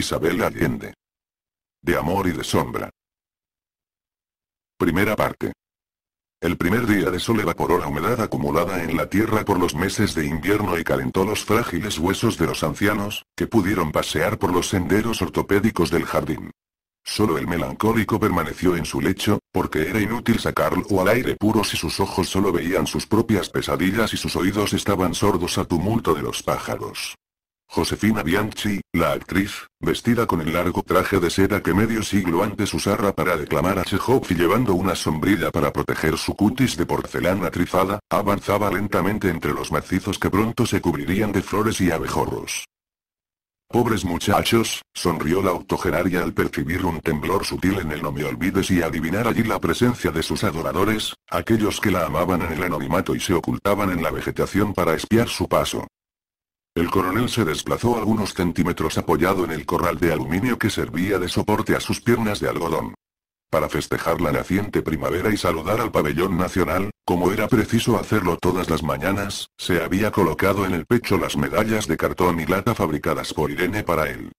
Isabel Allende. De amor y de sombra. Primera parte. El primer día de sol evaporó la humedad acumulada en la tierra por los meses de invierno y calentó los frágiles huesos de los ancianos, que pudieron pasear por los senderos ortopédicos del jardín. Solo el melancólico permaneció en su lecho, porque era inútil sacarlo al aire puro si sus ojos solo veían sus propias pesadillas y sus oídos estaban sordos a tumulto de los pájaros. Josefina Bianchi, la actriz, vestida con el largo traje de seda que medio siglo antes usara para declamar a Chekhov y llevando una sombrilla para proteger su cutis de porcelana trizada, avanzaba lentamente entre los macizos que pronto se cubrirían de flores y abejorros. Pobres muchachos, sonrió la octogenaria al percibir un temblor sutil en el no me olvides y adivinar allí la presencia de sus adoradores, aquellos que la amaban en el anonimato y se ocultaban en la vegetación para espiar su paso. El coronel se desplazó algunos centímetros apoyado en el corral de aluminio que servía de soporte a sus piernas de algodón. Para festejar la naciente primavera y saludar al pabellón nacional, como era preciso hacerlo todas las mañanas, se había colocado en el pecho las medallas de cartón y lata fabricadas por Irene para él.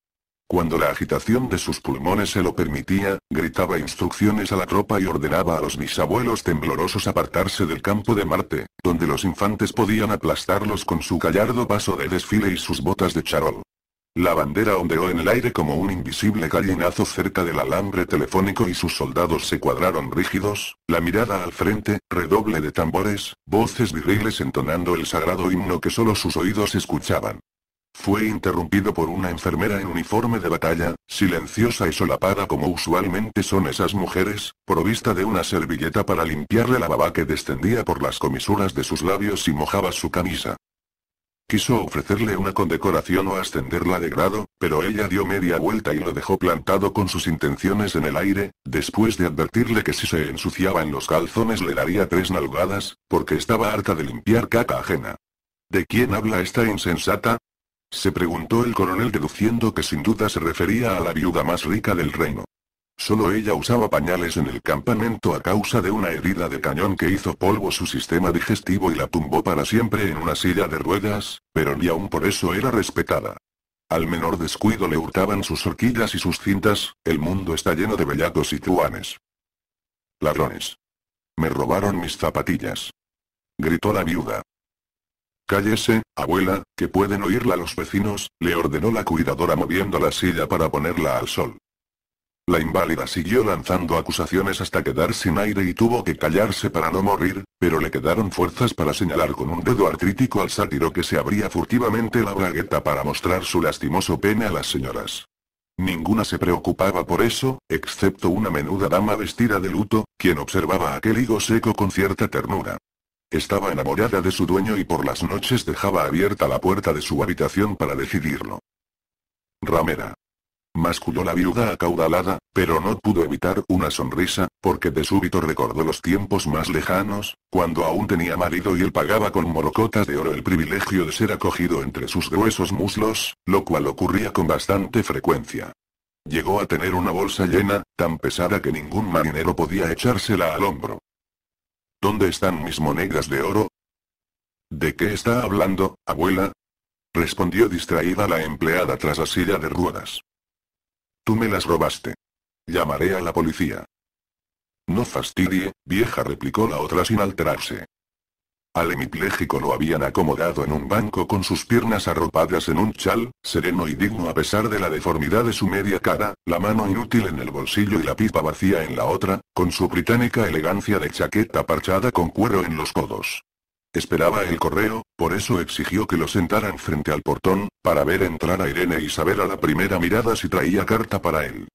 Cuando la agitación de sus pulmones se lo permitía, gritaba instrucciones a la tropa y ordenaba a los bisabuelos temblorosos apartarse del campo de Marte, donde los infantes podían aplastarlos con su gallardo paso de desfile y sus botas de charol. La bandera ondeó en el aire como un invisible gallinazo cerca del alambre telefónico y sus soldados se cuadraron rígidos, la mirada al frente, redoble de tambores, voces viriles entonando el sagrado himno que solo sus oídos escuchaban. Fue interrumpido por una enfermera en uniforme de batalla, silenciosa y solapada como usualmente son esas mujeres, provista de una servilleta para limpiarle la baba que descendía por las comisuras de sus labios y mojaba su camisa. Quiso ofrecerle una condecoración o ascenderla de grado, pero ella dio media vuelta y lo dejó plantado con sus intenciones en el aire, después de advertirle que si se ensuciaba en los calzones le daría tres nalgadas, porque estaba harta de limpiar caca ajena. ¿De quién habla esta insensata? Se preguntó el coronel deduciendo que sin duda se refería a la viuda más rica del reino. Solo ella usaba pañales en el campamento a causa de una herida de cañón que hizo polvo su sistema digestivo y la tumbó para siempre en una silla de ruedas, pero ni aun por eso era respetada. Al menor descuido le hurtaban sus horquillas y sus cintas, el mundo está lleno de bellacos y tuanes. Ladrones. Me robaron mis zapatillas. Gritó la viuda. Cállese, abuela, que pueden oírla los vecinos, le ordenó la cuidadora moviendo la silla para ponerla al sol. La inválida siguió lanzando acusaciones hasta quedar sin aire y tuvo que callarse para no morir, pero le quedaron fuerzas para señalar con un dedo artrítico al sátiro que se abría furtivamente la bragueta para mostrar su lastimoso pene a las señoras. Ninguna se preocupaba por eso, excepto una menuda dama vestida de luto, quien observaba aquel higo seco con cierta ternura. Estaba enamorada de su dueño y por las noches dejaba abierta la puerta de su habitación para decidirlo. Ramera. Masculó la viuda acaudalada, pero no pudo evitar una sonrisa, porque de súbito recordó los tiempos más lejanos, cuando aún tenía marido y él pagaba con morocotas de oro el privilegio de ser acogido entre sus gruesos muslos, lo cual ocurría con bastante frecuencia. Llegó a tener una bolsa llena, tan pesada que ningún marinero podía echársela al hombro. ¿Dónde están mis monedas de oro? ¿De qué está hablando, abuela? respondió distraída la empleada tras la silla de ruedas. Tú me las robaste. Llamaré a la policía. No fastidie, vieja replicó la otra sin alterarse. Al hemipléjico lo habían acomodado en un banco con sus piernas arropadas en un chal, sereno y digno a pesar de la deformidad de su media cara, la mano inútil en el bolsillo y la pipa vacía en la otra, con su británica elegancia de chaqueta parchada con cuero en los codos. Esperaba el correo, por eso exigió que lo sentaran frente al portón, para ver entrar a Irene y saber a la primera mirada si traía carta para él.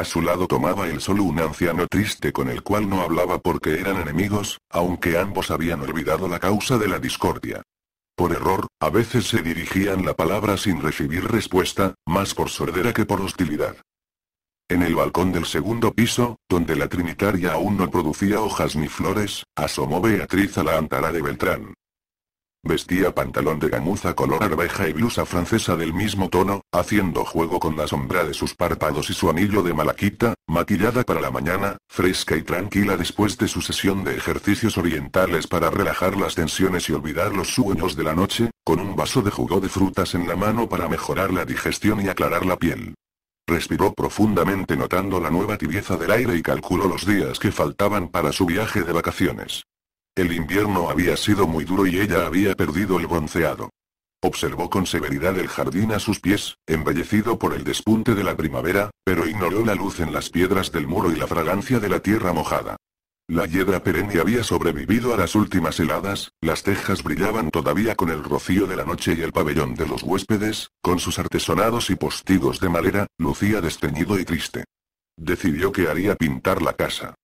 A su lado tomaba el solo un anciano triste con el cual no hablaba porque eran enemigos, aunque ambos habían olvidado la causa de la discordia. Por error, a veces se dirigían la palabra sin recibir respuesta, más por sordera que por hostilidad. En el balcón del segundo piso, donde la Trinitaria aún no producía hojas ni flores, asomó Beatriz a la antara de Beltrán. Vestía pantalón de gamuza color arveja y blusa francesa del mismo tono, haciendo juego con la sombra de sus párpados y su anillo de malaquita, maquillada para la mañana, fresca y tranquila después de su sesión de ejercicios orientales para relajar las tensiones y olvidar los sueños de la noche, con un vaso de jugo de frutas en la mano para mejorar la digestión y aclarar la piel. Respiró profundamente notando la nueva tibieza del aire y calculó los días que faltaban para su viaje de vacaciones. El invierno había sido muy duro y ella había perdido el bronceado. Observó con severidad el jardín a sus pies, embellecido por el despunte de la primavera, pero ignoró la luz en las piedras del muro y la fragancia de la tierra mojada. La hiedra perenne había sobrevivido a las últimas heladas, las tejas brillaban todavía con el rocío de la noche y el pabellón de los huéspedes, con sus artesonados y postigos de madera, lucía desteñido y triste. Decidió que haría pintar la casa.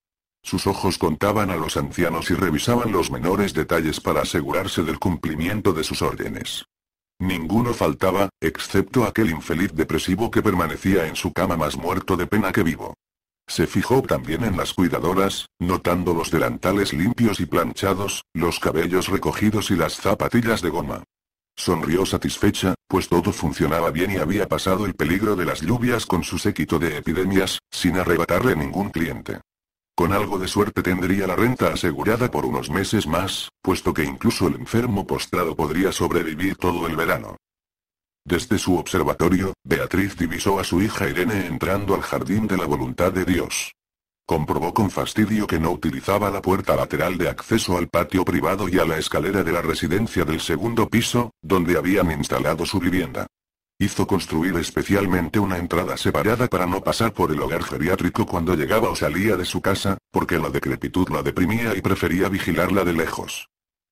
Sus ojos contaban a los ancianos y revisaban los menores detalles para asegurarse del cumplimiento de sus órdenes. Ninguno faltaba, excepto aquel infeliz depresivo que permanecía en su cama más muerto de pena que vivo. Se fijó también en las cuidadoras, notando los delantales limpios y planchados, los cabellos recogidos y las zapatillas de goma. Sonrió satisfecha, pues todo funcionaba bien y había pasado el peligro de las lluvias con su séquito de epidemias, sin arrebatarle ningún cliente. Con algo de suerte tendría la renta asegurada por unos meses más, puesto que incluso el enfermo postrado podría sobrevivir todo el verano. Desde su observatorio, Beatriz divisó a su hija Irene entrando al jardín de la voluntad de Dios. Comprobó con fastidio que no utilizaba la puerta lateral de acceso al patio privado y a la escalera de la residencia del segundo piso, donde habían instalado su vivienda. Hizo construir especialmente una entrada separada para no pasar por el hogar geriátrico cuando llegaba o salía de su casa, porque la decrepitud la deprimía y prefería vigilarla de lejos.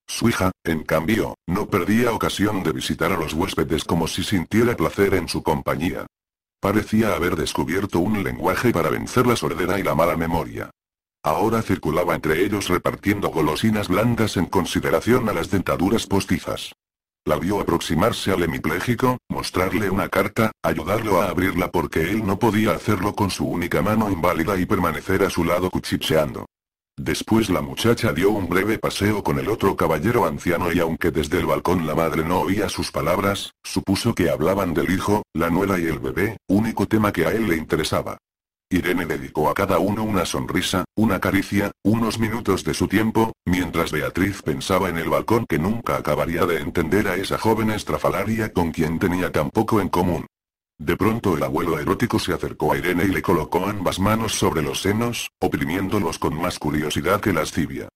Su hija, en cambio, no perdía ocasión de visitar a los huéspedes como si sintiera placer en su compañía. Parecía haber descubierto un lenguaje para vencer la sordera y la mala memoria. Ahora circulaba entre ellos repartiendo golosinas blandas en consideración a las dentaduras postizas. La vio aproximarse al hemipléjico, mostrarle una carta, ayudarlo a abrirla porque él no podía hacerlo con su única mano inválida y permanecer a su lado cuchicheando. Después la muchacha dio un breve paseo con el otro caballero anciano y aunque desde el balcón la madre no oía sus palabras, supuso que hablaban del hijo, la nuera y el bebé, único tema que a él le interesaba. Irene dedicó a cada uno una sonrisa, una caricia, unos minutos de su tiempo, mientras Beatriz pensaba en el balcón que nunca acabaría de entender a esa joven estrafalaria con quien tenía tan poco en común. De pronto el abuelo erótico se acercó a Irene y le colocó ambas manos sobre los senos, oprimiéndolos con más curiosidad que lascivia.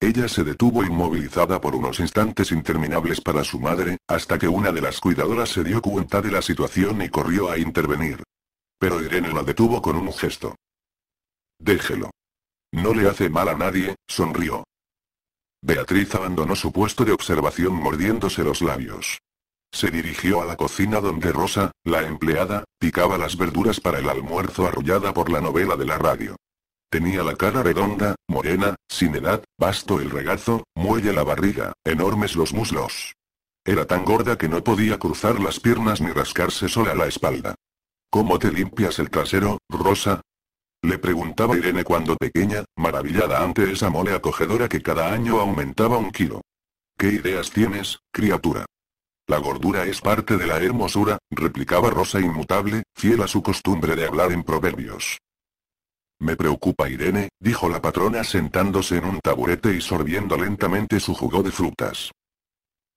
Ella se detuvo inmovilizada por unos instantes interminables para su madre, hasta que una de las cuidadoras se dio cuenta de la situación y corrió a intervenir pero Irene la detuvo con un gesto. Déjelo. No le hace mal a nadie, sonrió. Beatriz abandonó su puesto de observación mordiéndose los labios. Se dirigió a la cocina donde Rosa, la empleada, picaba las verduras para el almuerzo arrullada por la novela de la radio. Tenía la cara redonda, morena, sin edad, vasto el regazo, muelle la barriga, enormes los muslos. Era tan gorda que no podía cruzar las piernas ni rascarse sola la espalda. ¿Cómo te limpias el trasero, Rosa? Le preguntaba Irene cuando pequeña, maravillada ante esa mole acogedora que cada año aumentaba un kilo. ¿Qué ideas tienes, criatura? La gordura es parte de la hermosura, replicaba Rosa inmutable, fiel a su costumbre de hablar en proverbios. Me preocupa Irene, dijo la patrona sentándose en un taburete y sorbiendo lentamente su jugo de frutas.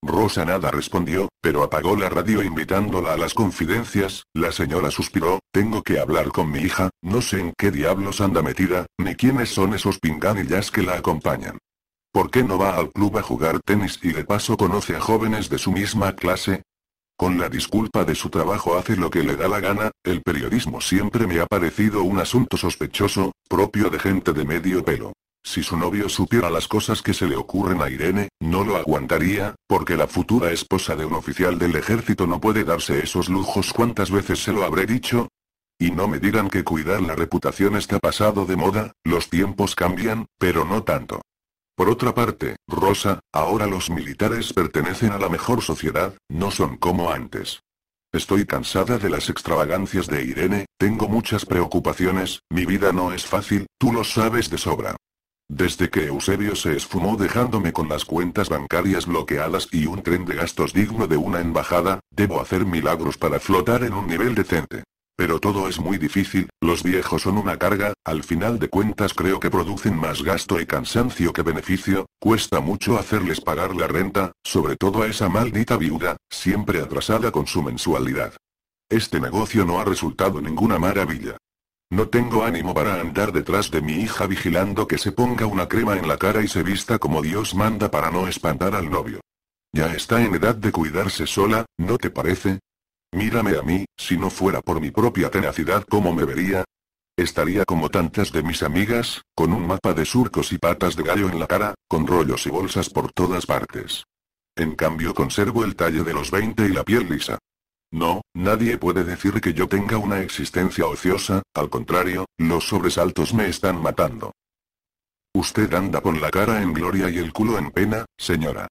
Rosa nada respondió, pero apagó la radio invitándola a las confidencias, la señora suspiró, tengo que hablar con mi hija, no sé en qué diablos anda metida, ni quiénes son esos pinganillas que la acompañan. ¿Por qué no va al club a jugar tenis y de paso conoce a jóvenes de su misma clase? Con la disculpa de su trabajo hace lo que le da la gana, el periodismo siempre me ha parecido un asunto sospechoso, propio de gente de medio pelo. Si su novio supiera las cosas que se le ocurren a Irene, no lo aguantaría, porque la futura esposa de un oficial del ejército no puede darse esos lujos. ¿Cuántas veces se lo habré dicho? Y no me digan que cuidar la reputación está pasado de moda, los tiempos cambian, pero no tanto. Por otra parte, Rosa, ahora los militares pertenecen a la mejor sociedad, no son como antes. Estoy cansada de las extravagancias de Irene, tengo muchas preocupaciones, mi vida no es fácil, tú lo sabes de sobra. Desde que Eusebio se esfumó dejándome con las cuentas bancarias bloqueadas y un tren de gastos digno de una embajada, debo hacer milagros para flotar en un nivel decente. Pero todo es muy difícil, los viejos son una carga, al final de cuentas creo que producen más gasto y cansancio que beneficio, cuesta mucho hacerles pagar la renta, sobre todo a esa maldita viuda, siempre atrasada con su mensualidad. Este negocio no ha resultado ninguna maravilla. No tengo ánimo para andar detrás de mi hija vigilando que se ponga una crema en la cara y se vista como Dios manda para no espantar al novio. Ya está en edad de cuidarse sola, ¿no te parece? Mírame a mí, si no fuera por mi propia tenacidad, ¿cómo me vería? Estaría como tantas de mis amigas, con un mapa de surcos y patas de gallo en la cara, con rollos y bolsas por todas partes. En cambio conservo el talle de los 20 y la piel lisa. No, nadie puede decir que yo tenga una existencia ociosa, al contrario, los sobresaltos me están matando. Usted anda con la cara en gloria y el culo en pena, señora.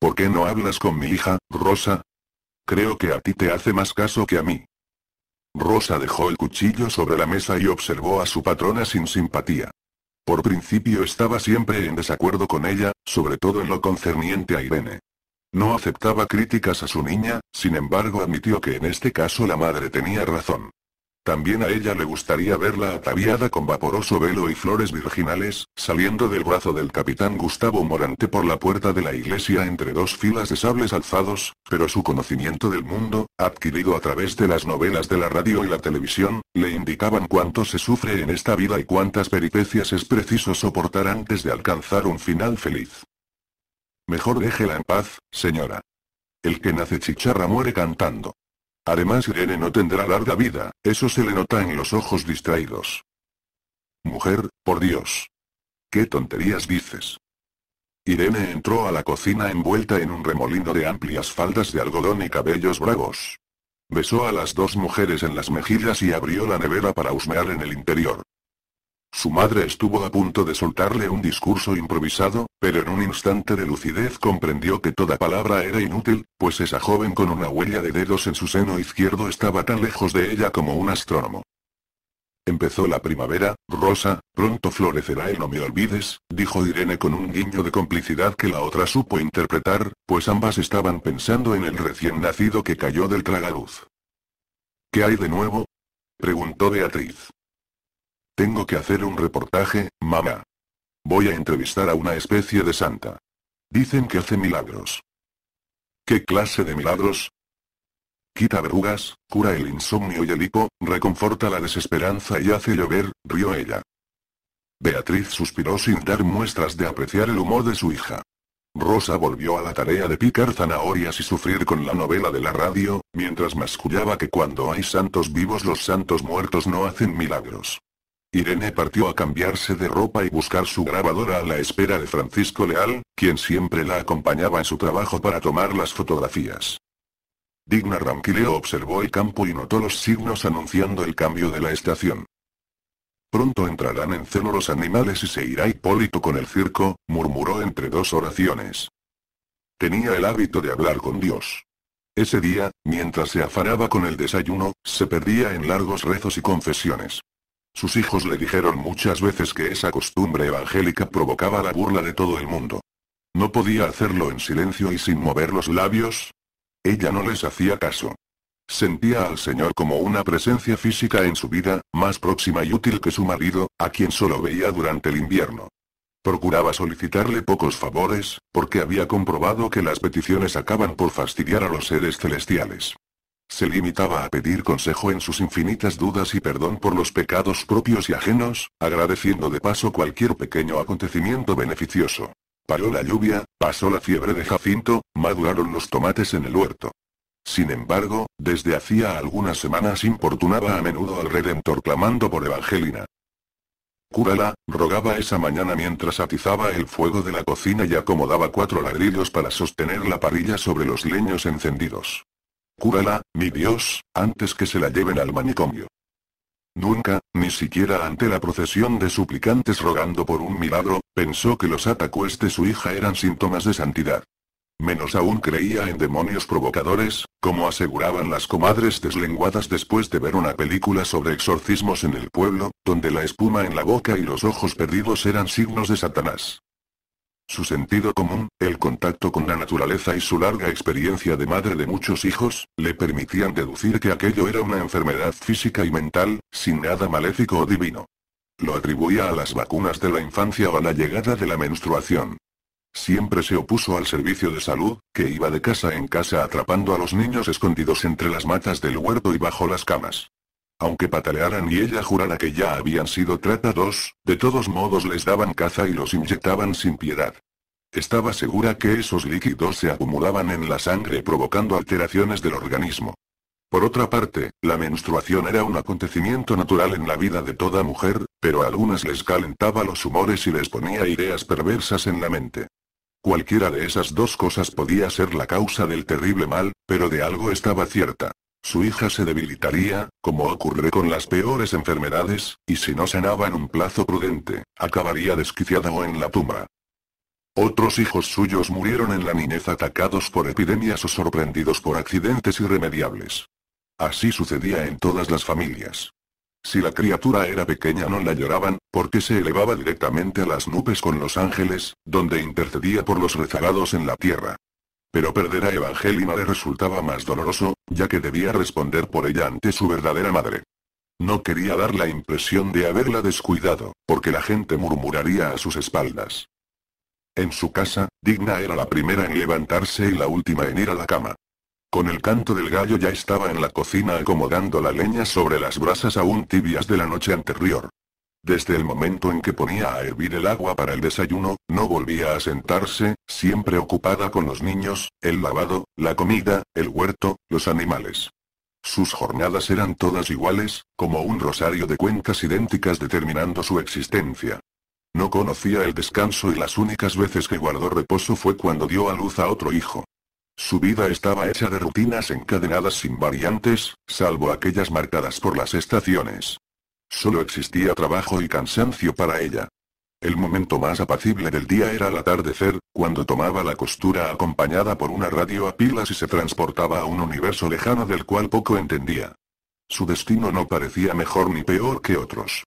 ¿Por qué no hablas con mi hija, Rosa? Creo que a ti te hace más caso que a mí. Rosa dejó el cuchillo sobre la mesa y observó a su patrona sin simpatía. Por principio estaba siempre en desacuerdo con ella, sobre todo en lo concerniente a Irene. No aceptaba críticas a su niña, sin embargo admitió que en este caso la madre tenía razón. También a ella le gustaría verla ataviada con vaporoso velo y flores virginales, saliendo del brazo del capitán Gustavo Morante por la puerta de la iglesia entre dos filas de sables alzados, pero su conocimiento del mundo, adquirido a través de las novelas de la radio y la televisión, le indicaban cuánto se sufre en esta vida y cuántas peripecias es preciso soportar antes de alcanzar un final feliz. Mejor déjela en paz, señora. El que nace chicharra muere cantando. Además Irene no tendrá larga vida, eso se le nota en los ojos distraídos. Mujer, por Dios. ¿Qué tonterías dices? Irene entró a la cocina envuelta en un remolino de amplias faldas de algodón y cabellos bravos. Besó a las dos mujeres en las mejillas y abrió la nevera para husmear en el interior. Su madre estuvo a punto de soltarle un discurso improvisado, pero en un instante de lucidez comprendió que toda palabra era inútil, pues esa joven con una huella de dedos en su seno izquierdo estaba tan lejos de ella como un astrónomo. Empezó la primavera, Rosa, pronto florecerá y no me olvides, dijo Irene con un guiño de complicidad que la otra supo interpretar, pues ambas estaban pensando en el recién nacido que cayó del tragaluz. ¿Qué hay de nuevo? preguntó Beatriz. Tengo que hacer un reportaje, mamá. Voy a entrevistar a una especie de santa. Dicen que hace milagros. ¿Qué clase de milagros? Quita verrugas, cura el insomnio y el hipo, reconforta la desesperanza y hace llover, rió ella. Beatriz suspiró sin dar muestras de apreciar el humor de su hija. Rosa volvió a la tarea de picar zanahorias y sufrir con la novela de la radio, mientras mascullaba que cuando hay santos vivos los santos muertos no hacen milagros. Irene partió a cambiarse de ropa y buscar su grabadora a la espera de Francisco Leal, quien siempre la acompañaba en su trabajo para tomar las fotografías. Digna Ramquileo observó el campo y notó los signos anunciando el cambio de la estación. Pronto entrarán en celo los animales y se irá Hipólito con el circo, murmuró entre dos oraciones. Tenía el hábito de hablar con Dios. Ese día, mientras se afanaba con el desayuno, se perdía en largos rezos y confesiones. Sus hijos le dijeron muchas veces que esa costumbre evangélica provocaba la burla de todo el mundo. No podía hacerlo en silencio y sin mover los labios. Ella no les hacía caso. Sentía al Señor como una presencia física en su vida, más próxima y útil que su marido, a quien solo veía durante el invierno. Procuraba solicitarle pocos favores, porque había comprobado que las peticiones acaban por fastidiar a los seres celestiales. Se limitaba a pedir consejo en sus infinitas dudas y perdón por los pecados propios y ajenos, agradeciendo de paso cualquier pequeño acontecimiento beneficioso. Paró la lluvia, pasó la fiebre de Jacinto, maduraron los tomates en el huerto. Sin embargo, desde hacía algunas semanas importunaba a menudo al Redentor clamando por Evangelina. Cúrala, rogaba esa mañana mientras atizaba el fuego de la cocina y acomodaba cuatro ladrillos para sostener la parrilla sobre los leños encendidos. Cúrala, mi Dios, antes que se la lleven al manicomio. Nunca, ni siquiera ante la procesión de suplicantes rogando por un milagro, pensó que los ataques de su hija eran síntomas de santidad. Menos aún creía en demonios provocadores, como aseguraban las comadres deslenguadas después de ver una película sobre exorcismos en el pueblo, donde la espuma en la boca y los ojos perdidos eran signos de Satanás. Su sentido común, el contacto con la naturaleza y su larga experiencia de madre de muchos hijos, le permitían deducir que aquello era una enfermedad física y mental, sin nada maléfico o divino. Lo atribuía a las vacunas de la infancia o a la llegada de la menstruación. Siempre se opuso al servicio de salud, que iba de casa en casa atrapando a los niños escondidos entre las matas del huerto y bajo las camas. Aunque patalearan y ella jurara que ya habían sido tratados, de todos modos les daban caza y los inyectaban sin piedad. Estaba segura que esos líquidos se acumulaban en la sangre provocando alteraciones del organismo. Por otra parte, la menstruación era un acontecimiento natural en la vida de toda mujer, pero a algunas les calentaba los humores y les ponía ideas perversas en la mente. Cualquiera de esas dos cosas podía ser la causa del terrible mal, pero de algo estaba cierta. Su hija se debilitaría, como ocurre con las peores enfermedades, y si no sanaba en un plazo prudente, acabaría desquiciada o en la tumba. Otros hijos suyos murieron en la niñez atacados por epidemias o sorprendidos por accidentes irremediables. Así sucedía en todas las familias. Si la criatura era pequeña no la lloraban, porque se elevaba directamente a las nubes con los ángeles, donde intercedía por los rezagados en la tierra. Pero perder a Evangelina le resultaba más doloroso, ya que debía responder por ella ante su verdadera madre. No quería dar la impresión de haberla descuidado, porque la gente murmuraría a sus espaldas. En su casa, Digna era la primera en levantarse y la última en ir a la cama. Con el canto del gallo ya estaba en la cocina acomodando la leña sobre las brasas aún tibias de la noche anterior. Desde el momento en que ponía a hervir el agua para el desayuno, no volvía a sentarse, siempre ocupada con los niños, el lavado, la comida, el huerto, los animales. Sus jornadas eran todas iguales, como un rosario de cuentas idénticas determinando su existencia. No conocía el descanso y las únicas veces que guardó reposo fue cuando dio a luz a otro hijo. Su vida estaba hecha de rutinas encadenadas sin variantes, salvo aquellas marcadas por las estaciones. Solo existía trabajo y cansancio para ella. El momento más apacible del día era el atardecer, cuando tomaba la costura acompañada por una radio a pilas y se transportaba a un universo lejano del cual poco entendía. Su destino no parecía mejor ni peor que otros.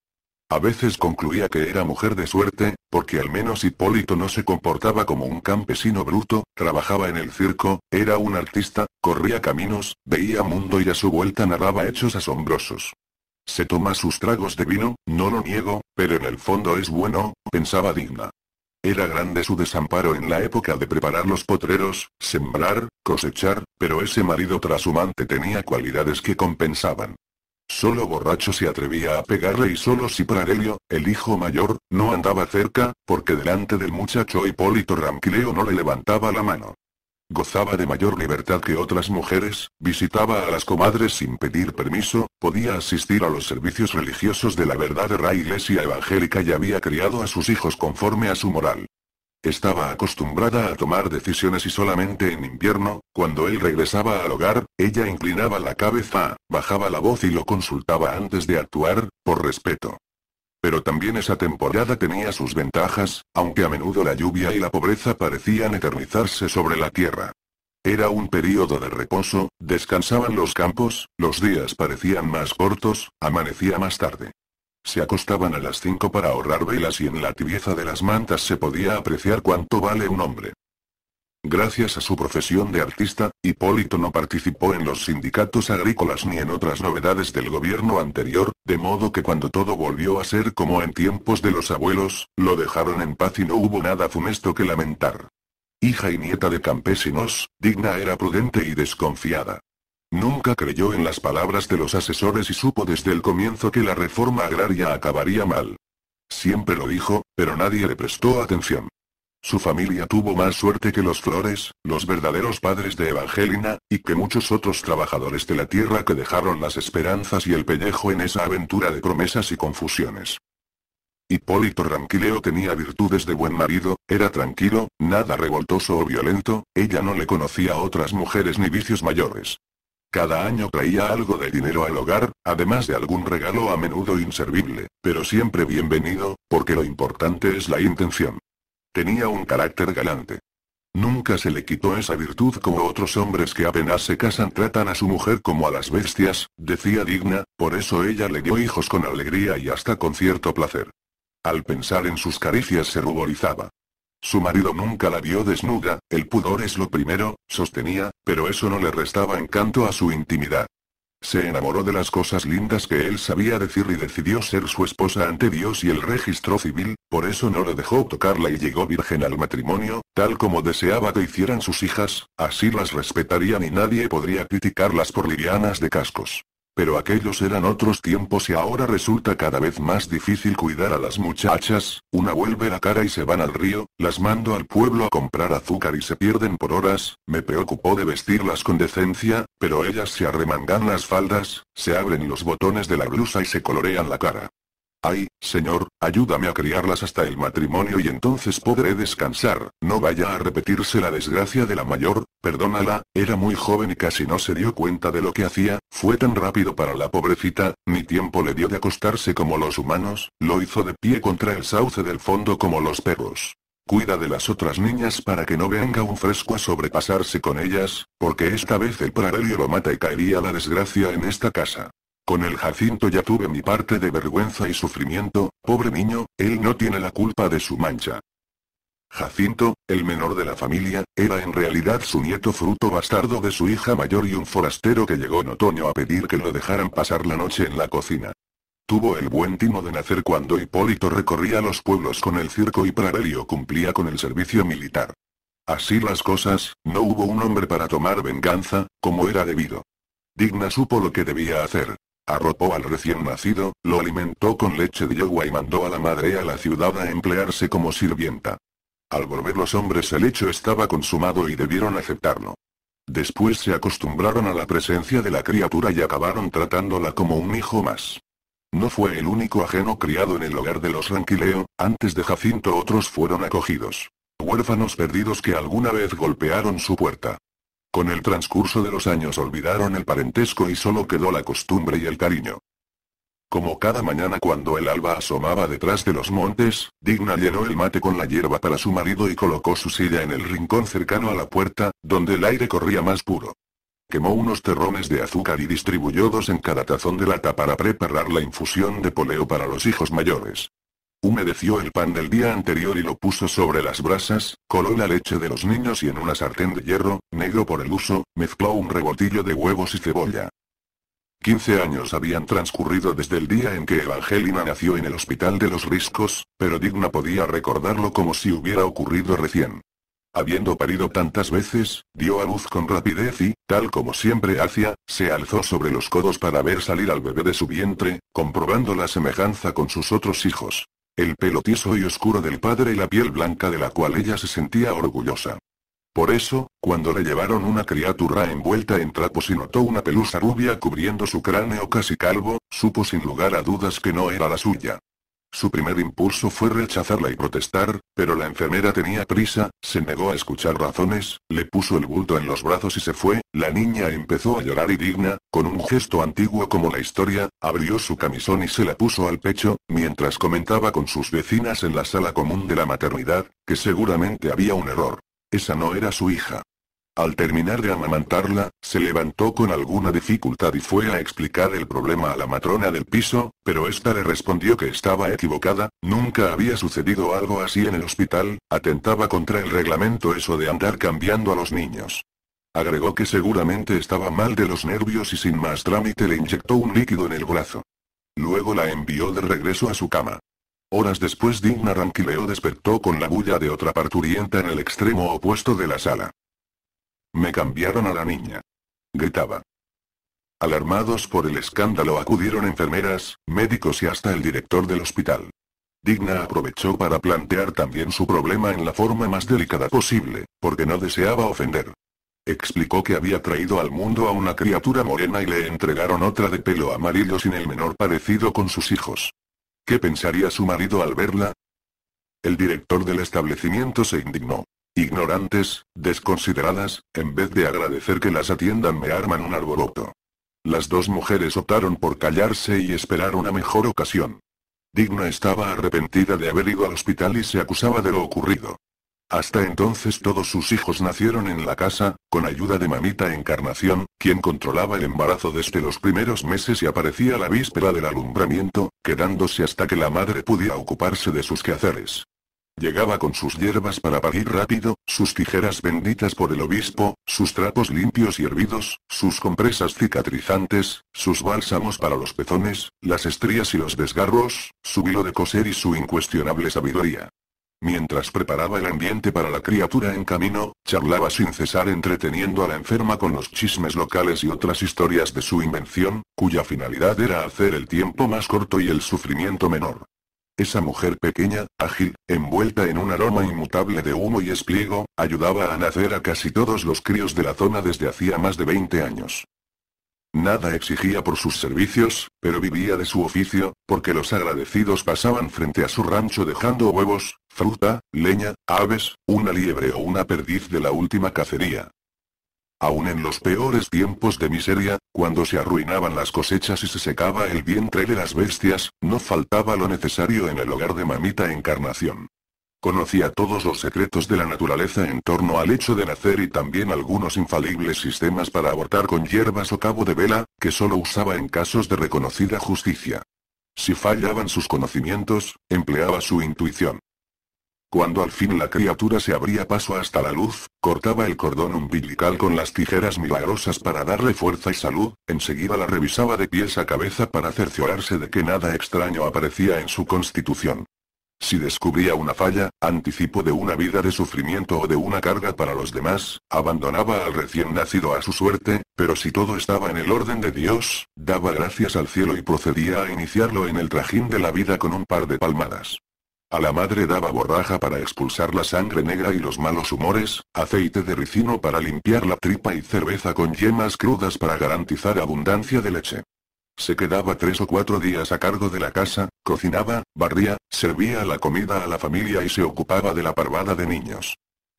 A veces concluía que era mujer de suerte, porque al menos Hipólito no se comportaba como un campesino bruto, trabajaba en el circo, era un artista, corría caminos, veía mundo y a su vuelta narraba hechos asombrosos. Se toma sus tragos de vino, no lo niego, pero en el fondo es bueno, pensaba digna. Era grande su desamparo en la época de preparar los potreros, sembrar, cosechar, pero ese marido trashumante tenía cualidades que compensaban. Solo borracho se atrevía a pegarle y solo si el hijo mayor, no andaba cerca, porque delante del muchacho Hipólito Ramcleo no le levantaba la mano. Gozaba de mayor libertad que otras mujeres, visitaba a las comadres sin pedir permiso, podía asistir a los servicios religiosos de la verdadera iglesia evangélica y había criado a sus hijos conforme a su moral. Estaba acostumbrada a tomar decisiones y solamente en invierno, cuando él regresaba al hogar, ella inclinaba la cabeza, bajaba la voz y lo consultaba antes de actuar, por respeto. Pero también esa temporada tenía sus ventajas, aunque a menudo la lluvia y la pobreza parecían eternizarse sobre la tierra. Era un periodo de reposo, descansaban los campos, los días parecían más cortos, amanecía más tarde. Se acostaban a las 5 para ahorrar velas y en la tibieza de las mantas se podía apreciar cuánto vale un hombre. Gracias a su profesión de artista, Hipólito no participó en los sindicatos agrícolas ni en otras novedades del gobierno anterior, de modo que cuando todo volvió a ser como en tiempos de los abuelos, lo dejaron en paz y no hubo nada funesto que lamentar. Hija y nieta de campesinos, Digna era prudente y desconfiada. Nunca creyó en las palabras de los asesores y supo desde el comienzo que la reforma agraria acabaría mal. Siempre lo dijo, pero nadie le prestó atención. Su familia tuvo más suerte que los Flores, los verdaderos padres de Evangelina, y que muchos otros trabajadores de la tierra que dejaron las esperanzas y el pellejo en esa aventura de promesas y confusiones. Hipólito Ranquileo tenía virtudes de buen marido, era tranquilo, nada revoltoso o violento, ella no le conocía a otras mujeres ni vicios mayores. Cada año traía algo de dinero al hogar, además de algún regalo a menudo inservible, pero siempre bienvenido, porque lo importante es la intención. Tenía un carácter galante. Nunca se le quitó esa virtud como otros hombres que apenas se casan tratan a su mujer como a las bestias, decía digna, por eso ella le dio hijos con alegría y hasta con cierto placer. Al pensar en sus caricias se ruborizaba. Su marido nunca la vio desnuda, el pudor es lo primero, sostenía, pero eso no le restaba encanto a su intimidad. Se enamoró de las cosas lindas que él sabía decir y decidió ser su esposa ante Dios y el registro civil, por eso no le dejó tocarla y llegó virgen al matrimonio, tal como deseaba que hicieran sus hijas, así las respetarían y nadie podría criticarlas por livianas de cascos. Pero aquellos eran otros tiempos y ahora resulta cada vez más difícil cuidar a las muchachas, una vuelve la cara y se van al río, las mando al pueblo a comprar azúcar y se pierden por horas, me preocupó de vestirlas con decencia, pero ellas se arremangan las faldas, se abren los botones de la blusa y se colorean la cara. Ay, señor, ayúdame a criarlas hasta el matrimonio y entonces podré descansar, no vaya a repetirse la desgracia de la mayor, perdónala, era muy joven y casi no se dio cuenta de lo que hacía, fue tan rápido para la pobrecita, ni tiempo le dio de acostarse como los humanos, lo hizo de pie contra el sauce del fondo como los perros. Cuida de las otras niñas para que no venga un fresco a sobrepasarse con ellas, porque esta vez el paralelio lo mata y caería la desgracia en esta casa. Con el Jacinto ya tuve mi parte de vergüenza y sufrimiento, pobre niño, él no tiene la culpa de su mancha. Jacinto, el menor de la familia, era en realidad su nieto fruto bastardo de su hija mayor y un forastero que llegó en otoño a pedir que lo dejaran pasar la noche en la cocina. Tuvo el buen tino de nacer cuando Hipólito recorría los pueblos con el circo y Pravelio cumplía con el servicio militar. Así las cosas, no hubo un hombre para tomar venganza, como era debido. Digna supo lo que debía hacer, Arropó al recién nacido, lo alimentó con leche de yogua y mandó a la madre a la ciudad a emplearse como sirvienta. Al volver los hombres el hecho estaba consumado y debieron aceptarlo. Después se acostumbraron a la presencia de la criatura y acabaron tratándola como un hijo más. No fue el único ajeno criado en el hogar de los Ranquileo, antes de Jacinto otros fueron acogidos. Huérfanos perdidos que alguna vez golpearon su puerta. Con el transcurso de los años olvidaron el parentesco y solo quedó la costumbre y el cariño. Como cada mañana cuando el alba asomaba detrás de los montes, Digna llenó el mate con la hierba para su marido y colocó su silla en el rincón cercano a la puerta, donde el aire corría más puro. Quemó unos terrones de azúcar y distribuyó dos en cada tazón de lata para preparar la infusión de poleo para los hijos mayores. Humedeció el pan del día anterior y lo puso sobre las brasas, coló la leche de los niños y en una sartén de hierro, negro por el uso, mezcló un rebotillo de huevos y cebolla. 15 años habían transcurrido desde el día en que Evangelina nació en el hospital de los Riscos, pero Digna podía recordarlo como si hubiera ocurrido recién. Habiendo parido tantas veces, dio a luz con rapidez y, tal como siempre hacía, se alzó sobre los codos para ver salir al bebé de su vientre, comprobando la semejanza con sus otros hijos. El pelo tieso y oscuro del padre y la piel blanca de la cual ella se sentía orgullosa. Por eso, cuando le llevaron una criatura envuelta en trapos y notó una pelusa rubia cubriendo su cráneo casi calvo, supo sin lugar a dudas que no era la suya. Su primer impulso fue rechazarla y protestar, pero la enfermera tenía prisa, se negó a escuchar razones, le puso el bulto en los brazos y se fue, la niña empezó a llorar y digna, con un gesto antiguo como la historia, abrió su camisón y se la puso al pecho, mientras comentaba con sus vecinas en la sala común de la maternidad, que seguramente había un error. Esa no era su hija. Al terminar de amamantarla, se levantó con alguna dificultad y fue a explicar el problema a la matrona del piso, pero esta le respondió que estaba equivocada, nunca había sucedido algo así en el hospital, atentaba contra el reglamento eso de andar cambiando a los niños. Agregó que seguramente estaba mal de los nervios y sin más trámite le inyectó un líquido en el brazo. Luego la envió de regreso a su cama. Horas después Dignaranquileo despertó con la bulla de otra parturienta en el extremo opuesto de la sala. Me cambiaron a la niña. Gritaba. Alarmados por el escándalo acudieron enfermeras, médicos y hasta el director del hospital. Digna aprovechó para plantear también su problema en la forma más delicada posible, porque no deseaba ofender. Explicó que había traído al mundo a una criatura morena y le entregaron otra de pelo amarillo sin el menor parecido con sus hijos. ¿Qué pensaría su marido al verla? El director del establecimiento se indignó. Ignorantes, desconsideradas, en vez de agradecer que las atiendan me arman un arboroto. Las dos mujeres optaron por callarse y esperar una mejor ocasión. Digna estaba arrepentida de haber ido al hospital y se acusaba de lo ocurrido. Hasta entonces todos sus hijos nacieron en la casa, con ayuda de mamita Encarnación, quien controlaba el embarazo desde los primeros meses y aparecía la víspera del alumbramiento, quedándose hasta que la madre pudiera ocuparse de sus quehaceres. Llegaba con sus hierbas para parir rápido, sus tijeras benditas por el obispo, sus trapos limpios y hervidos, sus compresas cicatrizantes, sus bálsamos para los pezones, las estrías y los desgarros, su hilo de coser y su incuestionable sabiduría. Mientras preparaba el ambiente para la criatura en camino, charlaba sin cesar entreteniendo a la enferma con los chismes locales y otras historias de su invención, cuya finalidad era hacer el tiempo más corto y el sufrimiento menor. Esa mujer pequeña, ágil, envuelta en un aroma inmutable de humo y espliego, ayudaba a nacer a casi todos los críos de la zona desde hacía más de 20 años. Nada exigía por sus servicios, pero vivía de su oficio, porque los agradecidos pasaban frente a su rancho dejando huevos, fruta, leña, aves, una liebre o una perdiz de la última cacería. Aún en los peores tiempos de miseria, cuando se arruinaban las cosechas y se secaba el vientre de las bestias, no faltaba lo necesario en el hogar de mamita Encarnación. Conocía todos los secretos de la naturaleza en torno al hecho de nacer y también algunos infalibles sistemas para abortar con hierbas o cabo de vela, que solo usaba en casos de reconocida justicia. Si fallaban sus conocimientos, empleaba su intuición. Cuando al fin la criatura se abría paso hasta la luz, cortaba el cordón umbilical con las tijeras milagrosas para darle fuerza y salud, enseguida la revisaba de pies a cabeza para cerciorarse de que nada extraño aparecía en su constitución. Si descubría una falla, anticipo de una vida de sufrimiento o de una carga para los demás, abandonaba al recién nacido a su suerte, pero si todo estaba en el orden de Dios, daba gracias al cielo y procedía a iniciarlo en el trajín de la vida con un par de palmadas. A la madre daba borraja para expulsar la sangre negra y los malos humores, aceite de ricino para limpiar la tripa y cerveza con yemas crudas para garantizar abundancia de leche. Se quedaba tres o cuatro días a cargo de la casa, cocinaba, barría, servía la comida a la familia y se ocupaba de la parvada de niños.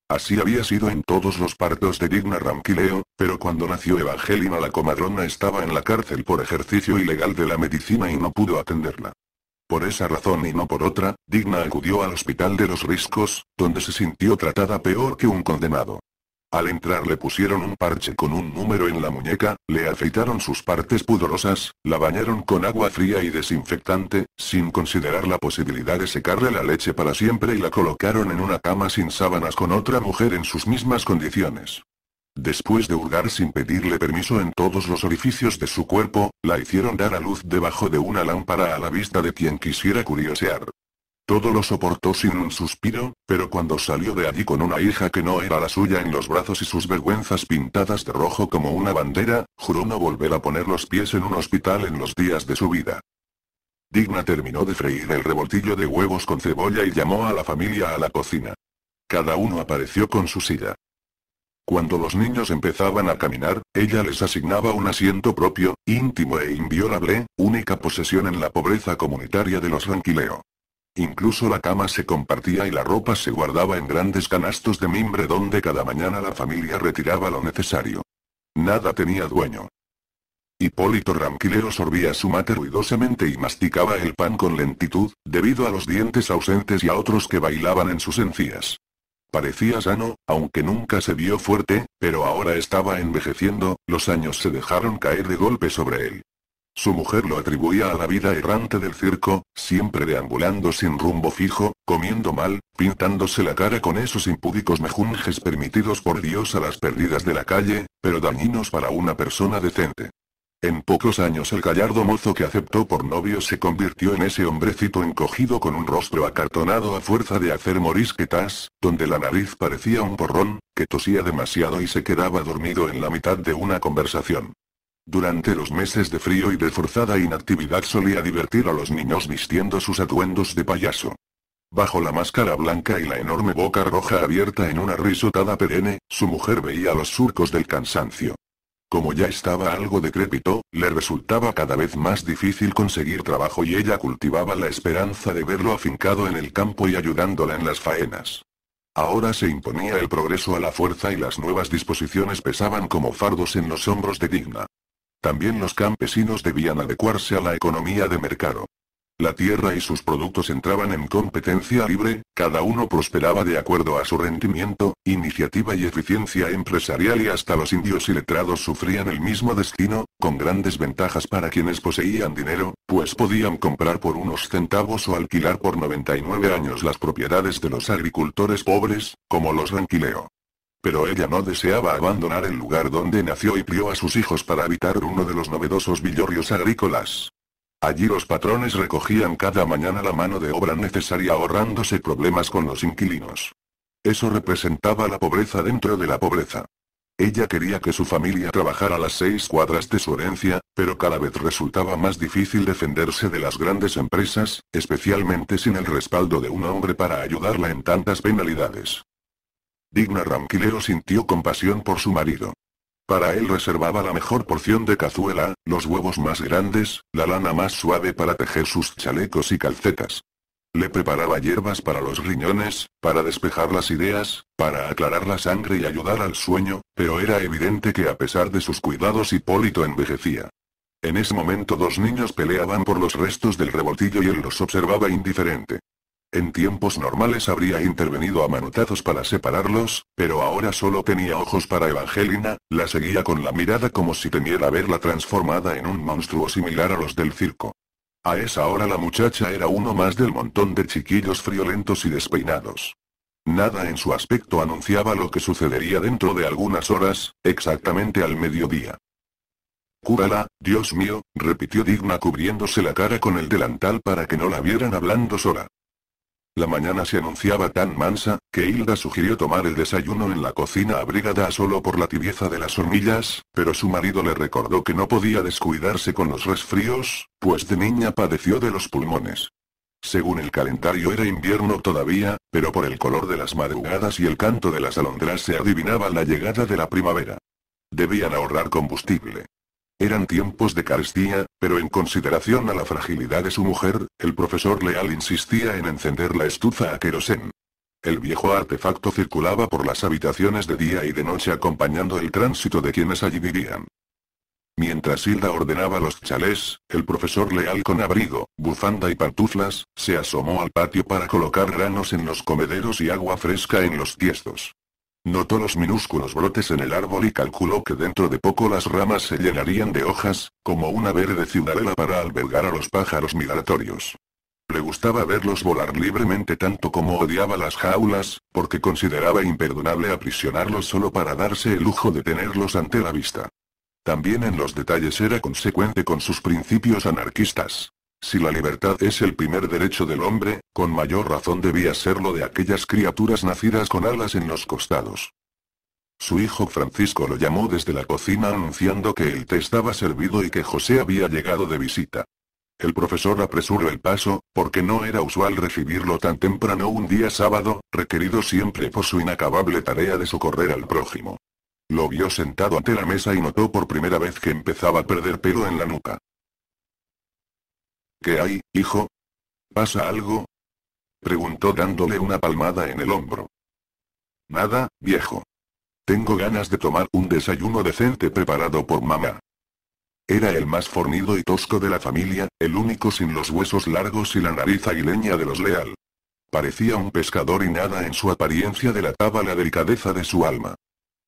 Así había sido en todos los partos de Digna Ramquileo, pero cuando nació Evangelina la comadrona estaba en la cárcel por ejercicio ilegal de la medicina y no pudo atenderla. Por esa razón y no por otra, Digna acudió al hospital de los Riscos, donde se sintió tratada peor que un condenado. Al entrar le pusieron un parche con un número en la muñeca, le afeitaron sus partes pudorosas, la bañaron con agua fría y desinfectante, sin considerar la posibilidad de secarle la leche para siempre y la colocaron en una cama sin sábanas con otra mujer en sus mismas condiciones. Después de hurgar sin pedirle permiso en todos los orificios de su cuerpo, la hicieron dar a luz debajo de una lámpara a la vista de quien quisiera curiosear. Todo lo soportó sin un suspiro, pero cuando salió de allí con una hija que no era la suya en los brazos y sus vergüenzas pintadas de rojo como una bandera, juró no volver a poner los pies en un hospital en los días de su vida. Digna terminó de freír el revoltillo de huevos con cebolla y llamó a la familia a la cocina. Cada uno apareció con su silla. Cuando los niños empezaban a caminar, ella les asignaba un asiento propio, íntimo e inviolable, única posesión en la pobreza comunitaria de los Ranquileo. Incluso la cama se compartía y la ropa se guardaba en grandes canastos de mimbre donde cada mañana la familia retiraba lo necesario. Nada tenía dueño. Hipólito Ranquileo sorbía su mate ruidosamente y masticaba el pan con lentitud, debido a los dientes ausentes y a otros que bailaban en sus encías. Parecía sano, aunque nunca se vio fuerte, pero ahora estaba envejeciendo, los años se dejaron caer de golpe sobre él. Su mujer lo atribuía a la vida errante del circo, siempre deambulando sin rumbo fijo, comiendo mal, pintándose la cara con esos impúdicos mejunjes permitidos por Dios a las perdidas de la calle, pero dañinos para una persona decente. En pocos años el gallardo mozo que aceptó por novio se convirtió en ese hombrecito encogido con un rostro acartonado a fuerza de hacer morisquetas, donde la nariz parecía un porrón, que tosía demasiado y se quedaba dormido en la mitad de una conversación. Durante los meses de frío y de forzada inactividad solía divertir a los niños vistiendo sus atuendos de payaso. Bajo la máscara blanca y la enorme boca roja abierta en una risotada perenne, su mujer veía los surcos del cansancio. Como ya estaba algo decrépito, le resultaba cada vez más difícil conseguir trabajo y ella cultivaba la esperanza de verlo afincado en el campo y ayudándola en las faenas. Ahora se imponía el progreso a la fuerza y las nuevas disposiciones pesaban como fardos en los hombros de Digna. También los campesinos debían adecuarse a la economía de mercado. La tierra y sus productos entraban en competencia libre, cada uno prosperaba de acuerdo a su rendimiento, iniciativa y eficiencia empresarial y hasta los indios y letrados sufrían el mismo destino, con grandes ventajas para quienes poseían dinero, pues podían comprar por unos centavos o alquilar por 99 años las propiedades de los agricultores pobres, como los ranquileo. Pero ella no deseaba abandonar el lugar donde nació y crió a sus hijos para habitar uno de los novedosos villorrios agrícolas. Allí los patrones recogían cada mañana la mano de obra necesaria ahorrándose problemas con los inquilinos. Eso representaba la pobreza dentro de la pobreza. Ella quería que su familia trabajara las seis cuadras de su herencia, pero cada vez resultaba más difícil defenderse de las grandes empresas, especialmente sin el respaldo de un hombre para ayudarla en tantas penalidades. Digna Ramquilero sintió compasión por su marido. Para él reservaba la mejor porción de cazuela, los huevos más grandes, la lana más suave para tejer sus chalecos y calcetas. Le preparaba hierbas para los riñones, para despejar las ideas, para aclarar la sangre y ayudar al sueño, pero era evidente que a pesar de sus cuidados Hipólito envejecía. En ese momento dos niños peleaban por los restos del revoltillo y él los observaba indiferente. En tiempos normales habría intervenido a manotazos para separarlos, pero ahora solo tenía ojos para Evangelina, la seguía con la mirada como si temiera verla transformada en un monstruo similar a los del circo. A esa hora la muchacha era uno más del montón de chiquillos friolentos y despeinados. Nada en su aspecto anunciaba lo que sucedería dentro de algunas horas, exactamente al mediodía. Cúrala, Dios mío, repitió Digna cubriéndose la cara con el delantal para que no la vieran hablando sola. La mañana se anunciaba tan mansa, que Hilda sugirió tomar el desayuno en la cocina abrigada solo por la tibieza de las hormigas, pero su marido le recordó que no podía descuidarse con los resfríos, pues de niña padeció de los pulmones. Según el calendario era invierno todavía, pero por el color de las madrugadas y el canto de las alondras se adivinaba la llegada de la primavera. Debían ahorrar combustible. Eran tiempos de carestía, pero en consideración a la fragilidad de su mujer, el profesor Leal insistía en encender la estufa a querosén. El viejo artefacto circulaba por las habitaciones de día y de noche acompañando el tránsito de quienes allí vivían. Mientras Hilda ordenaba los chalés, el profesor Leal con abrigo, bufanda y pantuflas, se asomó al patio para colocar granos en los comederos y agua fresca en los tiestos. Notó los minúsculos brotes en el árbol y calculó que dentro de poco las ramas se llenarían de hojas, como una verde ciudadela para albergar a los pájaros migratorios. Le gustaba verlos volar libremente tanto como odiaba las jaulas, porque consideraba imperdonable aprisionarlos solo para darse el lujo de tenerlos ante la vista. También en los detalles era consecuente con sus principios anarquistas. Si la libertad es el primer derecho del hombre, con mayor razón debía serlo de aquellas criaturas nacidas con alas en los costados. Su hijo Francisco lo llamó desde la cocina anunciando que el té estaba servido y que José había llegado de visita. El profesor apresuró el paso, porque no era usual recibirlo tan temprano un día sábado, requerido siempre por su inacabable tarea de socorrer al prójimo. Lo vio sentado ante la mesa y notó por primera vez que empezaba a perder pelo en la nuca. ¿Qué hay, hijo? ¿Pasa algo? Preguntó dándole una palmada en el hombro. Nada, viejo. Tengo ganas de tomar un desayuno decente preparado por mamá. Era el más fornido y tosco de la familia, el único sin los huesos largos y la nariz aguileña de los leal. Parecía un pescador y nada en su apariencia delataba la delicadeza de su alma.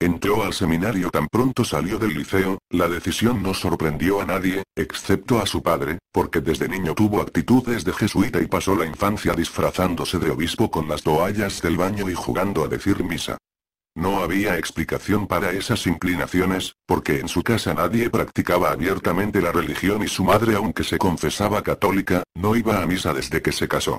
Entró al seminario tan pronto salió del liceo, la decisión no sorprendió a nadie, excepto a su padre, porque desde niño tuvo actitudes de jesuita y pasó la infancia disfrazándose de obispo con las toallas del baño y jugando a decir misa. No había explicación para esas inclinaciones, porque en su casa nadie practicaba abiertamente la religión y su madre aunque se confesaba católica, no iba a misa desde que se casó.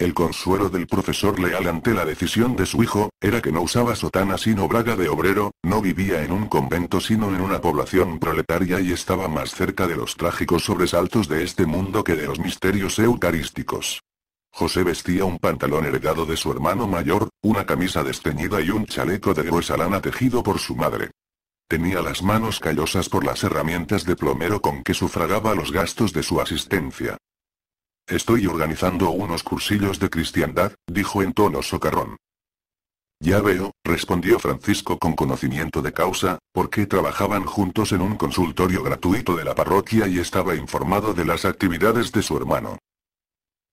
El consuelo del profesor Leal ante la decisión de su hijo, era que no usaba sotana sino braga de obrero, no vivía en un convento sino en una población proletaria y estaba más cerca de los trágicos sobresaltos de este mundo que de los misterios eucarísticos. José vestía un pantalón heredado de su hermano mayor, una camisa desteñida y un chaleco de gruesa lana tejido por su madre. Tenía las manos callosas por las herramientas de plomero con que sufragaba los gastos de su asistencia. Estoy organizando unos cursillos de cristiandad, dijo en tono socarrón. Ya veo, respondió Francisco con conocimiento de causa, porque trabajaban juntos en un consultorio gratuito de la parroquia y estaba informado de las actividades de su hermano.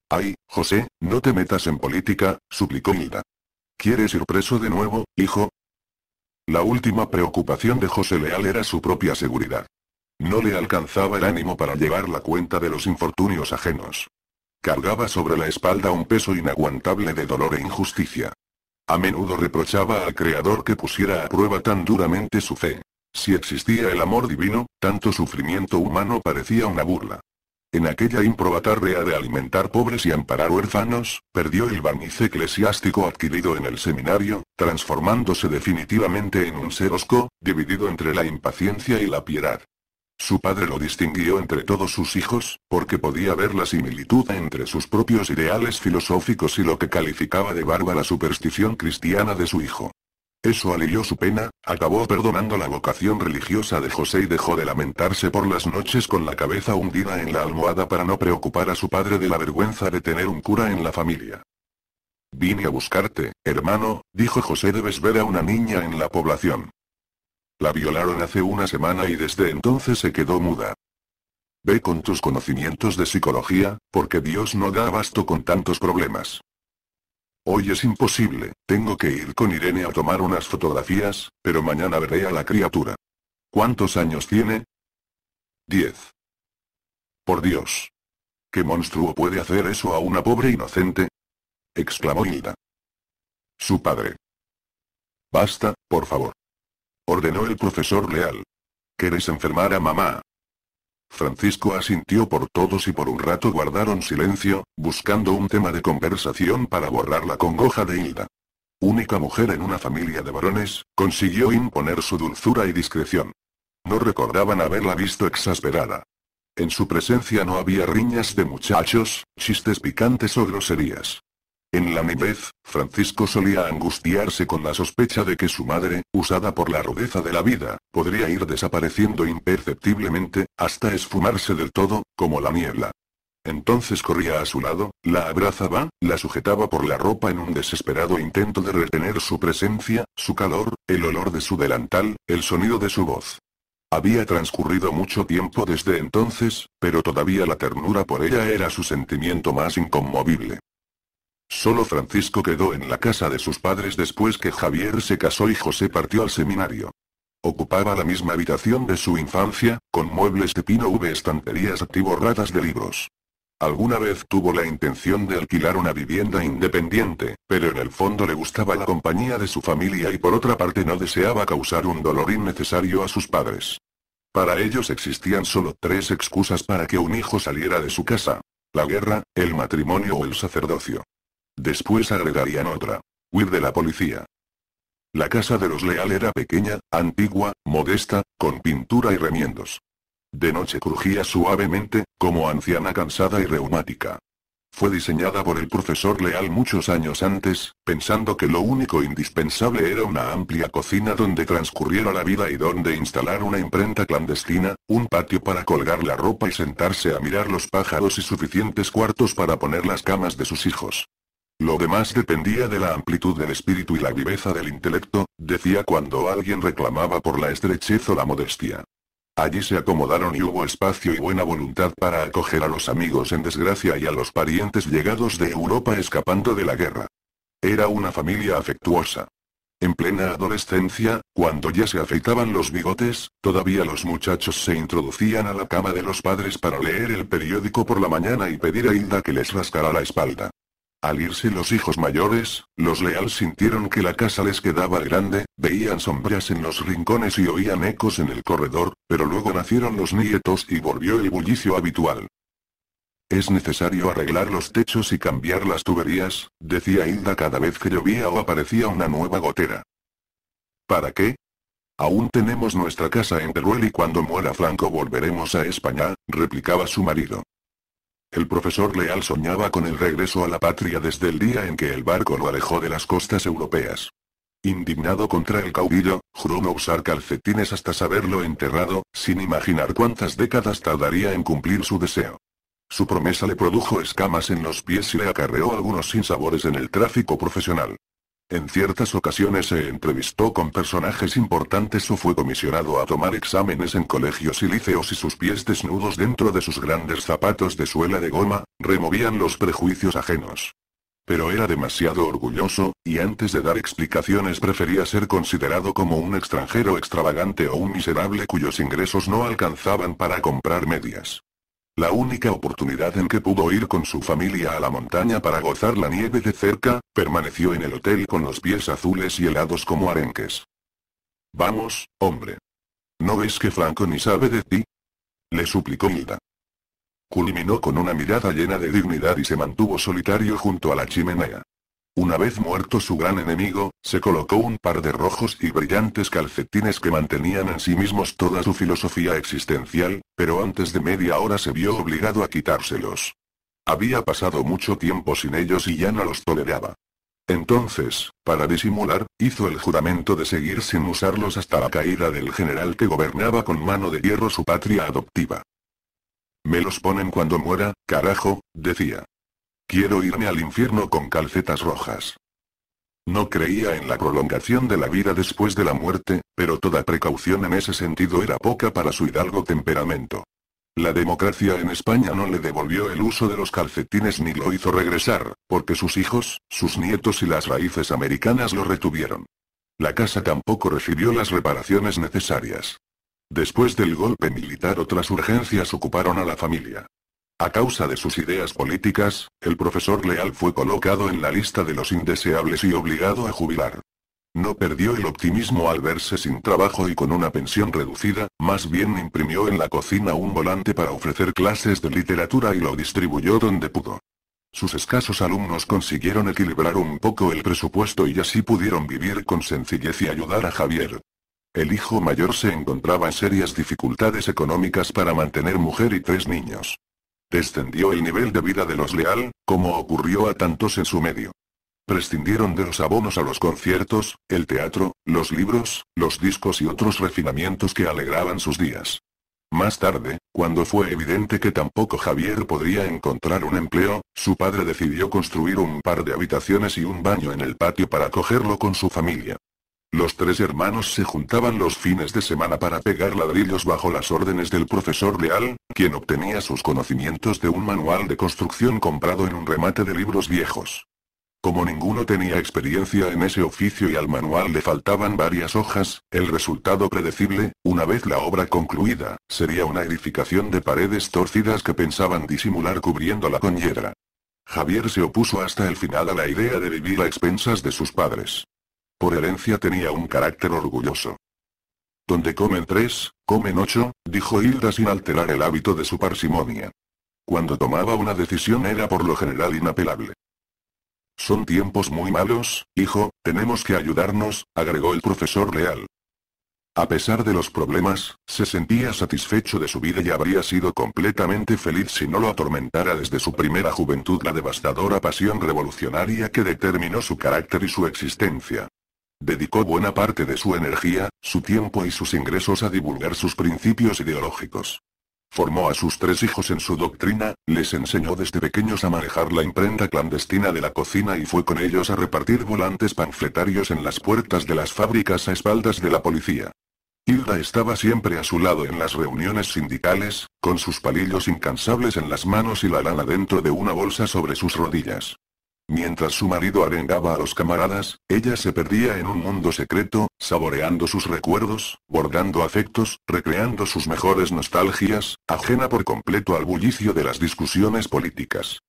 Ay, José, no te metas en política, suplicó Hilda. ¿Quieres ir preso de nuevo, hijo? La última preocupación de José Leal era su propia seguridad. No le alcanzaba el ánimo para llevar la cuenta de los infortunios ajenos. Cargaba sobre la espalda un peso inaguantable de dolor e injusticia. A menudo reprochaba al Creador que pusiera a prueba tan duramente su fe. Si existía el amor divino, tanto sufrimiento humano parecía una burla. En aquella ímproba tarea de alimentar pobres y amparar huérfanos, perdió el barniz eclesiástico adquirido en el seminario, transformándose definitivamente en un ser osco, dividido entre la impaciencia y la piedad. Su padre lo distinguió entre todos sus hijos, porque podía ver la similitud entre sus propios ideales filosóficos y lo que calificaba de bárbara superstición cristiana de su hijo. Eso alivió su pena, acabó perdonando la vocación religiosa de José y dejó de lamentarse por las noches con la cabeza hundida en la almohada para no preocupar a su padre de la vergüenza de tener un cura en la familia. Vine a buscarte, hermano, dijo José debes ver a una niña en la población. La violaron hace una semana y desde entonces se quedó muda. Ve con tus conocimientos de psicología, porque Dios no da abasto con tantos problemas. Hoy es imposible, tengo que ir con Irene a tomar unas fotografías, pero mañana veré a la criatura. ¿Cuántos años tiene? Diez. Por Dios. ¿Qué monstruo puede hacer eso a una pobre inocente? exclamó Hilda. Su padre. Basta, por favor ordenó el profesor Leal. «¿Quieres enfermar a mamá? Francisco asintió por todos y por un rato guardaron silencio, buscando un tema de conversación para borrar la congoja de Hilda. Única mujer en una familia de varones, consiguió imponer su dulzura y discreción. No recordaban haberla visto exasperada. En su presencia no había riñas de muchachos, chistes picantes o groserías. En la niñez, Francisco solía angustiarse con la sospecha de que su madre, usada por la rudeza de la vida, podría ir desapareciendo imperceptiblemente, hasta esfumarse del todo, como la niebla. Entonces corría a su lado, la abrazaba, la sujetaba por la ropa en un desesperado intento de retener su presencia, su calor, el olor de su delantal, el sonido de su voz. Había transcurrido mucho tiempo desde entonces, pero todavía la ternura por ella era su sentimiento más inconmovible. Solo Francisco quedó en la casa de sus padres después que Javier se casó y José partió al seminario. Ocupaba la misma habitación de su infancia, con muebles de pino v estanterías atiborradas de libros. Alguna vez tuvo la intención de alquilar una vivienda independiente, pero en el fondo le gustaba la compañía de su familia y por otra parte no deseaba causar un dolor innecesario a sus padres. Para ellos existían solo tres excusas para que un hijo saliera de su casa. La guerra, el matrimonio o el sacerdocio. Después agregarían otra. Huir de la policía. La casa de los Leal era pequeña, antigua, modesta, con pintura y remiendos. De noche crujía suavemente, como anciana cansada y reumática. Fue diseñada por el profesor Leal muchos años antes, pensando que lo único indispensable era una amplia cocina donde transcurriera la vida y donde instalar una imprenta clandestina, un patio para colgar la ropa y sentarse a mirar los pájaros y suficientes cuartos para poner las camas de sus hijos. Lo demás dependía de la amplitud del espíritu y la viveza del intelecto, decía cuando alguien reclamaba por la estrechez o la modestia. Allí se acomodaron y hubo espacio y buena voluntad para acoger a los amigos en desgracia y a los parientes llegados de Europa escapando de la guerra. Era una familia afectuosa. En plena adolescencia, cuando ya se afeitaban los bigotes, todavía los muchachos se introducían a la cama de los padres para leer el periódico por la mañana y pedir a Hilda que les rascara la espalda. Al irse los hijos mayores, los leales sintieron que la casa les quedaba grande, veían sombras en los rincones y oían ecos en el corredor, pero luego nacieron los nietos y volvió el bullicio habitual. Es necesario arreglar los techos y cambiar las tuberías, decía Hilda cada vez que llovía o aparecía una nueva gotera. ¿Para qué? Aún tenemos nuestra casa en Teruel y cuando muera Franco volveremos a España, replicaba su marido. El profesor Leal soñaba con el regreso a la patria desde el día en que el barco lo alejó de las costas europeas. Indignado contra el caudillo, juró no usar calcetines hasta saberlo enterrado, sin imaginar cuántas décadas tardaría en cumplir su deseo. Su promesa le produjo escamas en los pies y le acarreó algunos sinsabores en el tráfico profesional. En ciertas ocasiones se entrevistó con personajes importantes o fue comisionado a tomar exámenes en colegios y liceos y sus pies desnudos dentro de sus grandes zapatos de suela de goma, removían los prejuicios ajenos. Pero era demasiado orgulloso, y antes de dar explicaciones prefería ser considerado como un extranjero extravagante o un miserable cuyos ingresos no alcanzaban para comprar medias la única oportunidad en que pudo ir con su familia a la montaña para gozar la nieve de cerca, permaneció en el hotel con los pies azules y helados como arenques. Vamos, hombre. ¿No ves que Franco ni sabe de ti? Le suplicó Hilda. Culminó con una mirada llena de dignidad y se mantuvo solitario junto a la chimenea. Una vez muerto su gran enemigo, se colocó un par de rojos y brillantes calcetines que mantenían en sí mismos toda su filosofía existencial, pero antes de media hora se vio obligado a quitárselos. Había pasado mucho tiempo sin ellos y ya no los toleraba. Entonces, para disimular, hizo el juramento de seguir sin usarlos hasta la caída del general que gobernaba con mano de hierro su patria adoptiva. Me los ponen cuando muera, carajo, decía. Quiero irme al infierno con calcetas rojas. No creía en la prolongación de la vida después de la muerte, pero toda precaución en ese sentido era poca para su hidalgo temperamento. La democracia en España no le devolvió el uso de los calcetines ni lo hizo regresar, porque sus hijos, sus nietos y las raíces americanas lo retuvieron. La casa tampoco recibió las reparaciones necesarias. Después del golpe militar otras urgencias ocuparon a la familia. A causa de sus ideas políticas, el profesor Leal fue colocado en la lista de los indeseables y obligado a jubilar. No perdió el optimismo al verse sin trabajo y con una pensión reducida, más bien imprimió en la cocina un volante para ofrecer clases de literatura y lo distribuyó donde pudo. Sus escasos alumnos consiguieron equilibrar un poco el presupuesto y así pudieron vivir con sencillez y ayudar a Javier. El hijo mayor se encontraba en serias dificultades económicas para mantener mujer y tres niños. Descendió el nivel de vida de los leal, como ocurrió a tantos en su medio. Prescindieron de los abonos a los conciertos, el teatro, los libros, los discos y otros refinamientos que alegraban sus días. Más tarde, cuando fue evidente que tampoco Javier podría encontrar un empleo, su padre decidió construir un par de habitaciones y un baño en el patio para cogerlo con su familia. Los tres hermanos se juntaban los fines de semana para pegar ladrillos bajo las órdenes del profesor Leal, quien obtenía sus conocimientos de un manual de construcción comprado en un remate de libros viejos. Como ninguno tenía experiencia en ese oficio y al manual le faltaban varias hojas, el resultado predecible, una vez la obra concluida, sería una edificación de paredes torcidas que pensaban disimular cubriéndola con hiedra. Javier se opuso hasta el final a la idea de vivir a expensas de sus padres. Por herencia tenía un carácter orgulloso. Donde comen tres, comen ocho, dijo Hilda sin alterar el hábito de su parsimonia. Cuando tomaba una decisión era por lo general inapelable. Son tiempos muy malos, hijo, tenemos que ayudarnos, agregó el profesor Leal. A pesar de los problemas, se sentía satisfecho de su vida y habría sido completamente feliz si no lo atormentara desde su primera juventud la devastadora pasión revolucionaria que determinó su carácter y su existencia. Dedicó buena parte de su energía, su tiempo y sus ingresos a divulgar sus principios ideológicos. Formó a sus tres hijos en su doctrina, les enseñó desde pequeños a manejar la imprenta clandestina de la cocina y fue con ellos a repartir volantes panfletarios en las puertas de las fábricas a espaldas de la policía. Hilda estaba siempre a su lado en las reuniones sindicales, con sus palillos incansables en las manos y la lana dentro de una bolsa sobre sus rodillas. Mientras su marido arengaba a los camaradas, ella se perdía en un mundo secreto, saboreando sus recuerdos, bordando afectos, recreando sus mejores nostalgias, ajena por completo al bullicio de las discusiones políticas.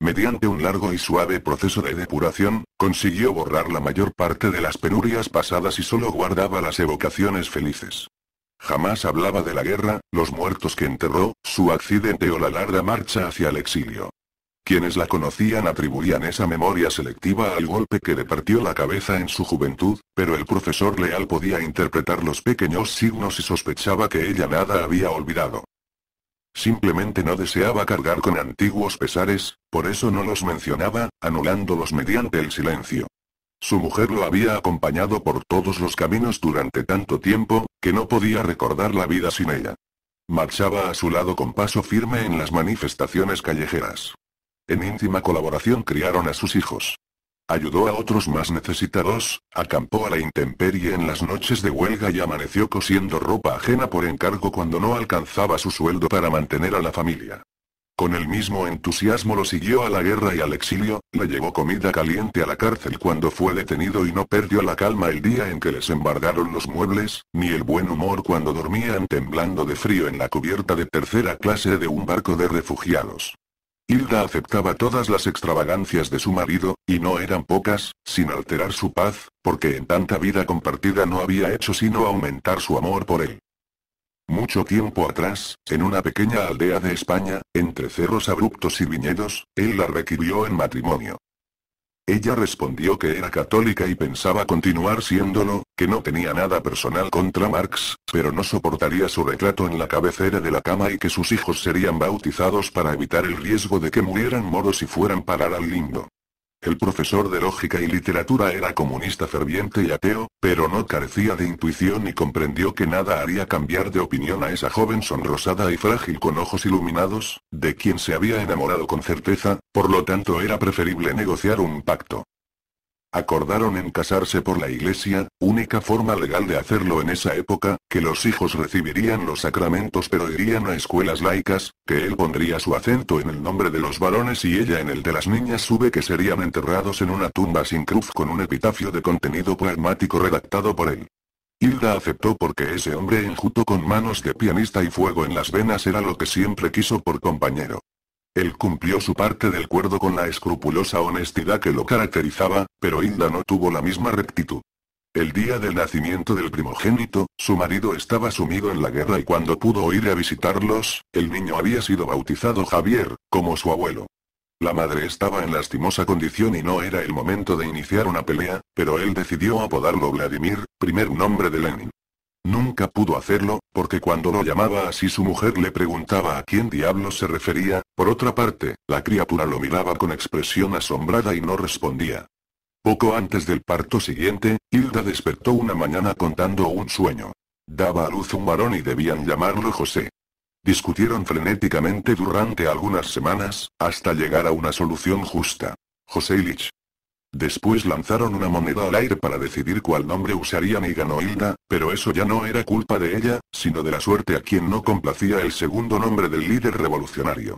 Mediante un largo y suave proceso de depuración, consiguió borrar la mayor parte de las penurias pasadas y solo guardaba las evocaciones felices. Jamás hablaba de la guerra, los muertos que enterró, su accidente o la larga marcha hacia el exilio. Quienes la conocían atribuían esa memoria selectiva al golpe que le partió la cabeza en su juventud, pero el profesor Leal podía interpretar los pequeños signos y sospechaba que ella nada había olvidado. Simplemente no deseaba cargar con antiguos pesares, por eso no los mencionaba, anulándolos mediante el silencio. Su mujer lo había acompañado por todos los caminos durante tanto tiempo, que no podía recordar la vida sin ella. Marchaba a su lado con paso firme en las manifestaciones callejeras. En íntima colaboración criaron a sus hijos. Ayudó a otros más necesitados, acampó a la intemperie en las noches de huelga y amaneció cosiendo ropa ajena por encargo cuando no alcanzaba su sueldo para mantener a la familia. Con el mismo entusiasmo lo siguió a la guerra y al exilio, le llevó comida caliente a la cárcel cuando fue detenido y no perdió la calma el día en que les embargaron los muebles, ni el buen humor cuando dormían temblando de frío en la cubierta de tercera clase de un barco de refugiados. Hilda aceptaba todas las extravagancias de su marido, y no eran pocas, sin alterar su paz, porque en tanta vida compartida no había hecho sino aumentar su amor por él. Mucho tiempo atrás, en una pequeña aldea de España, entre cerros abruptos y viñedos, él la requirió en matrimonio. Ella respondió que era católica y pensaba continuar siéndolo, que no tenía nada personal contra Marx, pero no soportaría su retrato en la cabecera de la cama y que sus hijos serían bautizados para evitar el riesgo de que murieran moros y fueran parar al limbo. El profesor de lógica y literatura era comunista ferviente y ateo, pero no carecía de intuición y comprendió que nada haría cambiar de opinión a esa joven sonrosada y frágil con ojos iluminados, de quien se había enamorado con certeza, por lo tanto era preferible negociar un pacto. Acordaron en casarse por la iglesia, única forma legal de hacerlo en esa época, que los hijos recibirían los sacramentos pero irían a escuelas laicas, que él pondría su acento en el nombre de los varones y ella en el de las niñas sube que serían enterrados en una tumba sin cruz con un epitafio de contenido pragmático redactado por él. Hilda aceptó porque ese hombre enjuto con manos de pianista y fuego en las venas era lo que siempre quiso por compañero. Él cumplió su parte del cuerdo con la escrupulosa honestidad que lo caracterizaba, pero Hilda no tuvo la misma rectitud. El día del nacimiento del primogénito, su marido estaba sumido en la guerra y cuando pudo ir a visitarlos, el niño había sido bautizado Javier, como su abuelo. La madre estaba en lastimosa condición y no era el momento de iniciar una pelea, pero él decidió apodarlo Vladimir, primer nombre de Lenin. Nunca pudo hacerlo, porque cuando lo llamaba así su mujer le preguntaba a quién diablos se refería, por otra parte, la criatura lo miraba con expresión asombrada y no respondía. Poco antes del parto siguiente, Hilda despertó una mañana contando un sueño. Daba a luz un varón y debían llamarlo José. Discutieron frenéticamente durante algunas semanas, hasta llegar a una solución justa. José Illich. Después lanzaron una moneda al aire para decidir cuál nombre usarían y ganó Hilda, pero eso ya no era culpa de ella, sino de la suerte a quien no complacía el segundo nombre del líder revolucionario.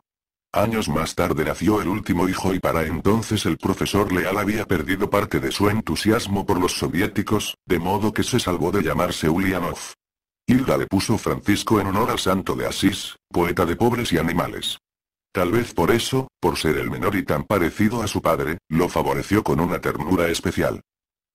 Años más tarde nació el último hijo y para entonces el profesor Leal había perdido parte de su entusiasmo por los soviéticos, de modo que se salvó de llamarse Ulianov. Hilda le puso Francisco en honor al santo de Asís, poeta de pobres y animales. Tal vez por eso, por ser el menor y tan parecido a su padre, lo favoreció con una ternura especial.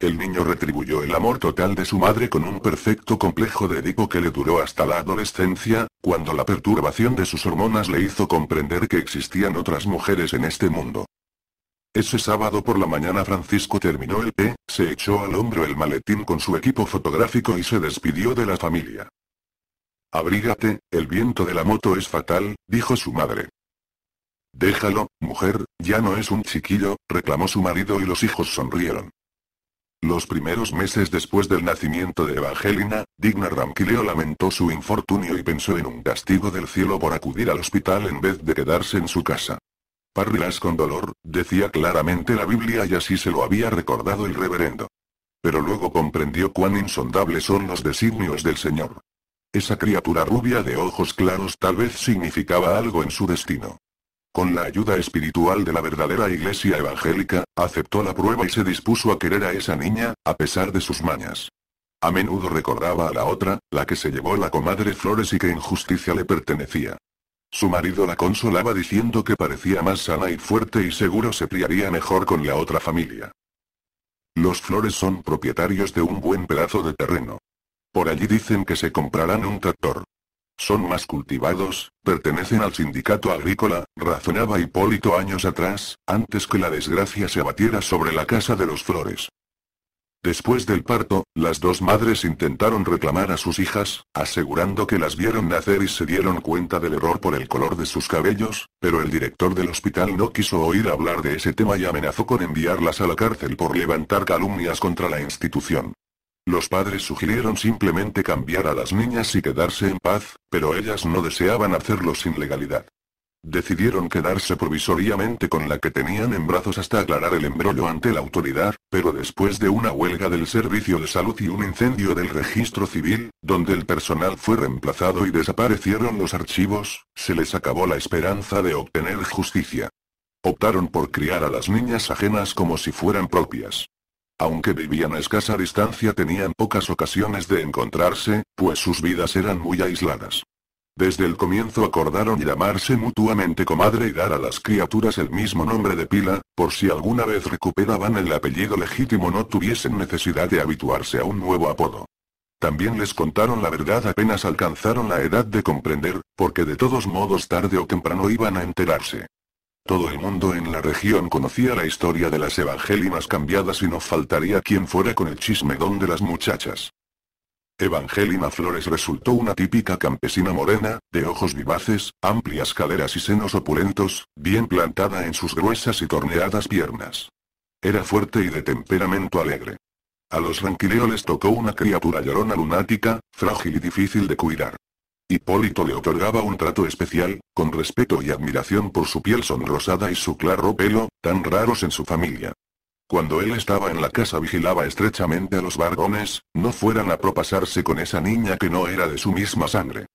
El niño retribuyó el amor total de su madre con un perfecto complejo de Edipo que le duró hasta la adolescencia, cuando la perturbación de sus hormonas le hizo comprender que existían otras mujeres en este mundo. Ese sábado por la mañana Francisco terminó el té, se echó al hombro el maletín con su equipo fotográfico y se despidió de la familia. Abrígate, el viento de la moto es fatal, dijo su madre. Déjalo, mujer, ya no es un chiquillo, reclamó su marido y los hijos sonrieron. Los primeros meses después del nacimiento de Evangelina, Digna Ramquileo lamentó su infortunio y pensó en un castigo del cielo por acudir al hospital en vez de quedarse en su casa. Parrilas con dolor, decía claramente la Biblia y así se lo había recordado el reverendo. Pero luego comprendió cuán insondables son los designios del Señor. Esa criatura rubia de ojos claros tal vez significaba algo en su destino. Con la ayuda espiritual de la verdadera iglesia evangélica, aceptó la prueba y se dispuso a querer a esa niña, a pesar de sus mañas. A menudo recordaba a la otra, la que se llevó la comadre Flores y que en justicia le pertenecía. Su marido la consolaba diciendo que parecía más sana y fuerte y seguro se criaría mejor con la otra familia. Los Flores son propietarios de un buen pedazo de terreno. Por allí dicen que se comprarán un tractor son más cultivados, pertenecen al sindicato agrícola, razonaba Hipólito años atrás, antes que la desgracia se abatiera sobre la casa de los flores. Después del parto, las dos madres intentaron reclamar a sus hijas, asegurando que las vieron nacer y se dieron cuenta del error por el color de sus cabellos, pero el director del hospital no quiso oír hablar de ese tema y amenazó con enviarlas a la cárcel por levantar calumnias contra la institución. Los padres sugirieron simplemente cambiar a las niñas y quedarse en paz, pero ellas no deseaban hacerlo sin legalidad. Decidieron quedarse provisoriamente con la que tenían en brazos hasta aclarar el embrollo ante la autoridad, pero después de una huelga del Servicio de Salud y un incendio del registro civil, donde el personal fue reemplazado y desaparecieron los archivos, se les acabó la esperanza de obtener justicia. Optaron por criar a las niñas ajenas como si fueran propias. Aunque vivían a escasa distancia tenían pocas ocasiones de encontrarse, pues sus vidas eran muy aisladas. Desde el comienzo acordaron llamarse mutuamente comadre y dar a las criaturas el mismo nombre de pila, por si alguna vez recuperaban el apellido legítimo no tuviesen necesidad de habituarse a un nuevo apodo. También les contaron la verdad apenas alcanzaron la edad de comprender, porque de todos modos tarde o temprano iban a enterarse. Todo el mundo en la región conocía la historia de las evangélimas cambiadas y no faltaría quien fuera con el chismedón de las muchachas. Evangelina Flores resultó una típica campesina morena, de ojos vivaces, amplias caderas y senos opulentos, bien plantada en sus gruesas y torneadas piernas. Era fuerte y de temperamento alegre. A los ranquileo les tocó una criatura llorona lunática, frágil y difícil de cuidar. Hipólito le otorgaba un trato especial, con respeto y admiración por su piel sonrosada y su claro pelo, tan raros en su familia. Cuando él estaba en la casa vigilaba estrechamente a los varones, no fueran a propasarse con esa niña que no era de su misma sangre.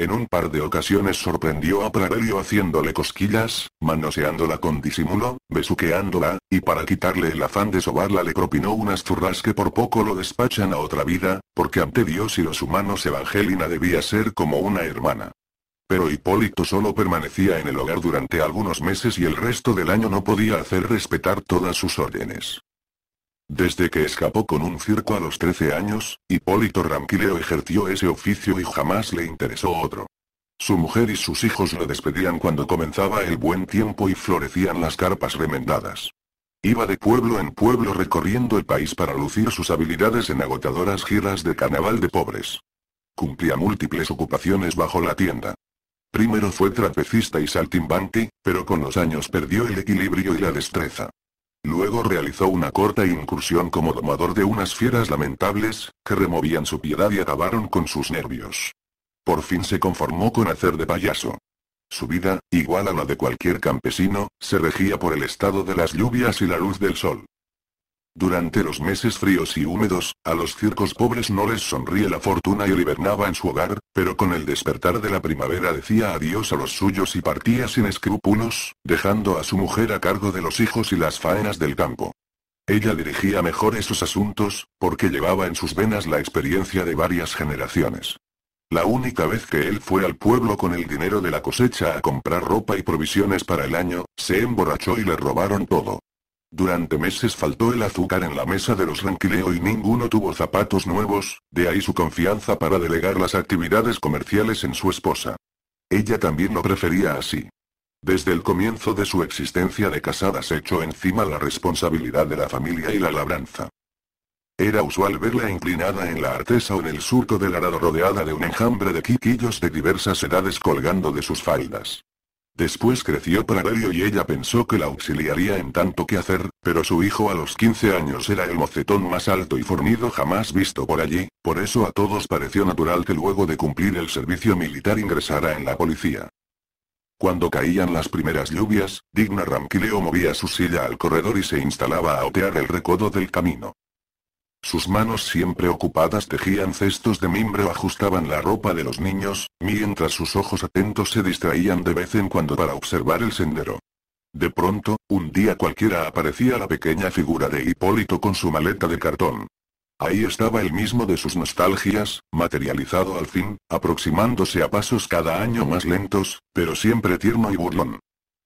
En un par de ocasiones sorprendió a Pravelio haciéndole cosquillas, manoseándola con disimulo, besuqueándola, y para quitarle el afán de sobarla le propinó unas zurras que por poco lo despachan a otra vida, porque ante Dios y los humanos Evangelina debía ser como una hermana. Pero Hipólito solo permanecía en el hogar durante algunos meses y el resto del año no podía hacer respetar todas sus órdenes. Desde que escapó con un circo a los 13 años, Hipólito Ramquileo ejerció ese oficio y jamás le interesó otro. Su mujer y sus hijos lo despedían cuando comenzaba el buen tiempo y florecían las carpas remendadas. Iba de pueblo en pueblo recorriendo el país para lucir sus habilidades en agotadoras giras de carnaval de pobres. Cumplía múltiples ocupaciones bajo la tienda. Primero fue trapecista y saltimbanqui, pero con los años perdió el equilibrio y la destreza. Luego realizó una corta incursión como domador de unas fieras lamentables, que removían su piedad y acabaron con sus nervios. Por fin se conformó con hacer de payaso. Su vida, igual a la de cualquier campesino, se regía por el estado de las lluvias y la luz del sol. Durante los meses fríos y húmedos, a los circos pobres no les sonríe la fortuna y hibernaba en su hogar, pero con el despertar de la primavera decía adiós a los suyos y partía sin escrúpulos, dejando a su mujer a cargo de los hijos y las faenas del campo. Ella dirigía mejor esos asuntos, porque llevaba en sus venas la experiencia de varias generaciones. La única vez que él fue al pueblo con el dinero de la cosecha a comprar ropa y provisiones para el año, se emborrachó y le robaron todo. Durante meses faltó el azúcar en la mesa de los Ranquileo y ninguno tuvo zapatos nuevos, de ahí su confianza para delegar las actividades comerciales en su esposa. Ella también lo prefería así. Desde el comienzo de su existencia de casada se echó encima la responsabilidad de la familia y la labranza. Era usual verla inclinada en la artesa o en el surco del arado rodeada de un enjambre de quiquillos de diversas edades colgando de sus faldas. Después creció para y ella pensó que la auxiliaría en tanto que hacer, pero su hijo a los 15 años era el mocetón más alto y fornido jamás visto por allí, por eso a todos pareció natural que luego de cumplir el servicio militar ingresara en la policía. Cuando caían las primeras lluvias, Digna Ramquileo movía su silla al corredor y se instalaba a otear el recodo del camino. Sus manos siempre ocupadas tejían cestos de mimbre o ajustaban la ropa de los niños, mientras sus ojos atentos se distraían de vez en cuando para observar el sendero. De pronto, un día cualquiera aparecía la pequeña figura de Hipólito con su maleta de cartón. Ahí estaba el mismo de sus nostalgias, materializado al fin, aproximándose a pasos cada año más lentos, pero siempre tierno y burlón.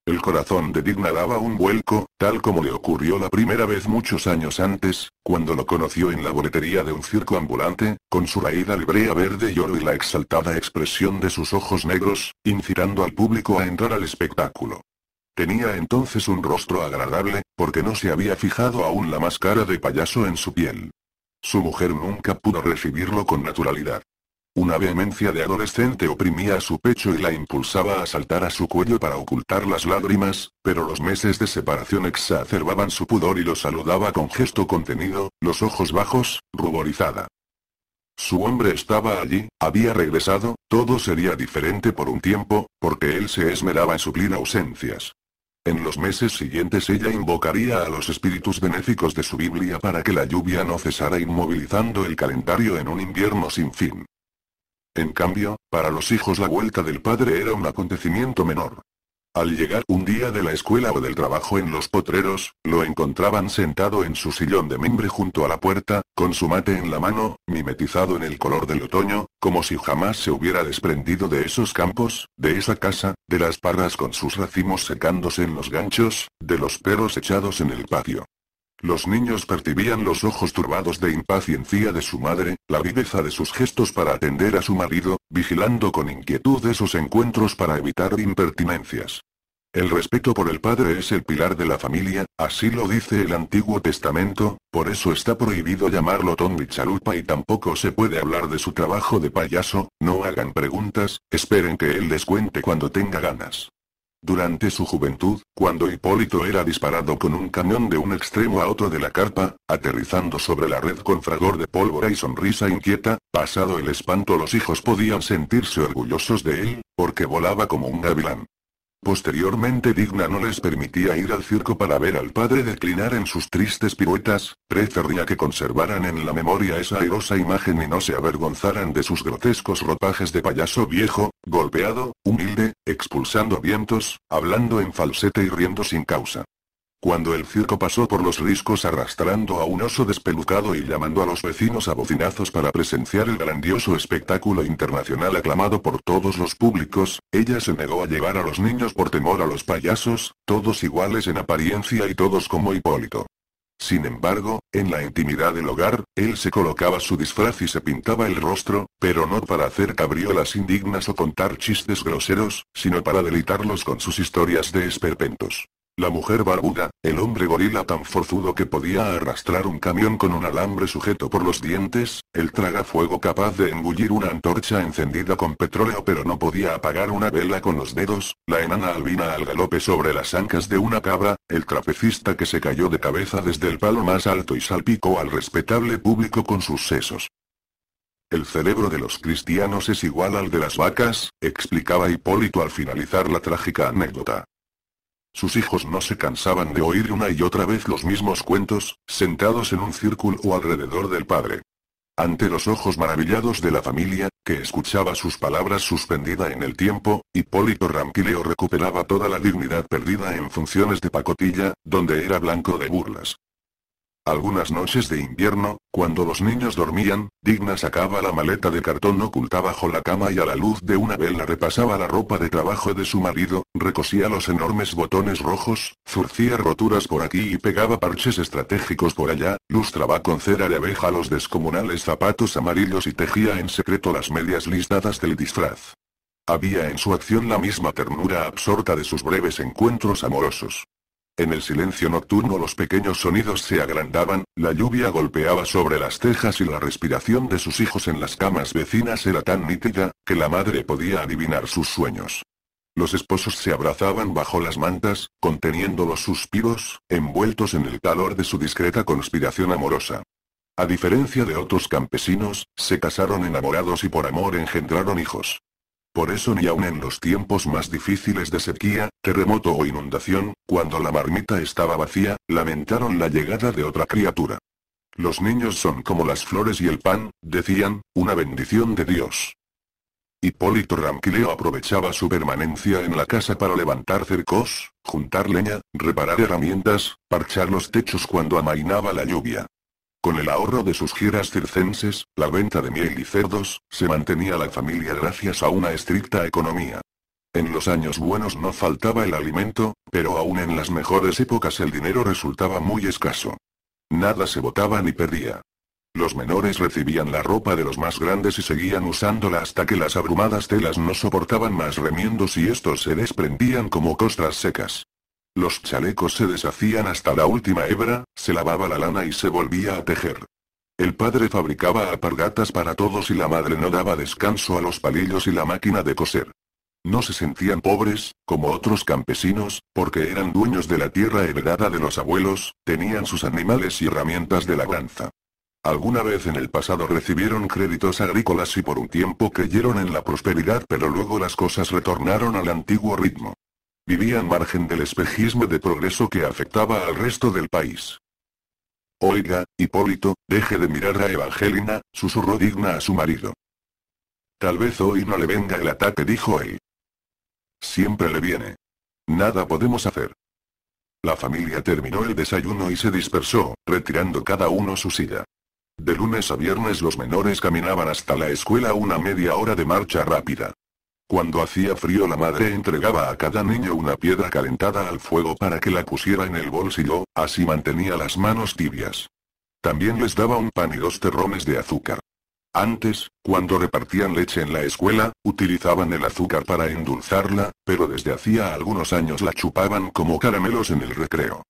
El corazón de Digna daba un vuelco, tal como le ocurrió la primera vez muchos años antes, cuando lo conoció en la boletería de un circo ambulante, con su raída librea verde y oro y la exaltada expresión de sus ojos negros, incitando al público a entrar al espectáculo. Tenía entonces un rostro agradable, porque no se había fijado aún la máscara de payaso en su piel. Su mujer nunca pudo recibirlo con naturalidad. Una vehemencia de adolescente oprimía su pecho y la impulsaba a saltar a su cuello para ocultar las lágrimas, pero los meses de separación exacerbaban su pudor y lo saludaba con gesto contenido, los ojos bajos, ruborizada. Su hombre estaba allí, había regresado, todo sería diferente por un tiempo, porque él se esmeraba en suplir ausencias. En los meses siguientes ella invocaría a los espíritus benéficos de su Biblia para que la lluvia no cesara inmovilizando el calendario en un invierno sin fin. En cambio, para los hijos la vuelta del padre era un acontecimiento menor. Al llegar un día de la escuela o del trabajo en los potreros, lo encontraban sentado en su sillón de mimbre junto a la puerta, con su mate en la mano, mimetizado en el color del otoño, como si jamás se hubiera desprendido de esos campos, de esa casa, de las parras con sus racimos secándose en los ganchos, de los perros echados en el patio. Los niños percibían los ojos turbados de impaciencia de su madre, la viveza de sus gestos para atender a su marido, vigilando con inquietud de sus encuentros para evitar impertinencias. El respeto por el padre es el pilar de la familia, así lo dice el Antiguo Testamento, por eso está prohibido llamarlo Tom Chalupa y tampoco se puede hablar de su trabajo de payaso, no hagan preguntas, esperen que él les cuente cuando tenga ganas. Durante su juventud, cuando Hipólito era disparado con un cañón de un extremo a otro de la carpa, aterrizando sobre la red con fragor de pólvora y sonrisa inquieta, pasado el espanto los hijos podían sentirse orgullosos de él, porque volaba como un gavilán. Posteriormente Digna no les permitía ir al circo para ver al padre declinar en sus tristes piruetas, prefería que conservaran en la memoria esa airosa imagen y no se avergonzaran de sus grotescos ropajes de payaso viejo, golpeado, humilde, expulsando vientos, hablando en falsete y riendo sin causa. Cuando el circo pasó por los riscos arrastrando a un oso despelucado y llamando a los vecinos a bocinazos para presenciar el grandioso espectáculo internacional aclamado por todos los públicos, ella se negó a llevar a los niños por temor a los payasos, todos iguales en apariencia y todos como Hipólito. Sin embargo, en la intimidad del hogar, él se colocaba su disfraz y se pintaba el rostro, pero no para hacer cabriolas indignas o contar chistes groseros, sino para deleitarlos con sus historias de esperpentos. La mujer barbuda, el hombre gorila tan forzudo que podía arrastrar un camión con un alambre sujeto por los dientes, el tragafuego capaz de engullir una antorcha encendida con petróleo pero no podía apagar una vela con los dedos, la enana albina al galope sobre las ancas de una cabra, el trapecista que se cayó de cabeza desde el palo más alto y salpicó al respetable público con sus sesos. El cerebro de los cristianos es igual al de las vacas, explicaba Hipólito al finalizar la trágica anécdota. Sus hijos no se cansaban de oír una y otra vez los mismos cuentos, sentados en un círculo o alrededor del padre. Ante los ojos maravillados de la familia, que escuchaba sus palabras suspendida en el tiempo, Hipólito Ramquileo recuperaba toda la dignidad perdida en funciones de pacotilla, donde era blanco de burlas. Algunas noches de invierno, cuando los niños dormían, Digna sacaba la maleta de cartón oculta bajo la cama y a la luz de una vela repasaba la ropa de trabajo de su marido, recosía los enormes botones rojos, zurcía roturas por aquí y pegaba parches estratégicos por allá, lustraba con cera de abeja los descomunales zapatos amarillos y tejía en secreto las medias listadas del disfraz. Había en su acción la misma ternura absorta de sus breves encuentros amorosos. En el silencio nocturno los pequeños sonidos se agrandaban, la lluvia golpeaba sobre las tejas y la respiración de sus hijos en las camas vecinas era tan nítida, que la madre podía adivinar sus sueños. Los esposos se abrazaban bajo las mantas, conteniendo los suspiros, envueltos en el calor de su discreta conspiración amorosa. A diferencia de otros campesinos, se casaron enamorados y por amor engendraron hijos. Por eso ni aun en los tiempos más difíciles de sequía, terremoto o inundación, cuando la marmita estaba vacía, lamentaron la llegada de otra criatura. Los niños son como las flores y el pan, decían, una bendición de Dios. Hipólito Ramquileo aprovechaba su permanencia en la casa para levantar cercos, juntar leña, reparar herramientas, parchar los techos cuando amainaba la lluvia. Con el ahorro de sus giras circenses, la venta de miel y cerdos, se mantenía la familia gracias a una estricta economía. En los años buenos no faltaba el alimento, pero aún en las mejores épocas el dinero resultaba muy escaso. Nada se botaba ni perdía. Los menores recibían la ropa de los más grandes y seguían usándola hasta que las abrumadas telas no soportaban más remiendos y estos se desprendían como costras secas. Los chalecos se deshacían hasta la última hebra, se lavaba la lana y se volvía a tejer. El padre fabricaba apargatas para todos y la madre no daba descanso a los palillos y la máquina de coser. No se sentían pobres, como otros campesinos, porque eran dueños de la tierra heredada de los abuelos, tenían sus animales y herramientas de labranza. Alguna vez en el pasado recibieron créditos agrícolas y por un tiempo creyeron en la prosperidad pero luego las cosas retornaron al antiguo ritmo. Vivía margen del espejismo de progreso que afectaba al resto del país. Oiga, Hipólito, deje de mirar a Evangelina, susurró digna a su marido. Tal vez hoy no le venga el ataque, dijo él. Siempre le viene. Nada podemos hacer. La familia terminó el desayuno y se dispersó, retirando cada uno su silla. De lunes a viernes los menores caminaban hasta la escuela una media hora de marcha rápida. Cuando hacía frío la madre entregaba a cada niño una piedra calentada al fuego para que la pusiera en el bolsillo, así mantenía las manos tibias. También les daba un pan y dos terrones de azúcar. Antes, cuando repartían leche en la escuela, utilizaban el azúcar para endulzarla, pero desde hacía algunos años la chupaban como caramelos en el recreo.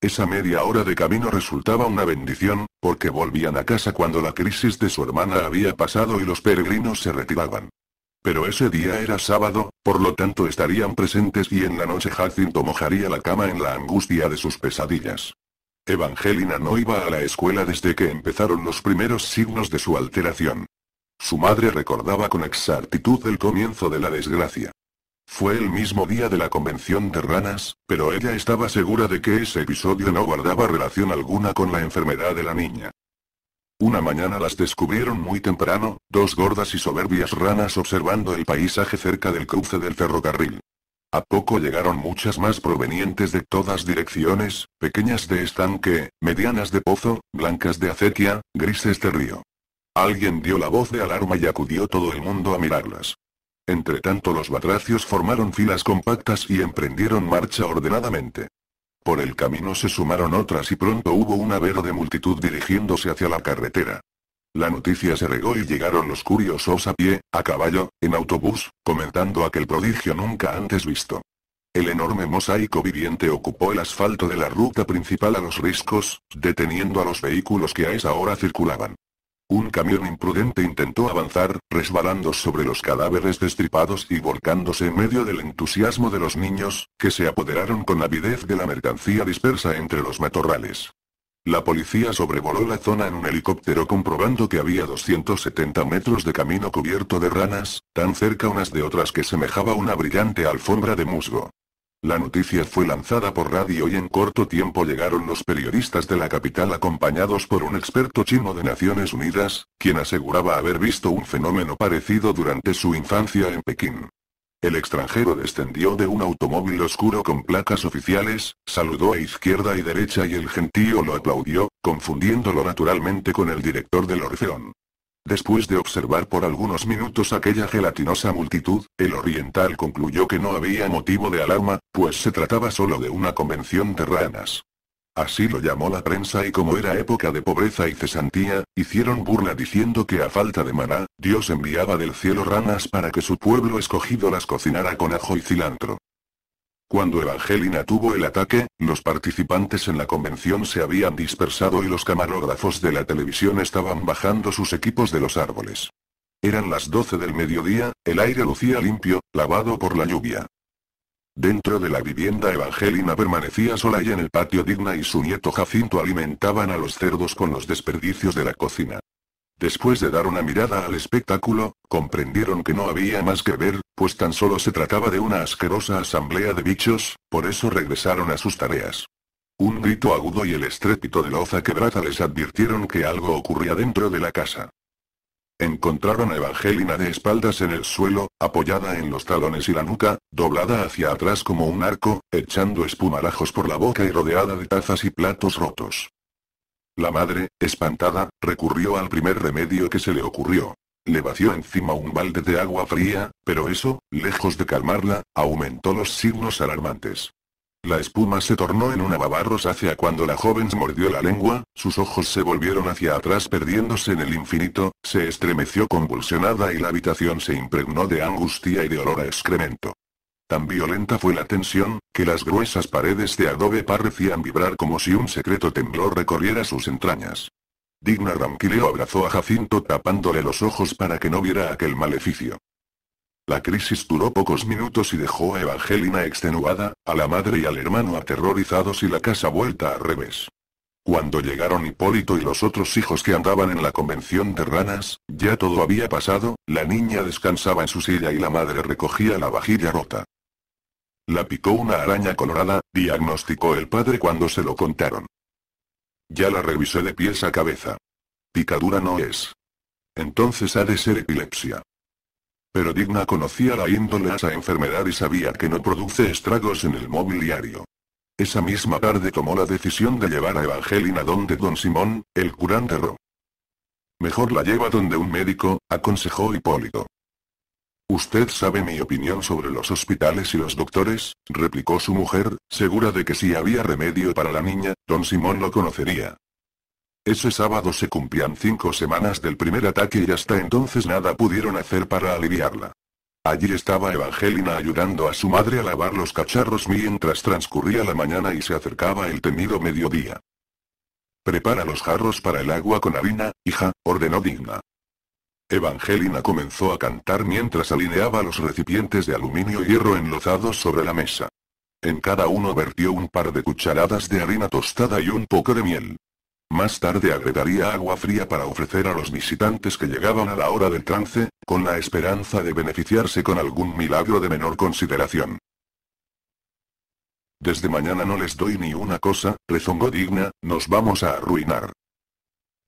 Esa media hora de camino resultaba una bendición, porque volvían a casa cuando la crisis de su hermana había pasado y los peregrinos se retiraban. Pero ese día era sábado, por lo tanto estarían presentes y en la noche Jacinto mojaría la cama en la angustia de sus pesadillas. Evangelina no iba a la escuela desde que empezaron los primeros signos de su alteración. Su madre recordaba con exactitud el comienzo de la desgracia. Fue el mismo día de la convención de ranas, pero ella estaba segura de que ese episodio no guardaba relación alguna con la enfermedad de la niña. Una mañana las descubrieron muy temprano, dos gordas y soberbias ranas observando el paisaje cerca del cruce del ferrocarril. A poco llegaron muchas más provenientes de todas direcciones, pequeñas de estanque, medianas de pozo, blancas de acequia, grises de río. Alguien dio la voz de alarma y acudió todo el mundo a mirarlas. tanto los batracios formaron filas compactas y emprendieron marcha ordenadamente. Por el camino se sumaron otras y pronto hubo un avero de multitud dirigiéndose hacia la carretera. La noticia se regó y llegaron los curiosos a pie, a caballo, en autobús, comentando aquel prodigio nunca antes visto. El enorme mosaico viviente ocupó el asfalto de la ruta principal a los riscos, deteniendo a los vehículos que a esa hora circulaban. Un camión imprudente intentó avanzar, resbalando sobre los cadáveres destripados y volcándose en medio del entusiasmo de los niños, que se apoderaron con avidez de la mercancía dispersa entre los matorrales. La policía sobrevoló la zona en un helicóptero comprobando que había 270 metros de camino cubierto de ranas, tan cerca unas de otras que semejaba una brillante alfombra de musgo. La noticia fue lanzada por radio y en corto tiempo llegaron los periodistas de la capital acompañados por un experto chino de Naciones Unidas, quien aseguraba haber visto un fenómeno parecido durante su infancia en Pekín. El extranjero descendió de un automóvil oscuro con placas oficiales, saludó a izquierda y derecha y el gentío lo aplaudió, confundiéndolo naturalmente con el director del Orfeón. Después de observar por algunos minutos aquella gelatinosa multitud, el oriental concluyó que no había motivo de alarma, pues se trataba solo de una convención de ranas. Así lo llamó la prensa y como era época de pobreza y cesantía, hicieron burla diciendo que a falta de maná, Dios enviaba del cielo ranas para que su pueblo escogido las cocinara con ajo y cilantro. Cuando Evangelina tuvo el ataque, los participantes en la convención se habían dispersado y los camarógrafos de la televisión estaban bajando sus equipos de los árboles. Eran las 12 del mediodía, el aire lucía limpio, lavado por la lluvia. Dentro de la vivienda Evangelina permanecía sola y en el patio Digna y su nieto Jacinto alimentaban a los cerdos con los desperdicios de la cocina. Después de dar una mirada al espectáculo, comprendieron que no había más que ver, pues tan solo se trataba de una asquerosa asamblea de bichos, por eso regresaron a sus tareas. Un grito agudo y el estrépito de la hoza quebrada les advirtieron que algo ocurría dentro de la casa. Encontraron a Evangelina de espaldas en el suelo, apoyada en los talones y la nuca, doblada hacia atrás como un arco, echando espumarajos por la boca y rodeada de tazas y platos rotos. La madre, espantada, recurrió al primer remedio que se le ocurrió. Le vació encima un balde de agua fría, pero eso, lejos de calmarla, aumentó los signos alarmantes. La espuma se tornó en una baba hacia cuando la joven mordió la lengua, sus ojos se volvieron hacia atrás perdiéndose en el infinito, se estremeció convulsionada y la habitación se impregnó de angustia y de olor a excremento. Tan violenta fue la tensión, que las gruesas paredes de adobe parecían vibrar como si un secreto temblor recorriera sus entrañas. Digna Ramquileo abrazó a Jacinto tapándole los ojos para que no viera aquel maleficio. La crisis duró pocos minutos y dejó a Evangelina extenuada, a la madre y al hermano aterrorizados y la casa vuelta al revés. Cuando llegaron Hipólito y los otros hijos que andaban en la convención de ranas, ya todo había pasado, la niña descansaba en su silla y la madre recogía la vajilla rota. La picó una araña colorada, diagnosticó el padre cuando se lo contaron. Ya la revisé de pies a cabeza. Picadura no es. Entonces ha de ser epilepsia. Pero Digna conocía la índole a esa enfermedad y sabía que no produce estragos en el mobiliario. Esa misma tarde tomó la decisión de llevar a Evangelina donde don Simón, el curandero. Mejor la lleva donde un médico, aconsejó Hipólito. Usted sabe mi opinión sobre los hospitales y los doctores, replicó su mujer, segura de que si había remedio para la niña, don Simón lo conocería. Ese sábado se cumplían cinco semanas del primer ataque y hasta entonces nada pudieron hacer para aliviarla. Allí estaba Evangelina ayudando a su madre a lavar los cacharros mientras transcurría la mañana y se acercaba el temido mediodía. Prepara los jarros para el agua con harina, hija, ordenó Digna. Evangelina comenzó a cantar mientras alineaba los recipientes de aluminio y hierro enlozados sobre la mesa. En cada uno vertió un par de cucharadas de harina tostada y un poco de miel. Más tarde agregaría agua fría para ofrecer a los visitantes que llegaban a la hora del trance, con la esperanza de beneficiarse con algún milagro de menor consideración. Desde mañana no les doy ni una cosa, rezongo digna, nos vamos a arruinar.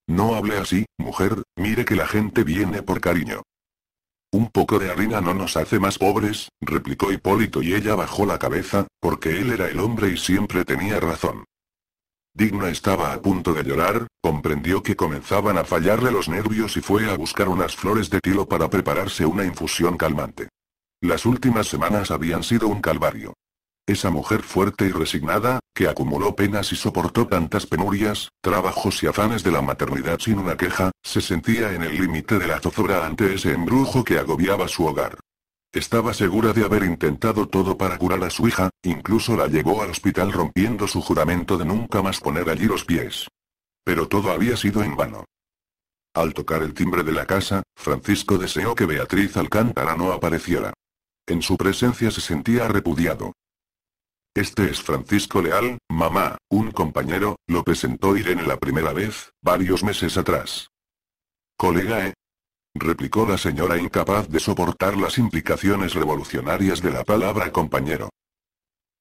No hable así, mujer, mire que la gente viene por cariño. Un poco de harina no nos hace más pobres, replicó Hipólito y ella bajó la cabeza, porque él era el hombre y siempre tenía razón. Digna estaba a punto de llorar, comprendió que comenzaban a fallarle los nervios y fue a buscar unas flores de tilo para prepararse una infusión calmante. Las últimas semanas habían sido un calvario esa mujer fuerte y resignada, que acumuló penas y soportó tantas penurias, trabajos y afanes de la maternidad sin una queja, se sentía en el límite de la zozobra ante ese embrujo que agobiaba su hogar. Estaba segura de haber intentado todo para curar a su hija, incluso la llevó al hospital rompiendo su juramento de nunca más poner allí los pies. Pero todo había sido en vano. Al tocar el timbre de la casa, Francisco deseó que Beatriz Alcántara no apareciera. En su presencia se sentía repudiado. Este es Francisco Leal, mamá, un compañero, lo presentó Irene la primera vez, varios meses atrás. Colega, ¿eh? replicó la señora incapaz de soportar las implicaciones revolucionarias de la palabra compañero.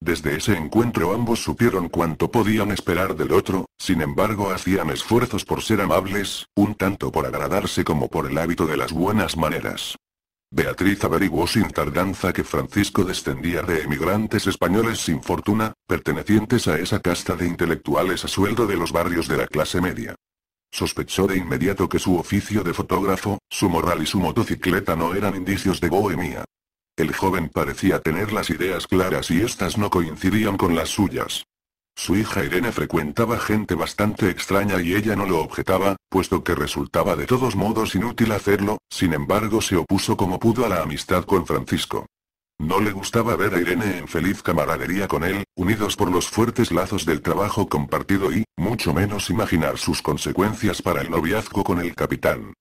Desde ese encuentro ambos supieron cuánto podían esperar del otro, sin embargo hacían esfuerzos por ser amables, un tanto por agradarse como por el hábito de las buenas maneras. Beatriz averiguó sin tardanza que Francisco descendía de emigrantes españoles sin fortuna, pertenecientes a esa casta de intelectuales a sueldo de los barrios de la clase media. Sospechó de inmediato que su oficio de fotógrafo, su moral y su motocicleta no eran indicios de bohemia. El joven parecía tener las ideas claras y éstas no coincidían con las suyas. Su hija Irene frecuentaba gente bastante extraña y ella no lo objetaba, puesto que resultaba de todos modos inútil hacerlo, sin embargo se opuso como pudo a la amistad con Francisco. No le gustaba ver a Irene en feliz camaradería con él, unidos por los fuertes lazos del trabajo compartido y, mucho menos imaginar sus consecuencias para el noviazgo con el capitán.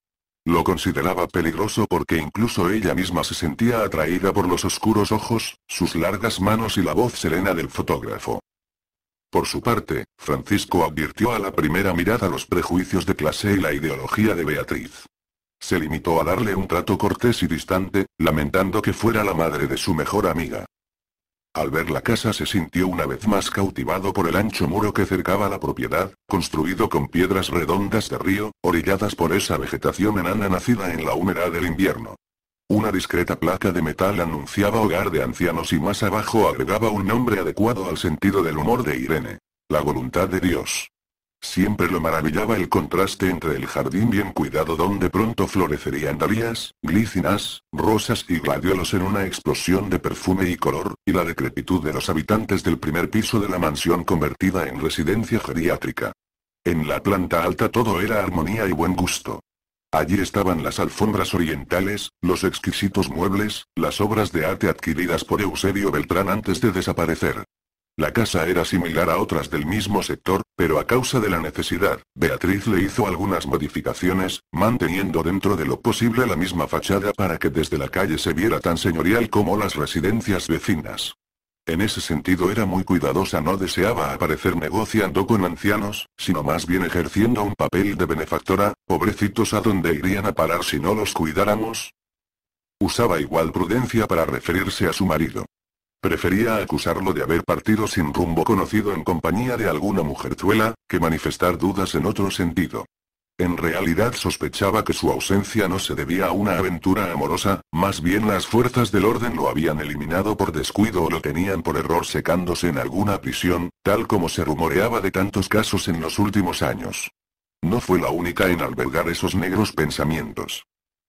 Lo consideraba peligroso porque incluso ella misma se sentía atraída por los oscuros ojos, sus largas manos y la voz serena del fotógrafo. Por su parte, Francisco advirtió a la primera mirada los prejuicios de clase y la ideología de Beatriz. Se limitó a darle un trato cortés y distante, lamentando que fuera la madre de su mejor amiga. Al ver la casa se sintió una vez más cautivado por el ancho muro que cercaba la propiedad, construido con piedras redondas de río, orilladas por esa vegetación enana nacida en la humedad del invierno. Una discreta placa de metal anunciaba hogar de ancianos y más abajo agregaba un nombre adecuado al sentido del humor de Irene. La voluntad de Dios. Siempre lo maravillaba el contraste entre el jardín bien cuidado donde pronto florecerían dalias, glicinas, rosas y gladiolos en una explosión de perfume y color, y la decrepitud de los habitantes del primer piso de la mansión convertida en residencia geriátrica. En la planta alta todo era armonía y buen gusto. Allí estaban las alfombras orientales, los exquisitos muebles, las obras de arte adquiridas por Eusebio Beltrán antes de desaparecer. La casa era similar a otras del mismo sector, pero a causa de la necesidad, Beatriz le hizo algunas modificaciones, manteniendo dentro de lo posible la misma fachada para que desde la calle se viera tan señorial como las residencias vecinas. En ese sentido era muy cuidadosa, no deseaba aparecer negociando con ancianos, sino más bien ejerciendo un papel de benefactora, pobrecitos a dónde irían a parar si no los cuidáramos. Usaba igual prudencia para referirse a su marido. Prefería acusarlo de haber partido sin rumbo conocido en compañía de alguna mujerzuela, que manifestar dudas en otro sentido. En realidad sospechaba que su ausencia no se debía a una aventura amorosa, más bien las fuerzas del orden lo habían eliminado por descuido o lo tenían por error secándose en alguna prisión, tal como se rumoreaba de tantos casos en los últimos años. No fue la única en albergar esos negros pensamientos.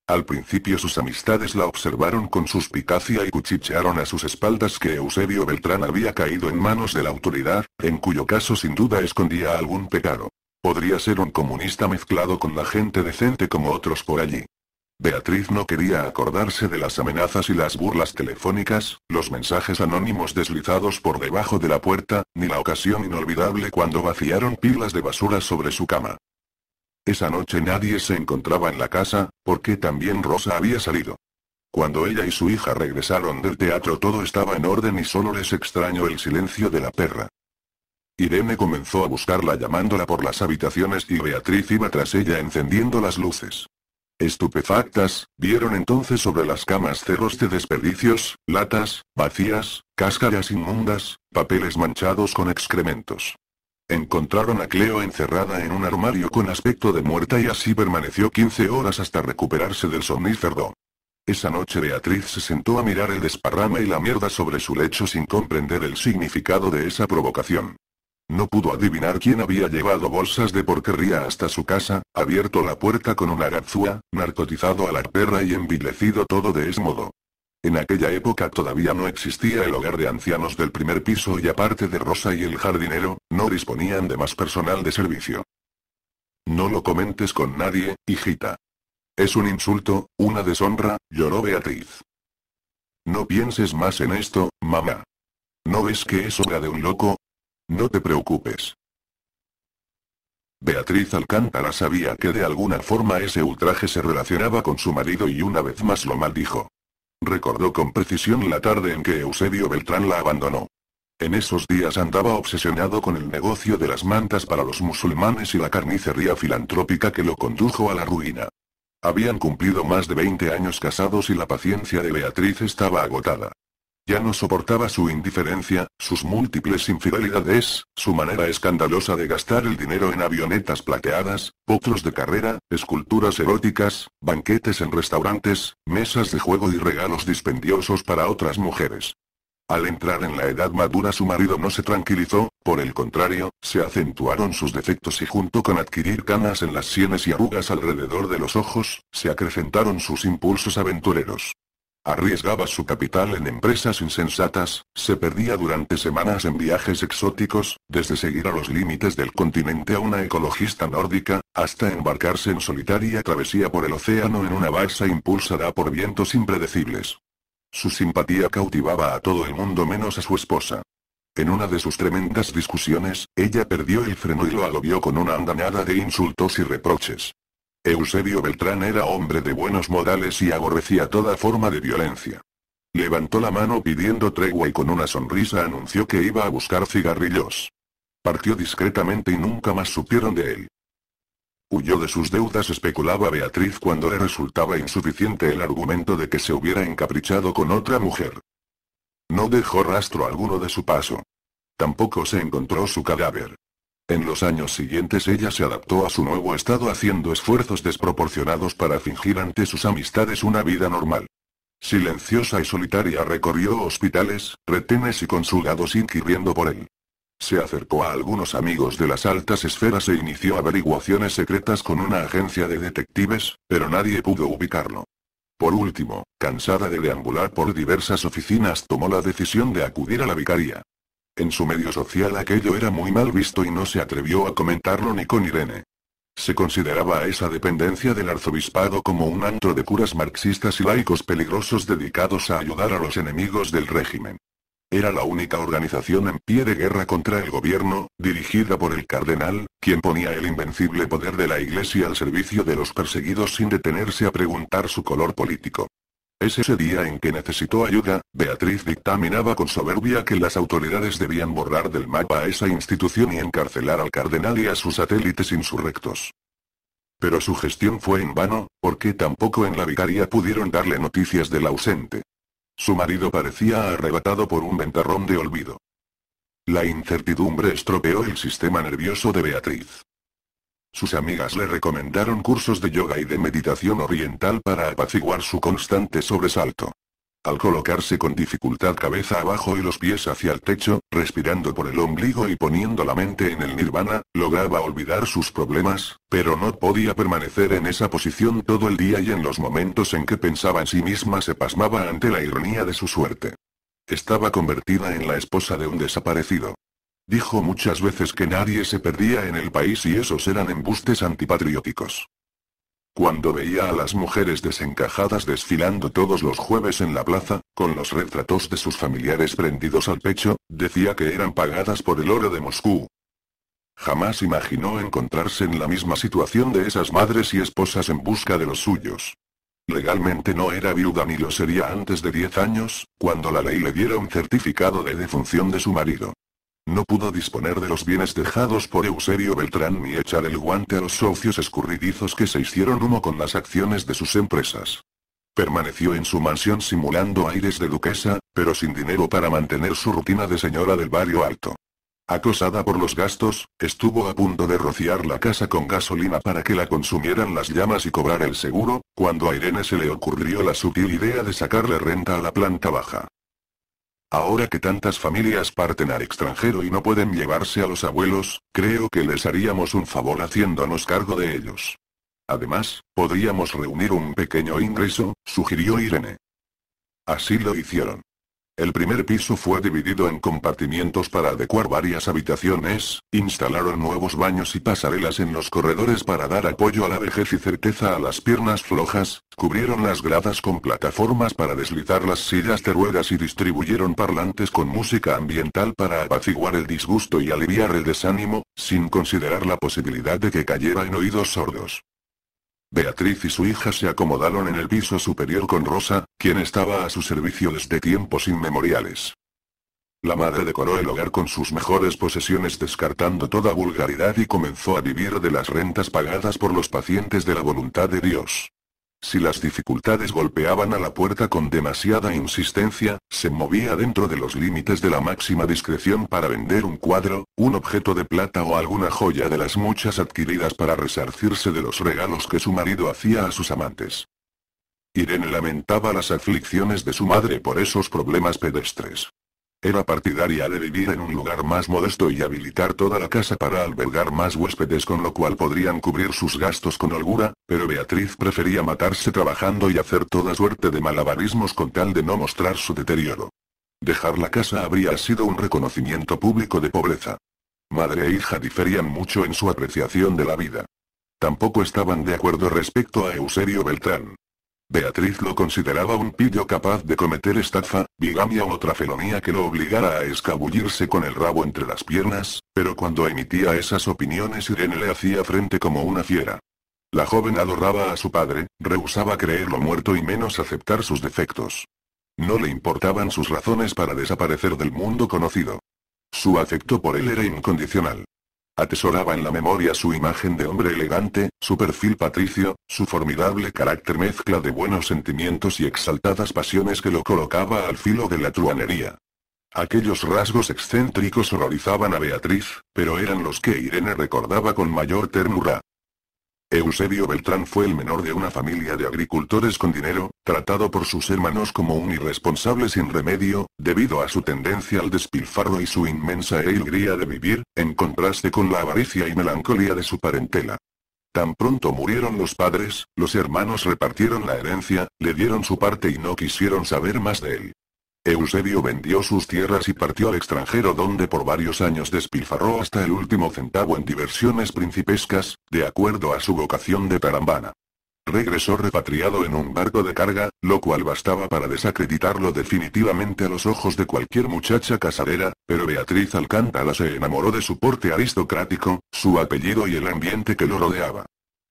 Al principio sus amistades la observaron con suspicacia y cuchichearon a sus espaldas que Eusebio Beltrán había caído en manos de la autoridad, en cuyo caso sin duda escondía algún pecado. Podría ser un comunista mezclado con la gente decente como otros por allí. Beatriz no quería acordarse de las amenazas y las burlas telefónicas, los mensajes anónimos deslizados por debajo de la puerta, ni la ocasión inolvidable cuando vaciaron pilas de basura sobre su cama. Esa noche nadie se encontraba en la casa, porque también Rosa había salido. Cuando ella y su hija regresaron del teatro todo estaba en orden y solo les extrañó el silencio de la perra. Irene comenzó a buscarla llamándola por las habitaciones y Beatriz iba tras ella encendiendo las luces. Estupefactas, vieron entonces sobre las camas cerros de desperdicios, latas, vacías, cáscaras inmundas, papeles manchados con excrementos. Encontraron a Cleo encerrada en un armario con aspecto de muerta y así permaneció 15 horas hasta recuperarse del somnífero. Esa noche Beatriz se sentó a mirar el desparrame y la mierda sobre su lecho sin comprender el significado de esa provocación. No pudo adivinar quién había llevado bolsas de porquería hasta su casa, abierto la puerta con una garzúa, narcotizado a la perra y envilecido todo de ese modo. En aquella época todavía no existía el hogar de ancianos del primer piso y aparte de Rosa y el jardinero, no disponían de más personal de servicio. No lo comentes con nadie, hijita. Es un insulto, una deshonra, lloró Beatriz. No pienses más en esto, mamá. ¿No ves que es obra de un loco, no te preocupes. Beatriz Alcántara sabía que de alguna forma ese ultraje se relacionaba con su marido y una vez más lo maldijo. Recordó con precisión la tarde en que Eusebio Beltrán la abandonó. En esos días andaba obsesionado con el negocio de las mantas para los musulmanes y la carnicería filantrópica que lo condujo a la ruina. Habían cumplido más de 20 años casados y la paciencia de Beatriz estaba agotada. Ya no soportaba su indiferencia, sus múltiples infidelidades, su manera escandalosa de gastar el dinero en avionetas plateadas, potros de carrera, esculturas eróticas, banquetes en restaurantes, mesas de juego y regalos dispendiosos para otras mujeres. Al entrar en la edad madura su marido no se tranquilizó, por el contrario, se acentuaron sus defectos y junto con adquirir canas en las sienes y arrugas alrededor de los ojos, se acrecentaron sus impulsos aventureros. Arriesgaba su capital en empresas insensatas, se perdía durante semanas en viajes exóticos, desde seguir a los límites del continente a una ecologista nórdica, hasta embarcarse en solitaria travesía por el océano en una balsa impulsada por vientos impredecibles. Su simpatía cautivaba a todo el mundo menos a su esposa. En una de sus tremendas discusiones, ella perdió el freno y lo agobió con una andanada de insultos y reproches. Eusebio Beltrán era hombre de buenos modales y aborrecía toda forma de violencia. Levantó la mano pidiendo tregua y con una sonrisa anunció que iba a buscar cigarrillos. Partió discretamente y nunca más supieron de él. Huyó de sus deudas, especulaba Beatriz cuando le resultaba insuficiente el argumento de que se hubiera encaprichado con otra mujer. No dejó rastro alguno de su paso. Tampoco se encontró su cadáver. En los años siguientes ella se adaptó a su nuevo estado haciendo esfuerzos desproporcionados para fingir ante sus amistades una vida normal. Silenciosa y solitaria recorrió hospitales, retenes y consulados inquiriendo por él. Se acercó a algunos amigos de las altas esferas e inició averiguaciones secretas con una agencia de detectives, pero nadie pudo ubicarlo. Por último, cansada de deambular por diversas oficinas, tomó la decisión de acudir a la vicaría. En su medio social aquello era muy mal visto y no se atrevió a comentarlo ni con Irene. Se consideraba esa dependencia del arzobispado como un antro de curas marxistas y laicos peligrosos dedicados a ayudar a los enemigos del régimen. Era la única organización en pie de guerra contra el gobierno, dirigida por el cardenal, quien ponía el invencible poder de la iglesia al servicio de los perseguidos sin detenerse a preguntar su color político ese día en que necesitó ayuda, Beatriz dictaminaba con soberbia que las autoridades debían borrar del mapa a esa institución y encarcelar al cardenal y a sus satélites insurrectos. Pero su gestión fue en vano, porque tampoco en la vicaría pudieron darle noticias del ausente. Su marido parecía arrebatado por un ventarrón de olvido. La incertidumbre estropeó el sistema nervioso de Beatriz. Sus amigas le recomendaron cursos de yoga y de meditación oriental para apaciguar su constante sobresalto. Al colocarse con dificultad cabeza abajo y los pies hacia el techo, respirando por el ombligo y poniendo la mente en el nirvana, lograba olvidar sus problemas, pero no podía permanecer en esa posición todo el día y en los momentos en que pensaba en sí misma se pasmaba ante la ironía de su suerte. Estaba convertida en la esposa de un desaparecido. Dijo muchas veces que nadie se perdía en el país y esos eran embustes antipatrióticos. Cuando veía a las mujeres desencajadas desfilando todos los jueves en la plaza, con los retratos de sus familiares prendidos al pecho, decía que eran pagadas por el oro de Moscú. Jamás imaginó encontrarse en la misma situación de esas madres y esposas en busca de los suyos. Legalmente no era viuda ni lo sería antes de 10 años, cuando la ley le diera un certificado de defunción de su marido. No pudo disponer de los bienes dejados por Eusebio Beltrán ni echar el guante a los socios escurridizos que se hicieron humo con las acciones de sus empresas. Permaneció en su mansión simulando aires de duquesa, pero sin dinero para mantener su rutina de señora del barrio alto. Acosada por los gastos, estuvo a punto de rociar la casa con gasolina para que la consumieran las llamas y cobrar el seguro, cuando a Irene se le ocurrió la sutil idea de sacarle renta a la planta baja. Ahora que tantas familias parten al extranjero y no pueden llevarse a los abuelos, creo que les haríamos un favor haciéndonos cargo de ellos. Además, podríamos reunir un pequeño ingreso, sugirió Irene. Así lo hicieron. El primer piso fue dividido en compartimientos para adecuar varias habitaciones, instalaron nuevos baños y pasarelas en los corredores para dar apoyo a la vejez y certeza a las piernas flojas, cubrieron las gradas con plataformas para deslizar las sillas de ruedas y distribuyeron parlantes con música ambiental para apaciguar el disgusto y aliviar el desánimo, sin considerar la posibilidad de que cayera en oídos sordos. Beatriz y su hija se acomodaron en el piso superior con Rosa, quien estaba a su servicio desde tiempos inmemoriales. La madre decoró el hogar con sus mejores posesiones descartando toda vulgaridad y comenzó a vivir de las rentas pagadas por los pacientes de la voluntad de Dios. Si las dificultades golpeaban a la puerta con demasiada insistencia, se movía dentro de los límites de la máxima discreción para vender un cuadro, un objeto de plata o alguna joya de las muchas adquiridas para resarcirse de los regalos que su marido hacía a sus amantes. Irene lamentaba las aflicciones de su madre por esos problemas pedestres. Era partidaria de vivir en un lugar más modesto y habilitar toda la casa para albergar más huéspedes con lo cual podrían cubrir sus gastos con holgura, pero Beatriz prefería matarse trabajando y hacer toda suerte de malabarismos con tal de no mostrar su deterioro. Dejar la casa habría sido un reconocimiento público de pobreza. Madre e hija diferían mucho en su apreciación de la vida. Tampoco estaban de acuerdo respecto a Eusebio Beltrán. Beatriz lo consideraba un pillo capaz de cometer estafa, bigamia u otra felonía que lo obligara a escabullirse con el rabo entre las piernas, pero cuando emitía esas opiniones Irene le hacía frente como una fiera. La joven adoraba a su padre, rehusaba creerlo muerto y menos aceptar sus defectos. No le importaban sus razones para desaparecer del mundo conocido. Su afecto por él era incondicional. Atesoraba en la memoria su imagen de hombre elegante, su perfil patricio, su formidable carácter mezcla de buenos sentimientos y exaltadas pasiones que lo colocaba al filo de la truanería. Aquellos rasgos excéntricos horrorizaban a Beatriz, pero eran los que Irene recordaba con mayor ternura. Eusebio Beltrán fue el menor de una familia de agricultores con dinero, tratado por sus hermanos como un irresponsable sin remedio, debido a su tendencia al despilfarro y su inmensa alegría de vivir, en contraste con la avaricia y melancolía de su parentela. Tan pronto murieron los padres, los hermanos repartieron la herencia, le dieron su parte y no quisieron saber más de él. Eusebio vendió sus tierras y partió al extranjero donde por varios años despilfarró hasta el último centavo en diversiones principescas, de acuerdo a su vocación de tarambana. Regresó repatriado en un barco de carga, lo cual bastaba para desacreditarlo definitivamente a los ojos de cualquier muchacha casadera, pero Beatriz Alcántara se enamoró de su porte aristocrático, su apellido y el ambiente que lo rodeaba.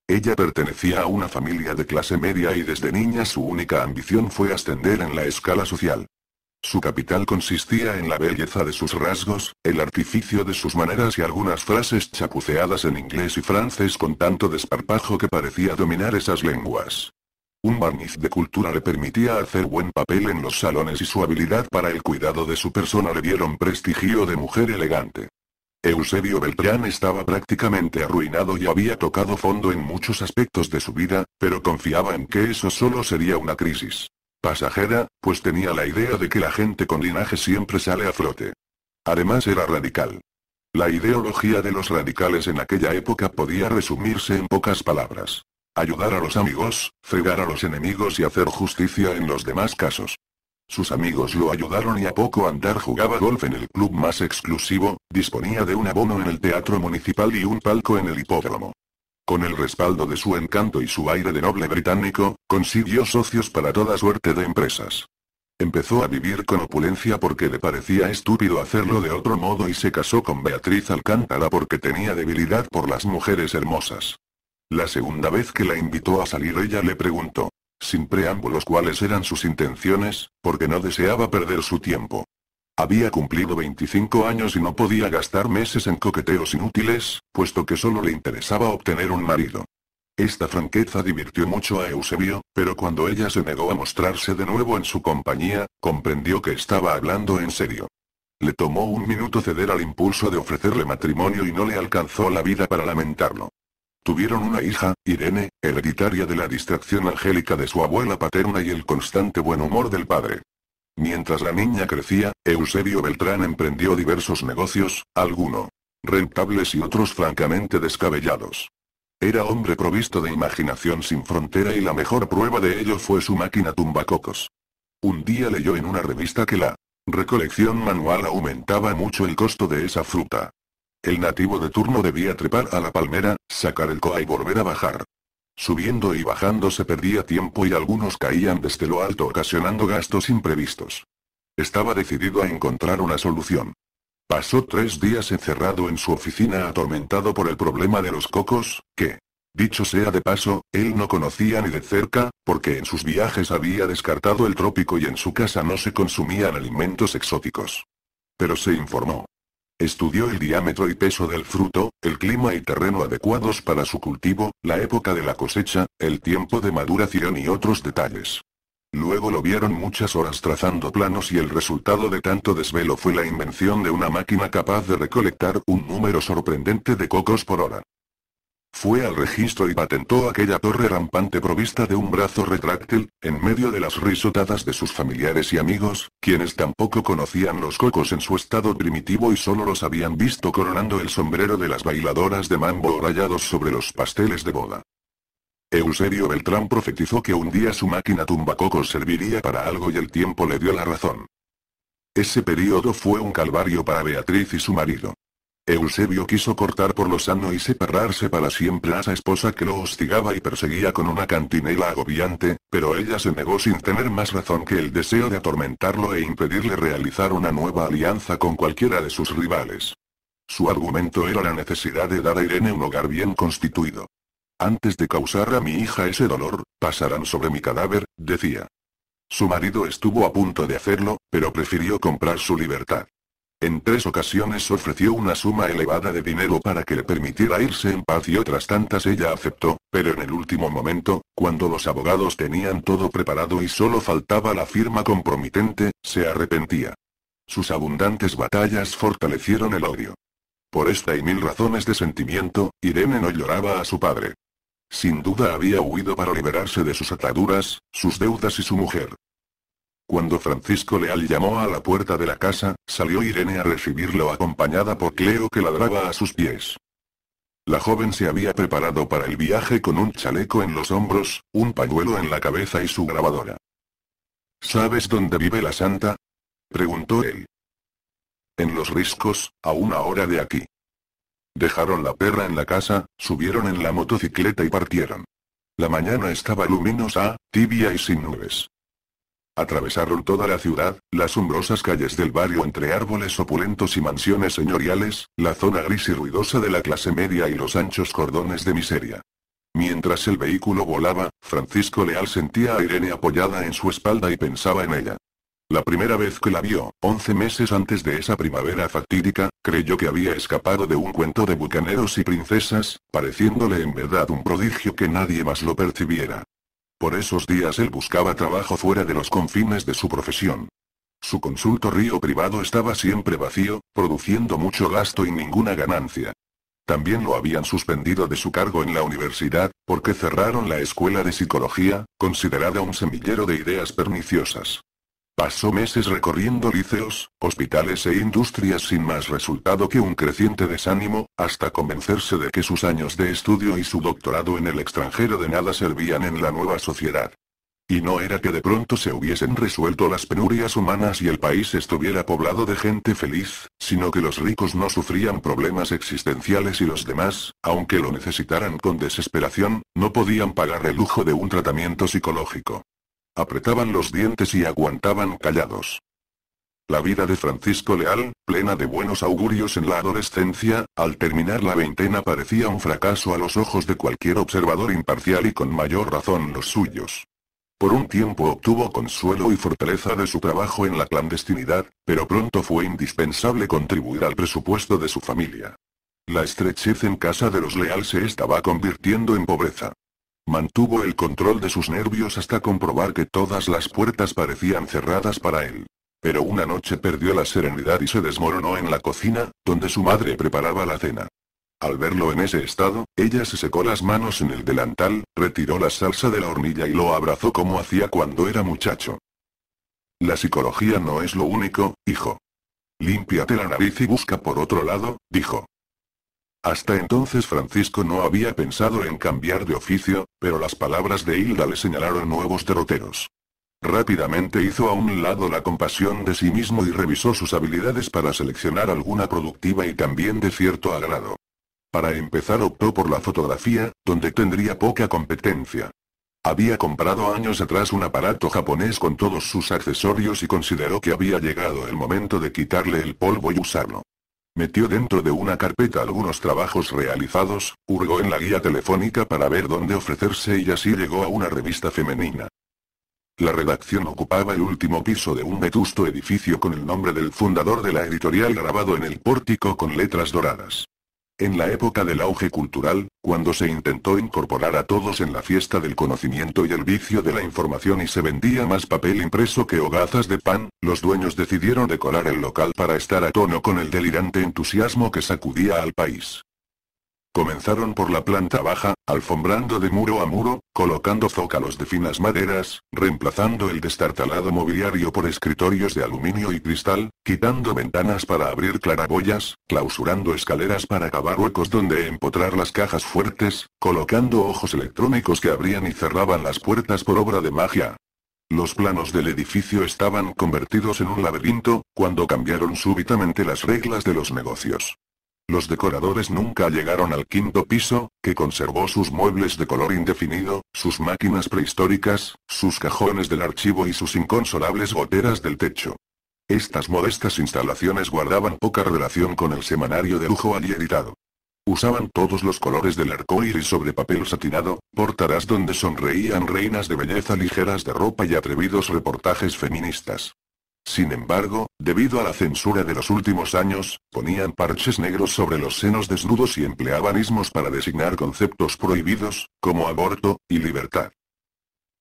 Ella pertenecía a una familia de clase media y desde niña su única ambición fue ascender en la escala social. Su capital consistía en la belleza de sus rasgos, el artificio de sus maneras y algunas frases chapuceadas en inglés y francés con tanto desparpajo que parecía dominar esas lenguas. Un barniz de cultura le permitía hacer buen papel en los salones y su habilidad para el cuidado de su persona le dieron prestigio de mujer elegante. Eusebio Beltrán estaba prácticamente arruinado y había tocado fondo en muchos aspectos de su vida, pero confiaba en que eso solo sería una crisis. Pasajera, pues tenía la idea de que la gente con linaje siempre sale a flote. Además era radical. La ideología de los radicales en aquella época podía resumirse en pocas palabras. Ayudar a los amigos, cegar a los enemigos y hacer justicia en los demás casos. Sus amigos lo ayudaron y a poco andar jugaba golf en el club más exclusivo, disponía de un abono en el teatro municipal y un palco en el hipódromo con el respaldo de su encanto y su aire de noble británico, consiguió socios para toda suerte de empresas. Empezó a vivir con opulencia porque le parecía estúpido hacerlo de otro modo y se casó con Beatriz Alcántara porque tenía debilidad por las mujeres hermosas. La segunda vez que la invitó a salir ella le preguntó, sin preámbulos cuáles eran sus intenciones, porque no deseaba perder su tiempo. Había cumplido 25 años y no podía gastar meses en coqueteos inútiles, puesto que solo le interesaba obtener un marido. Esta franqueza divirtió mucho a Eusebio, pero cuando ella se negó a mostrarse de nuevo en su compañía, comprendió que estaba hablando en serio. Le tomó un minuto ceder al impulso de ofrecerle matrimonio y no le alcanzó la vida para lamentarlo. Tuvieron una hija, Irene, hereditaria de la distracción angélica de su abuela paterna y el constante buen humor del padre. Mientras la niña crecía, Eusebio Beltrán emprendió diversos negocios, algunos rentables y otros francamente descabellados. Era hombre provisto de imaginación sin frontera y la mejor prueba de ello fue su máquina tumbacocos. Un día leyó en una revista que la recolección manual aumentaba mucho el costo de esa fruta. El nativo de turno debía trepar a la palmera, sacar el coa y volver a bajar. Subiendo y bajando se perdía tiempo y algunos caían desde lo alto ocasionando gastos imprevistos. Estaba decidido a encontrar una solución. Pasó tres días encerrado en su oficina atormentado por el problema de los cocos, que, dicho sea de paso, él no conocía ni de cerca, porque en sus viajes había descartado el trópico y en su casa no se consumían alimentos exóticos. Pero se informó. Estudió el diámetro y peso del fruto, el clima y terreno adecuados para su cultivo, la época de la cosecha, el tiempo de maduración y otros detalles. Luego lo vieron muchas horas trazando planos y el resultado de tanto desvelo fue la invención de una máquina capaz de recolectar un número sorprendente de cocos por hora. Fue al registro y patentó aquella torre rampante provista de un brazo retráctil, en medio de las risotadas de sus familiares y amigos, quienes tampoco conocían los cocos en su estado primitivo y solo los habían visto coronando el sombrero de las bailadoras de mambo rayados sobre los pasteles de boda. Eusebio Beltrán profetizó que un día su máquina tumbacocos serviría para algo y el tiempo le dio la razón. Ese periodo fue un calvario para Beatriz y su marido. Eusebio quiso cortar por lo sano y separarse para siempre a esa esposa que lo hostigaba y perseguía con una cantinela agobiante, pero ella se negó sin tener más razón que el deseo de atormentarlo e impedirle realizar una nueva alianza con cualquiera de sus rivales. Su argumento era la necesidad de dar a Irene un hogar bien constituido. Antes de causar a mi hija ese dolor, pasarán sobre mi cadáver, decía. Su marido estuvo a punto de hacerlo, pero prefirió comprar su libertad. En tres ocasiones ofreció una suma elevada de dinero para que le permitiera irse en paz y otras tantas ella aceptó, pero en el último momento, cuando los abogados tenían todo preparado y solo faltaba la firma comprometente, se arrepentía. Sus abundantes batallas fortalecieron el odio. Por esta y mil razones de sentimiento, Irene no lloraba a su padre. Sin duda había huido para liberarse de sus ataduras, sus deudas y su mujer. Cuando Francisco Leal llamó a la puerta de la casa, salió Irene a recibirlo acompañada por Cleo que ladraba a sus pies. La joven se había preparado para el viaje con un chaleco en los hombros, un pañuelo en la cabeza y su grabadora. ¿Sabes dónde vive la santa? preguntó él. En los riscos, a una hora de aquí. Dejaron la perra en la casa, subieron en la motocicleta y partieron. La mañana estaba luminosa, tibia y sin nubes. Atravesaron toda la ciudad, las umbrosas calles del barrio entre árboles opulentos y mansiones señoriales, la zona gris y ruidosa de la clase media y los anchos cordones de miseria. Mientras el vehículo volaba, Francisco Leal sentía a Irene apoyada en su espalda y pensaba en ella. La primera vez que la vio, once meses antes de esa primavera fatídica, creyó que había escapado de un cuento de bucaneros y princesas, pareciéndole en verdad un prodigio que nadie más lo percibiera. Por esos días él buscaba trabajo fuera de los confines de su profesión. Su consultorio privado estaba siempre vacío, produciendo mucho gasto y ninguna ganancia. También lo habían suspendido de su cargo en la universidad, porque cerraron la escuela de psicología, considerada un semillero de ideas perniciosas. Pasó meses recorriendo liceos, hospitales e industrias sin más resultado que un creciente desánimo, hasta convencerse de que sus años de estudio y su doctorado en el extranjero de nada servían en la nueva sociedad. Y no era que de pronto se hubiesen resuelto las penurias humanas y el país estuviera poblado de gente feliz, sino que los ricos no sufrían problemas existenciales y los demás, aunque lo necesitaran con desesperación, no podían pagar el lujo de un tratamiento psicológico. Apretaban los dientes y aguantaban callados. La vida de Francisco Leal, plena de buenos augurios en la adolescencia, al terminar la veintena parecía un fracaso a los ojos de cualquier observador imparcial y con mayor razón los suyos. Por un tiempo obtuvo consuelo y fortaleza de su trabajo en la clandestinidad, pero pronto fue indispensable contribuir al presupuesto de su familia. La estrechez en casa de los Leal se estaba convirtiendo en pobreza. Mantuvo el control de sus nervios hasta comprobar que todas las puertas parecían cerradas para él. Pero una noche perdió la serenidad y se desmoronó en la cocina, donde su madre preparaba la cena. Al verlo en ese estado, ella se secó las manos en el delantal, retiró la salsa de la hornilla y lo abrazó como hacía cuando era muchacho. La psicología no es lo único, hijo. Límpiate la nariz y busca por otro lado, dijo. Hasta entonces Francisco no había pensado en cambiar de oficio, pero las palabras de Hilda le señalaron nuevos derroteros. Rápidamente hizo a un lado la compasión de sí mismo y revisó sus habilidades para seleccionar alguna productiva y también de cierto agrado. Para empezar optó por la fotografía, donde tendría poca competencia. Había comprado años atrás un aparato japonés con todos sus accesorios y consideró que había llegado el momento de quitarle el polvo y usarlo. Metió dentro de una carpeta algunos trabajos realizados, hurgó en la guía telefónica para ver dónde ofrecerse y así llegó a una revista femenina. La redacción ocupaba el último piso de un vetusto edificio con el nombre del fundador de la editorial grabado en el pórtico con letras doradas. En la época del auge cultural, cuando se intentó incorporar a todos en la fiesta del conocimiento y el vicio de la información y se vendía más papel impreso que hogazas de pan, los dueños decidieron decorar el local para estar a tono con el delirante entusiasmo que sacudía al país. Comenzaron por la planta baja, alfombrando de muro a muro, colocando zócalos de finas maderas, reemplazando el destartalado mobiliario por escritorios de aluminio y cristal, quitando ventanas para abrir claraboyas, clausurando escaleras para cavar huecos donde empotrar las cajas fuertes, colocando ojos electrónicos que abrían y cerraban las puertas por obra de magia, los planos del edificio estaban convertidos en un laberinto, cuando cambiaron súbitamente las reglas de los negocios. Los decoradores nunca llegaron al quinto piso, que conservó sus muebles de color indefinido, sus máquinas prehistóricas, sus cajones del archivo y sus inconsolables goteras del techo. Estas modestas instalaciones guardaban poca relación con el semanario de lujo allí editado. Usaban todos los colores del arco iris sobre papel satinado, portadas donde sonreían reinas de belleza ligeras de ropa y atrevidos reportajes feministas. Sin embargo, debido a la censura de los últimos años, ponían parches negros sobre los senos desnudos y empleaban ismos para designar conceptos prohibidos, como aborto, y libertad.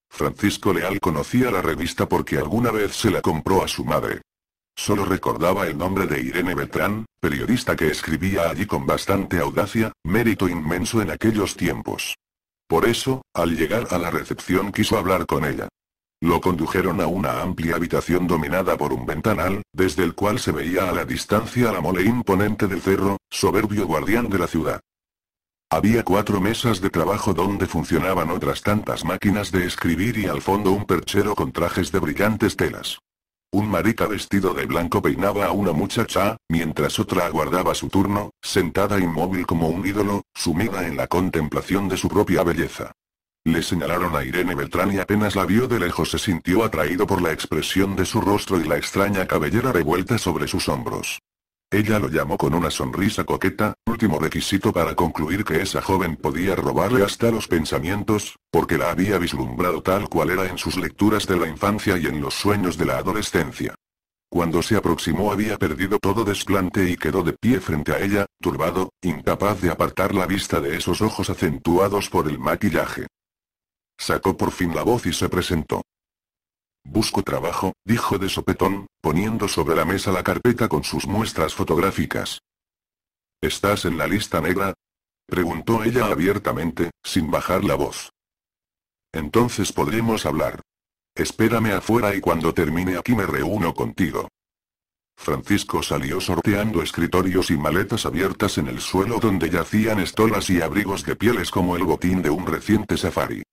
Francisco Leal conocía la revista porque alguna vez se la compró a su madre. Solo recordaba el nombre de Irene Beltrán, periodista que escribía allí con bastante audacia, mérito inmenso en aquellos tiempos. Por eso, al llegar a la recepción quiso hablar con ella. Lo condujeron a una amplia habitación dominada por un ventanal, desde el cual se veía a la distancia la mole imponente del cerro, soberbio guardián de la ciudad. Había cuatro mesas de trabajo donde funcionaban otras tantas máquinas de escribir y al fondo un perchero con trajes de brillantes telas. Un marica vestido de blanco peinaba a una muchacha, mientras otra aguardaba su turno, sentada inmóvil como un ídolo, sumida en la contemplación de su propia belleza. Le señalaron a Irene Beltrán y apenas la vio de lejos se sintió atraído por la expresión de su rostro y la extraña cabellera revuelta sobre sus hombros. Ella lo llamó con una sonrisa coqueta, último requisito para concluir que esa joven podía robarle hasta los pensamientos, porque la había vislumbrado tal cual era en sus lecturas de la infancia y en los sueños de la adolescencia. Cuando se aproximó había perdido todo desplante y quedó de pie frente a ella, turbado, incapaz de apartar la vista de esos ojos acentuados por el maquillaje. Sacó por fin la voz y se presentó. Busco trabajo, dijo de sopetón, poniendo sobre la mesa la carpeta con sus muestras fotográficas. ¿Estás en la lista negra? preguntó ella abiertamente, sin bajar la voz. Entonces podremos hablar. Espérame afuera y cuando termine aquí me reúno contigo. Francisco salió sorteando escritorios y maletas abiertas en el suelo donde yacían estolas y abrigos de pieles como el botín de un reciente safari.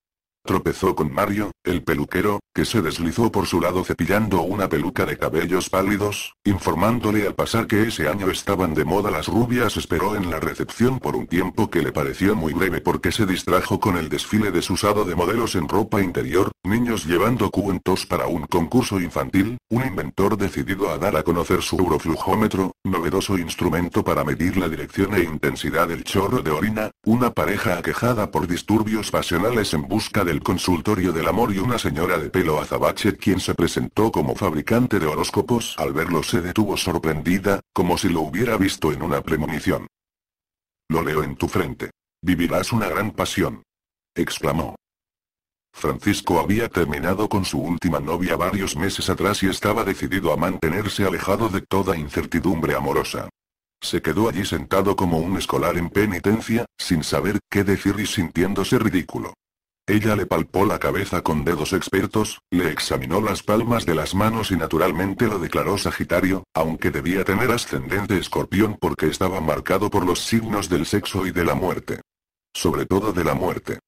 Tropezó con Mario, el peluquero, que se deslizó por su lado cepillando una peluca de cabellos pálidos, informándole al pasar que ese año estaban de moda las rubias. Esperó en la recepción por un tiempo que le pareció muy breve porque se distrajo con el desfile desusado de modelos en ropa interior, niños llevando cuentos para un concurso infantil, un inventor decidido a dar a conocer su uroflujómetro, novedoso instrumento para medir la dirección e intensidad del chorro de orina, una pareja aquejada por disturbios pasionales en busca de consultorio del amor y una señora de pelo azabache quien se presentó como fabricante de horóscopos al verlo se detuvo sorprendida, como si lo hubiera visto en una premonición. Lo leo en tu frente. Vivirás una gran pasión. exclamó. Francisco había terminado con su última novia varios meses atrás y estaba decidido a mantenerse alejado de toda incertidumbre amorosa. Se quedó allí sentado como un escolar en penitencia, sin saber qué decir y sintiéndose ridículo. Ella le palpó la cabeza con dedos expertos, le examinó las palmas de las manos y naturalmente lo declaró Sagitario, aunque debía tener ascendente escorpión porque estaba marcado por los signos del sexo y de la muerte. Sobre todo de la muerte.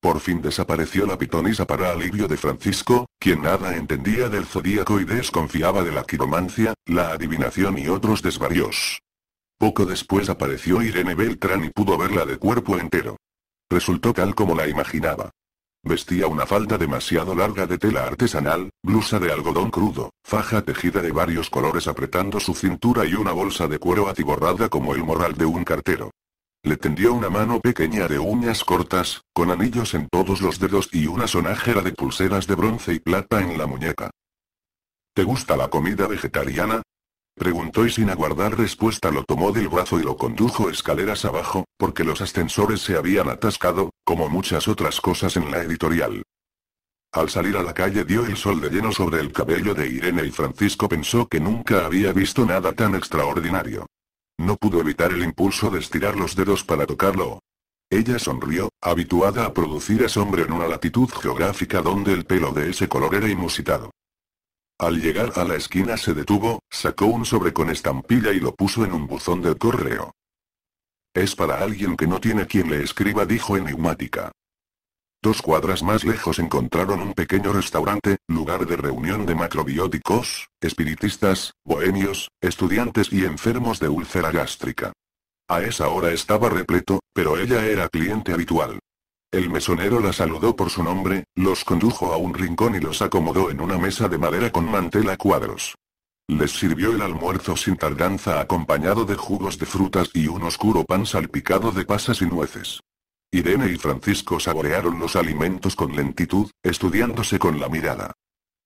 Por fin desapareció la pitonisa para alivio de Francisco, quien nada entendía del zodíaco y desconfiaba de la quiromancia, la adivinación y otros desvaríos. Poco después apareció Irene Beltrán y pudo verla de cuerpo entero. Resultó tal como la imaginaba. Vestía una falda demasiado larga de tela artesanal, blusa de algodón crudo, faja tejida de varios colores apretando su cintura y una bolsa de cuero atiborrada como el morral de un cartero. Le tendió una mano pequeña de uñas cortas, con anillos en todos los dedos y una sonajera de pulseras de bronce y plata en la muñeca. ¿Te gusta la comida vegetariana? Preguntó y sin aguardar respuesta lo tomó del brazo y lo condujo escaleras abajo, porque los ascensores se habían atascado, como muchas otras cosas en la editorial. Al salir a la calle dio el sol de lleno sobre el cabello de Irene y Francisco pensó que nunca había visto nada tan extraordinario. No pudo evitar el impulso de estirar los dedos para tocarlo. Ella sonrió, habituada a producir asombro en una latitud geográfica donde el pelo de ese color era inusitado. Al llegar a la esquina se detuvo, sacó un sobre con estampilla y lo puso en un buzón del correo. Es para alguien que no tiene quien le escriba, dijo enigmática. Dos cuadras más lejos encontraron un pequeño restaurante, lugar de reunión de macrobióticos, espiritistas, bohemios, estudiantes y enfermos de úlcera gástrica. A esa hora estaba repleto, pero ella era cliente habitual. El mesonero la saludó por su nombre, los condujo a un rincón y los acomodó en una mesa de madera con mantela a cuadros. Les sirvió el almuerzo sin tardanza acompañado de jugos de frutas y un oscuro pan salpicado de pasas y nueces. Irene y Francisco saborearon los alimentos con lentitud, estudiándose con la mirada.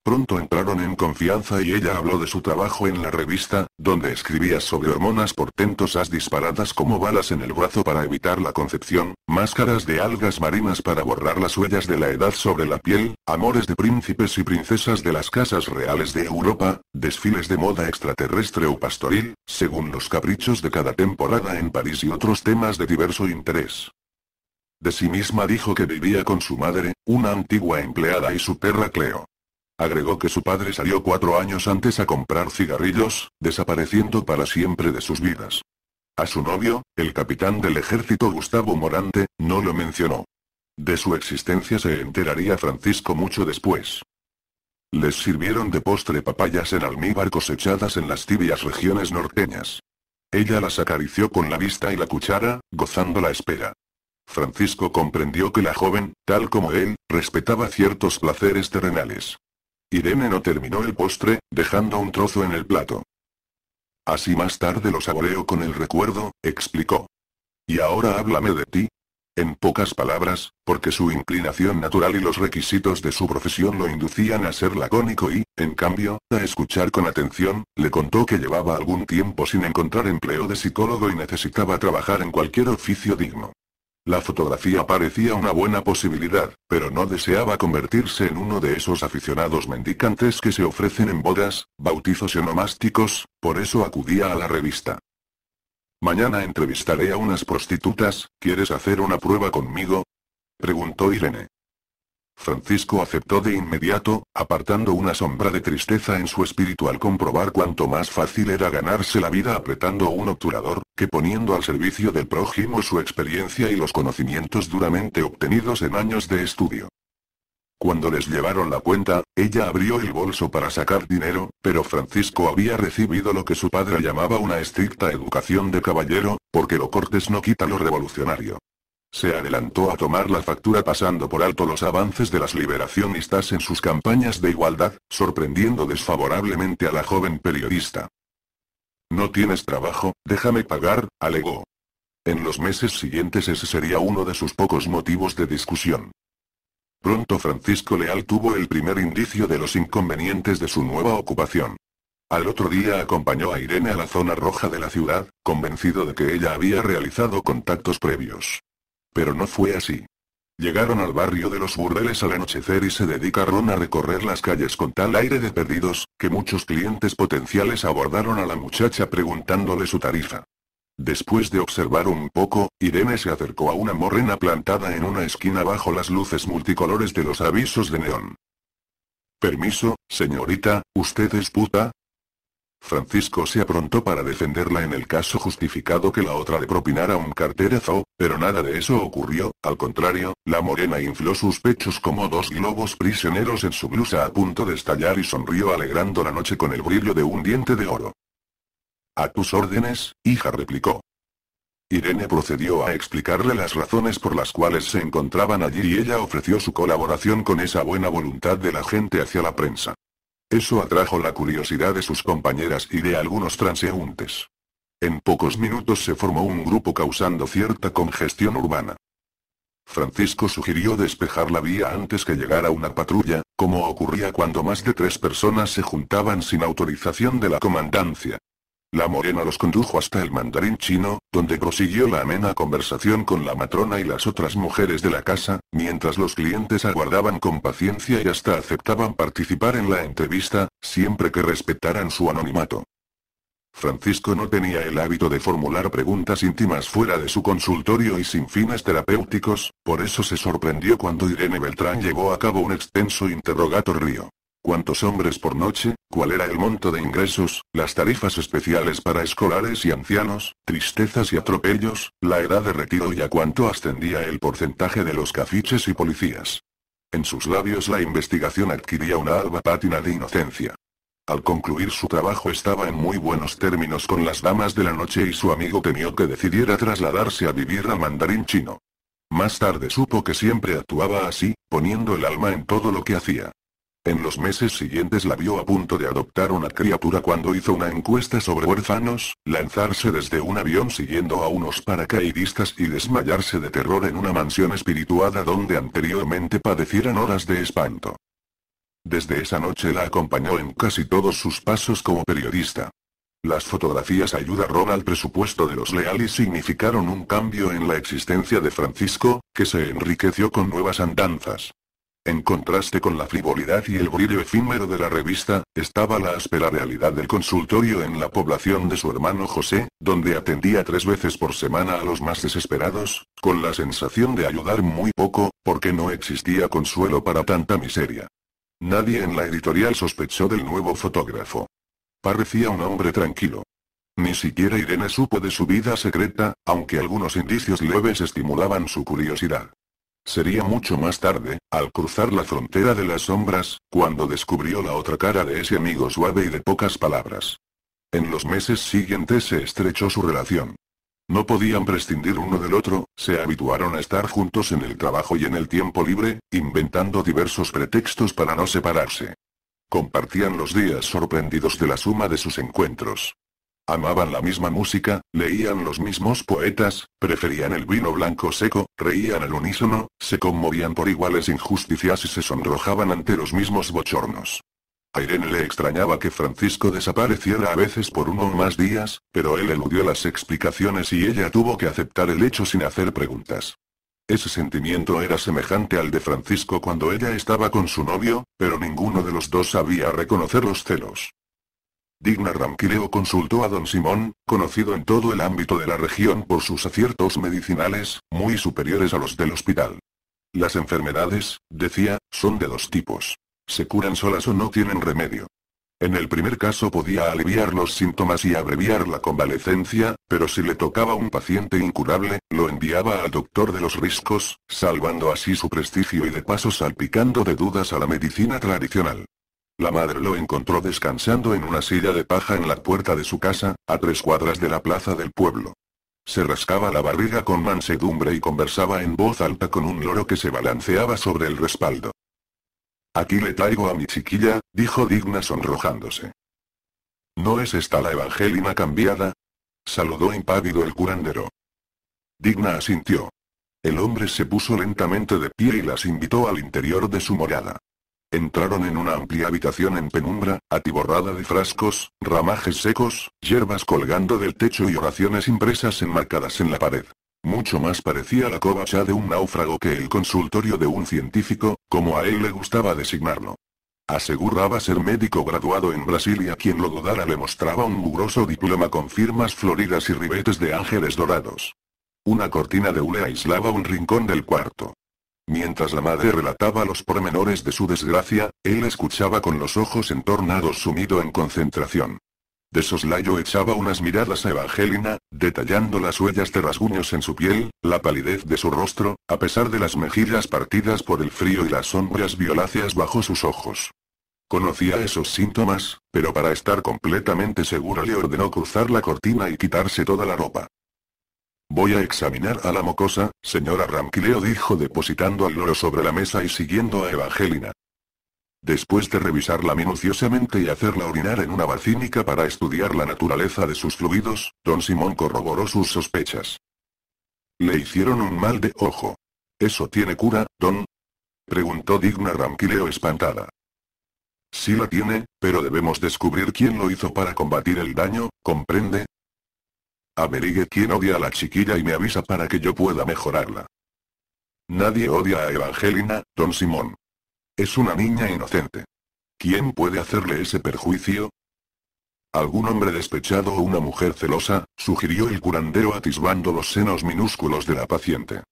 Pronto entraron en confianza y ella habló de su trabajo en la revista, donde escribía sobre hormonas portentosas disparadas como balas en el brazo para evitar la concepción, máscaras de algas marinas para borrar las huellas de la edad sobre la piel, amores de príncipes y princesas de las casas reales de Europa, desfiles de moda extraterrestre o pastoril, según los caprichos de cada temporada en París y otros temas de diverso interés. De sí misma dijo que vivía con su madre, una antigua empleada y su perra Cleo. Agregó que su padre salió cuatro años antes a comprar cigarrillos, desapareciendo para siempre de sus vidas. A su novio, el capitán del ejército Gustavo Morante, no lo mencionó. De su existencia se enteraría Francisco mucho después. Les sirvieron de postre papayas en almíbar cosechadas en las tibias regiones norteñas. Ella las acarició con la vista y la cuchara, gozando la espera. Francisco comprendió que la joven, tal como él, respetaba ciertos placeres terrenales. Irene no terminó el postre, dejando un trozo en el plato. Así más tarde lo saboreo con el recuerdo, explicó. Y ahora háblame de ti. En pocas palabras, porque su inclinación natural y los requisitos de su profesión lo inducían a ser lacónico y, en cambio, a escuchar con atención, le contó que llevaba algún tiempo sin encontrar empleo de psicólogo y necesitaba trabajar en cualquier oficio digno. La fotografía parecía una buena posibilidad, pero no deseaba convertirse en uno de esos aficionados mendicantes que se ofrecen en bodas, bautizos y onomásticos, por eso acudía a la revista. Mañana entrevistaré a unas prostitutas, ¿quieres hacer una prueba conmigo? preguntó Irene. Francisco aceptó de inmediato, apartando una sombra de tristeza en su espíritu al comprobar cuánto más fácil era ganarse la vida apretando un obturador, poniendo al servicio del prójimo su experiencia y los conocimientos duramente obtenidos en años de estudio. Cuando les llevaron la cuenta, ella abrió el bolso para sacar dinero, pero Francisco había recibido lo que su padre llamaba una estricta educación de caballero, porque lo cortes no quita lo revolucionario. Se adelantó a tomar la factura pasando por alto los avances de las liberacionistas en sus campañas de igualdad, sorprendiendo desfavorablemente a la joven periodista. No tienes trabajo, déjame pagar, alegó. En los meses siguientes ese sería uno de sus pocos motivos de discusión. Pronto Francisco Leal tuvo el primer indicio de los inconvenientes de su nueva ocupación. Al otro día acompañó a Irene a la zona roja de la ciudad, convencido de que ella había realizado contactos previos. Pero no fue así. Llegaron al barrio de los burdeles al anochecer y se dedicaron a recorrer las calles con tal aire de perdidos, que muchos clientes potenciales abordaron a la muchacha preguntándole su tarifa. Después de observar un poco, Irene se acercó a una morrena plantada en una esquina bajo las luces multicolores de los avisos de neón. Permiso, señorita, ¿usted es puta? Francisco se aprontó para defenderla en el caso justificado que la otra le propinara un carterazo, pero nada de eso ocurrió, al contrario, la morena infló sus pechos como dos globos prisioneros en su blusa a punto de estallar y sonrió alegrando la noche con el brillo de un diente de oro. A tus órdenes, hija replicó. Irene procedió a explicarle las razones por las cuales se encontraban allí y ella ofreció su colaboración con esa buena voluntad de la gente hacia la prensa. Eso atrajo la curiosidad de sus compañeras y de algunos transeúntes. En pocos minutos se formó un grupo causando cierta congestión urbana. Francisco sugirió despejar la vía antes que llegara una patrulla, como ocurría cuando más de tres personas se juntaban sin autorización de la comandancia. La morena los condujo hasta el mandarín chino, donde prosiguió la amena conversación con la matrona y las otras mujeres de la casa, mientras los clientes aguardaban con paciencia y hasta aceptaban participar en la entrevista, siempre que respetaran su anonimato. Francisco no tenía el hábito de formular preguntas íntimas fuera de su consultorio y sin fines terapéuticos, por eso se sorprendió cuando Irene Beltrán llevó a cabo un extenso interrogatorio cuántos hombres por noche, cuál era el monto de ingresos, las tarifas especiales para escolares y ancianos, tristezas y atropellos, la edad de retiro y a cuánto ascendía el porcentaje de los cafiches y policías. En sus labios la investigación adquiría una alba pátina de inocencia. Al concluir su trabajo estaba en muy buenos términos con las damas de la noche y su amigo temió que decidiera trasladarse a vivir a mandarín chino. Más tarde supo que siempre actuaba así, poniendo el alma en todo lo que hacía. En los meses siguientes la vio a punto de adoptar una criatura cuando hizo una encuesta sobre huérfanos, lanzarse desde un avión siguiendo a unos paracaidistas y desmayarse de terror en una mansión espirituada donde anteriormente padecieran horas de espanto. Desde esa noche la acompañó en casi todos sus pasos como periodista. Las fotografías ayudaron al presupuesto de los leales significaron un cambio en la existencia de Francisco, que se enriqueció con nuevas andanzas. En contraste con la frivolidad y el brillo efímero de la revista, estaba la áspera realidad del consultorio en la población de su hermano José, donde atendía tres veces por semana a los más desesperados, con la sensación de ayudar muy poco, porque no existía consuelo para tanta miseria. Nadie en la editorial sospechó del nuevo fotógrafo. Parecía un hombre tranquilo. Ni siquiera Irene supo de su vida secreta, aunque algunos indicios leves estimulaban su curiosidad. Sería mucho más tarde, al cruzar la frontera de las sombras, cuando descubrió la otra cara de ese amigo suave y de pocas palabras. En los meses siguientes se estrechó su relación. No podían prescindir uno del otro, se habituaron a estar juntos en el trabajo y en el tiempo libre, inventando diversos pretextos para no separarse. Compartían los días sorprendidos de la suma de sus encuentros. Amaban la misma música, leían los mismos poetas, preferían el vino blanco seco, reían al unísono, se conmovían por iguales injusticias y se sonrojaban ante los mismos bochornos. A Irene le extrañaba que Francisco desapareciera a veces por uno o más días, pero él eludió las explicaciones y ella tuvo que aceptar el hecho sin hacer preguntas. Ese sentimiento era semejante al de Francisco cuando ella estaba con su novio, pero ninguno de los dos sabía reconocer los celos. Digna Ramquileo consultó a don Simón, conocido en todo el ámbito de la región por sus aciertos medicinales, muy superiores a los del hospital. Las enfermedades, decía, son de dos tipos. Se curan solas o no tienen remedio. En el primer caso podía aliviar los síntomas y abreviar la convalecencia, pero si le tocaba un paciente incurable, lo enviaba al doctor de los riscos, salvando así su prestigio y de paso salpicando de dudas a la medicina tradicional. La madre lo encontró descansando en una silla de paja en la puerta de su casa, a tres cuadras de la plaza del pueblo. Se rascaba la barriga con mansedumbre y conversaba en voz alta con un loro que se balanceaba sobre el respaldo. Aquí le traigo a mi chiquilla, dijo Digna sonrojándose. ¿No es esta la evangelina cambiada? Saludó impávido el curandero. Digna asintió. El hombre se puso lentamente de pie y las invitó al interior de su morada. Entraron en una amplia habitación en penumbra, atiborrada de frascos, ramajes secos, hierbas colgando del techo y oraciones impresas enmarcadas en la pared. Mucho más parecía la covacha de un náufrago que el consultorio de un científico, como a él le gustaba designarlo. Aseguraba ser médico graduado en Brasil y a quien lo dudara le mostraba un mugroso diploma con firmas floridas y ribetes de ángeles dorados. Una cortina de hule aislaba un rincón del cuarto. Mientras la madre relataba los pormenores de su desgracia, él escuchaba con los ojos entornados sumido en concentración. De soslayo echaba unas miradas a Evangelina, detallando las huellas de rasguños en su piel, la palidez de su rostro, a pesar de las mejillas partidas por el frío y las sombras violáceas bajo sus ojos. Conocía esos síntomas, pero para estar completamente segura le ordenó cruzar la cortina y quitarse toda la ropa. Voy a examinar a la mocosa, señora Ramquileo dijo depositando al loro sobre la mesa y siguiendo a Evangelina. Después de revisarla minuciosamente y hacerla orinar en una bacínica para estudiar la naturaleza de sus fluidos, don Simón corroboró sus sospechas. Le hicieron un mal de ojo. ¿Eso tiene cura, don? Preguntó digna Ramquileo espantada. Sí la tiene, pero debemos descubrir quién lo hizo para combatir el daño, ¿comprende? Averigue quién odia a la chiquilla y me avisa para que yo pueda mejorarla. Nadie odia a Evangelina, don Simón. Es una niña inocente. ¿Quién puede hacerle ese perjuicio? Algún hombre despechado o una mujer celosa, sugirió el curandero atisbando los senos minúsculos de la paciente.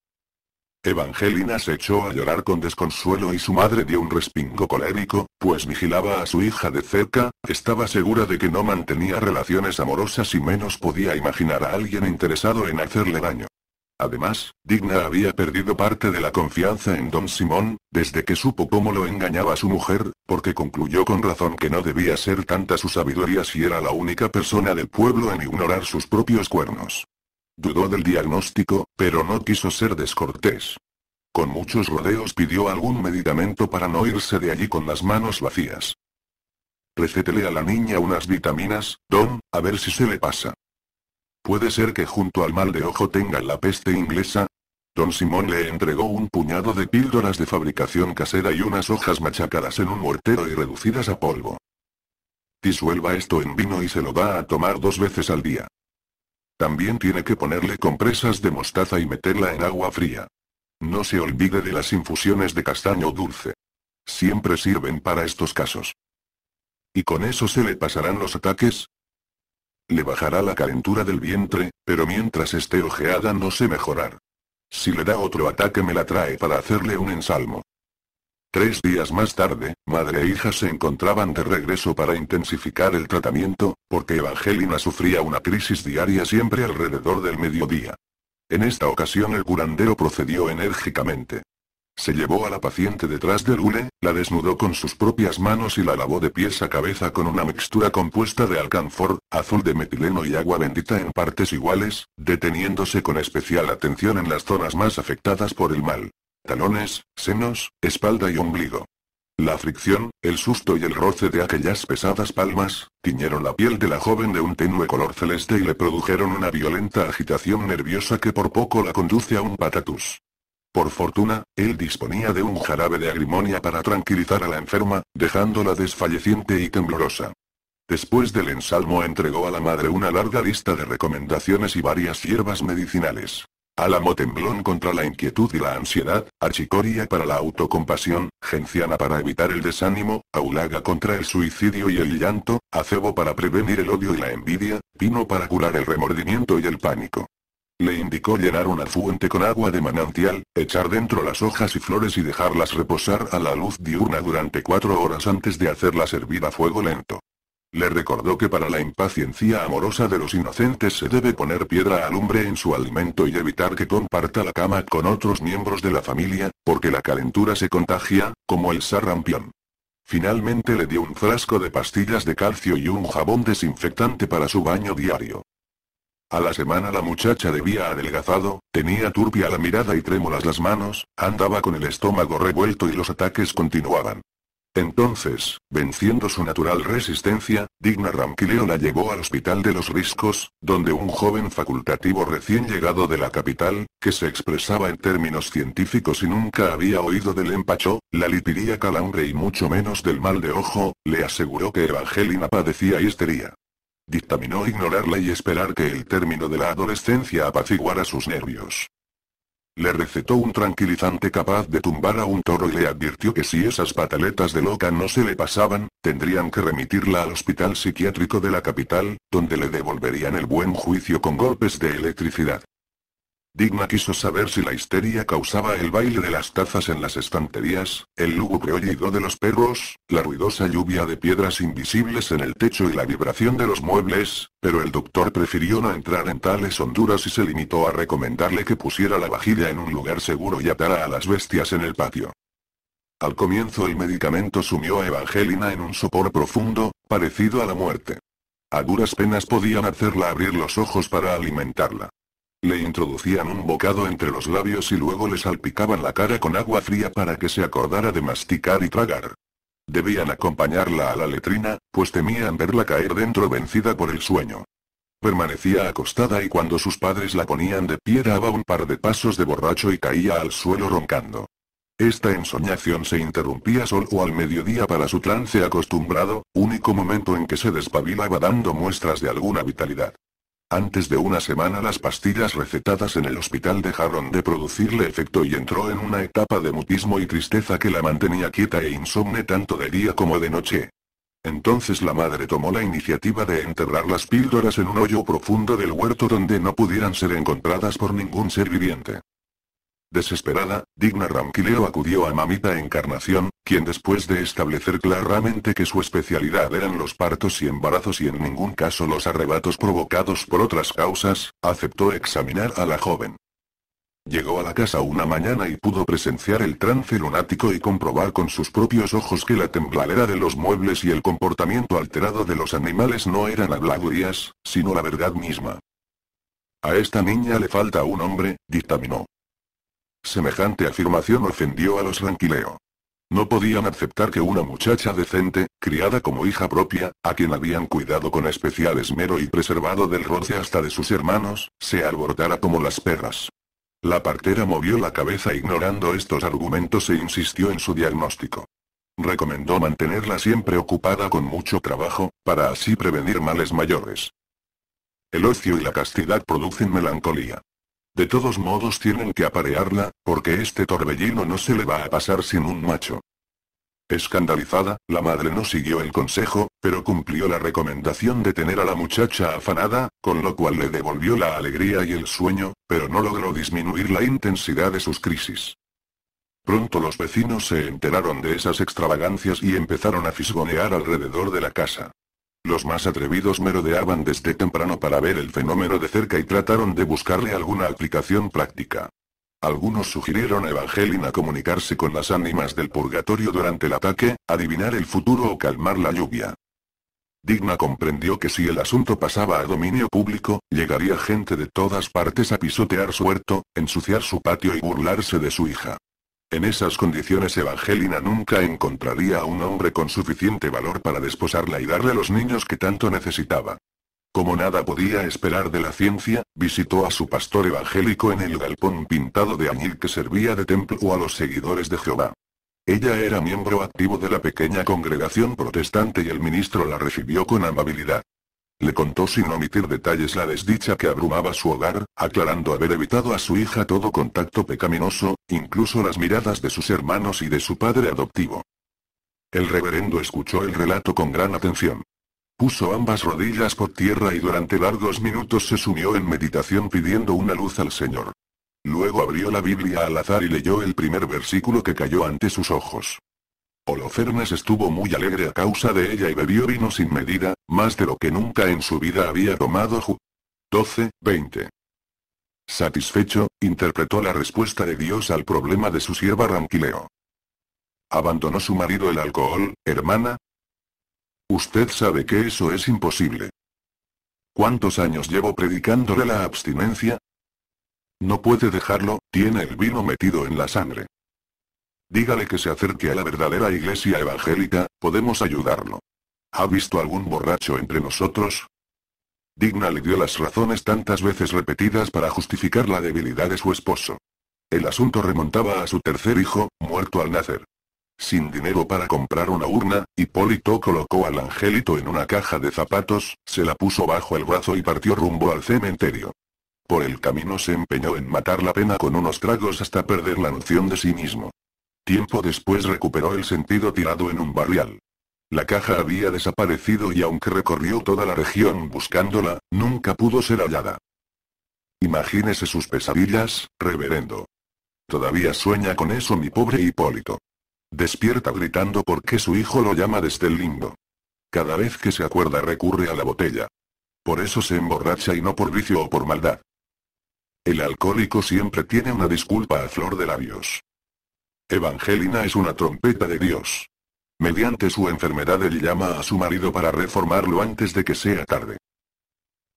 Evangelina se echó a llorar con desconsuelo y su madre dio un respingo colérico, pues vigilaba a su hija de cerca, estaba segura de que no mantenía relaciones amorosas y menos podía imaginar a alguien interesado en hacerle daño. Además, Digna había perdido parte de la confianza en don Simón, desde que supo cómo lo engañaba su mujer, porque concluyó con razón que no debía ser tanta su sabiduría si era la única persona del pueblo en ignorar sus propios cuernos. Dudó del diagnóstico, pero no quiso ser descortés. Con muchos rodeos pidió algún medicamento para no irse de allí con las manos vacías. Recetele a la niña unas vitaminas, Don, a ver si se le pasa. ¿Puede ser que junto al mal de ojo tenga la peste inglesa? Don Simón le entregó un puñado de píldoras de fabricación casera y unas hojas machacadas en un mortero y reducidas a polvo. Disuelva esto en vino y se lo va a tomar dos veces al día. También tiene que ponerle compresas de mostaza y meterla en agua fría. No se olvide de las infusiones de castaño dulce. Siempre sirven para estos casos. ¿Y con eso se le pasarán los ataques? Le bajará la calentura del vientre, pero mientras esté ojeada no sé mejorar. Si le da otro ataque me la trae para hacerle un ensalmo. Tres días más tarde, madre e hija se encontraban de regreso para intensificar el tratamiento, porque Evangelina sufría una crisis diaria siempre alrededor del mediodía. En esta ocasión el curandero procedió enérgicamente. Se llevó a la paciente detrás del hule, la desnudó con sus propias manos y la lavó de pies a cabeza con una mixtura compuesta de alcanfor, azul de metileno y agua bendita en partes iguales, deteniéndose con especial atención en las zonas más afectadas por el mal talones, senos, espalda y ombligo. La fricción, el susto y el roce de aquellas pesadas palmas, tiñeron la piel de la joven de un tenue color celeste y le produjeron una violenta agitación nerviosa que por poco la conduce a un patatus. Por fortuna, él disponía de un jarabe de agrimonia para tranquilizar a la enferma, dejándola desfalleciente y temblorosa. Después del ensalmo entregó a la madre una larga lista de recomendaciones y varias hierbas medicinales. Álamo temblón contra la inquietud y la ansiedad, achicoria para la autocompasión, Genciana para evitar el desánimo, Aulaga contra el suicidio y el llanto, Acebo para prevenir el odio y la envidia, Pino para curar el remordimiento y el pánico. Le indicó llenar una fuente con agua de manantial, echar dentro las hojas y flores y dejarlas reposar a la luz diurna durante cuatro horas antes de hacerlas hervir a fuego lento. Le recordó que para la impaciencia amorosa de los inocentes se debe poner piedra alumbre en su alimento y evitar que comparta la cama con otros miembros de la familia, porque la calentura se contagia, como el sarampión. Finalmente le dio un frasco de pastillas de calcio y un jabón desinfectante para su baño diario. A la semana la muchacha debía adelgazado, tenía turbia la mirada y trémulas las manos, andaba con el estómago revuelto y los ataques continuaban. Entonces, venciendo su natural resistencia, Digna Ramquileo la llevó al Hospital de los Riscos, donde un joven facultativo recién llegado de la capital, que se expresaba en términos científicos y nunca había oído del empacho, la litiría calambre y mucho menos del mal de ojo, le aseguró que Evangelina padecía histería. Dictaminó ignorarla y esperar que el término de la adolescencia apaciguara sus nervios. Le recetó un tranquilizante capaz de tumbar a un toro y le advirtió que si esas pataletas de loca no se le pasaban, tendrían que remitirla al hospital psiquiátrico de la capital, donde le devolverían el buen juicio con golpes de electricidad. Digna quiso saber si la histeria causaba el baile de las tazas en las estanterías, el lúgubre ollido de los perros, la ruidosa lluvia de piedras invisibles en el techo y la vibración de los muebles, pero el doctor prefirió no entrar en tales honduras y se limitó a recomendarle que pusiera la vajilla en un lugar seguro y atara a las bestias en el patio. Al comienzo el medicamento sumió a Evangelina en un sopor profundo, parecido a la muerte. A duras penas podían hacerla abrir los ojos para alimentarla. Le introducían un bocado entre los labios y luego le salpicaban la cara con agua fría para que se acordara de masticar y tragar. Debían acompañarla a la letrina, pues temían verla caer dentro vencida por el sueño. Permanecía acostada y cuando sus padres la ponían de pie daba un par de pasos de borracho y caía al suelo roncando. Esta ensoñación se interrumpía solo al mediodía para su trance acostumbrado, único momento en que se despabilaba dando muestras de alguna vitalidad. Antes de una semana las pastillas recetadas en el hospital dejaron de producirle efecto y entró en una etapa de mutismo y tristeza que la mantenía quieta e insomne tanto de día como de noche. Entonces la madre tomó la iniciativa de enterrar las píldoras en un hoyo profundo del huerto donde no pudieran ser encontradas por ningún ser viviente. Desesperada, Digna Ramquileo acudió a Mamita Encarnación, quien después de establecer claramente que su especialidad eran los partos y embarazos y en ningún caso los arrebatos provocados por otras causas, aceptó examinar a la joven. Llegó a la casa una mañana y pudo presenciar el trance lunático y comprobar con sus propios ojos que la tembladera de los muebles y el comportamiento alterado de los animales no eran habladurías, sino la verdad misma. A esta niña le falta un hombre, dictaminó. Semejante afirmación ofendió a los Ranquileo. No podían aceptar que una muchacha decente, criada como hija propia, a quien habían cuidado con especial esmero y preservado del roce hasta de sus hermanos, se alborotara como las perras. La partera movió la cabeza ignorando estos argumentos e insistió en su diagnóstico. Recomendó mantenerla siempre ocupada con mucho trabajo, para así prevenir males mayores. El ocio y la castidad producen melancolía. De todos modos tienen que aparearla, porque este torbellino no se le va a pasar sin un macho. Escandalizada, la madre no siguió el consejo, pero cumplió la recomendación de tener a la muchacha afanada, con lo cual le devolvió la alegría y el sueño, pero no logró disminuir la intensidad de sus crisis. Pronto los vecinos se enteraron de esas extravagancias y empezaron a fisgonear alrededor de la casa. Los más atrevidos merodeaban desde temprano para ver el fenómeno de cerca y trataron de buscarle alguna aplicación práctica. Algunos sugirieron a Evangelina comunicarse con las ánimas del purgatorio durante el ataque, adivinar el futuro o calmar la lluvia. Digna comprendió que si el asunto pasaba a dominio público, llegaría gente de todas partes a pisotear su huerto, ensuciar su patio y burlarse de su hija. En esas condiciones Evangelina nunca encontraría a un hombre con suficiente valor para desposarla y darle los niños que tanto necesitaba. Como nada podía esperar de la ciencia, visitó a su pastor evangélico en el galpón pintado de añil que servía de templo a los seguidores de Jehová. Ella era miembro activo de la pequeña congregación protestante y el ministro la recibió con amabilidad. Le contó sin omitir detalles la desdicha que abrumaba su hogar, aclarando haber evitado a su hija todo contacto pecaminoso, incluso las miradas de sus hermanos y de su padre adoptivo. El reverendo escuchó el relato con gran atención. Puso ambas rodillas por tierra y durante largos minutos se sumió en meditación pidiendo una luz al Señor. Luego abrió la Biblia al azar y leyó el primer versículo que cayó ante sus ojos. Holofernes estuvo muy alegre a causa de ella y bebió vino sin medida, más de lo que nunca en su vida había tomado ju 12, 20. Satisfecho, interpretó la respuesta de Dios al problema de su sierva Ranquileo. ¿Abandonó su marido el alcohol, hermana? Usted sabe que eso es imposible. ¿Cuántos años llevo predicándole la abstinencia? No puede dejarlo, tiene el vino metido en la sangre. Dígale que se acerque a la verdadera iglesia evangélica, podemos ayudarlo. ¿Ha visto algún borracho entre nosotros? Digna le dio las razones tantas veces repetidas para justificar la debilidad de su esposo. El asunto remontaba a su tercer hijo, muerto al nacer. Sin dinero para comprar una urna, Hipólito colocó al angelito en una caja de zapatos, se la puso bajo el brazo y partió rumbo al cementerio. Por el camino se empeñó en matar la pena con unos tragos hasta perder la noción de sí mismo. Tiempo después recuperó el sentido tirado en un barrial. La caja había desaparecido y aunque recorrió toda la región buscándola, nunca pudo ser hallada. Imagínese sus pesadillas, reverendo. Todavía sueña con eso mi pobre Hipólito. Despierta gritando porque su hijo lo llama desde el este lindo. Cada vez que se acuerda recurre a la botella. Por eso se emborracha y no por vicio o por maldad. El alcohólico siempre tiene una disculpa a flor de labios. Evangelina es una trompeta de Dios. Mediante su enfermedad él llama a su marido para reformarlo antes de que sea tarde.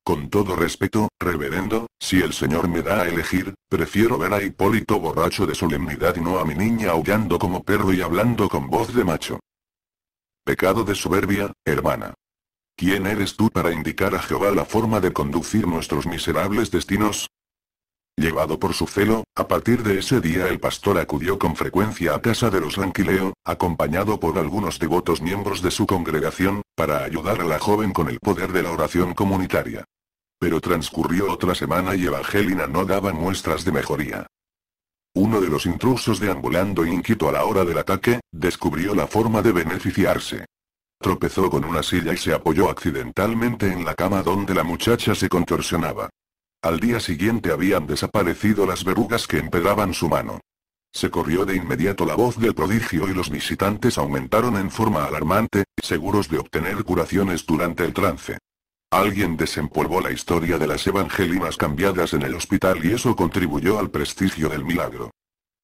Con todo respeto, reverendo, si el Señor me da a elegir, prefiero ver a Hipólito borracho de solemnidad y no a mi niña aullando como perro y hablando con voz de macho. Pecado de soberbia, hermana. ¿Quién eres tú para indicar a Jehová la forma de conducir nuestros miserables destinos? Llevado por su celo, a partir de ese día el pastor acudió con frecuencia a casa de los ranquileo, acompañado por algunos devotos miembros de su congregación, para ayudar a la joven con el poder de la oración comunitaria. Pero transcurrió otra semana y Evangelina no daba muestras de mejoría. Uno de los intrusos deambulando inquieto a la hora del ataque, descubrió la forma de beneficiarse. Tropezó con una silla y se apoyó accidentalmente en la cama donde la muchacha se contorsionaba. Al día siguiente habían desaparecido las verrugas que empedaban su mano. Se corrió de inmediato la voz del prodigio y los visitantes aumentaron en forma alarmante, seguros de obtener curaciones durante el trance. Alguien desempolvó la historia de las evangelinas cambiadas en el hospital y eso contribuyó al prestigio del milagro.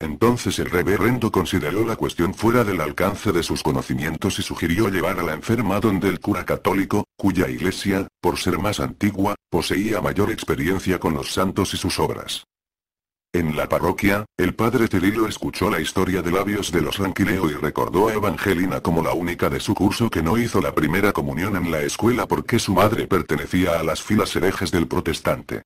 Entonces el reverendo consideró la cuestión fuera del alcance de sus conocimientos y sugirió llevar a la enferma donde el cura católico, cuya iglesia, por ser más antigua, poseía mayor experiencia con los santos y sus obras. En la parroquia, el padre Terilo escuchó la historia de labios de los Ranquileo y recordó a Evangelina como la única de su curso que no hizo la primera comunión en la escuela porque su madre pertenecía a las filas herejes del protestante.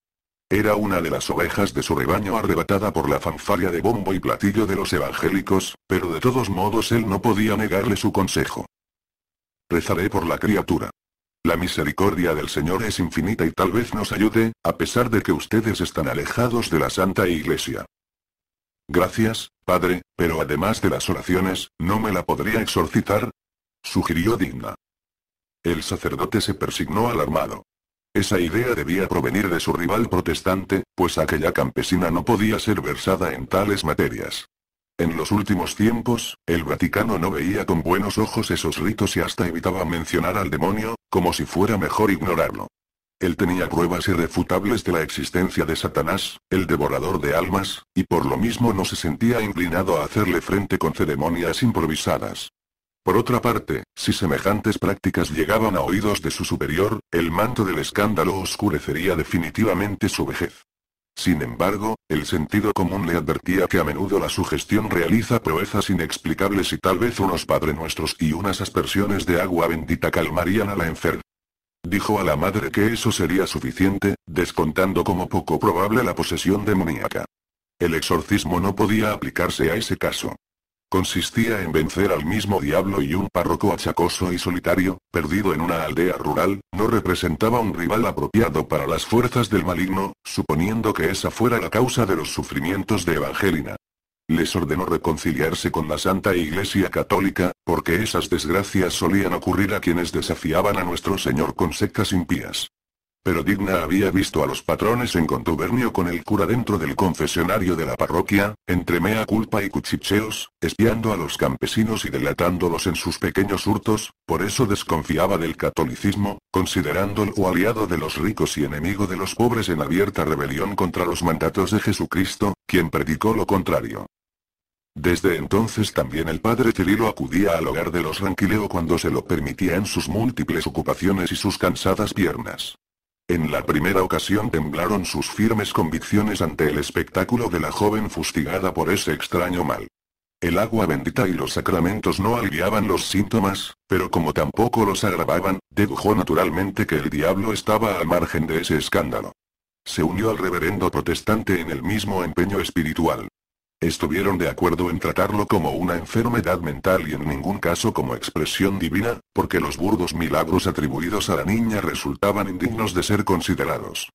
Era una de las ovejas de su rebaño arrebatada por la fanfaria de bombo y platillo de los evangélicos, pero de todos modos él no podía negarle su consejo. Rezaré por la criatura. La misericordia del Señor es infinita y tal vez nos ayude, a pesar de que ustedes están alejados de la Santa Iglesia. Gracias, Padre, pero además de las oraciones, ¿no me la podría exorcitar? sugirió Digna. El sacerdote se persignó alarmado. Esa idea debía provenir de su rival protestante, pues aquella campesina no podía ser versada en tales materias. En los últimos tiempos, el Vaticano no veía con buenos ojos esos ritos y hasta evitaba mencionar al demonio, como si fuera mejor ignorarlo. Él tenía pruebas irrefutables de la existencia de Satanás, el devorador de almas, y por lo mismo no se sentía inclinado a hacerle frente con ceremonias improvisadas. Por otra parte, si semejantes prácticas llegaban a oídos de su superior, el manto del escándalo oscurecería definitivamente su vejez. Sin embargo, el sentido común le advertía que a menudo la sugestión realiza proezas inexplicables y tal vez unos Padre Nuestros y unas aspersiones de agua bendita calmarían a la enferma. Dijo a la madre que eso sería suficiente, descontando como poco probable la posesión demoníaca. El exorcismo no podía aplicarse a ese caso consistía en vencer al mismo diablo y un párroco achacoso y solitario, perdido en una aldea rural, no representaba un rival apropiado para las fuerzas del maligno, suponiendo que esa fuera la causa de los sufrimientos de Evangelina. Les ordenó reconciliarse con la Santa Iglesia Católica, porque esas desgracias solían ocurrir a quienes desafiaban a nuestro Señor con sectas impías. Pero Digna había visto a los patrones en contubernio con el cura dentro del confesionario de la parroquia, entre mea culpa y cuchicheos, espiando a los campesinos y delatándolos en sus pequeños hurtos, por eso desconfiaba del catolicismo, considerándolo aliado de los ricos y enemigo de los pobres en abierta rebelión contra los mandatos de Jesucristo, quien predicó lo contrario. Desde entonces también el padre Cirilo acudía al hogar de los Ranquileo cuando se lo permitía en sus múltiples ocupaciones y sus cansadas piernas. En la primera ocasión temblaron sus firmes convicciones ante el espectáculo de la joven fustigada por ese extraño mal. El agua bendita y los sacramentos no aliviaban los síntomas, pero como tampoco los agravaban, dedujo naturalmente que el diablo estaba al margen de ese escándalo. Se unió al reverendo protestante en el mismo empeño espiritual estuvieron de acuerdo en tratarlo como una enfermedad mental y en ningún caso como expresión divina, porque los burdos milagros atribuidos a la niña resultaban indignos de ser considerados.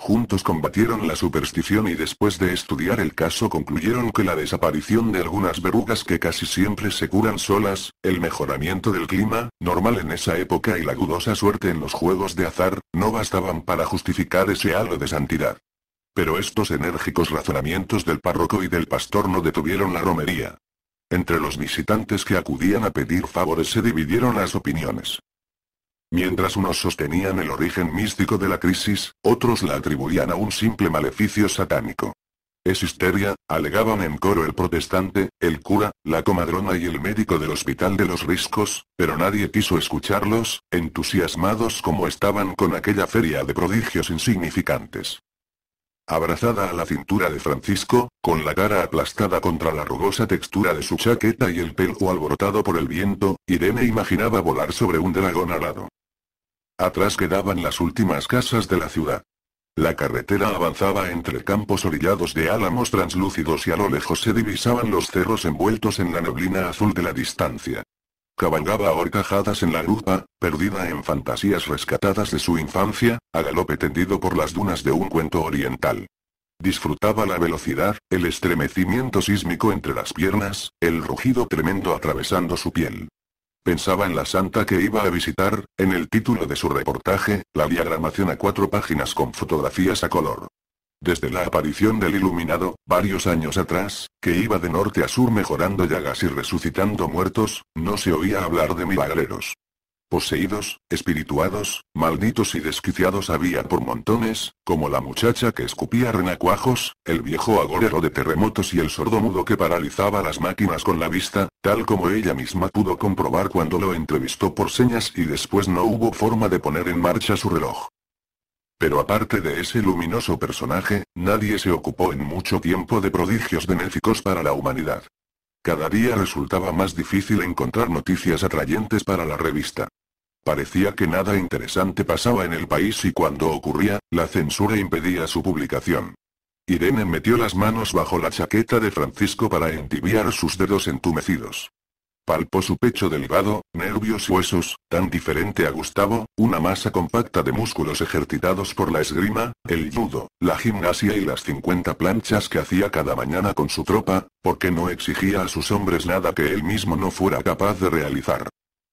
Juntos combatieron la superstición y después de estudiar el caso concluyeron que la desaparición de algunas verrugas que casi siempre se curan solas, el mejoramiento del clima, normal en esa época y la dudosa suerte en los juegos de azar, no bastaban para justificar ese halo de santidad. Pero estos enérgicos razonamientos del párroco y del pastor no detuvieron la romería. Entre los visitantes que acudían a pedir favores se dividieron las opiniones. Mientras unos sostenían el origen místico de la crisis, otros la atribuían a un simple maleficio satánico. Es histeria, alegaban en coro el protestante, el cura, la comadrona y el médico del hospital de los riscos, pero nadie quiso escucharlos, entusiasmados como estaban con aquella feria de prodigios insignificantes abrazada a la cintura de Francisco, con la cara aplastada contra la rugosa textura de su chaqueta y el pelo alborotado por el viento, Irene imaginaba volar sobre un dragón alado. Atrás quedaban las últimas casas de la ciudad. La carretera avanzaba entre campos orillados de álamos translúcidos y a lo lejos se divisaban los cerros envueltos en la neblina azul de la distancia. Cabalgaba a horcajadas en la grupa, perdida en fantasías rescatadas de su infancia, a galope tendido por las dunas de un cuento oriental. Disfrutaba la velocidad, el estremecimiento sísmico entre las piernas, el rugido tremendo atravesando su piel. Pensaba en la santa que iba a visitar, en el título de su reportaje, la diagramación a cuatro páginas con fotografías a color. Desde la aparición del iluminado, varios años atrás, que iba de norte a sur mejorando llagas y resucitando muertos, no se oía hablar de milagreros. Poseídos, espirituados, malditos y desquiciados había por montones, como la muchacha que escupía renacuajos, el viejo agorero de terremotos y el sordo mudo que paralizaba las máquinas con la vista, tal como ella misma pudo comprobar cuando lo entrevistó por señas y después no hubo forma de poner en marcha su reloj. Pero aparte de ese luminoso personaje, nadie se ocupó en mucho tiempo de prodigios benéficos para la humanidad. Cada día resultaba más difícil encontrar noticias atrayentes para la revista. Parecía que nada interesante pasaba en el país y cuando ocurría, la censura impedía su publicación. Irene metió las manos bajo la chaqueta de Francisco para entibiar sus dedos entumecidos. Palpó su pecho delgado, nervios y huesos, tan diferente a Gustavo, una masa compacta de músculos ejercitados por la esgrima, el judo, la gimnasia y las 50 planchas que hacía cada mañana con su tropa, porque no exigía a sus hombres nada que él mismo no fuera capaz de realizar.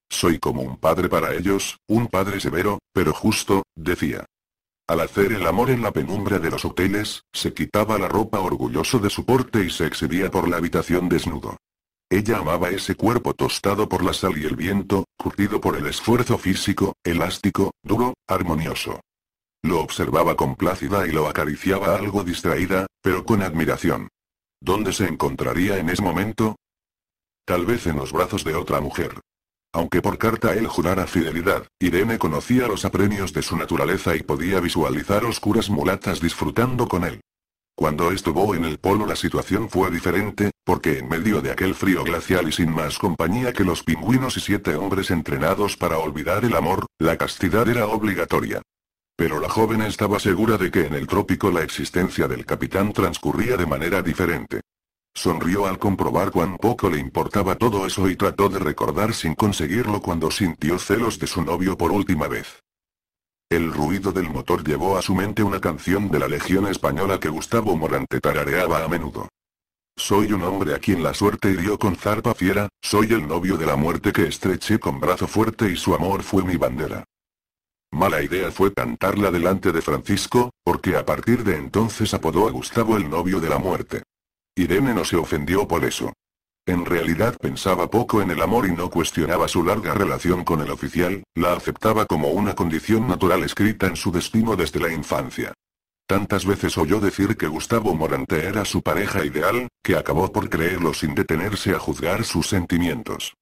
Soy como un padre para ellos, un padre severo, pero justo, decía. Al hacer el amor en la penumbra de los hoteles, se quitaba la ropa orgulloso de su porte y se exhibía por la habitación desnudo. Ella amaba ese cuerpo tostado por la sal y el viento, curtido por el esfuerzo físico, elástico, duro, armonioso. Lo observaba con plácida y lo acariciaba algo distraída, pero con admiración. ¿Dónde se encontraría en ese momento? Tal vez en los brazos de otra mujer. Aunque por carta él jurara fidelidad, Irene conocía los apremios de su naturaleza y podía visualizar oscuras mulatas disfrutando con él. Cuando estuvo en el polo la situación fue diferente, porque en medio de aquel frío glacial y sin más compañía que los pingüinos y siete hombres entrenados para olvidar el amor, la castidad era obligatoria. Pero la joven estaba segura de que en el trópico la existencia del capitán transcurría de manera diferente. Sonrió al comprobar cuán poco le importaba todo eso y trató de recordar sin conseguirlo cuando sintió celos de su novio por última vez. El ruido del motor llevó a su mente una canción de la Legión Española que Gustavo Morante tarareaba a menudo. Soy un hombre a quien la suerte hirió con zarpa fiera, soy el novio de la muerte que estreché con brazo fuerte y su amor fue mi bandera. Mala idea fue cantarla delante de Francisco, porque a partir de entonces apodó a Gustavo el novio de la muerte. Irene no se ofendió por eso. En realidad pensaba poco en el amor y no cuestionaba su larga relación con el oficial, la aceptaba como una condición natural escrita en su destino desde la infancia. Tantas veces oyó decir que Gustavo Morante era su pareja ideal, que acabó por creerlo sin detenerse a juzgar sus sentimientos.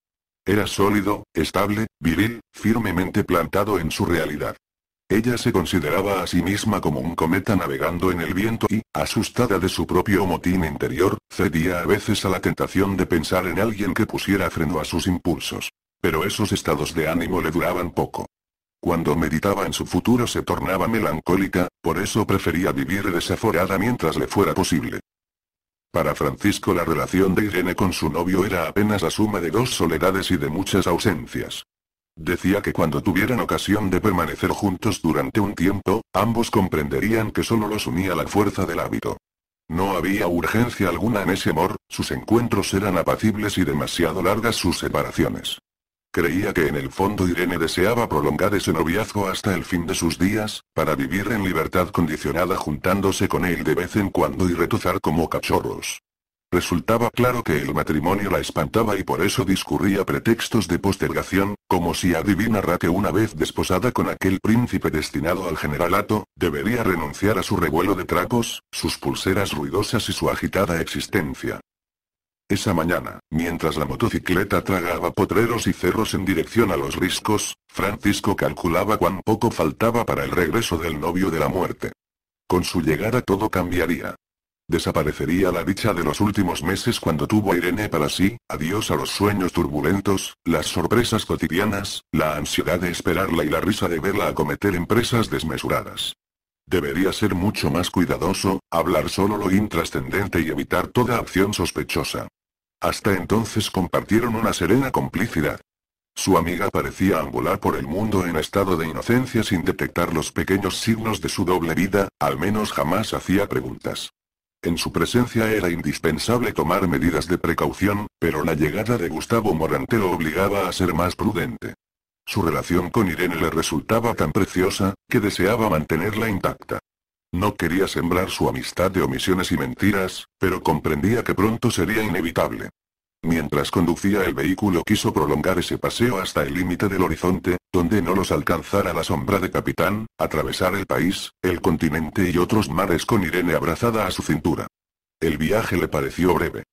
Era sólido, estable, viril, firmemente plantado en su realidad. Ella se consideraba a sí misma como un cometa navegando en el viento y, asustada de su propio motín interior, cedía a veces a la tentación de pensar en alguien que pusiera freno a sus impulsos. Pero esos estados de ánimo le duraban poco. Cuando meditaba en su futuro se tornaba melancólica, por eso prefería vivir desaforada mientras le fuera posible. Para Francisco la relación de Irene con su novio era apenas la suma de dos soledades y de muchas ausencias. Decía que cuando tuvieran ocasión de permanecer juntos durante un tiempo, ambos comprenderían que solo los unía la fuerza del hábito. No había urgencia alguna en ese amor, sus encuentros eran apacibles y demasiado largas sus separaciones. Creía que en el fondo Irene deseaba prolongar ese noviazgo hasta el fin de sus días, para vivir en libertad condicionada juntándose con él de vez en cuando y retozar como cachorros. Resultaba claro que el matrimonio la espantaba y por eso discurría pretextos de postergación, como si adivinara que una vez desposada con aquel príncipe destinado al generalato, debería renunciar a su revuelo de trapos, sus pulseras ruidosas y su agitada existencia. Esa mañana, mientras la motocicleta tragaba potreros y cerros en dirección a los riscos, Francisco calculaba cuán poco faltaba para el regreso del novio de la muerte. Con su llegada todo cambiaría. Desaparecería la dicha de los últimos meses cuando tuvo a Irene para sí, adiós a los sueños turbulentos, las sorpresas cotidianas, la ansiedad de esperarla y la risa de verla acometer empresas desmesuradas. Debería ser mucho más cuidadoso, hablar solo lo intrascendente y evitar toda acción sospechosa. Hasta entonces compartieron una serena complicidad. Su amiga parecía angular por el mundo en estado de inocencia sin detectar los pequeños signos de su doble vida, al menos jamás hacía preguntas. En su presencia era indispensable tomar medidas de precaución, pero la llegada de Gustavo Morante lo obligaba a ser más prudente. Su relación con Irene le resultaba tan preciosa, que deseaba mantenerla intacta. No quería sembrar su amistad de omisiones y mentiras, pero comprendía que pronto sería inevitable. Mientras conducía el vehículo quiso prolongar ese paseo hasta el límite del horizonte, donde no los alcanzara la sombra de capitán, atravesar el país, el continente y otros mares con Irene abrazada a su cintura. El viaje le pareció breve.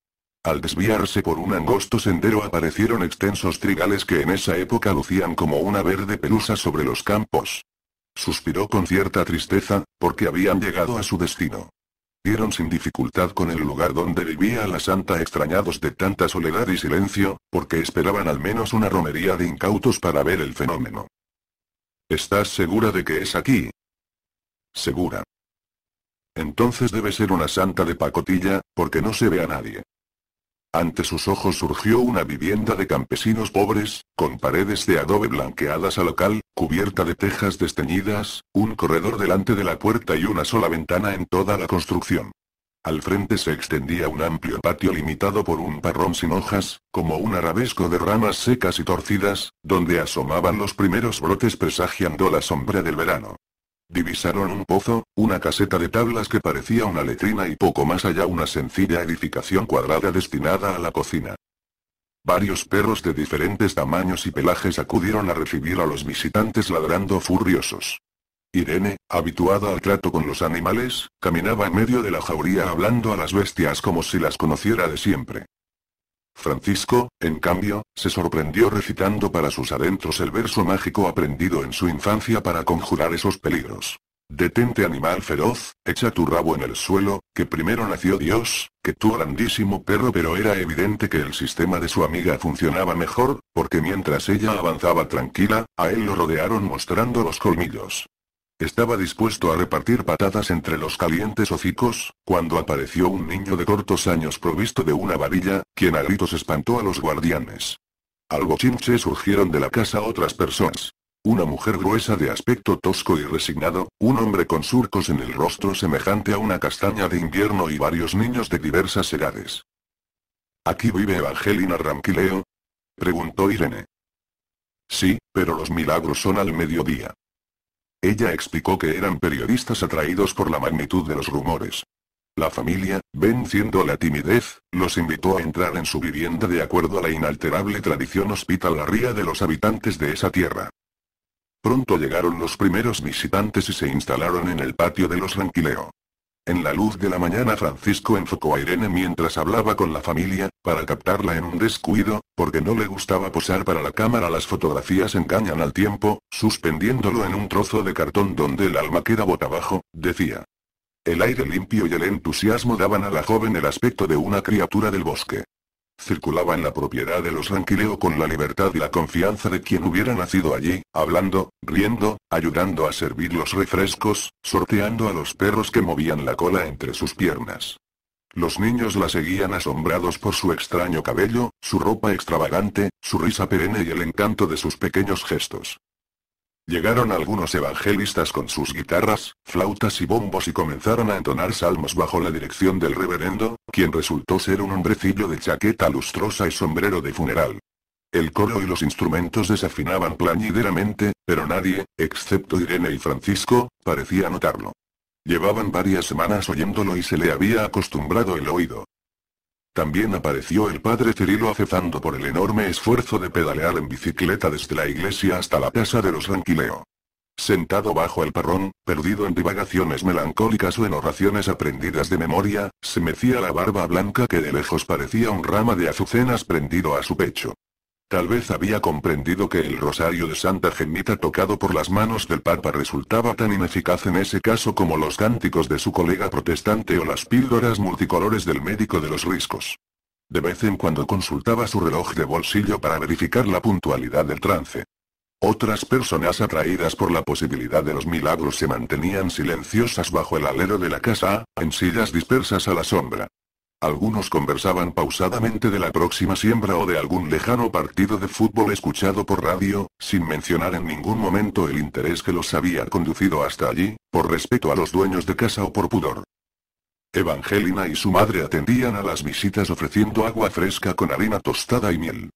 Al desviarse por un angosto sendero aparecieron extensos trigales que en esa época lucían como una verde pelusa sobre los campos. Suspiró con cierta tristeza, porque habían llegado a su destino dieron sin dificultad con el lugar donde vivía la santa extrañados de tanta soledad y silencio, porque esperaban al menos una romería de incautos para ver el fenómeno. ¿Estás segura de que es aquí? Segura. Entonces debe ser una santa de pacotilla, porque no se ve a nadie. Ante sus ojos surgió una vivienda de campesinos pobres, con paredes de adobe blanqueadas a local, Cubierta de tejas desteñidas, un corredor delante de la puerta y una sola ventana en toda la construcción. Al frente se extendía un amplio patio limitado por un parrón sin hojas, como un arabesco de ramas secas y torcidas, donde asomaban los primeros brotes presagiando la sombra del verano. Divisaron un pozo, una caseta de tablas que parecía una letrina y poco más allá una sencilla edificación cuadrada destinada a la cocina. Varios perros de diferentes tamaños y pelajes acudieron a recibir a los visitantes ladrando furiosos. Irene, habituada al trato con los animales, caminaba en medio de la jauría hablando a las bestias como si las conociera de siempre. Francisco, en cambio, se sorprendió recitando para sus adentros el verso mágico aprendido en su infancia para conjurar esos peligros. Detente animal feroz, echa tu rabo en el suelo, que primero nació Dios, que tu grandísimo perro pero era evidente que el sistema de su amiga funcionaba mejor, porque mientras ella avanzaba tranquila, a él lo rodearon mostrando los colmillos. Estaba dispuesto a repartir patadas entre los calientes hocicos, cuando apareció un niño de cortos años provisto de una varilla, quien a gritos espantó a los guardianes. Algo bochinche surgieron de la casa otras personas. Una mujer gruesa de aspecto tosco y resignado, un hombre con surcos en el rostro semejante a una castaña de invierno y varios niños de diversas edades. ¿Aquí vive Evangelina Ramquileo? preguntó Irene. Sí, pero los milagros son al mediodía. Ella explicó que eran periodistas atraídos por la magnitud de los rumores. La familia, venciendo la timidez, los invitó a entrar en su vivienda de acuerdo a la inalterable tradición hospitalaria de los habitantes de esa tierra. Pronto llegaron los primeros visitantes y se instalaron en el patio de los Ranquileo. En la luz de la mañana Francisco enfocó a Irene mientras hablaba con la familia, para captarla en un descuido, porque no le gustaba posar para la cámara las fotografías engañan al tiempo, suspendiéndolo en un trozo de cartón donde el alma queda bota abajo, decía. El aire limpio y el entusiasmo daban a la joven el aspecto de una criatura del bosque circulaba en la propiedad de los ranquileo con la libertad y la confianza de quien hubiera nacido allí, hablando, riendo, ayudando a servir los refrescos, sorteando a los perros que movían la cola entre sus piernas. Los niños la seguían asombrados por su extraño cabello, su ropa extravagante, su risa perenne y el encanto de sus pequeños gestos. Llegaron algunos evangelistas con sus guitarras, flautas y bombos y comenzaron a entonar salmos bajo la dirección del reverendo, quien resultó ser un hombrecillo de chaqueta lustrosa y sombrero de funeral. El coro y los instrumentos desafinaban plañideramente, pero nadie, excepto Irene y Francisco, parecía notarlo. Llevaban varias semanas oyéndolo y se le había acostumbrado el oído. También apareció el padre Cirilo acezando por el enorme esfuerzo de pedalear en bicicleta desde la iglesia hasta la casa de los Ranquileo. Sentado bajo el parrón, perdido en divagaciones melancólicas o en oraciones aprendidas de memoria, se mecía la barba blanca que de lejos parecía un rama de azucenas prendido a su pecho. Tal vez había comprendido que el rosario de Santa Gemita tocado por las manos del Papa resultaba tan ineficaz en ese caso como los cánticos de su colega protestante o las píldoras multicolores del médico de los riscos. De vez en cuando consultaba su reloj de bolsillo para verificar la puntualidad del trance. Otras personas atraídas por la posibilidad de los milagros se mantenían silenciosas bajo el alero de la casa, en sillas dispersas a la sombra. Algunos conversaban pausadamente de la próxima siembra o de algún lejano partido de fútbol escuchado por radio, sin mencionar en ningún momento el interés que los había conducido hasta allí, por respeto a los dueños de casa o por pudor. Evangelina y su madre atendían a las visitas ofreciendo agua fresca con harina tostada y miel.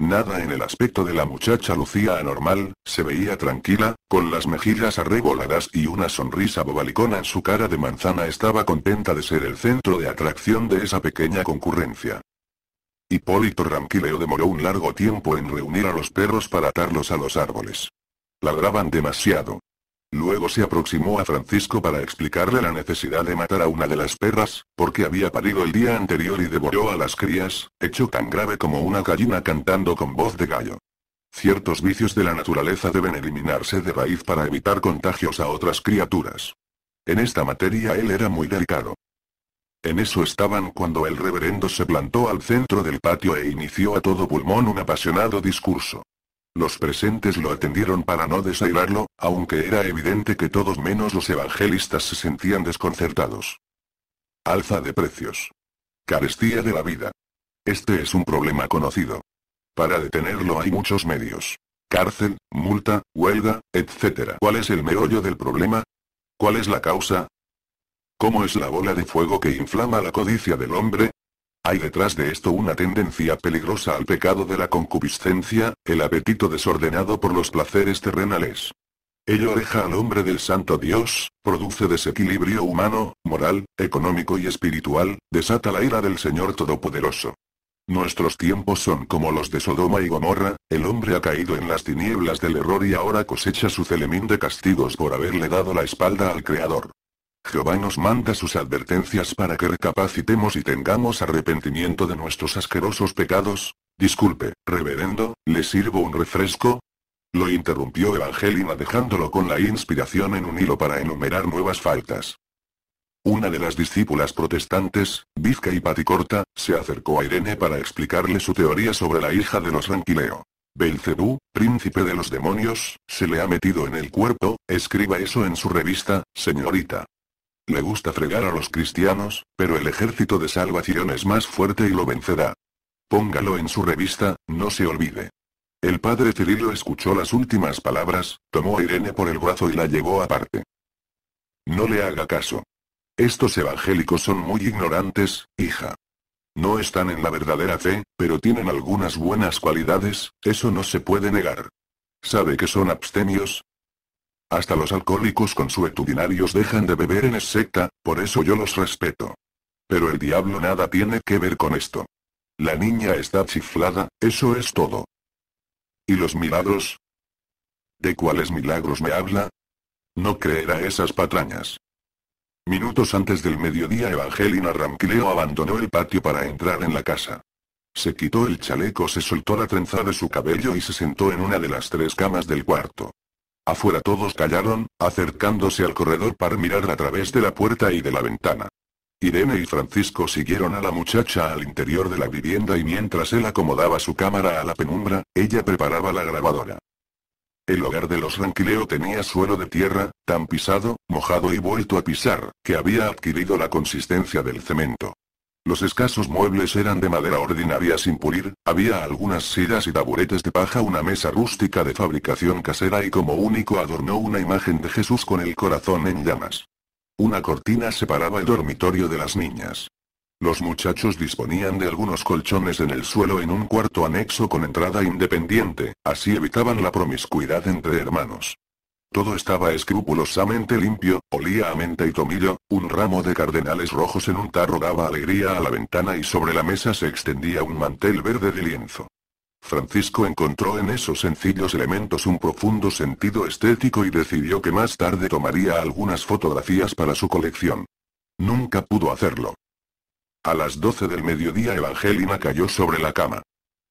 Nada en el aspecto de la muchacha lucía anormal, se veía tranquila, con las mejillas arreboladas y una sonrisa bobalicona en su cara de manzana estaba contenta de ser el centro de atracción de esa pequeña concurrencia. Hipólito Ranquileo demoró un largo tiempo en reunir a los perros para atarlos a los árboles. Ladraban demasiado. Luego se aproximó a Francisco para explicarle la necesidad de matar a una de las perras, porque había parido el día anterior y devoró a las crías, hecho tan grave como una gallina cantando con voz de gallo. Ciertos vicios de la naturaleza deben eliminarse de raíz para evitar contagios a otras criaturas. En esta materia él era muy delicado. En eso estaban cuando el reverendo se plantó al centro del patio e inició a todo pulmón un apasionado discurso. Los presentes lo atendieron para no desairarlo, aunque era evidente que todos menos los evangelistas se sentían desconcertados. Alza de precios. Carestía de la vida. Este es un problema conocido. Para detenerlo hay muchos medios. Cárcel, multa, huelga, etc. ¿Cuál es el meollo del problema? ¿Cuál es la causa? ¿Cómo es la bola de fuego que inflama la codicia del hombre? Hay detrás de esto una tendencia peligrosa al pecado de la concupiscencia, el apetito desordenado por los placeres terrenales. Ello aleja al hombre del santo Dios, produce desequilibrio humano, moral, económico y espiritual, desata la ira del Señor Todopoderoso. Nuestros tiempos son como los de Sodoma y Gomorra, el hombre ha caído en las tinieblas del error y ahora cosecha su celemín de castigos por haberle dado la espalda al Creador. Jehová nos manda sus advertencias para que recapacitemos y tengamos arrepentimiento de nuestros asquerosos pecados. Disculpe, reverendo, ¿le sirvo un refresco? Lo interrumpió Evangelina dejándolo con la inspiración en un hilo para enumerar nuevas faltas. Una de las discípulas protestantes, Vizca y Paticorta, se acercó a Irene para explicarle su teoría sobre la hija de los Ranquileo. Belcebú, príncipe de los demonios, se le ha metido en el cuerpo, escriba eso en su revista, señorita. Le gusta fregar a los cristianos, pero el ejército de salvación es más fuerte y lo vencerá. Póngalo en su revista, no se olvide. El padre Cirilo escuchó las últimas palabras, tomó a Irene por el brazo y la llevó aparte. No le haga caso. Estos evangélicos son muy ignorantes, hija. No están en la verdadera fe, pero tienen algunas buenas cualidades, eso no se puede negar. Sabe que son abstemios, hasta los alcohólicos con consuetudinarios dejan de beber en es secta, por eso yo los respeto. Pero el diablo nada tiene que ver con esto. La niña está chiflada, eso es todo. ¿Y los milagros? ¿De cuáles milagros me habla? No creerá esas patrañas. Minutos antes del mediodía Evangelina Ramquileo abandonó el patio para entrar en la casa. Se quitó el chaleco, se soltó la trenza de su cabello y se sentó en una de las tres camas del cuarto. Afuera todos callaron, acercándose al corredor para mirar a través de la puerta y de la ventana. Irene y Francisco siguieron a la muchacha al interior de la vivienda y mientras él acomodaba su cámara a la penumbra, ella preparaba la grabadora. El hogar de los Ranquileo tenía suelo de tierra, tan pisado, mojado y vuelto a pisar, que había adquirido la consistencia del cemento. Los escasos muebles eran de madera ordinaria sin pulir, había algunas sillas y taburetes de paja, una mesa rústica de fabricación casera y como único adornó una imagen de Jesús con el corazón en llamas. Una cortina separaba el dormitorio de las niñas. Los muchachos disponían de algunos colchones en el suelo en un cuarto anexo con entrada independiente, así evitaban la promiscuidad entre hermanos. Todo estaba escrupulosamente limpio, olía a menta y tomillo, un ramo de cardenales rojos en un tarro daba alegría a la ventana y sobre la mesa se extendía un mantel verde de lienzo. Francisco encontró en esos sencillos elementos un profundo sentido estético y decidió que más tarde tomaría algunas fotografías para su colección. Nunca pudo hacerlo. A las 12 del mediodía Evangelina cayó sobre la cama.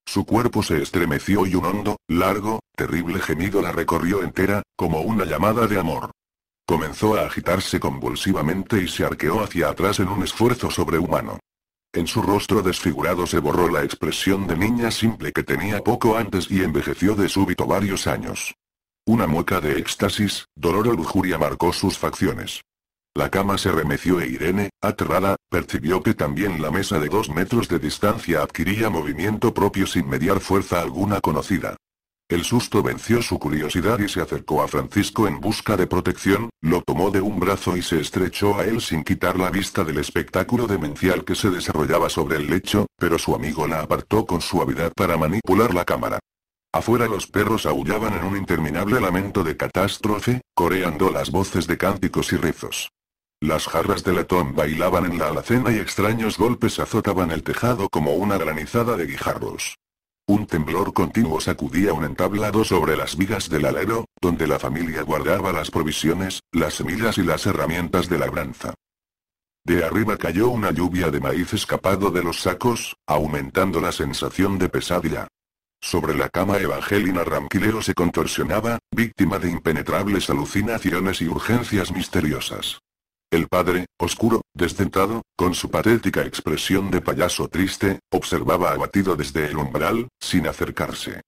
Su cuerpo se estremeció y un hondo, largo, terrible gemido la recorrió entera, como una llamada de amor. Comenzó a agitarse convulsivamente y se arqueó hacia atrás en un esfuerzo sobrehumano. En su rostro desfigurado se borró la expresión de niña simple que tenía poco antes y envejeció de súbito varios años. Una mueca de éxtasis, dolor o lujuria marcó sus facciones. La cama se remeció e Irene, aterrada, percibió que también la mesa de dos metros de distancia adquiría movimiento propio sin mediar fuerza alguna conocida. El susto venció su curiosidad y se acercó a Francisco en busca de protección, lo tomó de un brazo y se estrechó a él sin quitar la vista del espectáculo demencial que se desarrollaba sobre el lecho, pero su amigo la apartó con suavidad para manipular la cámara. Afuera los perros aullaban en un interminable lamento de catástrofe, coreando las voces de cánticos y rezos. Las jarras de latón bailaban en la alacena y extraños golpes azotaban el tejado como una granizada de guijarros. Un temblor continuo sacudía un entablado sobre las vigas del alero, donde la familia guardaba las provisiones, las semillas y las herramientas de labranza. De arriba cayó una lluvia de maíz escapado de los sacos, aumentando la sensación de pesadilla. Sobre la cama Evangelina Ramquilero se contorsionaba, víctima de impenetrables alucinaciones y urgencias misteriosas. El padre, oscuro, desdentado, con su patética expresión de payaso triste, observaba abatido desde el umbral, sin acercarse.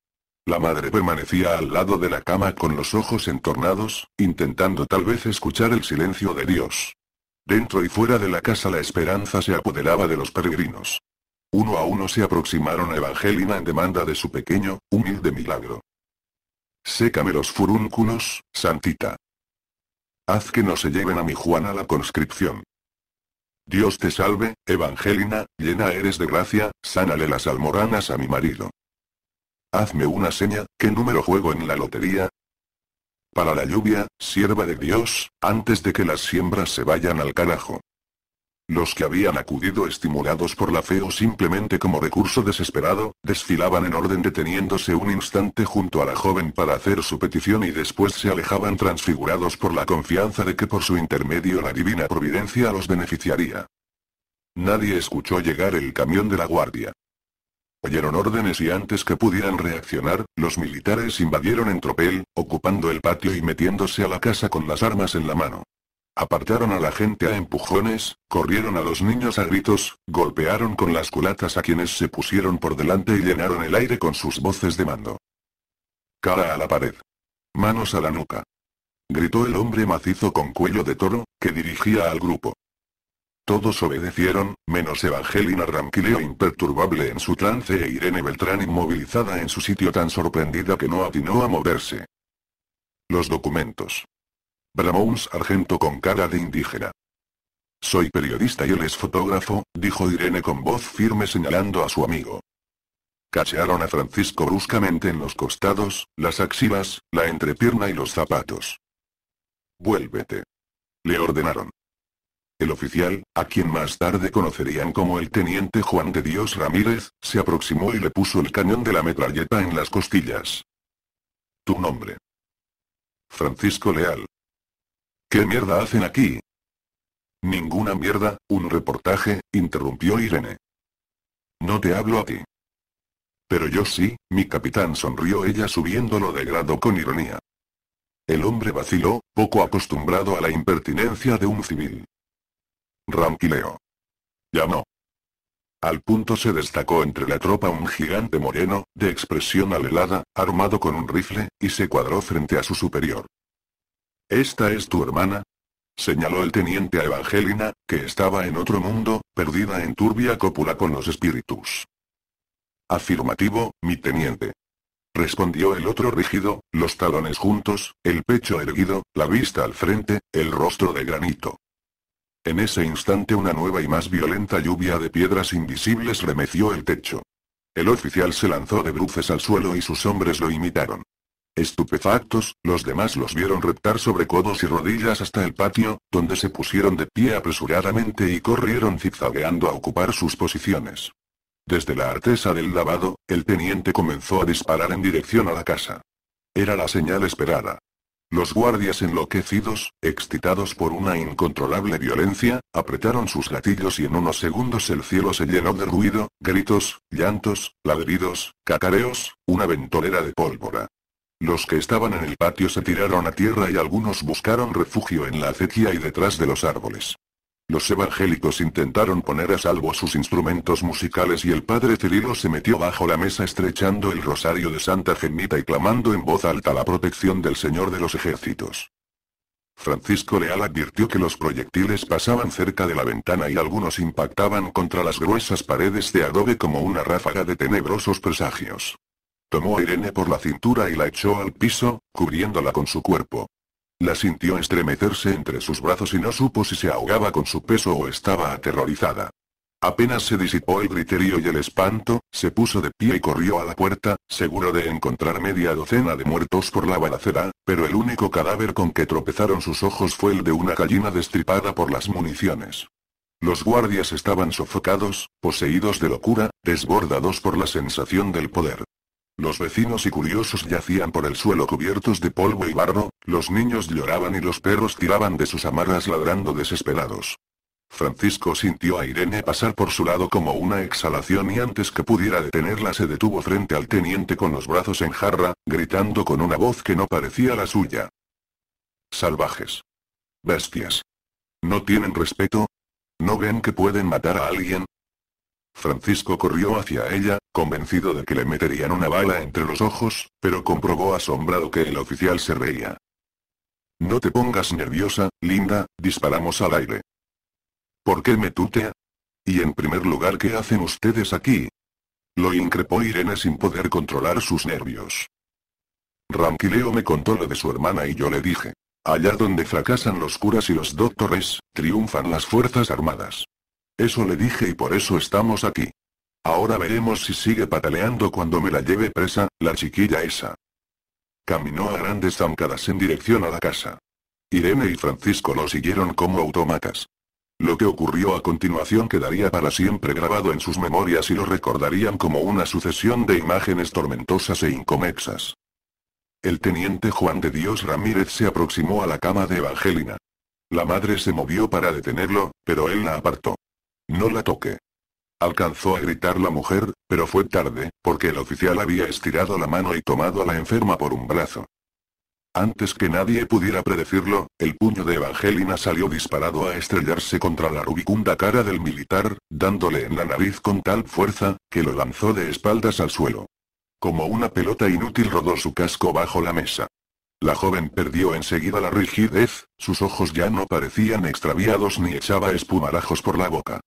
La madre permanecía al lado de la cama con los ojos entornados, intentando tal vez escuchar el silencio de Dios. Dentro y fuera de la casa la esperanza se apoderaba de los peregrinos. Uno a uno se aproximaron a Evangelina en demanda de su pequeño, humilde milagro. Sécame los furúnculos, Santita. Haz que no se lleven a mi Juana la conscripción. Dios te salve, Evangelina, llena eres de gracia, sánale las almoranas a mi marido. Hazme una seña, ¿qué número juego en la lotería? Para la lluvia, sierva de Dios, antes de que las siembras se vayan al carajo. Los que habían acudido estimulados por la fe o simplemente como recurso desesperado, desfilaban en orden deteniéndose un instante junto a la joven para hacer su petición y después se alejaban transfigurados por la confianza de que por su intermedio la divina providencia los beneficiaría. Nadie escuchó llegar el camión de la guardia. Oyeron órdenes y antes que pudieran reaccionar, los militares invadieron en tropel, ocupando el patio y metiéndose a la casa con las armas en la mano. Apartaron a la gente a empujones, corrieron a los niños a gritos, golpearon con las culatas a quienes se pusieron por delante y llenaron el aire con sus voces de mando. Cara a la pared. Manos a la nuca. Gritó el hombre macizo con cuello de toro, que dirigía al grupo. Todos obedecieron, menos Evangelina Ramquileo imperturbable en su trance e Irene Beltrán inmovilizada en su sitio tan sorprendida que no atinó a moverse. Los documentos. Bramó un sargento con cara de indígena. Soy periodista y él es fotógrafo, dijo Irene con voz firme señalando a su amigo. Cachearon a Francisco bruscamente en los costados, las axilas, la entrepierna y los zapatos. Vuélvete. Le ordenaron. El oficial, a quien más tarde conocerían como el teniente Juan de Dios Ramírez, se aproximó y le puso el cañón de la metralleta en las costillas. Tu nombre. Francisco Leal. ¿Qué mierda hacen aquí? Ninguna mierda, un reportaje, interrumpió Irene. No te hablo a ti. Pero yo sí, mi capitán sonrió ella subiéndolo de grado con ironía. El hombre vaciló, poco acostumbrado a la impertinencia de un civil. Ramquileo. Llamó. Al punto se destacó entre la tropa un gigante moreno, de expresión alelada, armado con un rifle, y se cuadró frente a su superior. ¿Esta es tu hermana? Señaló el teniente a Evangelina, que estaba en otro mundo, perdida en turbia cópula con los espíritus. Afirmativo, mi teniente. Respondió el otro rígido, los talones juntos, el pecho erguido, la vista al frente, el rostro de granito. En ese instante una nueva y más violenta lluvia de piedras invisibles remeció el techo. El oficial se lanzó de bruces al suelo y sus hombres lo imitaron. Estupefactos, los demás los vieron reptar sobre codos y rodillas hasta el patio, donde se pusieron de pie apresuradamente y corrieron zigzagueando a ocupar sus posiciones. Desde la artesa del lavado, el teniente comenzó a disparar en dirección a la casa. Era la señal esperada. Los guardias enloquecidos, excitados por una incontrolable violencia, apretaron sus gatillos y en unos segundos el cielo se llenó de ruido, gritos, llantos, ladridos, cacareos, una ventolera de pólvora. Los que estaban en el patio se tiraron a tierra y algunos buscaron refugio en la acequia y detrás de los árboles. Los evangélicos intentaron poner a salvo sus instrumentos musicales y el padre Celilo se metió bajo la mesa estrechando el rosario de Santa Gemita y clamando en voz alta la protección del Señor de los ejércitos. Francisco Leal advirtió que los proyectiles pasaban cerca de la ventana y algunos impactaban contra las gruesas paredes de adobe como una ráfaga de tenebrosos presagios. Tomó a Irene por la cintura y la echó al piso, cubriéndola con su cuerpo. La sintió estremecerse entre sus brazos y no supo si se ahogaba con su peso o estaba aterrorizada. Apenas se disipó el griterío y el espanto, se puso de pie y corrió a la puerta, seguro de encontrar media docena de muertos por la balacera, pero el único cadáver con que tropezaron sus ojos fue el de una gallina destripada por las municiones. Los guardias estaban sofocados, poseídos de locura, desbordados por la sensación del poder. Los vecinos y curiosos yacían por el suelo cubiertos de polvo y barro, los niños lloraban y los perros tiraban de sus amarras ladrando desesperados. Francisco sintió a Irene pasar por su lado como una exhalación y antes que pudiera detenerla se detuvo frente al teniente con los brazos en jarra, gritando con una voz que no parecía la suya. Salvajes. Bestias. No tienen respeto. ¿No ven que pueden matar a alguien? Francisco corrió hacia ella, convencido de que le meterían una bala entre los ojos, pero comprobó asombrado que el oficial se reía. No te pongas nerviosa, linda, disparamos al aire. ¿Por qué me tutea? Y en primer lugar, ¿qué hacen ustedes aquí? Lo increpó Irene sin poder controlar sus nervios. Ranquileo me contó lo de su hermana y yo le dije. Allá donde fracasan los curas y los doctores, triunfan las fuerzas armadas. Eso le dije y por eso estamos aquí. Ahora veremos si sigue pataleando cuando me la lleve presa, la chiquilla esa. Caminó a grandes zancadas en dirección a la casa. Irene y Francisco lo siguieron como automatas. Lo que ocurrió a continuación quedaría para siempre grabado en sus memorias y lo recordarían como una sucesión de imágenes tormentosas e incomexas. El teniente Juan de Dios Ramírez se aproximó a la cama de Evangelina. La madre se movió para detenerlo, pero él la apartó. No la toque. Alcanzó a gritar la mujer, pero fue tarde, porque el oficial había estirado la mano y tomado a la enferma por un brazo. Antes que nadie pudiera predecirlo, el puño de Evangelina salió disparado a estrellarse contra la rubicunda cara del militar, dándole en la nariz con tal fuerza, que lo lanzó de espaldas al suelo. Como una pelota inútil rodó su casco bajo la mesa. La joven perdió enseguida la rigidez, sus ojos ya no parecían extraviados ni echaba espumarajos por la boca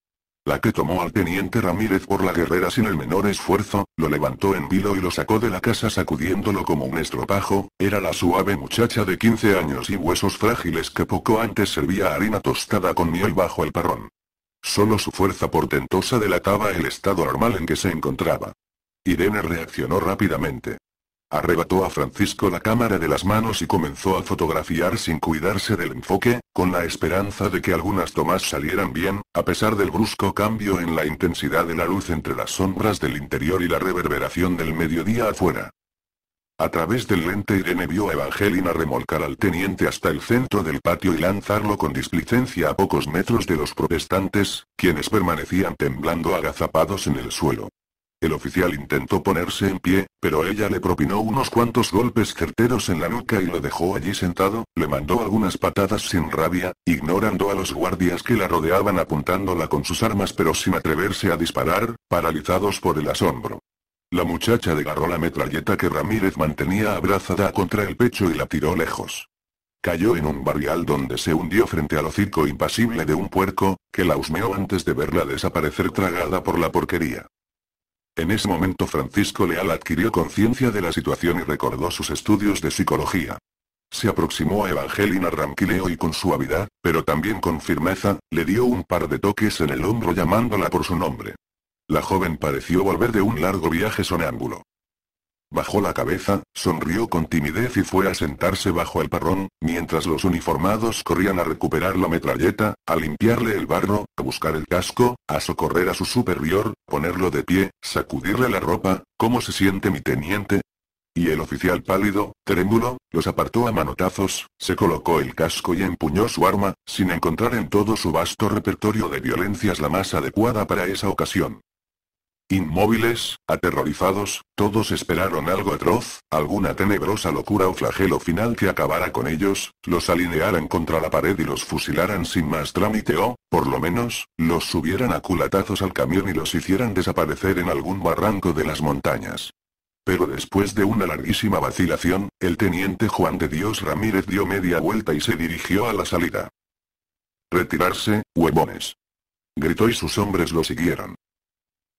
la que tomó al teniente Ramírez por la guerrera sin el menor esfuerzo, lo levantó en vilo y lo sacó de la casa sacudiéndolo como un estropajo, era la suave muchacha de 15 años y huesos frágiles que poco antes servía harina tostada con miel bajo el parrón. Solo su fuerza portentosa delataba el estado normal en que se encontraba. Irene reaccionó rápidamente. Arrebató a Francisco la cámara de las manos y comenzó a fotografiar sin cuidarse del enfoque, con la esperanza de que algunas tomas salieran bien, a pesar del brusco cambio en la intensidad de la luz entre las sombras del interior y la reverberación del mediodía afuera. A través del lente Irene vio a Evangelina remolcar al teniente hasta el centro del patio y lanzarlo con displicencia a pocos metros de los protestantes, quienes permanecían temblando agazapados en el suelo. El oficial intentó ponerse en pie, pero ella le propinó unos cuantos golpes certeros en la nuca y lo dejó allí sentado, le mandó algunas patadas sin rabia, ignorando a los guardias que la rodeaban apuntándola con sus armas pero sin atreverse a disparar, paralizados por el asombro. La muchacha agarró la metralleta que Ramírez mantenía abrazada contra el pecho y la tiró lejos. Cayó en un barrial donde se hundió frente al hocico impasible de un puerco, que la husmeó antes de verla desaparecer tragada por la porquería. En ese momento Francisco Leal adquirió conciencia de la situación y recordó sus estudios de psicología. Se aproximó a Evangelina Ranquileo y con suavidad, pero también con firmeza, le dio un par de toques en el hombro llamándola por su nombre. La joven pareció volver de un largo viaje sonámbulo. Bajó la cabeza, sonrió con timidez y fue a sentarse bajo el parrón, mientras los uniformados corrían a recuperar la metralleta, a limpiarle el barro, a buscar el casco, a socorrer a su superior, ponerlo de pie, sacudirle la ropa, ¿cómo se siente mi teniente? Y el oficial pálido, trémulo, los apartó a manotazos, se colocó el casco y empuñó su arma, sin encontrar en todo su vasto repertorio de violencias la más adecuada para esa ocasión. Inmóviles, aterrorizados, todos esperaron algo atroz, alguna tenebrosa locura o flagelo final que acabara con ellos, los alinearan contra la pared y los fusilaran sin más trámite o, por lo menos, los subieran a culatazos al camión y los hicieran desaparecer en algún barranco de las montañas. Pero después de una larguísima vacilación, el teniente Juan de Dios Ramírez dio media vuelta y se dirigió a la salida. Retirarse, huevones. Gritó y sus hombres lo siguieron.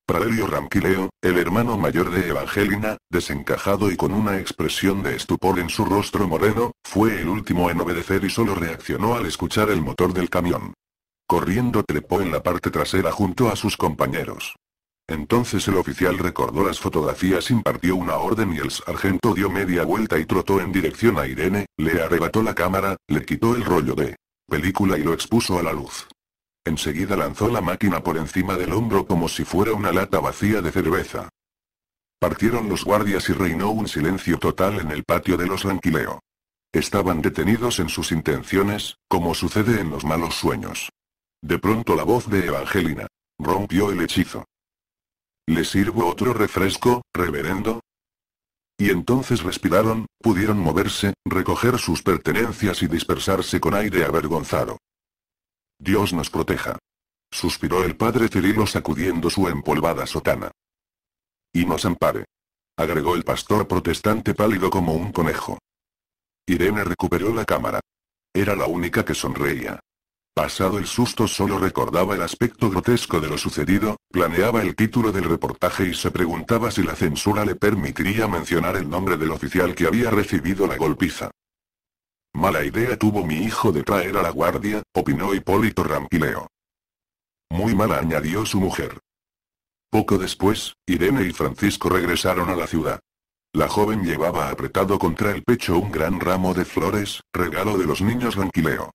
Praderio Ramquileo, el hermano mayor de Evangelina, desencajado y con una expresión de estupor en su rostro moreno, fue el último en obedecer y solo reaccionó al escuchar el motor del camión. Corriendo trepó en la parte trasera junto a sus compañeros. Entonces el oficial recordó las fotografías, impartió una orden y el sargento dio media vuelta y trotó en dirección a Irene, le arrebató la cámara, le quitó el rollo de película y lo expuso a la luz. Enseguida lanzó la máquina por encima del hombro como si fuera una lata vacía de cerveza. Partieron los guardias y reinó un silencio total en el patio de los Ranquileo. Estaban detenidos en sus intenciones, como sucede en los malos sueños. De pronto la voz de Evangelina rompió el hechizo. ¿Le sirvo otro refresco, reverendo? Y entonces respiraron, pudieron moverse, recoger sus pertenencias y dispersarse con aire avergonzado. Dios nos proteja. Suspiró el padre Cirilo sacudiendo su empolvada sotana. Y nos ampare. Agregó el pastor protestante pálido como un conejo. Irene recuperó la cámara. Era la única que sonreía. Pasado el susto solo recordaba el aspecto grotesco de lo sucedido, planeaba el título del reportaje y se preguntaba si la censura le permitiría mencionar el nombre del oficial que había recibido la golpiza. Mala idea tuvo mi hijo de traer a la guardia, opinó Hipólito Rampileo. Muy mala añadió su mujer. Poco después, Irene y Francisco regresaron a la ciudad. La joven llevaba apretado contra el pecho un gran ramo de flores, regalo de los niños Ranquileo.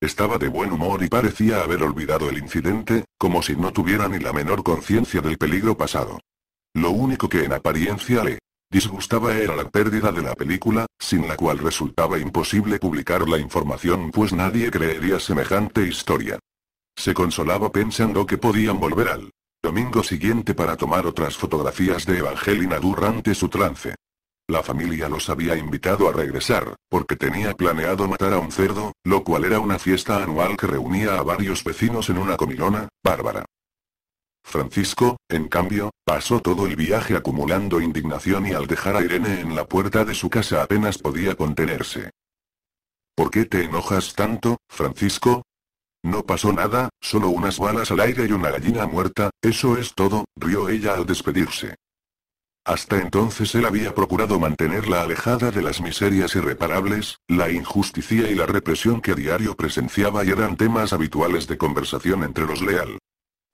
Estaba de buen humor y parecía haber olvidado el incidente, como si no tuviera ni la menor conciencia del peligro pasado. Lo único que en apariencia le disgustaba era la pérdida de la película, sin la cual resultaba imposible publicar la información pues nadie creería semejante historia. Se consolaba pensando que podían volver al domingo siguiente para tomar otras fotografías de Evangelina durante su trance. La familia los había invitado a regresar, porque tenía planeado matar a un cerdo, lo cual era una fiesta anual que reunía a varios vecinos en una comilona, bárbara. Francisco, en cambio, pasó todo el viaje acumulando indignación y al dejar a Irene en la puerta de su casa apenas podía contenerse. ¿Por qué te enojas tanto, Francisco? No pasó nada, solo unas balas al aire y una gallina muerta, eso es todo, rió ella al despedirse. Hasta entonces él había procurado mantenerla alejada de las miserias irreparables, la injusticia y la represión que a diario presenciaba y eran temas habituales de conversación entre los leal.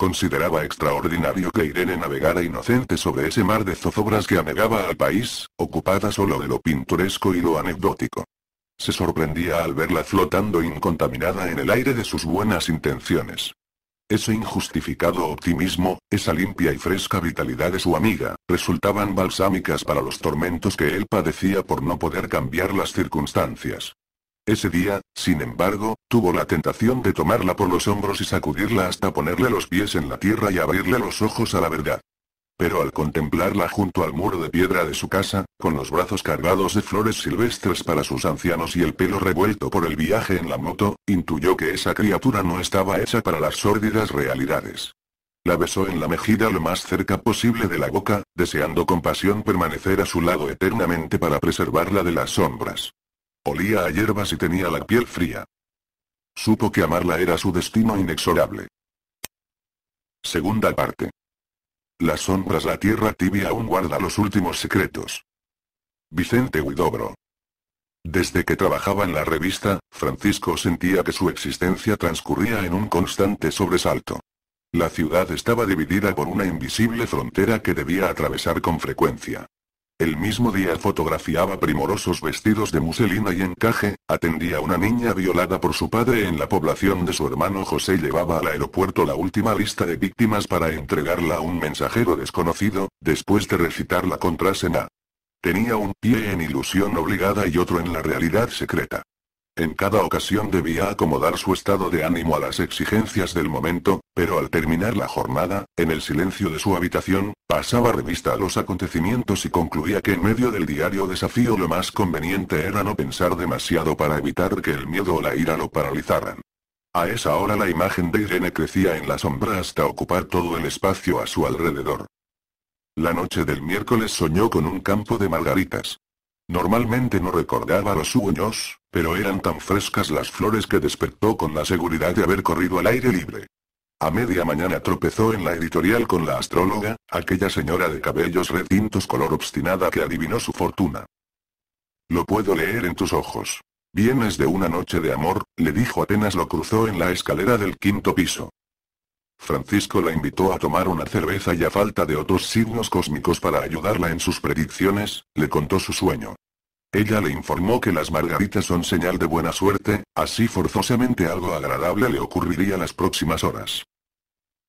Consideraba extraordinario que Irene navegara inocente sobre ese mar de zozobras que anegaba al país, ocupada solo de lo pintoresco y lo anecdótico. Se sorprendía al verla flotando incontaminada en el aire de sus buenas intenciones. Ese injustificado optimismo, esa limpia y fresca vitalidad de su amiga, resultaban balsámicas para los tormentos que él padecía por no poder cambiar las circunstancias. Ese día, sin embargo, tuvo la tentación de tomarla por los hombros y sacudirla hasta ponerle los pies en la tierra y abrirle los ojos a la verdad. Pero al contemplarla junto al muro de piedra de su casa, con los brazos cargados de flores silvestres para sus ancianos y el pelo revuelto por el viaje en la moto, intuyó que esa criatura no estaba hecha para las sórdidas realidades. La besó en la mejilla lo más cerca posible de la boca, deseando con pasión permanecer a su lado eternamente para preservarla de las sombras. Olía a hierbas y tenía la piel fría. Supo que amarla era su destino inexorable. Segunda parte. Las sombras La tierra tibia aún guarda los últimos secretos. Vicente Huidobro. Desde que trabajaba en la revista, Francisco sentía que su existencia transcurría en un constante sobresalto. La ciudad estaba dividida por una invisible frontera que debía atravesar con frecuencia. El mismo día fotografiaba primorosos vestidos de muselina y encaje, atendía a una niña violada por su padre en la población de su hermano José, llevaba al aeropuerto la última lista de víctimas para entregarla a un mensajero desconocido, después de recitar la contraseña. Tenía un pie en ilusión obligada y otro en la realidad secreta. En cada ocasión debía acomodar su estado de ánimo a las exigencias del momento, pero al terminar la jornada, en el silencio de su habitación, pasaba revista a los acontecimientos y concluía que en medio del diario desafío lo más conveniente era no pensar demasiado para evitar que el miedo o la ira lo paralizaran. A esa hora la imagen de Irene crecía en la sombra hasta ocupar todo el espacio a su alrededor. La noche del miércoles soñó con un campo de margaritas. Normalmente no recordaba los sueños, pero eran tan frescas las flores que despertó con la seguridad de haber corrido al aire libre. A media mañana tropezó en la editorial con la astróloga, aquella señora de cabellos retintos color obstinada que adivinó su fortuna. Lo puedo leer en tus ojos. Vienes de una noche de amor, le dijo apenas lo cruzó en la escalera del quinto piso. Francisco la invitó a tomar una cerveza y a falta de otros signos cósmicos para ayudarla en sus predicciones, le contó su sueño. Ella le informó que las margaritas son señal de buena suerte, así forzosamente algo agradable le ocurriría las próximas horas.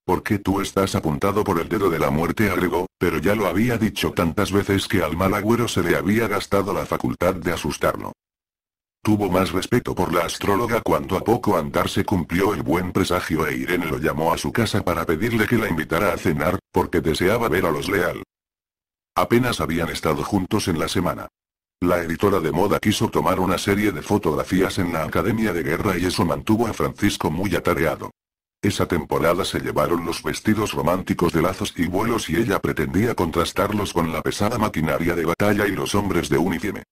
Porque tú estás apuntado por el dedo de la muerte, agregó, pero ya lo había dicho tantas veces que al mal agüero se le había gastado la facultad de asustarlo. Tuvo más respeto por la astróloga cuando a poco andar se cumplió el buen presagio e Irene lo llamó a su casa para pedirle que la invitara a cenar, porque deseaba ver a los leal. Apenas habían estado juntos en la semana. La editora de moda quiso tomar una serie de fotografías en la Academia de Guerra y eso mantuvo a Francisco muy atareado. Esa temporada se llevaron los vestidos románticos de lazos y vuelos y ella pretendía contrastarlos con la pesada maquinaria de batalla y los hombres de uniforme.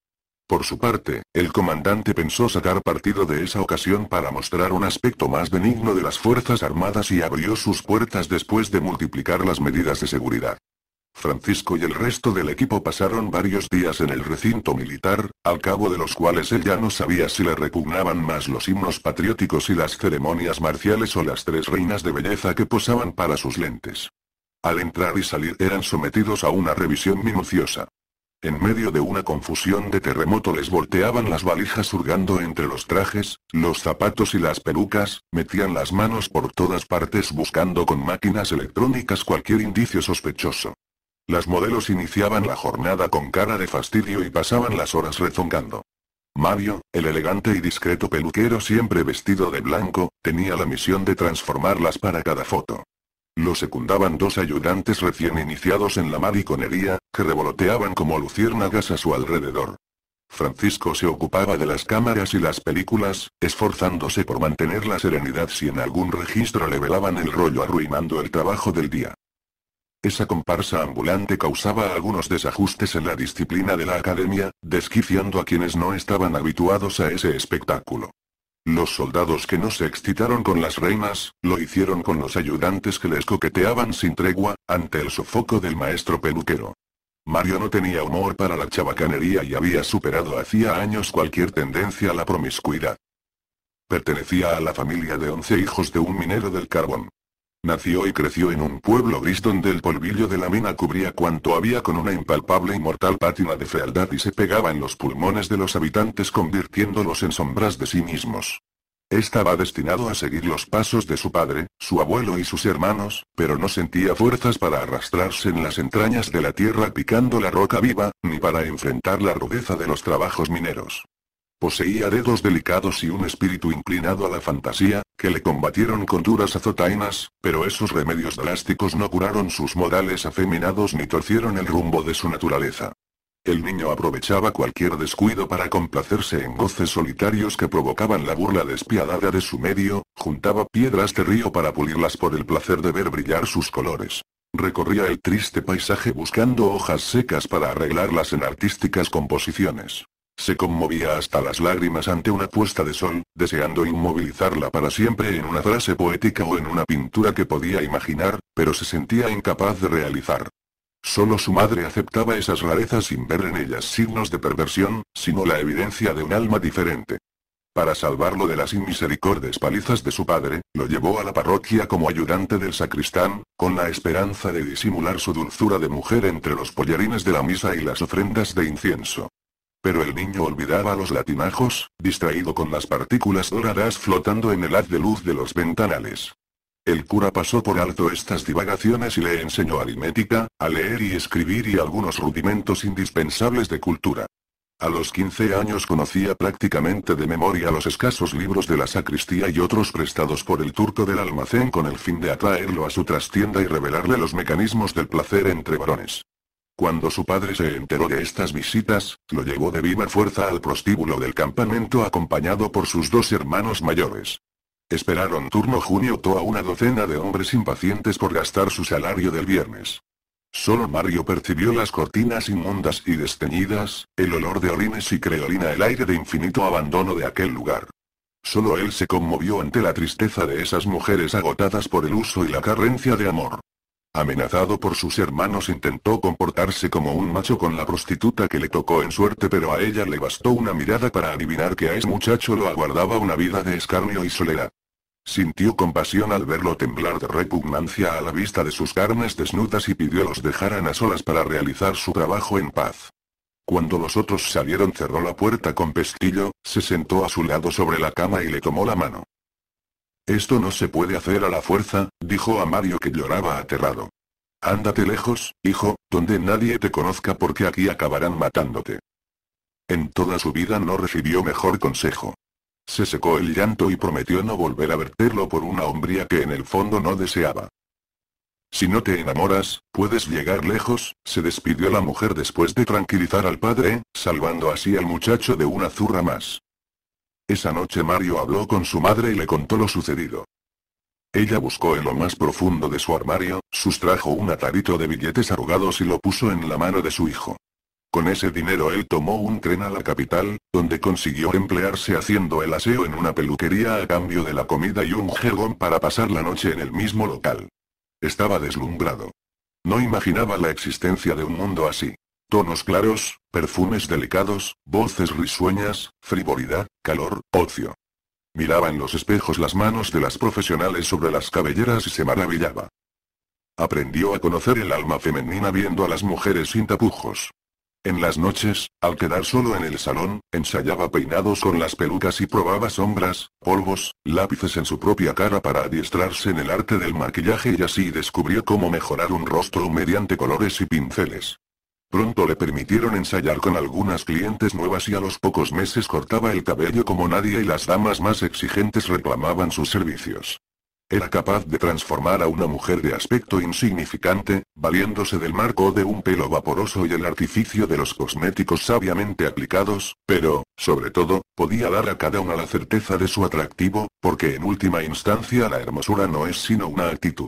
Por su parte, el comandante pensó sacar partido de esa ocasión para mostrar un aspecto más benigno de las Fuerzas Armadas y abrió sus puertas después de multiplicar las medidas de seguridad. Francisco y el resto del equipo pasaron varios días en el recinto militar, al cabo de los cuales él ya no sabía si le repugnaban más los himnos patrióticos y las ceremonias marciales o las tres reinas de belleza que posaban para sus lentes. Al entrar y salir eran sometidos a una revisión minuciosa. En medio de una confusión de terremoto les volteaban las valijas hurgando entre los trajes, los zapatos y las pelucas, metían las manos por todas partes buscando con máquinas electrónicas cualquier indicio sospechoso. Las modelos iniciaban la jornada con cara de fastidio y pasaban las horas rezongando. Mario, el elegante y discreto peluquero siempre vestido de blanco, tenía la misión de transformarlas para cada foto. Lo secundaban dos ayudantes recién iniciados en la mariconería, que revoloteaban como luciérnagas a su alrededor. Francisco se ocupaba de las cámaras y las películas, esforzándose por mantener la serenidad si en algún registro revelaban el rollo arruinando el trabajo del día. Esa comparsa ambulante causaba algunos desajustes en la disciplina de la academia, desquiciando a quienes no estaban habituados a ese espectáculo. Los soldados que no se excitaron con las reinas, lo hicieron con los ayudantes que les coqueteaban sin tregua, ante el sofoco del maestro peluquero. Mario no tenía humor para la chabacanería y había superado hacía años cualquier tendencia a la promiscuidad. Pertenecía a la familia de once hijos de un minero del carbón. Nació y creció en un pueblo gris donde el polvillo de la mina cubría cuanto había con una impalpable y mortal pátina de fealdad y se pegaba en los pulmones de los habitantes convirtiéndolos en sombras de sí mismos. Estaba destinado a seguir los pasos de su padre, su abuelo y sus hermanos, pero no sentía fuerzas para arrastrarse en las entrañas de la tierra picando la roca viva, ni para enfrentar la rudeza de los trabajos mineros. Poseía dedos delicados y un espíritu inclinado a la fantasía, que le combatieron con duras azotainas, pero esos remedios drásticos no curaron sus modales afeminados ni torcieron el rumbo de su naturaleza. El niño aprovechaba cualquier descuido para complacerse en goces solitarios que provocaban la burla despiadada de su medio, juntaba piedras de río para pulirlas por el placer de ver brillar sus colores. Recorría el triste paisaje buscando hojas secas para arreglarlas en artísticas composiciones. Se conmovía hasta las lágrimas ante una puesta de sol, deseando inmovilizarla para siempre en una frase poética o en una pintura que podía imaginar, pero se sentía incapaz de realizar. Solo su madre aceptaba esas rarezas sin ver en ellas signos de perversión, sino la evidencia de un alma diferente. Para salvarlo de las inmisericordes palizas de su padre, lo llevó a la parroquia como ayudante del sacristán, con la esperanza de disimular su dulzura de mujer entre los pollarines de la misa y las ofrendas de incienso. Pero el niño olvidaba los latinajos, distraído con las partículas doradas flotando en el haz de luz de los ventanales. El cura pasó por alto estas divagaciones y le enseñó aritmética, a leer y escribir y algunos rudimentos indispensables de cultura. A los 15 años conocía prácticamente de memoria los escasos libros de la sacristía y otros prestados por el turco del almacén con el fin de atraerlo a su trastienda y revelarle los mecanismos del placer entre varones. Cuando su padre se enteró de estas visitas, lo llevó de viva fuerza al prostíbulo del campamento acompañado por sus dos hermanos mayores. Esperaron turno junio to a una docena de hombres impacientes por gastar su salario del viernes. Solo Mario percibió las cortinas inmundas y desteñidas, el olor de orines y creolina, el aire de infinito abandono de aquel lugar. Solo él se conmovió ante la tristeza de esas mujeres agotadas por el uso y la carencia de amor. Amenazado por sus hermanos intentó comportarse como un macho con la prostituta que le tocó en suerte pero a ella le bastó una mirada para adivinar que a ese muchacho lo aguardaba una vida de escarnio y soledad. Sintió compasión al verlo temblar de repugnancia a la vista de sus carnes desnudas y pidió los dejaran a solas para realizar su trabajo en paz. Cuando los otros salieron cerró la puerta con pestillo, se sentó a su lado sobre la cama y le tomó la mano. Esto no se puede hacer a la fuerza, dijo a Mario que lloraba aterrado. Ándate lejos, hijo, donde nadie te conozca porque aquí acabarán matándote. En toda su vida no recibió mejor consejo. Se secó el llanto y prometió no volver a verterlo por una hombría que en el fondo no deseaba. Si no te enamoras, puedes llegar lejos, se despidió la mujer después de tranquilizar al padre, salvando así al muchacho de una zurra más. Esa noche Mario habló con su madre y le contó lo sucedido. Ella buscó en lo más profundo de su armario, sustrajo un atarito de billetes arrugados y lo puso en la mano de su hijo. Con ese dinero él tomó un tren a la capital, donde consiguió emplearse haciendo el aseo en una peluquería a cambio de la comida y un jergón para pasar la noche en el mismo local. Estaba deslumbrado. No imaginaba la existencia de un mundo así. Tonos claros, perfumes delicados, voces risueñas, frivolidad, calor, ocio. Miraba en los espejos las manos de las profesionales sobre las cabelleras y se maravillaba. Aprendió a conocer el alma femenina viendo a las mujeres sin tapujos. En las noches, al quedar solo en el salón, ensayaba peinados con las pelucas y probaba sombras, polvos, lápices en su propia cara para adiestrarse en el arte del maquillaje y así descubrió cómo mejorar un rostro mediante colores y pinceles. Pronto le permitieron ensayar con algunas clientes nuevas y a los pocos meses cortaba el cabello como nadie y las damas más exigentes reclamaban sus servicios. Era capaz de transformar a una mujer de aspecto insignificante, valiéndose del marco de un pelo vaporoso y el artificio de los cosméticos sabiamente aplicados, pero, sobre todo, podía dar a cada una la certeza de su atractivo, porque en última instancia la hermosura no es sino una actitud.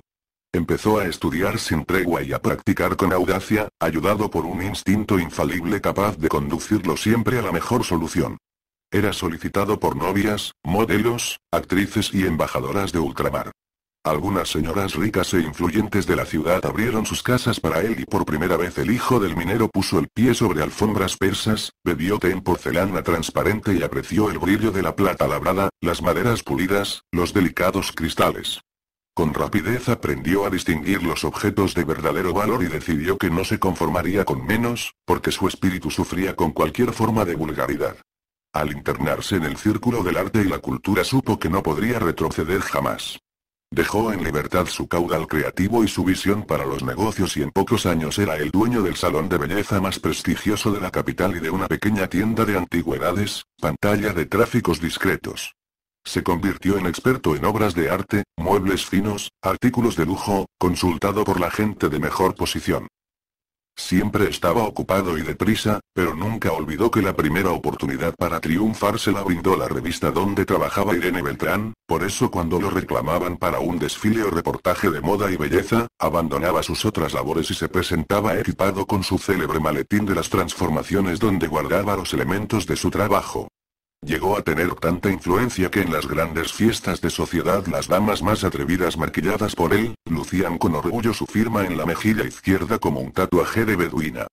Empezó a estudiar sin tregua y a practicar con audacia, ayudado por un instinto infalible capaz de conducirlo siempre a la mejor solución. Era solicitado por novias, modelos, actrices y embajadoras de ultramar. Algunas señoras ricas e influyentes de la ciudad abrieron sus casas para él y por primera vez el hijo del minero puso el pie sobre alfombras persas, bebió té en porcelana transparente y apreció el brillo de la plata labrada, las maderas pulidas, los delicados cristales. Con rapidez aprendió a distinguir los objetos de verdadero valor y decidió que no se conformaría con menos, porque su espíritu sufría con cualquier forma de vulgaridad. Al internarse en el círculo del arte y la cultura supo que no podría retroceder jamás. Dejó en libertad su caudal creativo y su visión para los negocios y en pocos años era el dueño del salón de belleza más prestigioso de la capital y de una pequeña tienda de antigüedades, pantalla de tráficos discretos. Se convirtió en experto en obras de arte, muebles finos, artículos de lujo, consultado por la gente de mejor posición. Siempre estaba ocupado y deprisa, pero nunca olvidó que la primera oportunidad para triunfar se la brindó la revista donde trabajaba Irene Beltrán, por eso cuando lo reclamaban para un desfile o reportaje de moda y belleza, abandonaba sus otras labores y se presentaba equipado con su célebre maletín de las transformaciones donde guardaba los elementos de su trabajo. Llegó a tener tanta influencia que en las grandes fiestas de sociedad las damas más atrevidas maquilladas por él, lucían con orgullo su firma en la mejilla izquierda como un tatuaje de beduina.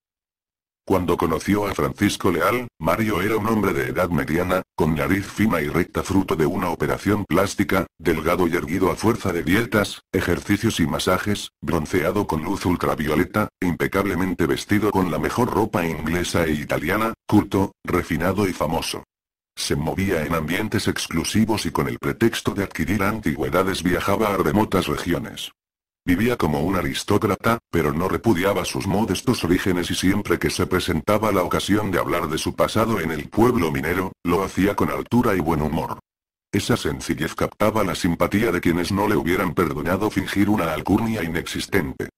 Cuando conoció a Francisco Leal, Mario era un hombre de edad mediana, con nariz fina y recta fruto de una operación plástica, delgado y erguido a fuerza de dietas, ejercicios y masajes, bronceado con luz ultravioleta, impecablemente vestido con la mejor ropa inglesa e italiana, culto, refinado y famoso. Se movía en ambientes exclusivos y con el pretexto de adquirir antigüedades viajaba a remotas regiones. Vivía como un aristócrata, pero no repudiaba sus modestos orígenes y siempre que se presentaba la ocasión de hablar de su pasado en el pueblo minero, lo hacía con altura y buen humor. Esa sencillez captaba la simpatía de quienes no le hubieran perdonado fingir una alcurnia inexistente.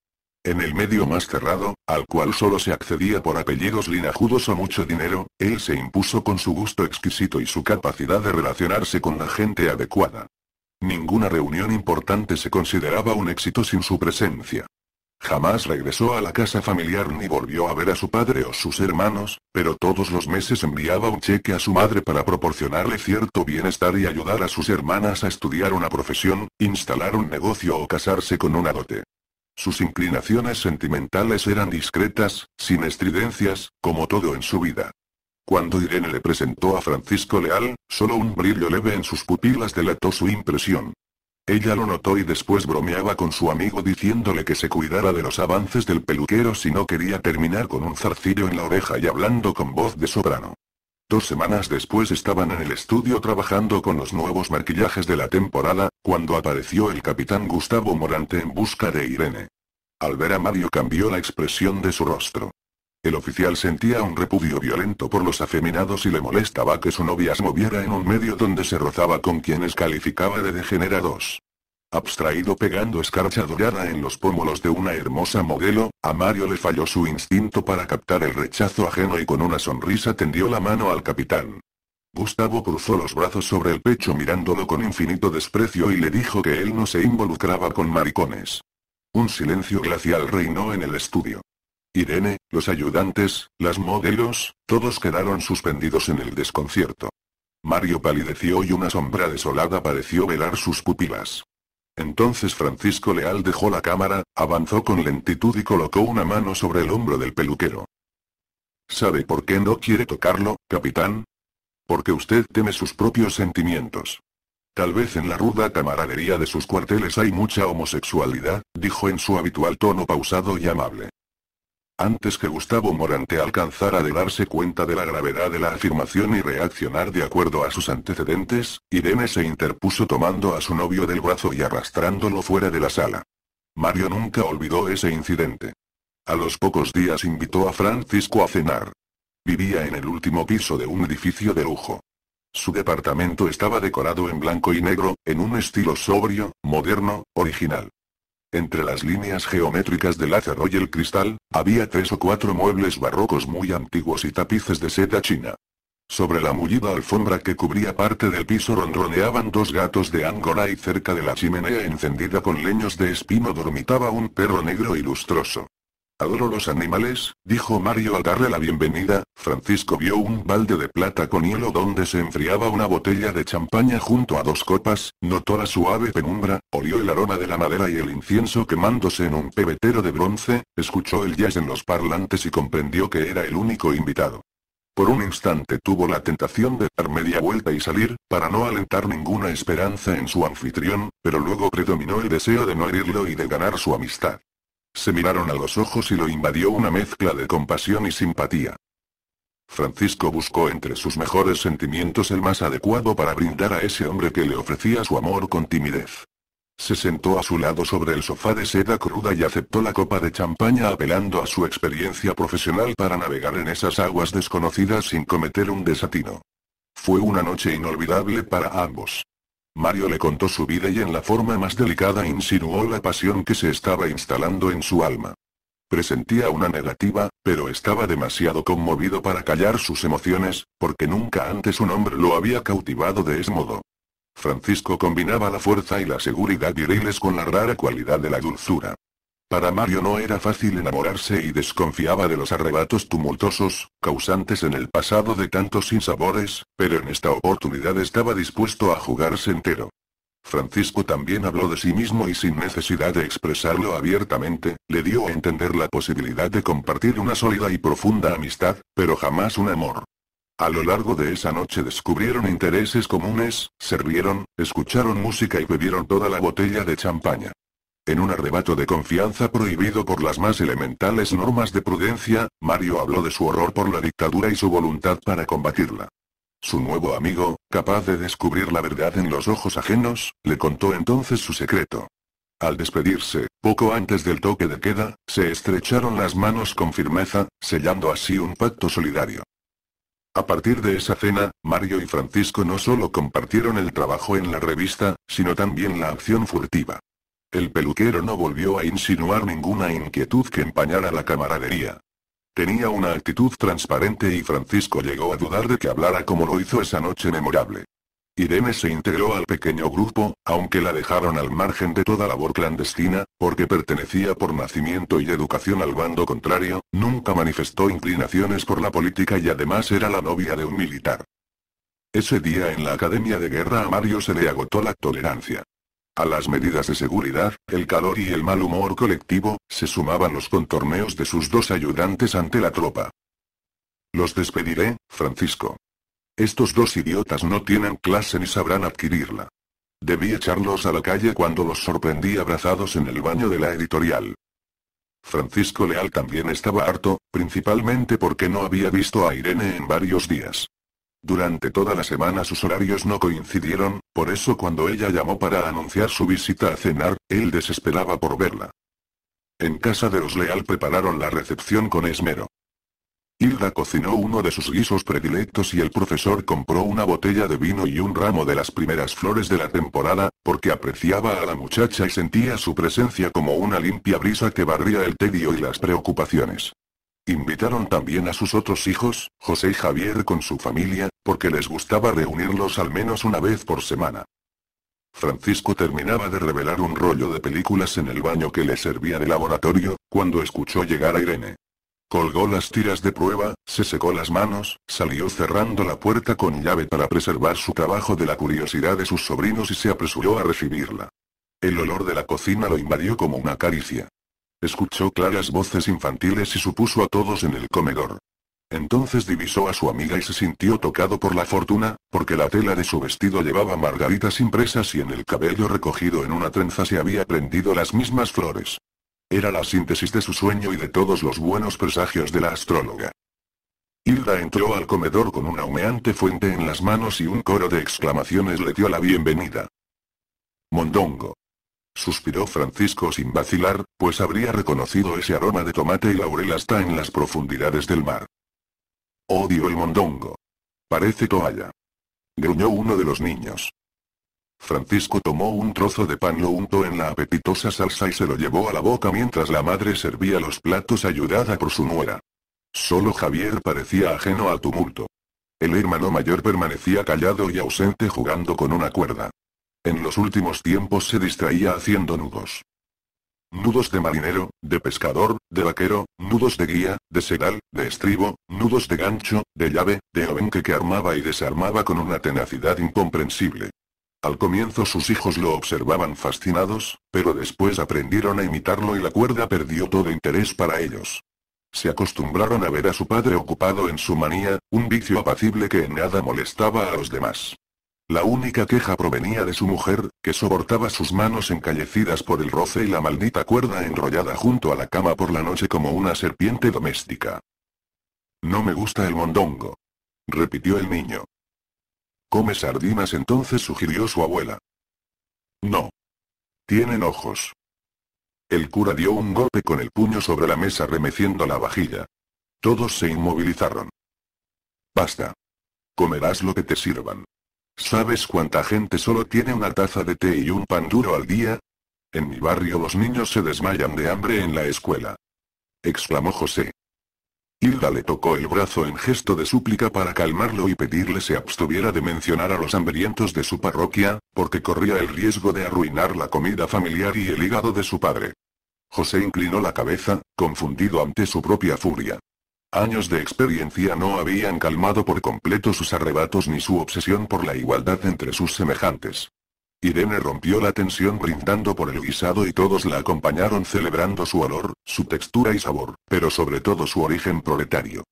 En el medio más cerrado, al cual solo se accedía por apellidos linajudos o mucho dinero, él se impuso con su gusto exquisito y su capacidad de relacionarse con la gente adecuada. Ninguna reunión importante se consideraba un éxito sin su presencia. Jamás regresó a la casa familiar ni volvió a ver a su padre o sus hermanos, pero todos los meses enviaba un cheque a su madre para proporcionarle cierto bienestar y ayudar a sus hermanas a estudiar una profesión, instalar un negocio o casarse con una dote. Sus inclinaciones sentimentales eran discretas, sin estridencias, como todo en su vida. Cuando Irene le presentó a Francisco Leal, solo un brillo leve en sus pupilas delató su impresión. Ella lo notó y después bromeaba con su amigo diciéndole que se cuidara de los avances del peluquero si no quería terminar con un zarcillo en la oreja y hablando con voz de soprano. Dos semanas después estaban en el estudio trabajando con los nuevos maquillajes de la temporada, cuando apareció el capitán Gustavo Morante en busca de Irene. Al ver a Mario cambió la expresión de su rostro. El oficial sentía un repudio violento por los afeminados y le molestaba que su novia se moviera en un medio donde se rozaba con quienes calificaba de degenerados abstraído pegando escarcha dorada en los pómulos de una hermosa modelo, a Mario le falló su instinto para captar el rechazo ajeno y con una sonrisa tendió la mano al capitán. Gustavo cruzó los brazos sobre el pecho mirándolo con infinito desprecio y le dijo que él no se involucraba con maricones. Un silencio glacial reinó en el estudio. Irene, los ayudantes, las modelos, todos quedaron suspendidos en el desconcierto. Mario palideció y una sombra desolada pareció velar sus pupilas. Entonces Francisco Leal dejó la cámara, avanzó con lentitud y colocó una mano sobre el hombro del peluquero. ¿Sabe por qué no quiere tocarlo, capitán? Porque usted teme sus propios sentimientos. Tal vez en la ruda camaradería de sus cuarteles hay mucha homosexualidad, dijo en su habitual tono pausado y amable antes que Gustavo Morante alcanzara de darse cuenta de la gravedad de la afirmación y reaccionar de acuerdo a sus antecedentes, Irene se interpuso tomando a su novio del brazo y arrastrándolo fuera de la sala. Mario nunca olvidó ese incidente. A los pocos días invitó a Francisco a cenar. Vivía en el último piso de un edificio de lujo. Su departamento estaba decorado en blanco y negro, en un estilo sobrio, moderno, original. Entre las líneas geométricas del lázaro y el cristal, había tres o cuatro muebles barrocos muy antiguos y tapices de seda china. Sobre la mullida alfombra que cubría parte del piso ronroneaban dos gatos de Angora y cerca de la chimenea encendida con leños de espino dormitaba un perro negro y lustroso. Adoro los animales, dijo Mario al darle la bienvenida, Francisco vio un balde de plata con hielo donde se enfriaba una botella de champaña junto a dos copas, notó la suave penumbra, olió el aroma de la madera y el incienso quemándose en un pebetero de bronce, escuchó el jazz en los parlantes y comprendió que era el único invitado. Por un instante tuvo la tentación de dar media vuelta y salir, para no alentar ninguna esperanza en su anfitrión, pero luego predominó el deseo de no herirlo y de ganar su amistad. Se miraron a los ojos y lo invadió una mezcla de compasión y simpatía. Francisco buscó entre sus mejores sentimientos el más adecuado para brindar a ese hombre que le ofrecía su amor con timidez. Se sentó a su lado sobre el sofá de seda cruda y aceptó la copa de champaña apelando a su experiencia profesional para navegar en esas aguas desconocidas sin cometer un desatino. Fue una noche inolvidable para ambos. Mario le contó su vida y en la forma más delicada insinuó la pasión que se estaba instalando en su alma. Presentía una negativa, pero estaba demasiado conmovido para callar sus emociones, porque nunca antes un hombre lo había cautivado de ese modo. Francisco combinaba la fuerza y la seguridad viriles con la rara cualidad de la dulzura. Para Mario no era fácil enamorarse y desconfiaba de los arrebatos tumultuosos, causantes en el pasado de tantos sinsabores, pero en esta oportunidad estaba dispuesto a jugarse entero. Francisco también habló de sí mismo y sin necesidad de expresarlo abiertamente, le dio a entender la posibilidad de compartir una sólida y profunda amistad, pero jamás un amor. A lo largo de esa noche descubrieron intereses comunes, se rieron, escucharon música y bebieron toda la botella de champaña. En un arrebato de confianza prohibido por las más elementales normas de prudencia, Mario habló de su horror por la dictadura y su voluntad para combatirla. Su nuevo amigo, capaz de descubrir la verdad en los ojos ajenos, le contó entonces su secreto. Al despedirse, poco antes del toque de queda, se estrecharon las manos con firmeza, sellando así un pacto solidario. A partir de esa cena, Mario y Francisco no solo compartieron el trabajo en la revista, sino también la acción furtiva. El peluquero no volvió a insinuar ninguna inquietud que empañara la camaradería. Tenía una actitud transparente y Francisco llegó a dudar de que hablara como lo hizo esa noche memorable. Irene se integró al pequeño grupo, aunque la dejaron al margen de toda labor clandestina, porque pertenecía por nacimiento y educación al bando contrario, nunca manifestó inclinaciones por la política y además era la novia de un militar. Ese día en la Academia de Guerra a Mario se le agotó la tolerancia. A las medidas de seguridad, el calor y el mal humor colectivo, se sumaban los contorneos de sus dos ayudantes ante la tropa. Los despediré, Francisco. Estos dos idiotas no tienen clase ni sabrán adquirirla. Debí echarlos a la calle cuando los sorprendí abrazados en el baño de la editorial. Francisco Leal también estaba harto, principalmente porque no había visto a Irene en varios días. Durante toda la semana sus horarios no coincidieron, por eso cuando ella llamó para anunciar su visita a cenar, él desesperaba por verla. En casa de los Leal prepararon la recepción con esmero. Hilda cocinó uno de sus guisos predilectos y el profesor compró una botella de vino y un ramo de las primeras flores de la temporada, porque apreciaba a la muchacha y sentía su presencia como una limpia brisa que barría el tedio y las preocupaciones. Invitaron también a sus otros hijos, José y Javier con su familia, porque les gustaba reunirlos al menos una vez por semana. Francisco terminaba de revelar un rollo de películas en el baño que le servía de laboratorio, cuando escuchó llegar a Irene. Colgó las tiras de prueba, se secó las manos, salió cerrando la puerta con llave para preservar su trabajo de la curiosidad de sus sobrinos y se apresuró a recibirla. El olor de la cocina lo invadió como una caricia. Escuchó claras voces infantiles y supuso a todos en el comedor. Entonces divisó a su amiga y se sintió tocado por la fortuna, porque la tela de su vestido llevaba margaritas impresas y en el cabello recogido en una trenza se había prendido las mismas flores. Era la síntesis de su sueño y de todos los buenos presagios de la astróloga. Hilda entró al comedor con una humeante fuente en las manos y un coro de exclamaciones le dio la bienvenida. Mondongo suspiró Francisco sin vacilar, pues habría reconocido ese aroma de tomate y laurel hasta en las profundidades del mar. Odio el mondongo. Parece toalla. Gruñó uno de los niños. Francisco tomó un trozo de pan, lo untó en la apetitosa salsa y se lo llevó a la boca mientras la madre servía los platos ayudada por su nuera. Solo Javier parecía ajeno al tumulto. El hermano mayor permanecía callado y ausente jugando con una cuerda. En los últimos tiempos se distraía haciendo nudos. Nudos de marinero, de pescador, de vaquero, nudos de guía, de sedal, de estribo, nudos de gancho, de llave, de abenque que armaba y desarmaba con una tenacidad incomprensible. Al comienzo sus hijos lo observaban fascinados, pero después aprendieron a imitarlo y la cuerda perdió todo interés para ellos. Se acostumbraron a ver a su padre ocupado en su manía, un vicio apacible que en nada molestaba a los demás. La única queja provenía de su mujer, que soportaba sus manos encallecidas por el roce y la maldita cuerda enrollada junto a la cama por la noche como una serpiente doméstica. No me gusta el mondongo. Repitió el niño. ¿Come sardinas entonces? sugirió su abuela. No. Tienen ojos. El cura dio un golpe con el puño sobre la mesa remeciendo la vajilla. Todos se inmovilizaron. Basta. Comerás lo que te sirvan. ¿Sabes cuánta gente solo tiene una taza de té y un pan duro al día? En mi barrio los niños se desmayan de hambre en la escuela. Exclamó José. Hilda le tocó el brazo en gesto de súplica para calmarlo y pedirle se abstuviera de mencionar a los hambrientos de su parroquia, porque corría el riesgo de arruinar la comida familiar y el hígado de su padre. José inclinó la cabeza, confundido ante su propia furia. Años de experiencia no habían calmado por completo sus arrebatos ni su obsesión por la igualdad entre sus semejantes. Irene rompió la tensión brindando por el guisado y todos la acompañaron celebrando su olor, su textura y sabor, pero sobre todo su origen proletario.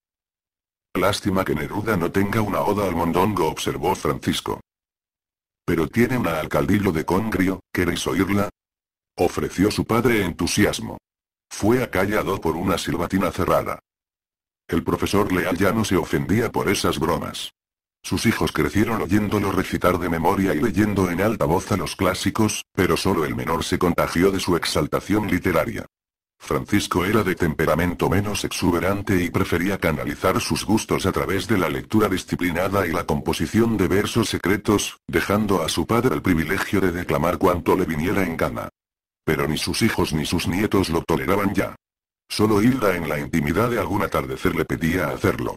Lástima que Neruda no tenga una oda al mondongo, observó Francisco. Pero tiene una alcaldillo de congrio, ¿queréis oírla? Ofreció su padre entusiasmo. Fue acallado por una silbatina cerrada. El profesor Leal ya no se ofendía por esas bromas. Sus hijos crecieron oyéndolo recitar de memoria y leyendo en alta voz a los clásicos, pero solo el menor se contagió de su exaltación literaria. Francisco era de temperamento menos exuberante y prefería canalizar sus gustos a través de la lectura disciplinada y la composición de versos secretos, dejando a su padre el privilegio de declamar cuanto le viniera en gana. Pero ni sus hijos ni sus nietos lo toleraban ya. Solo Hilda en la intimidad de algún atardecer le pedía hacerlo.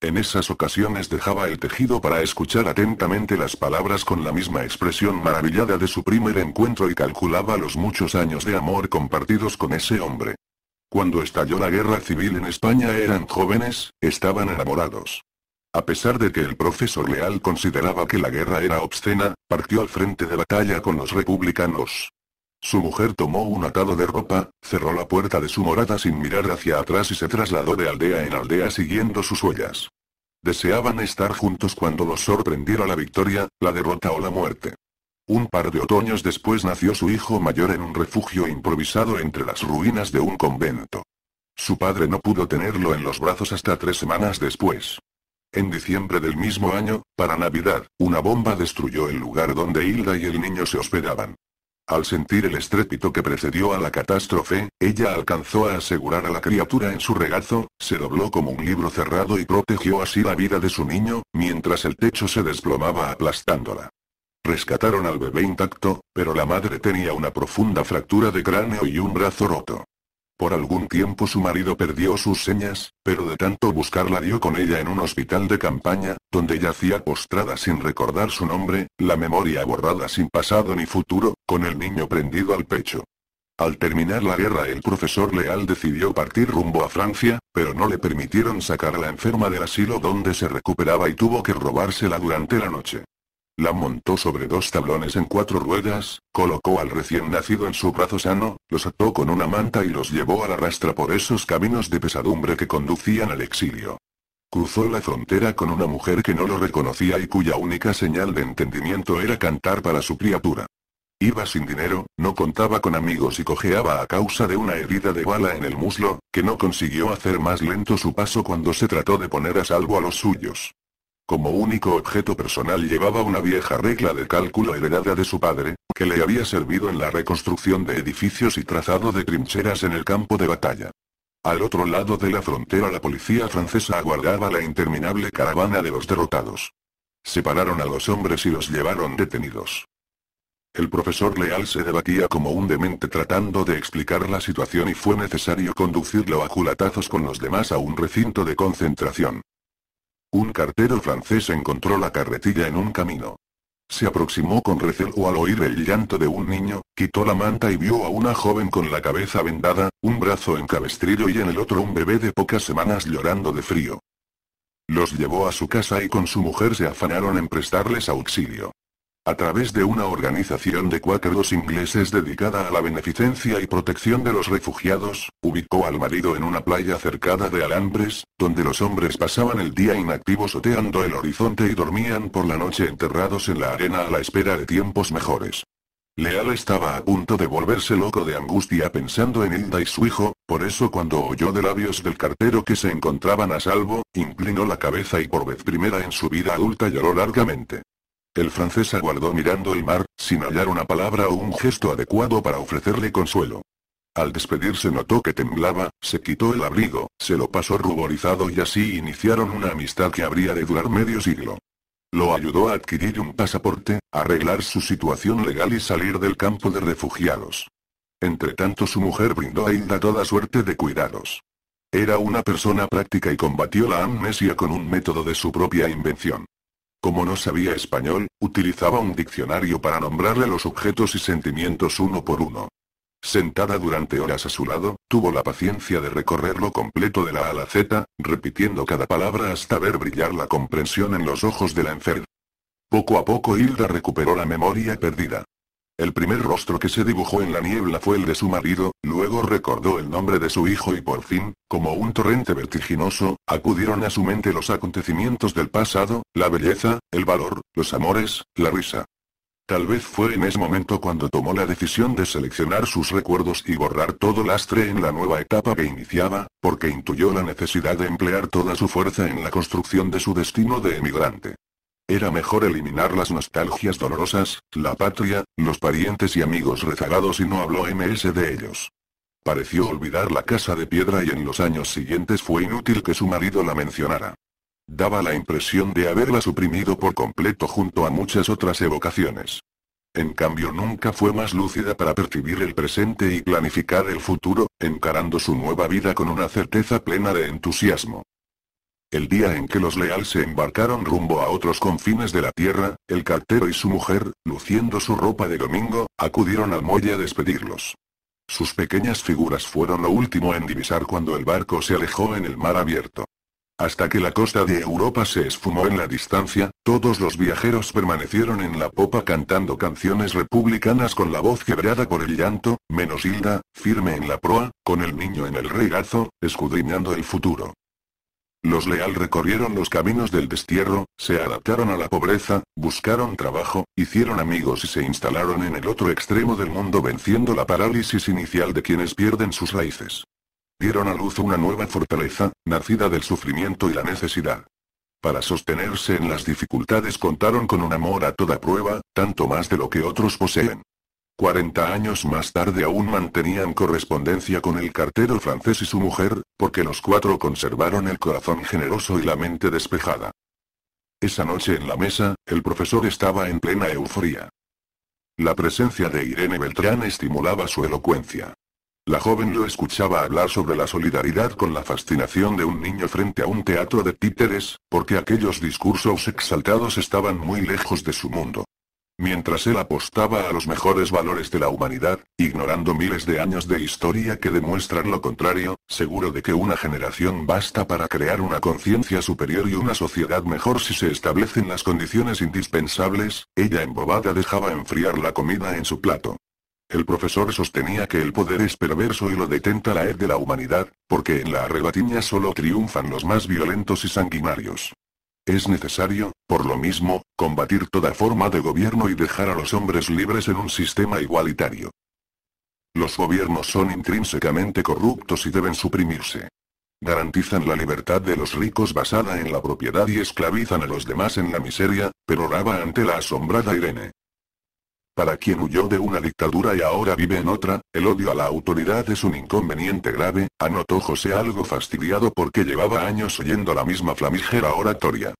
En esas ocasiones dejaba el tejido para escuchar atentamente las palabras con la misma expresión maravillada de su primer encuentro y calculaba los muchos años de amor compartidos con ese hombre. Cuando estalló la guerra civil en España eran jóvenes, estaban enamorados. A pesar de que el profesor Leal consideraba que la guerra era obscena, partió al frente de batalla con los republicanos. Su mujer tomó un atado de ropa, cerró la puerta de su morada sin mirar hacia atrás y se trasladó de aldea en aldea siguiendo sus huellas. Deseaban estar juntos cuando los sorprendiera la victoria, la derrota o la muerte. Un par de otoños después nació su hijo mayor en un refugio improvisado entre las ruinas de un convento. Su padre no pudo tenerlo en los brazos hasta tres semanas después. En diciembre del mismo año, para Navidad, una bomba destruyó el lugar donde Hilda y el niño se hospedaban. Al sentir el estrépito que precedió a la catástrofe, ella alcanzó a asegurar a la criatura en su regazo, se dobló como un libro cerrado y protegió así la vida de su niño, mientras el techo se desplomaba aplastándola. Rescataron al bebé intacto, pero la madre tenía una profunda fractura de cráneo y un brazo roto. Por algún tiempo su marido perdió sus señas, pero de tanto buscarla dio con ella en un hospital de campaña, donde yacía postrada sin recordar su nombre, la memoria borrada sin pasado ni futuro, con el niño prendido al pecho. Al terminar la guerra el profesor Leal decidió partir rumbo a Francia, pero no le permitieron sacar a la enferma del asilo donde se recuperaba y tuvo que robársela durante la noche. La montó sobre dos tablones en cuatro ruedas, colocó al recién nacido en su brazo sano, los ató con una manta y los llevó a la rastra por esos caminos de pesadumbre que conducían al exilio. Cruzó la frontera con una mujer que no lo reconocía y cuya única señal de entendimiento era cantar para su criatura. Iba sin dinero, no contaba con amigos y cojeaba a causa de una herida de bala en el muslo, que no consiguió hacer más lento su paso cuando se trató de poner a salvo a los suyos. Como único objeto personal llevaba una vieja regla de cálculo heredada de su padre, que le había servido en la reconstrucción de edificios y trazado de trincheras en el campo de batalla. Al otro lado de la frontera la policía francesa aguardaba la interminable caravana de los derrotados. Separaron a los hombres y los llevaron detenidos. El profesor Leal se debatía como un demente tratando de explicar la situación y fue necesario conducirlo a culatazos con los demás a un recinto de concentración. Un cartero francés encontró la carretilla en un camino. Se aproximó con recelo al oír el llanto de un niño, quitó la manta y vio a una joven con la cabeza vendada, un brazo en cabestrillo y en el otro un bebé de pocas semanas llorando de frío. Los llevó a su casa y con su mujer se afanaron en prestarles auxilio a través de una organización de cuáqueros ingleses dedicada a la beneficencia y protección de los refugiados, ubicó al marido en una playa cercada de alambres, donde los hombres pasaban el día inactivos soteando el horizonte y dormían por la noche enterrados en la arena a la espera de tiempos mejores. Leal estaba a punto de volverse loco de angustia pensando en Hilda y su hijo, por eso cuando oyó de labios del cartero que se encontraban a salvo, inclinó la cabeza y por vez primera en su vida adulta lloró largamente. El francés aguardó mirando el mar, sin hallar una palabra o un gesto adecuado para ofrecerle consuelo. Al despedirse notó que temblaba, se quitó el abrigo, se lo pasó ruborizado y así iniciaron una amistad que habría de durar medio siglo. Lo ayudó a adquirir un pasaporte, arreglar su situación legal y salir del campo de refugiados. Entretanto su mujer brindó a Hilda toda suerte de cuidados. Era una persona práctica y combatió la amnesia con un método de su propia invención. Como no sabía español, utilizaba un diccionario para nombrarle los objetos y sentimientos uno por uno. Sentada durante horas a su lado, tuvo la paciencia de lo completo de la A a la Z, repitiendo cada palabra hasta ver brillar la comprensión en los ojos de la enferma. Poco a poco Hilda recuperó la memoria perdida. El primer rostro que se dibujó en la niebla fue el de su marido, luego recordó el nombre de su hijo y por fin, como un torrente vertiginoso, acudieron a su mente los acontecimientos del pasado, la belleza, el valor, los amores, la risa. Tal vez fue en ese momento cuando tomó la decisión de seleccionar sus recuerdos y borrar todo lastre en la nueva etapa que iniciaba, porque intuyó la necesidad de emplear toda su fuerza en la construcción de su destino de emigrante. Era mejor eliminar las nostalgias dolorosas, la patria, los parientes y amigos rezagados y no habló MS de ellos. Pareció olvidar la casa de piedra y en los años siguientes fue inútil que su marido la mencionara. Daba la impresión de haberla suprimido por completo junto a muchas otras evocaciones. En cambio nunca fue más lúcida para percibir el presente y planificar el futuro, encarando su nueva vida con una certeza plena de entusiasmo. El día en que los Leal se embarcaron rumbo a otros confines de la tierra, el cartero y su mujer, luciendo su ropa de domingo, acudieron al muelle a despedirlos. Sus pequeñas figuras fueron lo último en divisar cuando el barco se alejó en el mar abierto. Hasta que la costa de Europa se esfumó en la distancia, todos los viajeros permanecieron en la popa cantando canciones republicanas con la voz quebrada por el llanto, menos Hilda, firme en la proa, con el niño en el regazo, escudriñando el futuro. Los leal recorrieron los caminos del destierro, se adaptaron a la pobreza, buscaron trabajo, hicieron amigos y se instalaron en el otro extremo del mundo venciendo la parálisis inicial de quienes pierden sus raíces. Dieron a luz una nueva fortaleza, nacida del sufrimiento y la necesidad. Para sostenerse en las dificultades contaron con un amor a toda prueba, tanto más de lo que otros poseen. 40 años más tarde aún mantenían correspondencia con el cartero francés y su mujer, porque los cuatro conservaron el corazón generoso y la mente despejada. Esa noche en la mesa, el profesor estaba en plena euforía. La presencia de Irene Beltrán estimulaba su elocuencia. La joven lo escuchaba hablar sobre la solidaridad con la fascinación de un niño frente a un teatro de títeres, porque aquellos discursos exaltados estaban muy lejos de su mundo mientras él apostaba a los mejores valores de la humanidad, ignorando miles de años de historia que demuestran lo contrario, seguro de que una generación basta para crear una conciencia superior y una sociedad mejor si se establecen las condiciones indispensables, ella embobada dejaba enfriar la comida en su plato. El profesor sostenía que el poder es perverso y lo detenta la ed de la humanidad, porque en la arrebatiña solo triunfan los más violentos y sanguinarios. Es necesario, por lo mismo, combatir toda forma de gobierno y dejar a los hombres libres en un sistema igualitario. Los gobiernos son intrínsecamente corruptos y deben suprimirse. Garantizan la libertad de los ricos basada en la propiedad y esclavizan a los demás en la miseria, pero ante la asombrada Irene. Para quien huyó de una dictadura y ahora vive en otra, el odio a la autoridad es un inconveniente grave, anotó José algo fastidiado porque llevaba años oyendo la misma flamígera oratoria.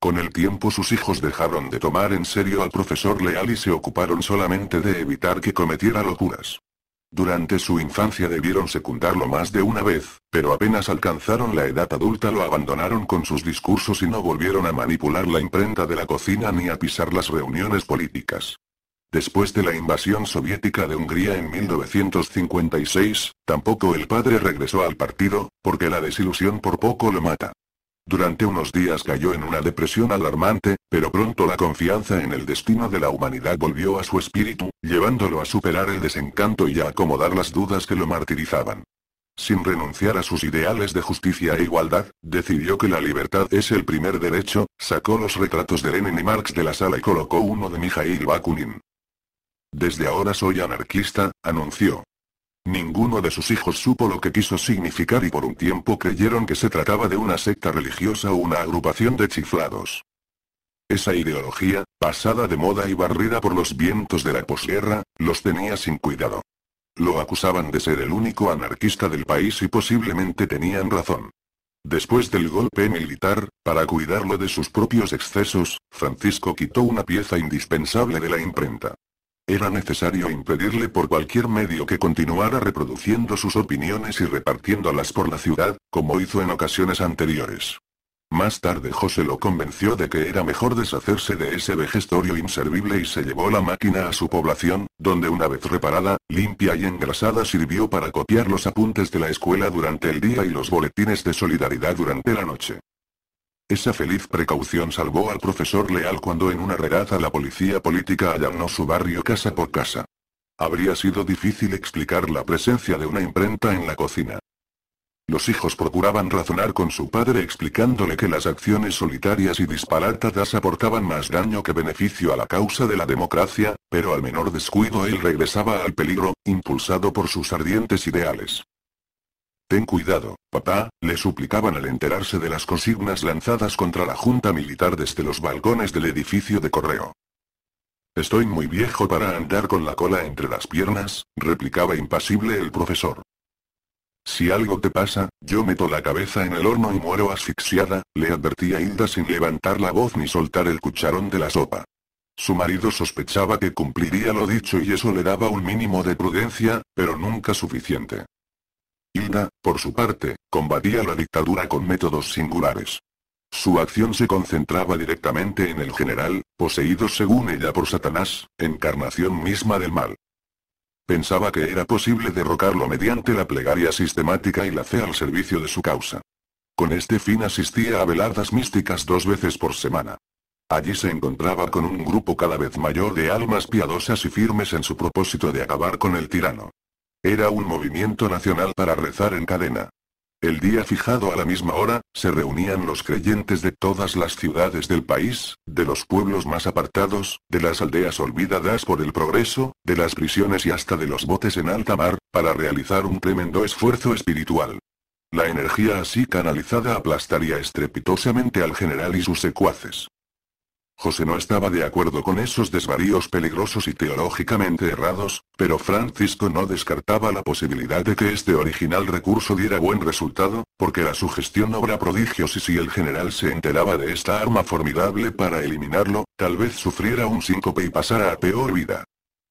Con el tiempo sus hijos dejaron de tomar en serio al profesor Leal y se ocuparon solamente de evitar que cometiera locuras. Durante su infancia debieron secundarlo más de una vez, pero apenas alcanzaron la edad adulta lo abandonaron con sus discursos y no volvieron a manipular la imprenta de la cocina ni a pisar las reuniones políticas. Después de la invasión soviética de Hungría en 1956, tampoco el padre regresó al partido, porque la desilusión por poco lo mata. Durante unos días cayó en una depresión alarmante, pero pronto la confianza en el destino de la humanidad volvió a su espíritu, llevándolo a superar el desencanto y a acomodar las dudas que lo martirizaban. Sin renunciar a sus ideales de justicia e igualdad, decidió que la libertad es el primer derecho, sacó los retratos de Lenin y Marx de la sala y colocó uno de Mikhail Bakunin. Desde ahora soy anarquista, anunció. Ninguno de sus hijos supo lo que quiso significar y por un tiempo creyeron que se trataba de una secta religiosa o una agrupación de chiflados. Esa ideología, pasada de moda y barrida por los vientos de la posguerra, los tenía sin cuidado. Lo acusaban de ser el único anarquista del país y posiblemente tenían razón. Después del golpe militar, para cuidarlo de sus propios excesos, Francisco quitó una pieza indispensable de la imprenta. Era necesario impedirle por cualquier medio que continuara reproduciendo sus opiniones y repartiéndolas por la ciudad, como hizo en ocasiones anteriores. Más tarde José lo convenció de que era mejor deshacerse de ese vejestorio inservible y se llevó la máquina a su población, donde una vez reparada, limpia y engrasada sirvió para copiar los apuntes de la escuela durante el día y los boletines de solidaridad durante la noche. Esa feliz precaución salvó al profesor Leal cuando en una redada la policía política allanó su barrio casa por casa. Habría sido difícil explicar la presencia de una imprenta en la cocina. Los hijos procuraban razonar con su padre explicándole que las acciones solitarias y disparatadas aportaban más daño que beneficio a la causa de la democracia, pero al menor descuido él regresaba al peligro, impulsado por sus ardientes ideales. Ten cuidado, papá, le suplicaban al enterarse de las consignas lanzadas contra la Junta Militar desde los balcones del edificio de correo. Estoy muy viejo para andar con la cola entre las piernas, replicaba impasible el profesor. Si algo te pasa, yo meto la cabeza en el horno y muero asfixiada, le advertía Hilda sin levantar la voz ni soltar el cucharón de la sopa. Su marido sospechaba que cumpliría lo dicho y eso le daba un mínimo de prudencia, pero nunca suficiente. Hilda, por su parte, combatía la dictadura con métodos singulares. Su acción se concentraba directamente en el general, poseído según ella por Satanás, encarnación misma del mal. Pensaba que era posible derrocarlo mediante la plegaria sistemática y la fe al servicio de su causa. Con este fin asistía a veladas místicas dos veces por semana. Allí se encontraba con un grupo cada vez mayor de almas piadosas y firmes en su propósito de acabar con el tirano. Era un movimiento nacional para rezar en cadena. El día fijado a la misma hora, se reunían los creyentes de todas las ciudades del país, de los pueblos más apartados, de las aldeas olvidadas por el progreso, de las prisiones y hasta de los botes en alta mar, para realizar un tremendo esfuerzo espiritual. La energía así canalizada aplastaría estrepitosamente al general y sus secuaces. José no estaba de acuerdo con esos desvaríos peligrosos y teológicamente errados, pero Francisco no descartaba la posibilidad de que este original recurso diera buen resultado, porque la sugestión obra prodigios y si el general se enteraba de esta arma formidable para eliminarlo, tal vez sufriera un síncope y pasara a peor vida.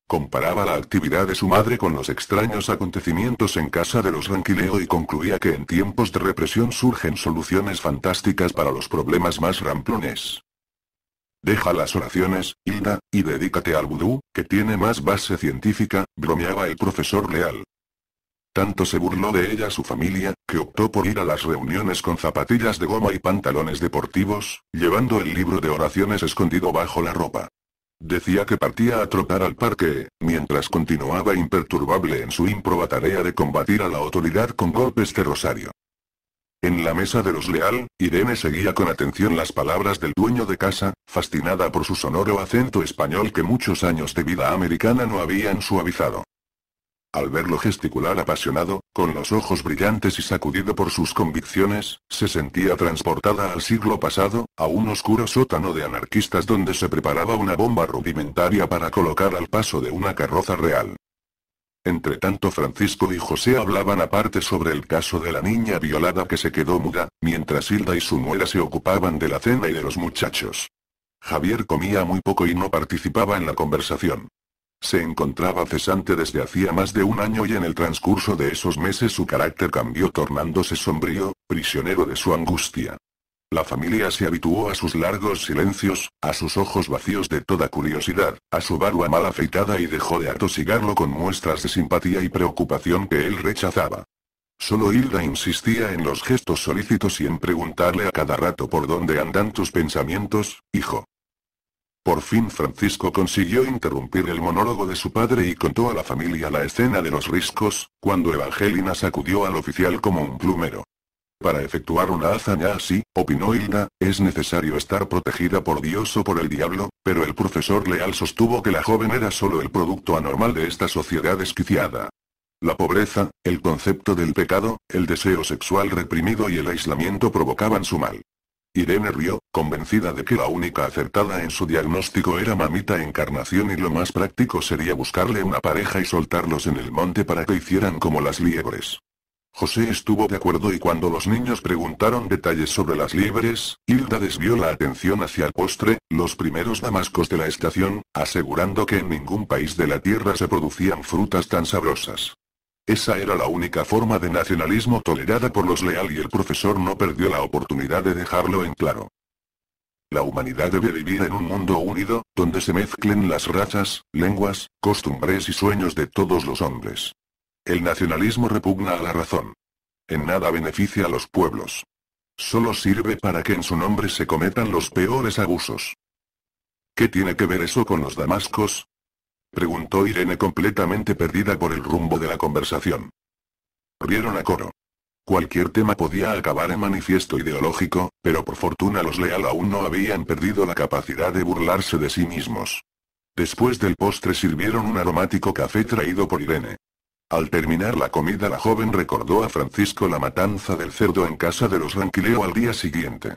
Comparaba la actividad de su madre con los extraños acontecimientos en casa de los Ranquileo y concluía que en tiempos de represión surgen soluciones fantásticas para los problemas más ramplones. Deja las oraciones, Hilda, y dedícate al vudú, que tiene más base científica, bromeaba el profesor Leal. Tanto se burló de ella su familia, que optó por ir a las reuniones con zapatillas de goma y pantalones deportivos, llevando el libro de oraciones escondido bajo la ropa. Decía que partía a trotar al parque, mientras continuaba imperturbable en su ímproba tarea de combatir a la autoridad con golpes de rosario. En la mesa de los Leal, Irene seguía con atención las palabras del dueño de casa, fascinada por su sonoro acento español que muchos años de vida americana no habían suavizado. Al verlo gesticular apasionado, con los ojos brillantes y sacudido por sus convicciones, se sentía transportada al siglo pasado, a un oscuro sótano de anarquistas donde se preparaba una bomba rudimentaria para colocar al paso de una carroza real. Entre tanto Francisco y José hablaban aparte sobre el caso de la niña violada que se quedó muda, mientras Hilda y su nuera se ocupaban de la cena y de los muchachos. Javier comía muy poco y no participaba en la conversación. Se encontraba cesante desde hacía más de un año y en el transcurso de esos meses su carácter cambió tornándose sombrío, prisionero de su angustia. La familia se habituó a sus largos silencios, a sus ojos vacíos de toda curiosidad, a su barba mal afeitada y dejó de atosigarlo con muestras de simpatía y preocupación que él rechazaba. Solo Hilda insistía en los gestos solícitos y en preguntarle a cada rato por dónde andan tus pensamientos, hijo. Por fin Francisco consiguió interrumpir el monólogo de su padre y contó a la familia la escena de los riscos, cuando Evangelina sacudió al oficial como un plumero. Para efectuar una hazaña así, opinó Hilda, es necesario estar protegida por Dios o por el diablo, pero el profesor Leal sostuvo que la joven era solo el producto anormal de esta sociedad esquiciada. La pobreza, el concepto del pecado, el deseo sexual reprimido y el aislamiento provocaban su mal. Irene rió, convencida de que la única acertada en su diagnóstico era mamita encarnación y lo más práctico sería buscarle una pareja y soltarlos en el monte para que hicieran como las liebres. José estuvo de acuerdo y cuando los niños preguntaron detalles sobre las liebres, Hilda desvió la atención hacia el postre, los primeros damascos de la estación, asegurando que en ningún país de la Tierra se producían frutas tan sabrosas. Esa era la única forma de nacionalismo tolerada por los leal y el profesor no perdió la oportunidad de dejarlo en claro. La humanidad debe vivir en un mundo unido, donde se mezclen las razas, lenguas, costumbres y sueños de todos los hombres. El nacionalismo repugna a la razón. En nada beneficia a los pueblos. Solo sirve para que en su nombre se cometan los peores abusos. ¿Qué tiene que ver eso con los damascos? Preguntó Irene completamente perdida por el rumbo de la conversación. Rieron a coro. Cualquier tema podía acabar en manifiesto ideológico, pero por fortuna los leal aún no habían perdido la capacidad de burlarse de sí mismos. Después del postre sirvieron un aromático café traído por Irene. Al terminar la comida la joven recordó a Francisco la matanza del cerdo en casa de los Ranquileo al día siguiente.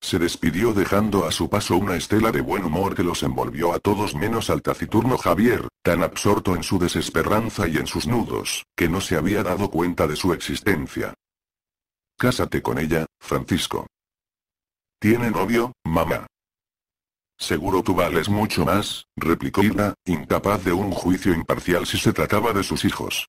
Se despidió dejando a su paso una estela de buen humor que los envolvió a todos menos al taciturno Javier, tan absorto en su desesperanza y en sus nudos, que no se había dado cuenta de su existencia. Cásate con ella, Francisco. ¿Tiene novio, mamá? Seguro tú vales mucho más, replicó Irna, incapaz de un juicio imparcial si se trataba de sus hijos.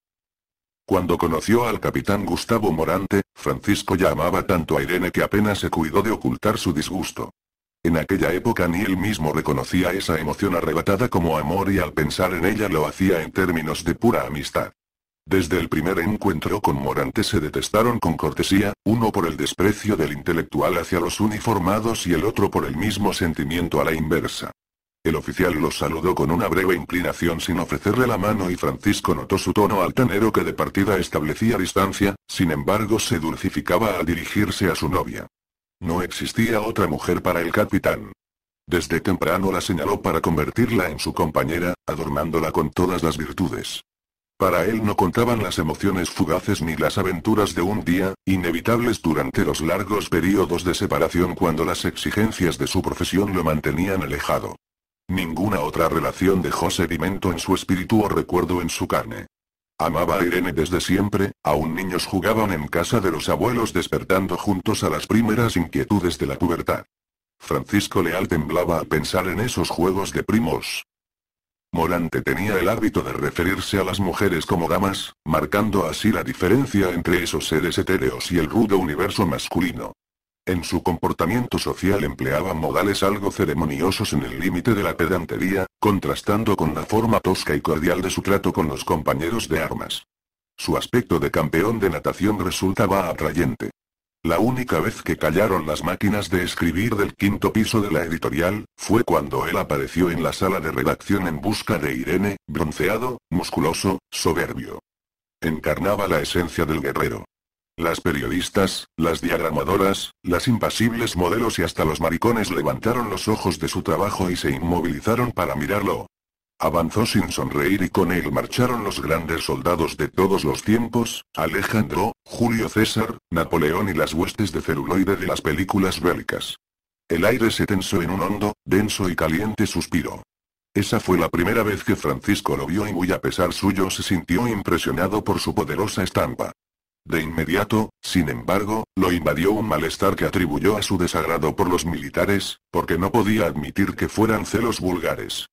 Cuando conoció al capitán Gustavo Morante, Francisco ya amaba tanto a Irene que apenas se cuidó de ocultar su disgusto. En aquella época ni él mismo reconocía esa emoción arrebatada como amor y al pensar en ella lo hacía en términos de pura amistad. Desde el primer encuentro con Morante se detestaron con cortesía, uno por el desprecio del intelectual hacia los uniformados y el otro por el mismo sentimiento a la inversa. El oficial los saludó con una breve inclinación sin ofrecerle la mano y Francisco notó su tono altanero que de partida establecía distancia, sin embargo se dulcificaba al dirigirse a su novia. No existía otra mujer para el capitán. Desde temprano la señaló para convertirla en su compañera, adornándola con todas las virtudes. Para él no contaban las emociones fugaces ni las aventuras de un día, inevitables durante los largos periodos de separación cuando las exigencias de su profesión lo mantenían alejado. Ninguna otra relación dejó sedimento en su espíritu o recuerdo en su carne. Amaba a Irene desde siempre, aún niños jugaban en casa de los abuelos despertando juntos a las primeras inquietudes de la pubertad. Francisco Leal temblaba a pensar en esos juegos de primos, Morante tenía el hábito de referirse a las mujeres como damas, marcando así la diferencia entre esos seres etéreos y el rudo universo masculino. En su comportamiento social empleaba modales algo ceremoniosos en el límite de la pedantería, contrastando con la forma tosca y cordial de su trato con los compañeros de armas. Su aspecto de campeón de natación resultaba atrayente. La única vez que callaron las máquinas de escribir del quinto piso de la editorial, fue cuando él apareció en la sala de redacción en busca de Irene, bronceado, musculoso, soberbio. Encarnaba la esencia del guerrero. Las periodistas, las diagramadoras, las impasibles modelos y hasta los maricones levantaron los ojos de su trabajo y se inmovilizaron para mirarlo, Avanzó sin sonreír y con él marcharon los grandes soldados de todos los tiempos, Alejandro, Julio César, Napoleón y las huestes de celuloide de las películas bélicas. El aire se tensó en un hondo, denso y caliente suspiro. Esa fue la primera vez que Francisco lo vio y muy a pesar suyo se sintió impresionado por su poderosa estampa. De inmediato, sin embargo, lo invadió un malestar que atribuyó a su desagrado por los militares, porque no podía admitir que fueran celos vulgares.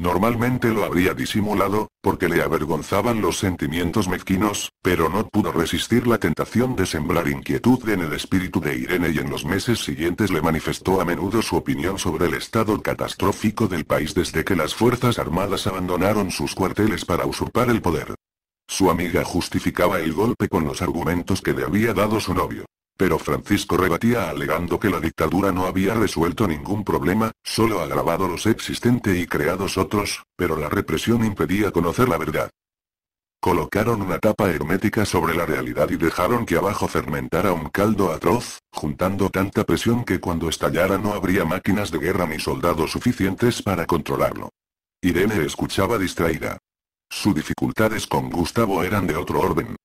Normalmente lo habría disimulado, porque le avergonzaban los sentimientos mezquinos, pero no pudo resistir la tentación de sembrar inquietud en el espíritu de Irene y en los meses siguientes le manifestó a menudo su opinión sobre el estado catastrófico del país desde que las Fuerzas Armadas abandonaron sus cuarteles para usurpar el poder. Su amiga justificaba el golpe con los argumentos que le había dado su novio. Pero Francisco rebatía alegando que la dictadura no había resuelto ningún problema, solo agravado los existentes y creados otros, pero la represión impedía conocer la verdad. Colocaron una tapa hermética sobre la realidad y dejaron que abajo fermentara un caldo atroz, juntando tanta presión que cuando estallara no habría máquinas de guerra ni soldados suficientes para controlarlo. Irene escuchaba distraída. Sus dificultades con Gustavo eran de otro orden.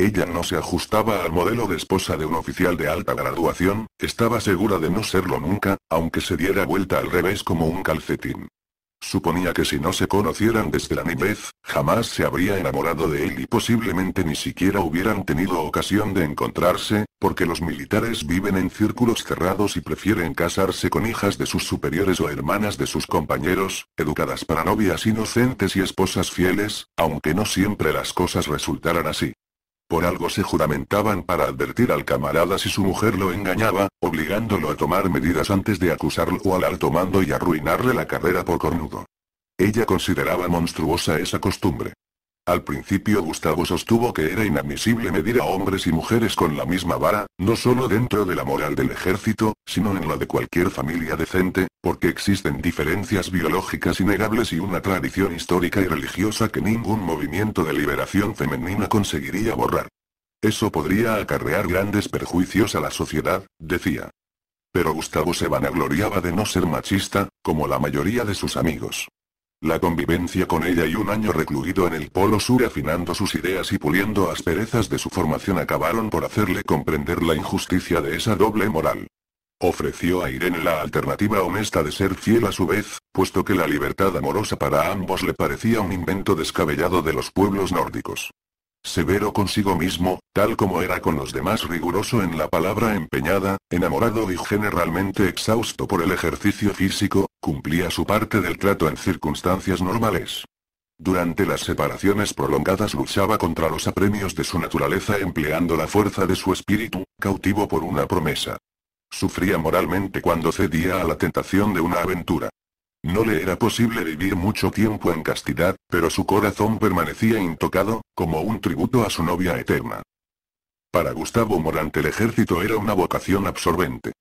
Ella no se ajustaba al modelo de esposa de un oficial de alta graduación, estaba segura de no serlo nunca, aunque se diera vuelta al revés como un calcetín. Suponía que si no se conocieran desde la niñez, jamás se habría enamorado de él y posiblemente ni siquiera hubieran tenido ocasión de encontrarse, porque los militares viven en círculos cerrados y prefieren casarse con hijas de sus superiores o hermanas de sus compañeros, educadas para novias inocentes y esposas fieles, aunque no siempre las cosas resultaran así. Por algo se juramentaban para advertir al camarada si su mujer lo engañaba, obligándolo a tomar medidas antes de acusarlo o al alto mando y arruinarle la carrera por cornudo. Ella consideraba monstruosa esa costumbre. Al principio Gustavo sostuvo que era inadmisible medir a hombres y mujeres con la misma vara, no solo dentro de la moral del ejército, sino en la de cualquier familia decente, porque existen diferencias biológicas innegables y una tradición histórica y religiosa que ningún movimiento de liberación femenina conseguiría borrar. Eso podría acarrear grandes perjuicios a la sociedad, decía. Pero Gustavo se vanagloriaba de no ser machista, como la mayoría de sus amigos. La convivencia con ella y un año recluido en el Polo Sur afinando sus ideas y puliendo asperezas de su formación acabaron por hacerle comprender la injusticia de esa doble moral. Ofreció a Irene la alternativa honesta de ser fiel a su vez, puesto que la libertad amorosa para ambos le parecía un invento descabellado de los pueblos nórdicos severo consigo mismo, tal como era con los demás riguroso en la palabra empeñada, enamorado y generalmente exhausto por el ejercicio físico, cumplía su parte del trato en circunstancias normales. Durante las separaciones prolongadas luchaba contra los apremios de su naturaleza empleando la fuerza de su espíritu, cautivo por una promesa. Sufría moralmente cuando cedía a la tentación de una aventura. No le era posible vivir mucho tiempo en castidad, pero su corazón permanecía intocado, como un tributo a su novia eterna. Para Gustavo Morante el ejército era una vocación absorbente.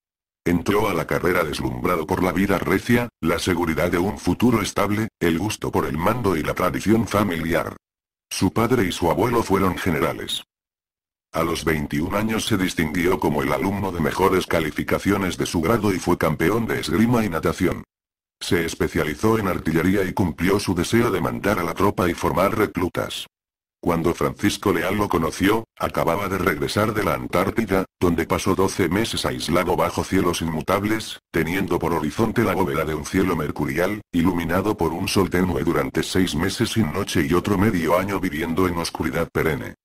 Entró a la carrera deslumbrado por la vida recia, la seguridad de un futuro estable, el gusto por el mando y la tradición familiar. Su padre y su abuelo fueron generales. A los 21 años se distinguió como el alumno de mejores calificaciones de su grado y fue campeón de esgrima y natación. Se especializó en artillería y cumplió su deseo de mandar a la tropa y formar reclutas. Cuando Francisco Leal lo conoció, acababa de regresar de la Antártida, donde pasó 12 meses aislado bajo cielos inmutables, teniendo por horizonte la bóveda de un cielo mercurial, iluminado por un sol tenue durante seis meses sin noche y otro medio año viviendo en oscuridad perenne.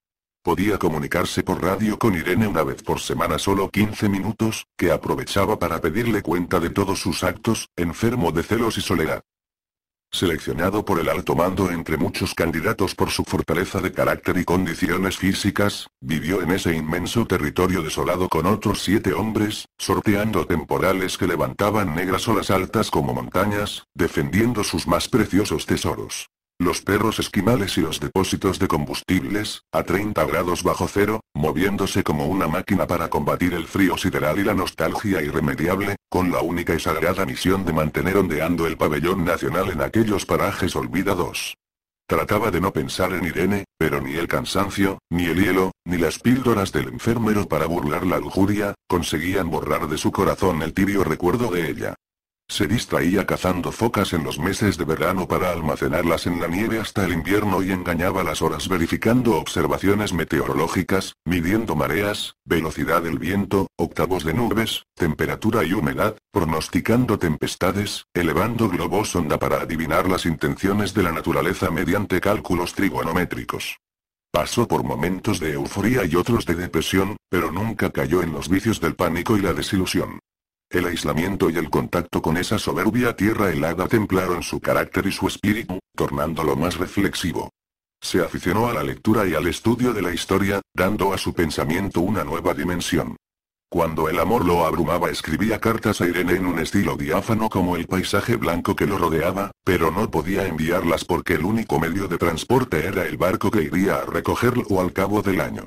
Podía comunicarse por radio con Irene una vez por semana solo 15 minutos, que aprovechaba para pedirle cuenta de todos sus actos, enfermo de celos y soledad. Seleccionado por el alto mando entre muchos candidatos por su fortaleza de carácter y condiciones físicas, vivió en ese inmenso territorio desolado con otros siete hombres, sorteando temporales que levantaban negras olas altas como montañas, defendiendo sus más preciosos tesoros. Los perros esquimales y los depósitos de combustibles, a 30 grados bajo cero, moviéndose como una máquina para combatir el frío sideral y la nostalgia irremediable, con la única y sagrada misión de mantener ondeando el pabellón nacional en aquellos parajes olvidados. Trataba de no pensar en Irene, pero ni el cansancio, ni el hielo, ni las píldoras del enfermero para burlar la lujuria, conseguían borrar de su corazón el tibio recuerdo de ella. Se distraía cazando focas en los meses de verano para almacenarlas en la nieve hasta el invierno y engañaba las horas verificando observaciones meteorológicas, midiendo mareas, velocidad del viento, octavos de nubes, temperatura y humedad, pronosticando tempestades, elevando globos sonda para adivinar las intenciones de la naturaleza mediante cálculos trigonométricos. Pasó por momentos de euforía y otros de depresión, pero nunca cayó en los vicios del pánico y la desilusión. El aislamiento y el contacto con esa soberbia tierra helada templaron su carácter y su espíritu, tornándolo más reflexivo. Se aficionó a la lectura y al estudio de la historia, dando a su pensamiento una nueva dimensión. Cuando el amor lo abrumaba escribía cartas a Irene en un estilo diáfano como el paisaje blanco que lo rodeaba, pero no podía enviarlas porque el único medio de transporte era el barco que iría a recogerlo al cabo del año.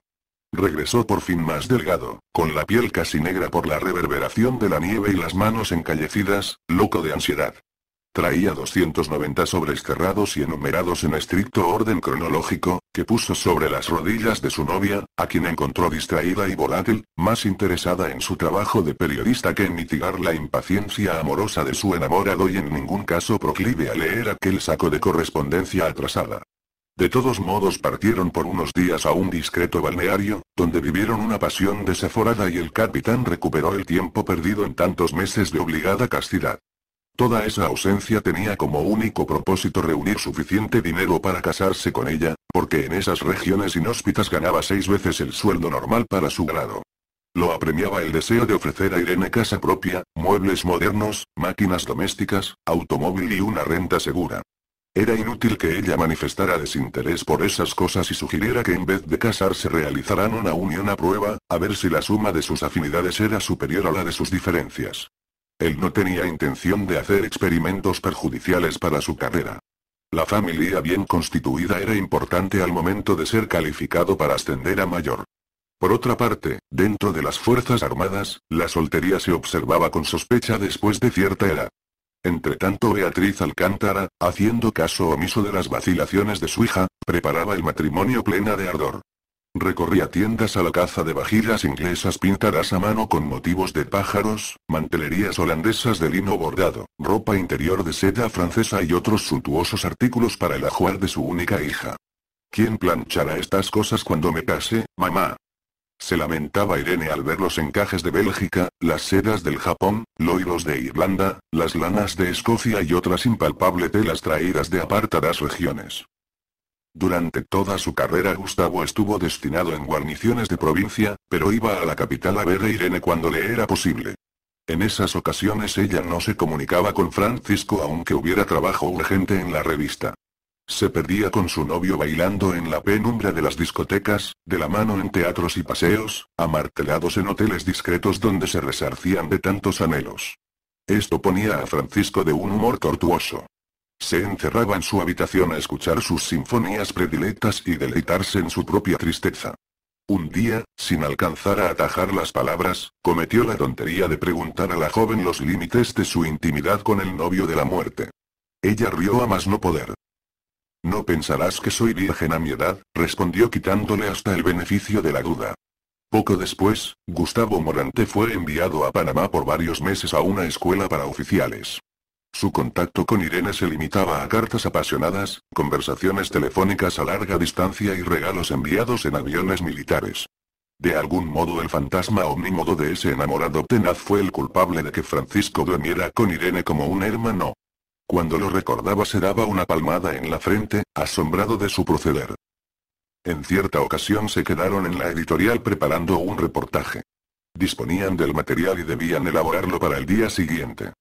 Regresó por fin más delgado, con la piel casi negra por la reverberación de la nieve y las manos encallecidas, loco de ansiedad. Traía 290 sobres cerrados y enumerados en estricto orden cronológico, que puso sobre las rodillas de su novia, a quien encontró distraída y volátil, más interesada en su trabajo de periodista que en mitigar la impaciencia amorosa de su enamorado y en ningún caso proclive a leer aquel saco de correspondencia atrasada. De todos modos partieron por unos días a un discreto balneario, donde vivieron una pasión desaforada y el capitán recuperó el tiempo perdido en tantos meses de obligada castidad. Toda esa ausencia tenía como único propósito reunir suficiente dinero para casarse con ella, porque en esas regiones inhóspitas ganaba seis veces el sueldo normal para su grado. Lo apremiaba el deseo de ofrecer a Irene casa propia, muebles modernos, máquinas domésticas, automóvil y una renta segura. Era inútil que ella manifestara desinterés por esas cosas y sugiriera que en vez de casarse realizaran una unión a prueba, a ver si la suma de sus afinidades era superior a la de sus diferencias. Él no tenía intención de hacer experimentos perjudiciales para su carrera. La familia bien constituida era importante al momento de ser calificado para ascender a mayor. Por otra parte, dentro de las Fuerzas Armadas, la soltería se observaba con sospecha después de cierta edad. Entretanto Beatriz Alcántara, haciendo caso omiso de las vacilaciones de su hija, preparaba el matrimonio plena de ardor. Recorría tiendas a la caza de vajillas inglesas pintadas a mano con motivos de pájaros, mantelerías holandesas de lino bordado, ropa interior de seda francesa y otros suntuosos artículos para el ajuar de su única hija. ¿Quién planchará estas cosas cuando me case, mamá? Se lamentaba Irene al ver los encajes de Bélgica, las sedas del Japón, hilos de Irlanda, las lanas de Escocia y otras impalpables telas traídas de apartadas regiones. Durante toda su carrera Gustavo estuvo destinado en guarniciones de provincia, pero iba a la capital a ver a Irene cuando le era posible. En esas ocasiones ella no se comunicaba con Francisco aunque hubiera trabajo urgente en la revista. Se perdía con su novio bailando en la penumbra de las discotecas, de la mano en teatros y paseos, amartelados en hoteles discretos donde se resarcían de tantos anhelos. Esto ponía a Francisco de un humor tortuoso. Se encerraba en su habitación a escuchar sus sinfonías predilectas y deleitarse en su propia tristeza. Un día, sin alcanzar a atajar las palabras, cometió la tontería de preguntar a la joven los límites de su intimidad con el novio de la muerte. Ella rió a más no poder. No pensarás que soy virgen a mi edad, respondió quitándole hasta el beneficio de la duda. Poco después, Gustavo Morante fue enviado a Panamá por varios meses a una escuela para oficiales. Su contacto con Irene se limitaba a cartas apasionadas, conversaciones telefónicas a larga distancia y regalos enviados en aviones militares. De algún modo el fantasma omnímodo de ese enamorado tenaz fue el culpable de que Francisco dormiera con Irene como un hermano. Cuando lo recordaba se daba una palmada en la frente, asombrado de su proceder. En cierta ocasión se quedaron en la editorial preparando un reportaje. Disponían del material y debían elaborarlo para el día siguiente.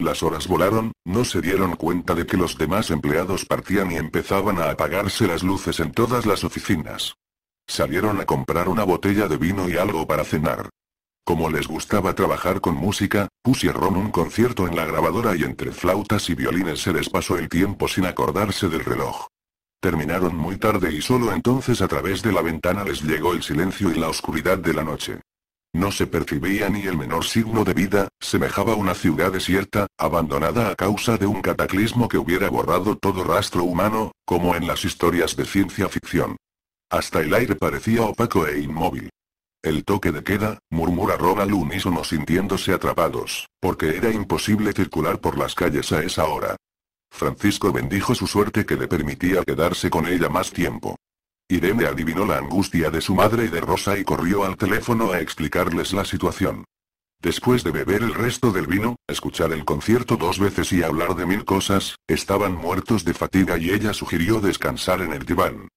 Las horas volaron, no se dieron cuenta de que los demás empleados partían y empezaban a apagarse las luces en todas las oficinas. Salieron a comprar una botella de vino y algo para cenar. Como les gustaba trabajar con música, pusieron un concierto en la grabadora y entre flautas y violines se les pasó el tiempo sin acordarse del reloj. Terminaron muy tarde y solo entonces a través de la ventana les llegó el silencio y la oscuridad de la noche. No se percibía ni el menor signo de vida, semejaba una ciudad desierta, abandonada a causa de un cataclismo que hubiera borrado todo rastro humano, como en las historias de ciencia ficción. Hasta el aire parecía opaco e inmóvil. El toque de queda, murmura Ronald unísono sintiéndose atrapados, porque era imposible circular por las calles a esa hora. Francisco bendijo su suerte que le permitía quedarse con ella más tiempo. Irene adivinó la angustia de su madre y de Rosa y corrió al teléfono a explicarles la situación. Después de beber el resto del vino, escuchar el concierto dos veces y hablar de mil cosas, estaban muertos de fatiga y ella sugirió descansar en el diván.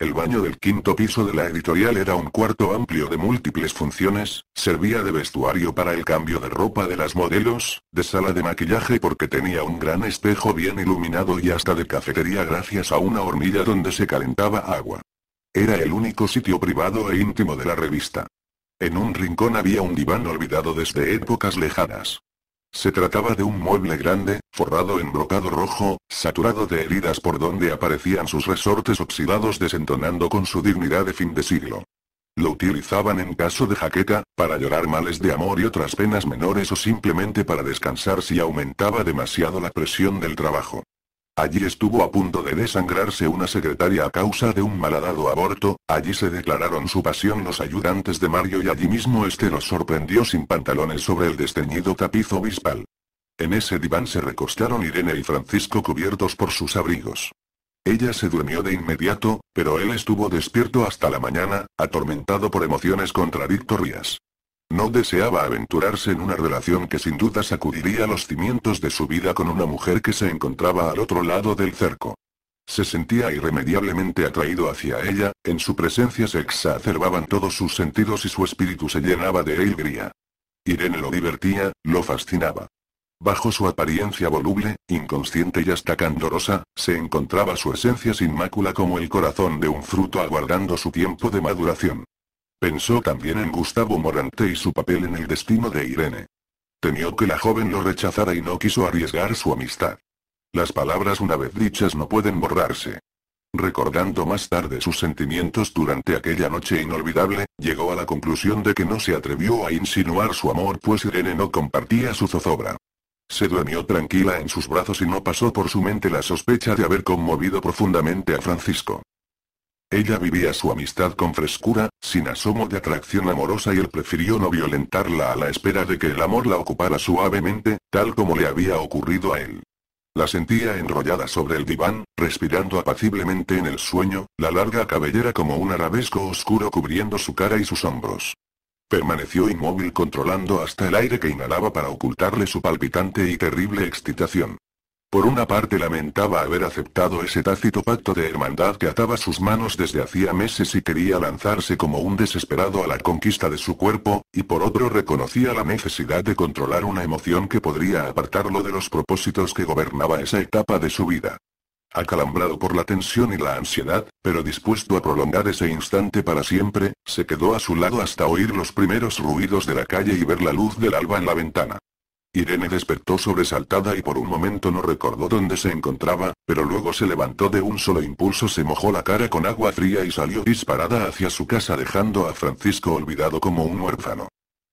El baño del quinto piso de la editorial era un cuarto amplio de múltiples funciones, servía de vestuario para el cambio de ropa de las modelos, de sala de maquillaje porque tenía un gran espejo bien iluminado y hasta de cafetería gracias a una hornilla donde se calentaba agua. Era el único sitio privado e íntimo de la revista. En un rincón había un diván olvidado desde épocas lejanas. Se trataba de un mueble grande, forrado en brocado rojo, saturado de heridas por donde aparecían sus resortes oxidados desentonando con su dignidad de fin de siglo. Lo utilizaban en caso de jaqueca, para llorar males de amor y otras penas menores o simplemente para descansar si aumentaba demasiado la presión del trabajo. Allí estuvo a punto de desangrarse una secretaria a causa de un malhadado aborto, allí se declararon su pasión los ayudantes de Mario y allí mismo este los sorprendió sin pantalones sobre el desteñido tapiz obispal. En ese diván se recostaron Irene y Francisco cubiertos por sus abrigos. Ella se durmió de inmediato, pero él estuvo despierto hasta la mañana, atormentado por emociones contradictorias. No deseaba aventurarse en una relación que sin duda sacudiría los cimientos de su vida con una mujer que se encontraba al otro lado del cerco. Se sentía irremediablemente atraído hacia ella, en su presencia se exacerbaban todos sus sentidos y su espíritu se llenaba de alegría. Irene lo divertía, lo fascinaba. Bajo su apariencia voluble, inconsciente y hasta candorosa, se encontraba su esencia sin mácula como el corazón de un fruto aguardando su tiempo de maduración. Pensó también en Gustavo Morante y su papel en el destino de Irene. Temió que la joven lo rechazara y no quiso arriesgar su amistad. Las palabras una vez dichas no pueden borrarse. Recordando más tarde sus sentimientos durante aquella noche inolvidable, llegó a la conclusión de que no se atrevió a insinuar su amor pues Irene no compartía su zozobra. Se duermió tranquila en sus brazos y no pasó por su mente la sospecha de haber conmovido profundamente a Francisco. Ella vivía su amistad con frescura, sin asomo de atracción amorosa y él prefirió no violentarla a la espera de que el amor la ocupara suavemente, tal como le había ocurrido a él. La sentía enrollada sobre el diván, respirando apaciblemente en el sueño, la larga cabellera como un arabesco oscuro cubriendo su cara y sus hombros. Permaneció inmóvil controlando hasta el aire que inhalaba para ocultarle su palpitante y terrible excitación. Por una parte lamentaba haber aceptado ese tácito pacto de hermandad que ataba sus manos desde hacía meses y quería lanzarse como un desesperado a la conquista de su cuerpo, y por otro reconocía la necesidad de controlar una emoción que podría apartarlo de los propósitos que gobernaba esa etapa de su vida. Acalambrado por la tensión y la ansiedad, pero dispuesto a prolongar ese instante para siempre, se quedó a su lado hasta oír los primeros ruidos de la calle y ver la luz del alba en la ventana. Irene despertó sobresaltada y por un momento no recordó dónde se encontraba, pero luego se levantó de un solo impulso, se mojó la cara con agua fría y salió disparada hacia su casa dejando a Francisco olvidado como un huérfano.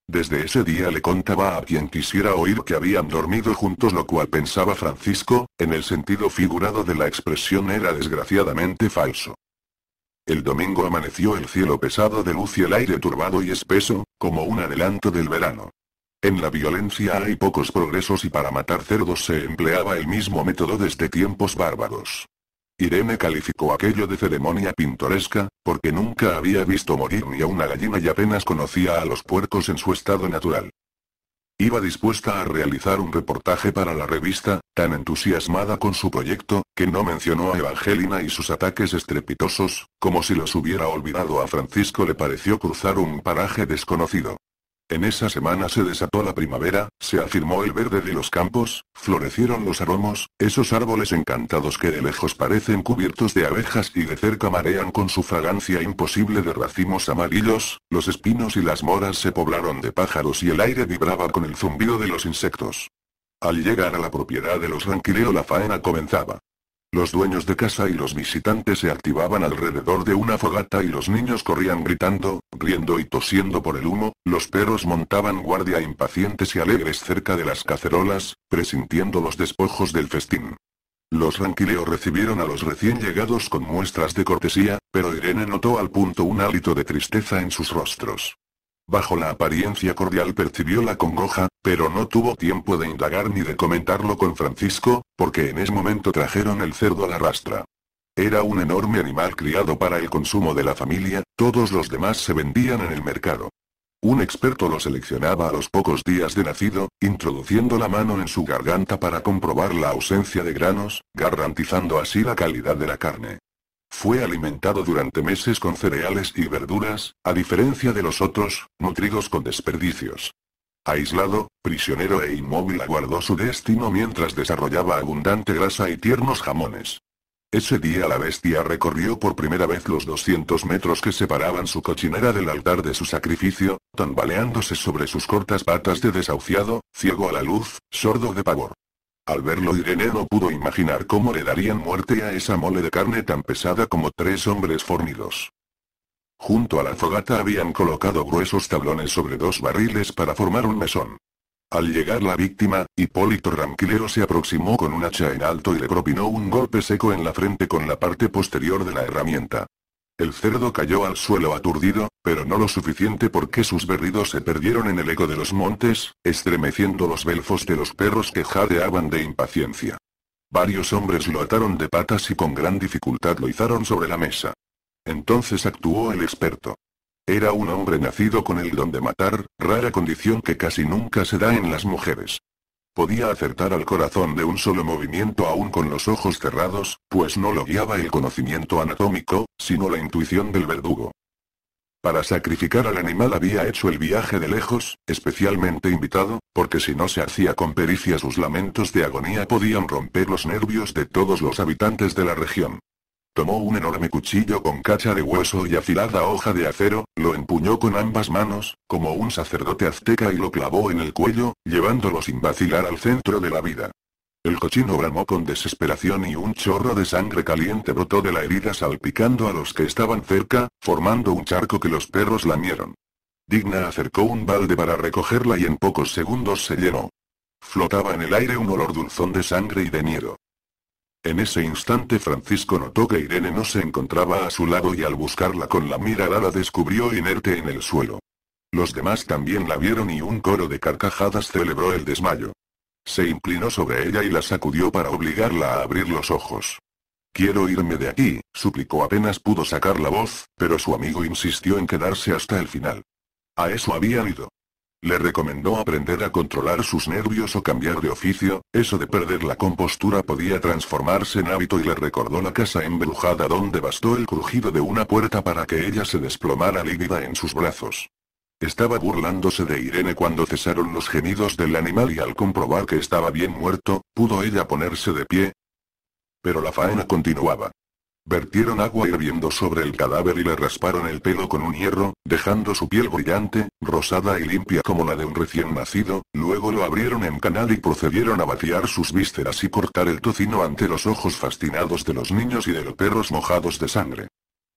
Desde ese día le contaba a quien quisiera oír que habían dormido juntos lo cual pensaba Francisco, en el sentido figurado de la expresión era desgraciadamente falso. El domingo amaneció el cielo pesado de luz y el aire turbado y espeso, como un adelanto del verano. En la violencia hay pocos progresos y para matar cerdos se empleaba el mismo método desde tiempos bárbaros. Irene calificó aquello de ceremonia pintoresca, porque nunca había visto morir ni a una gallina y apenas conocía a los puercos en su estado natural. Iba dispuesta a realizar un reportaje para la revista, tan entusiasmada con su proyecto, que no mencionó a Evangelina y sus ataques estrepitosos, como si los hubiera olvidado a Francisco le pareció cruzar un paraje desconocido. En esa semana se desató la primavera, se afirmó el verde de los campos, florecieron los aromos, esos árboles encantados que de lejos parecen cubiertos de abejas y de cerca marean con su fragancia imposible de racimos amarillos, los espinos y las moras se poblaron de pájaros y el aire vibraba con el zumbido de los insectos. Al llegar a la propiedad de los Ranquileo la faena comenzaba. Los dueños de casa y los visitantes se activaban alrededor de una fogata y los niños corrían gritando, riendo y tosiendo por el humo, los perros montaban guardia impacientes y alegres cerca de las cacerolas, presintiendo los despojos del festín. Los ranquileos recibieron a los recién llegados con muestras de cortesía, pero Irene notó al punto un hálito de tristeza en sus rostros. Bajo la apariencia cordial percibió la congoja, pero no tuvo tiempo de indagar ni de comentarlo con Francisco, porque en ese momento trajeron el cerdo a la rastra. Era un enorme animal criado para el consumo de la familia, todos los demás se vendían en el mercado. Un experto lo seleccionaba a los pocos días de nacido, introduciendo la mano en su garganta para comprobar la ausencia de granos, garantizando así la calidad de la carne. Fue alimentado durante meses con cereales y verduras, a diferencia de los otros, nutridos con desperdicios. Aislado, prisionero e inmóvil aguardó su destino mientras desarrollaba abundante grasa y tiernos jamones. Ese día la bestia recorrió por primera vez los 200 metros que separaban su cochinera del altar de su sacrificio, tambaleándose sobre sus cortas patas de desahuciado, ciego a la luz, sordo de pavor. Al verlo Irene no pudo imaginar cómo le darían muerte a esa mole de carne tan pesada como tres hombres fornidos. Junto a la fogata habían colocado gruesos tablones sobre dos barriles para formar un mesón. Al llegar la víctima, Hipólito Ranquilero se aproximó con un hacha en alto y le propinó un golpe seco en la frente con la parte posterior de la herramienta. El cerdo cayó al suelo aturdido, pero no lo suficiente porque sus berridos se perdieron en el eco de los montes, estremeciendo los belfos de los perros que jadeaban de impaciencia. Varios hombres lo ataron de patas y con gran dificultad lo izaron sobre la mesa. Entonces actuó el experto. Era un hombre nacido con el don de matar, rara condición que casi nunca se da en las mujeres. Podía acertar al corazón de un solo movimiento aún con los ojos cerrados, pues no lo guiaba el conocimiento anatómico, sino la intuición del verdugo. Para sacrificar al animal había hecho el viaje de lejos, especialmente invitado, porque si no se hacía con pericia sus lamentos de agonía podían romper los nervios de todos los habitantes de la región. Tomó un enorme cuchillo con cacha de hueso y afilada hoja de acero, lo empuñó con ambas manos, como un sacerdote azteca y lo clavó en el cuello, llevándolo sin vacilar al centro de la vida. El cochino bramó con desesperación y un chorro de sangre caliente brotó de la herida salpicando a los que estaban cerca, formando un charco que los perros lamieron. Digna acercó un balde para recogerla y en pocos segundos se llenó. Flotaba en el aire un olor dulzón de sangre y de miedo. En ese instante Francisco notó que Irene no se encontraba a su lado y al buscarla con la mirada la descubrió inerte en el suelo. Los demás también la vieron y un coro de carcajadas celebró el desmayo. Se inclinó sobre ella y la sacudió para obligarla a abrir los ojos. Quiero irme de aquí, suplicó apenas pudo sacar la voz, pero su amigo insistió en quedarse hasta el final. A eso había ido. Le recomendó aprender a controlar sus nervios o cambiar de oficio, eso de perder la compostura podía transformarse en hábito y le recordó la casa embrujada donde bastó el crujido de una puerta para que ella se desplomara lívida en sus brazos. Estaba burlándose de Irene cuando cesaron los gemidos del animal y al comprobar que estaba bien muerto, pudo ella ponerse de pie. Pero la faena continuaba. Vertieron agua hirviendo sobre el cadáver y le rasparon el pelo con un hierro, dejando su piel brillante, rosada y limpia como la de un recién nacido, luego lo abrieron en canal y procedieron a vaciar sus vísceras y cortar el tocino ante los ojos fascinados de los niños y de los perros mojados de sangre.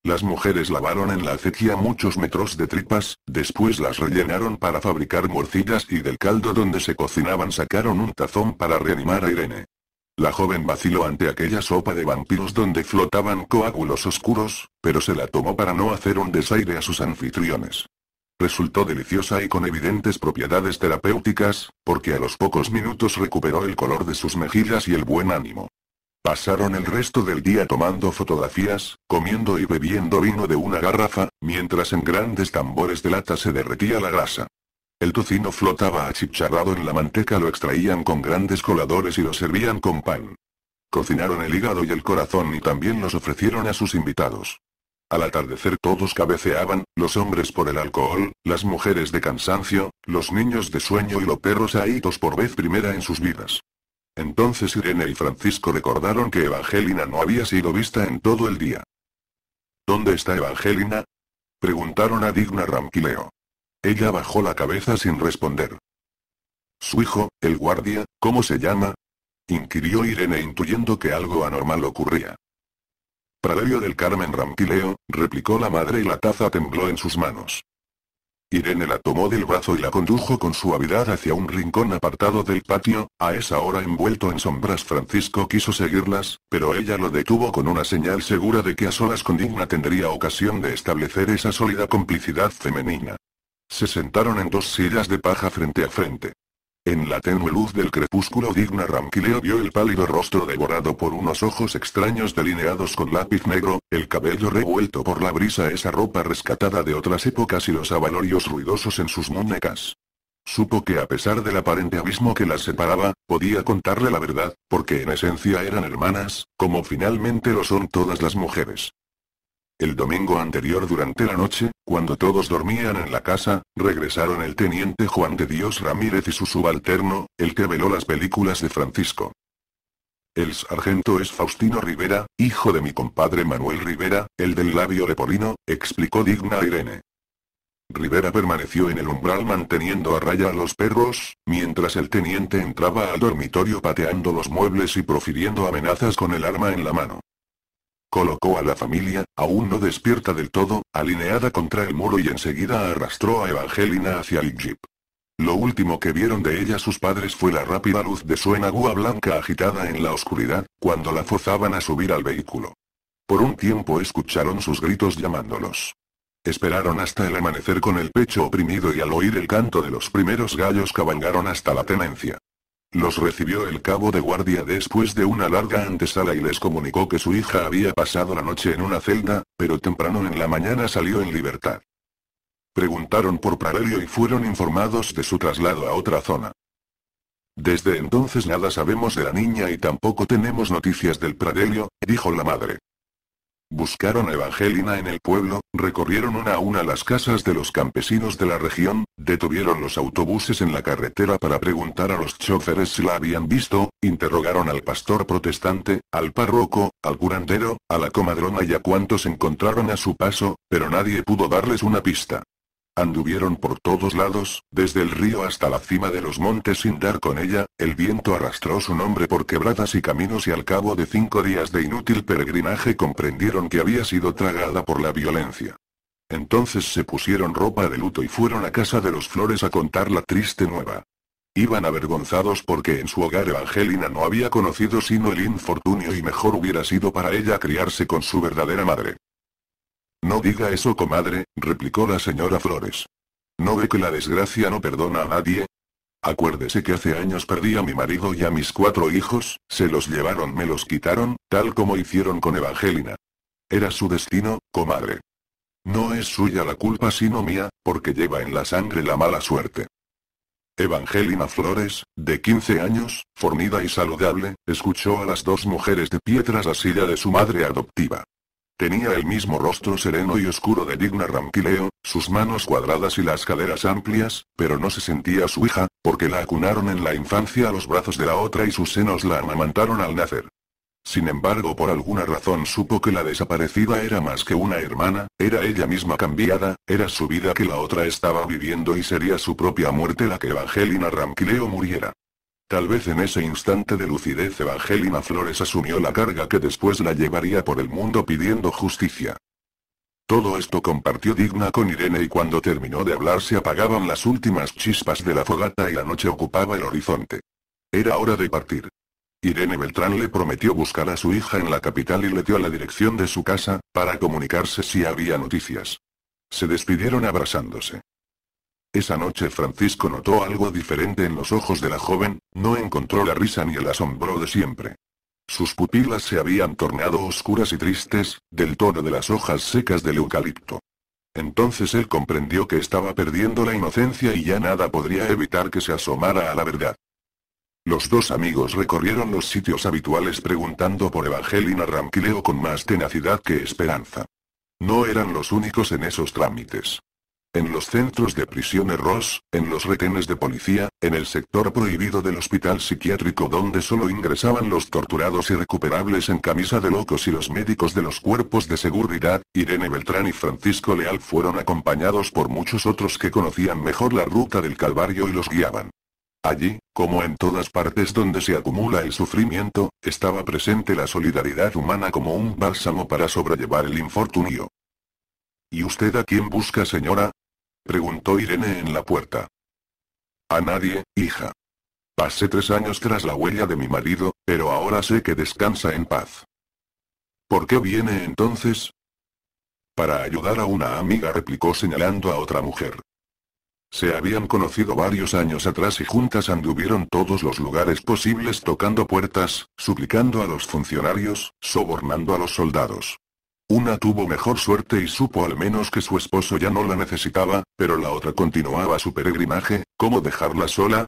Las mujeres lavaron en la acequia muchos metros de tripas, después las rellenaron para fabricar morcillas y del caldo donde se cocinaban sacaron un tazón para reanimar a Irene. La joven vaciló ante aquella sopa de vampiros donde flotaban coágulos oscuros, pero se la tomó para no hacer un desaire a sus anfitriones. Resultó deliciosa y con evidentes propiedades terapéuticas, porque a los pocos minutos recuperó el color de sus mejillas y el buen ánimo. Pasaron el resto del día tomando fotografías, comiendo y bebiendo vino de una garrafa, mientras en grandes tambores de lata se derretía la grasa. El tocino flotaba achicharrado en la manteca, lo extraían con grandes coladores y lo servían con pan. Cocinaron el hígado y el corazón y también los ofrecieron a sus invitados. Al atardecer todos cabeceaban, los hombres por el alcohol, las mujeres de cansancio, los niños de sueño y los perros ahitos por vez primera en sus vidas. Entonces Irene y Francisco recordaron que Evangelina no había sido vista en todo el día. ¿Dónde está Evangelina? Preguntaron a Digna Ramquileo. Ella bajó la cabeza sin responder. ¿Su hijo, el guardia, cómo se llama? inquirió Irene intuyendo que algo anormal ocurría. Praderio del Carmen Rampileo, replicó la madre y la taza tembló en sus manos. Irene la tomó del brazo y la condujo con suavidad hacia un rincón apartado del patio, a esa hora envuelto en sombras Francisco quiso seguirlas, pero ella lo detuvo con una señal segura de que a solas con Digna tendría ocasión de establecer esa sólida complicidad femenina. Se sentaron en dos sillas de paja frente a frente. En la tenue luz del crepúsculo digna Ramquileo vio el pálido rostro devorado por unos ojos extraños delineados con lápiz negro, el cabello revuelto por la brisa esa ropa rescatada de otras épocas y los avalorios ruidosos en sus muñecas. Supo que a pesar del aparente abismo que las separaba, podía contarle la verdad, porque en esencia eran hermanas, como finalmente lo son todas las mujeres. El domingo anterior durante la noche, cuando todos dormían en la casa, regresaron el teniente Juan de Dios Ramírez y su subalterno, el que veló las películas de Francisco. El sargento es Faustino Rivera, hijo de mi compadre Manuel Rivera, el del labio leporino, explicó digna Irene. Rivera permaneció en el umbral manteniendo a raya a los perros, mientras el teniente entraba al dormitorio pateando los muebles y profiriendo amenazas con el arma en la mano. Colocó a la familia, aún no despierta del todo, alineada contra el muro y enseguida arrastró a Evangelina hacia el jeep. Lo último que vieron de ella sus padres fue la rápida luz de su enagua blanca agitada en la oscuridad, cuando la forzaban a subir al vehículo. Por un tiempo escucharon sus gritos llamándolos. Esperaron hasta el amanecer con el pecho oprimido y al oír el canto de los primeros gallos cabangaron hasta la tenencia. Los recibió el cabo de guardia después de una larga antesala y les comunicó que su hija había pasado la noche en una celda, pero temprano en la mañana salió en libertad. Preguntaron por Pradelio y fueron informados de su traslado a otra zona. Desde entonces nada sabemos de la niña y tampoco tenemos noticias del Pradelio, dijo la madre. Buscaron a Evangelina en el pueblo, recorrieron una a una las casas de los campesinos de la región, detuvieron los autobuses en la carretera para preguntar a los choferes si la habían visto, interrogaron al pastor protestante, al párroco, al curandero, a la comadrona y a cuantos encontraron a su paso, pero nadie pudo darles una pista. Anduvieron por todos lados, desde el río hasta la cima de los montes sin dar con ella, el viento arrastró su nombre por quebradas y caminos y al cabo de cinco días de inútil peregrinaje comprendieron que había sido tragada por la violencia. Entonces se pusieron ropa de luto y fueron a casa de los flores a contar la triste nueva. Iban avergonzados porque en su hogar Evangelina no había conocido sino el infortunio y mejor hubiera sido para ella criarse con su verdadera madre. No diga eso, comadre, replicó la señora Flores. ¿No ve que la desgracia no perdona a nadie? Acuérdese que hace años perdí a mi marido y a mis cuatro hijos, se los llevaron, me los quitaron, tal como hicieron con Evangelina. Era su destino, comadre. No es suya la culpa sino mía, porque lleva en la sangre la mala suerte. Evangelina Flores, de 15 años, fornida y saludable, escuchó a las dos mujeres de piedras silla de su madre adoptiva. Tenía el mismo rostro sereno y oscuro de digna ramquileo, sus manos cuadradas y las caderas amplias, pero no se sentía su hija, porque la acunaron en la infancia a los brazos de la otra y sus senos la amamantaron al nacer. Sin embargo, por alguna razón supo que la desaparecida era más que una hermana, era ella misma cambiada, era su vida que la otra estaba viviendo y sería su propia muerte la que Evangelina Ramquileo muriera. Tal vez en ese instante de lucidez Evangelina Flores asumió la carga que después la llevaría por el mundo pidiendo justicia. Todo esto compartió Digna con Irene y cuando terminó de hablar se apagaban las últimas chispas de la fogata y la noche ocupaba el horizonte. Era hora de partir. Irene Beltrán le prometió buscar a su hija en la capital y le dio la dirección de su casa, para comunicarse si había noticias. Se despidieron abrazándose. Esa noche Francisco notó algo diferente en los ojos de la joven, no encontró la risa ni el asombro de siempre. Sus pupilas se habían tornado oscuras y tristes, del tono de las hojas secas del eucalipto. Entonces él comprendió que estaba perdiendo la inocencia y ya nada podría evitar que se asomara a la verdad. Los dos amigos recorrieron los sitios habituales preguntando por Evangelina Ramquileo con más tenacidad que esperanza. No eran los únicos en esos trámites en los centros de prisión erros, en los retenes de policía, en el sector prohibido del hospital psiquiátrico donde solo ingresaban los torturados recuperables en camisa de locos y los médicos de los cuerpos de seguridad, Irene Beltrán y Francisco Leal fueron acompañados por muchos otros que conocían mejor la ruta del Calvario y los guiaban. Allí, como en todas partes donde se acumula el sufrimiento, estaba presente la solidaridad humana como un bálsamo para sobrellevar el infortunio. ¿Y usted a quién busca, señora? preguntó Irene en la puerta. A nadie, hija. Pasé tres años tras la huella de mi marido, pero ahora sé que descansa en paz. ¿Por qué viene entonces? Para ayudar a una amiga, replicó señalando a otra mujer. Se habían conocido varios años atrás y juntas anduvieron todos los lugares posibles tocando puertas, suplicando a los funcionarios, sobornando a los soldados. Una tuvo mejor suerte y supo al menos que su esposo ya no la necesitaba, pero la otra continuaba su peregrinaje, ¿cómo dejarla sola?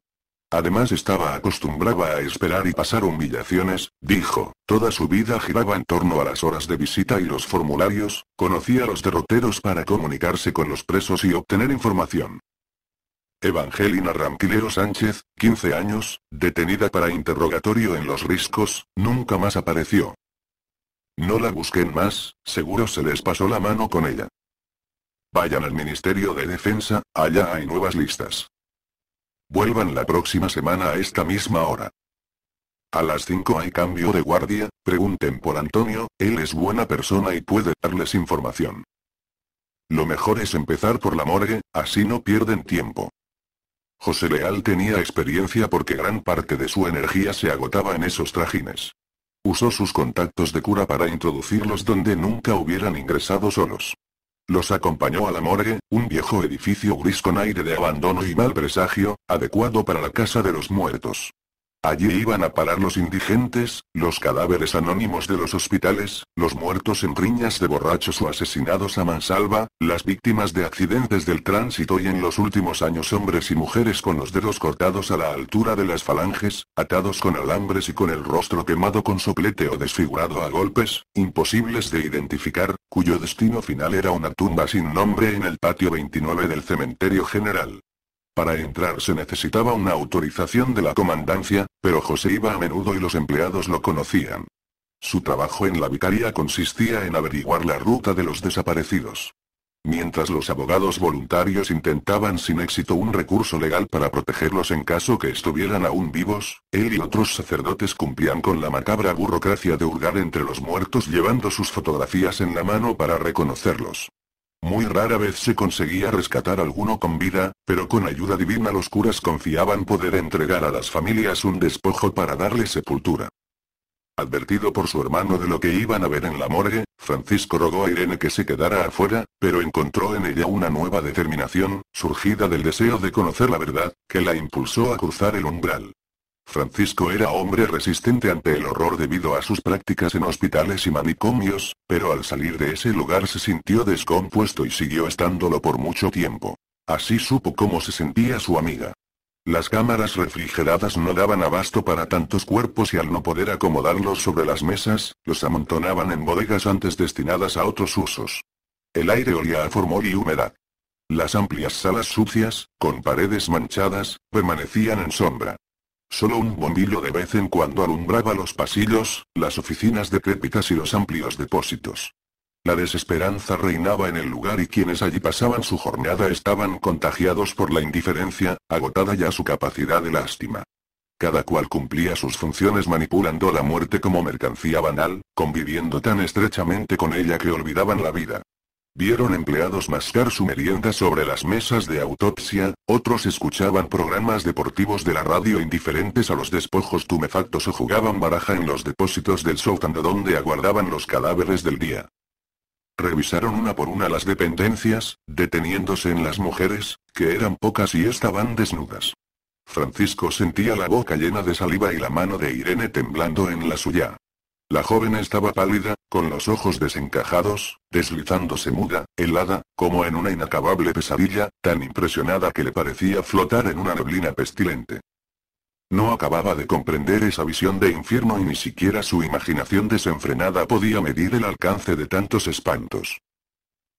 Además estaba acostumbrada a esperar y pasar humillaciones, dijo, toda su vida giraba en torno a las horas de visita y los formularios, conocía los derroteros para comunicarse con los presos y obtener información. Evangelina Ramquilero Sánchez, 15 años, detenida para interrogatorio en Los Riscos, nunca más apareció. No la busquen más, seguro se les pasó la mano con ella. Vayan al Ministerio de Defensa, allá hay nuevas listas. Vuelvan la próxima semana a esta misma hora. A las 5 hay cambio de guardia, pregunten por Antonio, él es buena persona y puede darles información. Lo mejor es empezar por la morgue, así no pierden tiempo. José Leal tenía experiencia porque gran parte de su energía se agotaba en esos trajines. Usó sus contactos de cura para introducirlos donde nunca hubieran ingresado solos. Los acompañó a la morgue, un viejo edificio gris con aire de abandono y mal presagio, adecuado para la casa de los muertos. Allí iban a parar los indigentes, los cadáveres anónimos de los hospitales, los muertos en riñas de borrachos o asesinados a mansalva, las víctimas de accidentes del tránsito y en los últimos años hombres y mujeres con los dedos cortados a la altura de las falanges, atados con alambres y con el rostro quemado con soplete o desfigurado a golpes, imposibles de identificar, cuyo destino final era una tumba sin nombre en el patio 29 del cementerio general. Para entrar se necesitaba una autorización de la comandancia, pero José iba a menudo y los empleados lo conocían. Su trabajo en la vicaría consistía en averiguar la ruta de los desaparecidos. Mientras los abogados voluntarios intentaban sin éxito un recurso legal para protegerlos en caso que estuvieran aún vivos, él y otros sacerdotes cumplían con la macabra burocracia de hurgar entre los muertos llevando sus fotografías en la mano para reconocerlos. Muy rara vez se conseguía rescatar alguno con vida, pero con ayuda divina los curas confiaban poder entregar a las familias un despojo para darle sepultura. Advertido por su hermano de lo que iban a ver en la morgue, Francisco rogó a Irene que se quedara afuera, pero encontró en ella una nueva determinación, surgida del deseo de conocer la verdad, que la impulsó a cruzar el umbral. Francisco era hombre resistente ante el horror debido a sus prácticas en hospitales y manicomios, pero al salir de ese lugar se sintió descompuesto y siguió estándolo por mucho tiempo. Así supo cómo se sentía su amiga. Las cámaras refrigeradas no daban abasto para tantos cuerpos y al no poder acomodarlos sobre las mesas, los amontonaban en bodegas antes destinadas a otros usos. El aire olía a formol y humedad. Las amplias salas sucias, con paredes manchadas, permanecían en sombra. Solo un bombillo de vez en cuando alumbraba los pasillos, las oficinas decrépitas y los amplios depósitos. La desesperanza reinaba en el lugar y quienes allí pasaban su jornada estaban contagiados por la indiferencia, agotada ya su capacidad de lástima. Cada cual cumplía sus funciones manipulando la muerte como mercancía banal, conviviendo tan estrechamente con ella que olvidaban la vida. Vieron empleados mascar su merienda sobre las mesas de autopsia, otros escuchaban programas deportivos de la radio indiferentes a los despojos tumefactos o jugaban baraja en los depósitos del sótano donde aguardaban los cadáveres del día. Revisaron una por una las dependencias, deteniéndose en las mujeres, que eran pocas y estaban desnudas. Francisco sentía la boca llena de saliva y la mano de Irene temblando en la suya. La joven estaba pálida, con los ojos desencajados, deslizándose muda, helada, como en una inacabable pesadilla, tan impresionada que le parecía flotar en una neblina pestilente. No acababa de comprender esa visión de infierno y ni siquiera su imaginación desenfrenada podía medir el alcance de tantos espantos.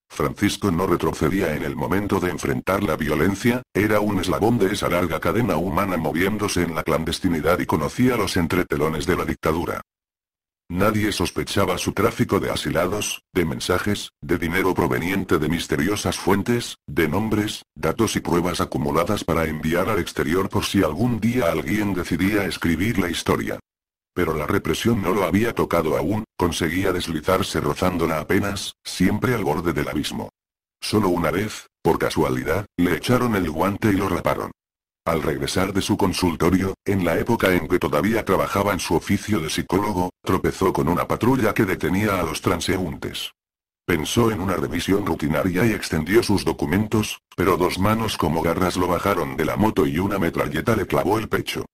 Francisco no retrocedía en el momento de enfrentar la violencia, era un eslabón de esa larga cadena humana moviéndose en la clandestinidad y conocía los entretelones de la dictadura. Nadie sospechaba su tráfico de asilados, de mensajes, de dinero proveniente de misteriosas fuentes, de nombres, datos y pruebas acumuladas para enviar al exterior por si algún día alguien decidía escribir la historia. Pero la represión no lo había tocado aún, conseguía deslizarse rozándola apenas, siempre al borde del abismo. Solo una vez, por casualidad, le echaron el guante y lo raparon. Al regresar de su consultorio, en la época en que todavía trabajaba en su oficio de psicólogo, tropezó con una patrulla que detenía a los transeúntes. Pensó en una revisión rutinaria y extendió sus documentos, pero dos manos como garras lo bajaron de la moto y una metralleta le clavó el pecho.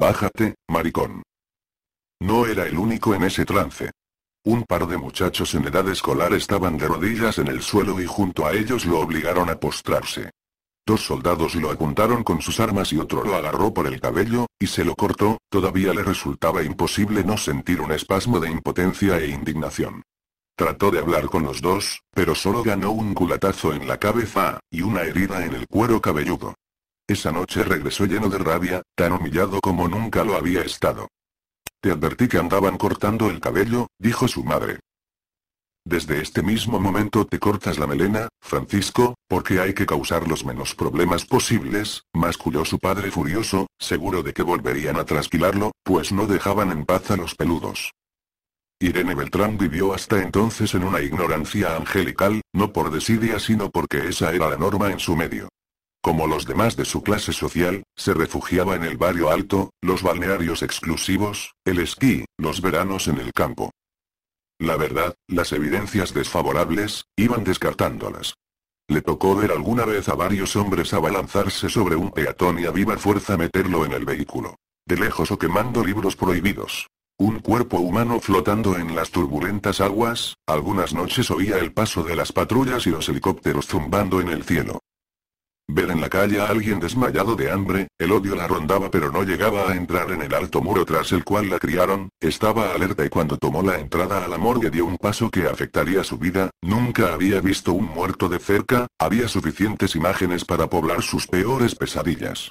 Bájate, maricón. No era el único en ese trance. Un par de muchachos en edad escolar estaban de rodillas en el suelo y junto a ellos lo obligaron a postrarse. Dos soldados lo apuntaron con sus armas y otro lo agarró por el cabello, y se lo cortó, todavía le resultaba imposible no sentir un espasmo de impotencia e indignación. Trató de hablar con los dos, pero solo ganó un culatazo en la cabeza, y una herida en el cuero cabelludo. Esa noche regresó lleno de rabia, tan humillado como nunca lo había estado. Te advertí que andaban cortando el cabello, dijo su madre. Desde este mismo momento te cortas la melena, Francisco, porque hay que causar los menos problemas posibles, masculó su padre furioso, seguro de que volverían a trasquilarlo, pues no dejaban en paz a los peludos. Irene Beltrán vivió hasta entonces en una ignorancia angelical, no por desidia sino porque esa era la norma en su medio. Como los demás de su clase social, se refugiaba en el barrio alto, los balnearios exclusivos, el esquí, los veranos en el campo. La verdad, las evidencias desfavorables, iban descartándolas. Le tocó ver alguna vez a varios hombres abalanzarse sobre un peatón y a viva fuerza meterlo en el vehículo. De lejos o quemando libros prohibidos. Un cuerpo humano flotando en las turbulentas aguas, algunas noches oía el paso de las patrullas y los helicópteros zumbando en el cielo. Ver en la calle a alguien desmayado de hambre, el odio la rondaba pero no llegaba a entrar en el alto muro tras el cual la criaron, estaba alerta y cuando tomó la entrada a la morgue dio un paso que afectaría su vida, nunca había visto un muerto de cerca, había suficientes imágenes para poblar sus peores pesadillas.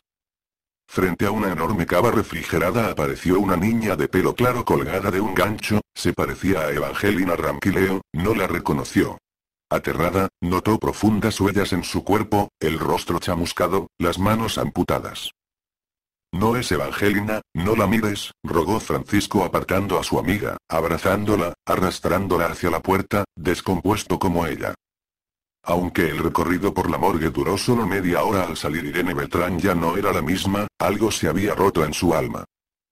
Frente a una enorme cava refrigerada apareció una niña de pelo claro colgada de un gancho, se parecía a Evangelina Ramquileo, no la reconoció. Aterrada, notó profundas huellas en su cuerpo, el rostro chamuscado, las manos amputadas. No es Evangelina, no la mires, rogó Francisco apartando a su amiga, abrazándola, arrastrándola hacia la puerta, descompuesto como ella. Aunque el recorrido por la morgue duró solo media hora al salir Irene Beltrán ya no era la misma, algo se había roto en su alma.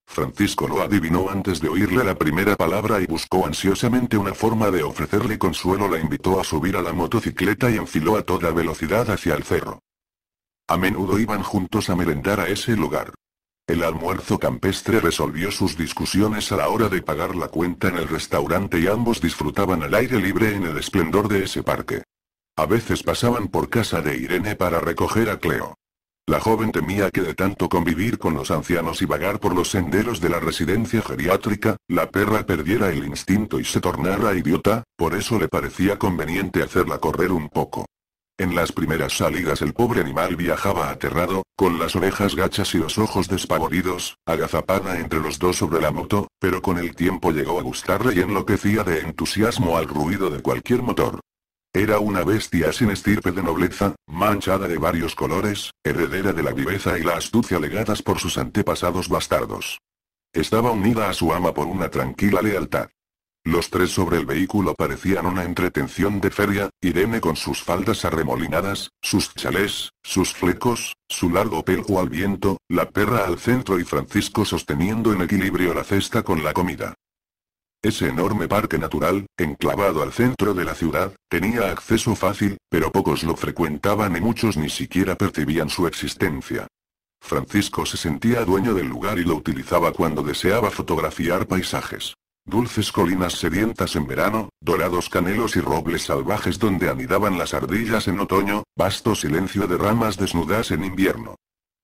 Francisco lo adivinó antes de oírle la primera palabra y buscó ansiosamente una forma de ofrecerle consuelo. La invitó a subir a la motocicleta y enfiló a toda velocidad hacia el cerro. A menudo iban juntos a merendar a ese lugar. El almuerzo campestre resolvió sus discusiones a la hora de pagar la cuenta en el restaurante y ambos disfrutaban al aire libre en el esplendor de ese parque. A veces pasaban por casa de Irene para recoger a Cleo. La joven temía que de tanto convivir con los ancianos y vagar por los senderos de la residencia geriátrica, la perra perdiera el instinto y se tornara idiota, por eso le parecía conveniente hacerla correr un poco. En las primeras salidas el pobre animal viajaba aterrado, con las orejas gachas y los ojos despavoridos, agazapada entre los dos sobre la moto, pero con el tiempo llegó a gustarle y enloquecía de entusiasmo al ruido de cualquier motor. Era una bestia sin estirpe de nobleza, manchada de varios colores, heredera de la viveza y la astucia legadas por sus antepasados bastardos. Estaba unida a su ama por una tranquila lealtad. Los tres sobre el vehículo parecían una entretención de feria, Irene con sus faldas arremolinadas, sus chalés, sus flecos, su largo pelo al viento, la perra al centro y Francisco sosteniendo en equilibrio la cesta con la comida. Ese enorme parque natural, enclavado al centro de la ciudad, tenía acceso fácil, pero pocos lo frecuentaban y muchos ni siquiera percibían su existencia. Francisco se sentía dueño del lugar y lo utilizaba cuando deseaba fotografiar paisajes. Dulces colinas sedientas en verano, dorados canelos y robles salvajes donde anidaban las ardillas en otoño, vasto silencio de ramas desnudas en invierno,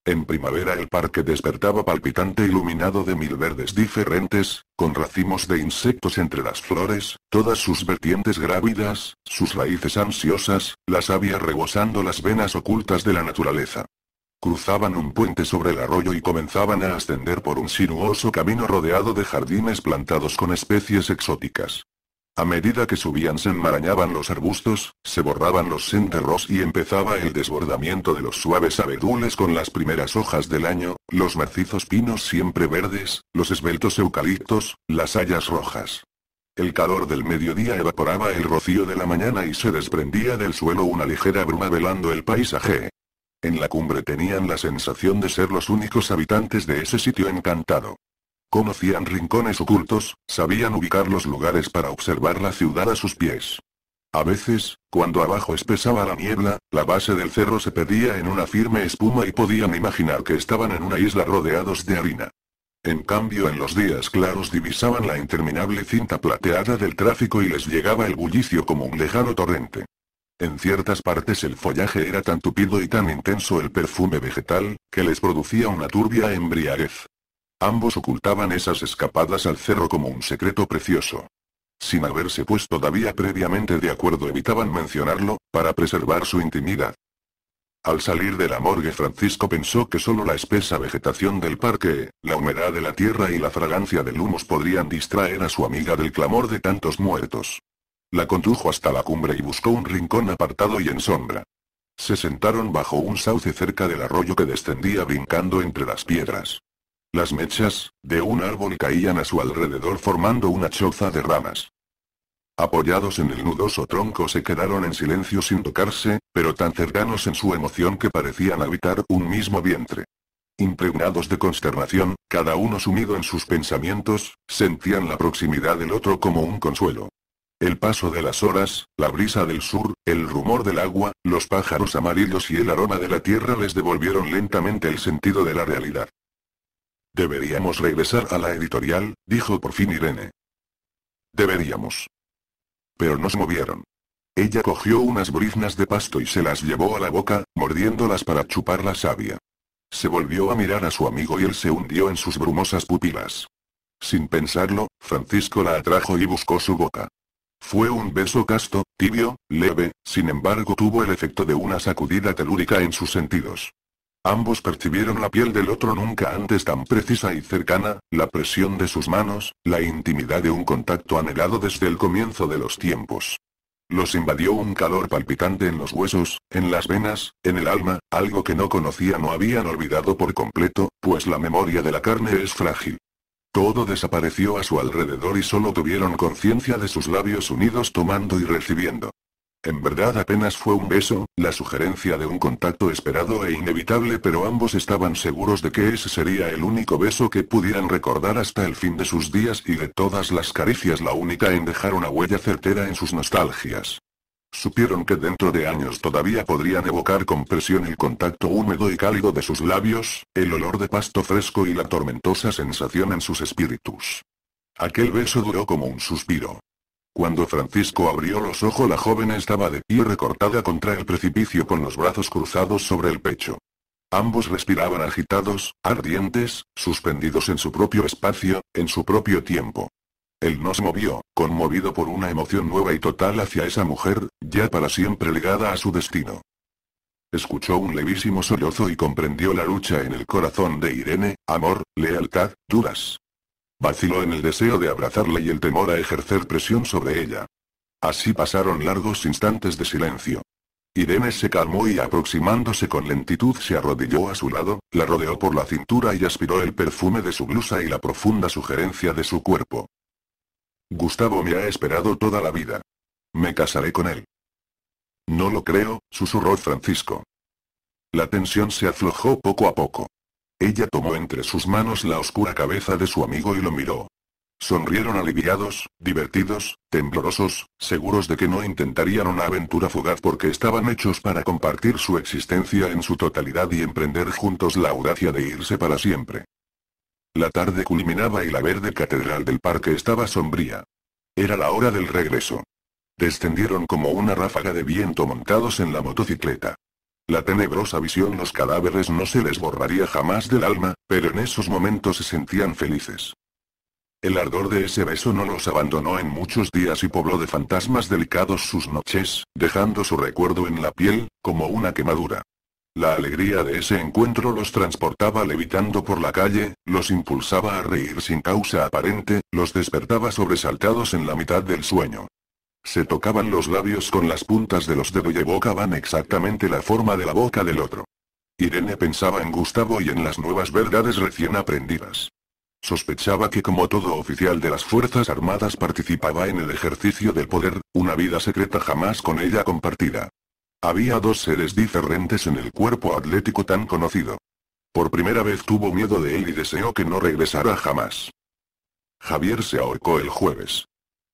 en primavera el parque despertaba palpitante iluminado de mil verdes diferentes, con racimos de insectos entre las flores, todas sus vertientes grávidas, sus raíces ansiosas, las savia rebosando las venas ocultas de la naturaleza. Cruzaban un puente sobre el arroyo y comenzaban a ascender por un sinuoso camino rodeado de jardines plantados con especies exóticas. A medida que subían se enmarañaban los arbustos, se borraban los senderos y empezaba el desbordamiento de los suaves abedules con las primeras hojas del año, los macizos pinos siempre verdes, los esbeltos eucaliptos, las hayas rojas. El calor del mediodía evaporaba el rocío de la mañana y se desprendía del suelo una ligera bruma velando el paisaje. En la cumbre tenían la sensación de ser los únicos habitantes de ese sitio encantado. Conocían rincones ocultos, sabían ubicar los lugares para observar la ciudad a sus pies. A veces, cuando abajo espesaba la niebla, la base del cerro se perdía en una firme espuma y podían imaginar que estaban en una isla rodeados de harina. En cambio en los días claros divisaban la interminable cinta plateada del tráfico y les llegaba el bullicio como un lejano torrente. En ciertas partes el follaje era tan tupido y tan intenso el perfume vegetal, que les producía una turbia embriaguez. Ambos ocultaban esas escapadas al cerro como un secreto precioso. Sin haberse puesto todavía previamente de acuerdo evitaban mencionarlo, para preservar su intimidad. Al salir de la morgue Francisco pensó que solo la espesa vegetación del parque, la humedad de la tierra y la fragancia del humus podrían distraer a su amiga del clamor de tantos muertos. La condujo hasta la cumbre y buscó un rincón apartado y en sombra. Se sentaron bajo un sauce cerca del arroyo que descendía brincando entre las piedras. Las mechas, de un árbol caían a su alrededor formando una choza de ramas. Apoyados en el nudoso tronco se quedaron en silencio sin tocarse, pero tan cercanos en su emoción que parecían habitar un mismo vientre. Impregnados de consternación, cada uno sumido en sus pensamientos, sentían la proximidad del otro como un consuelo. El paso de las horas, la brisa del sur, el rumor del agua, los pájaros amarillos y el aroma de la tierra les devolvieron lentamente el sentido de la realidad. Deberíamos regresar a la editorial, dijo por fin Irene. Deberíamos. Pero nos movieron. Ella cogió unas briznas de pasto y se las llevó a la boca, mordiéndolas para chupar la savia. Se volvió a mirar a su amigo y él se hundió en sus brumosas pupilas. Sin pensarlo, Francisco la atrajo y buscó su boca. Fue un beso casto, tibio, leve, sin embargo tuvo el efecto de una sacudida telúrica en sus sentidos. Ambos percibieron la piel del otro nunca antes tan precisa y cercana, la presión de sus manos, la intimidad de un contacto anhelado desde el comienzo de los tiempos. Los invadió un calor palpitante en los huesos, en las venas, en el alma, algo que no conocían o habían olvidado por completo, pues la memoria de la carne es frágil. Todo desapareció a su alrededor y solo tuvieron conciencia de sus labios unidos tomando y recibiendo. En verdad apenas fue un beso, la sugerencia de un contacto esperado e inevitable pero ambos estaban seguros de que ese sería el único beso que pudieran recordar hasta el fin de sus días y de todas las caricias la única en dejar una huella certera en sus nostalgias. Supieron que dentro de años todavía podrían evocar con presión el contacto húmedo y cálido de sus labios, el olor de pasto fresco y la tormentosa sensación en sus espíritus. Aquel beso duró como un suspiro. Cuando Francisco abrió los ojos la joven estaba de pie recortada contra el precipicio con los brazos cruzados sobre el pecho. Ambos respiraban agitados, ardientes, suspendidos en su propio espacio, en su propio tiempo. Él no se movió, conmovido por una emoción nueva y total hacia esa mujer, ya para siempre ligada a su destino. Escuchó un levísimo sollozo y comprendió la lucha en el corazón de Irene, amor, lealtad, dudas. Vaciló en el deseo de abrazarla y el temor a ejercer presión sobre ella. Así pasaron largos instantes de silencio. Irene se calmó y aproximándose con lentitud se arrodilló a su lado, la rodeó por la cintura y aspiró el perfume de su blusa y la profunda sugerencia de su cuerpo. Gustavo me ha esperado toda la vida. Me casaré con él. No lo creo, susurró Francisco. La tensión se aflojó poco a poco. Ella tomó entre sus manos la oscura cabeza de su amigo y lo miró. Sonrieron aliviados, divertidos, temblorosos, seguros de que no intentarían una aventura fugaz porque estaban hechos para compartir su existencia en su totalidad y emprender juntos la audacia de irse para siempre. La tarde culminaba y la verde catedral del parque estaba sombría. Era la hora del regreso. Descendieron como una ráfaga de viento montados en la motocicleta. La tenebrosa visión los cadáveres no se les borraría jamás del alma, pero en esos momentos se sentían felices. El ardor de ese beso no los abandonó en muchos días y pobló de fantasmas delicados sus noches, dejando su recuerdo en la piel, como una quemadura. La alegría de ese encuentro los transportaba levitando por la calle, los impulsaba a reír sin causa aparente, los despertaba sobresaltados en la mitad del sueño. Se tocaban los labios con las puntas de los dedos y evocaban exactamente la forma de la boca del otro. Irene pensaba en Gustavo y en las nuevas verdades recién aprendidas. Sospechaba que como todo oficial de las Fuerzas Armadas participaba en el ejercicio del poder, una vida secreta jamás con ella compartida. Había dos seres diferentes en el cuerpo atlético tan conocido. Por primera vez tuvo miedo de él y deseó que no regresara jamás. Javier se ahorcó el jueves.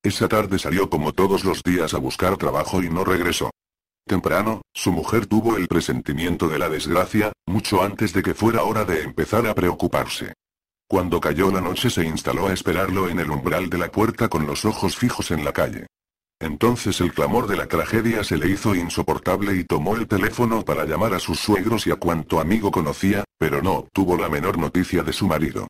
Esa tarde salió como todos los días a buscar trabajo y no regresó. Temprano, su mujer tuvo el presentimiento de la desgracia, mucho antes de que fuera hora de empezar a preocuparse. Cuando cayó la noche se instaló a esperarlo en el umbral de la puerta con los ojos fijos en la calle. Entonces el clamor de la tragedia se le hizo insoportable y tomó el teléfono para llamar a sus suegros y a cuanto amigo conocía, pero no obtuvo la menor noticia de su marido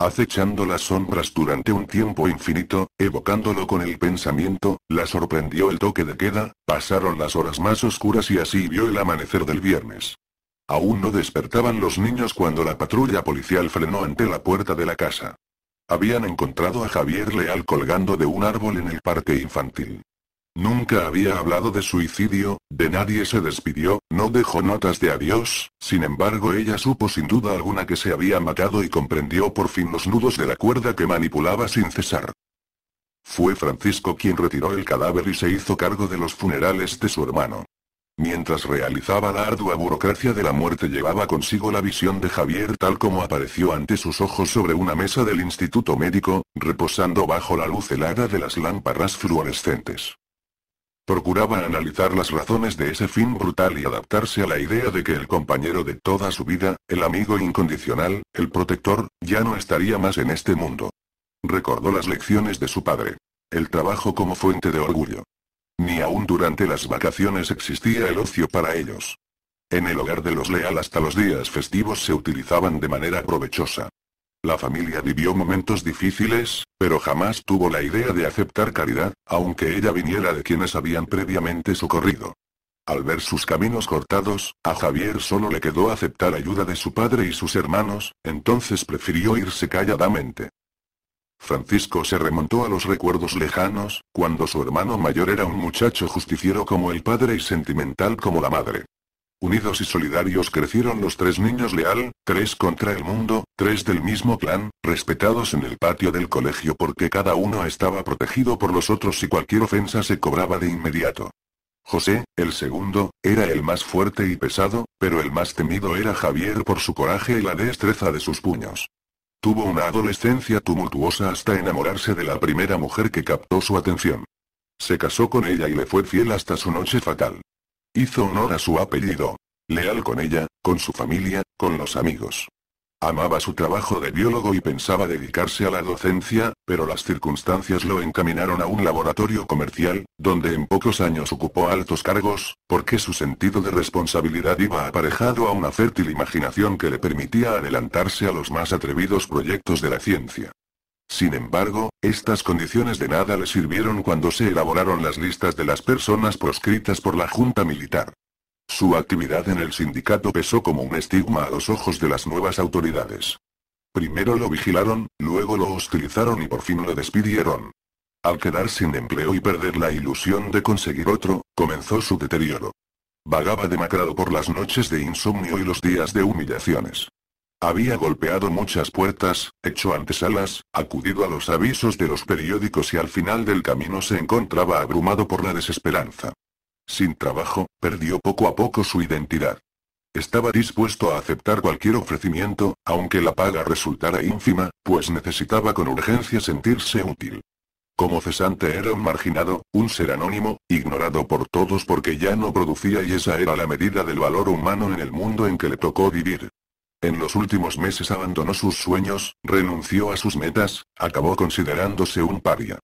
acechando las sombras durante un tiempo infinito, evocándolo con el pensamiento, la sorprendió el toque de queda, pasaron las horas más oscuras y así vio el amanecer del viernes. Aún no despertaban los niños cuando la patrulla policial frenó ante la puerta de la casa. Habían encontrado a Javier Leal colgando de un árbol en el parque infantil. Nunca había hablado de suicidio, de nadie se despidió, no dejó notas de adiós, sin embargo ella supo sin duda alguna que se había matado y comprendió por fin los nudos de la cuerda que manipulaba sin cesar. Fue Francisco quien retiró el cadáver y se hizo cargo de los funerales de su hermano. Mientras realizaba la ardua burocracia de la muerte llevaba consigo la visión de Javier tal como apareció ante sus ojos sobre una mesa del instituto médico, reposando bajo la luz helada de las lámparas fluorescentes. Procuraba analizar las razones de ese fin brutal y adaptarse a la idea de que el compañero de toda su vida, el amigo incondicional, el protector, ya no estaría más en este mundo. Recordó las lecciones de su padre. El trabajo como fuente de orgullo. Ni aún durante las vacaciones existía el ocio para ellos. En el hogar de los leal hasta los días festivos se utilizaban de manera provechosa. La familia vivió momentos difíciles, pero jamás tuvo la idea de aceptar caridad, aunque ella viniera de quienes habían previamente socorrido. Al ver sus caminos cortados, a Javier solo le quedó aceptar ayuda de su padre y sus hermanos, entonces prefirió irse calladamente. Francisco se remontó a los recuerdos lejanos, cuando su hermano mayor era un muchacho justiciero como el padre y sentimental como la madre. Unidos y solidarios crecieron los tres niños leal, tres contra el mundo, tres del mismo clan, respetados en el patio del colegio porque cada uno estaba protegido por los otros y cualquier ofensa se cobraba de inmediato. José, el segundo, era el más fuerte y pesado, pero el más temido era Javier por su coraje y la destreza de sus puños. Tuvo una adolescencia tumultuosa hasta enamorarse de la primera mujer que captó su atención. Se casó con ella y le fue fiel hasta su noche fatal. Hizo honor a su apellido. Leal con ella, con su familia, con los amigos. Amaba su trabajo de biólogo y pensaba dedicarse a la docencia, pero las circunstancias lo encaminaron a un laboratorio comercial, donde en pocos años ocupó altos cargos, porque su sentido de responsabilidad iba aparejado a una fértil imaginación que le permitía adelantarse a los más atrevidos proyectos de la ciencia. Sin embargo, estas condiciones de nada le sirvieron cuando se elaboraron las listas de las personas proscritas por la Junta Militar. Su actividad en el sindicato pesó como un estigma a los ojos de las nuevas autoridades. Primero lo vigilaron, luego lo hostilizaron y por fin lo despidieron. Al quedar sin empleo y perder la ilusión de conseguir otro, comenzó su deterioro. Vagaba demacrado por las noches de insomnio y los días de humillaciones. Había golpeado muchas puertas, hecho antesalas, acudido a los avisos de los periódicos y al final del camino se encontraba abrumado por la desesperanza. Sin trabajo, perdió poco a poco su identidad. Estaba dispuesto a aceptar cualquier ofrecimiento, aunque la paga resultara ínfima, pues necesitaba con urgencia sentirse útil. Como cesante era un marginado, un ser anónimo, ignorado por todos porque ya no producía y esa era la medida del valor humano en el mundo en que le tocó vivir. En los últimos meses abandonó sus sueños, renunció a sus metas, acabó considerándose un paria.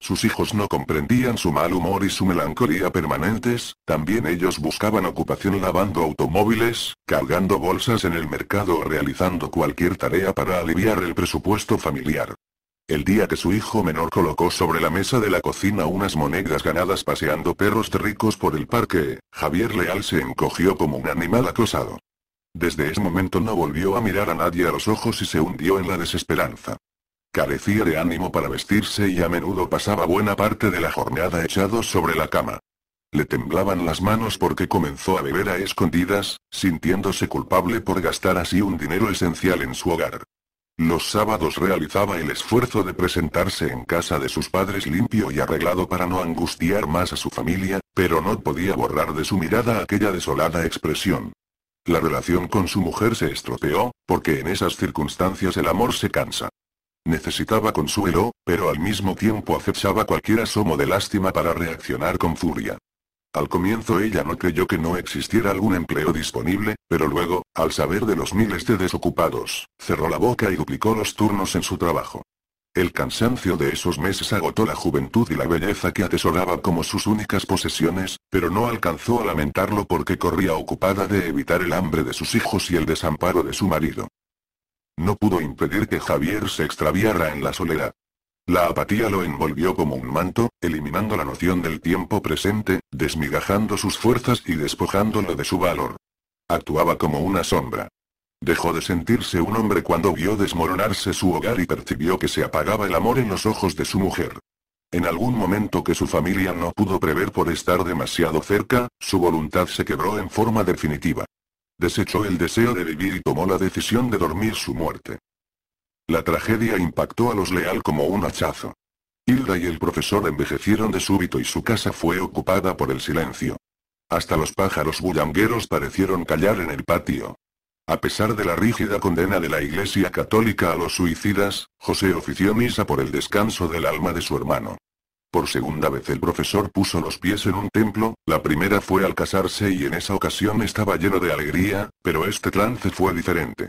Sus hijos no comprendían su mal humor y su melancolía permanentes, también ellos buscaban ocupación lavando automóviles, cargando bolsas en el mercado o realizando cualquier tarea para aliviar el presupuesto familiar. El día que su hijo menor colocó sobre la mesa de la cocina unas monedas ganadas paseando perros ricos por el parque, Javier Leal se encogió como un animal acosado. Desde ese momento no volvió a mirar a nadie a los ojos y se hundió en la desesperanza. Carecía de ánimo para vestirse y a menudo pasaba buena parte de la jornada echado sobre la cama. Le temblaban las manos porque comenzó a beber a escondidas, sintiéndose culpable por gastar así un dinero esencial en su hogar. Los sábados realizaba el esfuerzo de presentarse en casa de sus padres limpio y arreglado para no angustiar más a su familia, pero no podía borrar de su mirada aquella desolada expresión. La relación con su mujer se estropeó, porque en esas circunstancias el amor se cansa. Necesitaba consuelo, pero al mismo tiempo acechaba cualquier asomo de lástima para reaccionar con furia. Al comienzo ella no creyó que no existiera algún empleo disponible, pero luego, al saber de los miles de desocupados, cerró la boca y duplicó los turnos en su trabajo. El cansancio de esos meses agotó la juventud y la belleza que atesoraba como sus únicas posesiones, pero no alcanzó a lamentarlo porque corría ocupada de evitar el hambre de sus hijos y el desamparo de su marido. No pudo impedir que Javier se extraviara en la soledad. La apatía lo envolvió como un manto, eliminando la noción del tiempo presente, desmigajando sus fuerzas y despojándolo de su valor. Actuaba como una sombra. Dejó de sentirse un hombre cuando vio desmoronarse su hogar y percibió que se apagaba el amor en los ojos de su mujer. En algún momento que su familia no pudo prever por estar demasiado cerca, su voluntad se quebró en forma definitiva. Desechó el deseo de vivir y tomó la decisión de dormir su muerte. La tragedia impactó a los leal como un hachazo. Hilda y el profesor envejecieron de súbito y su casa fue ocupada por el silencio. Hasta los pájaros bullangueros parecieron callar en el patio, a pesar de la rígida condena de la Iglesia Católica a los suicidas, José ofició misa por el descanso del alma de su hermano. Por segunda vez el profesor puso los pies en un templo, la primera fue al casarse y en esa ocasión estaba lleno de alegría, pero este trance fue diferente.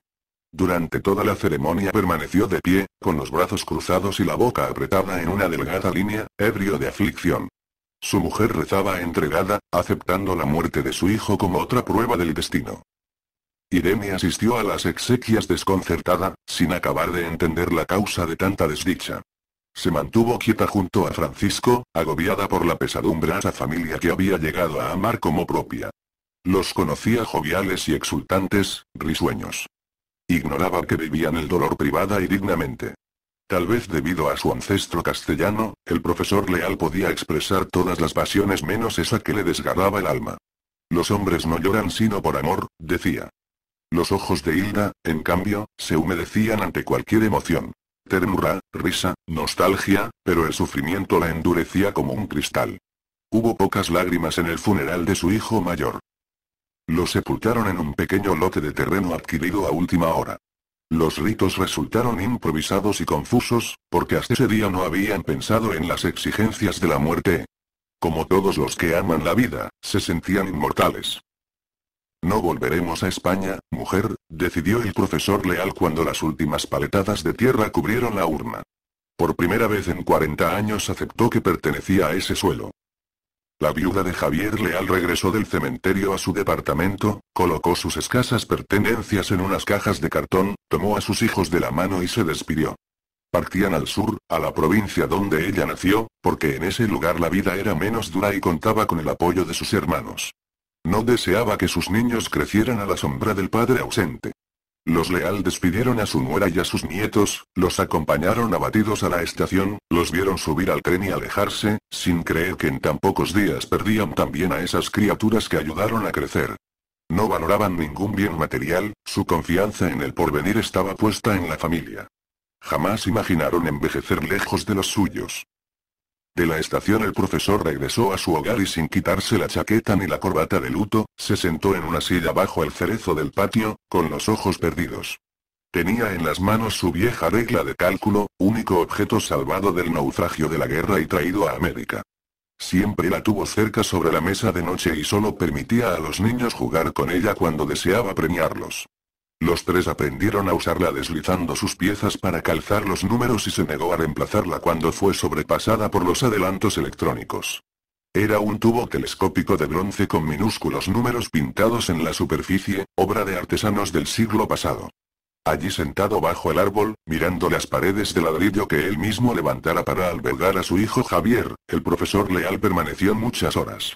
Durante toda la ceremonia permaneció de pie, con los brazos cruzados y la boca apretada en una delgada línea, ebrio de aflicción. Su mujer rezaba entregada, aceptando la muerte de su hijo como otra prueba del destino. Irene asistió a las exequias desconcertada, sin acabar de entender la causa de tanta desdicha. Se mantuvo quieta junto a Francisco, agobiada por la pesadumbre esa familia que había llegado a amar como propia. Los conocía joviales y exultantes, risueños. Ignoraba que vivían el dolor privada y dignamente. Tal vez debido a su ancestro castellano, el profesor Leal podía expresar todas las pasiones menos esa que le desgarraba el alma. Los hombres no lloran sino por amor, decía. Los ojos de Hilda, en cambio, se humedecían ante cualquier emoción. Ternura, risa, nostalgia, pero el sufrimiento la endurecía como un cristal. Hubo pocas lágrimas en el funeral de su hijo mayor. Lo sepultaron en un pequeño lote de terreno adquirido a última hora. Los ritos resultaron improvisados y confusos, porque hasta ese día no habían pensado en las exigencias de la muerte. Como todos los que aman la vida, se sentían inmortales. No volveremos a España, mujer, decidió el profesor Leal cuando las últimas paletadas de tierra cubrieron la urna. Por primera vez en 40 años aceptó que pertenecía a ese suelo. La viuda de Javier Leal regresó del cementerio a su departamento, colocó sus escasas pertenencias en unas cajas de cartón, tomó a sus hijos de la mano y se despidió. Partían al sur, a la provincia donde ella nació, porque en ese lugar la vida era menos dura y contaba con el apoyo de sus hermanos. No deseaba que sus niños crecieran a la sombra del padre ausente. Los Leal despidieron a su nuera y a sus nietos, los acompañaron abatidos a la estación, los vieron subir al tren y alejarse, sin creer que en tan pocos días perdían también a esas criaturas que ayudaron a crecer. No valoraban ningún bien material, su confianza en el porvenir estaba puesta en la familia. Jamás imaginaron envejecer lejos de los suyos. De la estación el profesor regresó a su hogar y sin quitarse la chaqueta ni la corbata de luto, se sentó en una silla bajo el cerezo del patio, con los ojos perdidos. Tenía en las manos su vieja regla de cálculo, único objeto salvado del naufragio de la guerra y traído a América. Siempre la tuvo cerca sobre la mesa de noche y solo permitía a los niños jugar con ella cuando deseaba premiarlos. Los tres aprendieron a usarla deslizando sus piezas para calzar los números y se negó a reemplazarla cuando fue sobrepasada por los adelantos electrónicos. Era un tubo telescópico de bronce con minúsculos números pintados en la superficie, obra de artesanos del siglo pasado. Allí sentado bajo el árbol, mirando las paredes de ladrillo que él mismo levantara para albergar a su hijo Javier, el profesor Leal permaneció muchas horas.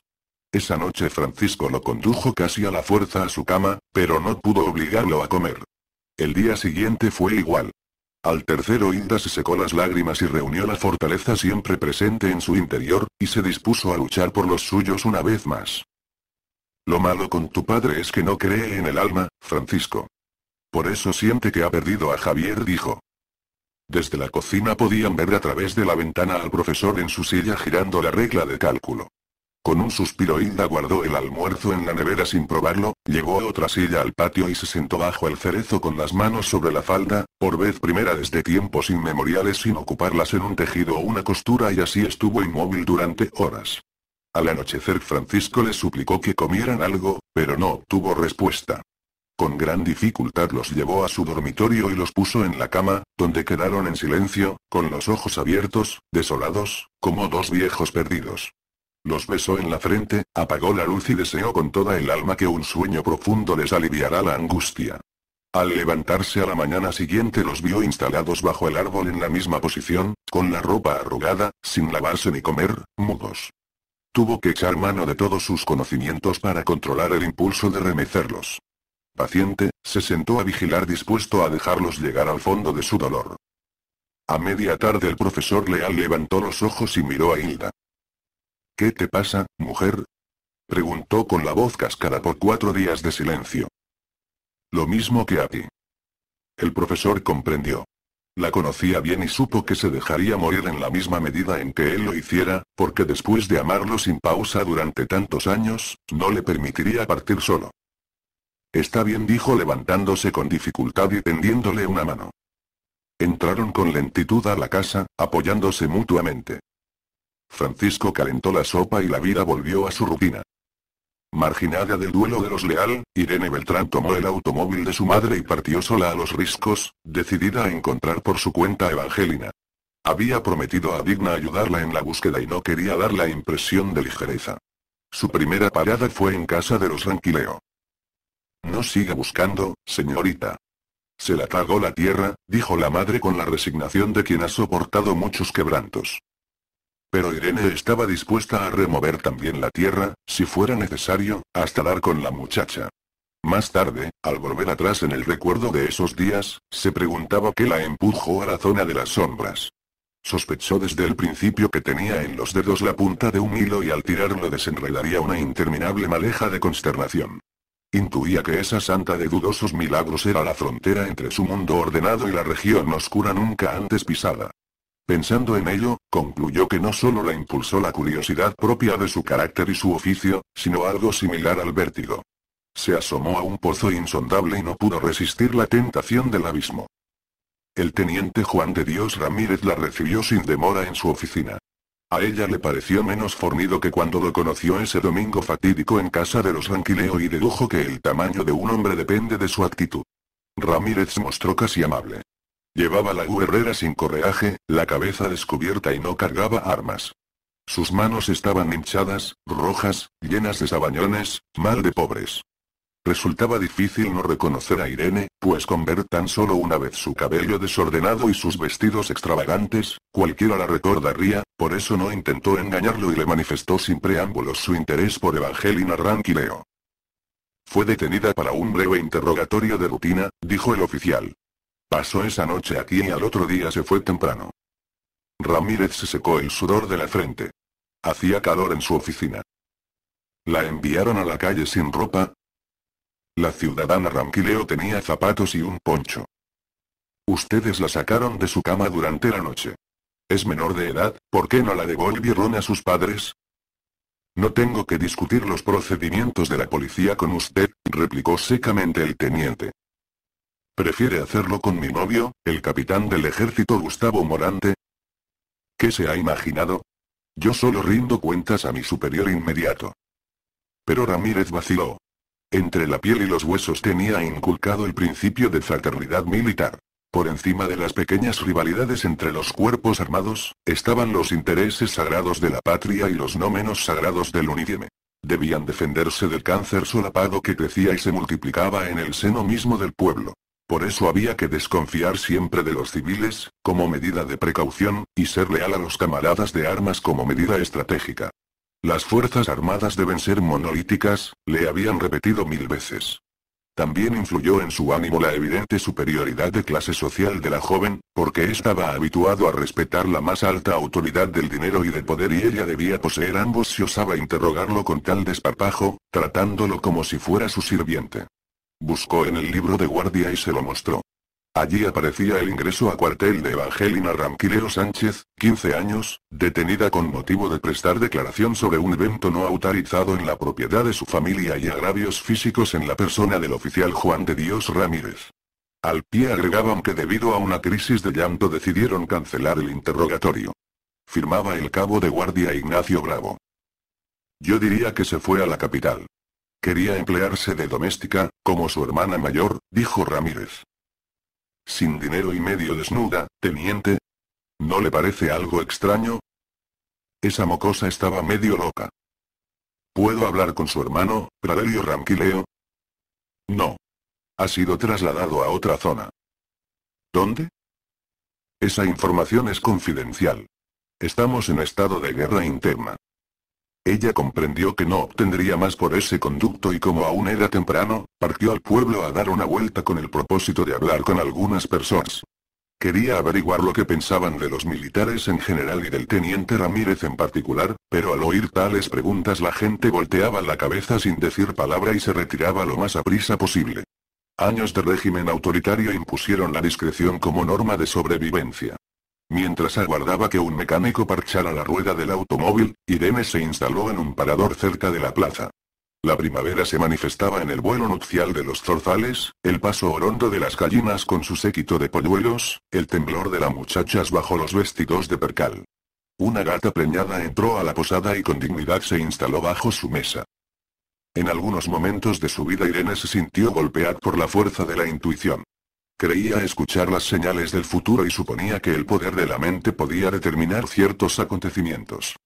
Esa noche Francisco lo condujo casi a la fuerza a su cama, pero no pudo obligarlo a comer. El día siguiente fue igual. Al tercero Hilda se secó las lágrimas y reunió la fortaleza siempre presente en su interior, y se dispuso a luchar por los suyos una vez más. Lo malo con tu padre es que no cree en el alma, Francisco. Por eso siente que ha perdido a Javier, dijo. Desde la cocina podían ver a través de la ventana al profesor en su silla girando la regla de cálculo. Con un suspiro Hilda guardó el almuerzo en la nevera sin probarlo, Llegó a otra silla al patio y se sentó bajo el cerezo con las manos sobre la falda, por vez primera desde tiempos inmemoriales sin ocuparlas en un tejido o una costura y así estuvo inmóvil durante horas. Al anochecer Francisco le suplicó que comieran algo, pero no obtuvo respuesta. Con gran dificultad los llevó a su dormitorio y los puso en la cama, donde quedaron en silencio, con los ojos abiertos, desolados, como dos viejos perdidos. Los besó en la frente, apagó la luz y deseó con toda el alma que un sueño profundo les aliviará la angustia. Al levantarse a la mañana siguiente los vio instalados bajo el árbol en la misma posición, con la ropa arrugada, sin lavarse ni comer, mudos. Tuvo que echar mano de todos sus conocimientos para controlar el impulso de remecerlos. Paciente, se sentó a vigilar dispuesto a dejarlos llegar al fondo de su dolor. A media tarde el profesor Leal levantó los ojos y miró a Hilda. ¿Qué te pasa, mujer? Preguntó con la voz cascada por cuatro días de silencio. Lo mismo que a ti. El profesor comprendió. La conocía bien y supo que se dejaría morir en la misma medida en que él lo hiciera, porque después de amarlo sin pausa durante tantos años, no le permitiría partir solo. Está bien, dijo levantándose con dificultad y tendiéndole una mano. Entraron con lentitud a la casa, apoyándose mutuamente. Francisco calentó la sopa y la vida volvió a su rutina. Marginada del duelo de los Leal, Irene Beltrán tomó el automóvil de su madre y partió sola a los riscos, decidida a encontrar por su cuenta a Evangelina. Había prometido a Digna ayudarla en la búsqueda y no quería dar la impresión de ligereza. Su primera parada fue en casa de los Ranquileo. No siga buscando, señorita. Se la tragó la tierra, dijo la madre con la resignación de quien ha soportado muchos quebrantos. Pero Irene estaba dispuesta a remover también la tierra, si fuera necesario, hasta dar con la muchacha. Más tarde, al volver atrás en el recuerdo de esos días, se preguntaba qué la empujó a la zona de las sombras. Sospechó desde el principio que tenía en los dedos la punta de un hilo y al tirarlo desenredaría una interminable maleja de consternación. Intuía que esa santa de dudosos milagros era la frontera entre su mundo ordenado y la región oscura nunca antes pisada. Pensando en ello, concluyó que no solo la impulsó la curiosidad propia de su carácter y su oficio, sino algo similar al vértigo. Se asomó a un pozo insondable y no pudo resistir la tentación del abismo. El teniente Juan de Dios Ramírez la recibió sin demora en su oficina. A ella le pareció menos fornido que cuando lo conoció ese domingo fatídico en casa de los Ranquileo y dedujo que el tamaño de un hombre depende de su actitud. Ramírez mostró casi amable. Llevaba la guerrera sin correaje, la cabeza descubierta y no cargaba armas. Sus manos estaban hinchadas, rojas, llenas de sabañones, mal de pobres. Resultaba difícil no reconocer a Irene, pues con ver tan solo una vez su cabello desordenado y sus vestidos extravagantes, cualquiera la recordaría, por eso no intentó engañarlo y le manifestó sin preámbulos su interés por Evangelina Ranquileo. Fue detenida para un breve interrogatorio de rutina, dijo el oficial. Pasó esa noche aquí y al otro día se fue temprano. Ramírez se secó el sudor de la frente. Hacía calor en su oficina. ¿La enviaron a la calle sin ropa? La ciudadana Ramquileo tenía zapatos y un poncho. Ustedes la sacaron de su cama durante la noche. Es menor de edad, ¿por qué no la devolvieron a sus padres? No tengo que discutir los procedimientos de la policía con usted, replicó secamente el teniente. ¿Prefiere hacerlo con mi novio, el capitán del ejército Gustavo Morante? ¿Qué se ha imaginado? Yo solo rindo cuentas a mi superior inmediato. Pero Ramírez vaciló. Entre la piel y los huesos tenía inculcado el principio de fraternidad militar. Por encima de las pequeñas rivalidades entre los cuerpos armados, estaban los intereses sagrados de la patria y los no menos sagrados del unidieme. Debían defenderse del cáncer solapado que crecía y se multiplicaba en el seno mismo del pueblo. Por eso había que desconfiar siempre de los civiles, como medida de precaución, y ser leal a los camaradas de armas como medida estratégica. Las Fuerzas Armadas deben ser monolíticas, le habían repetido mil veces. También influyó en su ánimo la evidente superioridad de clase social de la joven, porque estaba habituado a respetar la más alta autoridad del dinero y del poder y ella debía poseer ambos si osaba interrogarlo con tal desparpajo, tratándolo como si fuera su sirviente. Buscó en el libro de guardia y se lo mostró. Allí aparecía el ingreso a cuartel de Evangelina Ramquileo Sánchez, 15 años, detenida con motivo de prestar declaración sobre un evento no autorizado en la propiedad de su familia y agravios físicos en la persona del oficial Juan de Dios Ramírez. Al pie agregaban que debido a una crisis de llanto decidieron cancelar el interrogatorio. Firmaba el cabo de guardia Ignacio Bravo. Yo diría que se fue a la capital. Quería emplearse de doméstica, como su hermana mayor, dijo Ramírez. Sin dinero y medio desnuda, teniente. ¿No le parece algo extraño? Esa mocosa estaba medio loca. ¿Puedo hablar con su hermano, Pradelio Ramquileo? No. Ha sido trasladado a otra zona. ¿Dónde? Esa información es confidencial. Estamos en estado de guerra interna. Ella comprendió que no obtendría más por ese conducto y como aún era temprano, partió al pueblo a dar una vuelta con el propósito de hablar con algunas personas. Quería averiguar lo que pensaban de los militares en general y del teniente Ramírez en particular, pero al oír tales preguntas la gente volteaba la cabeza sin decir palabra y se retiraba lo más aprisa posible. Años de régimen autoritario impusieron la discreción como norma de sobrevivencia. Mientras aguardaba que un mecánico parchara la rueda del automóvil, Irene se instaló en un parador cerca de la plaza. La primavera se manifestaba en el vuelo nupcial de los zorzales, el paso orondo de las gallinas con su séquito de polluelos, el temblor de las muchachas bajo los vestidos de percal. Una gata preñada entró a la posada y con dignidad se instaló bajo su mesa. En algunos momentos de su vida Irene se sintió golpeada por la fuerza de la intuición. Creía escuchar las señales del futuro y suponía que el poder de la mente podía determinar ciertos acontecimientos.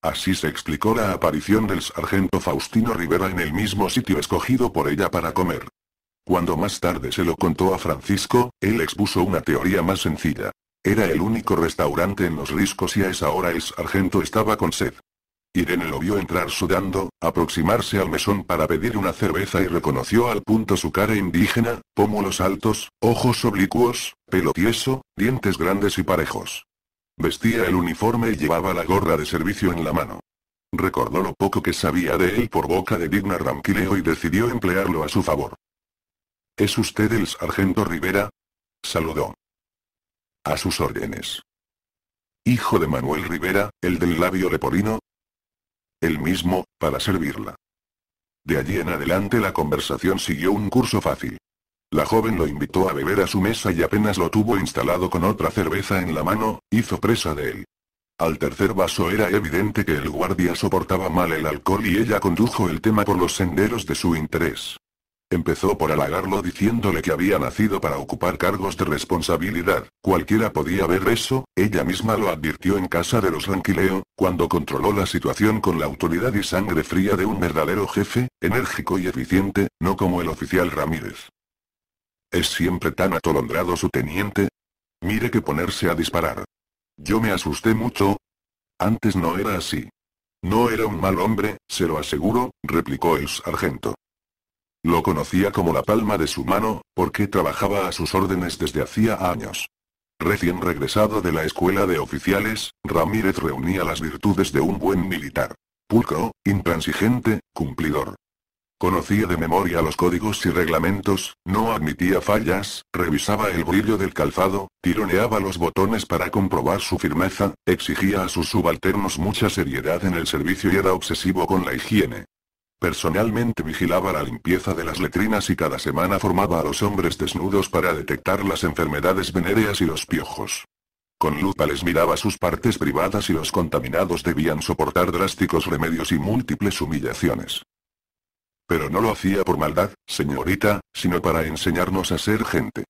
Así se explicó la aparición del sargento Faustino Rivera en el mismo sitio escogido por ella para comer. Cuando más tarde se lo contó a Francisco, él expuso una teoría más sencilla. Era el único restaurante en los riscos y a esa hora el sargento estaba con sed. Irene lo vio entrar sudando, aproximarse al mesón para pedir una cerveza y reconoció al punto su cara indígena, pómulos altos, ojos oblicuos, pelo tieso, dientes grandes y parejos. Vestía el uniforme y llevaba la gorra de servicio en la mano. Recordó lo poco que sabía de él por boca de Digna Ramquileo y decidió emplearlo a su favor. ¿Es usted el sargento Rivera? Saludó. A sus órdenes. Hijo de Manuel Rivera, el del labio leporino, el mismo, para servirla. De allí en adelante la conversación siguió un curso fácil. La joven lo invitó a beber a su mesa y apenas lo tuvo instalado con otra cerveza en la mano, hizo presa de él. Al tercer vaso era evidente que el guardia soportaba mal el alcohol y ella condujo el tema por los senderos de su interés. Empezó por halagarlo diciéndole que había nacido para ocupar cargos de responsabilidad. Cualquiera podía ver eso, ella misma lo advirtió en casa de los Ranquileo, cuando controló la situación con la autoridad y sangre fría de un verdadero jefe, enérgico y eficiente, no como el oficial Ramírez. ¿Es siempre tan atolondrado su teniente? Mire que ponerse a disparar. Yo me asusté mucho. Antes no era así. No era un mal hombre, se lo aseguro, replicó el sargento. Lo conocía como la palma de su mano, porque trabajaba a sus órdenes desde hacía años. Recién regresado de la escuela de oficiales, Ramírez reunía las virtudes de un buen militar. Pulcro, intransigente, cumplidor. Conocía de memoria los códigos y reglamentos, no admitía fallas, revisaba el brillo del calzado, tironeaba los botones para comprobar su firmeza, exigía a sus subalternos mucha seriedad en el servicio y era obsesivo con la higiene. Personalmente vigilaba la limpieza de las letrinas y cada semana formaba a los hombres desnudos para detectar las enfermedades venéreas y los piojos. Con lupa les miraba sus partes privadas y los contaminados debían soportar drásticos remedios y múltiples humillaciones. Pero no lo hacía por maldad, señorita, sino para enseñarnos a ser gente.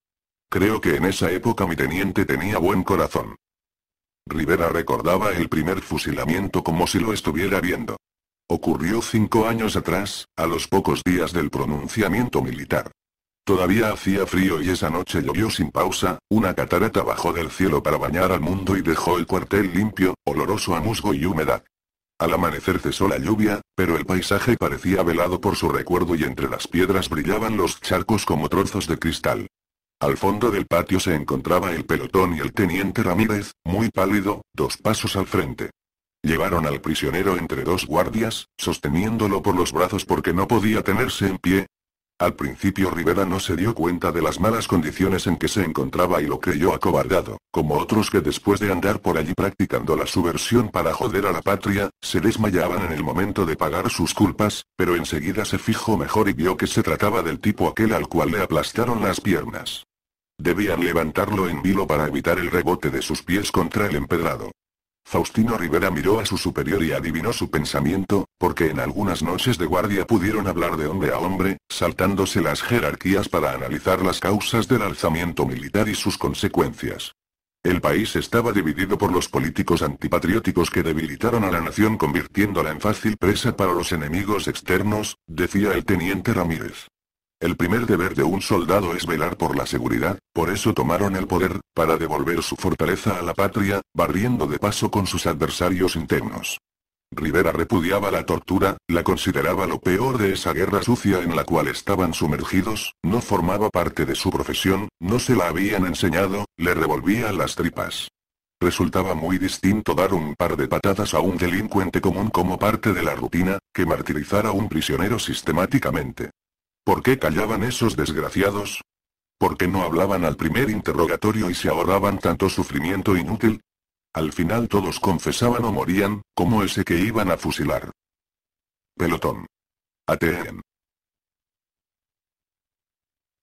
Creo que en esa época mi teniente tenía buen corazón. Rivera recordaba el primer fusilamiento como si lo estuviera viendo. Ocurrió cinco años atrás, a los pocos días del pronunciamiento militar. Todavía hacía frío y esa noche llovió sin pausa, una catarata bajó del cielo para bañar al mundo y dejó el cuartel limpio, oloroso a musgo y humedad. Al amanecer cesó la lluvia, pero el paisaje parecía velado por su recuerdo y entre las piedras brillaban los charcos como trozos de cristal. Al fondo del patio se encontraba el pelotón y el teniente Ramírez, muy pálido, dos pasos al frente. Llevaron al prisionero entre dos guardias, sosteniéndolo por los brazos porque no podía tenerse en pie. Al principio Rivera no se dio cuenta de las malas condiciones en que se encontraba y lo creyó acobardado, como otros que después de andar por allí practicando la subversión para joder a la patria, se desmayaban en el momento de pagar sus culpas, pero enseguida se fijó mejor y vio que se trataba del tipo aquel al cual le aplastaron las piernas. Debían levantarlo en vilo para evitar el rebote de sus pies contra el empedrado. Faustino Rivera miró a su superior y adivinó su pensamiento, porque en algunas noches de guardia pudieron hablar de hombre a hombre, saltándose las jerarquías para analizar las causas del alzamiento militar y sus consecuencias. El país estaba dividido por los políticos antipatrióticos que debilitaron a la nación convirtiéndola en fácil presa para los enemigos externos, decía el teniente Ramírez. El primer deber de un soldado es velar por la seguridad, por eso tomaron el poder, para devolver su fortaleza a la patria, barriendo de paso con sus adversarios internos. Rivera repudiaba la tortura, la consideraba lo peor de esa guerra sucia en la cual estaban sumergidos, no formaba parte de su profesión, no se la habían enseñado, le revolvía las tripas. Resultaba muy distinto dar un par de patadas a un delincuente común como parte de la rutina, que martirizar a un prisionero sistemáticamente. ¿Por qué callaban esos desgraciados? ¿Por qué no hablaban al primer interrogatorio y se ahorraban tanto sufrimiento inútil? Al final todos confesaban o morían, como ese que iban a fusilar. Pelotón. Ateen.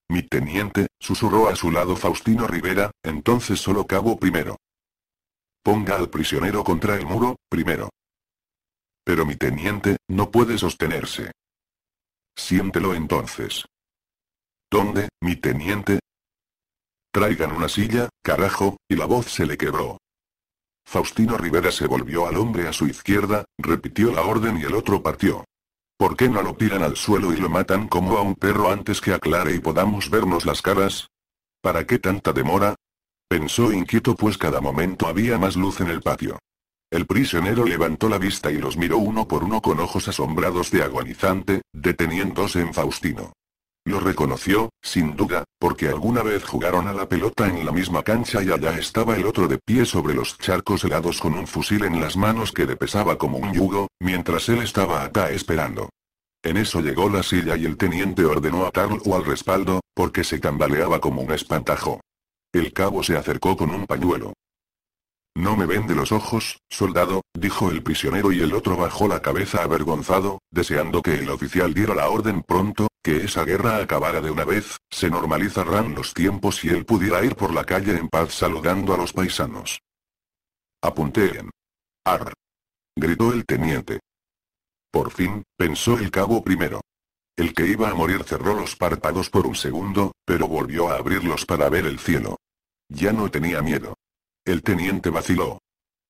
Mi teniente, susurró a su lado Faustino Rivera, entonces solo cabo primero. Ponga al prisionero contra el muro, primero. Pero mi teniente, no puede sostenerse. Siéntelo entonces. ¿Dónde, mi teniente? Traigan una silla, carajo, y la voz se le quebró. Faustino Rivera se volvió al hombre a su izquierda, repitió la orden y el otro partió. ¿Por qué no lo tiran al suelo y lo matan como a un perro antes que aclare y podamos vernos las caras? ¿Para qué tanta demora? Pensó inquieto pues cada momento había más luz en el patio. El prisionero levantó la vista y los miró uno por uno con ojos asombrados de agonizante, deteniéndose en Faustino. Lo reconoció, sin duda, porque alguna vez jugaron a la pelota en la misma cancha y allá estaba el otro de pie sobre los charcos helados con un fusil en las manos que le pesaba como un yugo, mientras él estaba acá esperando. En eso llegó la silla y el teniente ordenó atarlo al respaldo, porque se tambaleaba como un espantajo. El cabo se acercó con un pañuelo. No me ven de los ojos, soldado, dijo el prisionero y el otro bajó la cabeza avergonzado, deseando que el oficial diera la orden pronto, que esa guerra acabara de una vez, se normalizarán los tiempos y él pudiera ir por la calle en paz saludando a los paisanos. en. Ar. Gritó el teniente. Por fin, pensó el cabo primero. El que iba a morir cerró los párpados por un segundo, pero volvió a abrirlos para ver el cielo. Ya no tenía miedo. El teniente vaciló.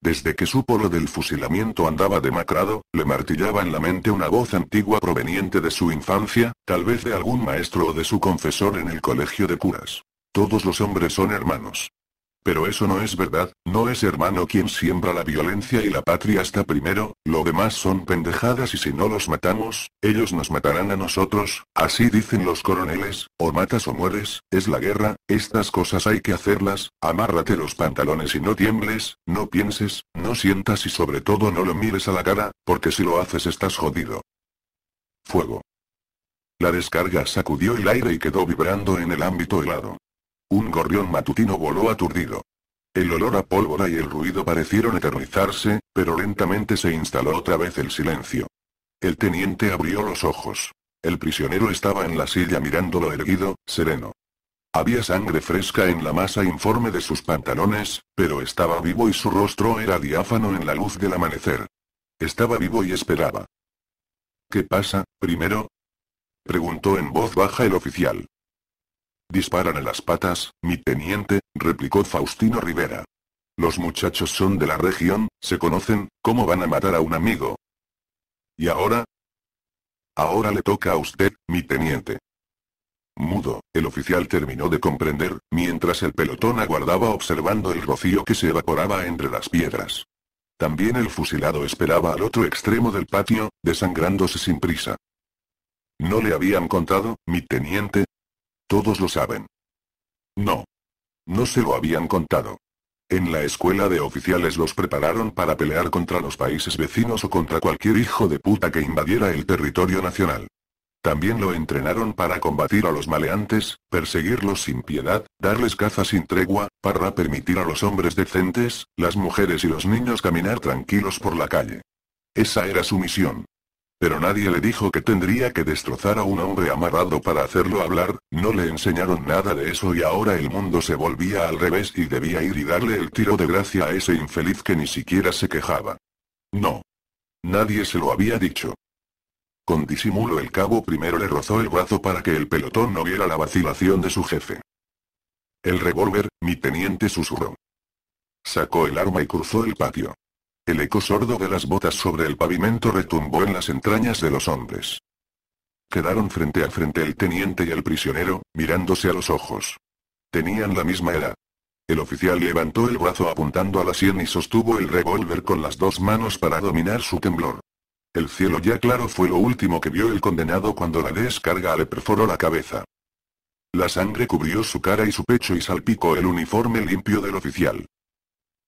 Desde que supo lo del fusilamiento andaba demacrado, le martillaba en la mente una voz antigua proveniente de su infancia, tal vez de algún maestro o de su confesor en el colegio de curas. Todos los hombres son hermanos. Pero eso no es verdad, no es hermano quien siembra la violencia y la patria está primero, lo demás son pendejadas y si no los matamos, ellos nos matarán a nosotros, así dicen los coroneles, o matas o mueres, es la guerra, estas cosas hay que hacerlas, amárrate los pantalones y no tiembles, no pienses, no sientas y sobre todo no lo mires a la cara, porque si lo haces estás jodido. Fuego. La descarga sacudió el aire y quedó vibrando en el ámbito helado. Un gorrión matutino voló aturdido. El olor a pólvora y el ruido parecieron eternizarse, pero lentamente se instaló otra vez el silencio. El teniente abrió los ojos. El prisionero estaba en la silla mirándolo erguido, sereno. Había sangre fresca en la masa informe de sus pantalones, pero estaba vivo y su rostro era diáfano en la luz del amanecer. Estaba vivo y esperaba. ¿Qué pasa, primero? Preguntó en voz baja el oficial. Disparan a las patas, mi teniente, replicó Faustino Rivera. Los muchachos son de la región, se conocen, ¿cómo van a matar a un amigo? ¿Y ahora? Ahora le toca a usted, mi teniente. Mudo, el oficial terminó de comprender, mientras el pelotón aguardaba observando el rocío que se evaporaba entre las piedras. También el fusilado esperaba al otro extremo del patio, desangrándose sin prisa. ¿No le habían contado, mi teniente, todos lo saben. No. No se lo habían contado. En la escuela de oficiales los prepararon para pelear contra los países vecinos o contra cualquier hijo de puta que invadiera el territorio nacional. También lo entrenaron para combatir a los maleantes, perseguirlos sin piedad, darles caza sin tregua, para permitir a los hombres decentes, las mujeres y los niños caminar tranquilos por la calle. Esa era su misión. Pero nadie le dijo que tendría que destrozar a un hombre amarrado para hacerlo hablar, no le enseñaron nada de eso y ahora el mundo se volvía al revés y debía ir y darle el tiro de gracia a ese infeliz que ni siquiera se quejaba. No. Nadie se lo había dicho. Con disimulo el cabo primero le rozó el brazo para que el pelotón no viera la vacilación de su jefe. El revólver, mi teniente susurró. Sacó el arma y cruzó el patio. El eco sordo de las botas sobre el pavimento retumbó en las entrañas de los hombres. Quedaron frente a frente el teniente y el prisionero, mirándose a los ojos. Tenían la misma edad. El oficial levantó el brazo apuntando a la sien y sostuvo el revólver con las dos manos para dominar su temblor. El cielo ya claro fue lo último que vio el condenado cuando la descarga le perforó la cabeza. La sangre cubrió su cara y su pecho y salpicó el uniforme limpio del oficial.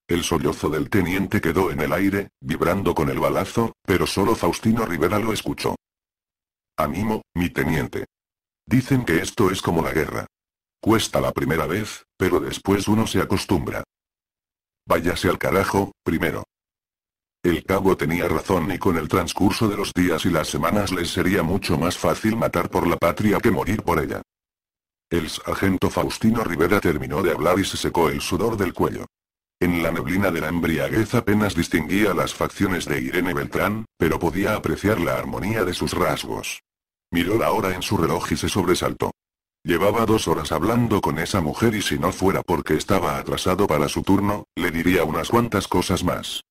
El sollozo del teniente quedó en el aire, vibrando con el balazo, pero solo Faustino Rivera lo escuchó. Animo, mi teniente. Dicen que esto es como la guerra. Cuesta la primera vez, pero después uno se acostumbra. Váyase al carajo, primero. El cabo tenía razón y con el transcurso de los días y las semanas les sería mucho más fácil matar por la patria que morir por ella. El sargento Faustino Rivera terminó de hablar y se secó el sudor del cuello. En la neblina de la embriaguez apenas distinguía las facciones de Irene Beltrán, pero podía apreciar la armonía de sus rasgos. Miró la hora en su reloj y se sobresaltó. Llevaba dos horas hablando con esa mujer y si no fuera porque estaba atrasado para su turno, le diría unas cuantas cosas más.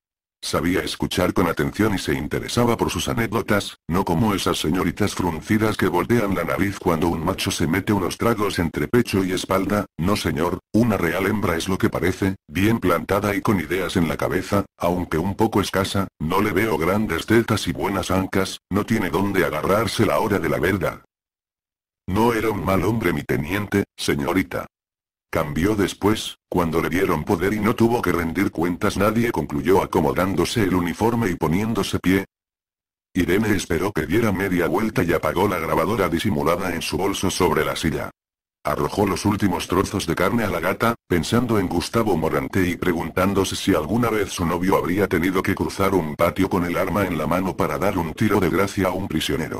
Sabía escuchar con atención y se interesaba por sus anécdotas, no como esas señoritas fruncidas que voltean la nariz cuando un macho se mete unos tragos entre pecho y espalda, no señor, una real hembra es lo que parece, bien plantada y con ideas en la cabeza, aunque un poco escasa, no le veo grandes tetas y buenas ancas, no tiene dónde agarrarse la hora de la verdad. No era un mal hombre mi teniente, señorita. Cambió después, cuando le dieron poder y no tuvo que rendir cuentas nadie concluyó acomodándose el uniforme y poniéndose pie. Irene esperó que diera media vuelta y apagó la grabadora disimulada en su bolso sobre la silla. Arrojó los últimos trozos de carne a la gata, pensando en Gustavo Morante y preguntándose si alguna vez su novio habría tenido que cruzar un patio con el arma en la mano para dar un tiro de gracia a un prisionero.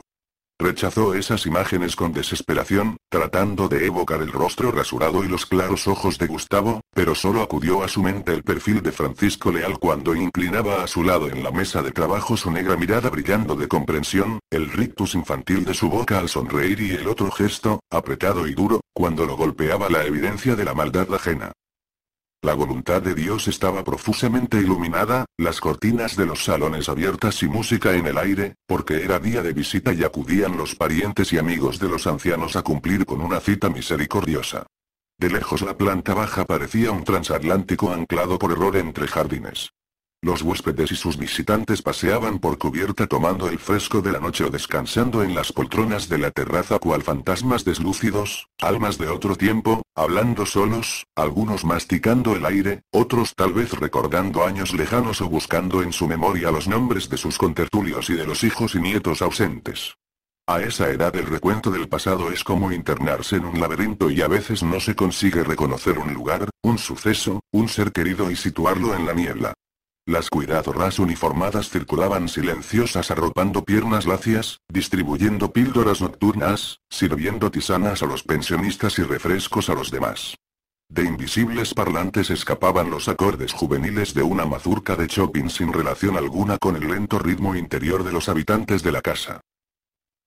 Rechazó esas imágenes con desesperación, tratando de evocar el rostro rasurado y los claros ojos de Gustavo, pero solo acudió a su mente el perfil de Francisco Leal cuando inclinaba a su lado en la mesa de trabajo su negra mirada brillando de comprensión, el rictus infantil de su boca al sonreír y el otro gesto, apretado y duro, cuando lo golpeaba la evidencia de la maldad ajena. La voluntad de Dios estaba profusamente iluminada, las cortinas de los salones abiertas y música en el aire, porque era día de visita y acudían los parientes y amigos de los ancianos a cumplir con una cita misericordiosa. De lejos la planta baja parecía un transatlántico anclado por error entre jardines. Los huéspedes y sus visitantes paseaban por cubierta tomando el fresco de la noche o descansando en las poltronas de la terraza cual fantasmas deslúcidos, almas de otro tiempo, hablando solos, algunos masticando el aire, otros tal vez recordando años lejanos o buscando en su memoria los nombres de sus contertulios y de los hijos y nietos ausentes. A esa edad el recuento del pasado es como internarse en un laberinto y a veces no se consigue reconocer un lugar, un suceso, un ser querido y situarlo en la niebla. Las cuidadoras uniformadas circulaban silenciosas arropando piernas lacias, distribuyendo píldoras nocturnas, sirviendo tisanas a los pensionistas y refrescos a los demás. De invisibles parlantes escapaban los acordes juveniles de una mazurca de Chopin sin relación alguna con el lento ritmo interior de los habitantes de la casa.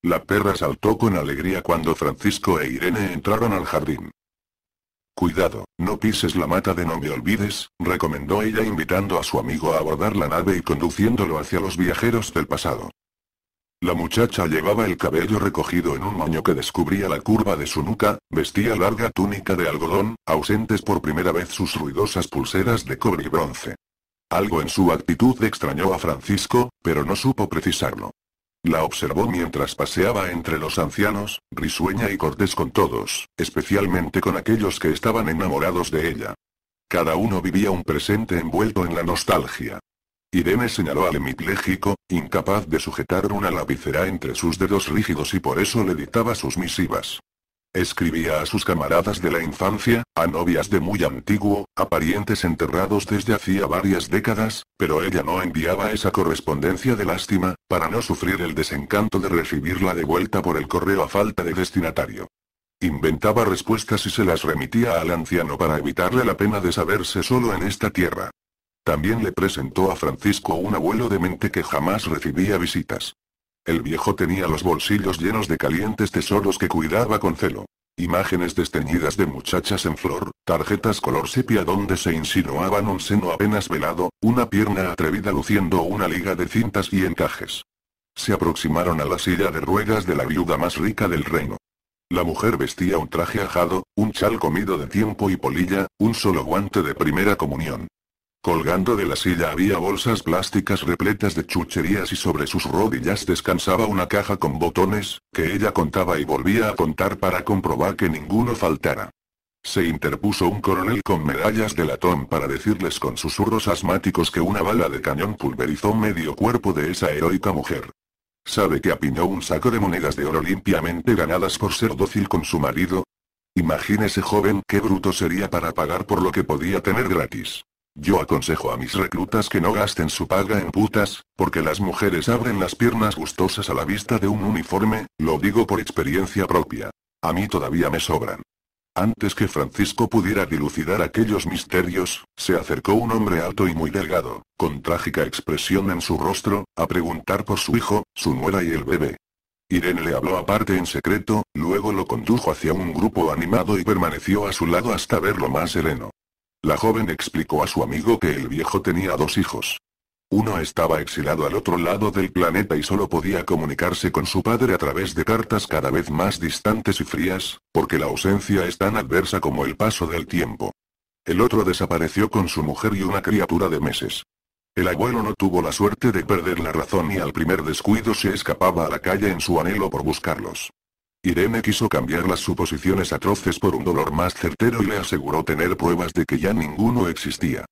La perra saltó con alegría cuando Francisco e Irene entraron al jardín. Cuidado, no pises la mata de no me olvides, recomendó ella invitando a su amigo a abordar la nave y conduciéndolo hacia los viajeros del pasado. La muchacha llevaba el cabello recogido en un moño que descubría la curva de su nuca, vestía larga túnica de algodón, ausentes por primera vez sus ruidosas pulseras de cobre y bronce. Algo en su actitud extrañó a Francisco, pero no supo precisarlo. La observó mientras paseaba entre los ancianos, risueña y cortés con todos, especialmente con aquellos que estaban enamorados de ella. Cada uno vivía un presente envuelto en la nostalgia. Irene señaló al hemipléjico, incapaz de sujetar una lapicera entre sus dedos rígidos y por eso le dictaba sus misivas. Escribía a sus camaradas de la infancia, a novias de muy antiguo, a parientes enterrados desde hacía varias décadas, pero ella no enviaba esa correspondencia de lástima, para no sufrir el desencanto de recibirla de vuelta por el correo a falta de destinatario. Inventaba respuestas y se las remitía al anciano para evitarle la pena de saberse solo en esta tierra. También le presentó a Francisco un abuelo de mente que jamás recibía visitas. El viejo tenía los bolsillos llenos de calientes tesoros que cuidaba con celo. Imágenes desteñidas de muchachas en flor, tarjetas color sepia donde se insinuaban un seno apenas velado, una pierna atrevida luciendo una liga de cintas y encajes. Se aproximaron a la silla de ruedas de la viuda más rica del reino. La mujer vestía un traje ajado, un chal comido de tiempo y polilla, un solo guante de primera comunión. Colgando de la silla había bolsas plásticas repletas de chucherías y sobre sus rodillas descansaba una caja con botones, que ella contaba y volvía a contar para comprobar que ninguno faltara. Se interpuso un coronel con medallas de latón para decirles con susurros asmáticos que una bala de cañón pulverizó medio cuerpo de esa heroica mujer. ¿Sabe que apiñó un saco de monedas de oro limpiamente ganadas por ser dócil con su marido? Imagínese joven qué bruto sería para pagar por lo que podía tener gratis. Yo aconsejo a mis reclutas que no gasten su paga en putas, porque las mujeres abren las piernas gustosas a la vista de un uniforme, lo digo por experiencia propia. A mí todavía me sobran. Antes que Francisco pudiera dilucidar aquellos misterios, se acercó un hombre alto y muy delgado, con trágica expresión en su rostro, a preguntar por su hijo, su nuera y el bebé. Irene le habló aparte en secreto, luego lo condujo hacia un grupo animado y permaneció a su lado hasta verlo más sereno. La joven explicó a su amigo que el viejo tenía dos hijos. Uno estaba exilado al otro lado del planeta y solo podía comunicarse con su padre a través de cartas cada vez más distantes y frías, porque la ausencia es tan adversa como el paso del tiempo. El otro desapareció con su mujer y una criatura de meses. El abuelo no tuvo la suerte de perder la razón y al primer descuido se escapaba a la calle en su anhelo por buscarlos. Irene quiso cambiar las suposiciones atroces por un dolor más certero y le aseguró tener pruebas de que ya ninguno existía.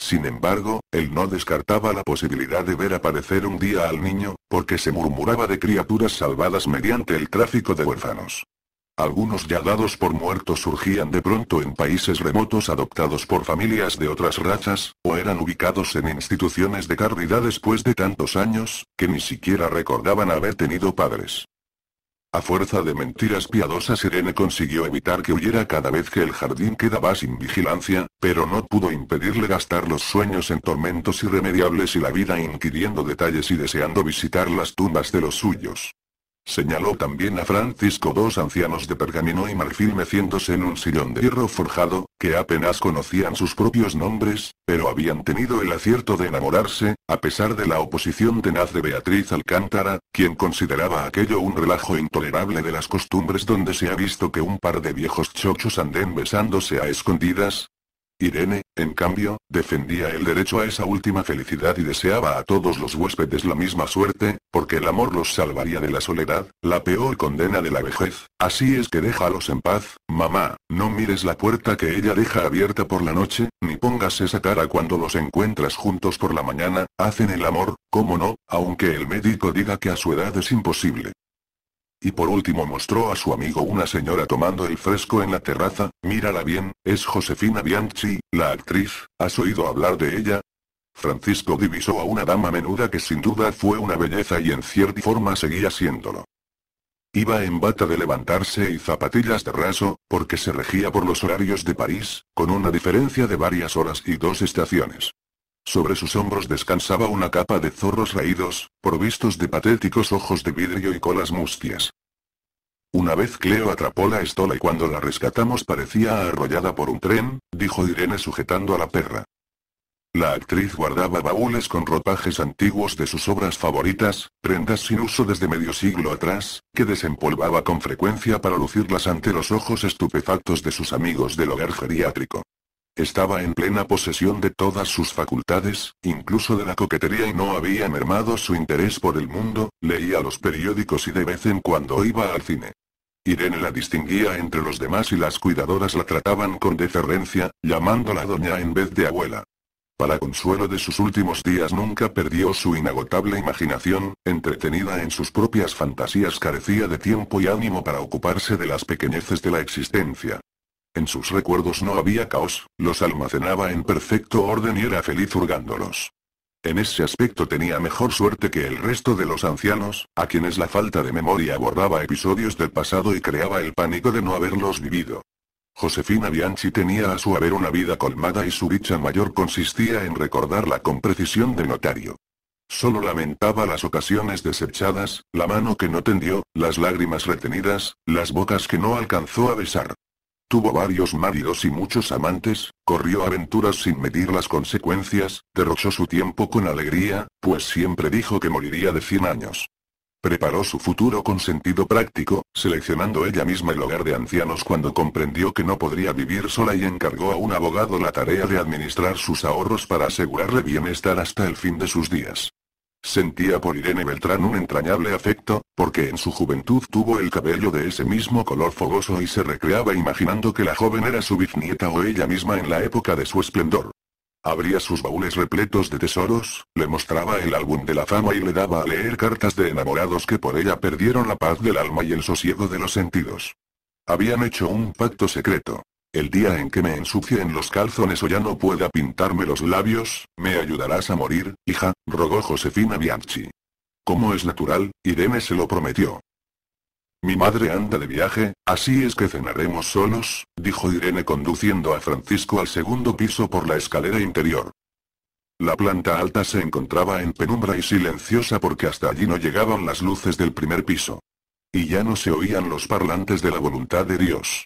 Sin embargo, él no descartaba la posibilidad de ver aparecer un día al niño, porque se murmuraba de criaturas salvadas mediante el tráfico de huérfanos. Algunos ya dados por muertos surgían de pronto en países remotos adoptados por familias de otras razas, o eran ubicados en instituciones de caridad después de tantos años, que ni siquiera recordaban haber tenido padres. A fuerza de mentiras piadosas Irene consiguió evitar que huyera cada vez que el jardín quedaba sin vigilancia, pero no pudo impedirle gastar los sueños en tormentos irremediables y la vida inquiriendo detalles y deseando visitar las tumbas de los suyos. Señaló también a Francisco dos ancianos de pergamino y marfil meciéndose en un sillón de hierro forjado, que apenas conocían sus propios nombres, pero habían tenido el acierto de enamorarse, a pesar de la oposición tenaz de Beatriz Alcántara, quien consideraba aquello un relajo intolerable de las costumbres donde se ha visto que un par de viejos chochos anden besándose a escondidas, Irene, en cambio, defendía el derecho a esa última felicidad y deseaba a todos los huéspedes la misma suerte, porque el amor los salvaría de la soledad, la peor condena de la vejez. Así es que déjalos en paz, mamá, no mires la puerta que ella deja abierta por la noche, ni pongas esa cara cuando los encuentras juntos por la mañana, hacen el amor, cómo no, aunque el médico diga que a su edad es imposible. Y por último mostró a su amigo una señora tomando el fresco en la terraza, mírala bien, es Josefina Bianchi, la actriz, ¿has oído hablar de ella? Francisco divisó a una dama menuda que sin duda fue una belleza y en cierta forma seguía siéndolo. Iba en bata de levantarse y zapatillas de raso, porque se regía por los horarios de París, con una diferencia de varias horas y dos estaciones. Sobre sus hombros descansaba una capa de zorros raídos, provistos de patéticos ojos de vidrio y colas mustias. Una vez Cleo atrapó la estola y cuando la rescatamos parecía arrollada por un tren, dijo Irene sujetando a la perra. La actriz guardaba baúles con ropajes antiguos de sus obras favoritas, prendas sin uso desde medio siglo atrás, que desempolvaba con frecuencia para lucirlas ante los ojos estupefactos de sus amigos del hogar geriátrico. Estaba en plena posesión de todas sus facultades, incluso de la coquetería y no había mermado su interés por el mundo, leía los periódicos y de vez en cuando iba al cine. Irene la distinguía entre los demás y las cuidadoras la trataban con deferencia, llamándola doña en vez de abuela. Para consuelo de sus últimos días nunca perdió su inagotable imaginación, entretenida en sus propias fantasías carecía de tiempo y ánimo para ocuparse de las pequeñeces de la existencia. En sus recuerdos no había caos, los almacenaba en perfecto orden y era feliz hurgándolos. En ese aspecto tenía mejor suerte que el resto de los ancianos, a quienes la falta de memoria borraba episodios del pasado y creaba el pánico de no haberlos vivido. Josefina Bianchi tenía a su haber una vida colmada y su dicha mayor consistía en recordarla con precisión de notario. Solo lamentaba las ocasiones desechadas, la mano que no tendió, las lágrimas retenidas, las bocas que no alcanzó a besar. Tuvo varios maridos y muchos amantes, corrió aventuras sin medir las consecuencias, derrochó su tiempo con alegría, pues siempre dijo que moriría de 100 años. Preparó su futuro con sentido práctico, seleccionando ella misma el hogar de ancianos cuando comprendió que no podría vivir sola y encargó a un abogado la tarea de administrar sus ahorros para asegurarle bienestar hasta el fin de sus días. Sentía por Irene Beltrán un entrañable afecto, porque en su juventud tuvo el cabello de ese mismo color fogoso y se recreaba imaginando que la joven era su bisnieta o ella misma en la época de su esplendor. Abría sus baúles repletos de tesoros, le mostraba el álbum de la fama y le daba a leer cartas de enamorados que por ella perdieron la paz del alma y el sosiego de los sentidos. Habían hecho un pacto secreto. El día en que me ensucie en los calzones o ya no pueda pintarme los labios, me ayudarás a morir, hija, rogó Josefina Bianchi. Como es natural, Irene se lo prometió. Mi madre anda de viaje, así es que cenaremos solos, dijo Irene conduciendo a Francisco al segundo piso por la escalera interior. La planta alta se encontraba en penumbra y silenciosa porque hasta allí no llegaban las luces del primer piso. Y ya no se oían los parlantes de la voluntad de Dios.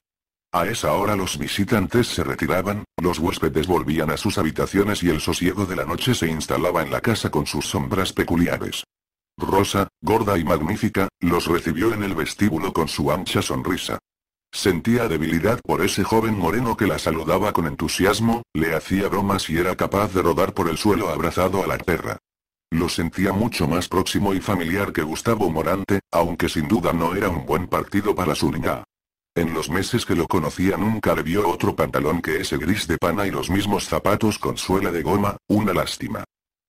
A esa hora los visitantes se retiraban, los huéspedes volvían a sus habitaciones y el sosiego de la noche se instalaba en la casa con sus sombras peculiares. Rosa, gorda y magnífica, los recibió en el vestíbulo con su ancha sonrisa. Sentía debilidad por ese joven moreno que la saludaba con entusiasmo, le hacía bromas y era capaz de rodar por el suelo abrazado a la tierra. Lo sentía mucho más próximo y familiar que Gustavo Morante, aunque sin duda no era un buen partido para su niña. En los meses que lo conocía nunca le vio otro pantalón que ese gris de pana y los mismos zapatos con suela de goma, una lástima.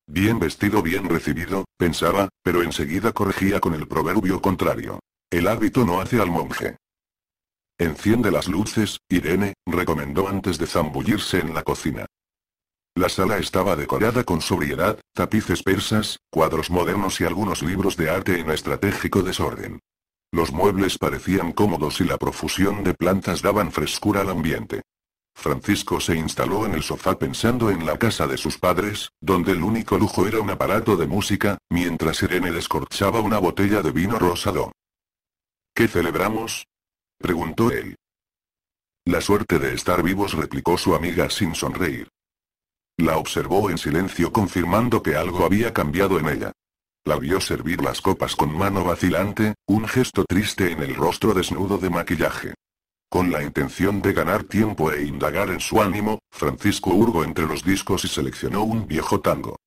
Bien vestido, bien recibido, pensaba, pero enseguida corregía con el proverbio contrario. El hábito no hace al monje. Enciende las luces, Irene, recomendó antes de zambullirse en la cocina. La sala estaba decorada con sobriedad, tapices persas, cuadros modernos y algunos libros de arte en estratégico desorden. Los muebles parecían cómodos y la profusión de plantas daban frescura al ambiente. Francisco se instaló en el sofá pensando en la casa de sus padres, donde el único lujo era un aparato de música, mientras Irene descorchaba una botella de vino rosado. ¿Qué celebramos? preguntó él. La suerte de estar vivos replicó su amiga sin sonreír. La observó en silencio confirmando que algo había cambiado en ella. La vio servir las copas con mano vacilante, un gesto triste en el rostro desnudo de maquillaje. Con la intención de ganar tiempo e indagar en su ánimo, Francisco hurgó entre los discos y seleccionó un viejo tango.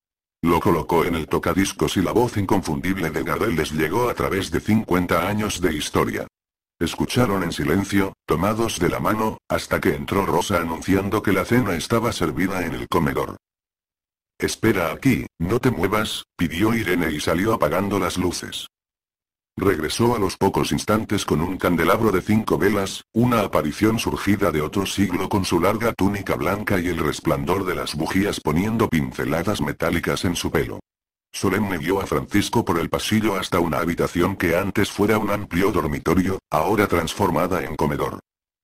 Lo colocó en el tocadiscos y la voz inconfundible de Gardel les llegó a través de 50 años de historia. Escucharon en silencio, tomados de la mano, hasta que entró Rosa anunciando que la cena estaba servida en el comedor. Espera aquí, no te muevas, pidió Irene y salió apagando las luces. Regresó a los pocos instantes con un candelabro de cinco velas, una aparición surgida de otro siglo con su larga túnica blanca y el resplandor de las bujías poniendo pinceladas metálicas en su pelo. Solemne guió a Francisco por el pasillo hasta una habitación que antes fuera un amplio dormitorio, ahora transformada en comedor.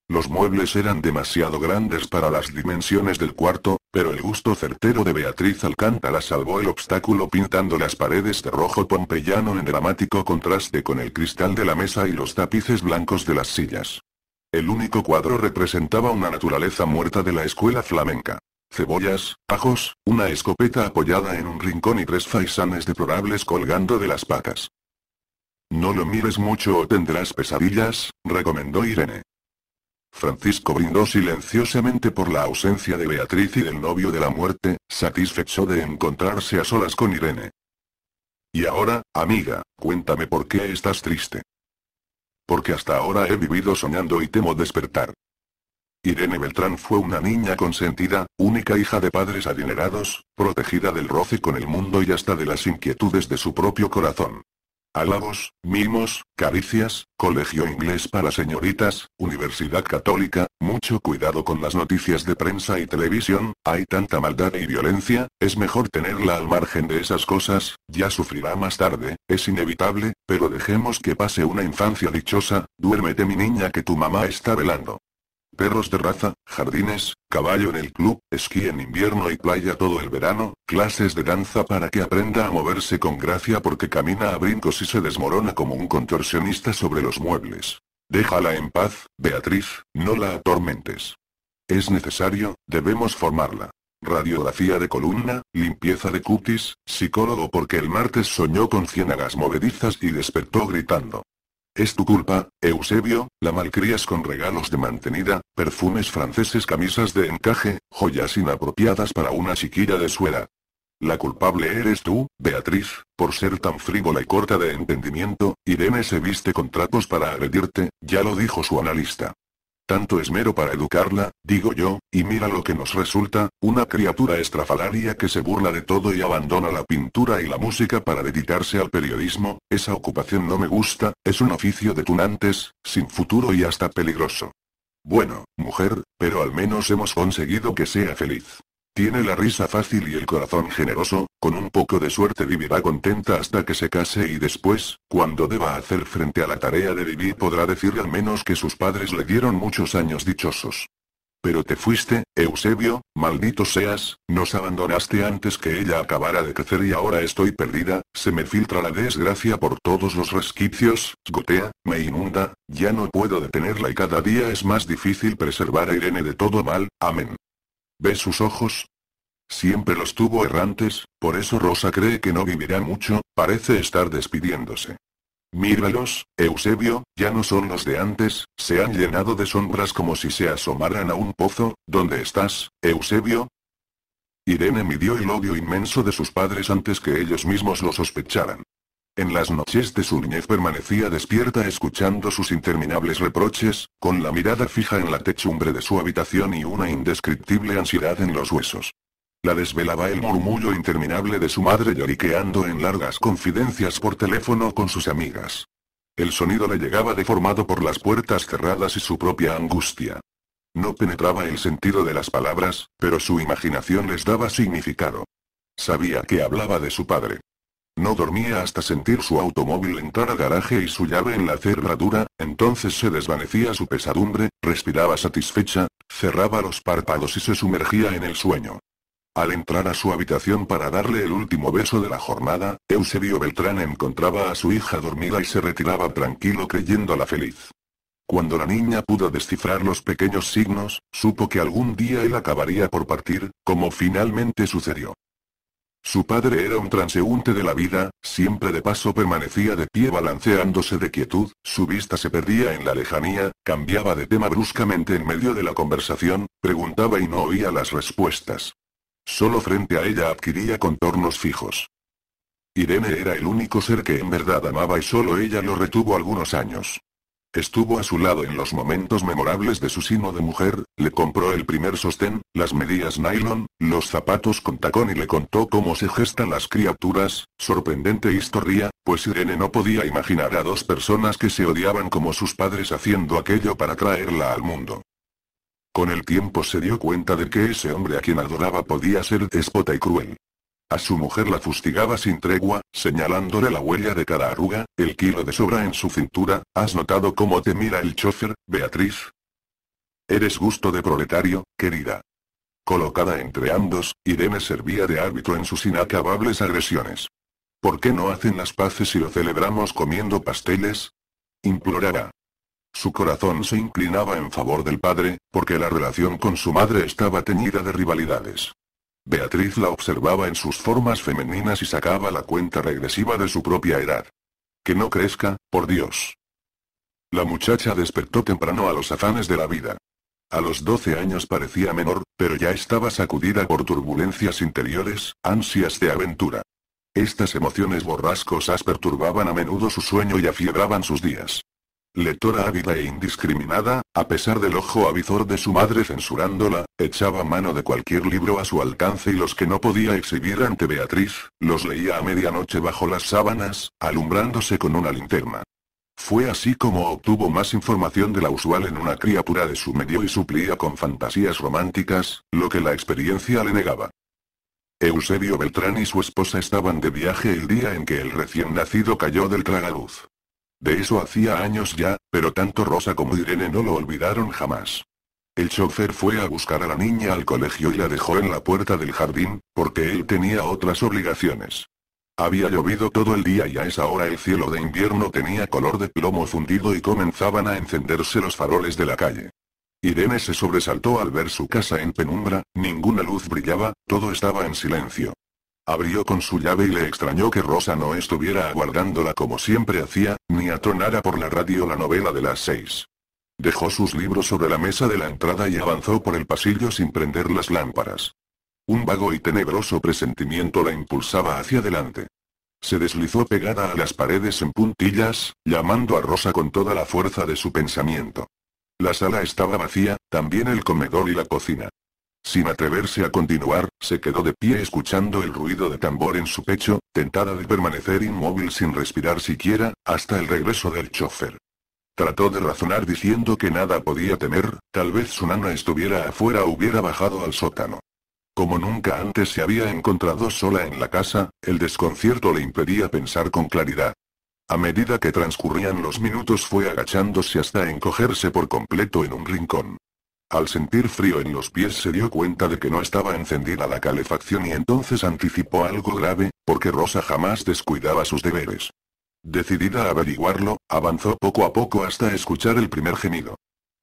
Los muebles eran demasiado grandes para las dimensiones del cuarto, pero el gusto certero de Beatriz Alcántara salvó el obstáculo pintando las paredes de rojo pompeyano en dramático contraste con el cristal de la mesa y los tapices blancos de las sillas. El único cuadro representaba una naturaleza muerta de la escuela flamenca. Cebollas, ajos, una escopeta apoyada en un rincón y tres faisanes deplorables colgando de las patas. No lo mires mucho o tendrás pesadillas, recomendó Irene. Francisco brindó silenciosamente por la ausencia de Beatriz y del novio de la muerte, satisfecho de encontrarse a solas con Irene. Y ahora, amiga, cuéntame por qué estás triste. Porque hasta ahora he vivido soñando y temo despertar. Irene Beltrán fue una niña consentida, única hija de padres adinerados, protegida del roce con el mundo y hasta de las inquietudes de su propio corazón. Alabos, mimos, caricias, colegio inglés para señoritas, universidad católica, mucho cuidado con las noticias de prensa y televisión, hay tanta maldad y violencia, es mejor tenerla al margen de esas cosas, ya sufrirá más tarde, es inevitable, pero dejemos que pase una infancia dichosa, duérmete mi niña que tu mamá está velando. Perros de raza, jardines, caballo en el club, esquí en invierno y playa todo el verano, clases de danza para que aprenda a moverse con gracia porque camina a brincos y se desmorona como un contorsionista sobre los muebles. Déjala en paz, Beatriz, no la atormentes. Es necesario, debemos formarla. Radiografía de columna, limpieza de cutis, psicólogo porque el martes soñó con ciénagas movedizas y despertó gritando. Es tu culpa, Eusebio, la malcrias con regalos de mantenida, perfumes franceses, camisas de encaje, joyas inapropiadas para una chiquilla de suela. La culpable eres tú, Beatriz, por ser tan frívola y corta de entendimiento, Irene se viste con trapos para agredirte, ya lo dijo su analista tanto esmero para educarla, digo yo, y mira lo que nos resulta, una criatura estrafalaria que se burla de todo y abandona la pintura y la música para dedicarse al periodismo, esa ocupación no me gusta, es un oficio de tunantes, sin futuro y hasta peligroso. Bueno, mujer, pero al menos hemos conseguido que sea feliz. Tiene la risa fácil y el corazón generoso, con un poco de suerte vivirá contenta hasta que se case y después, cuando deba hacer frente a la tarea de vivir podrá decir al menos que sus padres le dieron muchos años dichosos. Pero te fuiste, Eusebio, maldito seas, nos abandonaste antes que ella acabara de crecer y ahora estoy perdida, se me filtra la desgracia por todos los resquicios, gotea, me inunda, ya no puedo detenerla y cada día es más difícil preservar a Irene de todo mal, amén. ¿Ve sus ojos? Siempre los tuvo errantes, por eso Rosa cree que no vivirá mucho, parece estar despidiéndose. Míralos, Eusebio, ya no son los de antes, se han llenado de sombras como si se asomaran a un pozo. ¿Dónde estás, Eusebio? Irene midió el odio inmenso de sus padres antes que ellos mismos lo sospecharan. En las noches de su niñez permanecía despierta escuchando sus interminables reproches, con la mirada fija en la techumbre de su habitación y una indescriptible ansiedad en los huesos. La desvelaba el murmullo interminable de su madre lloriqueando en largas confidencias por teléfono con sus amigas. El sonido le llegaba deformado por las puertas cerradas y su propia angustia. No penetraba el sentido de las palabras, pero su imaginación les daba significado. Sabía que hablaba de su padre. No dormía hasta sentir su automóvil entrar a garaje y su llave en la cerradura, entonces se desvanecía su pesadumbre, respiraba satisfecha, cerraba los párpados y se sumergía en el sueño. Al entrar a su habitación para darle el último beso de la jornada, Eusebio Beltrán encontraba a su hija dormida y se retiraba tranquilo creyéndola feliz. Cuando la niña pudo descifrar los pequeños signos, supo que algún día él acabaría por partir, como finalmente sucedió. Su padre era un transeúnte de la vida, siempre de paso permanecía de pie balanceándose de quietud, su vista se perdía en la lejanía, cambiaba de tema bruscamente en medio de la conversación, preguntaba y no oía las respuestas. Solo frente a ella adquiría contornos fijos. Irene era el único ser que en verdad amaba y solo ella lo retuvo algunos años. Estuvo a su lado en los momentos memorables de su sino de mujer, le compró el primer sostén, las medias nylon, los zapatos con tacón y le contó cómo se gestan las criaturas, sorprendente historia, pues Irene no podía imaginar a dos personas que se odiaban como sus padres haciendo aquello para traerla al mundo. Con el tiempo se dio cuenta de que ese hombre a quien adoraba podía ser déspota y cruel. A su mujer la fustigaba sin tregua, señalándole la huella de cada arruga, el kilo de sobra en su cintura, ¿has notado cómo te mira el chofer, Beatriz? Eres gusto de proletario, querida. Colocada entre ambos, Irene servía de árbitro en sus inacabables agresiones. ¿Por qué no hacen las paces y lo celebramos comiendo pasteles? Imploraba. Su corazón se inclinaba en favor del padre, porque la relación con su madre estaba teñida de rivalidades. Beatriz la observaba en sus formas femeninas y sacaba la cuenta regresiva de su propia edad. Que no crezca, por Dios. La muchacha despertó temprano a los afanes de la vida. A los 12 años parecía menor, pero ya estaba sacudida por turbulencias interiores, ansias de aventura. Estas emociones borrascosas perturbaban a menudo su sueño y afiebraban sus días. Lectora ávida e indiscriminada, a pesar del ojo avizor de su madre censurándola, echaba mano de cualquier libro a su alcance y los que no podía exhibir ante Beatriz, los leía a medianoche bajo las sábanas, alumbrándose con una linterna. Fue así como obtuvo más información de la usual en una criatura de su medio y suplía con fantasías románticas, lo que la experiencia le negaba. Eusebio Beltrán y su esposa estaban de viaje el día en que el recién nacido cayó del tragaluz. De eso hacía años ya, pero tanto Rosa como Irene no lo olvidaron jamás. El chofer fue a buscar a la niña al colegio y la dejó en la puerta del jardín, porque él tenía otras obligaciones. Había llovido todo el día y a esa hora el cielo de invierno tenía color de plomo fundido y comenzaban a encenderse los faroles de la calle. Irene se sobresaltó al ver su casa en penumbra, ninguna luz brillaba, todo estaba en silencio. Abrió con su llave y le extrañó que Rosa no estuviera aguardándola como siempre hacía, ni atonara por la radio la novela de las seis. Dejó sus libros sobre la mesa de la entrada y avanzó por el pasillo sin prender las lámparas. Un vago y tenebroso presentimiento la impulsaba hacia adelante. Se deslizó pegada a las paredes en puntillas, llamando a Rosa con toda la fuerza de su pensamiento. La sala estaba vacía, también el comedor y la cocina. Sin atreverse a continuar, se quedó de pie escuchando el ruido de tambor en su pecho, tentada de permanecer inmóvil sin respirar siquiera, hasta el regreso del chofer. Trató de razonar diciendo que nada podía temer, tal vez su nana estuviera afuera o hubiera bajado al sótano. Como nunca antes se había encontrado sola en la casa, el desconcierto le impedía pensar con claridad. A medida que transcurrían los minutos fue agachándose hasta encogerse por completo en un rincón. Al sentir frío en los pies se dio cuenta de que no estaba encendida la calefacción y entonces anticipó algo grave, porque Rosa jamás descuidaba sus deberes. Decidida a averiguarlo, avanzó poco a poco hasta escuchar el primer gemido.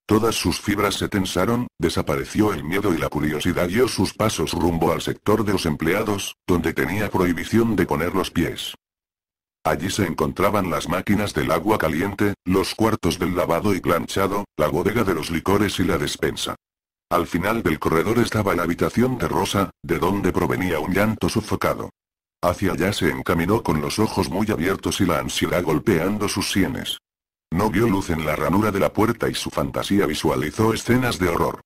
Todas sus fibras se tensaron, desapareció el miedo y la curiosidad dio sus pasos rumbo al sector de los empleados, donde tenía prohibición de poner los pies. Allí se encontraban las máquinas del agua caliente, los cuartos del lavado y planchado, la bodega de los licores y la despensa. Al final del corredor estaba la habitación de Rosa, de donde provenía un llanto sofocado. Hacia allá se encaminó con los ojos muy abiertos y la ansiedad golpeando sus sienes. No vio luz en la ranura de la puerta y su fantasía visualizó escenas de horror.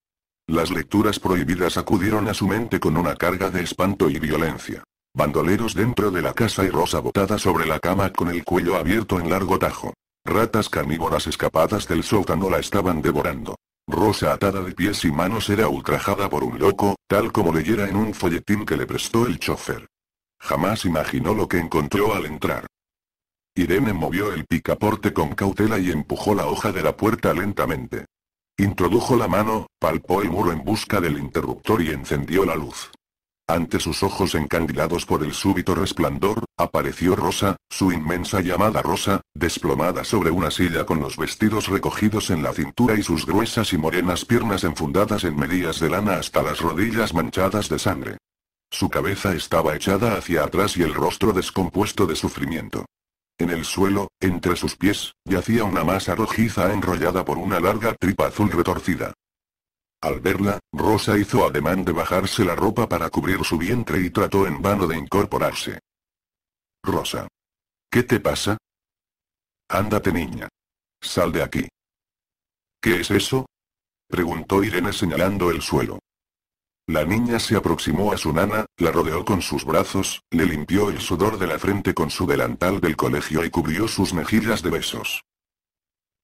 Las lecturas prohibidas acudieron a su mente con una carga de espanto y violencia. Bandoleros dentro de la casa y Rosa botada sobre la cama con el cuello abierto en largo tajo. Ratas carnívoras escapadas del sótano la estaban devorando. Rosa atada de pies y manos era ultrajada por un loco, tal como leyera en un folletín que le prestó el chofer. Jamás imaginó lo que encontró al entrar. Irene movió el picaporte con cautela y empujó la hoja de la puerta lentamente. Introdujo la mano, palpó el muro en busca del interruptor y encendió la luz. Ante sus ojos encandilados por el súbito resplandor, apareció Rosa, su inmensa llamada Rosa, desplomada sobre una silla con los vestidos recogidos en la cintura y sus gruesas y morenas piernas enfundadas en medidas de lana hasta las rodillas manchadas de sangre. Su cabeza estaba echada hacia atrás y el rostro descompuesto de sufrimiento. En el suelo, entre sus pies, yacía una masa rojiza enrollada por una larga tripa azul retorcida. Al verla, Rosa hizo ademán de bajarse la ropa para cubrir su vientre y trató en vano de incorporarse. Rosa. ¿Qué te pasa? Ándate niña. Sal de aquí. ¿Qué es eso? Preguntó Irene señalando el suelo. La niña se aproximó a su nana, la rodeó con sus brazos, le limpió el sudor de la frente con su delantal del colegio y cubrió sus mejillas de besos.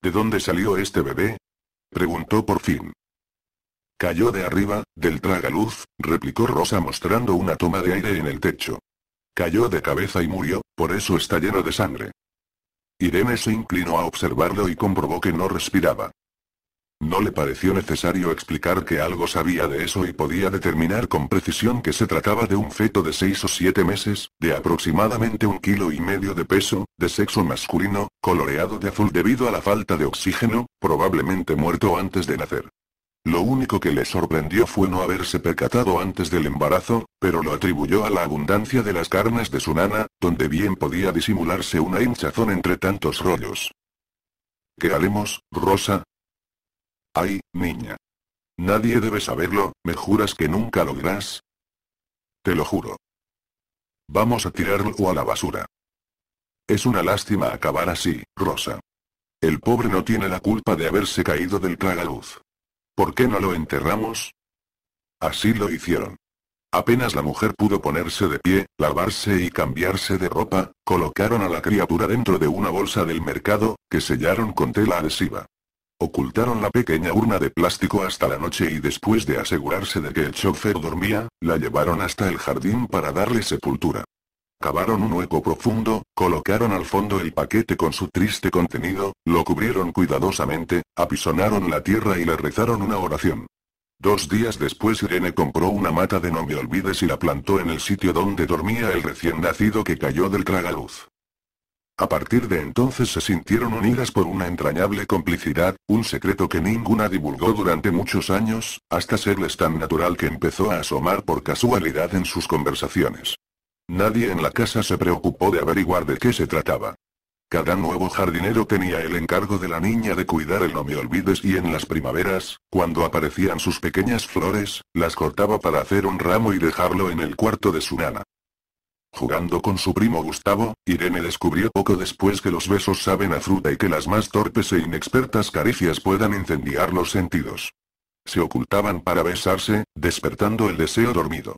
¿De dónde salió este bebé? Preguntó por fin. Cayó de arriba, del tragaluz, replicó Rosa mostrando una toma de aire en el techo. Cayó de cabeza y murió, por eso está lleno de sangre. Irene se inclinó a observarlo y comprobó que no respiraba. No le pareció necesario explicar que algo sabía de eso y podía determinar con precisión que se trataba de un feto de seis o siete meses, de aproximadamente un kilo y medio de peso, de sexo masculino, coloreado de azul debido a la falta de oxígeno, probablemente muerto antes de nacer. Lo único que le sorprendió fue no haberse percatado antes del embarazo, pero lo atribuyó a la abundancia de las carnes de su nana, donde bien podía disimularse una hinchazón entre tantos rollos. ¿Qué haremos, Rosa? Ay, niña. Nadie debe saberlo, ¿me juras que nunca lo dirás? Te lo juro. Vamos a tirarlo a la basura. Es una lástima acabar así, Rosa. El pobre no tiene la culpa de haberse caído del tragaluz. ¿Por qué no lo enterramos? Así lo hicieron. Apenas la mujer pudo ponerse de pie, lavarse y cambiarse de ropa, colocaron a la criatura dentro de una bolsa del mercado, que sellaron con tela adhesiva. Ocultaron la pequeña urna de plástico hasta la noche y después de asegurarse de que el chofer dormía, la llevaron hasta el jardín para darle sepultura. Cavaron un hueco profundo, colocaron al fondo el paquete con su triste contenido, lo cubrieron cuidadosamente, apisonaron la tierra y le rezaron una oración. Dos días después Irene compró una mata de no me olvides y la plantó en el sitio donde dormía el recién nacido que cayó del tragaluz. A partir de entonces se sintieron unidas por una entrañable complicidad, un secreto que ninguna divulgó durante muchos años, hasta serles tan natural que empezó a asomar por casualidad en sus conversaciones. Nadie en la casa se preocupó de averiguar de qué se trataba. Cada nuevo jardinero tenía el encargo de la niña de cuidar el no me olvides y en las primaveras, cuando aparecían sus pequeñas flores, las cortaba para hacer un ramo y dejarlo en el cuarto de su nana. Jugando con su primo Gustavo, Irene descubrió poco después que los besos saben a fruta y que las más torpes e inexpertas caricias puedan incendiar los sentidos. Se ocultaban para besarse, despertando el deseo dormido.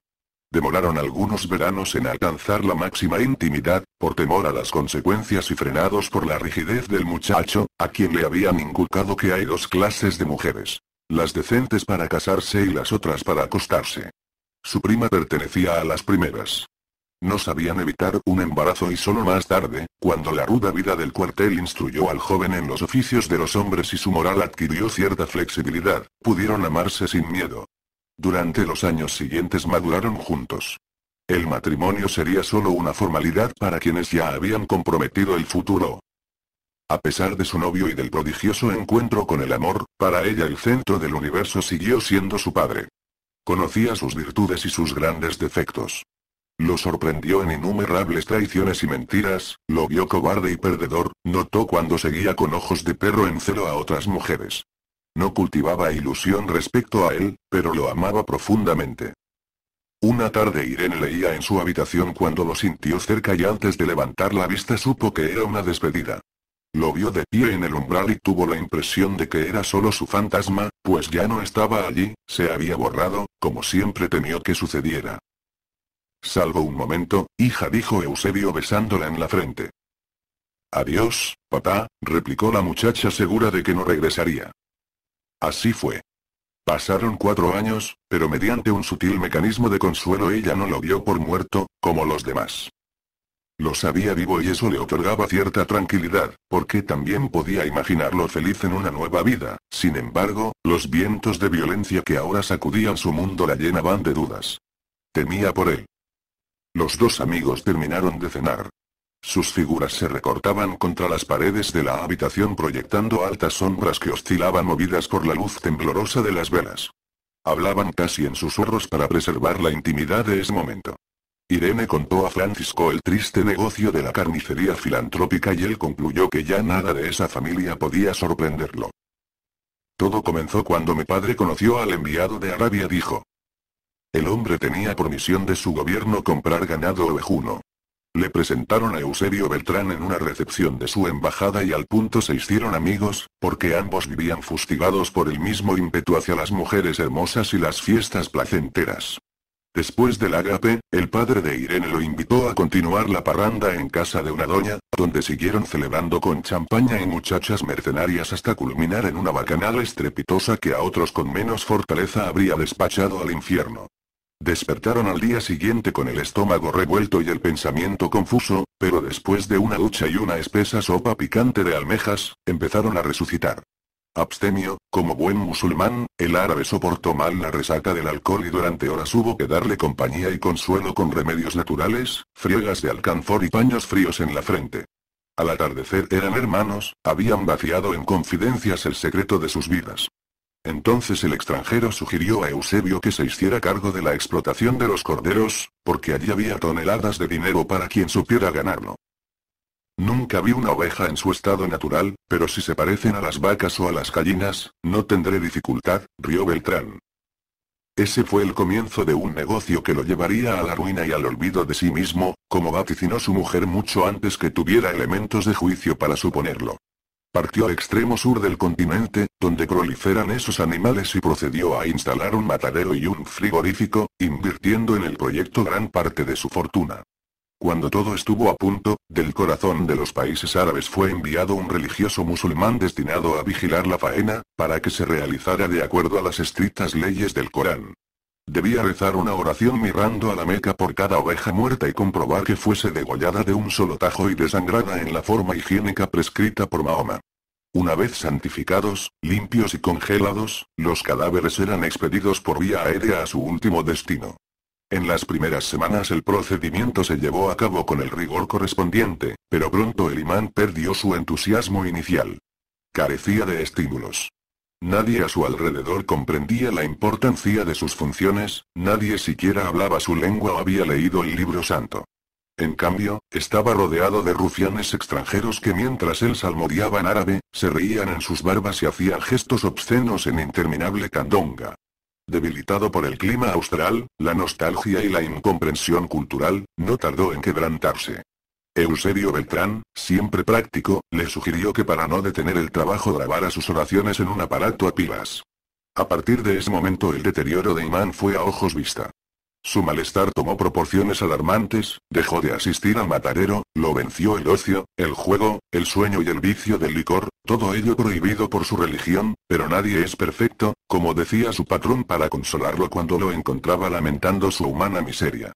Demoraron algunos veranos en alcanzar la máxima intimidad, por temor a las consecuencias y frenados por la rigidez del muchacho, a quien le habían inculcado que hay dos clases de mujeres. Las decentes para casarse y las otras para acostarse. Su prima pertenecía a las primeras. No sabían evitar un embarazo y solo más tarde, cuando la ruda vida del cuartel instruyó al joven en los oficios de los hombres y su moral adquirió cierta flexibilidad, pudieron amarse sin miedo. Durante los años siguientes maduraron juntos. El matrimonio sería solo una formalidad para quienes ya habían comprometido el futuro. A pesar de su novio y del prodigioso encuentro con el amor, para ella el centro del universo siguió siendo su padre. Conocía sus virtudes y sus grandes defectos. Lo sorprendió en innumerables traiciones y mentiras, lo vio cobarde y perdedor, notó cuando seguía con ojos de perro en celo a otras mujeres. No cultivaba ilusión respecto a él, pero lo amaba profundamente. Una tarde Irene leía en su habitación cuando lo sintió cerca y antes de levantar la vista supo que era una despedida. Lo vio de pie en el umbral y tuvo la impresión de que era solo su fantasma, pues ya no estaba allí, se había borrado, como siempre temió que sucediera. Salvo un momento, hija dijo Eusebio besándola en la frente. Adiós, papá, replicó la muchacha segura de que no regresaría. Así fue. Pasaron cuatro años, pero mediante un sutil mecanismo de consuelo ella no lo vio por muerto, como los demás. Lo sabía vivo y eso le otorgaba cierta tranquilidad, porque también podía imaginarlo feliz en una nueva vida. Sin embargo, los vientos de violencia que ahora sacudían su mundo la llenaban de dudas. Temía por él. Los dos amigos terminaron de cenar. Sus figuras se recortaban contra las paredes de la habitación proyectando altas sombras que oscilaban movidas por la luz temblorosa de las velas. Hablaban casi en susurros para preservar la intimidad de ese momento. Irene contó a Francisco el triste negocio de la carnicería filantrópica y él concluyó que ya nada de esa familia podía sorprenderlo. Todo comenzó cuando mi padre conoció al enviado de Arabia, dijo. El hombre tenía por misión de su gobierno comprar ganado ovejuno, le presentaron a Eusebio Beltrán en una recepción de su embajada y al punto se hicieron amigos, porque ambos vivían fustigados por el mismo ímpetu hacia las mujeres hermosas y las fiestas placenteras. Después del agape, el padre de Irene lo invitó a continuar la parranda en casa de una doña, donde siguieron celebrando con champaña y muchachas mercenarias hasta culminar en una bacanal estrepitosa que a otros con menos fortaleza habría despachado al infierno. Despertaron al día siguiente con el estómago revuelto y el pensamiento confuso, pero después de una ducha y una espesa sopa picante de almejas, empezaron a resucitar. Abstemio, como buen musulmán, el árabe soportó mal la resaca del alcohol y durante horas hubo que darle compañía y consuelo con remedios naturales, friegas de alcanfor y paños fríos en la frente. Al atardecer eran hermanos, habían vaciado en confidencias el secreto de sus vidas. Entonces el extranjero sugirió a Eusebio que se hiciera cargo de la explotación de los corderos, porque allí había toneladas de dinero para quien supiera ganarlo. Nunca vi una oveja en su estado natural, pero si se parecen a las vacas o a las gallinas, no tendré dificultad, rió Beltrán. Ese fue el comienzo de un negocio que lo llevaría a la ruina y al olvido de sí mismo, como vaticinó su mujer mucho antes que tuviera elementos de juicio para suponerlo. Partió al extremo sur del continente, donde proliferan esos animales y procedió a instalar un matadero y un frigorífico, invirtiendo en el proyecto gran parte de su fortuna. Cuando todo estuvo a punto, del corazón de los países árabes fue enviado un religioso musulmán destinado a vigilar la faena, para que se realizara de acuerdo a las estrictas leyes del Corán. Debía rezar una oración mirando a la Meca por cada oveja muerta y comprobar que fuese degollada de un solo tajo y desangrada en la forma higiénica prescrita por Mahoma. Una vez santificados, limpios y congelados, los cadáveres eran expedidos por vía aérea a su último destino. En las primeras semanas el procedimiento se llevó a cabo con el rigor correspondiente, pero pronto el imán perdió su entusiasmo inicial. Carecía de estímulos. Nadie a su alrededor comprendía la importancia de sus funciones, nadie siquiera hablaba su lengua o había leído el libro santo. En cambio, estaba rodeado de rufianes extranjeros que mientras él salmodiaba en árabe, se reían en sus barbas y hacían gestos obscenos en interminable candonga. Debilitado por el clima austral, la nostalgia y la incomprensión cultural, no tardó en quebrantarse. Eusebio Beltrán, siempre práctico, le sugirió que para no detener el trabajo grabara sus oraciones en un aparato a pilas. A partir de ese momento el deterioro de Imán fue a ojos vista. Su malestar tomó proporciones alarmantes, dejó de asistir al matadero, lo venció el ocio, el juego, el sueño y el vicio del licor, todo ello prohibido por su religión, pero nadie es perfecto, como decía su patrón para consolarlo cuando lo encontraba lamentando su humana miseria.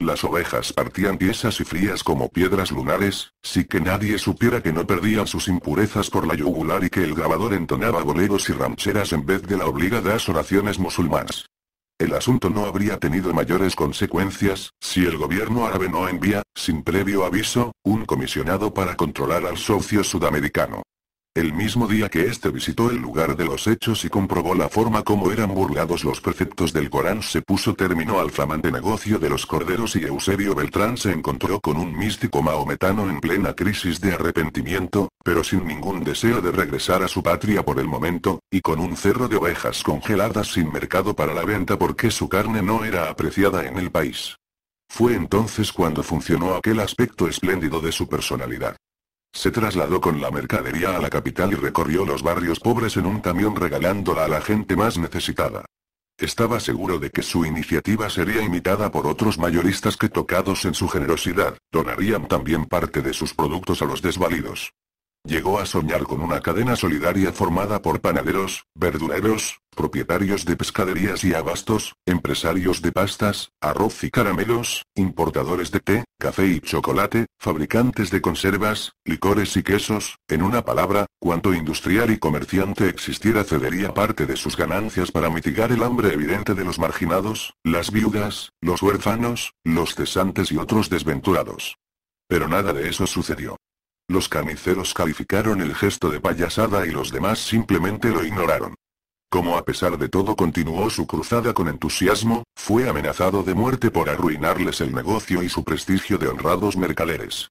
Las ovejas partían tiesas y frías como piedras lunares, si que nadie supiera que no perdían sus impurezas por la yugular y que el grabador entonaba boleros y rancheras en vez de la obligadas oraciones musulmanas. El asunto no habría tenido mayores consecuencias, si el gobierno árabe no envía, sin previo aviso, un comisionado para controlar al socio sudamericano. El mismo día que este visitó el lugar de los hechos y comprobó la forma como eran burlados los preceptos del Corán se puso término al flamante negocio de los corderos y Eusebio Beltrán se encontró con un místico maometano en plena crisis de arrepentimiento, pero sin ningún deseo de regresar a su patria por el momento, y con un cerro de ovejas congeladas sin mercado para la venta porque su carne no era apreciada en el país. Fue entonces cuando funcionó aquel aspecto espléndido de su personalidad. Se trasladó con la mercadería a la capital y recorrió los barrios pobres en un camión regalándola a la gente más necesitada. Estaba seguro de que su iniciativa sería imitada por otros mayoristas que tocados en su generosidad, donarían también parte de sus productos a los desvalidos. Llegó a soñar con una cadena solidaria formada por panaderos, verdureros, propietarios de pescaderías y abastos, empresarios de pastas, arroz y caramelos, importadores de té, café y chocolate, fabricantes de conservas, licores y quesos, en una palabra, cuanto industrial y comerciante existiera cedería parte de sus ganancias para mitigar el hambre evidente de los marginados, las viudas, los huérfanos, los cesantes y otros desventurados. Pero nada de eso sucedió. Los carniceros calificaron el gesto de payasada y los demás simplemente lo ignoraron. Como a pesar de todo continuó su cruzada con entusiasmo, fue amenazado de muerte por arruinarles el negocio y su prestigio de honrados mercaderes.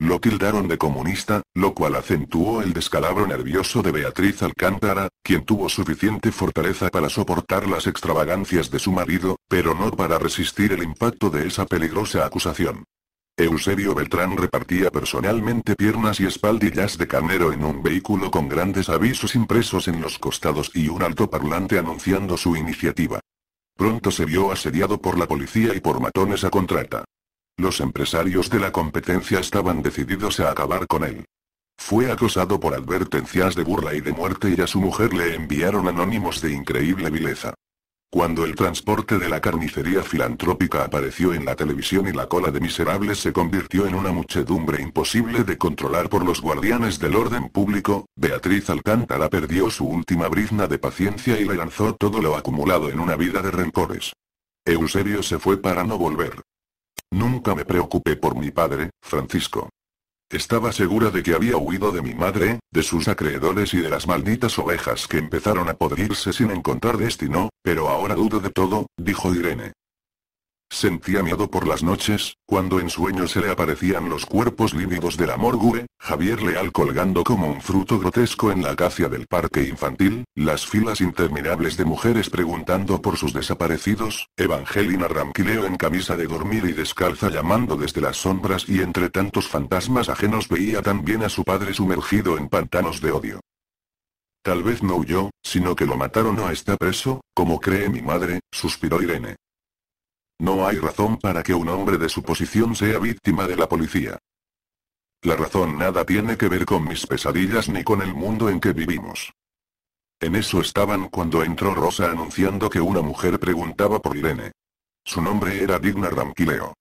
Lo tildaron de comunista, lo cual acentuó el descalabro nervioso de Beatriz Alcántara, quien tuvo suficiente fortaleza para soportar las extravagancias de su marido, pero no para resistir el impacto de esa peligrosa acusación. Eusebio Beltrán repartía personalmente piernas y espaldillas de canero en un vehículo con grandes avisos impresos en los costados y un parlante anunciando su iniciativa. Pronto se vio asediado por la policía y por matones a contrata. Los empresarios de la competencia estaban decididos a acabar con él. Fue acosado por advertencias de burla y de muerte y a su mujer le enviaron anónimos de increíble vileza. Cuando el transporte de la carnicería filantrópica apareció en la televisión y la cola de miserables se convirtió en una muchedumbre imposible de controlar por los guardianes del orden público, Beatriz Alcántara perdió su última brizna de paciencia y le lanzó todo lo acumulado en una vida de rencores. Eusebio se fue para no volver. Nunca me preocupé por mi padre, Francisco. Estaba segura de que había huido de mi madre, de sus acreedores y de las malditas ovejas que empezaron a podrirse sin encontrar destino, pero ahora dudo de todo, dijo Irene. Sentía miedo por las noches, cuando en sueños se le aparecían los cuerpos lívidos de la morgue, Javier Leal colgando como un fruto grotesco en la acacia del parque infantil, las filas interminables de mujeres preguntando por sus desaparecidos, Evangelina Ramquileo en camisa de dormir y descalza llamando desde las sombras y entre tantos fantasmas ajenos veía también a su padre sumergido en pantanos de odio. Tal vez no huyó, sino que lo mataron o está preso, como cree mi madre, suspiró Irene. No hay razón para que un hombre de su posición sea víctima de la policía. La razón nada tiene que ver con mis pesadillas ni con el mundo en que vivimos. En eso estaban cuando entró Rosa anunciando que una mujer preguntaba por Irene. Su nombre era Digna Ramquileo.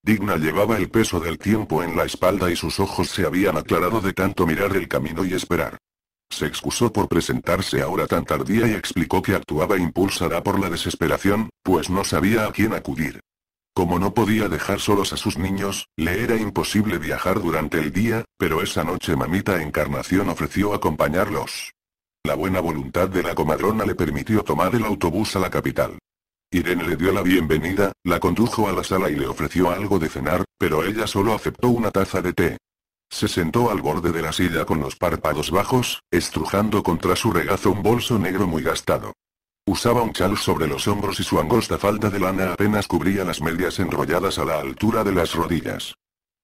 Digna llevaba el peso del tiempo en la espalda y sus ojos se habían aclarado de tanto mirar el camino y esperar. Se excusó por presentarse ahora tan tardía y explicó que actuaba impulsada por la desesperación, pues no sabía a quién acudir. Como no podía dejar solos a sus niños, le era imposible viajar durante el día, pero esa noche mamita Encarnación ofreció acompañarlos. La buena voluntad de la comadrona le permitió tomar el autobús a la capital. Irene le dio la bienvenida, la condujo a la sala y le ofreció algo de cenar, pero ella solo aceptó una taza de té. Se sentó al borde de la silla con los párpados bajos, estrujando contra su regazo un bolso negro muy gastado. Usaba un chal sobre los hombros y su angosta falda de lana apenas cubría las medias enrolladas a la altura de las rodillas.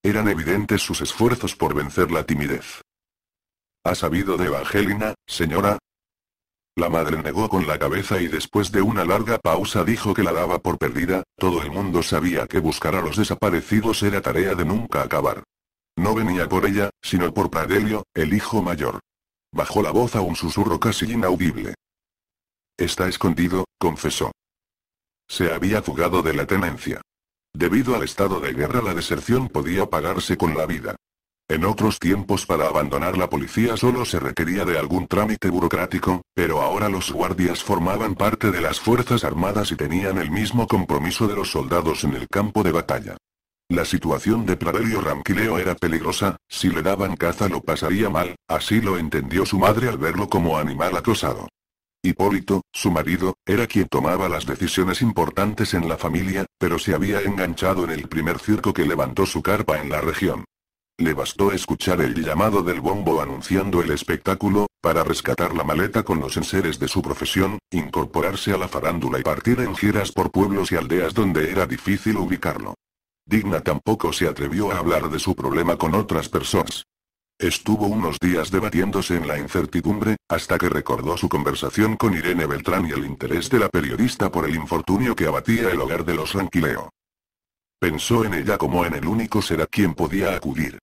Eran evidentes sus esfuerzos por vencer la timidez. ¿Ha sabido de Evangelina, señora? La madre negó con la cabeza y después de una larga pausa dijo que la daba por perdida, todo el mundo sabía que buscar a los desaparecidos era tarea de nunca acabar. No venía por ella, sino por Pradelio, el hijo mayor. Bajó la voz a un susurro casi inaudible. Está escondido, confesó. Se había fugado de la tenencia. Debido al estado de guerra la deserción podía pagarse con la vida. En otros tiempos para abandonar la policía solo se requería de algún trámite burocrático, pero ahora los guardias formaban parte de las Fuerzas Armadas y tenían el mismo compromiso de los soldados en el campo de batalla. La situación de Praderio Ramquileo era peligrosa, si le daban caza lo pasaría mal, así lo entendió su madre al verlo como animal acosado. Hipólito, su marido, era quien tomaba las decisiones importantes en la familia, pero se había enganchado en el primer circo que levantó su carpa en la región. Le bastó escuchar el llamado del bombo anunciando el espectáculo, para rescatar la maleta con los enseres de su profesión, incorporarse a la farándula y partir en giras por pueblos y aldeas donde era difícil ubicarlo. Digna tampoco se atrevió a hablar de su problema con otras personas. Estuvo unos días debatiéndose en la incertidumbre, hasta que recordó su conversación con Irene Beltrán y el interés de la periodista por el infortunio que abatía el hogar de los Ranquileo. Pensó en ella como en el único ser a quien podía acudir.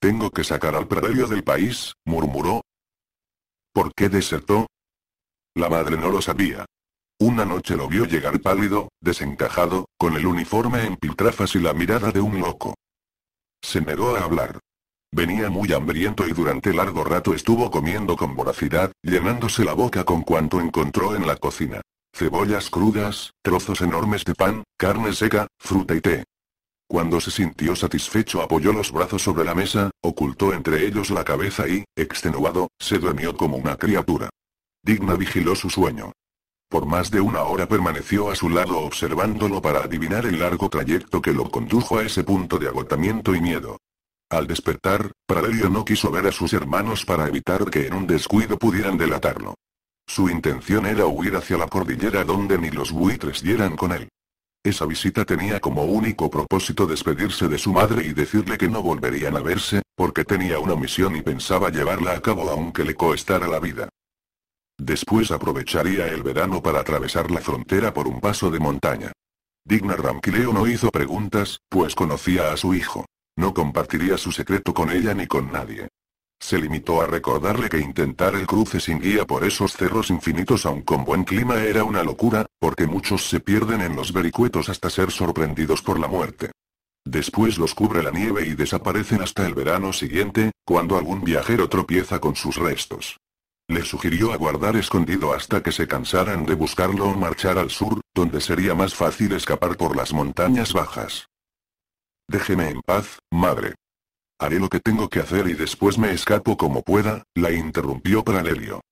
Tengo que sacar al predio del país, murmuró. ¿Por qué desertó? La madre no lo sabía. Una noche lo vio llegar pálido, desencajado, con el uniforme en piltrafas y la mirada de un loco. Se negó a hablar. Venía muy hambriento y durante largo rato estuvo comiendo con voracidad, llenándose la boca con cuanto encontró en la cocina. Cebollas crudas, trozos enormes de pan, carne seca, fruta y té. Cuando se sintió satisfecho apoyó los brazos sobre la mesa, ocultó entre ellos la cabeza y, extenuado, se durmió como una criatura. Digna vigiló su sueño. Por más de una hora permaneció a su lado observándolo para adivinar el largo trayecto que lo condujo a ese punto de agotamiento y miedo. Al despertar, Praelio no quiso ver a sus hermanos para evitar que en un descuido pudieran delatarlo. Su intención era huir hacia la cordillera donde ni los buitres dieran con él. Esa visita tenía como único propósito despedirse de su madre y decirle que no volverían a verse, porque tenía una misión y pensaba llevarla a cabo aunque le costara la vida. Después aprovecharía el verano para atravesar la frontera por un paso de montaña. Digna Ramquileo no hizo preguntas, pues conocía a su hijo. No compartiría su secreto con ella ni con nadie. Se limitó a recordarle que intentar el cruce sin guía por esos cerros infinitos aun con buen clima era una locura, porque muchos se pierden en los vericuetos hasta ser sorprendidos por la muerte. Después los cubre la nieve y desaparecen hasta el verano siguiente, cuando algún viajero tropieza con sus restos. Le sugirió aguardar escondido hasta que se cansaran de buscarlo o marchar al sur, donde sería más fácil escapar por las montañas bajas. Déjeme en paz, madre. Haré lo que tengo que hacer y después me escapo como pueda, la interrumpió Paralelio.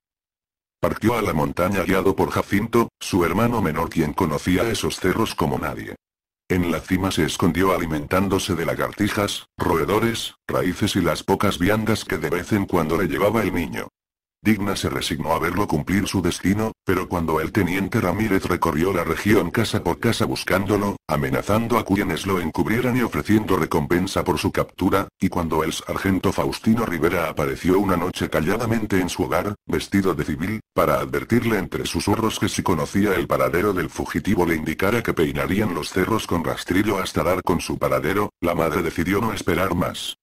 Partió a la montaña guiado por Jacinto, su hermano menor quien conocía esos cerros como nadie. En la cima se escondió alimentándose de lagartijas, roedores, raíces y las pocas viandas que de vez en cuando le llevaba el niño. Digna se resignó a verlo cumplir su destino, pero cuando el teniente Ramírez recorrió la región casa por casa buscándolo, amenazando a quienes lo encubrieran y ofreciendo recompensa por su captura, y cuando el sargento Faustino Rivera apareció una noche calladamente en su hogar, vestido de civil, para advertirle entre susurros que si conocía el paradero del fugitivo le indicara que peinarían los cerros con rastrillo hasta dar con su paradero, la madre decidió no esperar más.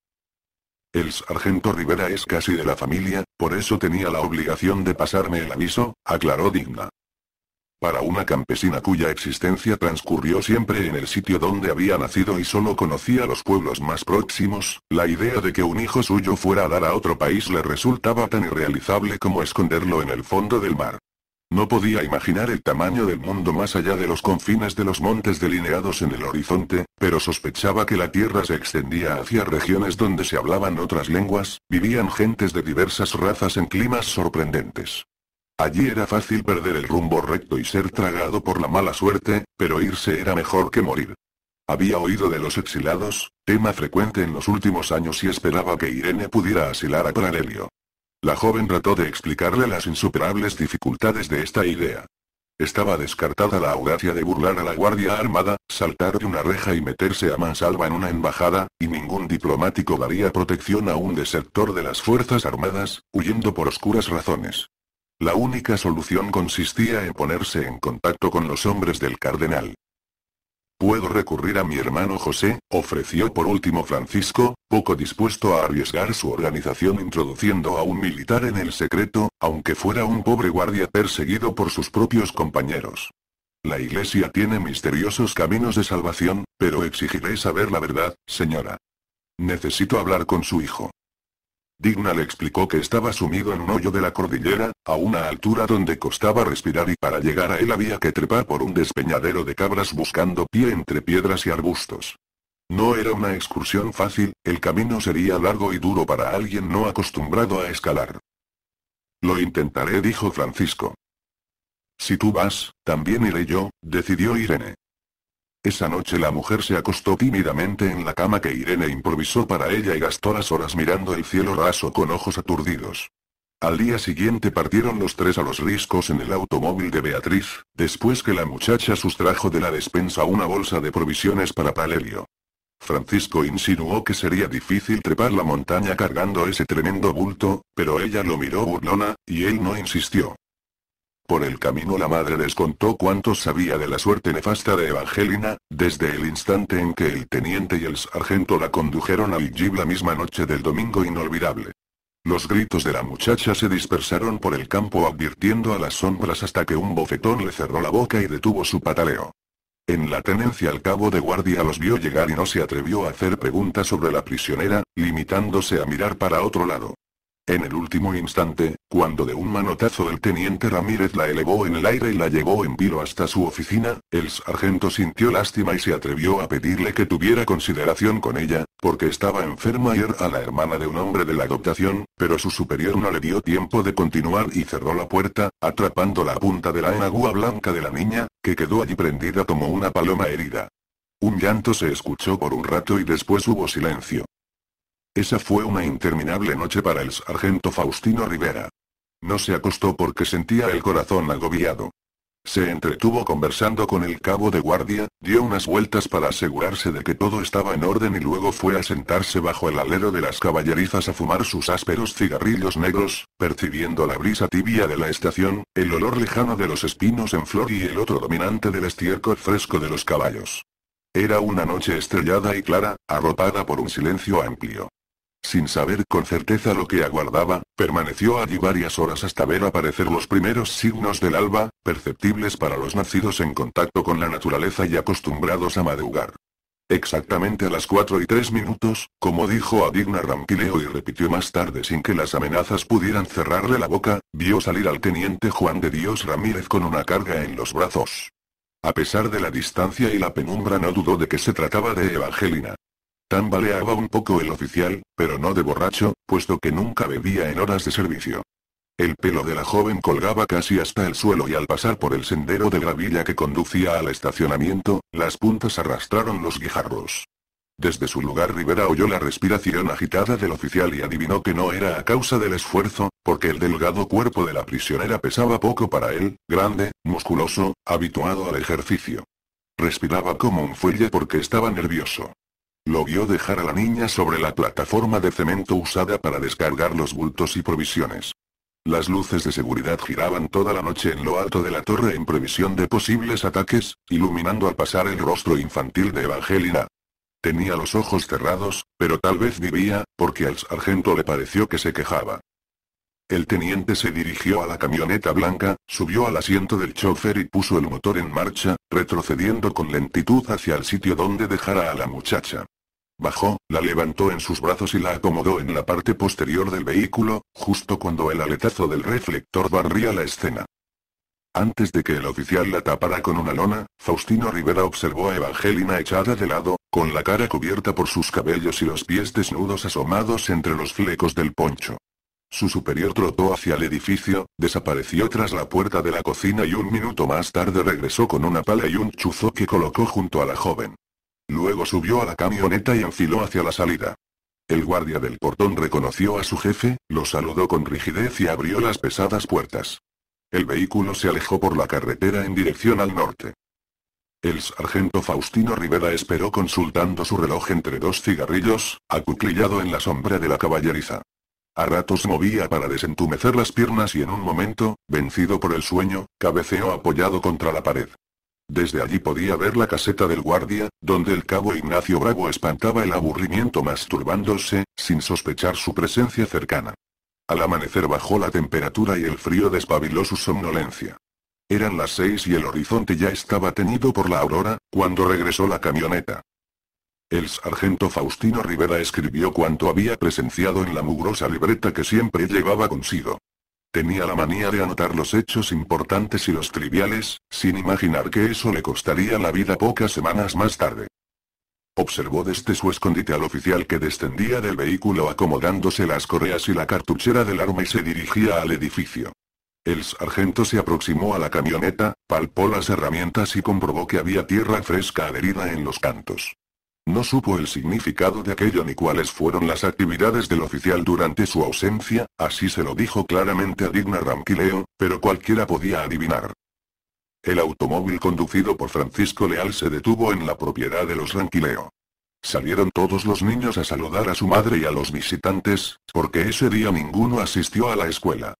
El sargento Rivera es casi de la familia, por eso tenía la obligación de pasarme el aviso, aclaró Digna. Para una campesina cuya existencia transcurrió siempre en el sitio donde había nacido y solo conocía los pueblos más próximos, la idea de que un hijo suyo fuera a dar a otro país le resultaba tan irrealizable como esconderlo en el fondo del mar. No podía imaginar el tamaño del mundo más allá de los confines de los montes delineados en el horizonte, pero sospechaba que la tierra se extendía hacia regiones donde se hablaban otras lenguas, vivían gentes de diversas razas en climas sorprendentes. Allí era fácil perder el rumbo recto y ser tragado por la mala suerte, pero irse era mejor que morir. Había oído de los exilados, tema frecuente en los últimos años y esperaba que Irene pudiera asilar a Paralelio. La joven trató de explicarle las insuperables dificultades de esta idea. Estaba descartada la audacia de burlar a la Guardia Armada, saltar de una reja y meterse a mansalva en una embajada, y ningún diplomático daría protección a un desertor de las Fuerzas Armadas, huyendo por oscuras razones. La única solución consistía en ponerse en contacto con los hombres del cardenal. Puedo recurrir a mi hermano José, ofreció por último Francisco, poco dispuesto a arriesgar su organización introduciendo a un militar en el secreto, aunque fuera un pobre guardia perseguido por sus propios compañeros. La iglesia tiene misteriosos caminos de salvación, pero exigiré saber la verdad, señora. Necesito hablar con su hijo. Digna le explicó que estaba sumido en un hoyo de la cordillera, a una altura donde costaba respirar y para llegar a él había que trepar por un despeñadero de cabras buscando pie entre piedras y arbustos. No era una excursión fácil, el camino sería largo y duro para alguien no acostumbrado a escalar. Lo intentaré, dijo Francisco. Si tú vas, también iré yo, decidió Irene. Esa noche la mujer se acostó tímidamente en la cama que Irene improvisó para ella y gastó las horas mirando el cielo raso con ojos aturdidos. Al día siguiente partieron los tres a los riscos en el automóvil de Beatriz, después que la muchacha sustrajo de la despensa una bolsa de provisiones para Palerio. Francisco insinuó que sería difícil trepar la montaña cargando ese tremendo bulto, pero ella lo miró burlona, y él no insistió. Por el camino la madre les contó cuánto sabía de la suerte nefasta de Evangelina, desde el instante en que el teniente y el sargento la condujeron al Igib la misma noche del domingo inolvidable. Los gritos de la muchacha se dispersaron por el campo advirtiendo a las sombras hasta que un bofetón le cerró la boca y detuvo su pataleo. En la tenencia al cabo de guardia los vio llegar y no se atrevió a hacer preguntas sobre la prisionera, limitándose a mirar para otro lado. En el último instante, cuando de un manotazo el teniente Ramírez la elevó en el aire y la llevó en vilo hasta su oficina, el sargento sintió lástima y se atrevió a pedirle que tuviera consideración con ella, porque estaba enferma ayer a la hermana de un hombre de la adoptación, pero su superior no le dio tiempo de continuar y cerró la puerta, atrapando la punta de la enagua blanca de la niña, que quedó allí prendida como una paloma herida. Un llanto se escuchó por un rato y después hubo silencio. Esa fue una interminable noche para el sargento Faustino Rivera. No se acostó porque sentía el corazón agobiado. Se entretuvo conversando con el cabo de guardia, dio unas vueltas para asegurarse de que todo estaba en orden y luego fue a sentarse bajo el alero de las caballerizas a fumar sus ásperos cigarrillos negros, percibiendo la brisa tibia de la estación, el olor lejano de los espinos en flor y el otro dominante del estiércol fresco de los caballos. Era una noche estrellada y clara, arropada por un silencio amplio. Sin saber con certeza lo que aguardaba, permaneció allí varias horas hasta ver aparecer los primeros signos del alba, perceptibles para los nacidos en contacto con la naturaleza y acostumbrados a madrugar. Exactamente a las 4 y 3 minutos, como dijo a Digna Rampileo y repitió más tarde sin que las amenazas pudieran cerrarle la boca, vio salir al teniente Juan de Dios Ramírez con una carga en los brazos. A pesar de la distancia y la penumbra no dudó de que se trataba de Evangelina. Tambaleaba un poco el oficial, pero no de borracho, puesto que nunca bebía en horas de servicio. El pelo de la joven colgaba casi hasta el suelo y al pasar por el sendero de gravilla que conducía al estacionamiento, las puntas arrastraron los guijarros. Desde su lugar Rivera oyó la respiración agitada del oficial y adivinó que no era a causa del esfuerzo, porque el delgado cuerpo de la prisionera pesaba poco para él, grande, musculoso, habituado al ejercicio. Respiraba como un fuelle porque estaba nervioso. Lo vio dejar a la niña sobre la plataforma de cemento usada para descargar los bultos y provisiones. Las luces de seguridad giraban toda la noche en lo alto de la torre en previsión de posibles ataques, iluminando al pasar el rostro infantil de Evangelina. Tenía los ojos cerrados, pero tal vez vivía, porque al sargento le pareció que se quejaba. El teniente se dirigió a la camioneta blanca, subió al asiento del chofer y puso el motor en marcha, retrocediendo con lentitud hacia el sitio donde dejara a la muchacha. Bajó, la levantó en sus brazos y la acomodó en la parte posterior del vehículo, justo cuando el aletazo del reflector barría la escena. Antes de que el oficial la tapara con una lona, Faustino Rivera observó a Evangelina echada de lado, con la cara cubierta por sus cabellos y los pies desnudos asomados entre los flecos del poncho. Su superior trotó hacia el edificio, desapareció tras la puerta de la cocina y un minuto más tarde regresó con una pala y un chuzo que colocó junto a la joven. Luego subió a la camioneta y enfiló hacia la salida. El guardia del portón reconoció a su jefe, lo saludó con rigidez y abrió las pesadas puertas. El vehículo se alejó por la carretera en dirección al norte. El sargento Faustino Rivera esperó consultando su reloj entre dos cigarrillos, acuclillado en la sombra de la caballeriza. A ratos movía para desentumecer las piernas y en un momento, vencido por el sueño, cabeceó apoyado contra la pared. Desde allí podía ver la caseta del guardia, donde el cabo Ignacio Bravo espantaba el aburrimiento masturbándose, sin sospechar su presencia cercana. Al amanecer bajó la temperatura y el frío despabiló su somnolencia. Eran las seis y el horizonte ya estaba tenido por la aurora, cuando regresó la camioneta. El sargento Faustino Rivera escribió cuanto había presenciado en la mugrosa libreta que siempre llevaba consigo. Tenía la manía de anotar los hechos importantes y los triviales, sin imaginar que eso le costaría la vida pocas semanas más tarde. Observó desde su escondite al oficial que descendía del vehículo acomodándose las correas y la cartuchera del arma y se dirigía al edificio. El sargento se aproximó a la camioneta, palpó las herramientas y comprobó que había tierra fresca adherida en los cantos. No supo el significado de aquello ni cuáles fueron las actividades del oficial durante su ausencia, así se lo dijo claramente a Digna Ranquileo, pero cualquiera podía adivinar. El automóvil conducido por Francisco Leal se detuvo en la propiedad de los Ranquileo. Salieron todos los niños a saludar a su madre y a los visitantes, porque ese día ninguno asistió a la escuela.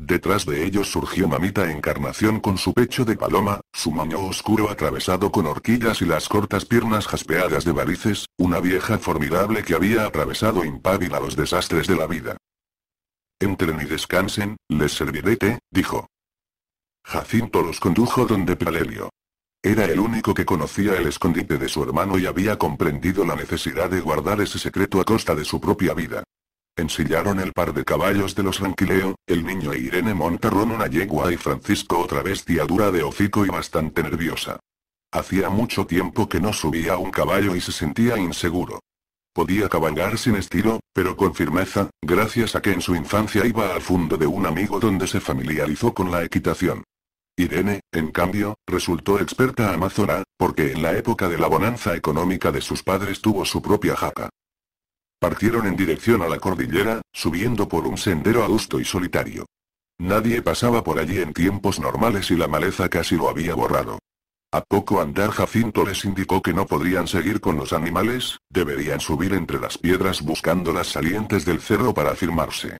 Detrás de ellos surgió mamita encarnación con su pecho de paloma, su maño oscuro atravesado con horquillas y las cortas piernas jaspeadas de varices, una vieja formidable que había atravesado impávida los desastres de la vida. Entren y descansen, les serviré té, dijo. Jacinto los condujo donde Pralelio. Era el único que conocía el escondite de su hermano y había comprendido la necesidad de guardar ese secreto a costa de su propia vida. Ensillaron el par de caballos de los Ranquileo, el niño e Irene montaron una yegua y Francisco otra bestia dura de hocico y bastante nerviosa. Hacía mucho tiempo que no subía un caballo y se sentía inseguro. Podía cabalgar sin estilo, pero con firmeza, gracias a que en su infancia iba al fondo de un amigo donde se familiarizó con la equitación. Irene, en cambio, resultó experta amazona, porque en la época de la bonanza económica de sus padres tuvo su propia jaca. Partieron en dirección a la cordillera, subiendo por un sendero austo y solitario. Nadie pasaba por allí en tiempos normales y la maleza casi lo había borrado. A poco andar Jacinto les indicó que no podrían seguir con los animales, deberían subir entre las piedras buscando las salientes del cerro para firmarse.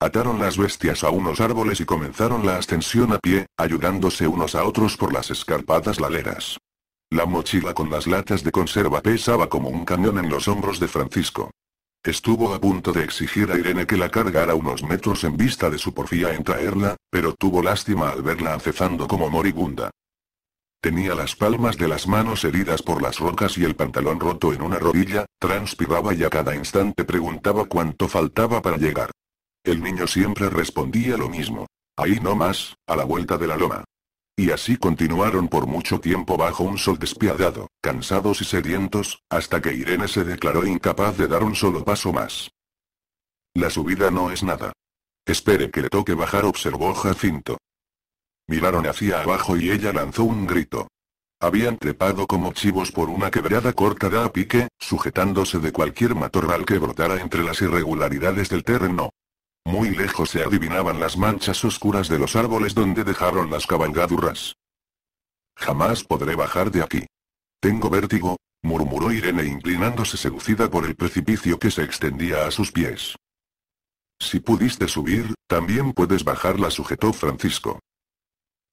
Ataron las bestias a unos árboles y comenzaron la ascensión a pie, ayudándose unos a otros por las escarpadas laderas. La mochila con las latas de conserva pesaba como un cañón en los hombros de Francisco. Estuvo a punto de exigir a Irene que la cargara unos metros en vista de su porfía en traerla, pero tuvo lástima al verla acezando como moribunda. Tenía las palmas de las manos heridas por las rocas y el pantalón roto en una rodilla, transpiraba y a cada instante preguntaba cuánto faltaba para llegar. El niño siempre respondía lo mismo. Ahí no más, a la vuelta de la loma. Y así continuaron por mucho tiempo bajo un sol despiadado, cansados y sedientos, hasta que Irene se declaró incapaz de dar un solo paso más. La subida no es nada. Espere que le toque bajar, observó Jacinto. Miraron hacia abajo y ella lanzó un grito. Habían trepado como chivos por una quebrada corta a pique, sujetándose de cualquier matorral que brotara entre las irregularidades del terreno. Muy lejos se adivinaban las manchas oscuras de los árboles donde dejaron las cabalgaduras. Jamás podré bajar de aquí. Tengo vértigo, murmuró Irene inclinándose seducida por el precipicio que se extendía a sus pies. Si pudiste subir, también puedes bajarla sujetó Francisco.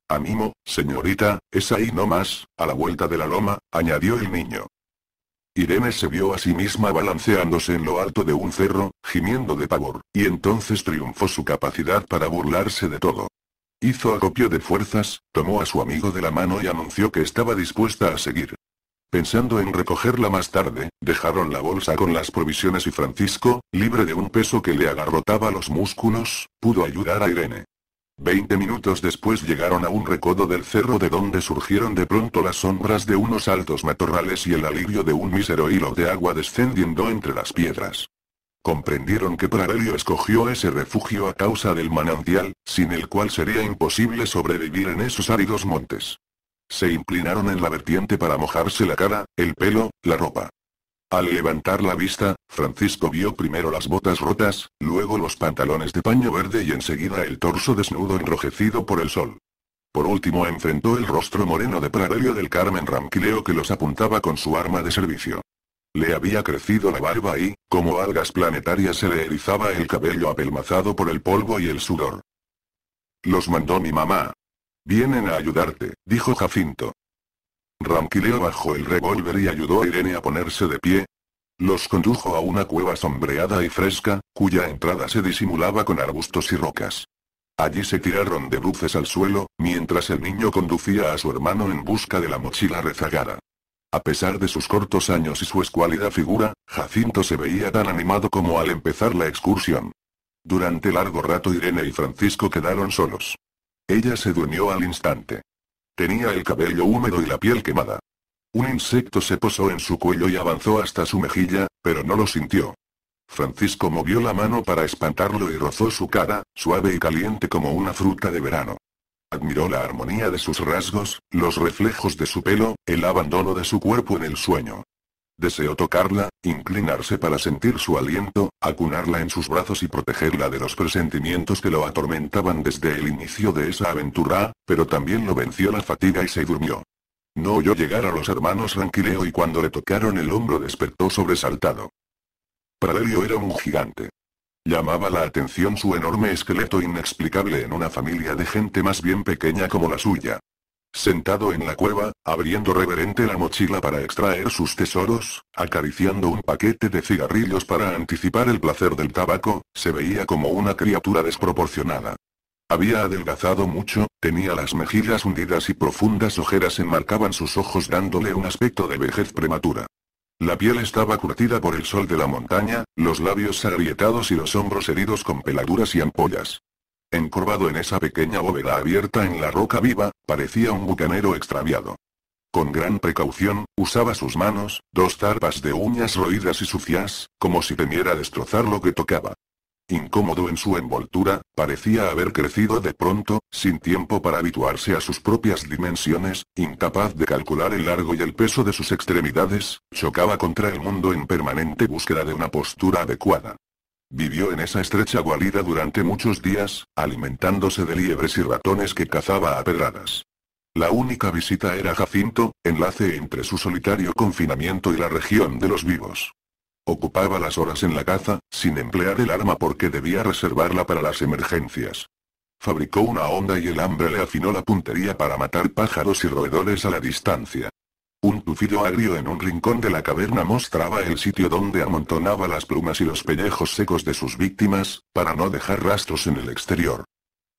Animo, señorita, es ahí no más, a la vuelta de la loma, añadió el niño. Irene se vio a sí misma balanceándose en lo alto de un cerro, gimiendo de pavor, y entonces triunfó su capacidad para burlarse de todo. Hizo acopio de fuerzas, tomó a su amigo de la mano y anunció que estaba dispuesta a seguir. Pensando en recogerla más tarde, dejaron la bolsa con las provisiones y Francisco, libre de un peso que le agarrotaba los músculos, pudo ayudar a Irene. Veinte minutos después llegaron a un recodo del cerro de donde surgieron de pronto las sombras de unos altos matorrales y el alivio de un mísero hilo de agua descendiendo entre las piedras. Comprendieron que Pravelio escogió ese refugio a causa del manantial, sin el cual sería imposible sobrevivir en esos áridos montes. Se inclinaron en la vertiente para mojarse la cara, el pelo, la ropa. Al levantar la vista, Francisco vio primero las botas rotas, luego los pantalones de paño verde y enseguida el torso desnudo enrojecido por el sol. Por último enfrentó el rostro moreno de Pradelio del Carmen Ramquileo que los apuntaba con su arma de servicio. Le había crecido la barba y, como algas planetarias se le erizaba el cabello apelmazado por el polvo y el sudor. Los mandó mi mamá. Vienen a ayudarte, dijo Jacinto. Ramquileo bajó el revólver y ayudó a Irene a ponerse de pie. Los condujo a una cueva sombreada y fresca, cuya entrada se disimulaba con arbustos y rocas. Allí se tiraron de bruces al suelo, mientras el niño conducía a su hermano en busca de la mochila rezagada. A pesar de sus cortos años y su escuálida figura, Jacinto se veía tan animado como al empezar la excursión. Durante largo rato Irene y Francisco quedaron solos. Ella se durmió al instante. Tenía el cabello húmedo y la piel quemada. Un insecto se posó en su cuello y avanzó hasta su mejilla, pero no lo sintió. Francisco movió la mano para espantarlo y rozó su cara, suave y caliente como una fruta de verano. Admiró la armonía de sus rasgos, los reflejos de su pelo, el abandono de su cuerpo en el sueño. Deseó tocarla, inclinarse para sentir su aliento, acunarla en sus brazos y protegerla de los presentimientos que lo atormentaban desde el inicio de esa aventura, pero también lo venció la fatiga y se durmió. No oyó llegar a los hermanos Ranquileo y cuando le tocaron el hombro despertó sobresaltado. Praelio era un gigante. Llamaba la atención su enorme esqueleto inexplicable en una familia de gente más bien pequeña como la suya sentado en la cueva, abriendo reverente la mochila para extraer sus tesoros, acariciando un paquete de cigarrillos para anticipar el placer del tabaco, se veía como una criatura desproporcionada. Había adelgazado mucho, tenía las mejillas hundidas y profundas ojeras enmarcaban sus ojos dándole un aspecto de vejez prematura. La piel estaba curtida por el sol de la montaña, los labios agrietados y los hombros heridos con peladuras y ampollas. Encorvado en esa pequeña bóveda abierta en la roca viva, parecía un bucanero extraviado. Con gran precaución, usaba sus manos, dos tarpas de uñas roídas y sucias, como si temiera destrozar lo que tocaba. Incómodo en su envoltura, parecía haber crecido de pronto, sin tiempo para habituarse a sus propias dimensiones, incapaz de calcular el largo y el peso de sus extremidades, chocaba contra el mundo en permanente búsqueda de una postura adecuada. Vivió en esa estrecha guarida durante muchos días, alimentándose de liebres y ratones que cazaba a pedradas. La única visita era Jacinto, enlace entre su solitario confinamiento y la región de los vivos. Ocupaba las horas en la caza, sin emplear el arma porque debía reservarla para las emergencias. Fabricó una onda y el hambre le afinó la puntería para matar pájaros y roedores a la distancia. Dufido agrio en un rincón de la caverna mostraba el sitio donde amontonaba las plumas y los pellejos secos de sus víctimas, para no dejar rastros en el exterior.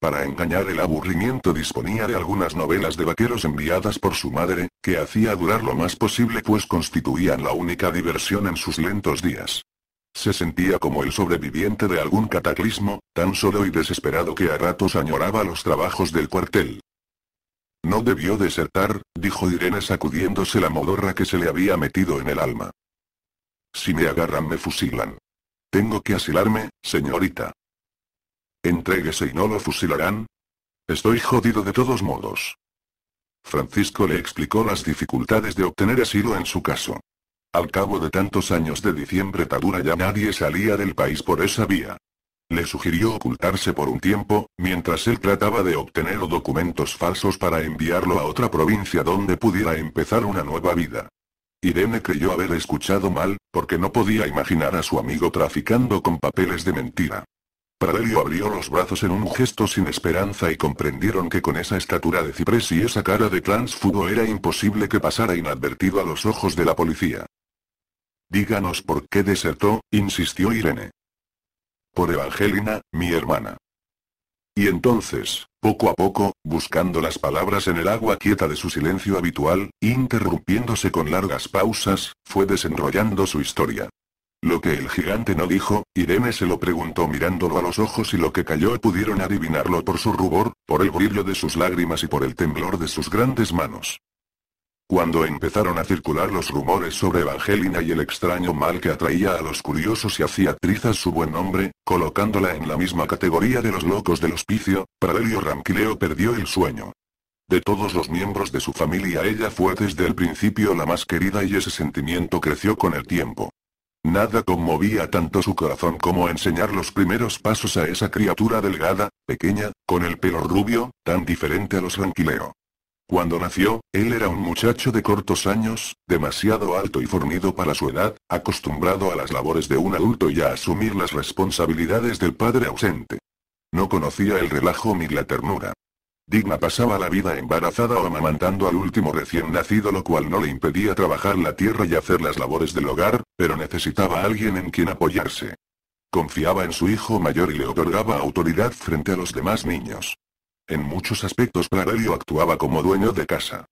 Para engañar el aburrimiento disponía de algunas novelas de vaqueros enviadas por su madre, que hacía durar lo más posible pues constituían la única diversión en sus lentos días. Se sentía como el sobreviviente de algún cataclismo, tan solo y desesperado que a ratos añoraba los trabajos del cuartel. No debió desertar, dijo Irene sacudiéndose la modorra que se le había metido en el alma. Si me agarran me fusilan. Tengo que asilarme, señorita. Entréguese y no lo fusilarán. Estoy jodido de todos modos. Francisco le explicó las dificultades de obtener asilo en su caso. Al cabo de tantos años de diciembre Tadura ya nadie salía del país por esa vía. Le sugirió ocultarse por un tiempo, mientras él trataba de obtener documentos falsos para enviarlo a otra provincia donde pudiera empezar una nueva vida. Irene creyó haber escuchado mal, porque no podía imaginar a su amigo traficando con papeles de mentira. Pradelio abrió los brazos en un gesto sin esperanza y comprendieron que con esa estatura de ciprés y esa cara de transfugo era imposible que pasara inadvertido a los ojos de la policía. Díganos por qué desertó, insistió Irene por Evangelina, mi hermana. Y entonces, poco a poco, buscando las palabras en el agua quieta de su silencio habitual, interrumpiéndose con largas pausas, fue desenrollando su historia. Lo que el gigante no dijo, Irene se lo preguntó mirándolo a los ojos y lo que cayó pudieron adivinarlo por su rubor, por el brillo de sus lágrimas y por el temblor de sus grandes manos. Cuando empezaron a circular los rumores sobre Evangelina y el extraño mal que atraía a los curiosos y hacía trizas su buen nombre, colocándola en la misma categoría de los locos del hospicio, Pradelio Ranquileo perdió el sueño. De todos los miembros de su familia ella fue desde el principio la más querida y ese sentimiento creció con el tiempo. Nada conmovía tanto su corazón como enseñar los primeros pasos a esa criatura delgada, pequeña, con el pelo rubio, tan diferente a los Ranquileo. Cuando nació, él era un muchacho de cortos años, demasiado alto y fornido para su edad, acostumbrado a las labores de un adulto y a asumir las responsabilidades del padre ausente. No conocía el relajo ni la ternura. Digna pasaba la vida embarazada o amamantando al último recién nacido lo cual no le impedía trabajar la tierra y hacer las labores del hogar, pero necesitaba alguien en quien apoyarse. Confiaba en su hijo mayor y le otorgaba autoridad frente a los demás niños. En muchos aspectos Clarario actuaba como dueño de casa.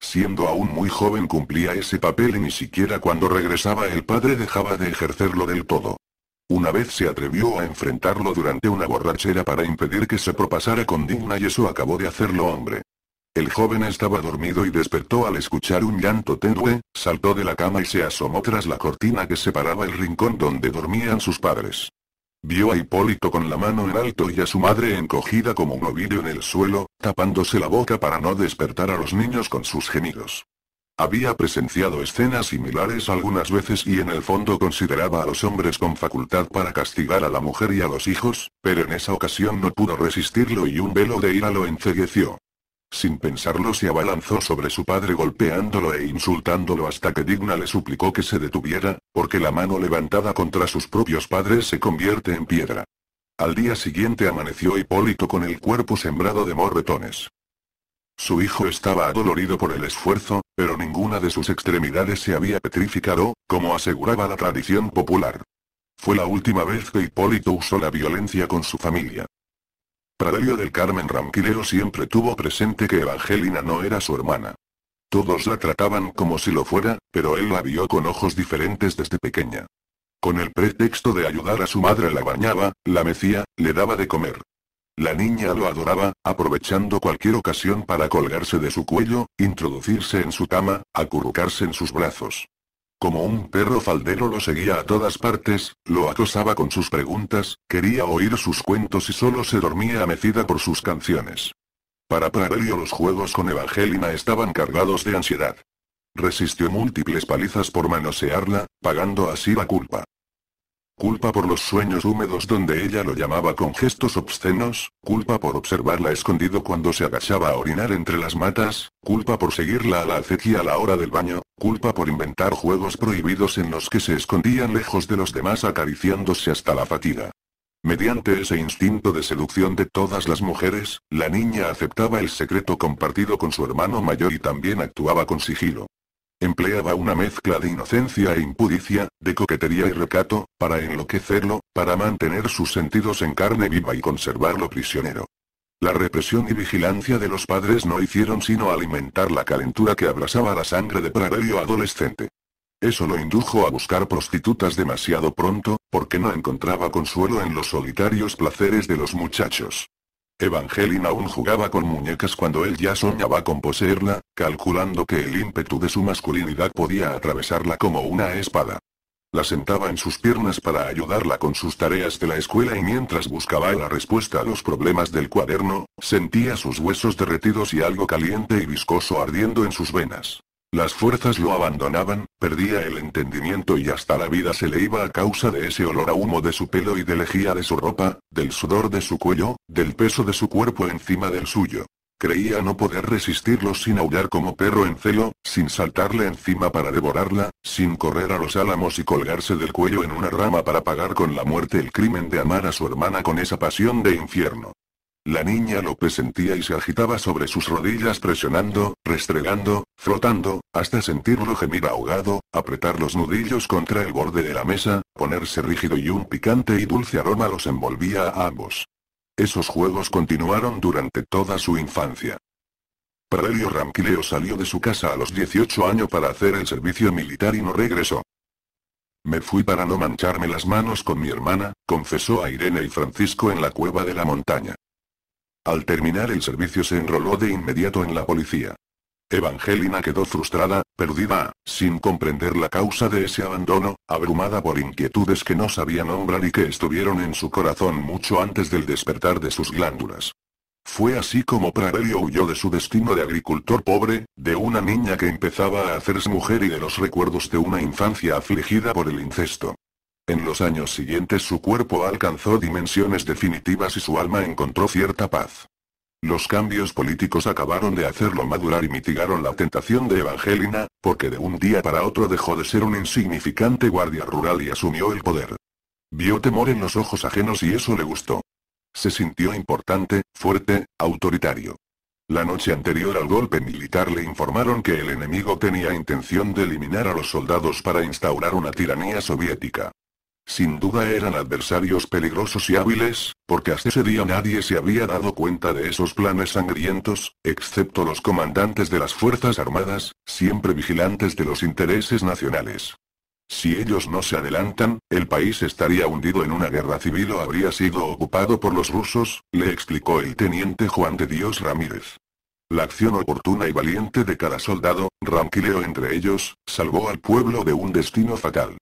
Siendo aún muy joven cumplía ese papel y ni siquiera cuando regresaba el padre dejaba de ejercerlo del todo. Una vez se atrevió a enfrentarlo durante una borrachera para impedir que se propasara con Digna y eso acabó de hacerlo hombre. El joven estaba dormido y despertó al escuchar un llanto tenue, saltó de la cama y se asomó tras la cortina que separaba el rincón donde dormían sus padres. Vio a Hipólito con la mano en alto y a su madre encogida como un ovillo en el suelo, tapándose la boca para no despertar a los niños con sus gemidos. Había presenciado escenas similares algunas veces y en el fondo consideraba a los hombres con facultad para castigar a la mujer y a los hijos, pero en esa ocasión no pudo resistirlo y un velo de ira lo encegueció. Sin pensarlo se abalanzó sobre su padre golpeándolo e insultándolo hasta que Digna le suplicó que se detuviera, porque la mano levantada contra sus propios padres se convierte en piedra. Al día siguiente amaneció Hipólito con el cuerpo sembrado de morretones. Su hijo estaba adolorido por el esfuerzo, pero ninguna de sus extremidades se había petrificado, como aseguraba la tradición popular. Fue la última vez que Hipólito usó la violencia con su familia. Pradelio del Carmen Ramquileo siempre tuvo presente que Evangelina no era su hermana. Todos la trataban como si lo fuera, pero él la vio con ojos diferentes desde pequeña. Con el pretexto de ayudar a su madre la bañaba, la mecía, le daba de comer. La niña lo adoraba, aprovechando cualquier ocasión para colgarse de su cuello, introducirse en su cama, acurrucarse en sus brazos. Como un perro faldero lo seguía a todas partes, lo acosaba con sus preguntas, quería oír sus cuentos y solo se dormía mecida por sus canciones. Para Pravelio los juegos con Evangelina estaban cargados de ansiedad. Resistió múltiples palizas por manosearla, pagando así la culpa culpa por los sueños húmedos donde ella lo llamaba con gestos obscenos, culpa por observarla escondido cuando se agachaba a orinar entre las matas, culpa por seguirla a la acequia a la hora del baño, culpa por inventar juegos prohibidos en los que se escondían lejos de los demás acariciándose hasta la fatiga. Mediante ese instinto de seducción de todas las mujeres, la niña aceptaba el secreto compartido con su hermano mayor y también actuaba con sigilo. Empleaba una mezcla de inocencia e impudicia, de coquetería y recato, para enloquecerlo, para mantener sus sentidos en carne viva y conservarlo prisionero. La represión y vigilancia de los padres no hicieron sino alimentar la calentura que abrasaba la sangre de Prarelio adolescente. Eso lo indujo a buscar prostitutas demasiado pronto, porque no encontraba consuelo en los solitarios placeres de los muchachos. Evangeline aún jugaba con muñecas cuando él ya soñaba con poseerla, calculando que el ímpetu de su masculinidad podía atravesarla como una espada. La sentaba en sus piernas para ayudarla con sus tareas de la escuela y mientras buscaba la respuesta a los problemas del cuaderno, sentía sus huesos derretidos y algo caliente y viscoso ardiendo en sus venas. Las fuerzas lo abandonaban, perdía el entendimiento y hasta la vida se le iba a causa de ese olor a humo de su pelo y de lejía de su ropa, del sudor de su cuello, del peso de su cuerpo encima del suyo. Creía no poder resistirlo sin aullar como perro en celo, sin saltarle encima para devorarla, sin correr a los álamos y colgarse del cuello en una rama para pagar con la muerte el crimen de amar a su hermana con esa pasión de infierno. La niña lo presentía y se agitaba sobre sus rodillas presionando, restregando, frotando, hasta sentirlo gemir ahogado, apretar los nudillos contra el borde de la mesa, ponerse rígido y un picante y dulce aroma los envolvía a ambos. Esos juegos continuaron durante toda su infancia. Parelio Ramquileo salió de su casa a los 18 años para hacer el servicio militar y no regresó. Me fui para no mancharme las manos con mi hermana, confesó a Irene y Francisco en la cueva de la montaña. Al terminar el servicio se enroló de inmediato en la policía. Evangelina quedó frustrada, perdida, sin comprender la causa de ese abandono, abrumada por inquietudes que no sabía nombrar y que estuvieron en su corazón mucho antes del despertar de sus glándulas. Fue así como Pravelio huyó de su destino de agricultor pobre, de una niña que empezaba a hacerse mujer y de los recuerdos de una infancia afligida por el incesto. En los años siguientes su cuerpo alcanzó dimensiones definitivas y su alma encontró cierta paz. Los cambios políticos acabaron de hacerlo madurar y mitigaron la tentación de Evangelina, porque de un día para otro dejó de ser un insignificante guardia rural y asumió el poder. Vio temor en los ojos ajenos y eso le gustó. Se sintió importante, fuerte, autoritario. La noche anterior al golpe militar le informaron que el enemigo tenía intención de eliminar a los soldados para instaurar una tiranía soviética. Sin duda eran adversarios peligrosos y hábiles, porque hasta ese día nadie se había dado cuenta de esos planes sangrientos, excepto los comandantes de las Fuerzas Armadas, siempre vigilantes de los intereses nacionales. Si ellos no se adelantan, el país estaría hundido en una guerra civil o habría sido ocupado por los rusos, le explicó el teniente Juan de Dios Ramírez. La acción oportuna y valiente de cada soldado, Ramquileo entre ellos, salvó al pueblo de un destino fatal.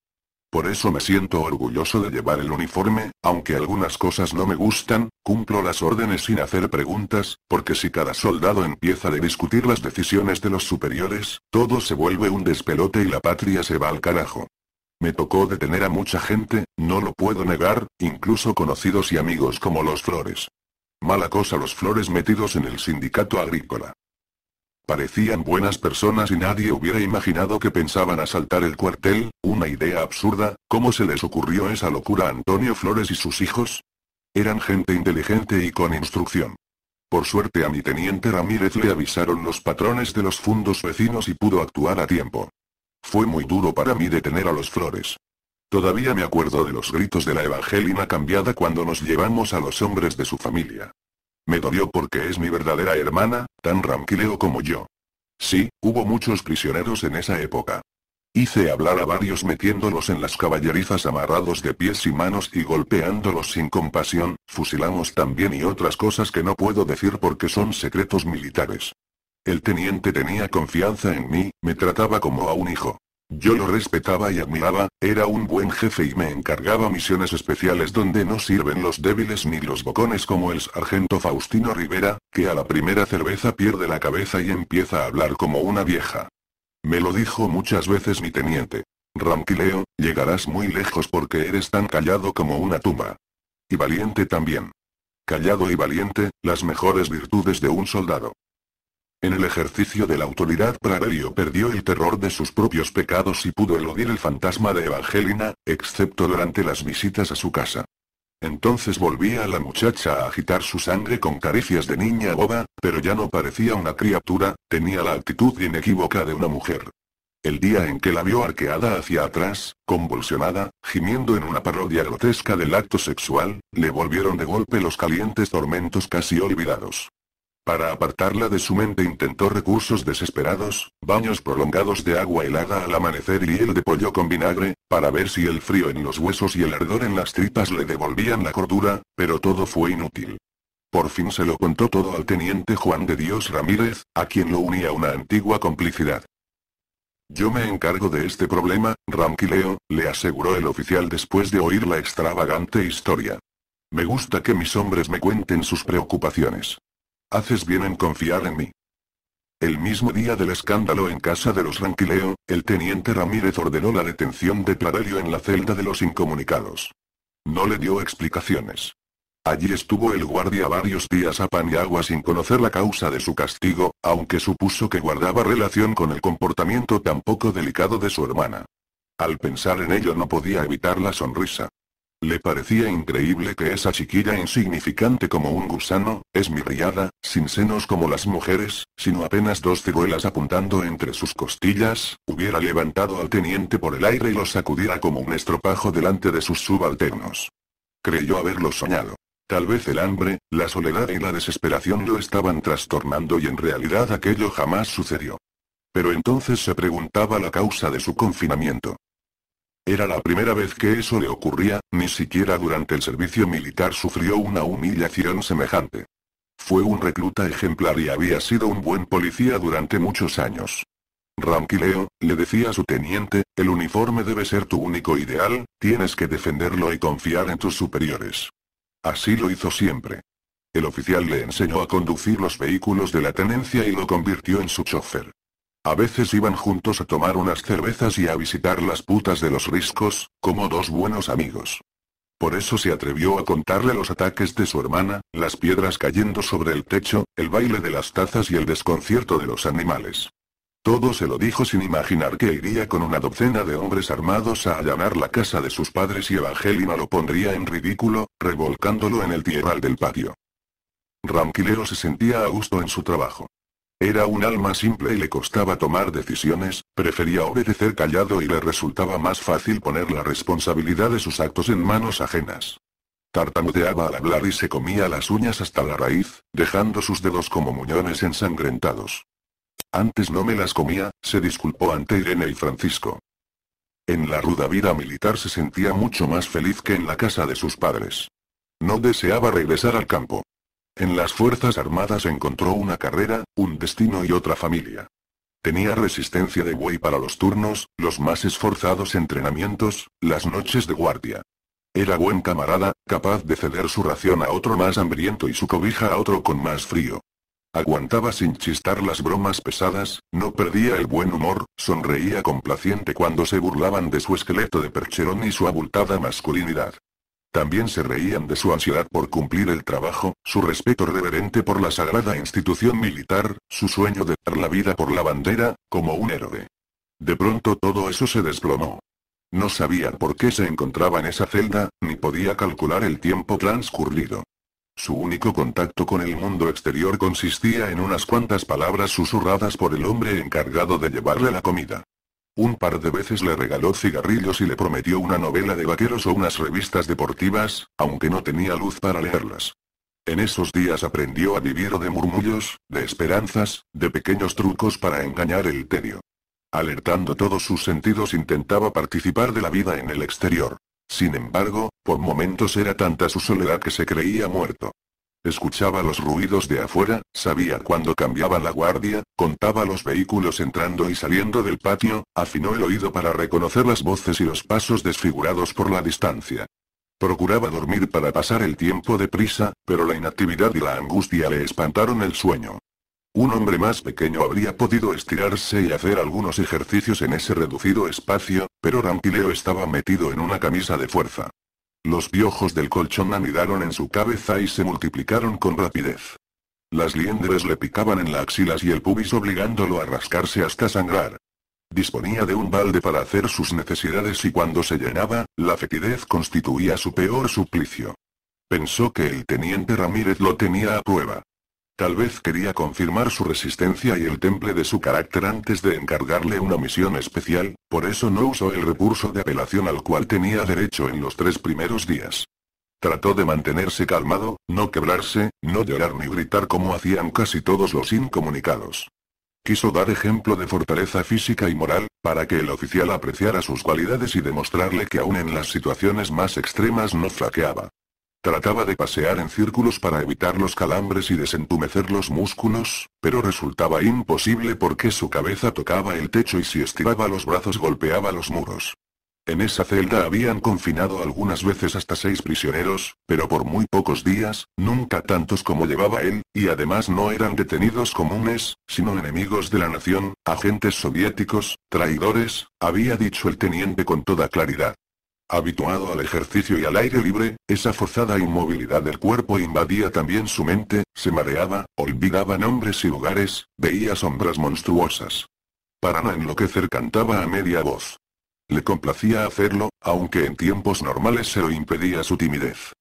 Por eso me siento orgulloso de llevar el uniforme, aunque algunas cosas no me gustan, cumplo las órdenes sin hacer preguntas, porque si cada soldado empieza a discutir las decisiones de los superiores, todo se vuelve un despelote y la patria se va al carajo. Me tocó detener a mucha gente, no lo puedo negar, incluso conocidos y amigos como los Flores. Mala cosa los Flores metidos en el sindicato agrícola. Parecían buenas personas y nadie hubiera imaginado que pensaban asaltar el cuartel, una idea absurda, ¿cómo se les ocurrió esa locura a Antonio Flores y sus hijos? Eran gente inteligente y con instrucción. Por suerte a mi teniente Ramírez le avisaron los patrones de los fundos vecinos y pudo actuar a tiempo. Fue muy duro para mí detener a los Flores. Todavía me acuerdo de los gritos de la Evangelina cambiada cuando nos llevamos a los hombres de su familia. Me dolió porque es mi verdadera hermana, tan ranquileo como yo. Sí, hubo muchos prisioneros en esa época. Hice hablar a varios metiéndolos en las caballerizas amarrados de pies y manos y golpeándolos sin compasión, fusilamos también y otras cosas que no puedo decir porque son secretos militares. El teniente tenía confianza en mí, me trataba como a un hijo. Yo lo respetaba y admiraba, era un buen jefe y me encargaba misiones especiales donde no sirven los débiles ni los bocones como el sargento Faustino Rivera, que a la primera cerveza pierde la cabeza y empieza a hablar como una vieja. Me lo dijo muchas veces mi teniente. Ramquileo, llegarás muy lejos porque eres tan callado como una tumba. Y valiente también. Callado y valiente, las mejores virtudes de un soldado. En el ejercicio de la autoridad Praverio perdió el terror de sus propios pecados y pudo eludir el fantasma de Evangelina, excepto durante las visitas a su casa. Entonces volvía la muchacha a agitar su sangre con caricias de niña boba, pero ya no parecía una criatura, tenía la actitud inequívoca de una mujer. El día en que la vio arqueada hacia atrás, convulsionada, gimiendo en una parodia grotesca del acto sexual, le volvieron de golpe los calientes tormentos casi olvidados. Para apartarla de su mente intentó recursos desesperados, baños prolongados de agua helada al amanecer y hiel de pollo con vinagre, para ver si el frío en los huesos y el ardor en las tripas le devolvían la cordura, pero todo fue inútil. Por fin se lo contó todo al teniente Juan de Dios Ramírez, a quien lo unía una antigua complicidad. Yo me encargo de este problema, Ramquileo, le aseguró el oficial después de oír la extravagante historia. Me gusta que mis hombres me cuenten sus preocupaciones. Haces bien en confiar en mí. El mismo día del escándalo en casa de los Ranquileo, el teniente Ramírez ordenó la detención de Clavelio en la celda de los incomunicados. No le dio explicaciones. Allí estuvo el guardia varios días a pan y agua sin conocer la causa de su castigo, aunque supuso que guardaba relación con el comportamiento tan poco delicado de su hermana. Al pensar en ello no podía evitar la sonrisa. Le parecía increíble que esa chiquilla insignificante como un gusano, esmirriada, sin senos como las mujeres, sino apenas dos ciruelas apuntando entre sus costillas, hubiera levantado al teniente por el aire y lo sacudiera como un estropajo delante de sus subalternos. Creyó haberlo soñado. Tal vez el hambre, la soledad y la desesperación lo estaban trastornando y en realidad aquello jamás sucedió. Pero entonces se preguntaba la causa de su confinamiento. Era la primera vez que eso le ocurría, ni siquiera durante el servicio militar sufrió una humillación semejante. Fue un recluta ejemplar y había sido un buen policía durante muchos años. Ramquileo, le decía a su teniente, el uniforme debe ser tu único ideal, tienes que defenderlo y confiar en tus superiores. Así lo hizo siempre. El oficial le enseñó a conducir los vehículos de la tenencia y lo convirtió en su chofer. A veces iban juntos a tomar unas cervezas y a visitar las putas de los riscos, como dos buenos amigos. Por eso se atrevió a contarle los ataques de su hermana, las piedras cayendo sobre el techo, el baile de las tazas y el desconcierto de los animales. Todo se lo dijo sin imaginar que iría con una docena de hombres armados a allanar la casa de sus padres y Evangelina lo pondría en ridículo, revolcándolo en el tierral del patio. Ramquilero se sentía a gusto en su trabajo. Era un alma simple y le costaba tomar decisiones, prefería obedecer callado y le resultaba más fácil poner la responsabilidad de sus actos en manos ajenas. Tartamudeaba al hablar y se comía las uñas hasta la raíz, dejando sus dedos como muñones ensangrentados. Antes no me las comía, se disculpó ante Irene y Francisco. En la ruda vida militar se sentía mucho más feliz que en la casa de sus padres. No deseaba regresar al campo. En las Fuerzas Armadas encontró una carrera, un destino y otra familia. Tenía resistencia de buey para los turnos, los más esforzados entrenamientos, las noches de guardia. Era buen camarada, capaz de ceder su ración a otro más hambriento y su cobija a otro con más frío. Aguantaba sin chistar las bromas pesadas, no perdía el buen humor, sonreía complaciente cuando se burlaban de su esqueleto de percherón y su abultada masculinidad. También se reían de su ansiedad por cumplir el trabajo, su respeto reverente por la sagrada institución militar, su sueño de dar la vida por la bandera, como un héroe. De pronto todo eso se desplomó. No sabía por qué se encontraba en esa celda, ni podía calcular el tiempo transcurrido. Su único contacto con el mundo exterior consistía en unas cuantas palabras susurradas por el hombre encargado de llevarle la comida. Un par de veces le regaló cigarrillos y le prometió una novela de vaqueros o unas revistas deportivas, aunque no tenía luz para leerlas. En esos días aprendió a vivir de murmullos, de esperanzas, de pequeños trucos para engañar el tedio. Alertando todos sus sentidos intentaba participar de la vida en el exterior. Sin embargo, por momentos era tanta su soledad que se creía muerto. Escuchaba los ruidos de afuera, sabía cuándo cambiaba la guardia, contaba los vehículos entrando y saliendo del patio, afinó el oído para reconocer las voces y los pasos desfigurados por la distancia. Procuraba dormir para pasar el tiempo deprisa, pero la inactividad y la angustia le espantaron el sueño. Un hombre más pequeño habría podido estirarse y hacer algunos ejercicios en ese reducido espacio, pero Rampileo estaba metido en una camisa de fuerza. Los piojos del colchón anidaron en su cabeza y se multiplicaron con rapidez. Las liendres le picaban en las axilas y el pubis obligándolo a rascarse hasta sangrar. Disponía de un balde para hacer sus necesidades y cuando se llenaba, la fetidez constituía su peor suplicio. Pensó que el teniente Ramírez lo tenía a prueba. Tal vez quería confirmar su resistencia y el temple de su carácter antes de encargarle una misión especial, por eso no usó el recurso de apelación al cual tenía derecho en los tres primeros días. Trató de mantenerse calmado, no quebrarse, no llorar ni gritar como hacían casi todos los incomunicados. Quiso dar ejemplo de fortaleza física y moral, para que el oficial apreciara sus cualidades y demostrarle que aún en las situaciones más extremas no flaqueaba. Trataba de pasear en círculos para evitar los calambres y desentumecer los músculos, pero resultaba imposible porque su cabeza tocaba el techo y si estiraba los brazos golpeaba los muros. En esa celda habían confinado algunas veces hasta seis prisioneros, pero por muy pocos días, nunca tantos como llevaba él, y además no eran detenidos comunes, sino enemigos de la nación, agentes soviéticos, traidores, había dicho el teniente con toda claridad. Habituado al ejercicio y al aire libre, esa forzada inmovilidad del cuerpo invadía también su mente, se mareaba, olvidaba nombres y lugares, veía sombras monstruosas. Para no enloquecer cantaba a media voz. Le complacía hacerlo, aunque en tiempos normales se lo impedía su timidez.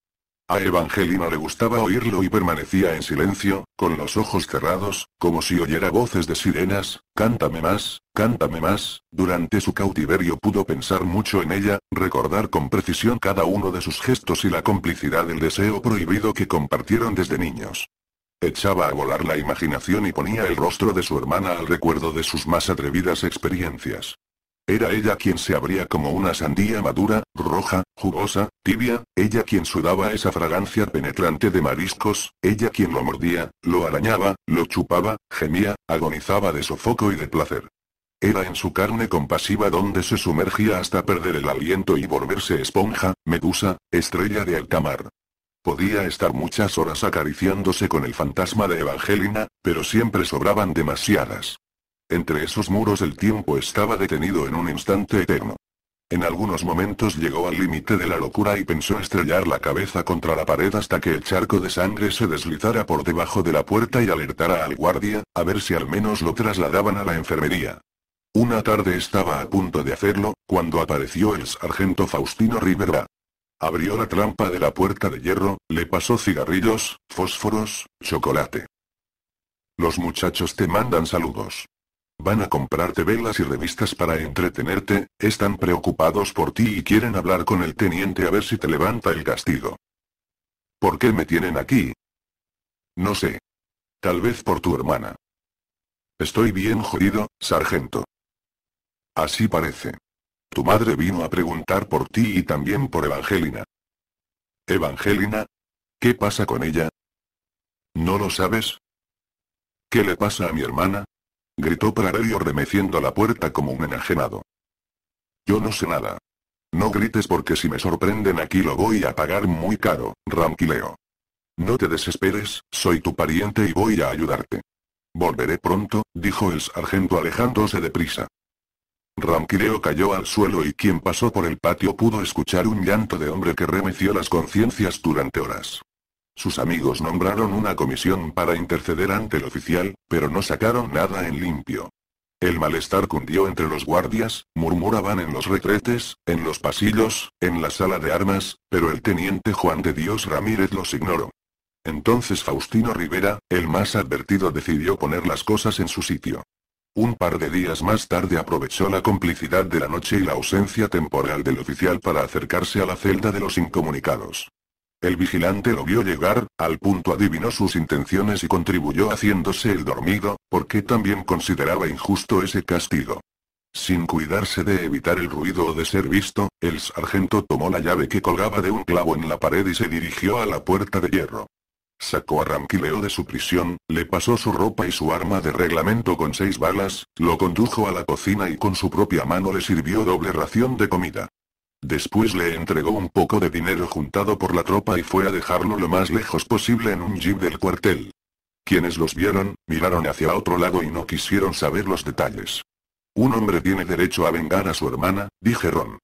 A Evangelina le gustaba oírlo y permanecía en silencio, con los ojos cerrados, como si oyera voces de sirenas, cántame más, cántame más, durante su cautiverio pudo pensar mucho en ella, recordar con precisión cada uno de sus gestos y la complicidad del deseo prohibido que compartieron desde niños. Echaba a volar la imaginación y ponía el rostro de su hermana al recuerdo de sus más atrevidas experiencias. Era ella quien se abría como una sandía madura, roja, jugosa, tibia, ella quien sudaba esa fragancia penetrante de mariscos, ella quien lo mordía, lo arañaba, lo chupaba, gemía, agonizaba de sofoco y de placer. Era en su carne compasiva donde se sumergía hasta perder el aliento y volverse esponja, medusa, estrella de altamar. Podía estar muchas horas acariciándose con el fantasma de Evangelina, pero siempre sobraban demasiadas. Entre esos muros el tiempo estaba detenido en un instante eterno. En algunos momentos llegó al límite de la locura y pensó estrellar la cabeza contra la pared hasta que el charco de sangre se deslizara por debajo de la puerta y alertara al guardia, a ver si al menos lo trasladaban a la enfermería. Una tarde estaba a punto de hacerlo, cuando apareció el sargento Faustino Rivera. Abrió la trampa de la puerta de hierro, le pasó cigarrillos, fósforos, chocolate. Los muchachos te mandan saludos. Van a comprarte velas y revistas para entretenerte, están preocupados por ti y quieren hablar con el teniente a ver si te levanta el castigo. ¿Por qué me tienen aquí? No sé. Tal vez por tu hermana. Estoy bien jodido, sargento. Así parece. Tu madre vino a preguntar por ti y también por Evangelina. ¿Evangelina? ¿Qué pasa con ella? ¿No lo sabes? ¿Qué le pasa a mi hermana? Gritó y remeciendo la puerta como un enajenado. Yo no sé nada. No grites porque si me sorprenden aquí lo voy a pagar muy caro, Ramquileo. No te desesperes, soy tu pariente y voy a ayudarte. Volveré pronto, dijo el sargento alejándose deprisa. Ramquileo cayó al suelo y quien pasó por el patio pudo escuchar un llanto de hombre que remeció las conciencias durante horas. Sus amigos nombraron una comisión para interceder ante el oficial, pero no sacaron nada en limpio. El malestar cundió entre los guardias, murmuraban en los retretes, en los pasillos, en la sala de armas, pero el teniente Juan de Dios Ramírez los ignoró. Entonces Faustino Rivera, el más advertido, decidió poner las cosas en su sitio. Un par de días más tarde aprovechó la complicidad de la noche y la ausencia temporal del oficial para acercarse a la celda de los incomunicados. El vigilante lo vio llegar, al punto adivinó sus intenciones y contribuyó haciéndose el dormido, porque también consideraba injusto ese castigo. Sin cuidarse de evitar el ruido o de ser visto, el sargento tomó la llave que colgaba de un clavo en la pared y se dirigió a la puerta de hierro. Sacó a Ramquileo de su prisión, le pasó su ropa y su arma de reglamento con seis balas, lo condujo a la cocina y con su propia mano le sirvió doble ración de comida. Después le entregó un poco de dinero juntado por la tropa y fue a dejarlo lo más lejos posible en un jeep del cuartel. Quienes los vieron, miraron hacia otro lado y no quisieron saber los detalles. Un hombre tiene derecho a vengar a su hermana, dijeron. Ron.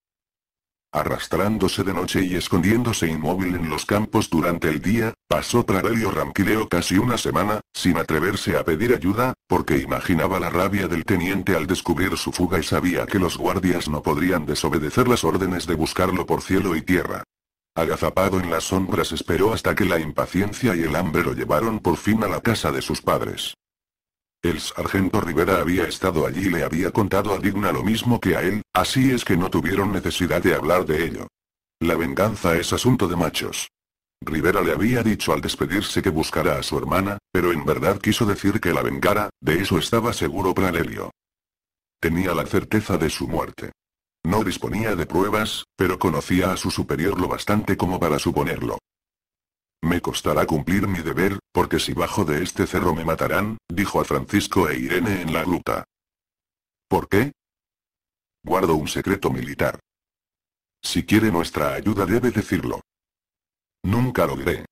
Arrastrándose de noche y escondiéndose inmóvil en los campos durante el día, pasó Trarelio Ramquileo casi una semana, sin atreverse a pedir ayuda, porque imaginaba la rabia del teniente al descubrir su fuga y sabía que los guardias no podrían desobedecer las órdenes de buscarlo por cielo y tierra. Agazapado en las sombras esperó hasta que la impaciencia y el hambre lo llevaron por fin a la casa de sus padres. El sargento Rivera había estado allí y le había contado a Digna lo mismo que a él, así es que no tuvieron necesidad de hablar de ello. La venganza es asunto de machos. Rivera le había dicho al despedirse que buscara a su hermana, pero en verdad quiso decir que la vengara, de eso estaba seguro Pralelio. Tenía la certeza de su muerte. No disponía de pruebas, pero conocía a su superior lo bastante como para suponerlo. Me costará cumplir mi deber, porque si bajo de este cerro me matarán, dijo a Francisco e Irene en la gruta. ¿Por qué? Guardo un secreto militar. Si quiere nuestra ayuda debe decirlo. Nunca lo diré.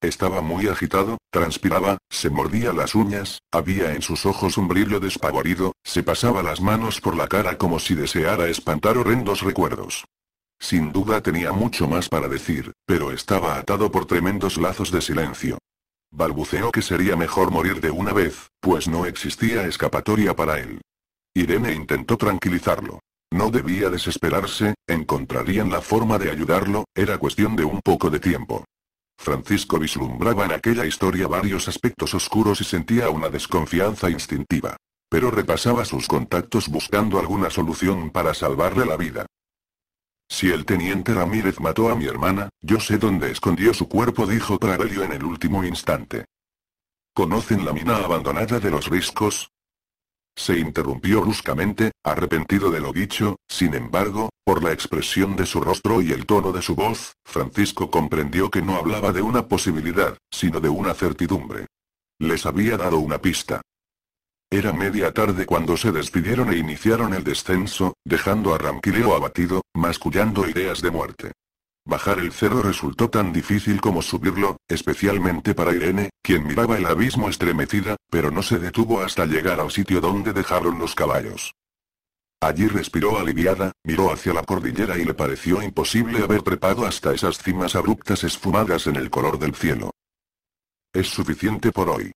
Estaba muy agitado, transpiraba, se mordía las uñas, había en sus ojos un brillo despavorido, se pasaba las manos por la cara como si deseara espantar horrendos recuerdos. Sin duda tenía mucho más para decir, pero estaba atado por tremendos lazos de silencio. Balbuceó que sería mejor morir de una vez, pues no existía escapatoria para él. Irene intentó tranquilizarlo. No debía desesperarse, encontrarían la forma de ayudarlo, era cuestión de un poco de tiempo. Francisco vislumbraba en aquella historia varios aspectos oscuros y sentía una desconfianza instintiva. Pero repasaba sus contactos buscando alguna solución para salvarle la vida. Si el teniente Ramírez mató a mi hermana, yo sé dónde escondió su cuerpo, dijo Travelio en el último instante. ¿Conocen la mina abandonada de los riscos? Se interrumpió bruscamente, arrepentido de lo dicho, sin embargo, por la expresión de su rostro y el tono de su voz, Francisco comprendió que no hablaba de una posibilidad, sino de una certidumbre. Les había dado una pista. Era media tarde cuando se despidieron e iniciaron el descenso, dejando a Ramquileo abatido, mascullando ideas de muerte. Bajar el cerro resultó tan difícil como subirlo, especialmente para Irene, quien miraba el abismo estremecida, pero no se detuvo hasta llegar al sitio donde dejaron los caballos. Allí respiró aliviada, miró hacia la cordillera y le pareció imposible haber trepado hasta esas cimas abruptas esfumadas en el color del cielo. Es suficiente por hoy.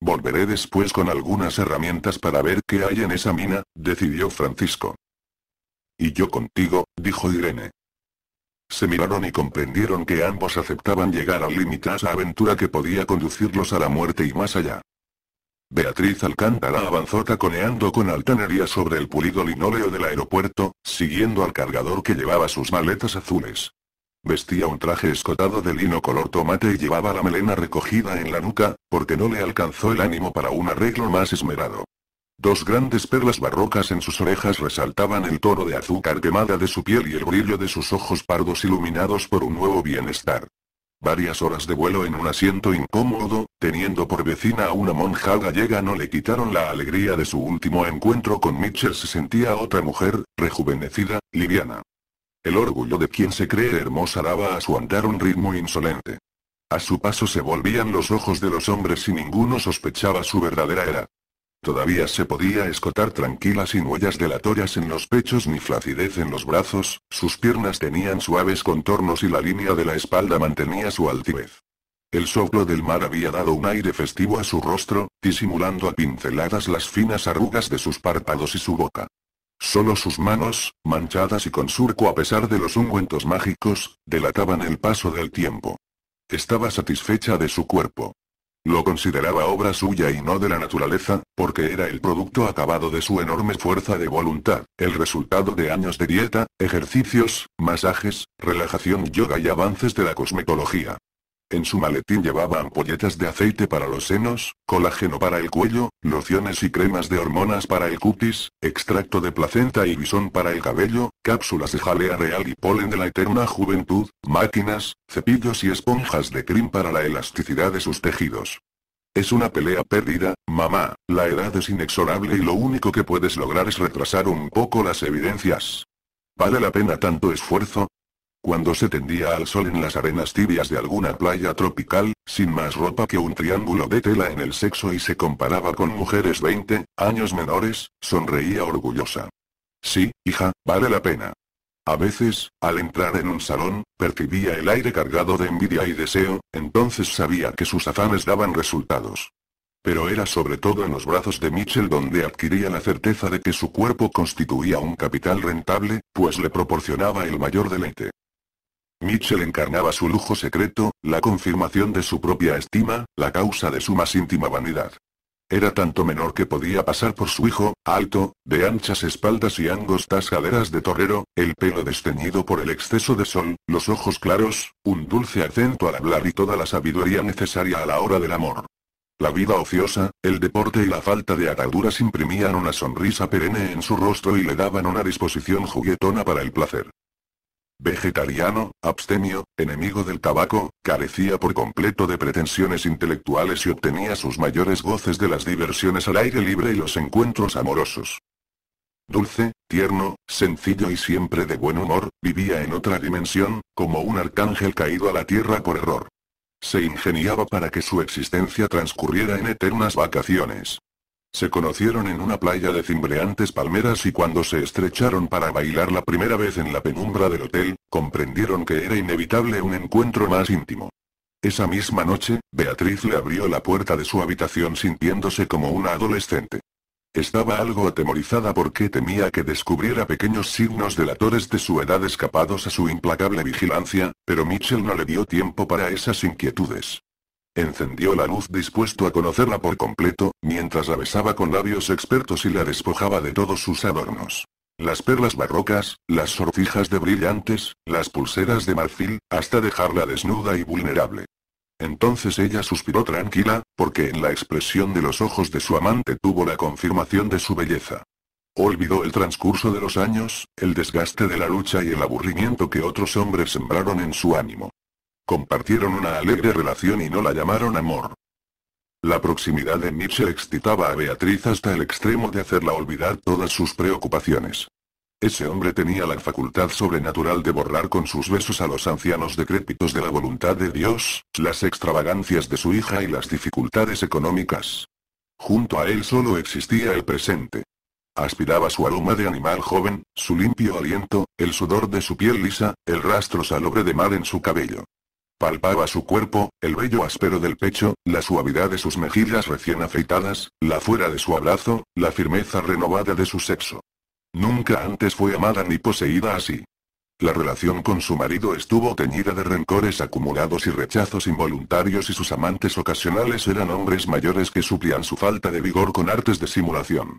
Volveré después con algunas herramientas para ver qué hay en esa mina, decidió Francisco. Y yo contigo, dijo Irene. Se miraron y comprendieron que ambos aceptaban llegar al límite a esa aventura que podía conducirlos a la muerte y más allá. Beatriz Alcántara avanzó taconeando con altanería sobre el pulido linóleo del aeropuerto, siguiendo al cargador que llevaba sus maletas azules. Vestía un traje escotado de lino color tomate y llevaba la melena recogida en la nuca, porque no le alcanzó el ánimo para un arreglo más esmerado. Dos grandes perlas barrocas en sus orejas resaltaban el toro de azúcar quemada de su piel y el brillo de sus ojos pardos iluminados por un nuevo bienestar. Varias horas de vuelo en un asiento incómodo, teniendo por vecina a una monja gallega no le quitaron la alegría de su último encuentro con Mitchell se sentía otra mujer, rejuvenecida, liviana. El orgullo de quien se cree hermosa daba a su andar un ritmo insolente. A su paso se volvían los ojos de los hombres y ninguno sospechaba su verdadera era. Todavía se podía escotar tranquila sin huellas delatorias en los pechos ni flacidez en los brazos, sus piernas tenían suaves contornos y la línea de la espalda mantenía su altivez. El soplo del mar había dado un aire festivo a su rostro, disimulando a pinceladas las finas arrugas de sus párpados y su boca. Solo sus manos, manchadas y con surco a pesar de los ungüentos mágicos, delataban el paso del tiempo. Estaba satisfecha de su cuerpo. Lo consideraba obra suya y no de la naturaleza, porque era el producto acabado de su enorme fuerza de voluntad, el resultado de años de dieta, ejercicios, masajes, relajación yoga y avances de la cosmetología. En su maletín llevaba ampolletas de aceite para los senos, colágeno para el cuello, lociones y cremas de hormonas para el cutis, extracto de placenta y bisón para el cabello, cápsulas de jalea real y polen de la eterna juventud, máquinas, cepillos y esponjas de crin para la elasticidad de sus tejidos. Es una pelea perdida, mamá, la edad es inexorable y lo único que puedes lograr es retrasar un poco las evidencias. ¿Vale la pena tanto esfuerzo? Cuando se tendía al sol en las arenas tibias de alguna playa tropical, sin más ropa que un triángulo de tela en el sexo y se comparaba con mujeres 20 años menores, sonreía orgullosa. Sí, hija, vale la pena. A veces, al entrar en un salón, percibía el aire cargado de envidia y deseo, entonces sabía que sus afanes daban resultados. Pero era sobre todo en los brazos de Mitchell donde adquiría la certeza de que su cuerpo constituía un capital rentable, pues le proporcionaba el mayor deleite. Mitchell encarnaba su lujo secreto, la confirmación de su propia estima, la causa de su más íntima vanidad. Era tanto menor que podía pasar por su hijo, alto, de anchas espaldas y angostas caderas de torrero, el pelo desteñido por el exceso de sol, los ojos claros, un dulce acento al hablar y toda la sabiduría necesaria a la hora del amor. La vida ociosa, el deporte y la falta de ataduras imprimían una sonrisa perenne en su rostro y le daban una disposición juguetona para el placer. Vegetariano, abstemio, enemigo del tabaco, carecía por completo de pretensiones intelectuales y obtenía sus mayores goces de las diversiones al aire libre y los encuentros amorosos. Dulce, tierno, sencillo y siempre de buen humor, vivía en otra dimensión, como un arcángel caído a la tierra por error. Se ingeniaba para que su existencia transcurriera en eternas vacaciones. Se conocieron en una playa de cimbreantes palmeras y cuando se estrecharon para bailar la primera vez en la penumbra del hotel, comprendieron que era inevitable un encuentro más íntimo. Esa misma noche, Beatriz le abrió la puerta de su habitación sintiéndose como una adolescente. Estaba algo atemorizada porque temía que descubriera pequeños signos delatores de su edad escapados a su implacable vigilancia, pero Mitchell no le dio tiempo para esas inquietudes. Encendió la luz dispuesto a conocerla por completo, mientras la besaba con labios expertos y la despojaba de todos sus adornos. Las perlas barrocas, las sortijas de brillantes, las pulseras de marfil, hasta dejarla desnuda y vulnerable. Entonces ella suspiró tranquila, porque en la expresión de los ojos de su amante tuvo la confirmación de su belleza. Olvidó el transcurso de los años, el desgaste de la lucha y el aburrimiento que otros hombres sembraron en su ánimo. Compartieron una alegre relación y no la llamaron amor. La proximidad de Mitchell excitaba a Beatriz hasta el extremo de hacerla olvidar todas sus preocupaciones. Ese hombre tenía la facultad sobrenatural de borrar con sus besos a los ancianos decrépitos de la voluntad de Dios, las extravagancias de su hija y las dificultades económicas. Junto a él solo existía el presente. Aspiraba su aroma de animal joven, su limpio aliento, el sudor de su piel lisa, el rastro salobre de mar en su cabello. Palpaba su cuerpo, el bello áspero del pecho, la suavidad de sus mejillas recién afeitadas, la fuera de su abrazo, la firmeza renovada de su sexo. Nunca antes fue amada ni poseída así. La relación con su marido estuvo teñida de rencores acumulados y rechazos involuntarios y sus amantes ocasionales eran hombres mayores que suplían su falta de vigor con artes de simulación.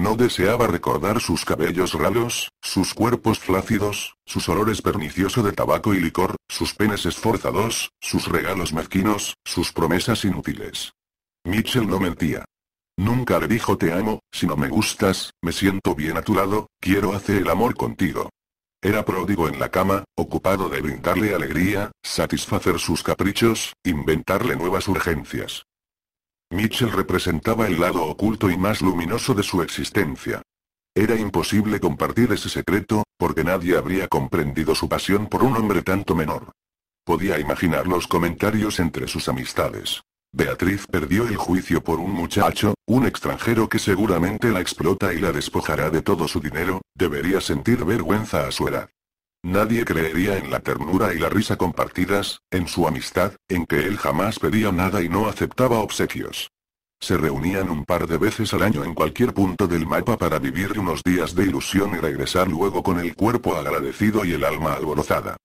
No deseaba recordar sus cabellos ralos, sus cuerpos flácidos, sus olores perniciosos de tabaco y licor, sus penes esforzados, sus regalos mezquinos, sus promesas inútiles. Mitchell no mentía. Nunca le dijo te amo, si no me gustas, me siento bien a tu lado, quiero hacer el amor contigo. Era pródigo en la cama, ocupado de brindarle alegría, satisfacer sus caprichos, inventarle nuevas urgencias. Mitchell representaba el lado oculto y más luminoso de su existencia. Era imposible compartir ese secreto, porque nadie habría comprendido su pasión por un hombre tanto menor. Podía imaginar los comentarios entre sus amistades. Beatriz perdió el juicio por un muchacho, un extranjero que seguramente la explota y la despojará de todo su dinero, debería sentir vergüenza a su edad. Nadie creería en la ternura y la risa compartidas, en su amistad, en que él jamás pedía nada y no aceptaba obsequios. Se reunían un par de veces al año en cualquier punto del mapa para vivir unos días de ilusión y regresar luego con el cuerpo agradecido y el alma alborozada.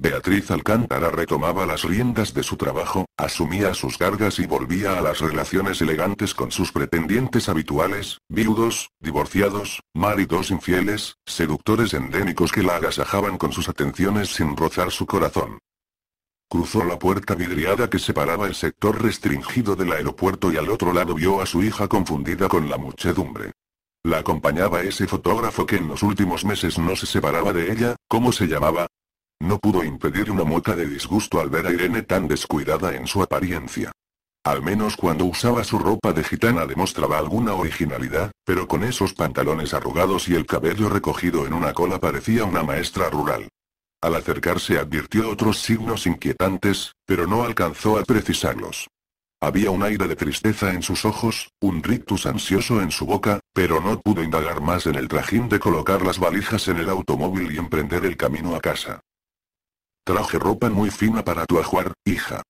Beatriz Alcántara retomaba las riendas de su trabajo, asumía sus cargas y volvía a las relaciones elegantes con sus pretendientes habituales, viudos, divorciados, maridos infieles, seductores endémicos que la agasajaban con sus atenciones sin rozar su corazón. Cruzó la puerta vidriada que separaba el sector restringido del aeropuerto y al otro lado vio a su hija confundida con la muchedumbre. La acompañaba ese fotógrafo que en los últimos meses no se separaba de ella, ¿cómo se llamaba? No pudo impedir una mueca de disgusto al ver a Irene tan descuidada en su apariencia. Al menos cuando usaba su ropa de gitana demostraba alguna originalidad, pero con esos pantalones arrugados y el cabello recogido en una cola parecía una maestra rural. Al acercarse advirtió otros signos inquietantes, pero no alcanzó a precisarlos. Había un aire de tristeza en sus ojos, un rictus ansioso en su boca, pero no pudo indagar más en el trajín de colocar las valijas en el automóvil y emprender el camino a casa. Traje ropa muy fina para tu ajuar, hija.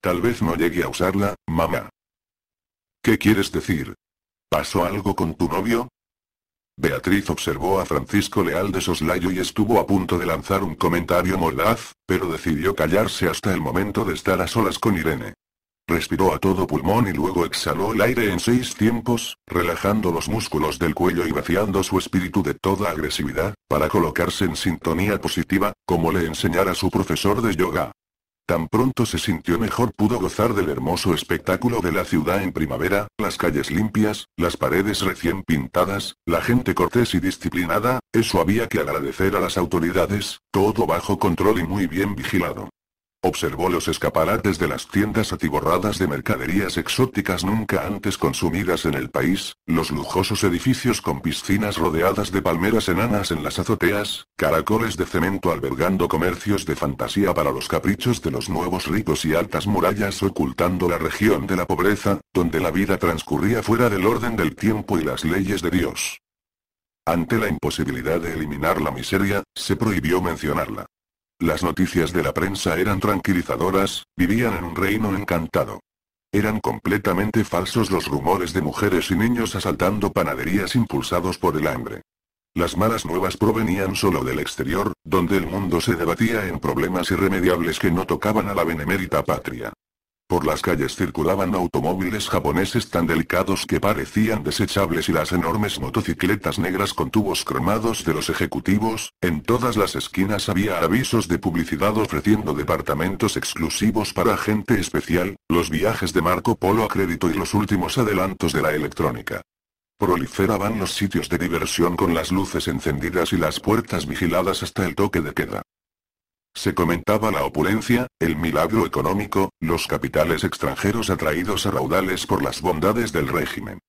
Tal vez no llegue a usarla, mamá. ¿Qué quieres decir? ¿Pasó algo con tu novio? Beatriz observó a Francisco Leal de soslayo y estuvo a punto de lanzar un comentario mordaz, pero decidió callarse hasta el momento de estar a solas con Irene. Respiró a todo pulmón y luego exhaló el aire en seis tiempos, relajando los músculos del cuello y vaciando su espíritu de toda agresividad, para colocarse en sintonía positiva, como le enseñara su profesor de yoga. Tan pronto se sintió mejor pudo gozar del hermoso espectáculo de la ciudad en primavera, las calles limpias, las paredes recién pintadas, la gente cortés y disciplinada, eso había que agradecer a las autoridades, todo bajo control y muy bien vigilado. Observó los escaparates de las tiendas atiborradas de mercaderías exóticas nunca antes consumidas en el país, los lujosos edificios con piscinas rodeadas de palmeras enanas en las azoteas, caracoles de cemento albergando comercios de fantasía para los caprichos de los nuevos ricos y altas murallas ocultando la región de la pobreza, donde la vida transcurría fuera del orden del tiempo y las leyes de Dios. Ante la imposibilidad de eliminar la miseria, se prohibió mencionarla. Las noticias de la prensa eran tranquilizadoras, vivían en un reino encantado. Eran completamente falsos los rumores de mujeres y niños asaltando panaderías impulsados por el hambre. Las malas nuevas provenían solo del exterior, donde el mundo se debatía en problemas irremediables que no tocaban a la benemérita patria. Por las calles circulaban automóviles japoneses tan delicados que parecían desechables y las enormes motocicletas negras con tubos cromados de los ejecutivos, en todas las esquinas había avisos de publicidad ofreciendo departamentos exclusivos para gente especial, los viajes de Marco Polo a crédito y los últimos adelantos de la electrónica. Proliferaban los sitios de diversión con las luces encendidas y las puertas vigiladas hasta el toque de queda. Se comentaba la opulencia, el milagro económico, los capitales extranjeros atraídos a raudales por las bondades del régimen.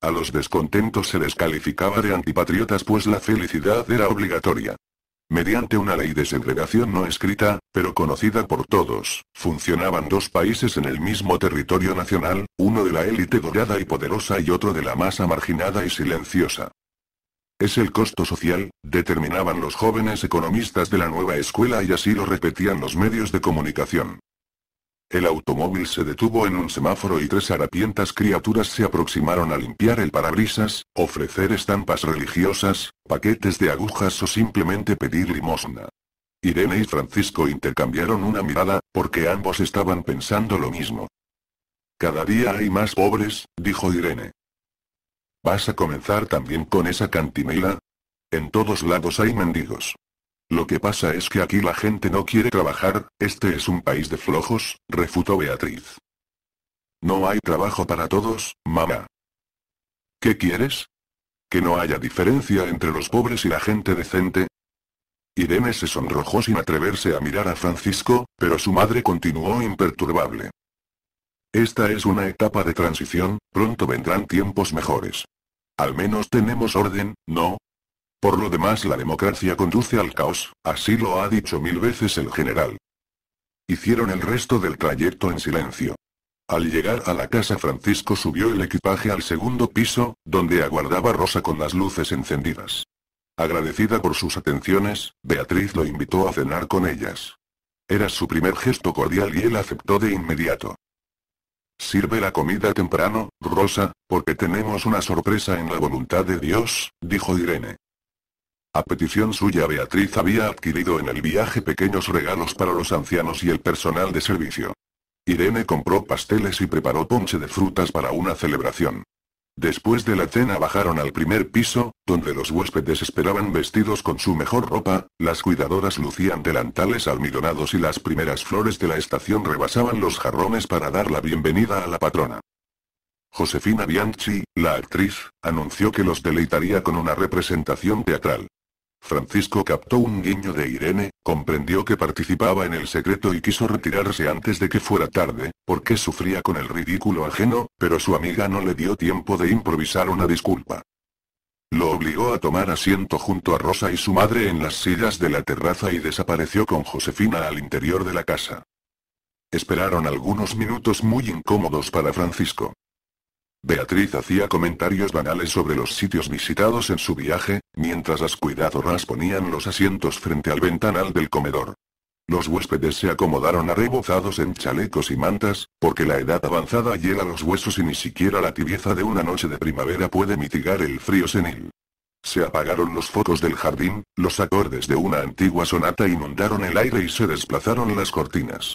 A los descontentos se les calificaba de antipatriotas pues la felicidad era obligatoria. Mediante una ley de segregación no escrita, pero conocida por todos, funcionaban dos países en el mismo territorio nacional, uno de la élite dorada y poderosa y otro de la masa marginada y silenciosa. Es el costo social, determinaban los jóvenes economistas de la nueva escuela y así lo repetían los medios de comunicación. El automóvil se detuvo en un semáforo y tres harapientas criaturas se aproximaron a limpiar el parabrisas, ofrecer estampas religiosas, paquetes de agujas o simplemente pedir limosna. Irene y Francisco intercambiaron una mirada, porque ambos estaban pensando lo mismo. Cada día hay más pobres, dijo Irene. ¿Vas a comenzar también con esa cantinela? En todos lados hay mendigos. Lo que pasa es que aquí la gente no quiere trabajar, este es un país de flojos, refutó Beatriz. No hay trabajo para todos, mamá. ¿Qué quieres? ¿Que no haya diferencia entre los pobres y la gente decente? Irene se sonrojó sin atreverse a mirar a Francisco, pero su madre continuó imperturbable. Esta es una etapa de transición, pronto vendrán tiempos mejores. Al menos tenemos orden, ¿no? Por lo demás la democracia conduce al caos, así lo ha dicho mil veces el general. Hicieron el resto del trayecto en silencio. Al llegar a la casa Francisco subió el equipaje al segundo piso, donde aguardaba Rosa con las luces encendidas. Agradecida por sus atenciones, Beatriz lo invitó a cenar con ellas. Era su primer gesto cordial y él aceptó de inmediato. Sirve la comida temprano, Rosa, porque tenemos una sorpresa en la voluntad de Dios, dijo Irene. A petición suya Beatriz había adquirido en el viaje pequeños regalos para los ancianos y el personal de servicio. Irene compró pasteles y preparó ponche de frutas para una celebración. Después de la cena bajaron al primer piso, donde los huéspedes esperaban vestidos con su mejor ropa, las cuidadoras lucían delantales almidonados y las primeras flores de la estación rebasaban los jarrones para dar la bienvenida a la patrona. Josefina Bianchi, la actriz, anunció que los deleitaría con una representación teatral. Francisco captó un guiño de Irene, comprendió que participaba en el secreto y quiso retirarse antes de que fuera tarde, porque sufría con el ridículo ajeno, pero su amiga no le dio tiempo de improvisar una disculpa. Lo obligó a tomar asiento junto a Rosa y su madre en las sillas de la terraza y desapareció con Josefina al interior de la casa. Esperaron algunos minutos muy incómodos para Francisco. Beatriz hacía comentarios banales sobre los sitios visitados en su viaje, mientras las cuidadoras ponían los asientos frente al ventanal del comedor. Los huéspedes se acomodaron arrebozados en chalecos y mantas, porque la edad avanzada hiela los huesos y ni siquiera la tibieza de una noche de primavera puede mitigar el frío senil. Se apagaron los focos del jardín, los acordes de una antigua sonata inundaron el aire y se desplazaron las cortinas.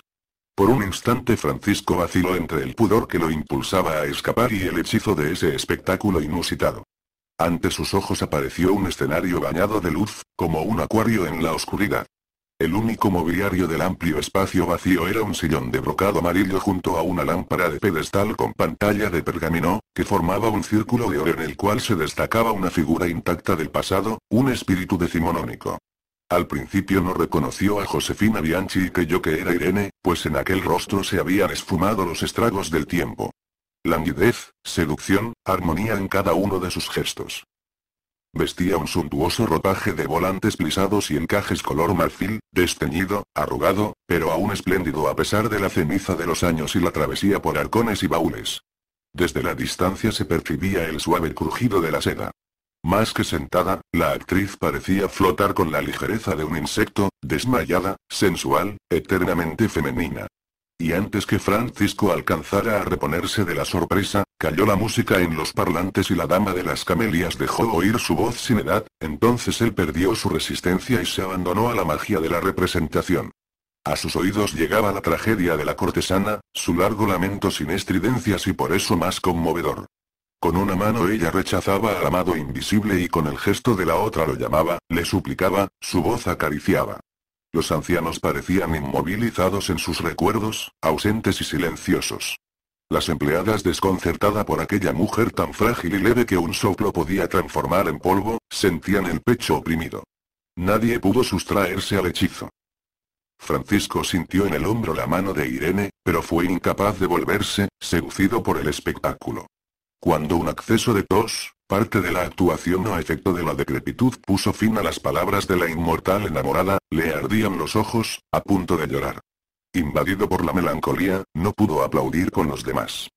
Por un instante Francisco vaciló entre el pudor que lo impulsaba a escapar y el hechizo de ese espectáculo inusitado. Ante sus ojos apareció un escenario bañado de luz, como un acuario en la oscuridad. El único mobiliario del amplio espacio vacío era un sillón de brocado amarillo junto a una lámpara de pedestal con pantalla de pergamino, que formaba un círculo de oro en el cual se destacaba una figura intacta del pasado, un espíritu decimonónico. Al principio no reconoció a Josefina Bianchi y creyó que era Irene, pues en aquel rostro se habían esfumado los estragos del tiempo. Languidez, seducción, armonía en cada uno de sus gestos. Vestía un suntuoso ropaje de volantes plisados y encajes color marfil, desteñido, arrugado, pero aún espléndido a pesar de la ceniza de los años y la travesía por arcones y baúles. Desde la distancia se percibía el suave crujido de la seda. Más que sentada, la actriz parecía flotar con la ligereza de un insecto, desmayada, sensual, eternamente femenina. Y antes que Francisco alcanzara a reponerse de la sorpresa, cayó la música en los parlantes y la dama de las camelias dejó oír su voz sin edad, entonces él perdió su resistencia y se abandonó a la magia de la representación. A sus oídos llegaba la tragedia de la cortesana, su largo lamento sin estridencias y por eso más conmovedor. Con una mano ella rechazaba al amado invisible y con el gesto de la otra lo llamaba, le suplicaba, su voz acariciaba. Los ancianos parecían inmovilizados en sus recuerdos, ausentes y silenciosos. Las empleadas desconcertada por aquella mujer tan frágil y leve que un soplo podía transformar en polvo, sentían el pecho oprimido. Nadie pudo sustraerse al hechizo. Francisco sintió en el hombro la mano de Irene, pero fue incapaz de volverse, seducido por el espectáculo. Cuando un acceso de tos, parte de la actuación o efecto de la decrepitud puso fin a las palabras de la inmortal enamorada, le ardían los ojos, a punto de llorar. Invadido por la melancolía, no pudo aplaudir con los demás.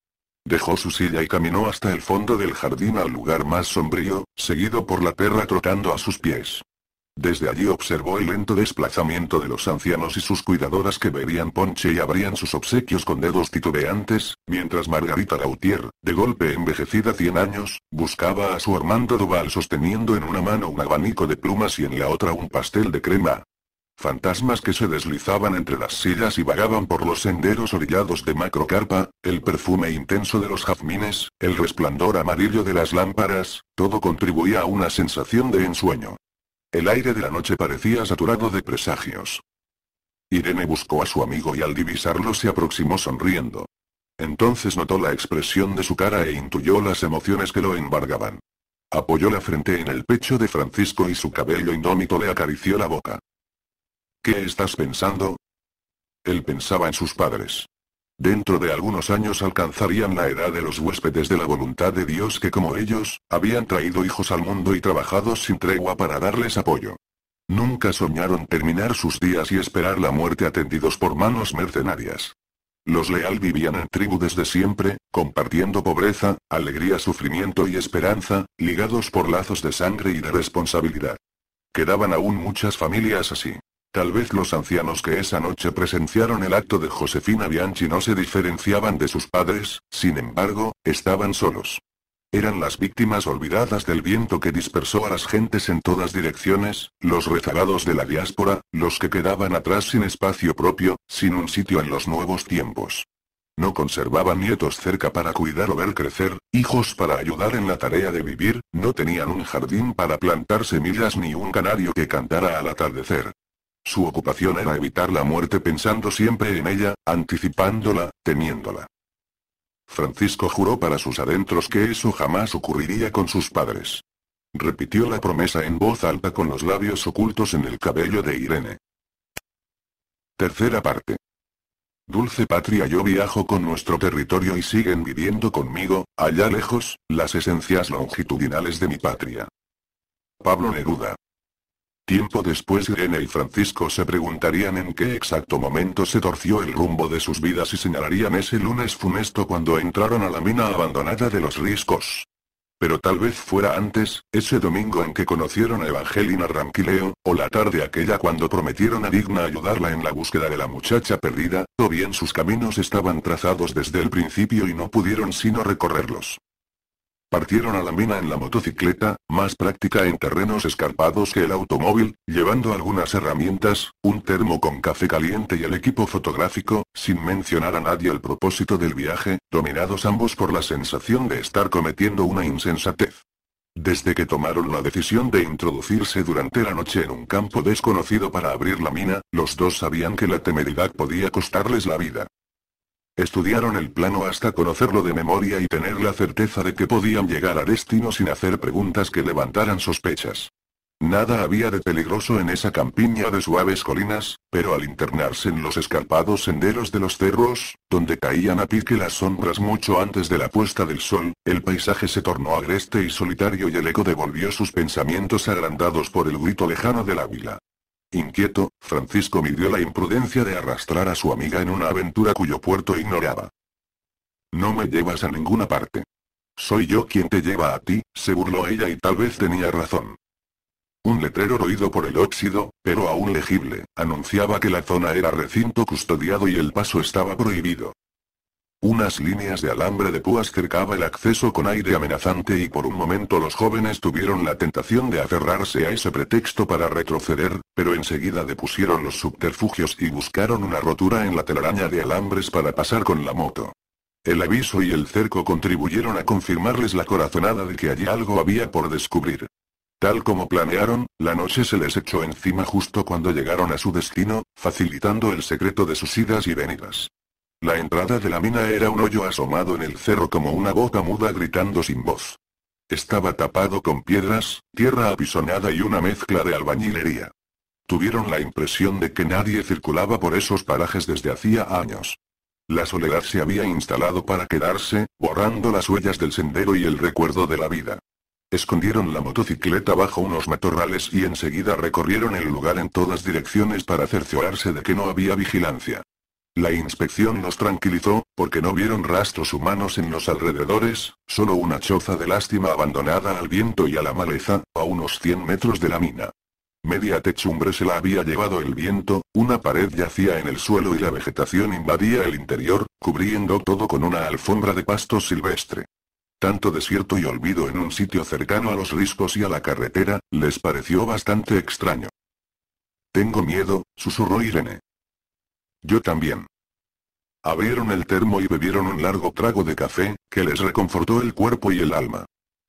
Dejó su silla y caminó hasta el fondo del jardín al lugar más sombrío, seguido por la perra trotando a sus pies. Desde allí observó el lento desplazamiento de los ancianos y sus cuidadoras que bebían ponche y abrían sus obsequios con dedos titubeantes, mientras Margarita Gautier, de golpe envejecida 100 años, buscaba a su Armando Duval sosteniendo en una mano un abanico de plumas y en la otra un pastel de crema. Fantasmas que se deslizaban entre las sillas y vagaban por los senderos orillados de macrocarpa, el perfume intenso de los jazmines, el resplandor amarillo de las lámparas, todo contribuía a una sensación de ensueño. El aire de la noche parecía saturado de presagios. Irene buscó a su amigo y al divisarlo se aproximó sonriendo. Entonces notó la expresión de su cara e intuyó las emociones que lo embargaban. Apoyó la frente en el pecho de Francisco y su cabello indómito le acarició la boca. ¿Qué estás pensando? Él pensaba en sus padres. Dentro de algunos años alcanzarían la edad de los huéspedes de la voluntad de Dios que como ellos, habían traído hijos al mundo y trabajados sin tregua para darles apoyo. Nunca soñaron terminar sus días y esperar la muerte atendidos por manos mercenarias. Los leal vivían en tribu desde siempre, compartiendo pobreza, alegría, sufrimiento y esperanza, ligados por lazos de sangre y de responsabilidad. Quedaban aún muchas familias así. Tal vez los ancianos que esa noche presenciaron el acto de Josefina Bianchi no se diferenciaban de sus padres, sin embargo, estaban solos. Eran las víctimas olvidadas del viento que dispersó a las gentes en todas direcciones, los rezagados de la diáspora, los que quedaban atrás sin espacio propio, sin un sitio en los nuevos tiempos. No conservaban nietos cerca para cuidar o ver crecer, hijos para ayudar en la tarea de vivir, no tenían un jardín para plantar semillas ni un canario que cantara al atardecer. Su ocupación era evitar la muerte pensando siempre en ella, anticipándola, temiéndola. Francisco juró para sus adentros que eso jamás ocurriría con sus padres. Repitió la promesa en voz alta con los labios ocultos en el cabello de Irene. Tercera parte. Dulce patria, yo viajo con nuestro territorio y siguen viviendo conmigo, allá lejos, las esencias longitudinales de mi patria. Pablo Neruda. Tiempo después Irene y Francisco se preguntarían en qué exacto momento se torció el rumbo de sus vidas y señalarían ese lunes funesto cuando entraron a la mina abandonada de los riscos. Pero tal vez fuera antes, ese domingo en que conocieron a Evangelina Ranquileo, o la tarde aquella cuando prometieron a Digna ayudarla en la búsqueda de la muchacha perdida, o bien sus caminos estaban trazados desde el principio y no pudieron sino recorrerlos. Partieron a la mina en la motocicleta, más práctica en terrenos escarpados que el automóvil, llevando algunas herramientas, un termo con café caliente y el equipo fotográfico, sin mencionar a nadie el propósito del viaje, dominados ambos por la sensación de estar cometiendo una insensatez. Desde que tomaron la decisión de introducirse durante la noche en un campo desconocido para abrir la mina, los dos sabían que la temeridad podía costarles la vida. Estudiaron el plano hasta conocerlo de memoria y tener la certeza de que podían llegar a destino sin hacer preguntas que levantaran sospechas. Nada había de peligroso en esa campiña de suaves colinas, pero al internarse en los escarpados senderos de los cerros, donde caían a pique las sombras mucho antes de la puesta del sol, el paisaje se tornó agreste y solitario y el eco devolvió sus pensamientos agrandados por el grito lejano del águila. Inquieto, Francisco midió la imprudencia de arrastrar a su amiga en una aventura cuyo puerto ignoraba. No me llevas a ninguna parte. Soy yo quien te lleva a ti, se burló ella y tal vez tenía razón. Un letrero roído por el óxido, pero aún legible, anunciaba que la zona era recinto custodiado y el paso estaba prohibido. Unas líneas de alambre de púas cercaba el acceso con aire amenazante y por un momento los jóvenes tuvieron la tentación de aferrarse a ese pretexto para retroceder, pero enseguida depusieron los subterfugios y buscaron una rotura en la telaraña de alambres para pasar con la moto. El aviso y el cerco contribuyeron a confirmarles la corazonada de que allí algo había por descubrir. Tal como planearon, la noche se les echó encima justo cuando llegaron a su destino, facilitando el secreto de sus idas y venidas. La entrada de la mina era un hoyo asomado en el cerro como una boca muda gritando sin voz. Estaba tapado con piedras, tierra apisonada y una mezcla de albañilería. Tuvieron la impresión de que nadie circulaba por esos parajes desde hacía años. La soledad se había instalado para quedarse, borrando las huellas del sendero y el recuerdo de la vida. Escondieron la motocicleta bajo unos matorrales y enseguida recorrieron el lugar en todas direcciones para cerciorarse de que no había vigilancia. La inspección nos tranquilizó, porque no vieron rastros humanos en los alrededores, solo una choza de lástima abandonada al viento y a la maleza, a unos 100 metros de la mina. Media techumbre se la había llevado el viento, una pared yacía en el suelo y la vegetación invadía el interior, cubriendo todo con una alfombra de pasto silvestre. Tanto desierto y olvido en un sitio cercano a los riscos y a la carretera, les pareció bastante extraño. Tengo miedo, susurró Irene. Yo también. Abrieron el termo y bebieron un largo trago de café, que les reconfortó el cuerpo y el alma.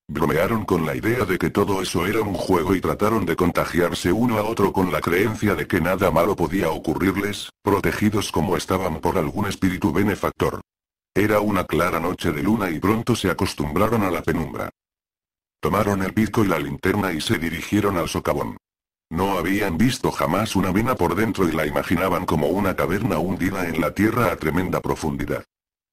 Bromearon con la idea de que todo eso era un juego y trataron de contagiarse uno a otro con la creencia de que nada malo podía ocurrirles, protegidos como estaban por algún espíritu benefactor. Era una clara noche de luna y pronto se acostumbraron a la penumbra. Tomaron el pico y la linterna y se dirigieron al socavón. No habían visto jamás una mina por dentro y la imaginaban como una caverna hundida en la tierra a tremenda profundidad.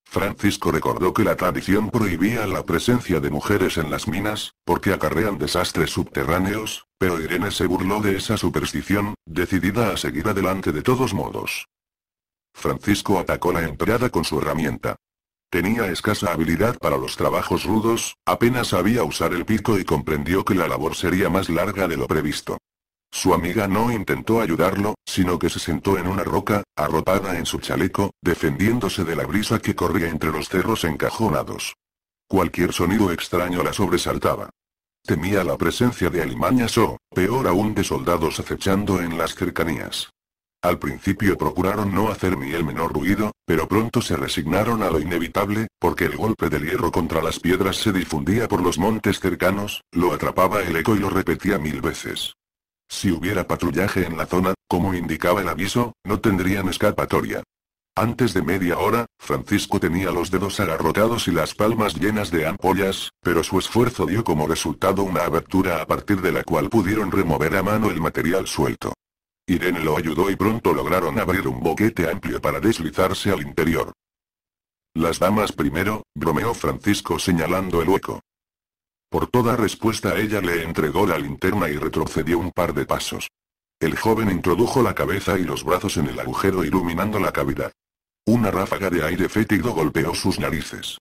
Francisco recordó que la tradición prohibía la presencia de mujeres en las minas, porque acarrean desastres subterráneos, pero Irene se burló de esa superstición, decidida a seguir adelante de todos modos. Francisco atacó la entrada con su herramienta. Tenía escasa habilidad para los trabajos rudos, apenas sabía usar el pico y comprendió que la labor sería más larga de lo previsto. Su amiga no intentó ayudarlo, sino que se sentó en una roca, arropada en su chaleco, defendiéndose de la brisa que corría entre los cerros encajonados. Cualquier sonido extraño la sobresaltaba. Temía la presencia de alimañas o, peor aún, de soldados acechando en las cercanías. Al principio procuraron no hacer ni el menor ruido, pero pronto se resignaron a lo inevitable, porque el golpe del hierro contra las piedras se difundía por los montes cercanos, lo atrapaba el eco y lo repetía mil veces. Si hubiera patrullaje en la zona, como indicaba el aviso, no tendrían escapatoria. Antes de media hora, Francisco tenía los dedos agarrotados y las palmas llenas de ampollas, pero su esfuerzo dio como resultado una abertura a partir de la cual pudieron remover a mano el material suelto. Irene lo ayudó y pronto lograron abrir un boquete amplio para deslizarse al interior. Las damas primero, bromeó Francisco señalando el hueco. Por toda respuesta ella le entregó la linterna y retrocedió un par de pasos. El joven introdujo la cabeza y los brazos en el agujero iluminando la cavidad. Una ráfaga de aire fétido golpeó sus narices.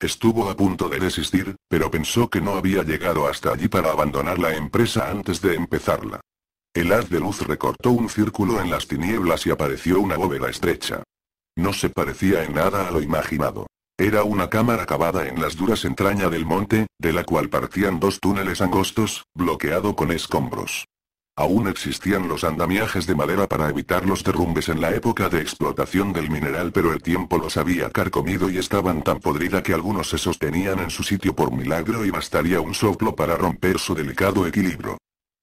Estuvo a punto de desistir, pero pensó que no había llegado hasta allí para abandonar la empresa antes de empezarla. El haz de luz recortó un círculo en las tinieblas y apareció una bóveda estrecha. No se parecía en nada a lo imaginado. Era una cámara cavada en las duras entrañas del monte, de la cual partían dos túneles angostos, bloqueado con escombros. Aún existían los andamiajes de madera para evitar los derrumbes en la época de explotación del mineral, pero el tiempo los había carcomido y estaban tan podrida que algunos se sostenían en su sitio por milagro y bastaría un soplo para romper su delicado equilibrio.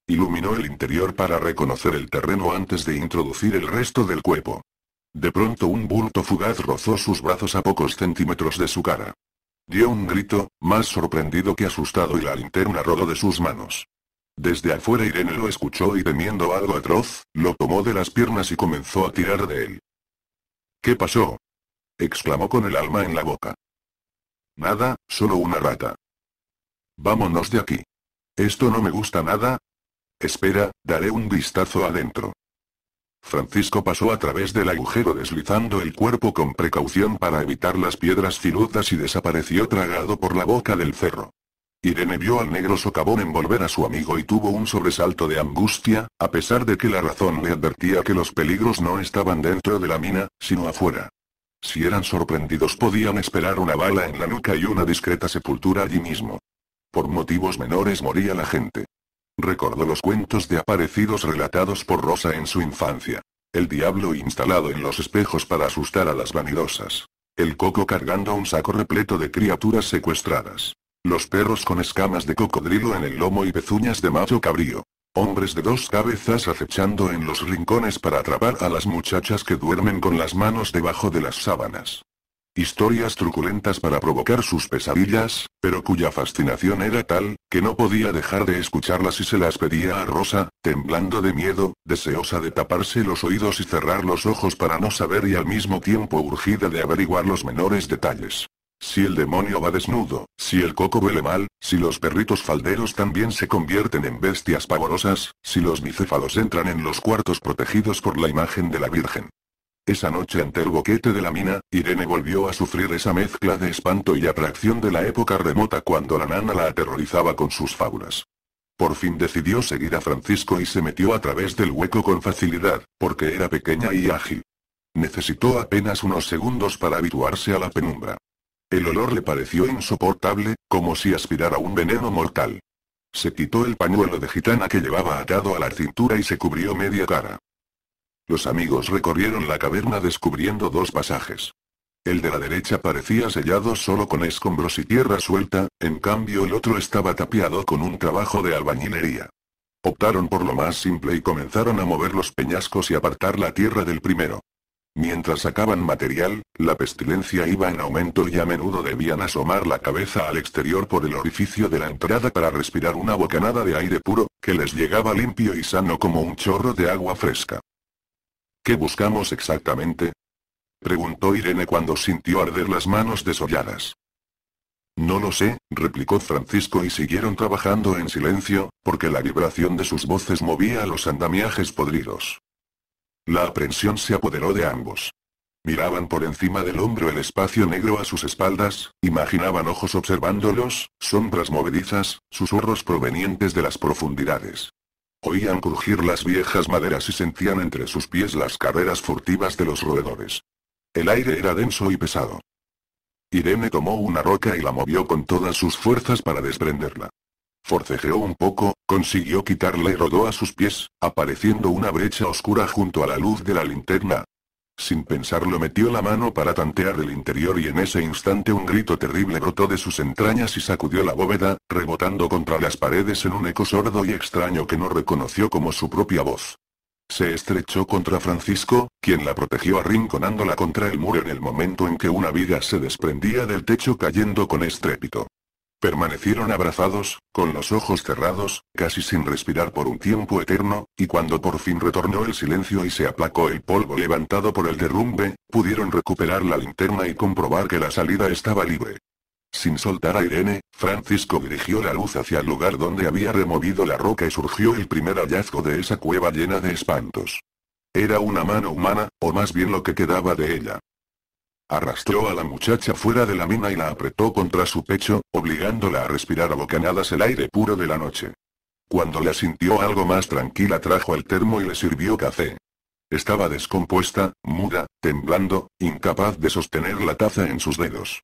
Iluminó el interior para reconocer el terreno antes de introducir el resto del cuerpo. De pronto un bulto fugaz rozó sus brazos a pocos centímetros de su cara. Dio un grito, más sorprendido que asustado y la linterna rodó de sus manos. Desde afuera Irene lo escuchó y temiendo algo atroz, lo tomó de las piernas y comenzó a tirar de él. ¿Qué pasó? exclamó con el alma en la boca. Nada, solo una rata. Vámonos de aquí. Esto no me gusta nada. Espera, daré un vistazo adentro. Francisco pasó a través del agujero deslizando el cuerpo con precaución para evitar las piedras filutas y desapareció tragado por la boca del cerro. Irene vio al negro socavón envolver a su amigo y tuvo un sobresalto de angustia, a pesar de que la razón le advertía que los peligros no estaban dentro de la mina, sino afuera. Si eran sorprendidos podían esperar una bala en la nuca y una discreta sepultura allí mismo. Por motivos menores moría la gente. Recordó los cuentos de aparecidos relatados por Rosa en su infancia. El diablo instalado en los espejos para asustar a las vanidosas. El coco cargando un saco repleto de criaturas secuestradas. Los perros con escamas de cocodrilo en el lomo y pezuñas de macho cabrío. Hombres de dos cabezas acechando en los rincones para atrapar a las muchachas que duermen con las manos debajo de las sábanas. Historias truculentas para provocar sus pesadillas, pero cuya fascinación era tal, que no podía dejar de escucharlas y se las pedía a Rosa, temblando de miedo, deseosa de taparse los oídos y cerrar los ojos para no saber y al mismo tiempo urgida de averiguar los menores detalles. Si el demonio va desnudo, si el coco huele mal, si los perritos falderos también se convierten en bestias pavorosas, si los micéfalos entran en los cuartos protegidos por la imagen de la Virgen. Esa noche ante el boquete de la mina, Irene volvió a sufrir esa mezcla de espanto y atracción de la época remota cuando la nana la aterrorizaba con sus fábulas. Por fin decidió seguir a Francisco y se metió a través del hueco con facilidad, porque era pequeña y ágil. Necesitó apenas unos segundos para habituarse a la penumbra. El olor le pareció insoportable, como si aspirara un veneno mortal. Se quitó el pañuelo de gitana que llevaba atado a la cintura y se cubrió media cara. Los amigos recorrieron la caverna descubriendo dos pasajes. El de la derecha parecía sellado solo con escombros y tierra suelta, en cambio el otro estaba tapiado con un trabajo de albañilería. Optaron por lo más simple y comenzaron a mover los peñascos y apartar la tierra del primero. Mientras sacaban material, la pestilencia iba en aumento y a menudo debían asomar la cabeza al exterior por el orificio de la entrada para respirar una bocanada de aire puro, que les llegaba limpio y sano como un chorro de agua fresca. ¿Qué buscamos exactamente? Preguntó Irene cuando sintió arder las manos desolladas. No lo sé, replicó Francisco y siguieron trabajando en silencio, porque la vibración de sus voces movía a los andamiajes podridos. La aprensión se apoderó de ambos. Miraban por encima del hombro el espacio negro a sus espaldas, imaginaban ojos observándolos, sombras movedizas, susurros provenientes de las profundidades. Oían crujir las viejas maderas y sentían entre sus pies las carreras furtivas de los roedores. El aire era denso y pesado. Irene tomó una roca y la movió con todas sus fuerzas para desprenderla. Forcejeó un poco, consiguió quitarla y rodó a sus pies, apareciendo una brecha oscura junto a la luz de la linterna, sin pensarlo metió la mano para tantear el interior y en ese instante un grito terrible brotó de sus entrañas y sacudió la bóveda, rebotando contra las paredes en un eco sordo y extraño que no reconoció como su propia voz. Se estrechó contra Francisco, quien la protegió arrinconándola contra el muro en el momento en que una viga se desprendía del techo cayendo con estrépito. Permanecieron abrazados, con los ojos cerrados, casi sin respirar por un tiempo eterno, y cuando por fin retornó el silencio y se aplacó el polvo levantado por el derrumbe, pudieron recuperar la linterna y comprobar que la salida estaba libre. Sin soltar a Irene, Francisco dirigió la luz hacia el lugar donde había removido la roca y surgió el primer hallazgo de esa cueva llena de espantos. Era una mano humana, o más bien lo que quedaba de ella. Arrastró a la muchacha fuera de la mina y la apretó contra su pecho, obligándola a respirar a bocanadas el aire puro de la noche. Cuando la sintió algo más tranquila trajo el termo y le sirvió café. Estaba descompuesta, muda, temblando, incapaz de sostener la taza en sus dedos.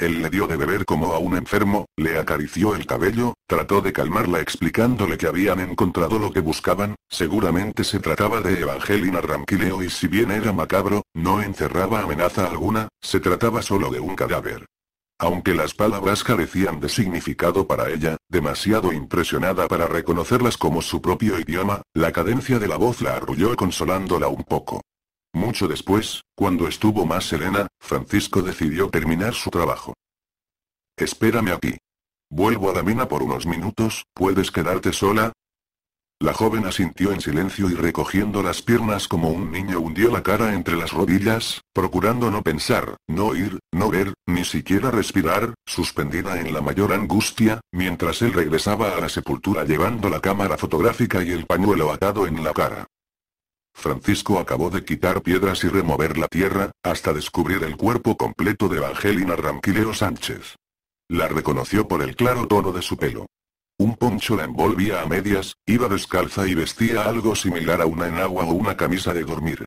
Él le dio de beber como a un enfermo, le acarició el cabello, trató de calmarla explicándole que habían encontrado lo que buscaban, seguramente se trataba de Evangelina Ranquileo y si bien era macabro, no encerraba amenaza alguna, se trataba solo de un cadáver. Aunque las palabras carecían de significado para ella, demasiado impresionada para reconocerlas como su propio idioma, la cadencia de la voz la arrulló consolándola un poco. Mucho después, cuando estuvo más serena, Francisco decidió terminar su trabajo. Espérame aquí. Vuelvo a la mina por unos minutos, ¿puedes quedarte sola? La joven asintió en silencio y recogiendo las piernas como un niño hundió la cara entre las rodillas, procurando no pensar, no oír, no ver, ni siquiera respirar, suspendida en la mayor angustia, mientras él regresaba a la sepultura llevando la cámara fotográfica y el pañuelo atado en la cara. Francisco acabó de quitar piedras y remover la tierra, hasta descubrir el cuerpo completo de Evangelina Ramquileo Sánchez. La reconoció por el claro tono de su pelo. Un poncho la envolvía a medias, iba descalza y vestía algo similar a una enagua o una camisa de dormir.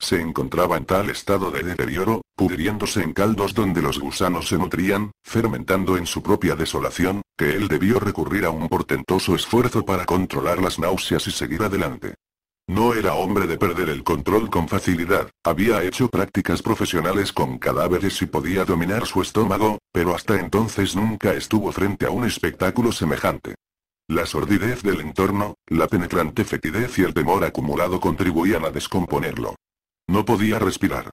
Se encontraba en tal estado de deterioro, pudriéndose en caldos donde los gusanos se nutrían, fermentando en su propia desolación, que él debió recurrir a un portentoso esfuerzo para controlar las náuseas y seguir adelante. No era hombre de perder el control con facilidad, había hecho prácticas profesionales con cadáveres y podía dominar su estómago, pero hasta entonces nunca estuvo frente a un espectáculo semejante. La sordidez del entorno, la penetrante fetidez y el temor acumulado contribuían a descomponerlo. No podía respirar.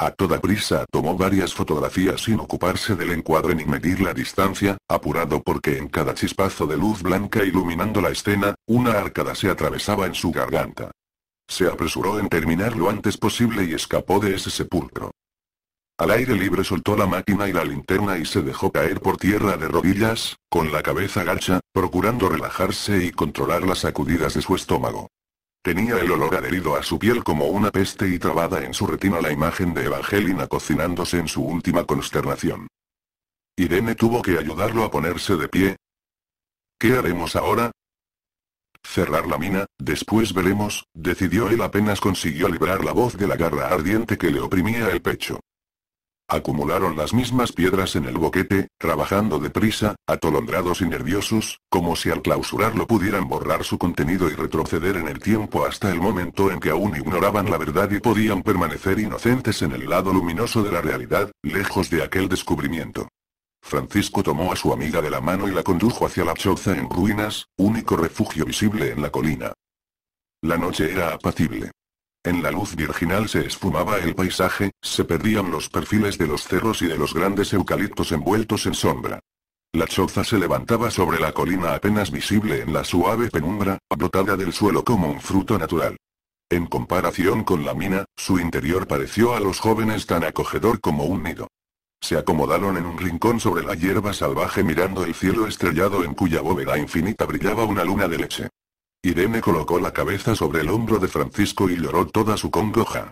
A toda prisa tomó varias fotografías sin ocuparse del encuadre ni medir la distancia, apurado porque en cada chispazo de luz blanca iluminando la escena, una arcada se atravesaba en su garganta. Se apresuró en terminar lo antes posible y escapó de ese sepulcro. Al aire libre soltó la máquina y la linterna y se dejó caer por tierra de rodillas, con la cabeza gacha, procurando relajarse y controlar las sacudidas de su estómago. Tenía el olor adherido a su piel como una peste y trabada en su retina la imagen de Evangelina cocinándose en su última consternación. Irene tuvo que ayudarlo a ponerse de pie. ¿Qué haremos ahora? Cerrar la mina, después veremos, decidió él apenas consiguió librar la voz de la garra ardiente que le oprimía el pecho. Acumularon las mismas piedras en el boquete, trabajando deprisa, atolondrados y nerviosos, como si al clausurarlo pudieran borrar su contenido y retroceder en el tiempo hasta el momento en que aún ignoraban la verdad y podían permanecer inocentes en el lado luminoso de la realidad, lejos de aquel descubrimiento. Francisco tomó a su amiga de la mano y la condujo hacia la choza en ruinas, único refugio visible en la colina. La noche era apacible. En la luz virginal se esfumaba el paisaje, se perdían los perfiles de los cerros y de los grandes eucaliptos envueltos en sombra. La choza se levantaba sobre la colina apenas visible en la suave penumbra, brotada del suelo como un fruto natural. En comparación con la mina, su interior pareció a los jóvenes tan acogedor como un nido. Se acomodaron en un rincón sobre la hierba salvaje mirando el cielo estrellado en cuya bóveda infinita brillaba una luna de leche. Irene colocó la cabeza sobre el hombro de Francisco y lloró toda su congoja.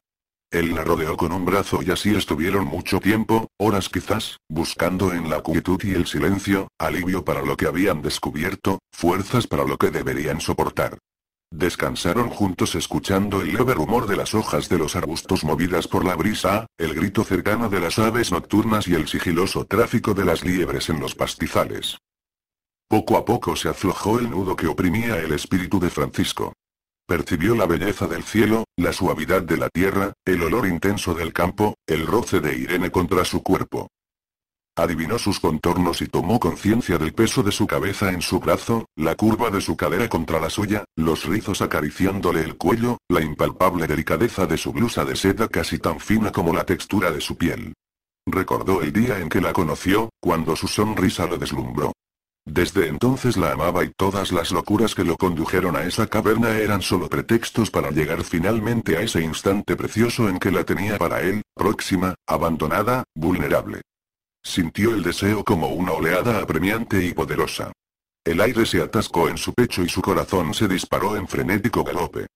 Él la rodeó con un brazo y así estuvieron mucho tiempo, horas quizás, buscando en la quietud y el silencio, alivio para lo que habían descubierto, fuerzas para lo que deberían soportar. Descansaron juntos escuchando el leve rumor de las hojas de los arbustos movidas por la brisa, el grito cercano de las aves nocturnas y el sigiloso tráfico de las liebres en los pastizales. Poco a poco se aflojó el nudo que oprimía el espíritu de Francisco. Percibió la belleza del cielo, la suavidad de la tierra, el olor intenso del campo, el roce de Irene contra su cuerpo. Adivinó sus contornos y tomó conciencia del peso de su cabeza en su brazo, la curva de su cadera contra la suya, los rizos acariciándole el cuello, la impalpable delicadeza de su blusa de seda casi tan fina como la textura de su piel. Recordó el día en que la conoció, cuando su sonrisa lo deslumbró. Desde entonces la amaba y todas las locuras que lo condujeron a esa caverna eran solo pretextos para llegar finalmente a ese instante precioso en que la tenía para él, próxima, abandonada, vulnerable. Sintió el deseo como una oleada apremiante y poderosa. El aire se atascó en su pecho y su corazón se disparó en frenético galope.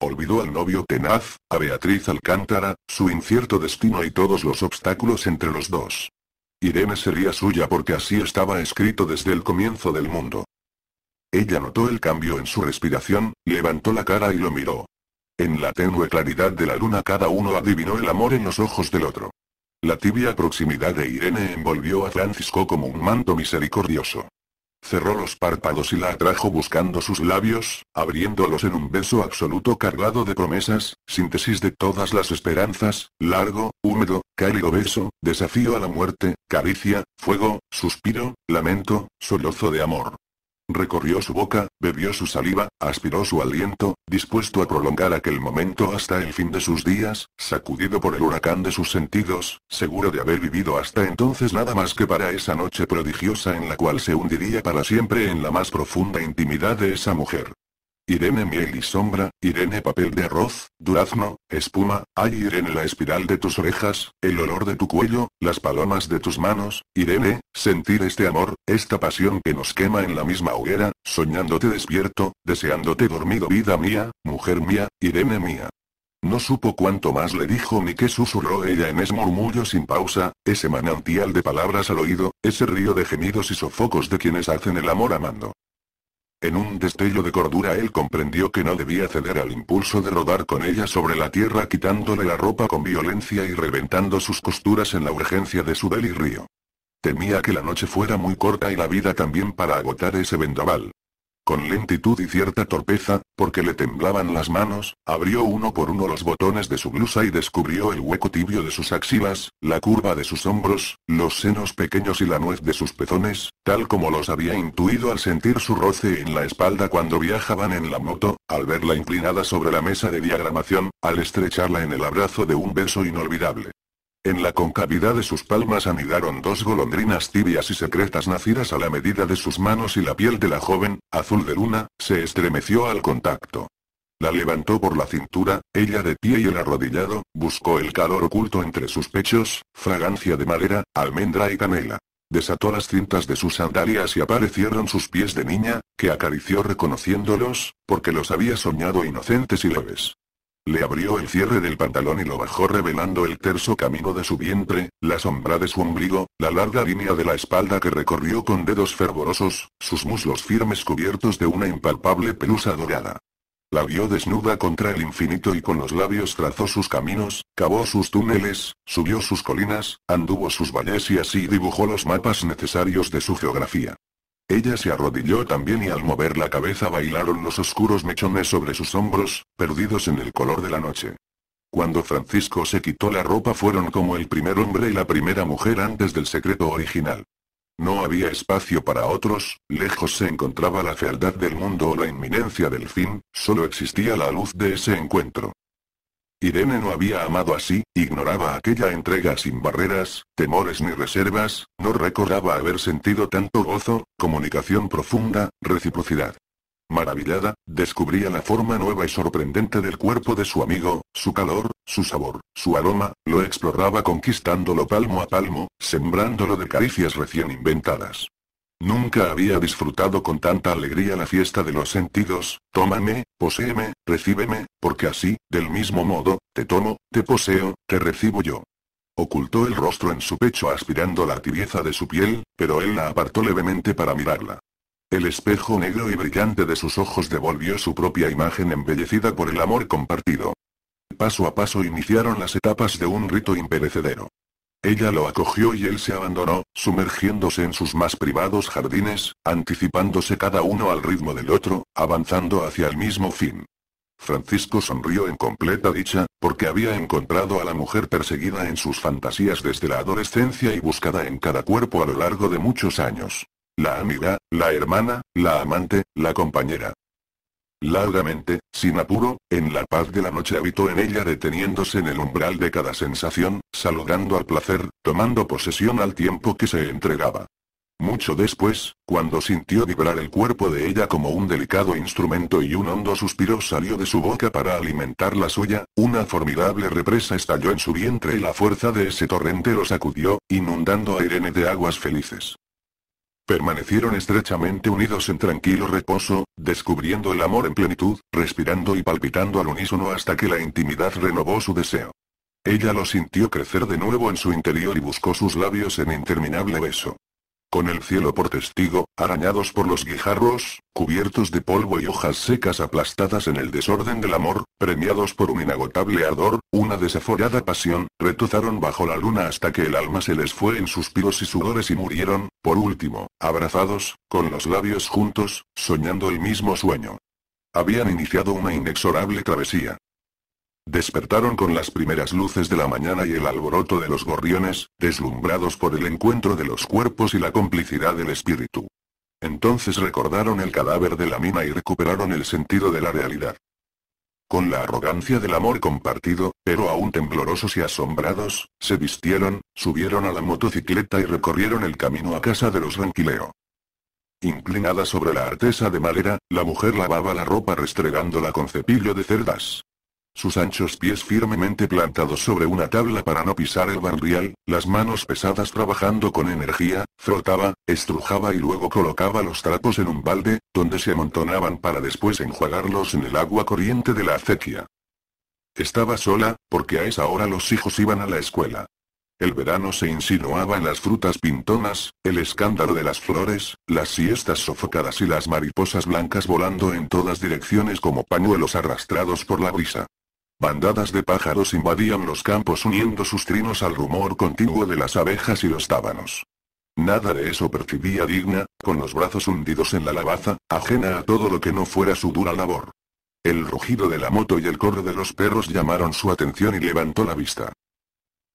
Olvidó al novio tenaz, a Beatriz Alcántara, su incierto destino y todos los obstáculos entre los dos. Irene sería suya porque así estaba escrito desde el comienzo del mundo. Ella notó el cambio en su respiración, levantó la cara y lo miró. En la tenue claridad de la luna cada uno adivinó el amor en los ojos del otro. La tibia proximidad de Irene envolvió a Francisco como un manto misericordioso. Cerró los párpados y la atrajo buscando sus labios, abriéndolos en un beso absoluto cargado de promesas, síntesis de todas las esperanzas, largo, húmedo, cálido beso, desafío a la muerte, caricia, fuego, suspiro, lamento, sollozo de amor. Recorrió su boca, bebió su saliva, aspiró su aliento, dispuesto a prolongar aquel momento hasta el fin de sus días, sacudido por el huracán de sus sentidos, seguro de haber vivido hasta entonces nada más que para esa noche prodigiosa en la cual se hundiría para siempre en la más profunda intimidad de esa mujer. Irene miel y sombra, Irene papel de arroz, durazno, espuma, hay Irene la espiral de tus orejas, el olor de tu cuello, las palomas de tus manos, Irene, sentir este amor, esta pasión que nos quema en la misma hoguera, soñándote despierto, deseándote dormido vida mía, mujer mía, Irene mía. No supo cuánto más le dijo ni qué susurró ella en ese murmullo sin pausa, ese manantial de palabras al oído, ese río de gemidos y sofocos de quienes hacen el amor amando. En un destello de cordura él comprendió que no debía ceder al impulso de rodar con ella sobre la tierra quitándole la ropa con violencia y reventando sus costuras en la urgencia de su delirio. Temía que la noche fuera muy corta y la vida también para agotar ese vendaval. Con lentitud y cierta torpeza, porque le temblaban las manos, abrió uno por uno los botones de su blusa y descubrió el hueco tibio de sus axilas, la curva de sus hombros, los senos pequeños y la nuez de sus pezones, tal como los había intuido al sentir su roce en la espalda cuando viajaban en la moto, al verla inclinada sobre la mesa de diagramación, al estrecharla en el abrazo de un beso inolvidable. En la concavidad de sus palmas anidaron dos golondrinas tibias y secretas nacidas a la medida de sus manos y la piel de la joven, azul de luna, se estremeció al contacto. La levantó por la cintura, ella de pie y el arrodillado, buscó el calor oculto entre sus pechos, fragancia de madera, almendra y canela. Desató las cintas de sus sandalias y aparecieron sus pies de niña, que acarició reconociéndolos, porque los había soñado inocentes y leves. Le abrió el cierre del pantalón y lo bajó revelando el terso camino de su vientre, la sombra de su ombligo, la larga línea de la espalda que recorrió con dedos fervorosos, sus muslos firmes cubiertos de una impalpable pelusa dorada. La vio desnuda contra el infinito y con los labios trazó sus caminos, cavó sus túneles, subió sus colinas, anduvo sus valles y así dibujó los mapas necesarios de su geografía. Ella se arrodilló también y al mover la cabeza bailaron los oscuros mechones sobre sus hombros, perdidos en el color de la noche. Cuando Francisco se quitó la ropa fueron como el primer hombre y la primera mujer antes del secreto original. No había espacio para otros, lejos se encontraba la fealdad del mundo o la inminencia del fin, solo existía la luz de ese encuentro. Irene no había amado así, ignoraba aquella entrega sin barreras, temores ni reservas, no recordaba haber sentido tanto gozo, comunicación profunda, reciprocidad. Maravillada, descubría la forma nueva y sorprendente del cuerpo de su amigo, su calor, su sabor, su aroma, lo exploraba conquistándolo palmo a palmo, sembrándolo de caricias recién inventadas. Nunca había disfrutado con tanta alegría la fiesta de los sentidos, tómame, poséeme, recíbeme, porque así, del mismo modo, te tomo, te poseo, te recibo yo. Ocultó el rostro en su pecho aspirando la tibieza de su piel, pero él la apartó levemente para mirarla. El espejo negro y brillante de sus ojos devolvió su propia imagen embellecida por el amor compartido. Paso a paso iniciaron las etapas de un rito imperecedero. Ella lo acogió y él se abandonó, sumergiéndose en sus más privados jardines, anticipándose cada uno al ritmo del otro, avanzando hacia el mismo fin. Francisco sonrió en completa dicha, porque había encontrado a la mujer perseguida en sus fantasías desde la adolescencia y buscada en cada cuerpo a lo largo de muchos años. La amiga, la hermana, la amante, la compañera, largamente, sin apuro, en la paz de la noche habitó en ella deteniéndose en el umbral de cada sensación, saludando al placer, tomando posesión al tiempo que se entregaba. Mucho después, cuando sintió vibrar el cuerpo de ella como un delicado instrumento y un hondo suspiro salió de su boca para alimentar la suya, una formidable represa estalló en su vientre y la fuerza de ese torrente lo sacudió, inundando a Irene de aguas felices. Permanecieron estrechamente unidos en tranquilo reposo, descubriendo el amor en plenitud, respirando y palpitando al unísono hasta que la intimidad renovó su deseo. Ella lo sintió crecer de nuevo en su interior y buscó sus labios en interminable beso con el cielo por testigo, arañados por los guijarros, cubiertos de polvo y hojas secas aplastadas en el desorden del amor, premiados por un inagotable ardor, una desaforada pasión, retozaron bajo la luna hasta que el alma se les fue en suspiros y sudores y murieron, por último, abrazados, con los labios juntos, soñando el mismo sueño. Habían iniciado una inexorable travesía. Despertaron con las primeras luces de la mañana y el alboroto de los gorriones, deslumbrados por el encuentro de los cuerpos y la complicidad del espíritu. Entonces recordaron el cadáver de la mina y recuperaron el sentido de la realidad. Con la arrogancia del amor compartido, pero aún temblorosos y asombrados, se vistieron, subieron a la motocicleta y recorrieron el camino a casa de los Ranquileo. Inclinada sobre la artesa de madera, la mujer lavaba la ropa restregándola con cepillo de cerdas sus anchos pies firmemente plantados sobre una tabla para no pisar el barrial, las manos pesadas trabajando con energía, frotaba, estrujaba y luego colocaba los trapos en un balde, donde se amontonaban para después enjuagarlos en el agua corriente de la acequia. Estaba sola, porque a esa hora los hijos iban a la escuela. El verano se insinuaba en las frutas pintonas, el escándalo de las flores, las siestas sofocadas y las mariposas blancas volando en todas direcciones como pañuelos arrastrados por la brisa. Bandadas de pájaros invadían los campos uniendo sus trinos al rumor continuo de las abejas y los tábanos. Nada de eso percibía Digna, con los brazos hundidos en la lavaza, ajena a todo lo que no fuera su dura labor. El rugido de la moto y el corro de los perros llamaron su atención y levantó la vista.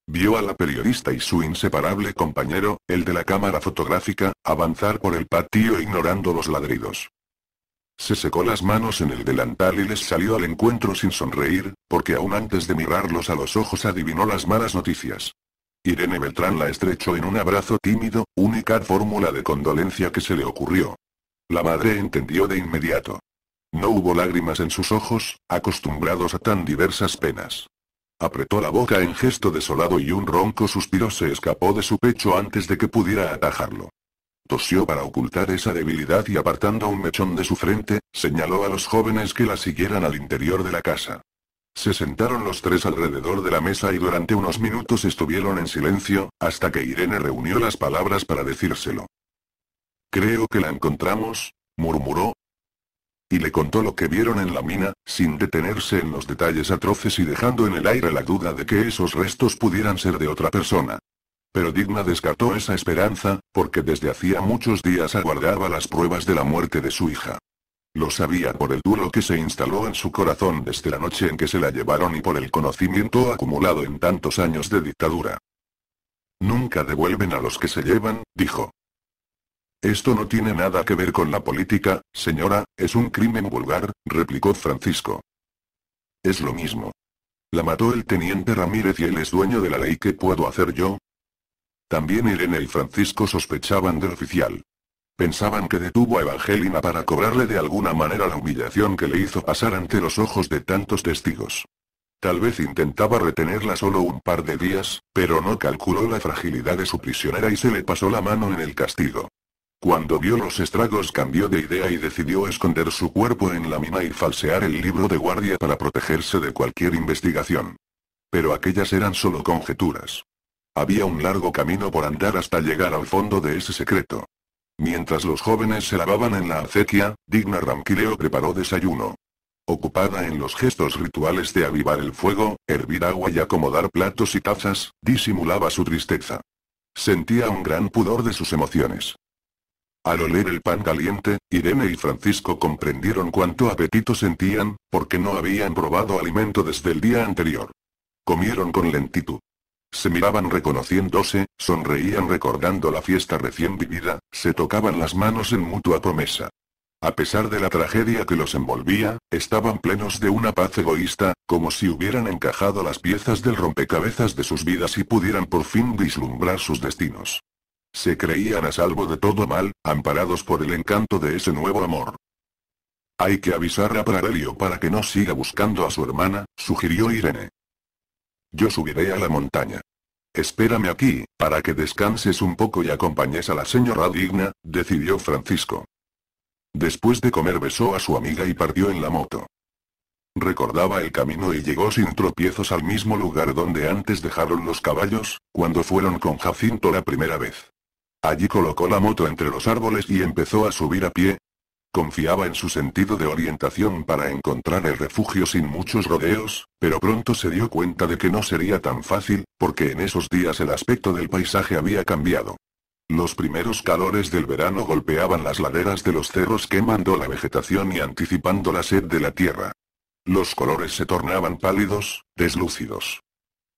Vio a la periodista y su inseparable compañero, el de la cámara fotográfica, avanzar por el patio ignorando los ladridos. Se secó las manos en el delantal y les salió al encuentro sin sonreír, porque aún antes de mirarlos a los ojos adivinó las malas noticias. Irene Beltrán la estrechó en un abrazo tímido, única fórmula de condolencia que se le ocurrió. La madre entendió de inmediato. No hubo lágrimas en sus ojos, acostumbrados a tan diversas penas. Apretó la boca en gesto desolado y un ronco suspiro se escapó de su pecho antes de que pudiera atajarlo. Tosió para ocultar esa debilidad y apartando un mechón de su frente, señaló a los jóvenes que la siguieran al interior de la casa. Se sentaron los tres alrededor de la mesa y durante unos minutos estuvieron en silencio, hasta que Irene reunió las palabras para decírselo. Creo que la encontramos, murmuró. Y le contó lo que vieron en la mina, sin detenerse en los detalles atroces y dejando en el aire la duda de que esos restos pudieran ser de otra persona. Pero Digna descartó esa esperanza, porque desde hacía muchos días aguardaba las pruebas de la muerte de su hija. Lo sabía por el duro que se instaló en su corazón desde la noche en que se la llevaron y por el conocimiento acumulado en tantos años de dictadura. Nunca devuelven a los que se llevan, dijo. Esto no tiene nada que ver con la política, señora, es un crimen vulgar, replicó Francisco. Es lo mismo. La mató el teniente Ramírez y él es dueño de la ley que puedo hacer yo, también Irene y Francisco sospechaban del oficial. Pensaban que detuvo a Evangelina para cobrarle de alguna manera la humillación que le hizo pasar ante los ojos de tantos testigos. Tal vez intentaba retenerla solo un par de días, pero no calculó la fragilidad de su prisionera y se le pasó la mano en el castigo. Cuando vio los estragos cambió de idea y decidió esconder su cuerpo en la mina y falsear el libro de guardia para protegerse de cualquier investigación. Pero aquellas eran solo conjeturas. Había un largo camino por andar hasta llegar al fondo de ese secreto. Mientras los jóvenes se lavaban en la acequia, Digna Ramquileo preparó desayuno. Ocupada en los gestos rituales de avivar el fuego, hervir agua y acomodar platos y tazas, disimulaba su tristeza. Sentía un gran pudor de sus emociones. Al oler el pan caliente, Irene y Francisco comprendieron cuánto apetito sentían, porque no habían probado alimento desde el día anterior. Comieron con lentitud. Se miraban reconociéndose, sonreían recordando la fiesta recién vivida, se tocaban las manos en mutua promesa. A pesar de la tragedia que los envolvía, estaban plenos de una paz egoísta, como si hubieran encajado las piezas del rompecabezas de sus vidas y pudieran por fin vislumbrar sus destinos. Se creían a salvo de todo mal, amparados por el encanto de ese nuevo amor. Hay que avisar a Pradelio para que no siga buscando a su hermana, sugirió Irene. Yo subiré a la montaña. Espérame aquí, para que descanses un poco y acompañes a la señora digna, decidió Francisco. Después de comer besó a su amiga y partió en la moto. Recordaba el camino y llegó sin tropiezos al mismo lugar donde antes dejaron los caballos, cuando fueron con Jacinto la primera vez. Allí colocó la moto entre los árboles y empezó a subir a pie, Confiaba en su sentido de orientación para encontrar el refugio sin muchos rodeos, pero pronto se dio cuenta de que no sería tan fácil, porque en esos días el aspecto del paisaje había cambiado. Los primeros calores del verano golpeaban las laderas de los cerros quemando la vegetación y anticipando la sed de la tierra. Los colores se tornaban pálidos, deslúcidos.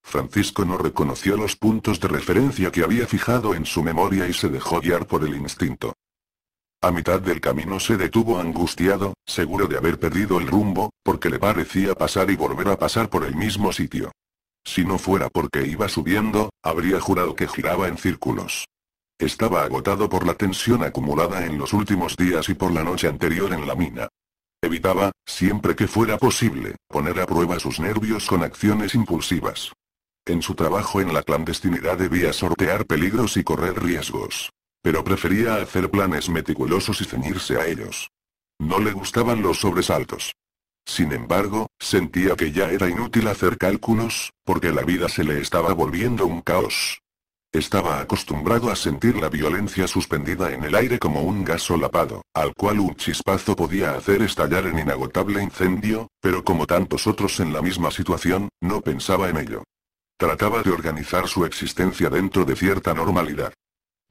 Francisco no reconoció los puntos de referencia que había fijado en su memoria y se dejó guiar por el instinto. A mitad del camino se detuvo angustiado, seguro de haber perdido el rumbo, porque le parecía pasar y volver a pasar por el mismo sitio. Si no fuera porque iba subiendo, habría jurado que giraba en círculos. Estaba agotado por la tensión acumulada en los últimos días y por la noche anterior en la mina. Evitaba, siempre que fuera posible, poner a prueba sus nervios con acciones impulsivas. En su trabajo en la clandestinidad debía sortear peligros y correr riesgos. Pero prefería hacer planes meticulosos y ceñirse a ellos. No le gustaban los sobresaltos. Sin embargo, sentía que ya era inútil hacer cálculos, porque la vida se le estaba volviendo un caos. Estaba acostumbrado a sentir la violencia suspendida en el aire como un gas al cual un chispazo podía hacer estallar en inagotable incendio, pero como tantos otros en la misma situación, no pensaba en ello. Trataba de organizar su existencia dentro de cierta normalidad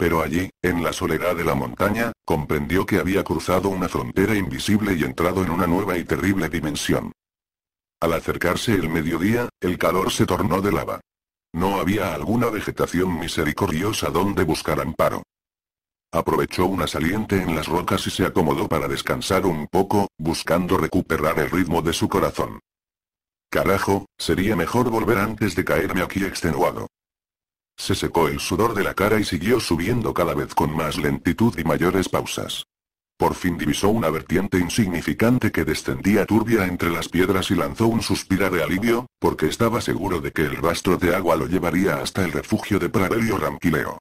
pero allí, en la soledad de la montaña, comprendió que había cruzado una frontera invisible y entrado en una nueva y terrible dimensión. Al acercarse el mediodía, el calor se tornó de lava. No había alguna vegetación misericordiosa donde buscar amparo. Aprovechó una saliente en las rocas y se acomodó para descansar un poco, buscando recuperar el ritmo de su corazón. Carajo, sería mejor volver antes de caerme aquí extenuado. Se secó el sudor de la cara y siguió subiendo cada vez con más lentitud y mayores pausas. Por fin divisó una vertiente insignificante que descendía turbia entre las piedras y lanzó un suspiro de alivio, porque estaba seguro de que el rastro de agua lo llevaría hasta el refugio de Prarelio Ramquileo.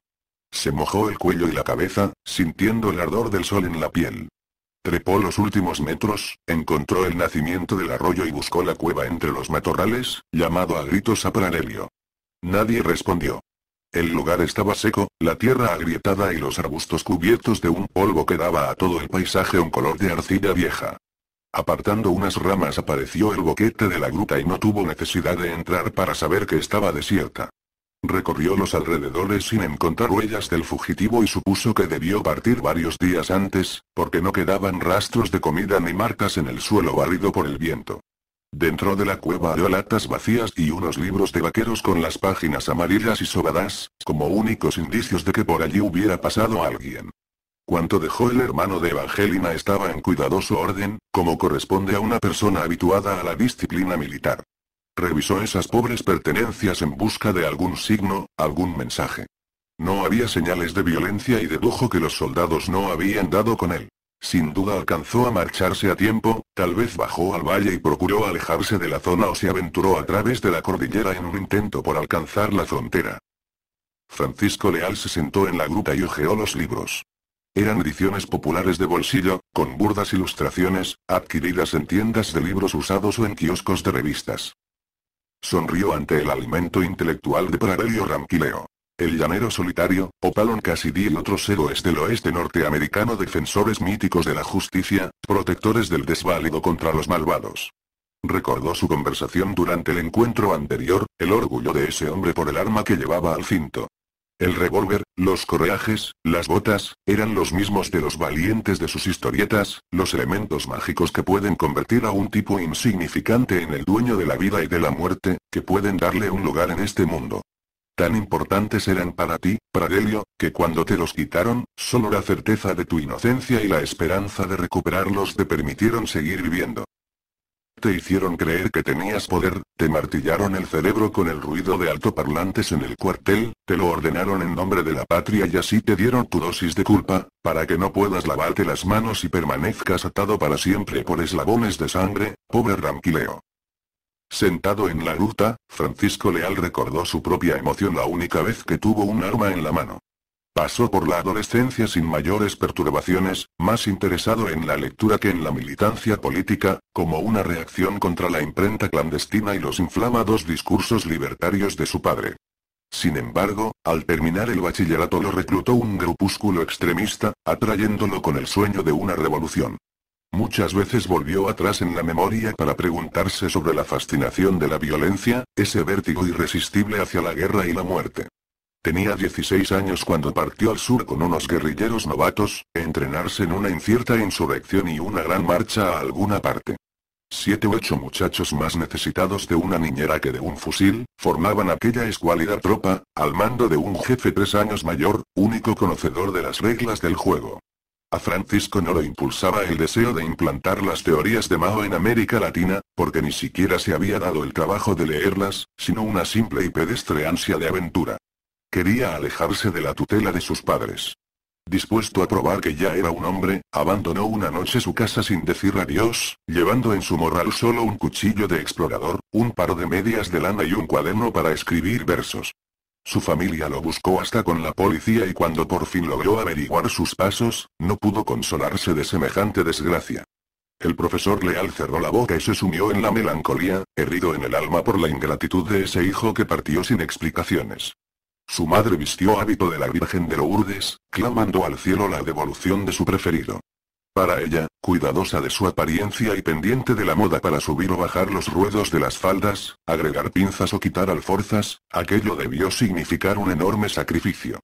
Se mojó el cuello y la cabeza, sintiendo el ardor del sol en la piel. Trepó los últimos metros, encontró el nacimiento del arroyo y buscó la cueva entre los matorrales, llamado a gritos a Prarelio. Nadie respondió. El lugar estaba seco, la tierra agrietada y los arbustos cubiertos de un polvo que daba a todo el paisaje un color de arcilla vieja. Apartando unas ramas apareció el boquete de la gruta y no tuvo necesidad de entrar para saber que estaba desierta. Recorrió los alrededores sin encontrar huellas del fugitivo y supuso que debió partir varios días antes, porque no quedaban rastros de comida ni marcas en el suelo barrido por el viento. Dentro de la cueva había latas vacías y unos libros de vaqueros con las páginas amarillas y sobadas, como únicos indicios de que por allí hubiera pasado alguien. Cuanto dejó el hermano de Evangelina estaba en cuidadoso orden, como corresponde a una persona habituada a la disciplina militar. Revisó esas pobres pertenencias en busca de algún signo, algún mensaje. No había señales de violencia y dedujo que los soldados no habían dado con él. Sin duda alcanzó a marcharse a tiempo, tal vez bajó al valle y procuró alejarse de la zona o se aventuró a través de la cordillera en un intento por alcanzar la frontera. Francisco Leal se sentó en la gruta y hojeó los libros. Eran ediciones populares de bolsillo, con burdas ilustraciones, adquiridas en tiendas de libros usados o en kioscos de revistas. Sonrió ante el alimento intelectual de praverio Ramquileo el llanero solitario, Opalon Cassidy y otros héroes del oeste norteamericano defensores míticos de la justicia, protectores del desválido contra los malvados. Recordó su conversación durante el encuentro anterior, el orgullo de ese hombre por el arma que llevaba al cinto. El revólver, los correajes, las botas, eran los mismos de los valientes de sus historietas, los elementos mágicos que pueden convertir a un tipo insignificante en el dueño de la vida y de la muerte, que pueden darle un lugar en este mundo. Tan importantes eran para ti, Pradelio, que cuando te los quitaron, solo la certeza de tu inocencia y la esperanza de recuperarlos te permitieron seguir viviendo. Te hicieron creer que tenías poder, te martillaron el cerebro con el ruido de altoparlantes en el cuartel, te lo ordenaron en nombre de la patria y así te dieron tu dosis de culpa, para que no puedas lavarte las manos y permanezcas atado para siempre por eslabones de sangre, pobre Ramquileo. Sentado en la ruta, Francisco Leal recordó su propia emoción la única vez que tuvo un arma en la mano. Pasó por la adolescencia sin mayores perturbaciones, más interesado en la lectura que en la militancia política, como una reacción contra la imprenta clandestina y los inflamados discursos libertarios de su padre. Sin embargo, al terminar el bachillerato lo reclutó un grupúsculo extremista, atrayéndolo con el sueño de una revolución. Muchas veces volvió atrás en la memoria para preguntarse sobre la fascinación de la violencia, ese vértigo irresistible hacia la guerra y la muerte. Tenía 16 años cuando partió al sur con unos guerrilleros novatos, entrenarse en una incierta insurrección y una gran marcha a alguna parte. Siete u ocho muchachos más necesitados de una niñera que de un fusil, formaban aquella escuálida tropa, al mando de un jefe tres años mayor, único conocedor de las reglas del juego. A Francisco no lo impulsaba el deseo de implantar las teorías de Mao en América Latina, porque ni siquiera se había dado el trabajo de leerlas, sino una simple y pedestre ansia de aventura. Quería alejarse de la tutela de sus padres. Dispuesto a probar que ya era un hombre, abandonó una noche su casa sin decir adiós, llevando en su morral solo un cuchillo de explorador, un par de medias de lana y un cuaderno para escribir versos. Su familia lo buscó hasta con la policía y cuando por fin logró averiguar sus pasos, no pudo consolarse de semejante desgracia. El profesor Leal cerró la boca y se sumió en la melancolía, herido en el alma por la ingratitud de ese hijo que partió sin explicaciones. Su madre vistió hábito de la Virgen de Lourdes, clamando al cielo la devolución de su preferido. Para ella, cuidadosa de su apariencia y pendiente de la moda para subir o bajar los ruedos de las faldas, agregar pinzas o quitar alforzas, aquello debió significar un enorme sacrificio.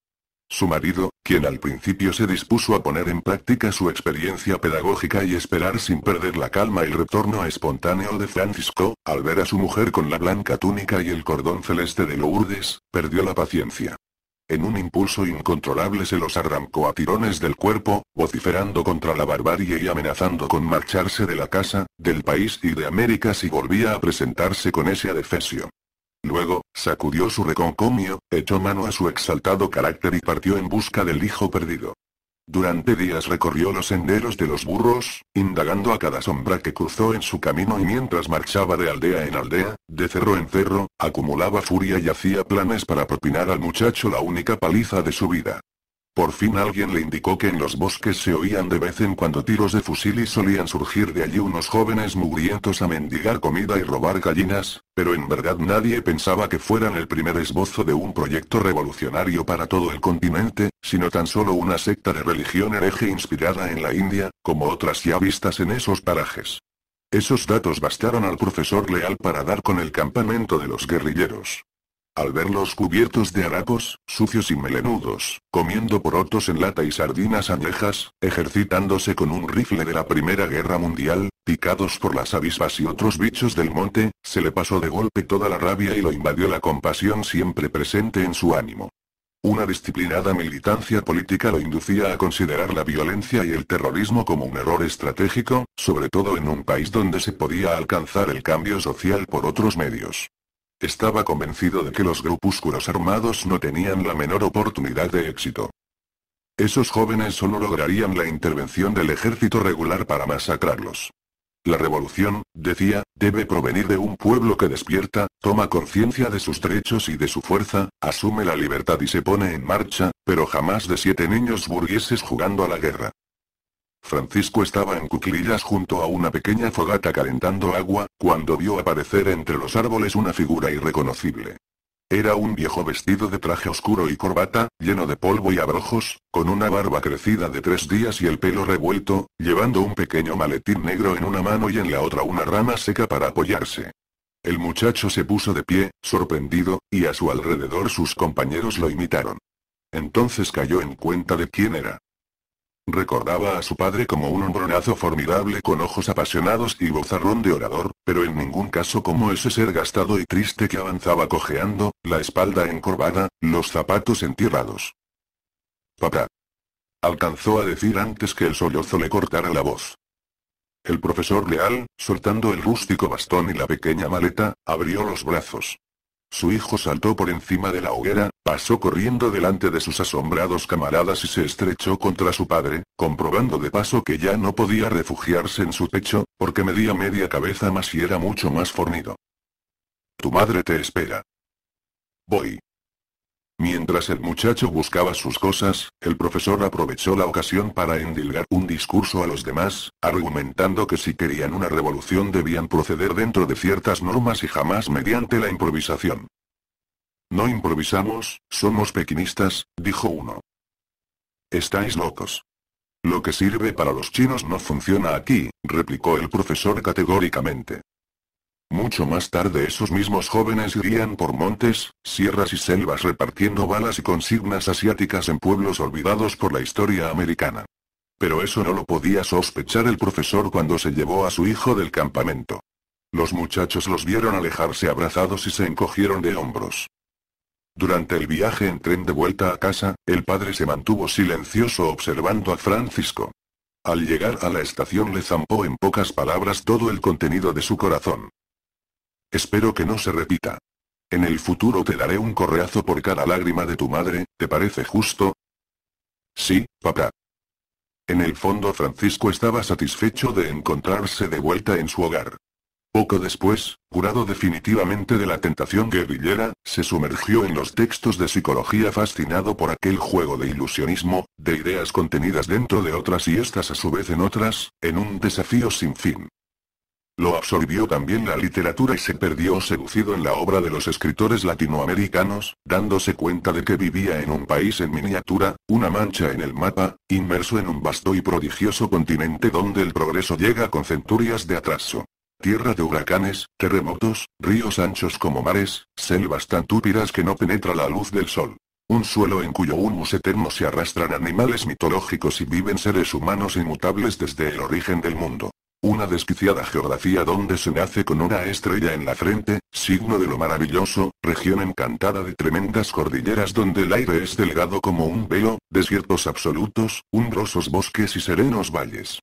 Su marido, quien al principio se dispuso a poner en práctica su experiencia pedagógica y esperar sin perder la calma el retorno espontáneo de Francisco, al ver a su mujer con la blanca túnica y el cordón celeste de Lourdes, perdió la paciencia. En un impulso incontrolable se los arrancó a tirones del cuerpo, vociferando contra la barbarie y amenazando con marcharse de la casa, del país y de América si volvía a presentarse con ese adefesio. Luego, sacudió su reconcomio, echó mano a su exaltado carácter y partió en busca del hijo perdido. Durante días recorrió los senderos de los burros, indagando a cada sombra que cruzó en su camino y mientras marchaba de aldea en aldea, de cerro en cerro, acumulaba furia y hacía planes para propinar al muchacho la única paliza de su vida. Por fin alguien le indicó que en los bosques se oían de vez en cuando tiros de fusil y solían surgir de allí unos jóvenes mugrientos a mendigar comida y robar gallinas, pero en verdad nadie pensaba que fueran el primer esbozo de un proyecto revolucionario para todo el continente, sino tan solo una secta de religión hereje inspirada en la India, como otras ya vistas en esos parajes. Esos datos bastaron al profesor Leal para dar con el campamento de los guerrilleros. Al verlos cubiertos de harapos, sucios y melenudos, comiendo porotos en lata y sardinas añejas, ejercitándose con un rifle de la Primera Guerra Mundial, picados por las avispas y otros bichos del monte, se le pasó de golpe toda la rabia y lo invadió la compasión siempre presente en su ánimo. Una disciplinada militancia política lo inducía a considerar la violencia y el terrorismo como un error estratégico, sobre todo en un país donde se podía alcanzar el cambio social por otros medios. Estaba convencido de que los grupúsculos armados no tenían la menor oportunidad de éxito. Esos jóvenes solo lograrían la intervención del ejército regular para masacrarlos. La revolución, decía, debe provenir de un pueblo que despierta, toma conciencia de sus derechos y de su fuerza, asume la libertad y se pone en marcha, pero jamás de siete niños burgueses jugando a la guerra. Francisco estaba en cuclillas junto a una pequeña fogata calentando agua, cuando vio aparecer entre los árboles una figura irreconocible. Era un viejo vestido de traje oscuro y corbata, lleno de polvo y abrojos, con una barba crecida de tres días y el pelo revuelto, llevando un pequeño maletín negro en una mano y en la otra una rama seca para apoyarse. El muchacho se puso de pie, sorprendido, y a su alrededor sus compañeros lo imitaron. Entonces cayó en cuenta de quién era. Recordaba a su padre como un hombronazo formidable con ojos apasionados y bozarrón de orador, pero en ningún caso como ese ser gastado y triste que avanzaba cojeando, la espalda encorvada, los zapatos entierrados. Papá. Alcanzó a decir antes que el sollozo le cortara la voz. El profesor Leal, soltando el rústico bastón y la pequeña maleta, abrió los brazos. Su hijo saltó por encima de la hoguera, pasó corriendo delante de sus asombrados camaradas y se estrechó contra su padre, comprobando de paso que ya no podía refugiarse en su pecho, porque medía media cabeza más y era mucho más fornido. Tu madre te espera. Voy. Mientras el muchacho buscaba sus cosas, el profesor aprovechó la ocasión para endilgar un discurso a los demás, argumentando que si querían una revolución debían proceder dentro de ciertas normas y jamás mediante la improvisación. No improvisamos, somos pequinistas, dijo uno. Estáis locos. Lo que sirve para los chinos no funciona aquí, replicó el profesor categóricamente. Mucho más tarde esos mismos jóvenes irían por montes, sierras y selvas repartiendo balas y consignas asiáticas en pueblos olvidados por la historia americana. Pero eso no lo podía sospechar el profesor cuando se llevó a su hijo del campamento. Los muchachos los vieron alejarse abrazados y se encogieron de hombros. Durante el viaje en tren de vuelta a casa, el padre se mantuvo silencioso observando a Francisco. Al llegar a la estación le zampó en pocas palabras todo el contenido de su corazón. Espero que no se repita. En el futuro te daré un correazo por cada lágrima de tu madre, ¿te parece justo? Sí, papá. En el fondo Francisco estaba satisfecho de encontrarse de vuelta en su hogar. Poco después, curado definitivamente de la tentación guerrillera, se sumergió en los textos de psicología fascinado por aquel juego de ilusionismo, de ideas contenidas dentro de otras y estas a su vez en otras, en un desafío sin fin. Lo absorbió también la literatura y se perdió seducido en la obra de los escritores latinoamericanos, dándose cuenta de que vivía en un país en miniatura, una mancha en el mapa, inmerso en un vasto y prodigioso continente donde el progreso llega con centurias de atraso. Tierra de huracanes, terremotos, ríos anchos como mares, selvas tan túpidas que no penetra la luz del sol. Un suelo en cuyo humus eterno se arrastran animales mitológicos y viven seres humanos inmutables desde el origen del mundo. Una desquiciada geografía donde se nace con una estrella en la frente, signo de lo maravilloso, región encantada de tremendas cordilleras donde el aire es delgado como un velo, desiertos absolutos, umbrosos bosques y serenos valles.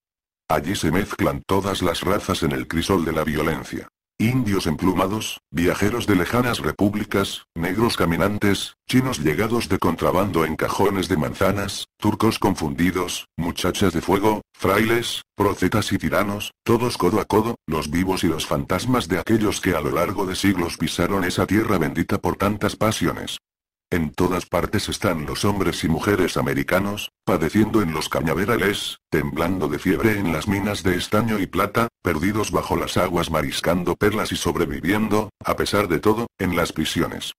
Allí se mezclan todas las razas en el crisol de la violencia. Indios emplumados, viajeros de lejanas repúblicas, negros caminantes, chinos llegados de contrabando en cajones de manzanas, turcos confundidos, muchachas de fuego, frailes, procetas y tiranos, todos codo a codo, los vivos y los fantasmas de aquellos que a lo largo de siglos pisaron esa tierra bendita por tantas pasiones. En todas partes están los hombres y mujeres americanos, padeciendo en los cañaverales, temblando de fiebre en las minas de estaño y plata, perdidos bajo las aguas mariscando perlas y sobreviviendo, a pesar de todo, en las prisiones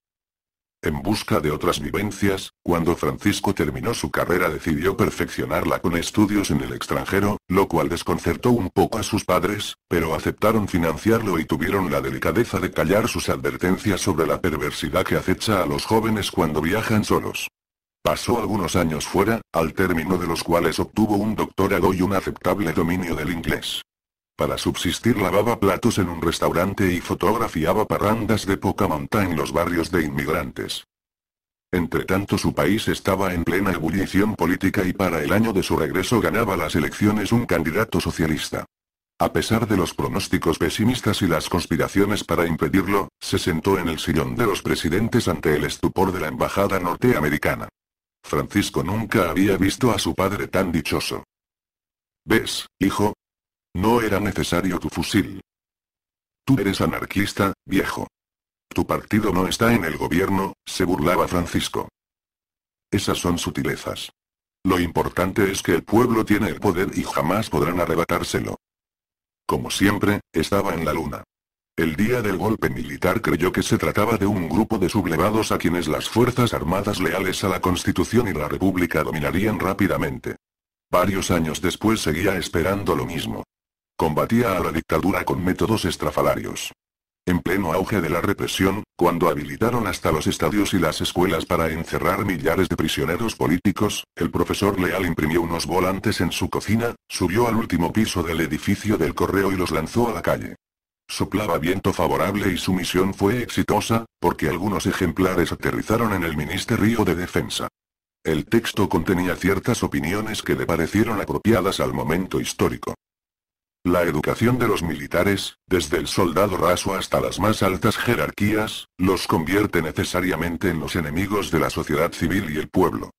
en busca de otras vivencias, cuando Francisco terminó su carrera decidió perfeccionarla con estudios en el extranjero, lo cual desconcertó un poco a sus padres, pero aceptaron financiarlo y tuvieron la delicadeza de callar sus advertencias sobre la perversidad que acecha a los jóvenes cuando viajan solos. Pasó algunos años fuera, al término de los cuales obtuvo un doctorado y un aceptable dominio del inglés. Para subsistir lavaba platos en un restaurante y fotografiaba parrandas de poca monta en los barrios de inmigrantes. tanto su país estaba en plena ebullición política y para el año de su regreso ganaba las elecciones un candidato socialista. A pesar de los pronósticos pesimistas y las conspiraciones para impedirlo, se sentó en el sillón de los presidentes ante el estupor de la embajada norteamericana. Francisco nunca había visto a su padre tan dichoso. ¿Ves, hijo? No era necesario tu fusil. Tú eres anarquista, viejo. Tu partido no está en el gobierno, se burlaba Francisco. Esas son sutilezas. Lo importante es que el pueblo tiene el poder y jamás podrán arrebatárselo. Como siempre, estaba en la luna. El día del golpe militar creyó que se trataba de un grupo de sublevados a quienes las Fuerzas Armadas leales a la Constitución y la República dominarían rápidamente. Varios años después seguía esperando lo mismo. Combatía a la dictadura con métodos estrafalarios. En pleno auge de la represión, cuando habilitaron hasta los estadios y las escuelas para encerrar millares de prisioneros políticos, el profesor Leal imprimió unos volantes en su cocina, subió al último piso del edificio del correo y los lanzó a la calle. Soplaba viento favorable y su misión fue exitosa, porque algunos ejemplares aterrizaron en el Ministerio de Defensa. El texto contenía ciertas opiniones que le parecieron apropiadas al momento histórico. La educación de los militares, desde el soldado raso hasta las más altas jerarquías, los convierte necesariamente en los enemigos de la sociedad civil y el pueblo.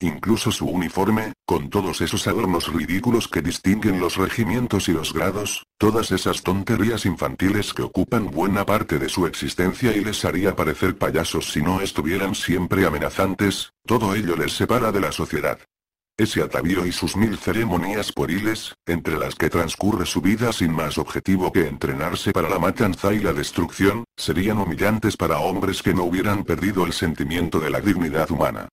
Incluso su uniforme, con todos esos adornos ridículos que distinguen los regimientos y los grados, todas esas tonterías infantiles que ocupan buena parte de su existencia y les haría parecer payasos si no estuvieran siempre amenazantes, todo ello les separa de la sociedad. Ese atavío y sus mil ceremonias pueriles, entre las que transcurre su vida sin más objetivo que entrenarse para la matanza y la destrucción, serían humillantes para hombres que no hubieran perdido el sentimiento de la dignidad humana.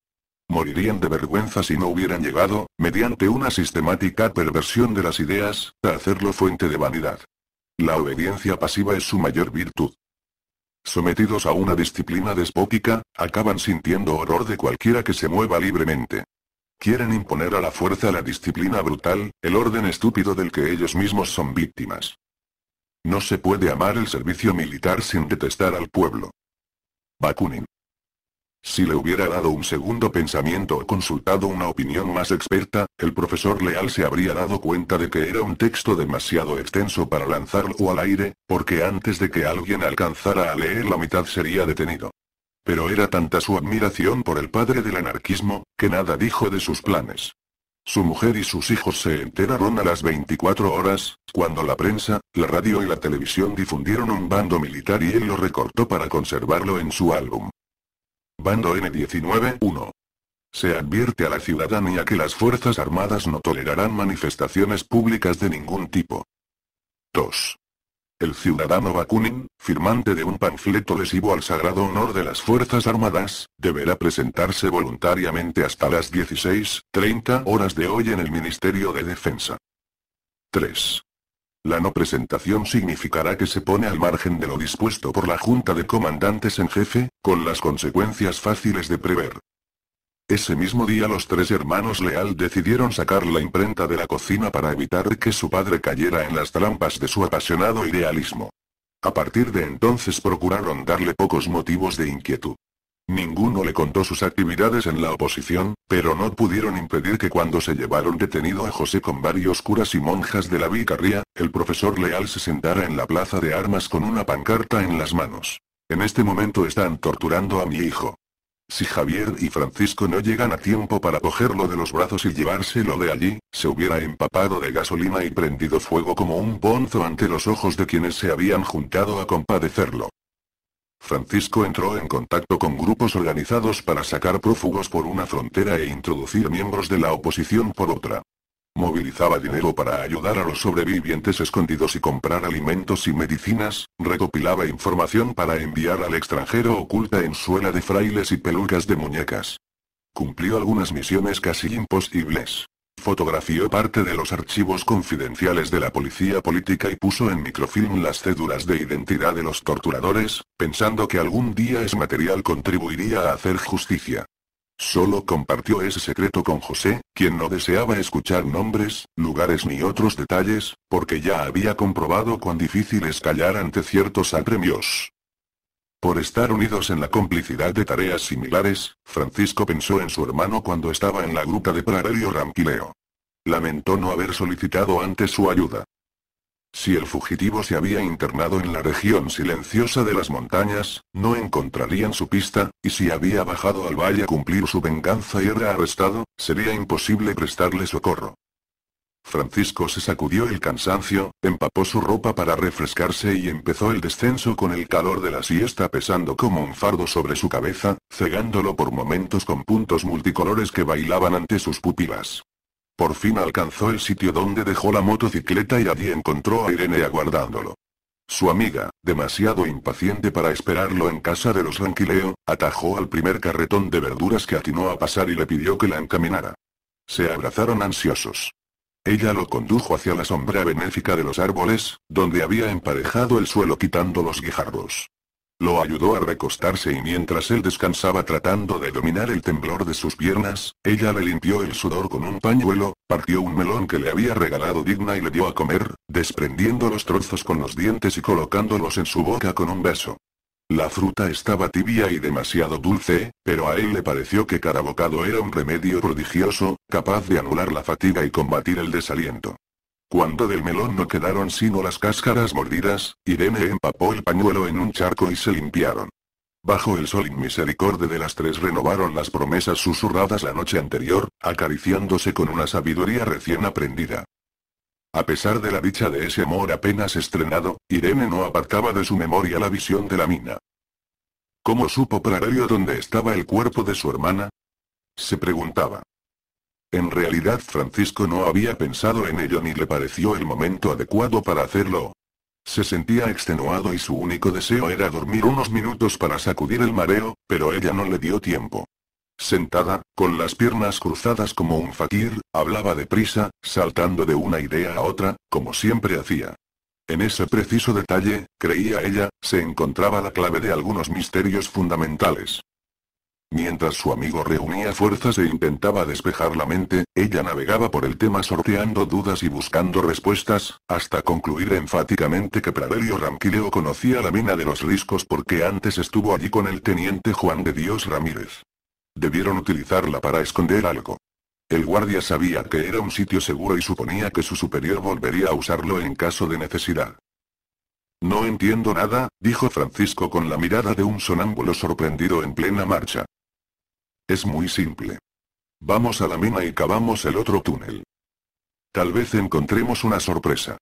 Morirían de vergüenza si no hubieran llegado, mediante una sistemática perversión de las ideas, a hacerlo fuente de vanidad. La obediencia pasiva es su mayor virtud. Sometidos a una disciplina despótica, acaban sintiendo horror de cualquiera que se mueva libremente. Quieren imponer a la fuerza la disciplina brutal, el orden estúpido del que ellos mismos son víctimas. No se puede amar el servicio militar sin detestar al pueblo. Bakunin. Si le hubiera dado un segundo pensamiento o consultado una opinión más experta, el profesor Leal se habría dado cuenta de que era un texto demasiado extenso para lanzarlo al aire, porque antes de que alguien alcanzara a leer la mitad sería detenido. Pero era tanta su admiración por el padre del anarquismo, que nada dijo de sus planes. Su mujer y sus hijos se enteraron a las 24 horas, cuando la prensa, la radio y la televisión difundieron un bando militar y él lo recortó para conservarlo en su álbum. Bando N19-1. Se advierte a la ciudadanía que las Fuerzas Armadas no tolerarán manifestaciones públicas de ningún tipo. 2 el ciudadano Bakunin, firmante de un panfleto lesivo al sagrado honor de las Fuerzas Armadas, deberá presentarse voluntariamente hasta las 16.30 horas de hoy en el Ministerio de Defensa. 3. La no presentación significará que se pone al margen de lo dispuesto por la Junta de Comandantes en Jefe, con las consecuencias fáciles de prever. Ese mismo día los tres hermanos Leal decidieron sacar la imprenta de la cocina para evitar que su padre cayera en las trampas de su apasionado idealismo. A partir de entonces procuraron darle pocos motivos de inquietud. Ninguno le contó sus actividades en la oposición, pero no pudieron impedir que cuando se llevaron detenido a José con varios curas y monjas de la vicaría, el profesor Leal se sentara en la plaza de armas con una pancarta en las manos. En este momento están torturando a mi hijo. Si Javier y Francisco no llegan a tiempo para cogerlo de los brazos y llevárselo de allí, se hubiera empapado de gasolina y prendido fuego como un bonzo ante los ojos de quienes se habían juntado a compadecerlo. Francisco entró en contacto con grupos organizados para sacar prófugos por una frontera e introducir miembros de la oposición por otra. Movilizaba dinero para ayudar a los sobrevivientes escondidos y comprar alimentos y medicinas, recopilaba información para enviar al extranjero oculta en suela de frailes y pelucas de muñecas. Cumplió algunas misiones casi imposibles. Fotografió parte de los archivos confidenciales de la policía política y puso en microfilm las cédulas de identidad de los torturadores, pensando que algún día ese material contribuiría a hacer justicia. Solo compartió ese secreto con José, quien no deseaba escuchar nombres, lugares ni otros detalles, porque ya había comprobado cuán difícil es callar ante ciertos apremios. Por estar unidos en la complicidad de tareas similares, Francisco pensó en su hermano cuando estaba en la gruta de Pradario Ramquileo. Lamentó no haber solicitado antes su ayuda. Si el fugitivo se había internado en la región silenciosa de las montañas, no encontrarían su pista, y si había bajado al valle a cumplir su venganza y era arrestado, sería imposible prestarle socorro. Francisco se sacudió el cansancio, empapó su ropa para refrescarse y empezó el descenso con el calor de la siesta pesando como un fardo sobre su cabeza, cegándolo por momentos con puntos multicolores que bailaban ante sus pupilas. Por fin alcanzó el sitio donde dejó la motocicleta y allí encontró a Irene aguardándolo. Su amiga, demasiado impaciente para esperarlo en casa de los Ranquileo, atajó al primer carretón de verduras que atinó a pasar y le pidió que la encaminara. Se abrazaron ansiosos. Ella lo condujo hacia la sombra benéfica de los árboles, donde había emparejado el suelo quitando los guijarros. Lo ayudó a recostarse y mientras él descansaba tratando de dominar el temblor de sus piernas, ella le limpió el sudor con un pañuelo, partió un melón que le había regalado Digna y le dio a comer, desprendiendo los trozos con los dientes y colocándolos en su boca con un beso. La fruta estaba tibia y demasiado dulce, pero a él le pareció que cada bocado era un remedio prodigioso, capaz de anular la fatiga y combatir el desaliento. Cuando del melón no quedaron sino las cáscaras mordidas, Irene empapó el pañuelo en un charco y se limpiaron. Bajo el sol inmisericorde de las tres renovaron las promesas susurradas la noche anterior, acariciándose con una sabiduría recién aprendida. A pesar de la dicha de ese amor apenas estrenado, Irene no apartaba de su memoria la visión de la mina. ¿Cómo supo Prarario dónde estaba el cuerpo de su hermana? Se preguntaba. En realidad Francisco no había pensado en ello ni le pareció el momento adecuado para hacerlo. Se sentía extenuado y su único deseo era dormir unos minutos para sacudir el mareo, pero ella no le dio tiempo. Sentada, con las piernas cruzadas como un fakir, hablaba deprisa, saltando de una idea a otra, como siempre hacía. En ese preciso detalle, creía ella, se encontraba la clave de algunos misterios fundamentales. Mientras su amigo reunía fuerzas e intentaba despejar la mente, ella navegaba por el tema sorteando dudas y buscando respuestas, hasta concluir enfáticamente que Praderio Ramquileo conocía la mina de los riscos porque antes estuvo allí con el teniente Juan de Dios Ramírez. Debieron utilizarla para esconder algo. El guardia sabía que era un sitio seguro y suponía que su superior volvería a usarlo en caso de necesidad. No entiendo nada, dijo Francisco con la mirada de un sonámbulo sorprendido en plena marcha. Es muy simple. Vamos a la mina y cavamos el otro túnel. Tal vez encontremos una sorpresa.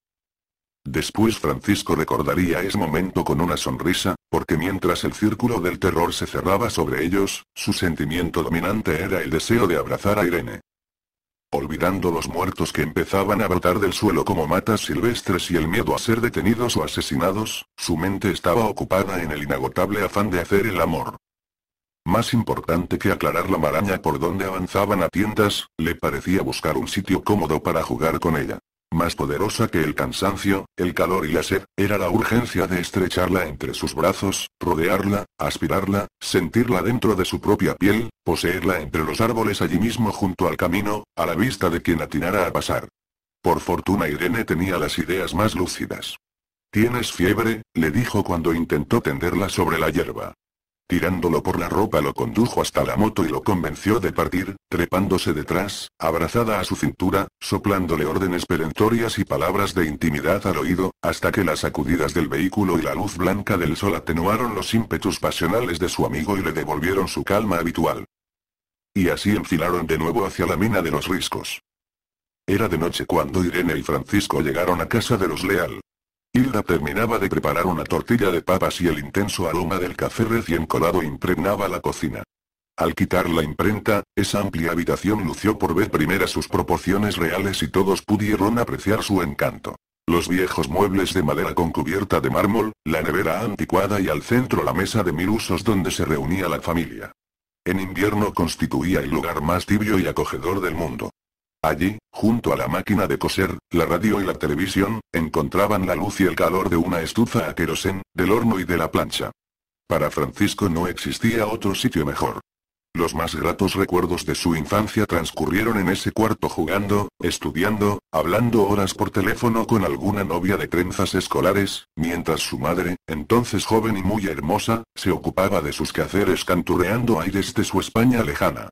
Después Francisco recordaría ese momento con una sonrisa, porque mientras el círculo del terror se cerraba sobre ellos, su sentimiento dominante era el deseo de abrazar a Irene. Olvidando los muertos que empezaban a brotar del suelo como matas silvestres y el miedo a ser detenidos o asesinados, su mente estaba ocupada en el inagotable afán de hacer el amor. Más importante que aclarar la maraña por donde avanzaban a tientas, le parecía buscar un sitio cómodo para jugar con ella. Más poderosa que el cansancio, el calor y la sed, era la urgencia de estrecharla entre sus brazos, rodearla, aspirarla, sentirla dentro de su propia piel, poseerla entre los árboles allí mismo junto al camino, a la vista de quien atinara a pasar. Por fortuna Irene tenía las ideas más lúcidas. Tienes fiebre, le dijo cuando intentó tenderla sobre la hierba. Tirándolo por la ropa lo condujo hasta la moto y lo convenció de partir, trepándose detrás, abrazada a su cintura, soplándole órdenes perentorias y palabras de intimidad al oído, hasta que las sacudidas del vehículo y la luz blanca del sol atenuaron los ímpetus pasionales de su amigo y le devolvieron su calma habitual. Y así enfilaron de nuevo hacia la mina de los riscos. Era de noche cuando Irene y Francisco llegaron a casa de los Leal. Hilda terminaba de preparar una tortilla de papas y el intenso aroma del café recién colado impregnaba la cocina. Al quitar la imprenta, esa amplia habitación lució por vez primera sus proporciones reales y todos pudieron apreciar su encanto. Los viejos muebles de madera con cubierta de mármol, la nevera anticuada y al centro la mesa de mil usos donde se reunía la familia. En invierno constituía el lugar más tibio y acogedor del mundo. Allí, junto a la máquina de coser, la radio y la televisión, encontraban la luz y el calor de una estufa a querosén, del horno y de la plancha. Para Francisco no existía otro sitio mejor. Los más gratos recuerdos de su infancia transcurrieron en ese cuarto jugando, estudiando, hablando horas por teléfono con alguna novia de trenzas escolares, mientras su madre, entonces joven y muy hermosa, se ocupaba de sus quehaceres canturreando aires de su España lejana.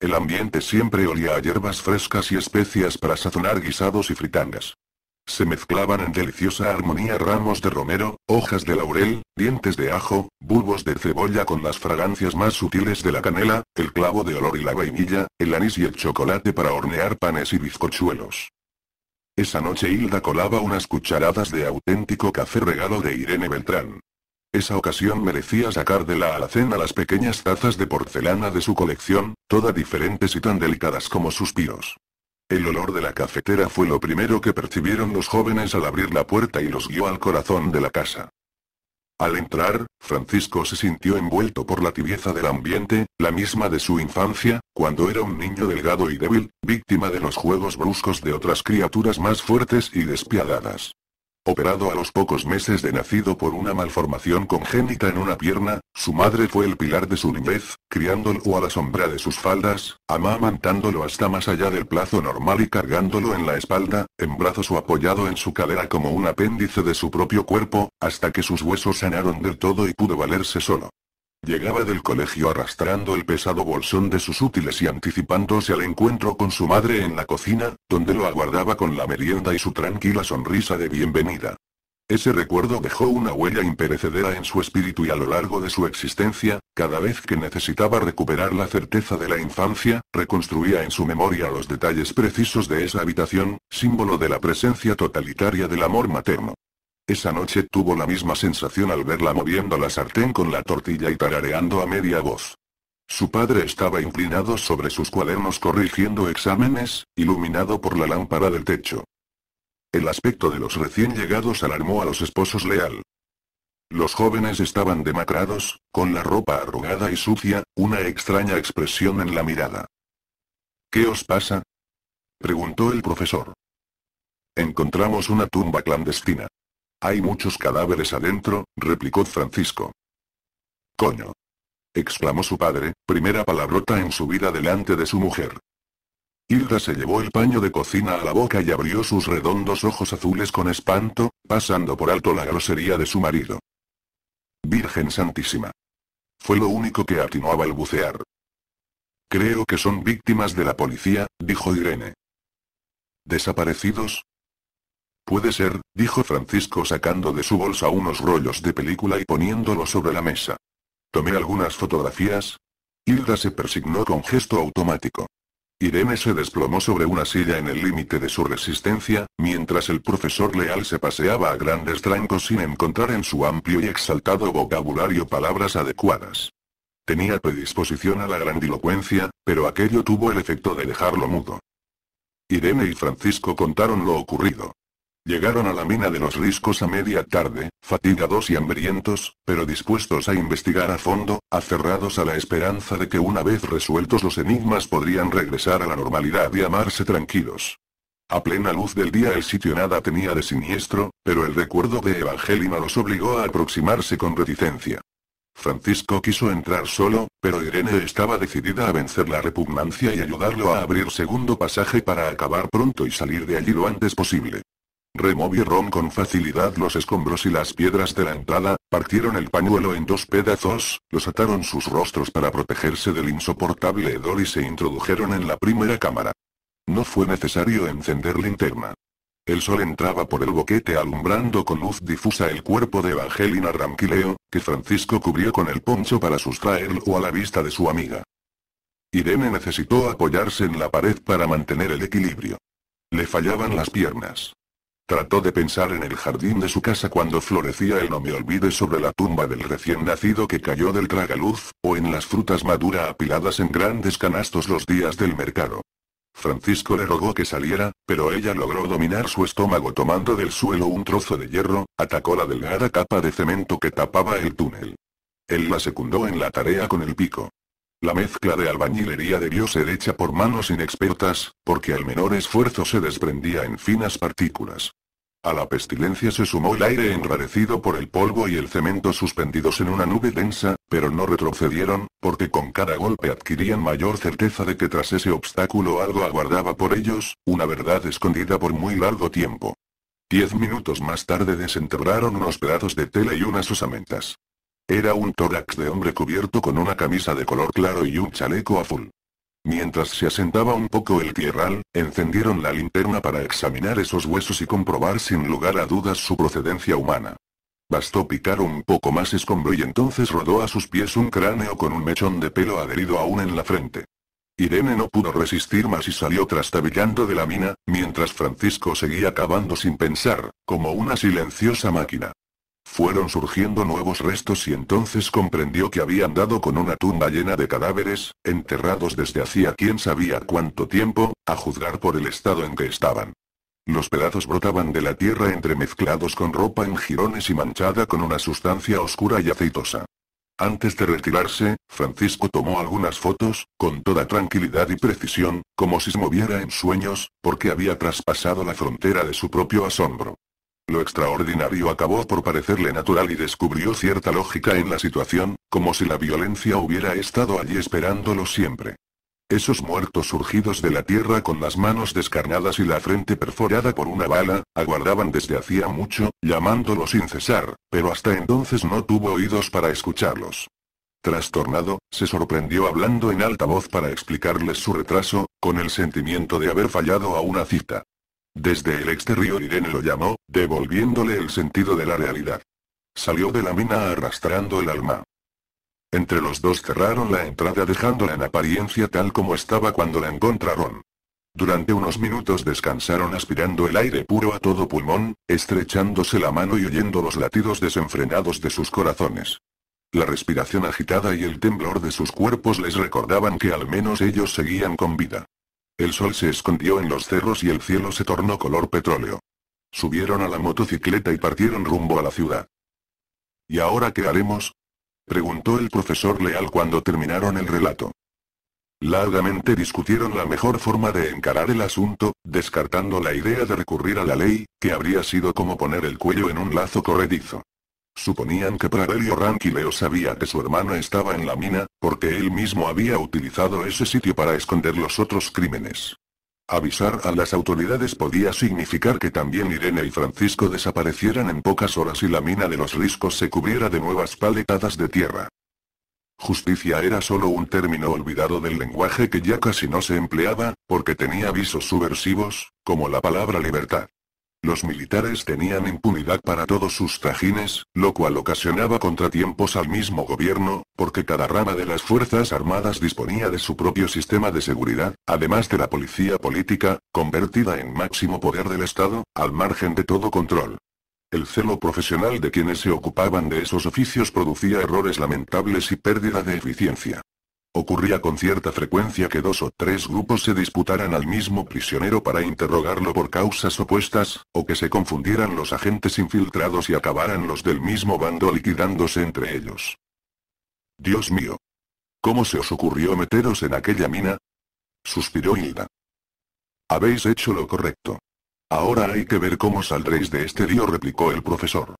El ambiente siempre olía a hierbas frescas y especias para sazonar guisados y fritangas. Se mezclaban en deliciosa armonía ramos de romero, hojas de laurel, dientes de ajo, bulbos de cebolla con las fragancias más sutiles de la canela, el clavo de olor y la vainilla, el anís y el chocolate para hornear panes y bizcochuelos. Esa noche Hilda colaba unas cucharadas de auténtico café regalo de Irene Beltrán. Esa ocasión merecía sacar de la alacena las pequeñas tazas de porcelana de su colección, todas diferentes y tan delicadas como suspiros. El olor de la cafetera fue lo primero que percibieron los jóvenes al abrir la puerta y los guió al corazón de la casa. Al entrar, Francisco se sintió envuelto por la tibieza del ambiente, la misma de su infancia, cuando era un niño delgado y débil, víctima de los juegos bruscos de otras criaturas más fuertes y despiadadas. Operado a los pocos meses de nacido por una malformación congénita en una pierna, su madre fue el pilar de su niñez, criándolo a la sombra de sus faldas, amamantándolo hasta más allá del plazo normal y cargándolo en la espalda, en brazos o apoyado en su cadera como un apéndice de su propio cuerpo, hasta que sus huesos sanaron del todo y pudo valerse solo. Llegaba del colegio arrastrando el pesado bolsón de sus útiles y anticipándose al encuentro con su madre en la cocina, donde lo aguardaba con la merienda y su tranquila sonrisa de bienvenida. Ese recuerdo dejó una huella imperecedera en su espíritu y a lo largo de su existencia, cada vez que necesitaba recuperar la certeza de la infancia, reconstruía en su memoria los detalles precisos de esa habitación, símbolo de la presencia totalitaria del amor materno. Esa noche tuvo la misma sensación al verla moviendo la sartén con la tortilla y tarareando a media voz. Su padre estaba inclinado sobre sus cuadernos corrigiendo exámenes, iluminado por la lámpara del techo. El aspecto de los recién llegados alarmó a los esposos leal. Los jóvenes estaban demacrados, con la ropa arrugada y sucia, una extraña expresión en la mirada. ¿Qué os pasa? preguntó el profesor. Encontramos una tumba clandestina. Hay muchos cadáveres adentro, replicó Francisco. Coño. exclamó su padre, primera palabrota en su vida delante de su mujer. Hilda se llevó el paño de cocina a la boca y abrió sus redondos ojos azules con espanto, pasando por alto la grosería de su marido. Virgen Santísima. Fue lo único que atinó a balbucear. Creo que son víctimas de la policía, dijo Irene. ¿Desaparecidos? Puede ser, dijo Francisco sacando de su bolsa unos rollos de película y poniéndolos sobre la mesa. Tomé algunas fotografías. Hilda se persignó con gesto automático. Irene se desplomó sobre una silla en el límite de su resistencia, mientras el profesor Leal se paseaba a grandes trancos sin encontrar en su amplio y exaltado vocabulario palabras adecuadas. Tenía predisposición a la grandilocuencia, pero aquello tuvo el efecto de dejarlo mudo. Irene y Francisco contaron lo ocurrido. Llegaron a la mina de los riscos a media tarde, fatigados y hambrientos, pero dispuestos a investigar a fondo, aferrados a la esperanza de que una vez resueltos los enigmas podrían regresar a la normalidad y amarse tranquilos. A plena luz del día el sitio nada tenía de siniestro, pero el recuerdo de Evangelina los obligó a aproximarse con reticencia. Francisco quiso entrar solo, pero Irene estaba decidida a vencer la repugnancia y ayudarlo a abrir segundo pasaje para acabar pronto y salir de allí lo antes posible. Removieron con facilidad los escombros y las piedras de la entrada, partieron el pañuelo en dos pedazos, los ataron sus rostros para protegerse del insoportable hedor y se introdujeron en la primera cámara. No fue necesario encender linterna. El sol entraba por el boquete alumbrando con luz difusa el cuerpo de Evangelina Ramquileo, que Francisco cubrió con el poncho para sustraerlo a la vista de su amiga. Irene necesitó apoyarse en la pared para mantener el equilibrio. Le fallaban las piernas. Trató de pensar en el jardín de su casa cuando florecía el no me olvide sobre la tumba del recién nacido que cayó del tragaluz, o en las frutas maduras apiladas en grandes canastos los días del mercado. Francisco le rogó que saliera, pero ella logró dominar su estómago tomando del suelo un trozo de hierro, atacó la delgada capa de cemento que tapaba el túnel. Él la secundó en la tarea con el pico. La mezcla de albañilería debió ser hecha por manos inexpertas, porque al menor esfuerzo se desprendía en finas partículas. A la pestilencia se sumó el aire enrarecido por el polvo y el cemento suspendidos en una nube densa, pero no retrocedieron, porque con cada golpe adquirían mayor certeza de que tras ese obstáculo algo aguardaba por ellos, una verdad escondida por muy largo tiempo. Diez minutos más tarde desenterraron unos pedazos de tela y unas osamentas. Era un tórax de hombre cubierto con una camisa de color claro y un chaleco azul. Mientras se asentaba un poco el tierral, encendieron la linterna para examinar esos huesos y comprobar sin lugar a dudas su procedencia humana. Bastó picar un poco más escombro y entonces rodó a sus pies un cráneo con un mechón de pelo adherido aún en la frente. Irene no pudo resistir más y salió trastabillando de la mina, mientras Francisco seguía cavando sin pensar, como una silenciosa máquina. Fueron surgiendo nuevos restos y entonces comprendió que habían dado con una tumba llena de cadáveres, enterrados desde hacía quién sabía cuánto tiempo, a juzgar por el estado en que estaban. Los pedazos brotaban de la tierra entremezclados con ropa en jirones y manchada con una sustancia oscura y aceitosa. Antes de retirarse, Francisco tomó algunas fotos, con toda tranquilidad y precisión, como si se moviera en sueños, porque había traspasado la frontera de su propio asombro. Lo extraordinario acabó por parecerle natural y descubrió cierta lógica en la situación, como si la violencia hubiera estado allí esperándolo siempre. Esos muertos surgidos de la tierra con las manos descarnadas y la frente perforada por una bala, aguardaban desde hacía mucho, llamándolo sin cesar, pero hasta entonces no tuvo oídos para escucharlos. Trastornado, se sorprendió hablando en alta voz para explicarles su retraso, con el sentimiento de haber fallado a una cita. Desde el exterior Irene lo llamó, devolviéndole el sentido de la realidad. Salió de la mina arrastrando el alma. Entre los dos cerraron la entrada dejándola en apariencia tal como estaba cuando la encontraron. Durante unos minutos descansaron aspirando el aire puro a todo pulmón, estrechándose la mano y oyendo los latidos desenfrenados de sus corazones. La respiración agitada y el temblor de sus cuerpos les recordaban que al menos ellos seguían con vida. El sol se escondió en los cerros y el cielo se tornó color petróleo. Subieron a la motocicleta y partieron rumbo a la ciudad. ¿Y ahora qué haremos? preguntó el profesor Leal cuando terminaron el relato. Largamente discutieron la mejor forma de encarar el asunto, descartando la idea de recurrir a la ley, que habría sido como poner el cuello en un lazo corredizo. Suponían que Pradelio Ranquileo sabía que su hermano estaba en la mina, porque él mismo había utilizado ese sitio para esconder los otros crímenes. Avisar a las autoridades podía significar que también Irene y Francisco desaparecieran en pocas horas y la mina de los riscos se cubriera de nuevas paletadas de tierra. Justicia era solo un término olvidado del lenguaje que ya casi no se empleaba, porque tenía avisos subversivos, como la palabra libertad. Los militares tenían impunidad para todos sus trajines, lo cual ocasionaba contratiempos al mismo gobierno, porque cada rama de las Fuerzas Armadas disponía de su propio sistema de seguridad, además de la policía política, convertida en máximo poder del Estado, al margen de todo control. El celo profesional de quienes se ocupaban de esos oficios producía errores lamentables y pérdida de eficiencia. Ocurría con cierta frecuencia que dos o tres grupos se disputaran al mismo prisionero para interrogarlo por causas opuestas, o que se confundieran los agentes infiltrados y acabaran los del mismo bando liquidándose entre ellos. Dios mío. ¿Cómo se os ocurrió meteros en aquella mina? suspiró Hilda. Habéis hecho lo correcto. Ahora hay que ver cómo saldréis de este lío, replicó el profesor.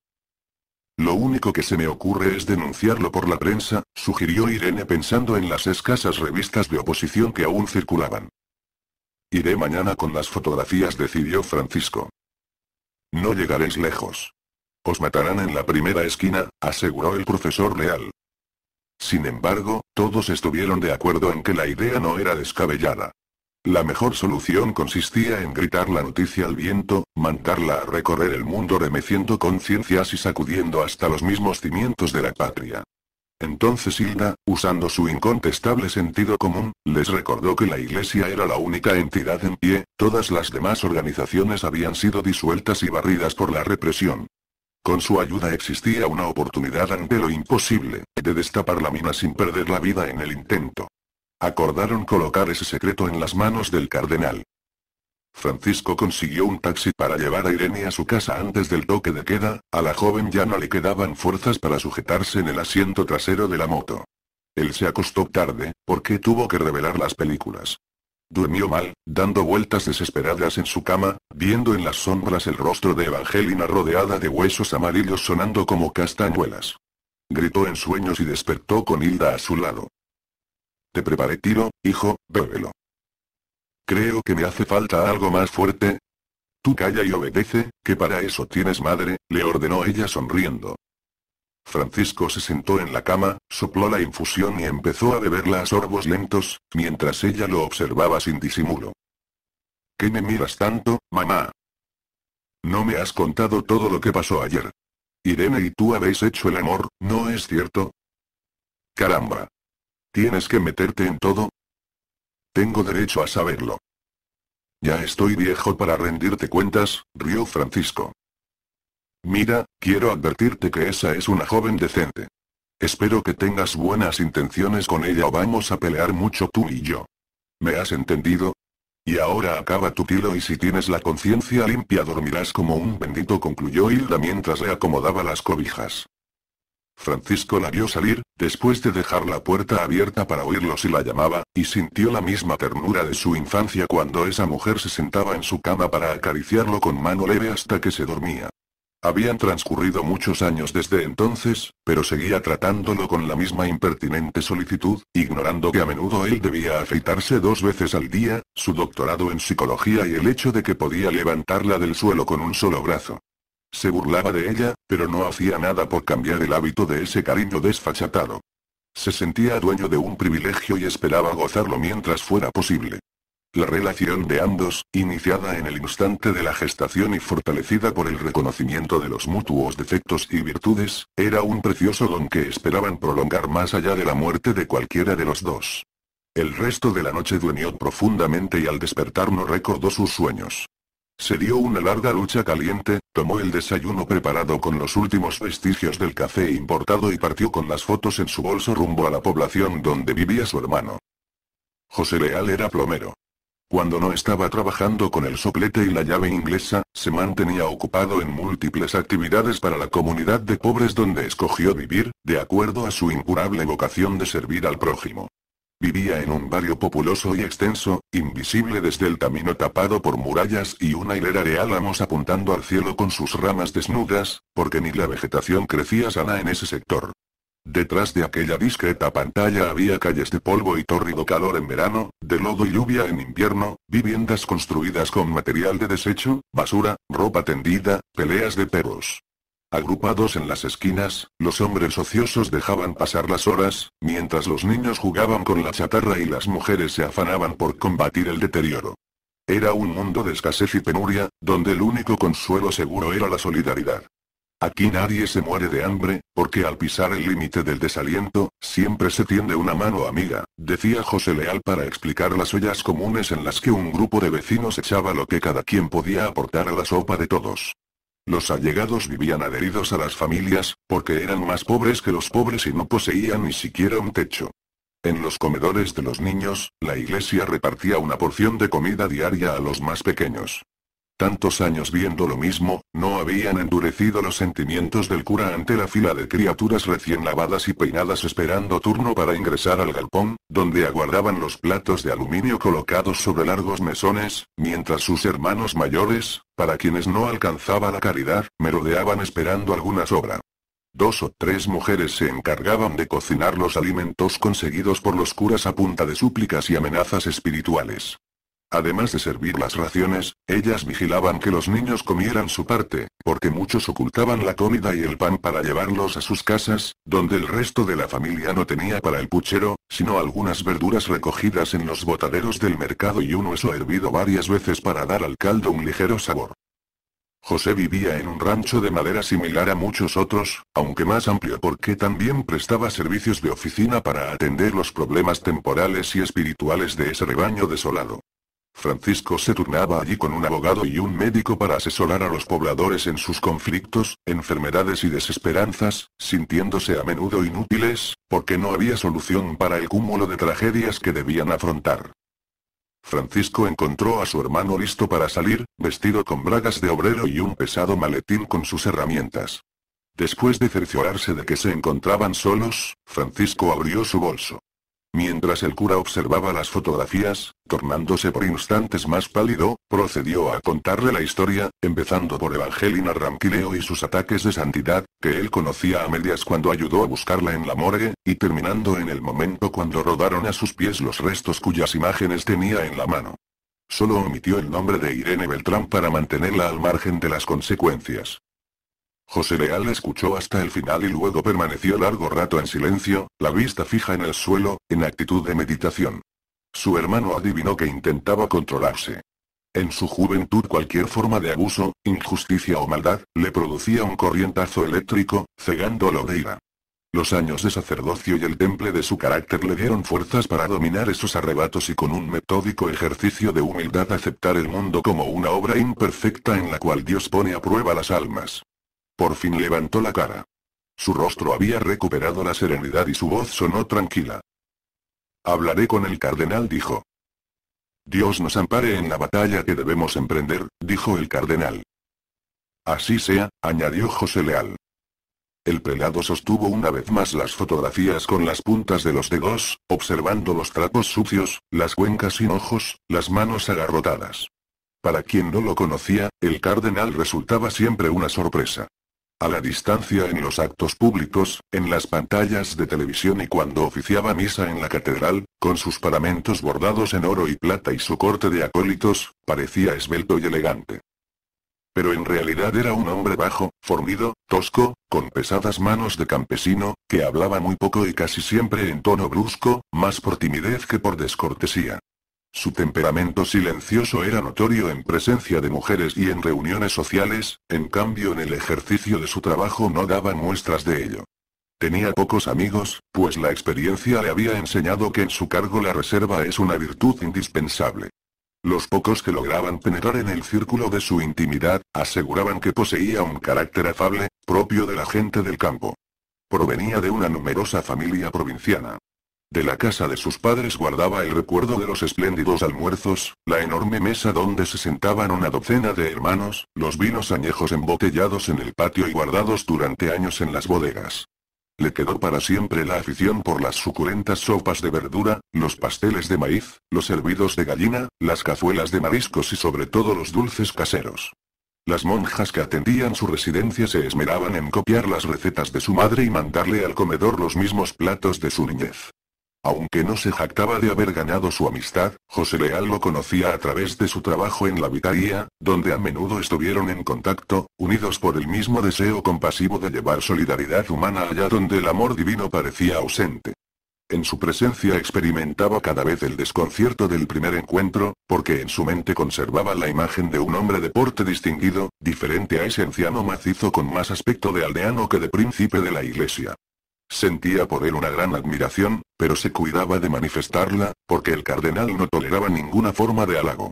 Lo único que se me ocurre es denunciarlo por la prensa, sugirió Irene pensando en las escasas revistas de oposición que aún circulaban. Iré mañana con las fotografías, decidió Francisco. No llegaréis lejos. Os matarán en la primera esquina, aseguró el profesor Leal. Sin embargo, todos estuvieron de acuerdo en que la idea no era descabellada. La mejor solución consistía en gritar la noticia al viento, mandarla a recorrer el mundo remeciendo conciencias y sacudiendo hasta los mismos cimientos de la patria. Entonces Hilda, usando su incontestable sentido común, les recordó que la iglesia era la única entidad en pie, todas las demás organizaciones habían sido disueltas y barridas por la represión. Con su ayuda existía una oportunidad ante lo imposible, de destapar la mina sin perder la vida en el intento. Acordaron colocar ese secreto en las manos del cardenal. Francisco consiguió un taxi para llevar a Irene a su casa antes del toque de queda, a la joven ya no le quedaban fuerzas para sujetarse en el asiento trasero de la moto. Él se acostó tarde, porque tuvo que revelar las películas. Durmió mal, dando vueltas desesperadas en su cama, viendo en las sombras el rostro de Evangelina rodeada de huesos amarillos sonando como castañuelas. Gritó en sueños y despertó con Hilda a su lado. Te preparé tiro, hijo, bébelo. Creo que me hace falta algo más fuerte. Tú calla y obedece, que para eso tienes madre, le ordenó ella sonriendo. Francisco se sentó en la cama, sopló la infusión y empezó a beberla a sorbos lentos, mientras ella lo observaba sin disimulo. ¿Qué me miras tanto, mamá? No me has contado todo lo que pasó ayer. Irene y tú habéis hecho el amor, ¿no es cierto? Caramba. ¿Tienes que meterte en todo? Tengo derecho a saberlo. Ya estoy viejo para rendirte cuentas, rió Francisco. Mira, quiero advertirte que esa es una joven decente. Espero que tengas buenas intenciones con ella o vamos a pelear mucho tú y yo. ¿Me has entendido? Y ahora acaba tu tiro y si tienes la conciencia limpia dormirás como un bendito concluyó Hilda mientras le acomodaba las cobijas. Francisco la vio salir, después de dejar la puerta abierta para oírlo si la llamaba, y sintió la misma ternura de su infancia cuando esa mujer se sentaba en su cama para acariciarlo con mano leve hasta que se dormía. Habían transcurrido muchos años desde entonces, pero seguía tratándolo con la misma impertinente solicitud, ignorando que a menudo él debía afeitarse dos veces al día, su doctorado en psicología y el hecho de que podía levantarla del suelo con un solo brazo. Se burlaba de ella, pero no hacía nada por cambiar el hábito de ese cariño desfachatado. Se sentía dueño de un privilegio y esperaba gozarlo mientras fuera posible. La relación de ambos, iniciada en el instante de la gestación y fortalecida por el reconocimiento de los mutuos defectos y virtudes, era un precioso don que esperaban prolongar más allá de la muerte de cualquiera de los dos. El resto de la noche dueñó profundamente y al despertar no recordó sus sueños. Se dio una larga lucha caliente, tomó el desayuno preparado con los últimos vestigios del café importado y partió con las fotos en su bolso rumbo a la población donde vivía su hermano. José Leal era plomero. Cuando no estaba trabajando con el soplete y la llave inglesa, se mantenía ocupado en múltiples actividades para la comunidad de pobres donde escogió vivir, de acuerdo a su incurable vocación de servir al prójimo. Vivía en un barrio populoso y extenso, invisible desde el camino tapado por murallas y una hilera de álamos apuntando al cielo con sus ramas desnudas, porque ni la vegetación crecía sana en ese sector. Detrás de aquella discreta pantalla había calles de polvo y tórrido calor en verano, de lodo y lluvia en invierno, viviendas construidas con material de desecho, basura, ropa tendida, peleas de perros. Agrupados en las esquinas, los hombres ociosos dejaban pasar las horas, mientras los niños jugaban con la chatarra y las mujeres se afanaban por combatir el deterioro. Era un mundo de escasez y penuria, donde el único consuelo seguro era la solidaridad. Aquí nadie se muere de hambre, porque al pisar el límite del desaliento, siempre se tiende una mano amiga, decía José Leal para explicar las ollas comunes en las que un grupo de vecinos echaba lo que cada quien podía aportar a la sopa de todos. Los allegados vivían adheridos a las familias, porque eran más pobres que los pobres y no poseían ni siquiera un techo. En los comedores de los niños, la iglesia repartía una porción de comida diaria a los más pequeños. Tantos años viendo lo mismo, no habían endurecido los sentimientos del cura ante la fila de criaturas recién lavadas y peinadas esperando turno para ingresar al galpón, donde aguardaban los platos de aluminio colocados sobre largos mesones, mientras sus hermanos mayores, para quienes no alcanzaba la caridad, merodeaban esperando alguna sobra. Dos o tres mujeres se encargaban de cocinar los alimentos conseguidos por los curas a punta de súplicas y amenazas espirituales. Además de servir las raciones, ellas vigilaban que los niños comieran su parte, porque muchos ocultaban la comida y el pan para llevarlos a sus casas, donde el resto de la familia no tenía para el puchero, sino algunas verduras recogidas en los botaderos del mercado y un hueso hervido varias veces para dar al caldo un ligero sabor. José vivía en un rancho de madera similar a muchos otros, aunque más amplio porque también prestaba servicios de oficina para atender los problemas temporales y espirituales de ese rebaño desolado. Francisco se turnaba allí con un abogado y un médico para asesorar a los pobladores en sus conflictos, enfermedades y desesperanzas, sintiéndose a menudo inútiles, porque no había solución para el cúmulo de tragedias que debían afrontar. Francisco encontró a su hermano listo para salir, vestido con bragas de obrero y un pesado maletín con sus herramientas. Después de cerciorarse de que se encontraban solos, Francisco abrió su bolso. Mientras el cura observaba las fotografías, tornándose por instantes más pálido, procedió a contarle la historia, empezando por Evangelina Ramquileo y sus ataques de santidad, que él conocía a medias cuando ayudó a buscarla en la morgue, y terminando en el momento cuando rodaron a sus pies los restos cuyas imágenes tenía en la mano. Solo omitió el nombre de Irene Beltrán para mantenerla al margen de las consecuencias. José Leal escuchó hasta el final y luego permaneció largo rato en silencio, la vista fija en el suelo, en actitud de meditación. Su hermano adivinó que intentaba controlarse. En su juventud cualquier forma de abuso, injusticia o maldad, le producía un corrientazo eléctrico, cegándolo de ira. Los años de sacerdocio y el temple de su carácter le dieron fuerzas para dominar esos arrebatos y con un metódico ejercicio de humildad aceptar el mundo como una obra imperfecta en la cual Dios pone a prueba las almas. Por fin levantó la cara. Su rostro había recuperado la serenidad y su voz sonó tranquila. Hablaré con el cardenal, dijo. Dios nos ampare en la batalla que debemos emprender, dijo el cardenal. Así sea, añadió José Leal. El prelado sostuvo una vez más las fotografías con las puntas de los dedos, observando los trapos sucios, las cuencas sin ojos, las manos agarrotadas. Para quien no lo conocía, el cardenal resultaba siempre una sorpresa. A la distancia en los actos públicos, en las pantallas de televisión y cuando oficiaba misa en la catedral, con sus paramentos bordados en oro y plata y su corte de acólitos, parecía esbelto y elegante. Pero en realidad era un hombre bajo, formido, tosco, con pesadas manos de campesino, que hablaba muy poco y casi siempre en tono brusco, más por timidez que por descortesía. Su temperamento silencioso era notorio en presencia de mujeres y en reuniones sociales, en cambio en el ejercicio de su trabajo no daba muestras de ello. Tenía pocos amigos, pues la experiencia le había enseñado que en su cargo la reserva es una virtud indispensable. Los pocos que lograban penetrar en el círculo de su intimidad, aseguraban que poseía un carácter afable, propio de la gente del campo. Provenía de una numerosa familia provinciana. De la casa de sus padres guardaba el recuerdo de los espléndidos almuerzos, la enorme mesa donde se sentaban una docena de hermanos, los vinos añejos embotellados en el patio y guardados durante años en las bodegas. Le quedó para siempre la afición por las suculentas sopas de verdura, los pasteles de maíz, los hervidos de gallina, las cazuelas de mariscos y sobre todo los dulces caseros. Las monjas que atendían su residencia se esmeraban en copiar las recetas de su madre y mandarle al comedor los mismos platos de su niñez. Aunque no se jactaba de haber ganado su amistad, José Leal lo conocía a través de su trabajo en la vicaría, donde a menudo estuvieron en contacto, unidos por el mismo deseo compasivo de llevar solidaridad humana allá donde el amor divino parecía ausente. En su presencia experimentaba cada vez el desconcierto del primer encuentro, porque en su mente conservaba la imagen de un hombre de porte distinguido, diferente a ese anciano macizo con más aspecto de aldeano que de príncipe de la iglesia. Sentía por él una gran admiración, pero se cuidaba de manifestarla, porque el cardenal no toleraba ninguna forma de halago.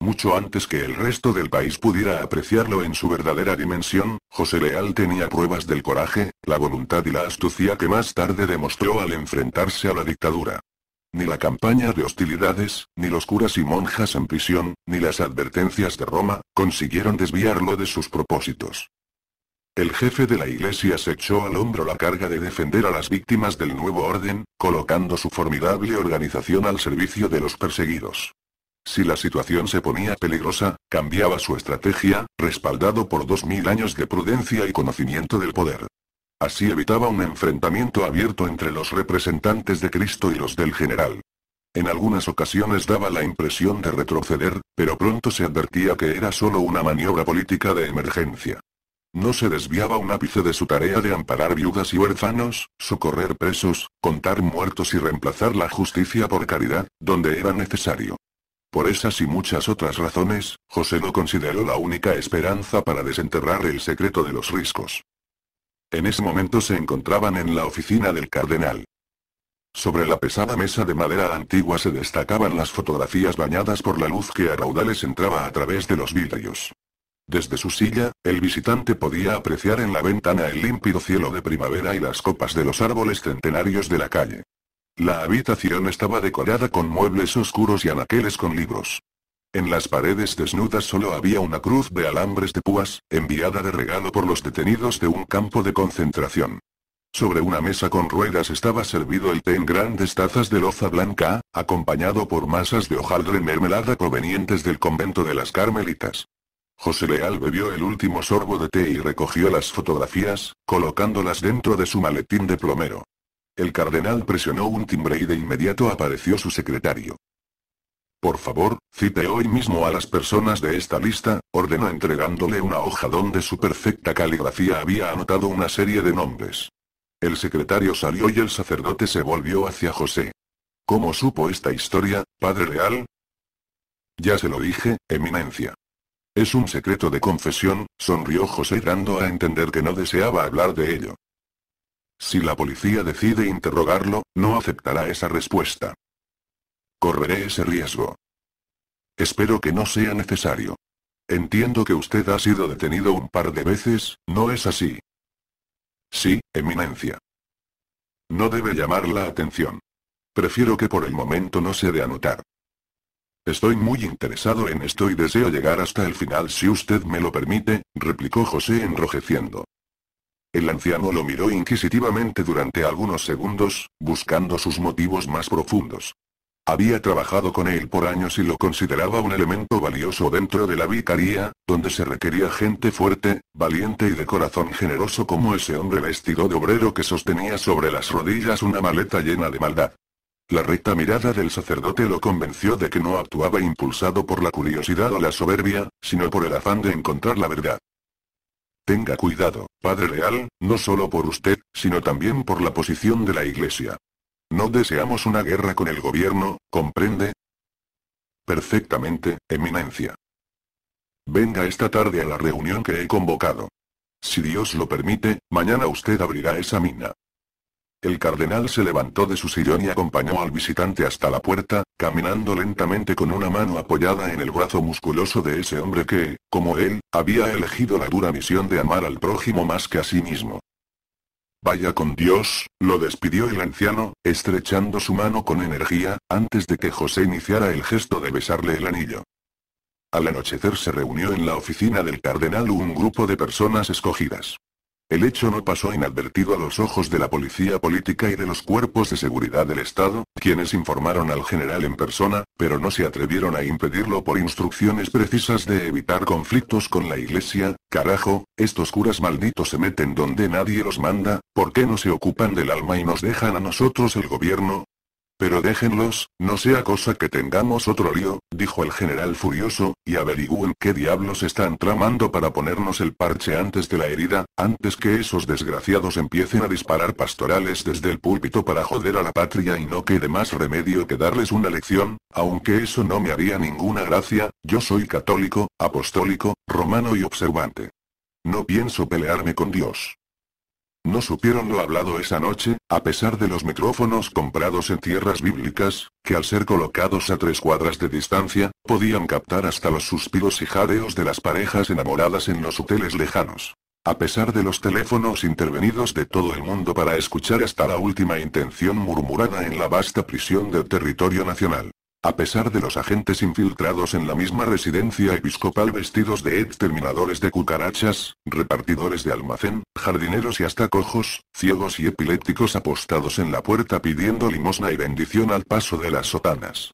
Mucho antes que el resto del país pudiera apreciarlo en su verdadera dimensión, José Leal tenía pruebas del coraje, la voluntad y la astucia que más tarde demostró al enfrentarse a la dictadura. Ni la campaña de hostilidades, ni los curas y monjas en prisión, ni las advertencias de Roma, consiguieron desviarlo de sus propósitos. El jefe de la iglesia se echó al hombro la carga de defender a las víctimas del nuevo orden, colocando su formidable organización al servicio de los perseguidos. Si la situación se ponía peligrosa, cambiaba su estrategia, respaldado por dos mil años de prudencia y conocimiento del poder. Así evitaba un enfrentamiento abierto entre los representantes de Cristo y los del general. En algunas ocasiones daba la impresión de retroceder, pero pronto se advertía que era solo una maniobra política de emergencia. No se desviaba un ápice de su tarea de amparar viudas y huérfanos, socorrer presos, contar muertos y reemplazar la justicia por caridad, donde era necesario. Por esas y muchas otras razones, José lo consideró la única esperanza para desenterrar el secreto de los riscos. En ese momento se encontraban en la oficina del cardenal. Sobre la pesada mesa de madera antigua se destacaban las fotografías bañadas por la luz que a raudales entraba a través de los vidrios. Desde su silla, el visitante podía apreciar en la ventana el límpido cielo de primavera y las copas de los árboles centenarios de la calle. La habitación estaba decorada con muebles oscuros y anaqueles con libros. En las paredes desnudas solo había una cruz de alambres de púas, enviada de regalo por los detenidos de un campo de concentración. Sobre una mesa con ruedas estaba servido el té en grandes tazas de loza blanca, acompañado por masas de hojaldre mermelada provenientes del convento de las Carmelitas. José Leal bebió el último sorbo de té y recogió las fotografías, colocándolas dentro de su maletín de plomero. El cardenal presionó un timbre y de inmediato apareció su secretario. Por favor, cite hoy mismo a las personas de esta lista, ordenó entregándole una hoja donde su perfecta caligrafía había anotado una serie de nombres. El secretario salió y el sacerdote se volvió hacia José. ¿Cómo supo esta historia, padre Leal? Ya se lo dije, eminencia. Es un secreto de confesión, sonrió José dando a entender que no deseaba hablar de ello. Si la policía decide interrogarlo, no aceptará esa respuesta. Correré ese riesgo. Espero que no sea necesario. Entiendo que usted ha sido detenido un par de veces, ¿no es así? Sí, Eminencia. No debe llamar la atención. Prefiero que por el momento no se de anotar. Estoy muy interesado en esto y deseo llegar hasta el final si usted me lo permite, replicó José enrojeciendo. El anciano lo miró inquisitivamente durante algunos segundos, buscando sus motivos más profundos. Había trabajado con él por años y lo consideraba un elemento valioso dentro de la vicaría, donde se requería gente fuerte, valiente y de corazón generoso como ese hombre vestido de obrero que sostenía sobre las rodillas una maleta llena de maldad. La recta mirada del sacerdote lo convenció de que no actuaba impulsado por la curiosidad o la soberbia, sino por el afán de encontrar la verdad. Tenga cuidado, Padre Real, no solo por usted, sino también por la posición de la Iglesia. No deseamos una guerra con el gobierno, ¿comprende? Perfectamente, Eminencia. Venga esta tarde a la reunión que he convocado. Si Dios lo permite, mañana usted abrirá esa mina. El cardenal se levantó de su sillón y acompañó al visitante hasta la puerta, caminando lentamente con una mano apoyada en el brazo musculoso de ese hombre que, como él, había elegido la dura misión de amar al prójimo más que a sí mismo. Vaya con Dios, lo despidió el anciano, estrechando su mano con energía, antes de que José iniciara el gesto de besarle el anillo. Al anochecer se reunió en la oficina del cardenal un grupo de personas escogidas. El hecho no pasó inadvertido a los ojos de la policía política y de los cuerpos de seguridad del Estado, quienes informaron al general en persona, pero no se atrevieron a impedirlo por instrucciones precisas de evitar conflictos con la Iglesia. Carajo, estos curas malditos se meten donde nadie los manda, ¿por qué no se ocupan del alma y nos dejan a nosotros el gobierno? Pero déjenlos, no sea cosa que tengamos otro lío, dijo el general furioso, y averigüen qué diablos están tramando para ponernos el parche antes de la herida, antes que esos desgraciados empiecen a disparar pastorales desde el púlpito para joder a la patria y no quede más remedio que darles una lección, aunque eso no me haría ninguna gracia, yo soy católico, apostólico, romano y observante. No pienso pelearme con Dios. No supieron lo hablado esa noche, a pesar de los micrófonos comprados en tierras bíblicas, que al ser colocados a tres cuadras de distancia, podían captar hasta los suspiros y jadeos de las parejas enamoradas en los hoteles lejanos. A pesar de los teléfonos intervenidos de todo el mundo para escuchar hasta la última intención murmurada en la vasta prisión del territorio nacional. A pesar de los agentes infiltrados en la misma residencia episcopal vestidos de exterminadores de cucarachas, repartidores de almacén, jardineros y hasta cojos, ciegos y epilépticos apostados en la puerta pidiendo limosna y bendición al paso de las sotanas.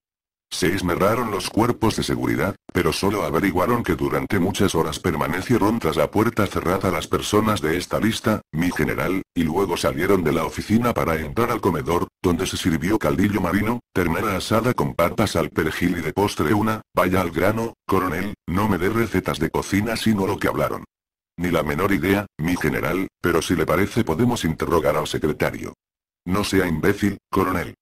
Se esmerraron los cuerpos de seguridad, pero solo averiguaron que durante muchas horas permanecieron tras la puerta cerrada las personas de esta lista, mi general, y luego salieron de la oficina para entrar al comedor, donde se sirvió caldillo marino, ternera asada con patas al perejil y de postre una, vaya al grano, coronel, no me dé recetas de cocina sino lo que hablaron. Ni la menor idea, mi general, pero si le parece podemos interrogar al secretario. No sea imbécil, coronel.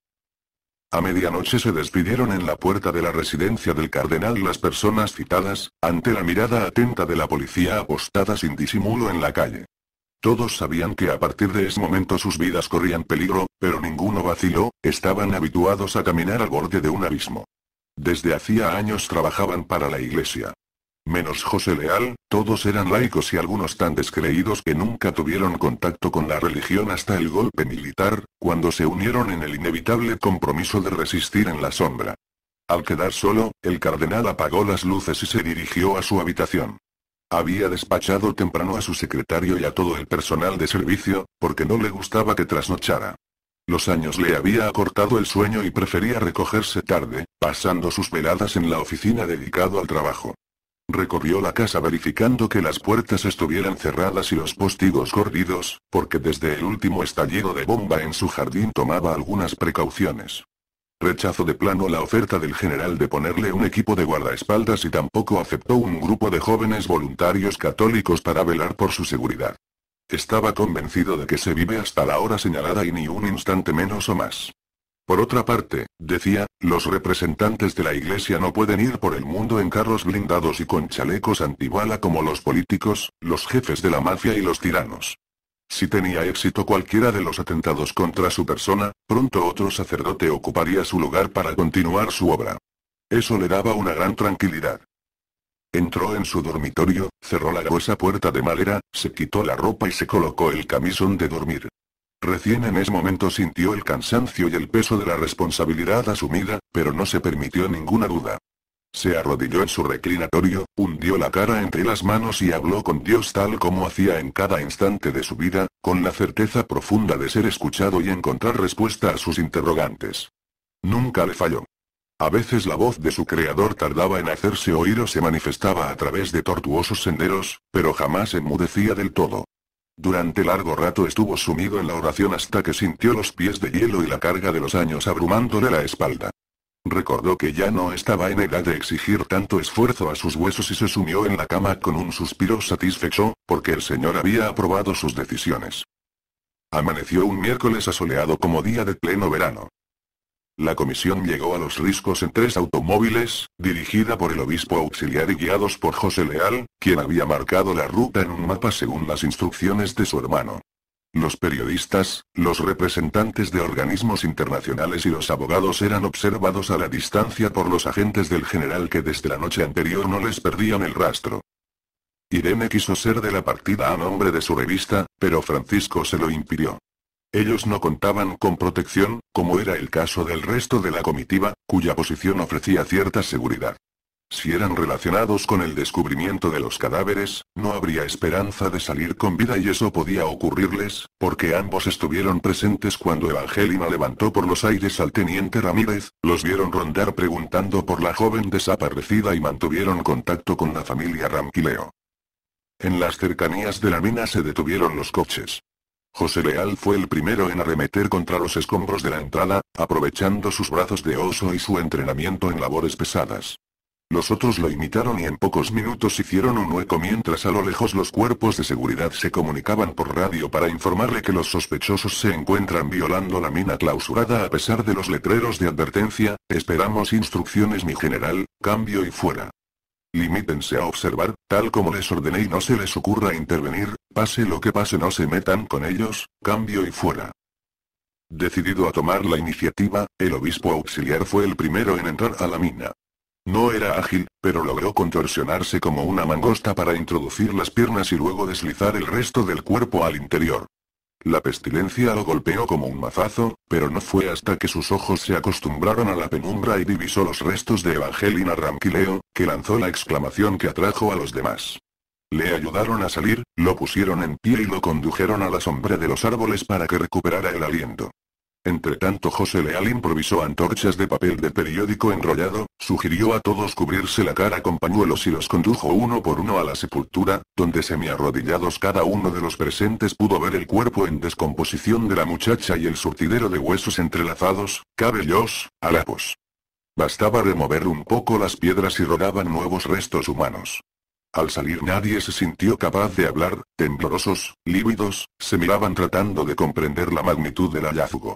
A medianoche se despidieron en la puerta de la residencia del cardenal las personas citadas, ante la mirada atenta de la policía apostada sin disimulo en la calle. Todos sabían que a partir de ese momento sus vidas corrían peligro, pero ninguno vaciló, estaban habituados a caminar al borde de un abismo. Desde hacía años trabajaban para la iglesia, menos José Leal, todos eran laicos y algunos tan descreídos que nunca tuvieron contacto con la religión hasta el golpe militar, cuando se unieron en el inevitable compromiso de resistir en la sombra. Al quedar solo, el cardenal apagó las luces y se dirigió a su habitación. Había despachado temprano a su secretario y a todo el personal de servicio, porque no le gustaba que trasnochara. Los años le había acortado el sueño y prefería recogerse tarde, pasando sus veladas en la oficina dedicado al trabajo. Recorrió la casa verificando que las puertas estuvieran cerradas y los postigos corridos, porque desde el último estallido de bomba en su jardín tomaba algunas precauciones. Rechazó de plano la oferta del general de ponerle un equipo de guardaespaldas y tampoco aceptó un grupo de jóvenes voluntarios católicos para velar por su seguridad. Estaba convencido de que se vive hasta la hora señalada y ni un instante menos o más. Por otra parte, decía, los representantes de la iglesia no pueden ir por el mundo en carros blindados y con chalecos antibala como los políticos, los jefes de la mafia y los tiranos. Si tenía éxito cualquiera de los atentados contra su persona, pronto otro sacerdote ocuparía su lugar para continuar su obra. Eso le daba una gran tranquilidad. Entró en su dormitorio, cerró la gruesa puerta de madera, se quitó la ropa y se colocó el camisón de dormir. Recién en ese momento sintió el cansancio y el peso de la responsabilidad asumida, pero no se permitió ninguna duda. Se arrodilló en su reclinatorio, hundió la cara entre las manos y habló con Dios tal como hacía en cada instante de su vida, con la certeza profunda de ser escuchado y encontrar respuesta a sus interrogantes. Nunca le falló. A veces la voz de su creador tardaba en hacerse oír o se manifestaba a través de tortuosos senderos, pero jamás enmudecía del todo. Durante largo rato estuvo sumido en la oración hasta que sintió los pies de hielo y la carga de los años abrumándole la espalda. Recordó que ya no estaba en edad de exigir tanto esfuerzo a sus huesos y se sumió en la cama con un suspiro satisfecho, porque el Señor había aprobado sus decisiones. Amaneció un miércoles asoleado como día de pleno verano. La comisión llegó a Los Riscos en tres automóviles, dirigida por el obispo auxiliar y guiados por José Leal, quien había marcado la ruta en un mapa según las instrucciones de su hermano. Los periodistas, los representantes de organismos internacionales y los abogados eran observados a la distancia por los agentes del general que desde la noche anterior no les perdían el rastro. Irene quiso ser de la partida a nombre de su revista, pero Francisco se lo impidió. Ellos no contaban con protección, como era el caso del resto de la comitiva, cuya posición ofrecía cierta seguridad. Si eran relacionados con el descubrimiento de los cadáveres, no habría esperanza de salir con vida y eso podía ocurrirles, porque ambos estuvieron presentes cuando Evangelina levantó por los aires al teniente Ramírez, los vieron rondar preguntando por la joven desaparecida y mantuvieron contacto con la familia Ramquileo. En las cercanías de la mina se detuvieron los coches. José Leal fue el primero en arremeter contra los escombros de la entrada, aprovechando sus brazos de oso y su entrenamiento en labores pesadas. Los otros lo imitaron y en pocos minutos hicieron un hueco mientras a lo lejos los cuerpos de seguridad se comunicaban por radio para informarle que los sospechosos se encuentran violando la mina clausurada a pesar de los letreros de advertencia, esperamos instrucciones mi general, cambio y fuera. Limítense a observar, tal como les ordené y no se les ocurra intervenir, pase lo que pase no se metan con ellos, cambio y fuera. Decidido a tomar la iniciativa, el obispo auxiliar fue el primero en entrar a la mina. No era ágil, pero logró contorsionarse como una mangosta para introducir las piernas y luego deslizar el resto del cuerpo al interior. La pestilencia lo golpeó como un mazazo, pero no fue hasta que sus ojos se acostumbraron a la penumbra y divisó los restos de Evangelina Ramquileo, que lanzó la exclamación que atrajo a los demás. Le ayudaron a salir, lo pusieron en pie y lo condujeron a la sombra de los árboles para que recuperara el aliento tanto José Leal improvisó antorchas de papel de periódico enrollado, sugirió a todos cubrirse la cara con pañuelos y los condujo uno por uno a la sepultura, donde semiarrodillados cada uno de los presentes pudo ver el cuerpo en descomposición de la muchacha y el surtidero de huesos entrelazados, cabellos, alapos. Bastaba remover un poco las piedras y rodaban nuevos restos humanos. Al salir nadie se sintió capaz de hablar, temblorosos, lívidos, se miraban tratando de comprender la magnitud del hallazgo.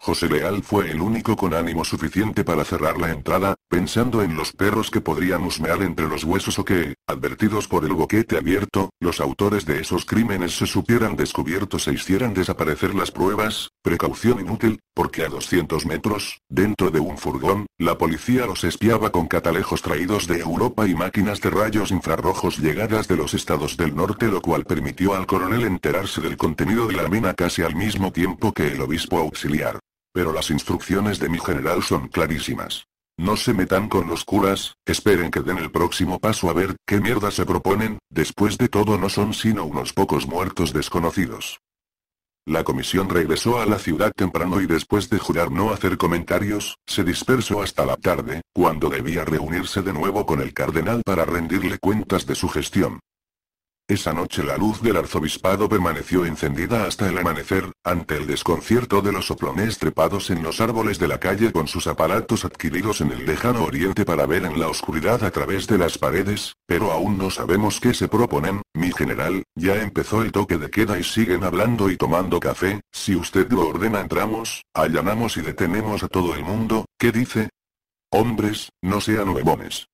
José Leal fue el único con ánimo suficiente para cerrar la entrada, pensando en los perros que podrían husmear entre los huesos o que, advertidos por el boquete abierto, los autores de esos crímenes se supieran descubiertos e hicieran desaparecer las pruebas, precaución inútil, porque a 200 metros, dentro de un furgón, la policía los espiaba con catalejos traídos de Europa y máquinas de rayos infrarrojos llegadas de los estados del norte lo cual permitió al coronel enterarse del contenido de la mina casi al mismo tiempo que el obispo auxiliar pero las instrucciones de mi general son clarísimas. No se metan con los curas, esperen que den el próximo paso a ver qué mierda se proponen, después de todo no son sino unos pocos muertos desconocidos. La comisión regresó a la ciudad temprano y después de jurar no hacer comentarios, se dispersó hasta la tarde, cuando debía reunirse de nuevo con el cardenal para rendirle cuentas de su gestión. Esa noche la luz del arzobispado permaneció encendida hasta el amanecer, ante el desconcierto de los soplones trepados en los árboles de la calle con sus aparatos adquiridos en el lejano oriente para ver en la oscuridad a través de las paredes, pero aún no sabemos qué se proponen, mi general, ya empezó el toque de queda y siguen hablando y tomando café, si usted lo ordena entramos, allanamos y detenemos a todo el mundo, ¿qué dice? Hombres, no sean huevones.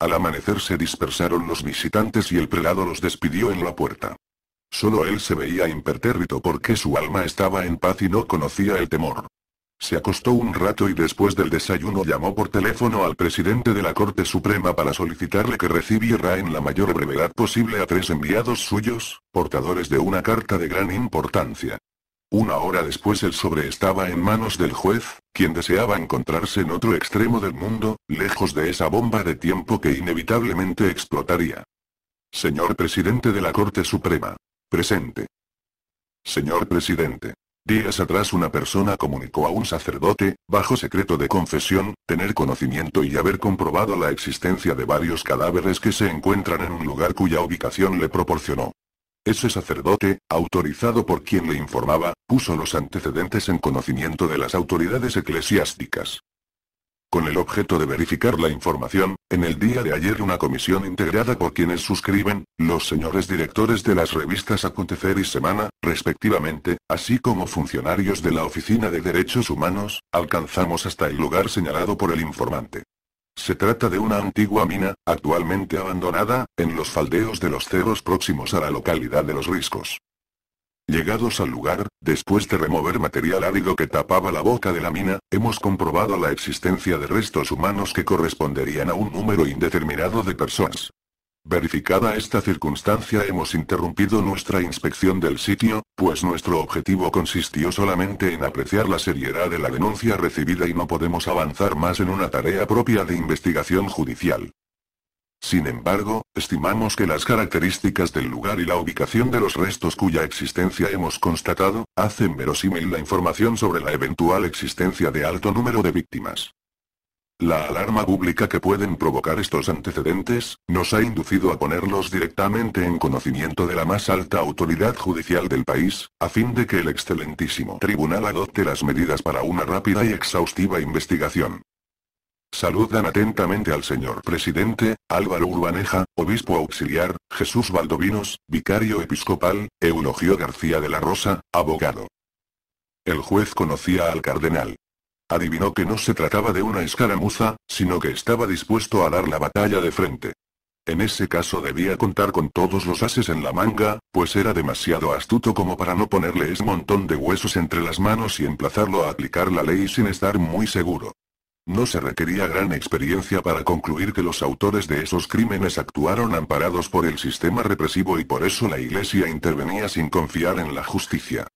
Al amanecer se dispersaron los visitantes y el prelado los despidió en la puerta. Solo él se veía impertérrito porque su alma estaba en paz y no conocía el temor. Se acostó un rato y después del desayuno llamó por teléfono al presidente de la Corte Suprema para solicitarle que recibiera en la mayor brevedad posible a tres enviados suyos, portadores de una carta de gran importancia. Una hora después el sobre estaba en manos del juez, quien deseaba encontrarse en otro extremo del mundo, lejos de esa bomba de tiempo que inevitablemente explotaría. Señor presidente de la Corte Suprema. Presente. Señor presidente. Días atrás una persona comunicó a un sacerdote, bajo secreto de confesión, tener conocimiento y haber comprobado la existencia de varios cadáveres que se encuentran en un lugar cuya ubicación le proporcionó ese sacerdote, autorizado por quien le informaba, puso los antecedentes en conocimiento de las autoridades eclesiásticas. Con el objeto de verificar la información, en el día de ayer una comisión integrada por quienes suscriben, los señores directores de las revistas Acontecer y Semana, respectivamente, así como funcionarios de la Oficina de Derechos Humanos, alcanzamos hasta el lugar señalado por el informante. Se trata de una antigua mina, actualmente abandonada, en los faldeos de los cerros próximos a la localidad de Los Riscos. Llegados al lugar, después de remover material árido que tapaba la boca de la mina, hemos comprobado la existencia de restos humanos que corresponderían a un número indeterminado de personas. Verificada esta circunstancia hemos interrumpido nuestra inspección del sitio, pues nuestro objetivo consistió solamente en apreciar la seriedad de la denuncia recibida y no podemos avanzar más en una tarea propia de investigación judicial. Sin embargo, estimamos que las características del lugar y la ubicación de los restos cuya existencia hemos constatado, hacen verosímil la información sobre la eventual existencia de alto número de víctimas. La alarma pública que pueden provocar estos antecedentes, nos ha inducido a ponerlos directamente en conocimiento de la más alta autoridad judicial del país, a fin de que el excelentísimo tribunal adopte las medidas para una rápida y exhaustiva investigación. Saludan atentamente al señor presidente, Álvaro Urbaneja, obispo auxiliar, Jesús Valdovinos, vicario episcopal, Eulogio García de la Rosa, abogado. El juez conocía al cardenal. Adivinó que no se trataba de una escaramuza, sino que estaba dispuesto a dar la batalla de frente. En ese caso debía contar con todos los ases en la manga, pues era demasiado astuto como para no ponerle ese montón de huesos entre las manos y emplazarlo a aplicar la ley sin estar muy seguro. No se requería gran experiencia para concluir que los autores de esos crímenes actuaron amparados por el sistema represivo y por eso la Iglesia intervenía sin confiar en la justicia.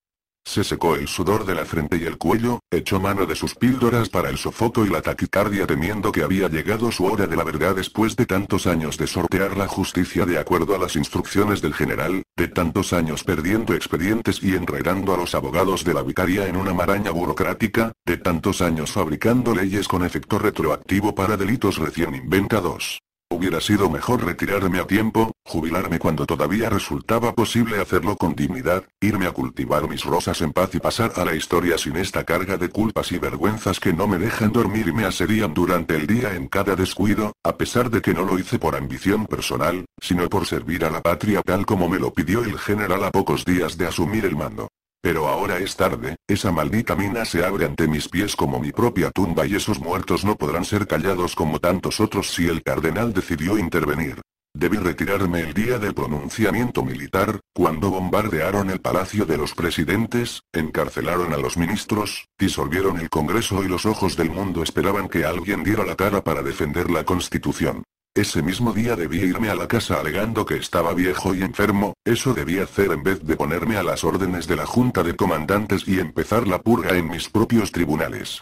Se secó el sudor de la frente y el cuello, echó mano de sus píldoras para el sofoco y la taquicardia temiendo que había llegado su hora de la verdad después de tantos años de sortear la justicia de acuerdo a las instrucciones del general, de tantos años perdiendo expedientes y enredando a los abogados de la vicaría en una maraña burocrática, de tantos años fabricando leyes con efecto retroactivo para delitos recién inventados. Hubiera sido mejor retirarme a tiempo, jubilarme cuando todavía resultaba posible hacerlo con dignidad, irme a cultivar mis rosas en paz y pasar a la historia sin esta carga de culpas y vergüenzas que no me dejan dormir y me aserían durante el día en cada descuido, a pesar de que no lo hice por ambición personal, sino por servir a la patria tal como me lo pidió el general a pocos días de asumir el mando. Pero ahora es tarde, esa maldita mina se abre ante mis pies como mi propia tumba y esos muertos no podrán ser callados como tantos otros si el cardenal decidió intervenir. Debí retirarme el día del pronunciamiento militar, cuando bombardearon el palacio de los presidentes, encarcelaron a los ministros, disolvieron el Congreso y los ojos del mundo esperaban que alguien diera la cara para defender la Constitución. Ese mismo día debí irme a la casa alegando que estaba viejo y enfermo, eso debía hacer en vez de ponerme a las órdenes de la Junta de Comandantes y empezar la purga en mis propios tribunales.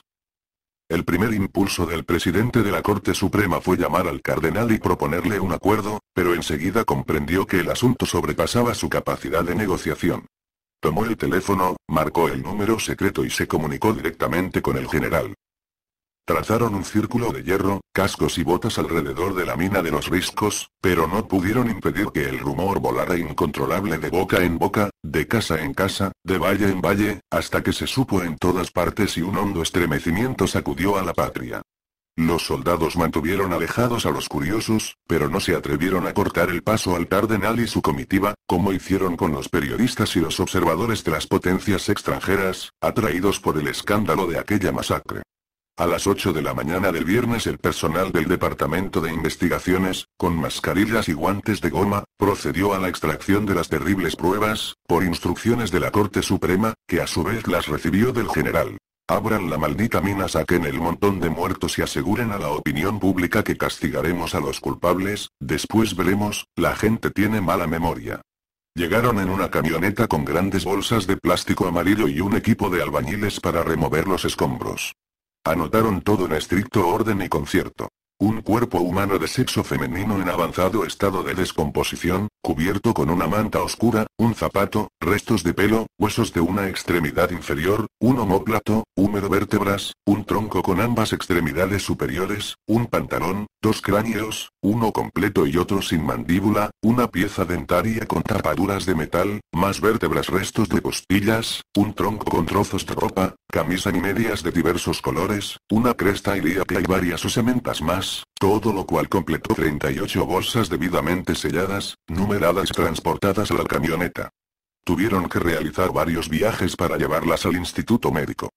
El primer impulso del presidente de la Corte Suprema fue llamar al cardenal y proponerle un acuerdo, pero enseguida comprendió que el asunto sobrepasaba su capacidad de negociación. Tomó el teléfono, marcó el número secreto y se comunicó directamente con el general. Trazaron un círculo de hierro, cascos y botas alrededor de la mina de los riscos, pero no pudieron impedir que el rumor volara incontrolable de boca en boca, de casa en casa, de valle en valle, hasta que se supo en todas partes y un hondo estremecimiento sacudió a la patria. Los soldados mantuvieron alejados a los curiosos, pero no se atrevieron a cortar el paso al cardenal y su comitiva, como hicieron con los periodistas y los observadores de las potencias extranjeras, atraídos por el escándalo de aquella masacre. A las 8 de la mañana del viernes el personal del Departamento de Investigaciones, con mascarillas y guantes de goma, procedió a la extracción de las terribles pruebas, por instrucciones de la Corte Suprema, que a su vez las recibió del general. Abran la maldita mina, saquen el montón de muertos y aseguren a la opinión pública que castigaremos a los culpables, después veremos, la gente tiene mala memoria. Llegaron en una camioneta con grandes bolsas de plástico amarillo y un equipo de albañiles para remover los escombros. Anotaron todo en estricto orden y concierto. Un cuerpo humano de sexo femenino en avanzado estado de descomposición, cubierto con una manta oscura, un zapato, restos de pelo, huesos de una extremidad inferior, un homóplato, húmedo vértebras, un tronco con ambas extremidades superiores, un pantalón, dos cráneos, uno completo y otro sin mandíbula, una pieza dentaria con tapaduras de metal, más vértebras restos de costillas, un tronco con trozos de ropa, camisa y medias de diversos colores, una cresta ilíaca y varias sementas más, todo lo cual completó 38 bolsas debidamente selladas, numeradas y transportadas a la camioneta. Tuvieron que realizar varios viajes para llevarlas al instituto médico.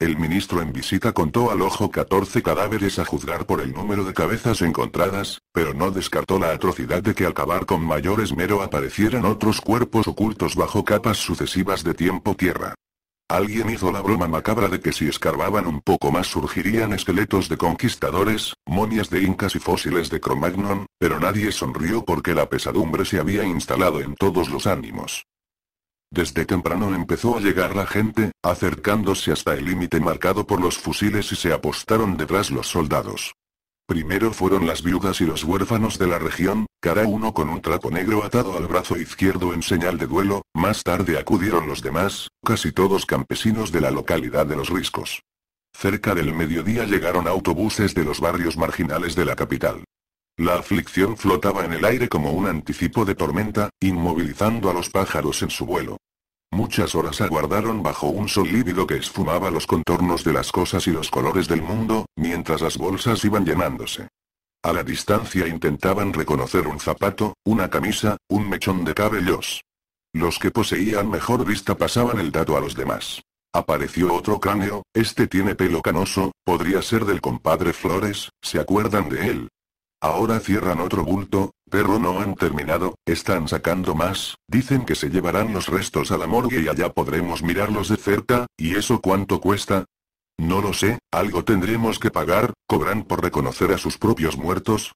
El ministro en visita contó al ojo 14 cadáveres a juzgar por el número de cabezas encontradas, pero no descartó la atrocidad de que al acabar con mayor esmero aparecieran otros cuerpos ocultos bajo capas sucesivas de tiempo-tierra. Alguien hizo la broma macabra de que si escarbaban un poco más surgirían esqueletos de conquistadores, momias de incas y fósiles de Cromagnon, pero nadie sonrió porque la pesadumbre se había instalado en todos los ánimos. Desde temprano empezó a llegar la gente, acercándose hasta el límite marcado por los fusiles y se apostaron detrás los soldados. Primero fueron las viudas y los huérfanos de la región, cada uno con un trapo negro atado al brazo izquierdo en señal de duelo, más tarde acudieron los demás, casi todos campesinos de la localidad de Los Riscos. Cerca del mediodía llegaron autobuses de los barrios marginales de la capital. La aflicción flotaba en el aire como un anticipo de tormenta, inmovilizando a los pájaros en su vuelo. Muchas horas aguardaron bajo un sol lívido que esfumaba los contornos de las cosas y los colores del mundo, mientras las bolsas iban llenándose. A la distancia intentaban reconocer un zapato, una camisa, un mechón de cabellos. Los que poseían mejor vista pasaban el dato a los demás. Apareció otro cráneo, este tiene pelo canoso, podría ser del compadre Flores, ¿se acuerdan de él? Ahora cierran otro bulto, pero no han terminado, están sacando más, dicen que se llevarán los restos a la morgue y allá podremos mirarlos de cerca, ¿y eso cuánto cuesta? No lo sé, algo tendremos que pagar, ¿cobran por reconocer a sus propios muertos?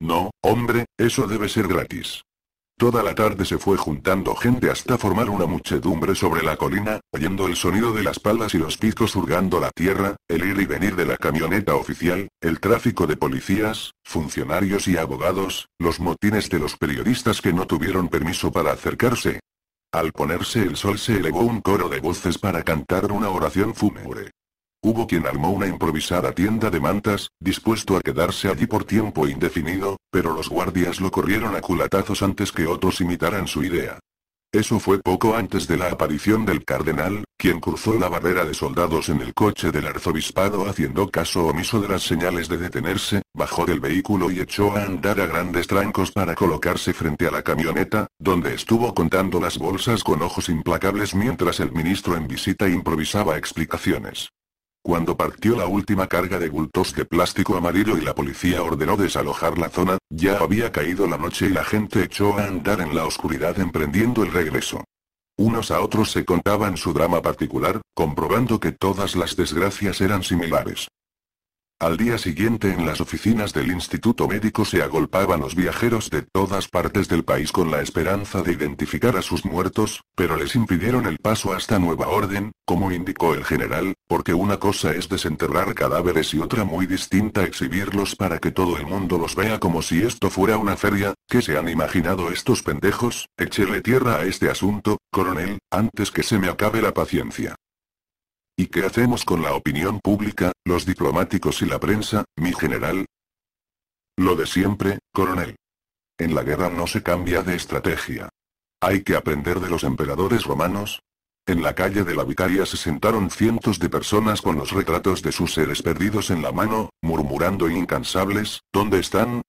No, hombre, eso debe ser gratis. Toda la tarde se fue juntando gente hasta formar una muchedumbre sobre la colina, oyendo el sonido de las palas y los picos hurgando la tierra, el ir y venir de la camioneta oficial, el tráfico de policías, funcionarios y abogados, los motines de los periodistas que no tuvieron permiso para acercarse. Al ponerse el sol se elevó un coro de voces para cantar una oración fúnebre. Hubo quien armó una improvisada tienda de mantas, dispuesto a quedarse allí por tiempo indefinido, pero los guardias lo corrieron a culatazos antes que otros imitaran su idea. Eso fue poco antes de la aparición del cardenal, quien cruzó la barrera de soldados en el coche del arzobispado haciendo caso omiso de las señales de detenerse, bajó del vehículo y echó a andar a grandes trancos para colocarse frente a la camioneta, donde estuvo contando las bolsas con ojos implacables mientras el ministro en visita improvisaba explicaciones. Cuando partió la última carga de bultos de plástico amarillo y la policía ordenó desalojar la zona, ya había caído la noche y la gente echó a andar en la oscuridad emprendiendo el regreso. Unos a otros se contaban su drama particular, comprobando que todas las desgracias eran similares. Al día siguiente en las oficinas del Instituto Médico se agolpaban los viajeros de todas partes del país con la esperanza de identificar a sus muertos, pero les impidieron el paso hasta nueva orden, como indicó el general, porque una cosa es desenterrar cadáveres y otra muy distinta exhibirlos para que todo el mundo los vea como si esto fuera una feria, ¿qué se han imaginado estos pendejos? Échele tierra a este asunto, coronel, antes que se me acabe la paciencia. ¿Y qué hacemos con la opinión pública, los diplomáticos y la prensa, mi general? Lo de siempre, coronel. En la guerra no se cambia de estrategia. Hay que aprender de los emperadores romanos. En la calle de la Vicaria se sentaron cientos de personas con los retratos de sus seres perdidos en la mano, murmurando incansables, ¿dónde están?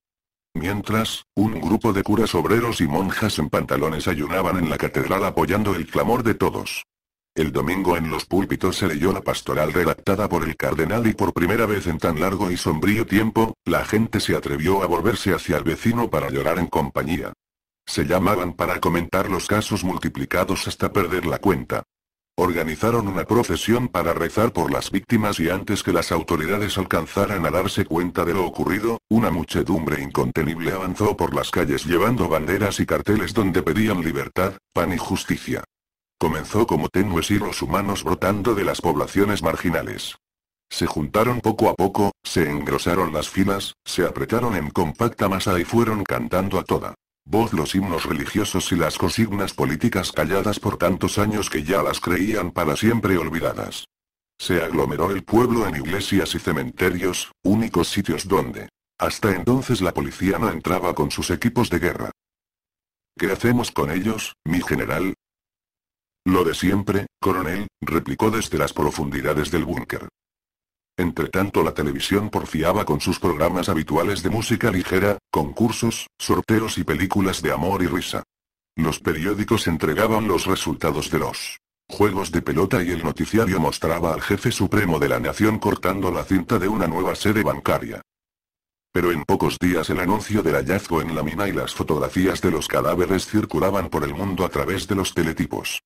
Mientras, un grupo de curas obreros y monjas en pantalones ayunaban en la catedral apoyando el clamor de todos. El domingo en los púlpitos se leyó la pastoral redactada por el cardenal y por primera vez en tan largo y sombrío tiempo, la gente se atrevió a volverse hacia el vecino para llorar en compañía. Se llamaban para comentar los casos multiplicados hasta perder la cuenta. Organizaron una procesión para rezar por las víctimas y antes que las autoridades alcanzaran a darse cuenta de lo ocurrido, una muchedumbre incontenible avanzó por las calles llevando banderas y carteles donde pedían libertad, pan y justicia. Comenzó como tenues hilos humanos brotando de las poblaciones marginales. Se juntaron poco a poco, se engrosaron las filas, se apretaron en compacta masa y fueron cantando a toda voz los himnos religiosos y las consignas políticas calladas por tantos años que ya las creían para siempre olvidadas. Se aglomeró el pueblo en iglesias y cementerios, únicos sitios donde, hasta entonces la policía no entraba con sus equipos de guerra. ¿Qué hacemos con ellos, mi general? Lo de siempre, coronel, replicó desde las profundidades del búnker. Entretanto la televisión porfiaba con sus programas habituales de música ligera, concursos, sorteos y películas de amor y risa. Los periódicos entregaban los resultados de los juegos de pelota y el noticiario mostraba al jefe supremo de la nación cortando la cinta de una nueva sede bancaria. Pero en pocos días el anuncio del hallazgo en la mina y las fotografías de los cadáveres circulaban por el mundo a través de los teletipos.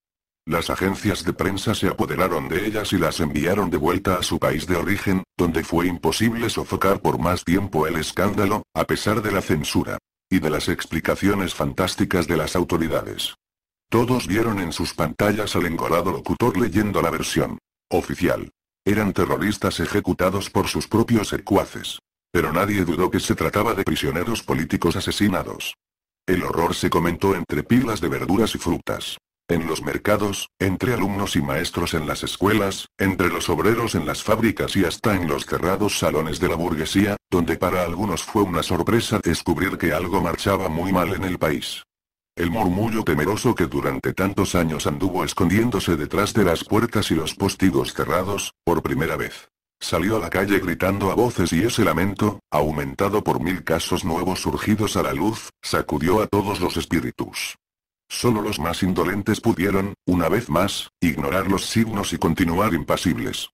Las agencias de prensa se apoderaron de ellas y las enviaron de vuelta a su país de origen, donde fue imposible sofocar por más tiempo el escándalo, a pesar de la censura. Y de las explicaciones fantásticas de las autoridades. Todos vieron en sus pantallas al engolado locutor leyendo la versión oficial. Eran terroristas ejecutados por sus propios secuaces. Pero nadie dudó que se trataba de prisioneros políticos asesinados. El horror se comentó entre pilas de verduras y frutas. En los mercados, entre alumnos y maestros en las escuelas, entre los obreros en las fábricas y hasta en los cerrados salones de la burguesía, donde para algunos fue una sorpresa descubrir que algo marchaba muy mal en el país. El murmullo temeroso que durante tantos años anduvo escondiéndose detrás de las puertas y los postigos cerrados, por primera vez. Salió a la calle gritando a voces y ese lamento, aumentado por mil casos nuevos surgidos a la luz, sacudió a todos los espíritus. Solo los más indolentes pudieron, una vez más, ignorar los signos y continuar impasibles.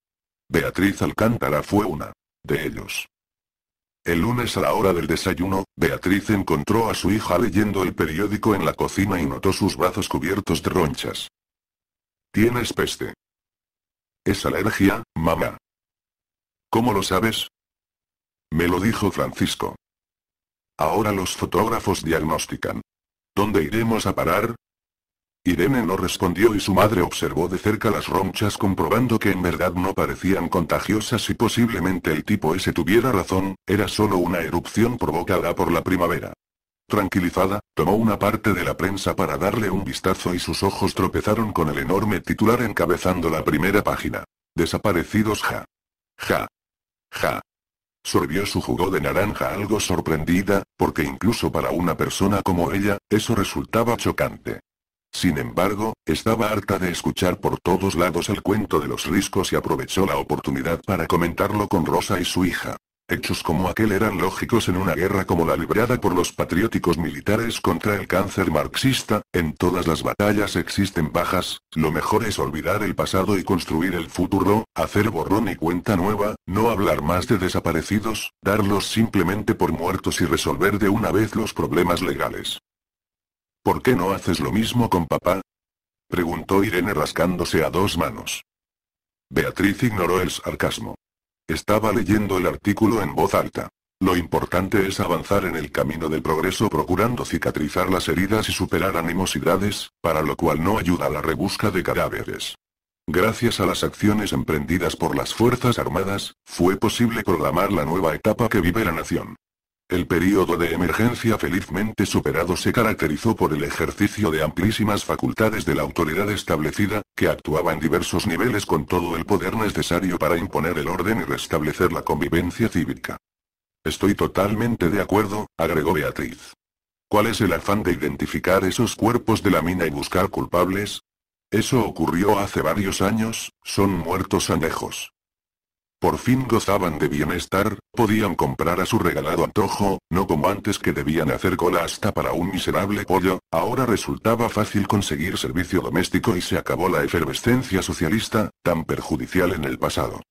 Beatriz Alcántara fue una de ellos. El lunes a la hora del desayuno, Beatriz encontró a su hija leyendo el periódico en la cocina y notó sus brazos cubiertos de ronchas. Tienes peste. Es alergia, mamá. ¿Cómo lo sabes? Me lo dijo Francisco. Ahora los fotógrafos diagnostican. ¿Dónde iremos a parar? Irene no respondió y su madre observó de cerca las ronchas comprobando que en verdad no parecían contagiosas y posiblemente el tipo ese tuviera razón, era solo una erupción provocada por la primavera. Tranquilizada, tomó una parte de la prensa para darle un vistazo y sus ojos tropezaron con el enorme titular encabezando la primera página. Desaparecidos ja. Ja. Ja. Sorbió su jugo de naranja algo sorprendida, porque incluso para una persona como ella, eso resultaba chocante. Sin embargo, estaba harta de escuchar por todos lados el cuento de los riscos y aprovechó la oportunidad para comentarlo con Rosa y su hija. Hechos como aquel eran lógicos en una guerra como la librada por los patrióticos militares contra el cáncer marxista, en todas las batallas existen bajas, lo mejor es olvidar el pasado y construir el futuro, hacer borrón y cuenta nueva, no hablar más de desaparecidos, darlos simplemente por muertos y resolver de una vez los problemas legales. ¿Por qué no haces lo mismo con papá? preguntó Irene rascándose a dos manos. Beatriz ignoró el sarcasmo. Estaba leyendo el artículo en voz alta. Lo importante es avanzar en el camino del progreso procurando cicatrizar las heridas y superar animosidades, para lo cual no ayuda la rebusca de cadáveres. Gracias a las acciones emprendidas por las Fuerzas Armadas, fue posible programar la nueva etapa que vive la nación. El período de emergencia felizmente superado se caracterizó por el ejercicio de amplísimas facultades de la autoridad establecida, que actuaba en diversos niveles con todo el poder necesario para imponer el orden y restablecer la convivencia cívica. Estoy totalmente de acuerdo, agregó Beatriz. ¿Cuál es el afán de identificar esos cuerpos de la mina y buscar culpables? Eso ocurrió hace varios años, son muertos anejos. Por fin gozaban de bienestar, podían comprar a su regalado antojo, no como antes que debían hacer cola hasta para un miserable pollo, ahora resultaba fácil conseguir servicio doméstico y se acabó la efervescencia socialista, tan perjudicial en el pasado.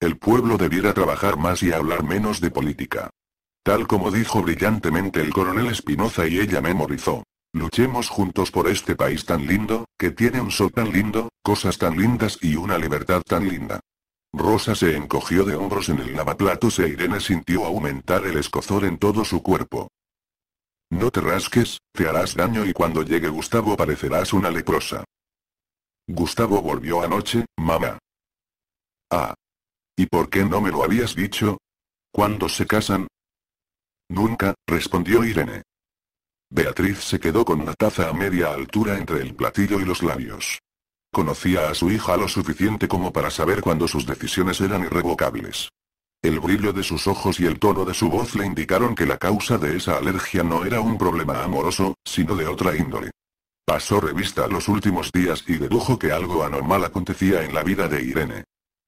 El pueblo debiera trabajar más y hablar menos de política. Tal como dijo brillantemente el coronel Espinoza y ella memorizó. Luchemos juntos por este país tan lindo, que tiene un sol tan lindo, cosas tan lindas y una libertad tan linda. Rosa se encogió de hombros en el lavaplatos e Irene sintió aumentar el escozor en todo su cuerpo. No te rasques, te harás daño y cuando llegue Gustavo parecerás una leprosa. Gustavo volvió anoche, mamá. Ah. ¿Y por qué no me lo habías dicho? ¿Cuándo se casan? Nunca, respondió Irene. Beatriz se quedó con la taza a media altura entre el platillo y los labios. Conocía a su hija lo suficiente como para saber cuando sus decisiones eran irrevocables. El brillo de sus ojos y el tono de su voz le indicaron que la causa de esa alergia no era un problema amoroso, sino de otra índole. Pasó revista los últimos días y dedujo que algo anormal acontecía en la vida de Irene.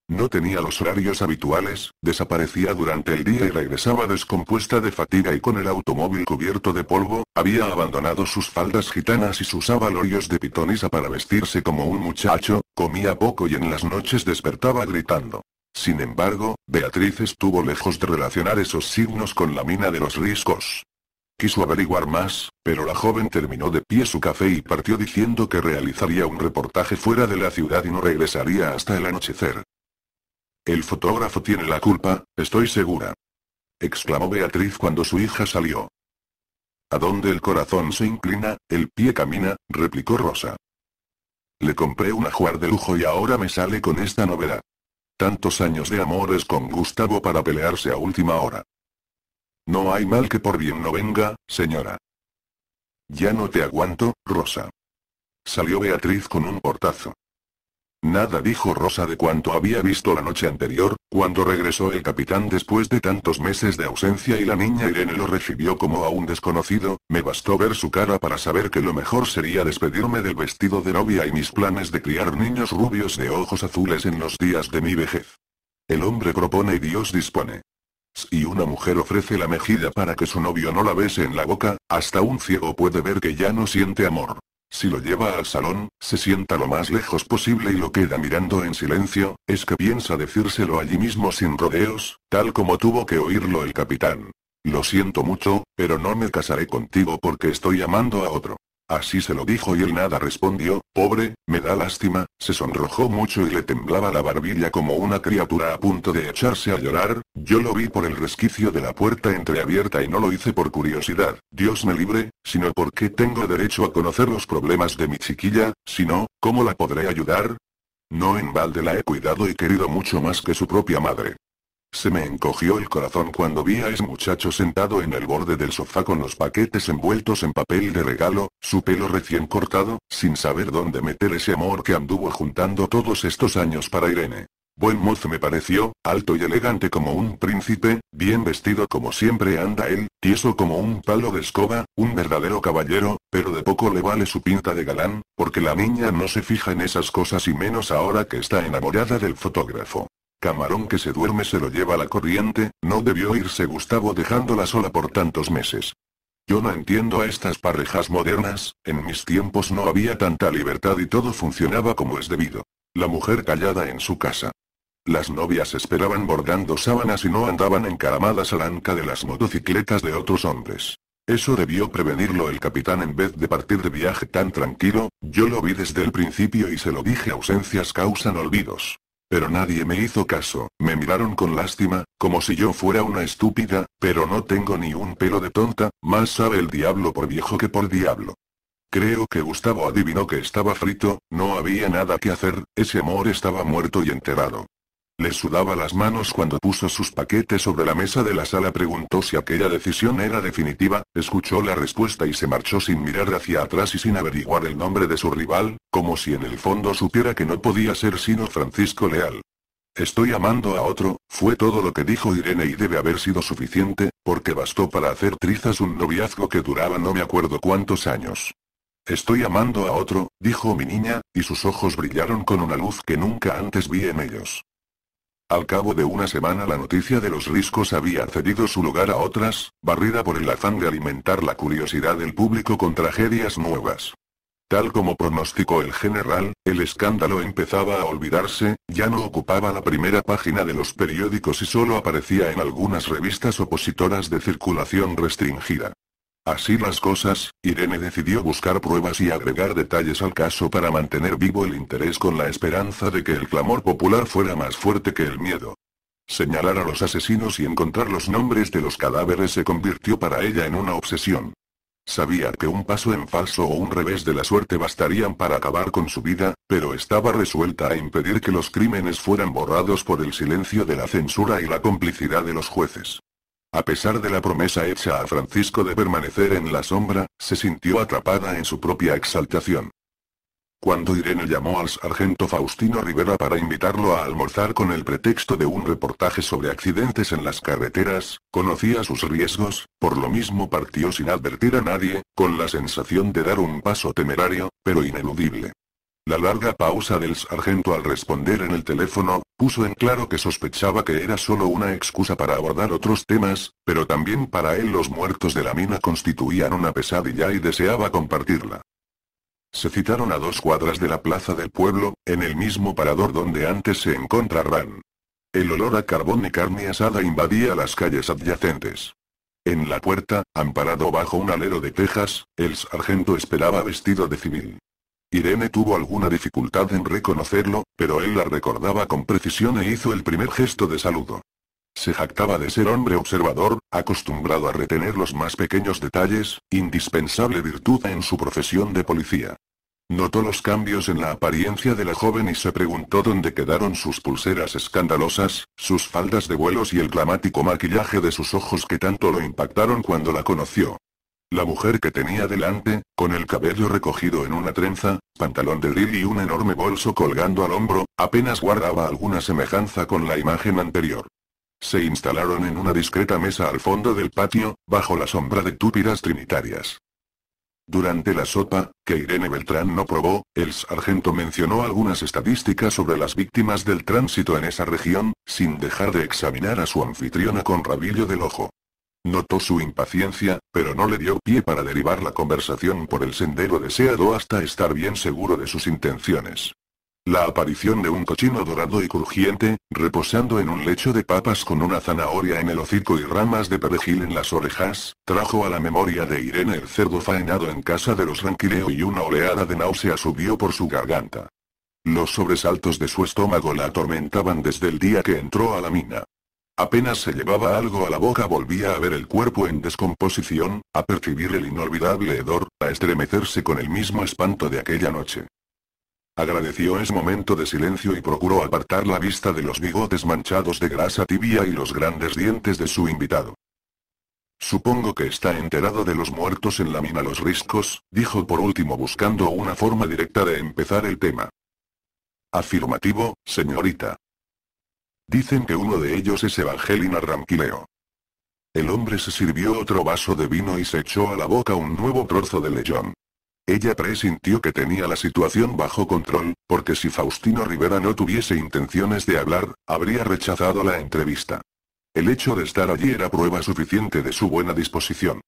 No tenía los horarios habituales, desaparecía durante el día y regresaba descompuesta de fatiga y con el automóvil cubierto de polvo, había abandonado sus faldas gitanas y sus abalorios de pitonisa para vestirse como un muchacho, comía poco y en las noches despertaba gritando. Sin embargo, Beatriz estuvo lejos de relacionar esos signos con la mina de los riscos. Quiso averiguar más, pero la joven terminó de pie su café y partió diciendo que realizaría un reportaje fuera de la ciudad y no regresaría hasta el anochecer. El fotógrafo tiene la culpa, estoy segura. exclamó Beatriz cuando su hija salió. A donde el corazón se inclina, el pie camina, replicó Rosa. Le compré un ajuar de lujo y ahora me sale con esta novedad. Tantos años de amores con Gustavo para pelearse a última hora. No hay mal que por bien no venga, señora. Ya no te aguanto, Rosa. Salió Beatriz con un portazo. Nada dijo Rosa de cuanto había visto la noche anterior, cuando regresó el capitán después de tantos meses de ausencia y la niña Irene lo recibió como a un desconocido, me bastó ver su cara para saber que lo mejor sería despedirme del vestido de novia y mis planes de criar niños rubios de ojos azules en los días de mi vejez. El hombre propone y Dios dispone. Si una mujer ofrece la mejilla para que su novio no la bese en la boca, hasta un ciego puede ver que ya no siente amor. Si lo lleva al salón, se sienta lo más lejos posible y lo queda mirando en silencio, es que piensa decírselo allí mismo sin rodeos, tal como tuvo que oírlo el capitán. Lo siento mucho, pero no me casaré contigo porque estoy amando a otro. Así se lo dijo y él nada respondió, pobre, me da lástima, se sonrojó mucho y le temblaba la barbilla como una criatura a punto de echarse a llorar, yo lo vi por el resquicio de la puerta entreabierta y no lo hice por curiosidad, Dios me libre, sino porque tengo derecho a conocer los problemas de mi chiquilla, si no, ¿cómo la podré ayudar? No en balde la he cuidado y querido mucho más que su propia madre. Se me encogió el corazón cuando vi a ese muchacho sentado en el borde del sofá con los paquetes envueltos en papel de regalo, su pelo recién cortado, sin saber dónde meter ese amor que anduvo juntando todos estos años para Irene. Buen mozo me pareció, alto y elegante como un príncipe, bien vestido como siempre anda él, tieso como un palo de escoba, un verdadero caballero, pero de poco le vale su pinta de galán, porque la niña no se fija en esas cosas y menos ahora que está enamorada del fotógrafo. Camarón que se duerme se lo lleva la corriente, no debió irse Gustavo dejándola sola por tantos meses. Yo no entiendo a estas parejas modernas, en mis tiempos no había tanta libertad y todo funcionaba como es debido. La mujer callada en su casa. Las novias esperaban bordando sábanas y no andaban encaramadas al anca de las motocicletas de otros hombres. Eso debió prevenirlo el capitán en vez de partir de viaje tan tranquilo, yo lo vi desde el principio y se lo dije ausencias causan olvidos. Pero nadie me hizo caso, me miraron con lástima, como si yo fuera una estúpida, pero no tengo ni un pelo de tonta, más sabe el diablo por viejo que por diablo. Creo que Gustavo adivinó que estaba frito, no había nada que hacer, ese amor estaba muerto y enterrado. Le sudaba las manos cuando puso sus paquetes sobre la mesa de la sala. Preguntó si aquella decisión era definitiva, escuchó la respuesta y se marchó sin mirar hacia atrás y sin averiguar el nombre de su rival, como si en el fondo supiera que no podía ser sino Francisco Leal. Estoy amando a otro, fue todo lo que dijo Irene y debe haber sido suficiente, porque bastó para hacer trizas un noviazgo que duraba no me acuerdo cuántos años. Estoy amando a otro, dijo mi niña, y sus ojos brillaron con una luz que nunca antes vi en ellos. Al cabo de una semana la noticia de los riscos había cedido su lugar a otras, barrida por el afán de alimentar la curiosidad del público con tragedias nuevas. Tal como pronosticó el general, el escándalo empezaba a olvidarse, ya no ocupaba la primera página de los periódicos y solo aparecía en algunas revistas opositoras de circulación restringida. Así las cosas, Irene decidió buscar pruebas y agregar detalles al caso para mantener vivo el interés con la esperanza de que el clamor popular fuera más fuerte que el miedo. Señalar a los asesinos y encontrar los nombres de los cadáveres se convirtió para ella en una obsesión. Sabía que un paso en falso o un revés de la suerte bastarían para acabar con su vida, pero estaba resuelta a impedir que los crímenes fueran borrados por el silencio de la censura y la complicidad de los jueces. A pesar de la promesa hecha a Francisco de permanecer en la sombra, se sintió atrapada en su propia exaltación. Cuando Irene llamó al sargento Faustino Rivera para invitarlo a almorzar con el pretexto de un reportaje sobre accidentes en las carreteras, conocía sus riesgos, por lo mismo partió sin advertir a nadie, con la sensación de dar un paso temerario, pero ineludible. La larga pausa del sargento al responder en el teléfono, puso en claro que sospechaba que era solo una excusa para abordar otros temas, pero también para él los muertos de la mina constituían una pesadilla y deseaba compartirla. Se citaron a dos cuadras de la plaza del pueblo, en el mismo parador donde antes se encontrarán. El olor a carbón y carne asada invadía las calles adyacentes. En la puerta, amparado bajo un alero de tejas, el sargento esperaba vestido de civil. Irene tuvo alguna dificultad en reconocerlo, pero él la recordaba con precisión e hizo el primer gesto de saludo. Se jactaba de ser hombre observador, acostumbrado a retener los más pequeños detalles, indispensable virtud en su profesión de policía. Notó los cambios en la apariencia de la joven y se preguntó dónde quedaron sus pulseras escandalosas, sus faldas de vuelos y el dramático maquillaje de sus ojos que tanto lo impactaron cuando la conoció. La mujer que tenía delante, con el cabello recogido en una trenza, pantalón de drill y un enorme bolso colgando al hombro, apenas guardaba alguna semejanza con la imagen anterior. Se instalaron en una discreta mesa al fondo del patio, bajo la sombra de túpidas trinitarias. Durante la sopa, que Irene Beltrán no probó, el sargento mencionó algunas estadísticas sobre las víctimas del tránsito en esa región, sin dejar de examinar a su anfitriona con rabillo del ojo. Notó su impaciencia, pero no le dio pie para derivar la conversación por el sendero deseado hasta estar bien seguro de sus intenciones. La aparición de un cochino dorado y crujiente, reposando en un lecho de papas con una zanahoria en el hocico y ramas de perejil en las orejas, trajo a la memoria de Irene el cerdo faenado en casa de los Ranquileo y una oleada de náusea subió por su garganta. Los sobresaltos de su estómago la atormentaban desde el día que entró a la mina. Apenas se llevaba algo a la boca volvía a ver el cuerpo en descomposición, a percibir el inolvidable hedor, a estremecerse con el mismo espanto de aquella noche. Agradeció ese momento de silencio y procuró apartar la vista de los bigotes manchados de grasa tibia y los grandes dientes de su invitado. Supongo que está enterado de los muertos en la mina Los Riscos, dijo por último buscando una forma directa de empezar el tema. Afirmativo, señorita. Dicen que uno de ellos es Evangelina Ramquileo. El hombre se sirvió otro vaso de vino y se echó a la boca un nuevo trozo de lechón. Ella presintió que tenía la situación bajo control, porque si Faustino Rivera no tuviese intenciones de hablar, habría rechazado la entrevista. El hecho de estar allí era prueba suficiente de su buena disposición.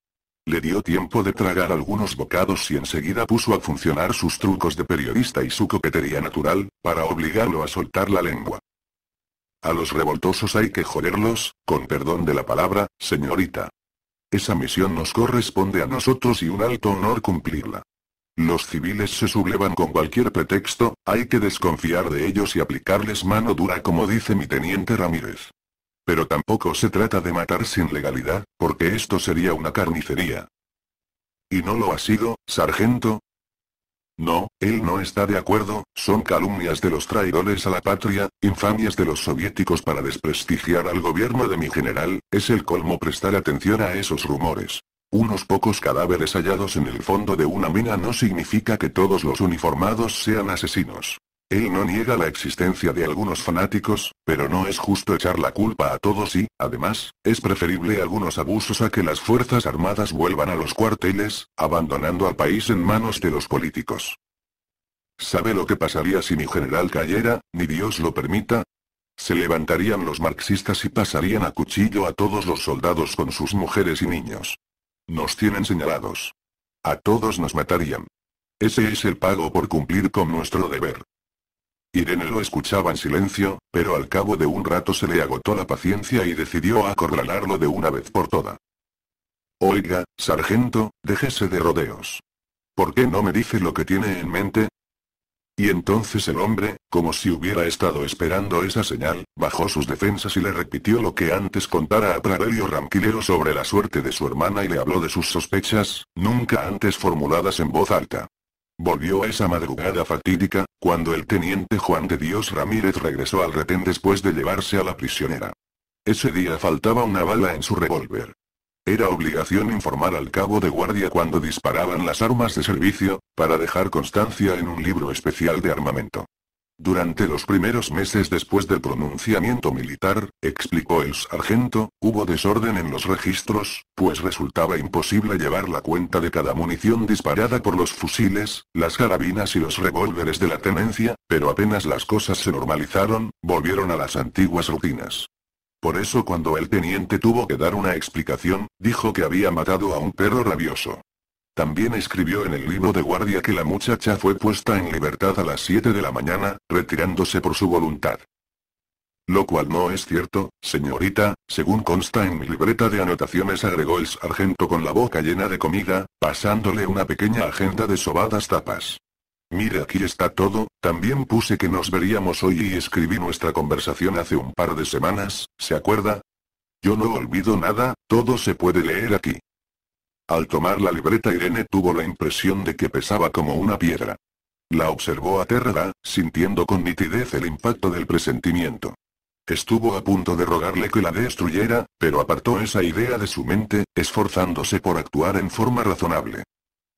Le dio tiempo de tragar algunos bocados y enseguida puso a funcionar sus trucos de periodista y su coquetería natural, para obligarlo a soltar la lengua. A los revoltosos hay que joderlos, con perdón de la palabra, señorita. Esa misión nos corresponde a nosotros y un alto honor cumplirla. Los civiles se sublevan con cualquier pretexto, hay que desconfiar de ellos y aplicarles mano dura como dice mi teniente Ramírez. Pero tampoco se trata de matar sin legalidad, porque esto sería una carnicería. Y no lo ha sido, sargento, no, él no está de acuerdo, son calumnias de los traidores a la patria, infamias de los soviéticos para desprestigiar al gobierno de mi general, es el colmo prestar atención a esos rumores. Unos pocos cadáveres hallados en el fondo de una mina no significa que todos los uniformados sean asesinos. Él no niega la existencia de algunos fanáticos, pero no es justo echar la culpa a todos y, además, es preferible algunos abusos a que las Fuerzas Armadas vuelvan a los cuarteles, abandonando al país en manos de los políticos. ¿Sabe lo que pasaría si mi general cayera, ni Dios lo permita? Se levantarían los marxistas y pasarían a cuchillo a todos los soldados con sus mujeres y niños. Nos tienen señalados. A todos nos matarían. Ese es el pago por cumplir con nuestro deber. Irene lo escuchaba en silencio, pero al cabo de un rato se le agotó la paciencia y decidió acorralarlo de una vez por toda. Oiga, sargento, déjese de rodeos. ¿Por qué no me dice lo que tiene en mente? Y entonces el hombre, como si hubiera estado esperando esa señal, bajó sus defensas y le repitió lo que antes contara a Pradelio Ramquilero sobre la suerte de su hermana y le habló de sus sospechas, nunca antes formuladas en voz alta. Volvió a esa madrugada fatídica, cuando el teniente Juan de Dios Ramírez regresó al retén después de llevarse a la prisionera. Ese día faltaba una bala en su revólver. Era obligación informar al cabo de guardia cuando disparaban las armas de servicio, para dejar constancia en un libro especial de armamento. Durante los primeros meses después del pronunciamiento militar, explicó el sargento, hubo desorden en los registros, pues resultaba imposible llevar la cuenta de cada munición disparada por los fusiles, las carabinas y los revólveres de la tenencia, pero apenas las cosas se normalizaron, volvieron a las antiguas rutinas. Por eso cuando el teniente tuvo que dar una explicación, dijo que había matado a un perro rabioso. También escribió en el libro de guardia que la muchacha fue puesta en libertad a las 7 de la mañana, retirándose por su voluntad. Lo cual no es cierto, señorita, según consta en mi libreta de anotaciones, agregó el sargento con la boca llena de comida, pasándole una pequeña agenda de sobadas tapas. Mira, aquí está todo, también puse que nos veríamos hoy y escribí nuestra conversación hace un par de semanas, ¿se acuerda? Yo no olvido nada, todo se puede leer aquí. Al tomar la libreta Irene tuvo la impresión de que pesaba como una piedra. La observó aterrada, sintiendo con nitidez el impacto del presentimiento. Estuvo a punto de rogarle que la destruyera, pero apartó esa idea de su mente, esforzándose por actuar en forma razonable.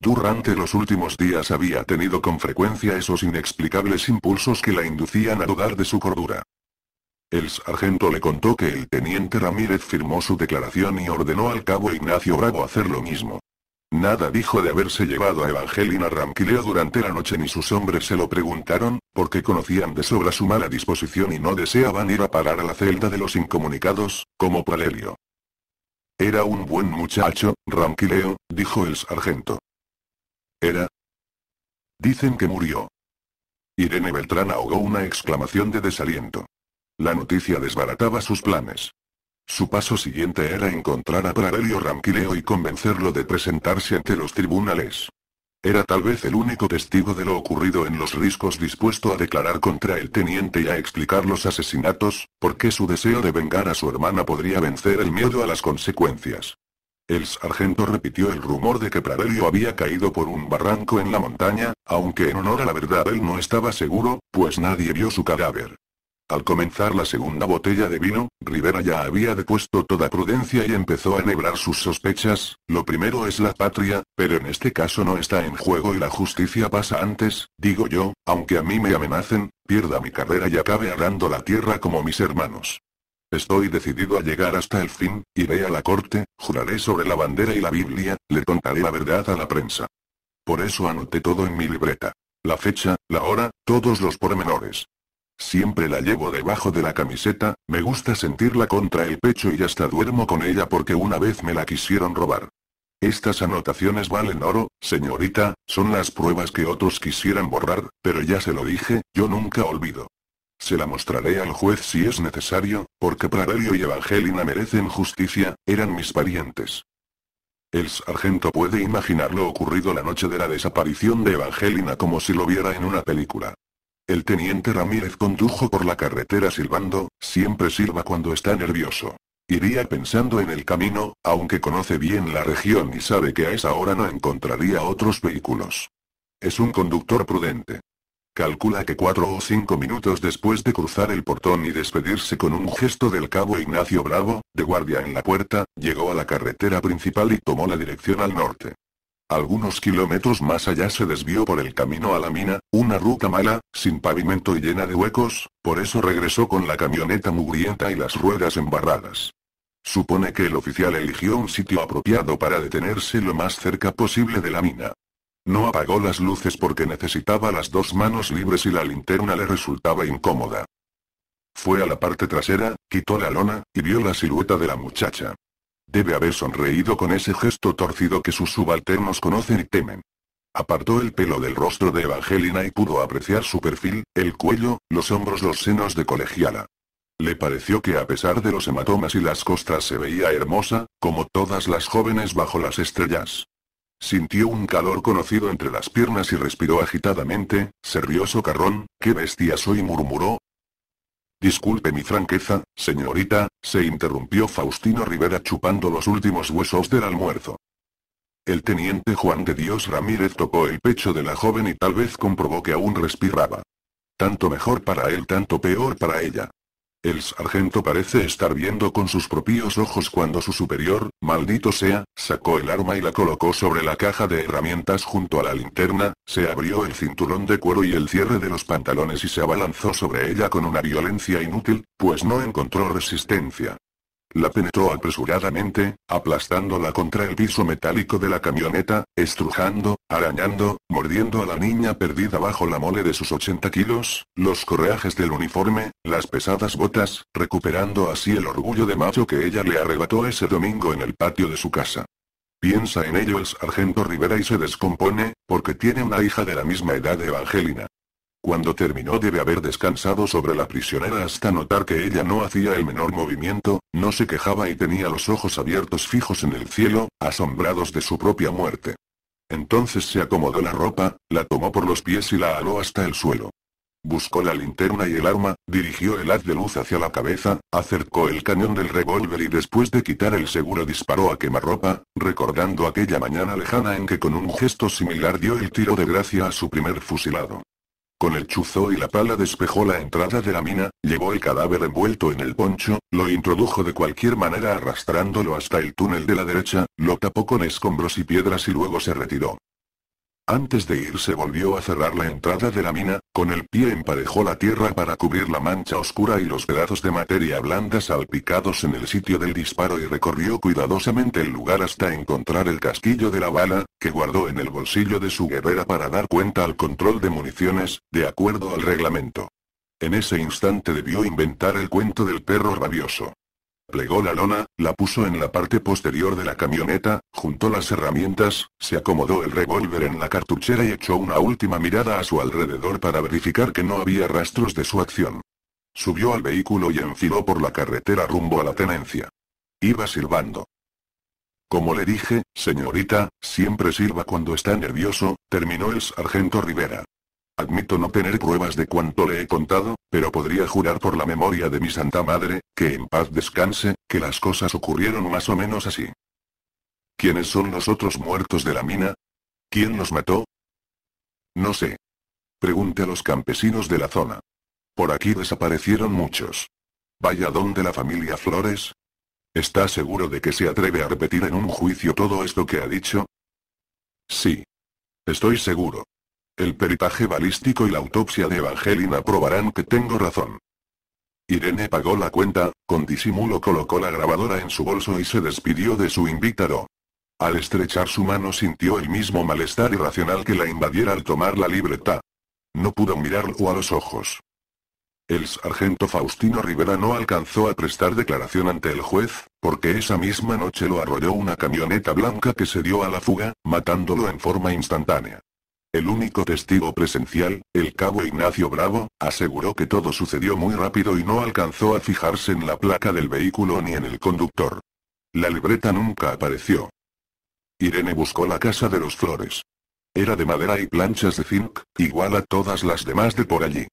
Durante los últimos días había tenido con frecuencia esos inexplicables impulsos que la inducían a dudar de su cordura. El sargento le contó que el teniente Ramírez firmó su declaración y ordenó al cabo Ignacio Bravo hacer lo mismo. Nada dijo de haberse llevado a Evangelina Ramquileo durante la noche ni sus hombres se lo preguntaron, porque conocían de sobra su mala disposición y no deseaban ir a parar a la celda de los incomunicados, como Palerio. Era un buen muchacho, Ramquileo, dijo el sargento. Era. Dicen que murió. Irene Beltrán ahogó una exclamación de desaliento. La noticia desbarataba sus planes. Su paso siguiente era encontrar a Pradelio Ramquileo y convencerlo de presentarse ante los tribunales. Era tal vez el único testigo de lo ocurrido en los riscos dispuesto a declarar contra el teniente y a explicar los asesinatos, porque su deseo de vengar a su hermana podría vencer el miedo a las consecuencias. El sargento repitió el rumor de que Pradelio había caído por un barranco en la montaña, aunque en honor a la verdad él no estaba seguro, pues nadie vio su cadáver. Al comenzar la segunda botella de vino, Rivera ya había depuesto toda prudencia y empezó a enhebrar sus sospechas, lo primero es la patria, pero en este caso no está en juego y la justicia pasa antes, digo yo, aunque a mí me amenacen, pierda mi carrera y acabe arando la tierra como mis hermanos. Estoy decidido a llegar hasta el fin, iré a la corte, juraré sobre la bandera y la Biblia, le contaré la verdad a la prensa. Por eso anoté todo en mi libreta. La fecha, la hora, todos los pormenores. Siempre la llevo debajo de la camiseta, me gusta sentirla contra el pecho y hasta duermo con ella porque una vez me la quisieron robar. Estas anotaciones valen oro, señorita, son las pruebas que otros quisieran borrar, pero ya se lo dije, yo nunca olvido. Se la mostraré al juez si es necesario, porque Pradelio y Evangelina merecen justicia, eran mis parientes. El sargento puede imaginar lo ocurrido la noche de la desaparición de Evangelina como si lo viera en una película. El teniente Ramírez condujo por la carretera silbando, siempre silba cuando está nervioso. Iría pensando en el camino, aunque conoce bien la región y sabe que a esa hora no encontraría otros vehículos. Es un conductor prudente. Calcula que cuatro o cinco minutos después de cruzar el portón y despedirse con un gesto del cabo Ignacio Bravo, de guardia en la puerta, llegó a la carretera principal y tomó la dirección al norte. Algunos kilómetros más allá se desvió por el camino a la mina, una ruta mala, sin pavimento y llena de huecos, por eso regresó con la camioneta mugrienta y las ruedas embarradas. Supone que el oficial eligió un sitio apropiado para detenerse lo más cerca posible de la mina. No apagó las luces porque necesitaba las dos manos libres y la linterna le resultaba incómoda. Fue a la parte trasera, quitó la lona, y vio la silueta de la muchacha. Debe haber sonreído con ese gesto torcido que sus subalternos conocen y temen. Apartó el pelo del rostro de Evangelina y pudo apreciar su perfil, el cuello, los hombros, los senos de colegiala. Le pareció que a pesar de los hematomas y las costras se veía hermosa, como todas las jóvenes bajo las estrellas. Sintió un calor conocido entre las piernas y respiró agitadamente, se Carrón, socarrón, qué bestia soy murmuró, Disculpe mi franqueza, señorita, se interrumpió Faustino Rivera chupando los últimos huesos del almuerzo. El teniente Juan de Dios Ramírez tocó el pecho de la joven y tal vez comprobó que aún respiraba. Tanto mejor para él, tanto peor para ella. El sargento parece estar viendo con sus propios ojos cuando su superior, maldito sea, sacó el arma y la colocó sobre la caja de herramientas junto a la linterna, se abrió el cinturón de cuero y el cierre de los pantalones y se abalanzó sobre ella con una violencia inútil, pues no encontró resistencia. La penetró apresuradamente, aplastándola contra el piso metálico de la camioneta, estrujando, arañando, mordiendo a la niña perdida bajo la mole de sus 80 kilos, los correajes del uniforme, las pesadas botas, recuperando así el orgullo de macho que ella le arrebató ese domingo en el patio de su casa. Piensa en ello el sargento Rivera y se descompone, porque tiene una hija de la misma edad de Evangelina. Cuando terminó debe haber descansado sobre la prisionera hasta notar que ella no hacía el menor movimiento, no se quejaba y tenía los ojos abiertos fijos en el cielo, asombrados de su propia muerte. Entonces se acomodó la ropa, la tomó por los pies y la aló hasta el suelo. Buscó la linterna y el arma, dirigió el haz de luz hacia la cabeza, acercó el cañón del revólver y después de quitar el seguro disparó a quemarropa, recordando aquella mañana lejana en que con un gesto similar dio el tiro de gracia a su primer fusilado. Con el chuzo y la pala despejó la entrada de la mina, llevó el cadáver envuelto en el poncho, lo introdujo de cualquier manera arrastrándolo hasta el túnel de la derecha, lo tapó con escombros y piedras y luego se retiró. Antes de irse volvió a cerrar la entrada de la mina, con el pie emparejó la tierra para cubrir la mancha oscura y los pedazos de materia blanda salpicados en el sitio del disparo y recorrió cuidadosamente el lugar hasta encontrar el casquillo de la bala, que guardó en el bolsillo de su guerrera para dar cuenta al control de municiones, de acuerdo al reglamento. En ese instante debió inventar el cuento del perro rabioso. Plegó la lona, la puso en la parte posterior de la camioneta, juntó las herramientas, se acomodó el revólver en la cartuchera y echó una última mirada a su alrededor para verificar que no había rastros de su acción. Subió al vehículo y enfiló por la carretera rumbo a la tenencia. Iba silbando. Como le dije, señorita, siempre sirva cuando está nervioso, terminó el sargento Rivera. Admito no tener pruebas de cuanto le he contado, pero podría jurar por la memoria de mi Santa Madre, que en paz descanse, que las cosas ocurrieron más o menos así. ¿Quiénes son los otros muertos de la mina? ¿Quién los mató? No sé. Pregunte a los campesinos de la zona. Por aquí desaparecieron muchos. Vaya donde la familia Flores. ¿Está seguro de que se atreve a repetir en un juicio todo esto que ha dicho? Sí. Estoy seguro. El peritaje balístico y la autopsia de Evangelina probarán que tengo razón. Irene pagó la cuenta, con disimulo colocó la grabadora en su bolso y se despidió de su invitado. Al estrechar su mano sintió el mismo malestar irracional que la invadiera al tomar la libreta. No pudo mirarlo a los ojos. El sargento Faustino Rivera no alcanzó a prestar declaración ante el juez, porque esa misma noche lo arrolló una camioneta blanca que se dio a la fuga, matándolo en forma instantánea. El único testigo presencial, el cabo Ignacio Bravo, aseguró que todo sucedió muy rápido y no alcanzó a fijarse en la placa del vehículo ni en el conductor. La libreta nunca apareció. Irene buscó la casa de los Flores. Era de madera y planchas de zinc, igual a todas las demás de por allí.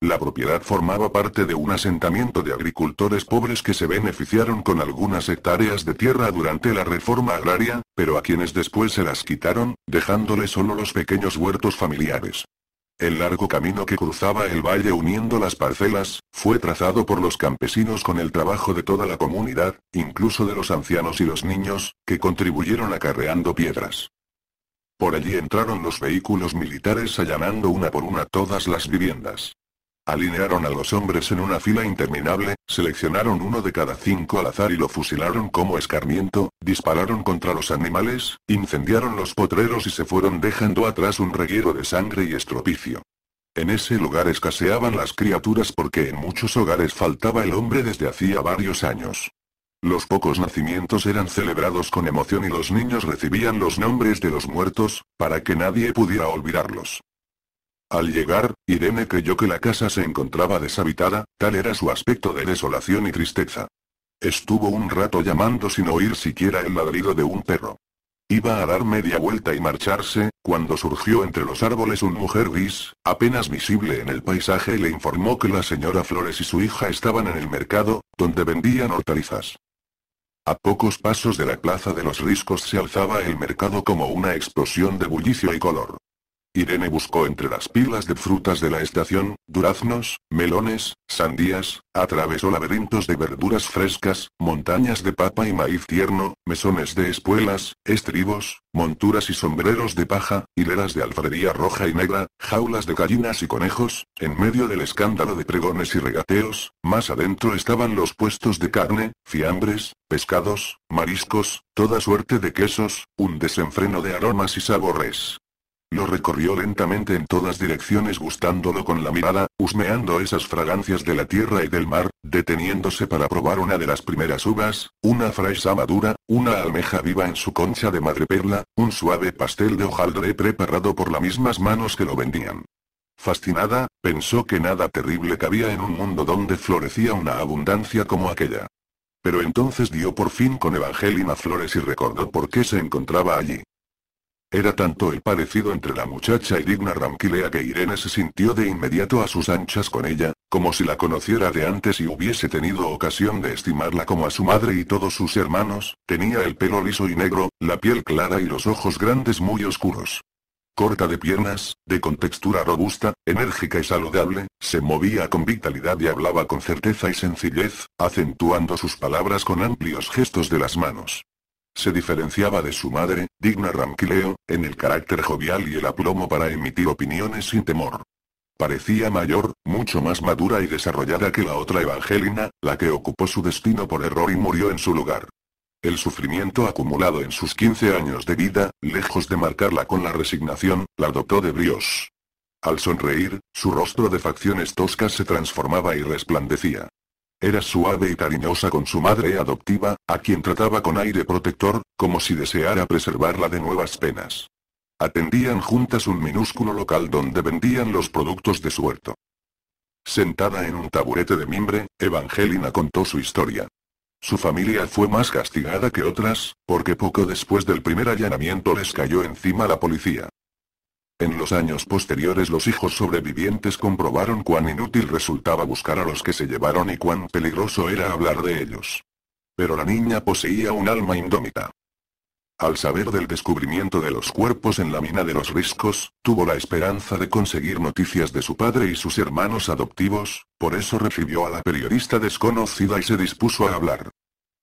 La propiedad formaba parte de un asentamiento de agricultores pobres que se beneficiaron con algunas hectáreas de tierra durante la reforma agraria, pero a quienes después se las quitaron, dejándole solo los pequeños huertos familiares. El largo camino que cruzaba el valle uniendo las parcelas, fue trazado por los campesinos con el trabajo de toda la comunidad, incluso de los ancianos y los niños, que contribuyeron acarreando piedras. Por allí entraron los vehículos militares allanando una por una todas las viviendas. Alinearon a los hombres en una fila interminable, seleccionaron uno de cada cinco al azar y lo fusilaron como escarmiento, dispararon contra los animales, incendiaron los potreros y se fueron dejando atrás un reguero de sangre y estropicio. En ese lugar escaseaban las criaturas porque en muchos hogares faltaba el hombre desde hacía varios años. Los pocos nacimientos eran celebrados con emoción y los niños recibían los nombres de los muertos, para que nadie pudiera olvidarlos. Al llegar, Irene creyó que la casa se encontraba deshabitada, tal era su aspecto de desolación y tristeza. Estuvo un rato llamando sin oír siquiera el ladrido de un perro. Iba a dar media vuelta y marcharse, cuando surgió entre los árboles un mujer gris, apenas visible en el paisaje y le informó que la señora Flores y su hija estaban en el mercado, donde vendían hortalizas. A pocos pasos de la plaza de los riscos se alzaba el mercado como una explosión de bullicio y color. Irene buscó entre las pilas de frutas de la estación, duraznos, melones, sandías, atravesó laberintos de verduras frescas, montañas de papa y maíz tierno, mesones de espuelas, estribos, monturas y sombreros de paja, hileras de alfarería roja y negra, jaulas de gallinas y conejos, en medio del escándalo de pregones y regateos, más adentro estaban los puestos de carne, fiambres, pescados, mariscos, toda suerte de quesos, un desenfreno de aromas y sabores. Lo recorrió lentamente en todas direcciones gustándolo con la mirada, husmeando esas fragancias de la tierra y del mar, deteniéndose para probar una de las primeras uvas, una fresa madura, una almeja viva en su concha de madreperla, un suave pastel de hojaldre preparado por las mismas manos que lo vendían. Fascinada, pensó que nada terrible cabía en un mundo donde florecía una abundancia como aquella. Pero entonces dio por fin con Evangelina Flores y recordó por qué se encontraba allí. Era tanto el parecido entre la muchacha y digna Ramquilea que Irene se sintió de inmediato a sus anchas con ella, como si la conociera de antes y hubiese tenido ocasión de estimarla como a su madre y todos sus hermanos, tenía el pelo liso y negro, la piel clara y los ojos grandes muy oscuros. Corta de piernas, de contextura robusta, enérgica y saludable, se movía con vitalidad y hablaba con certeza y sencillez, acentuando sus palabras con amplios gestos de las manos. Se diferenciaba de su madre, digna Ramquileo, en el carácter jovial y el aplomo para emitir opiniones sin temor. Parecía mayor, mucho más madura y desarrollada que la otra evangelina, la que ocupó su destino por error y murió en su lugar. El sufrimiento acumulado en sus 15 años de vida, lejos de marcarla con la resignación, la dotó de bríos. Al sonreír, su rostro de facciones toscas se transformaba y resplandecía. Era suave y cariñosa con su madre adoptiva, a quien trataba con aire protector, como si deseara preservarla de nuevas penas. Atendían juntas un minúsculo local donde vendían los productos de su huerto. Sentada en un taburete de mimbre, Evangelina contó su historia. Su familia fue más castigada que otras, porque poco después del primer allanamiento les cayó encima la policía. En los años posteriores los hijos sobrevivientes comprobaron cuán inútil resultaba buscar a los que se llevaron y cuán peligroso era hablar de ellos. Pero la niña poseía un alma indómita. Al saber del descubrimiento de los cuerpos en la mina de los riscos, tuvo la esperanza de conseguir noticias de su padre y sus hermanos adoptivos, por eso recibió a la periodista desconocida y se dispuso a hablar.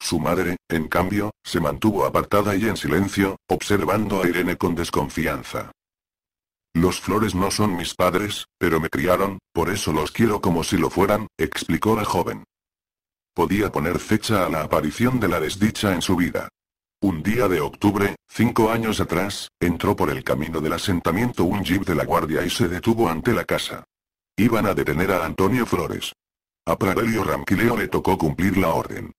Su madre, en cambio, se mantuvo apartada y en silencio, observando a Irene con desconfianza. Los flores no son mis padres, pero me criaron, por eso los quiero como si lo fueran, explicó la joven. Podía poner fecha a la aparición de la desdicha en su vida. Un día de octubre, cinco años atrás, entró por el camino del asentamiento un jeep de la guardia y se detuvo ante la casa. Iban a detener a Antonio Flores. A Pradelio Ramquileo le tocó cumplir la orden.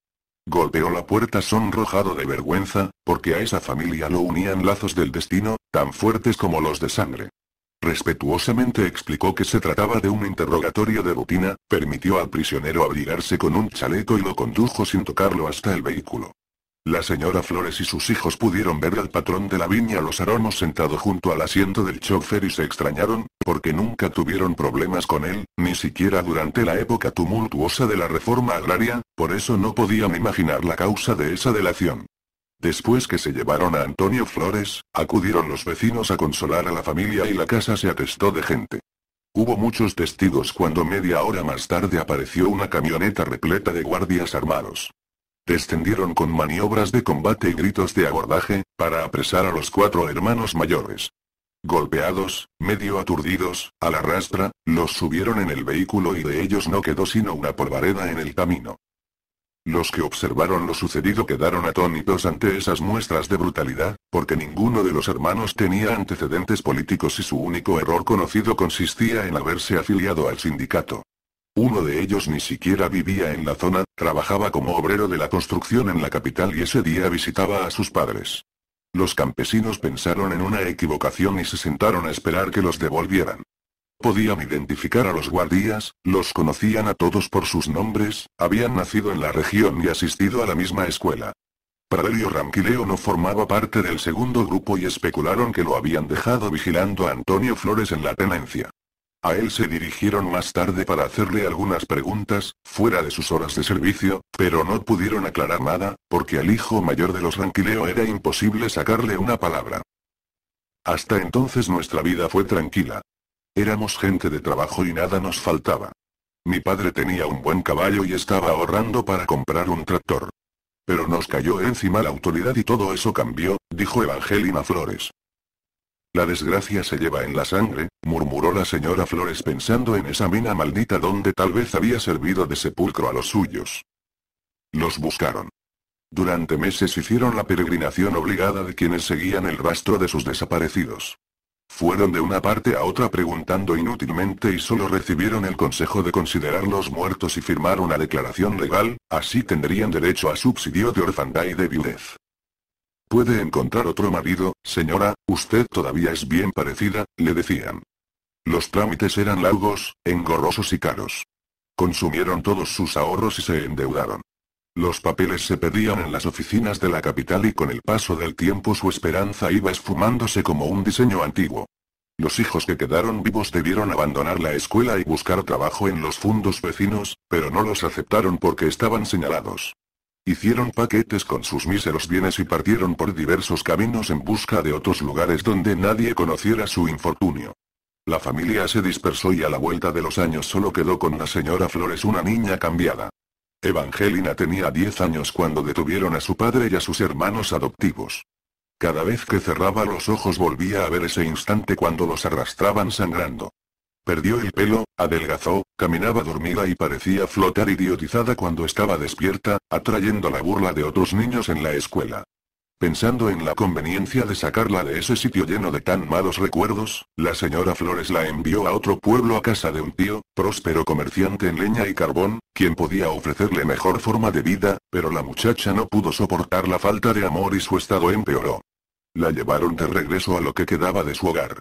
Golpeó la puerta sonrojado de vergüenza, porque a esa familia lo unían lazos del destino, tan fuertes como los de sangre. Respetuosamente explicó que se trataba de un interrogatorio de rutina, permitió al prisionero abrigarse con un chaleco y lo condujo sin tocarlo hasta el vehículo. La señora Flores y sus hijos pudieron ver al patrón de la viña Los Aromos sentado junto al asiento del chofer y se extrañaron, porque nunca tuvieron problemas con él, ni siquiera durante la época tumultuosa de la reforma agraria, por eso no podían imaginar la causa de esa delación. Después que se llevaron a Antonio Flores, acudieron los vecinos a consolar a la familia y la casa se atestó de gente. Hubo muchos testigos cuando media hora más tarde apareció una camioneta repleta de guardias armados. Descendieron con maniobras de combate y gritos de abordaje, para apresar a los cuatro hermanos mayores. Golpeados, medio aturdidos, a la rastra, los subieron en el vehículo y de ellos no quedó sino una polvareda en el camino. Los que observaron lo sucedido quedaron atónitos ante esas muestras de brutalidad, porque ninguno de los hermanos tenía antecedentes políticos y su único error conocido consistía en haberse afiliado al sindicato. Uno de ellos ni siquiera vivía en la zona, trabajaba como obrero de la construcción en la capital y ese día visitaba a sus padres. Los campesinos pensaron en una equivocación y se sentaron a esperar que los devolvieran. Podían identificar a los guardias, los conocían a todos por sus nombres, habían nacido en la región y asistido a la misma escuela. Praderio Ranquileo no formaba parte del segundo grupo y especularon que lo habían dejado vigilando a Antonio Flores en la tenencia. A él se dirigieron más tarde para hacerle algunas preguntas, fuera de sus horas de servicio, pero no pudieron aclarar nada, porque al hijo mayor de los Ranquileo era imposible sacarle una palabra. Hasta entonces nuestra vida fue tranquila, Éramos gente de trabajo y nada nos faltaba. Mi padre tenía un buen caballo y estaba ahorrando para comprar un tractor. Pero nos cayó encima la autoridad y todo eso cambió, dijo Evangelina Flores. La desgracia se lleva en la sangre, murmuró la señora Flores pensando en esa mina maldita donde tal vez había servido de sepulcro a los suyos. Los buscaron. Durante meses hicieron la peregrinación obligada de quienes seguían el rastro de sus desaparecidos. Fueron de una parte a otra preguntando inútilmente y solo recibieron el consejo de considerarlos muertos y firmar una declaración legal, así tendrían derecho a subsidio de orfandad y de viudez. Puede encontrar otro marido, señora, usted todavía es bien parecida, le decían. Los trámites eran largos, engorrosos y caros. Consumieron todos sus ahorros y se endeudaron. Los papeles se pedían en las oficinas de la capital y con el paso del tiempo su esperanza iba esfumándose como un diseño antiguo. Los hijos que quedaron vivos debieron abandonar la escuela y buscar trabajo en los fundos vecinos, pero no los aceptaron porque estaban señalados. Hicieron paquetes con sus míseros bienes y partieron por diversos caminos en busca de otros lugares donde nadie conociera su infortunio. La familia se dispersó y a la vuelta de los años solo quedó con la señora Flores una niña cambiada. Evangelina tenía 10 años cuando detuvieron a su padre y a sus hermanos adoptivos. Cada vez que cerraba los ojos volvía a ver ese instante cuando los arrastraban sangrando. Perdió el pelo, adelgazó, caminaba dormida y parecía flotar idiotizada cuando estaba despierta, atrayendo la burla de otros niños en la escuela. Pensando en la conveniencia de sacarla de ese sitio lleno de tan malos recuerdos, la señora Flores la envió a otro pueblo a casa de un tío, próspero comerciante en leña y carbón, quien podía ofrecerle mejor forma de vida, pero la muchacha no pudo soportar la falta de amor y su estado empeoró. La llevaron de regreso a lo que quedaba de su hogar.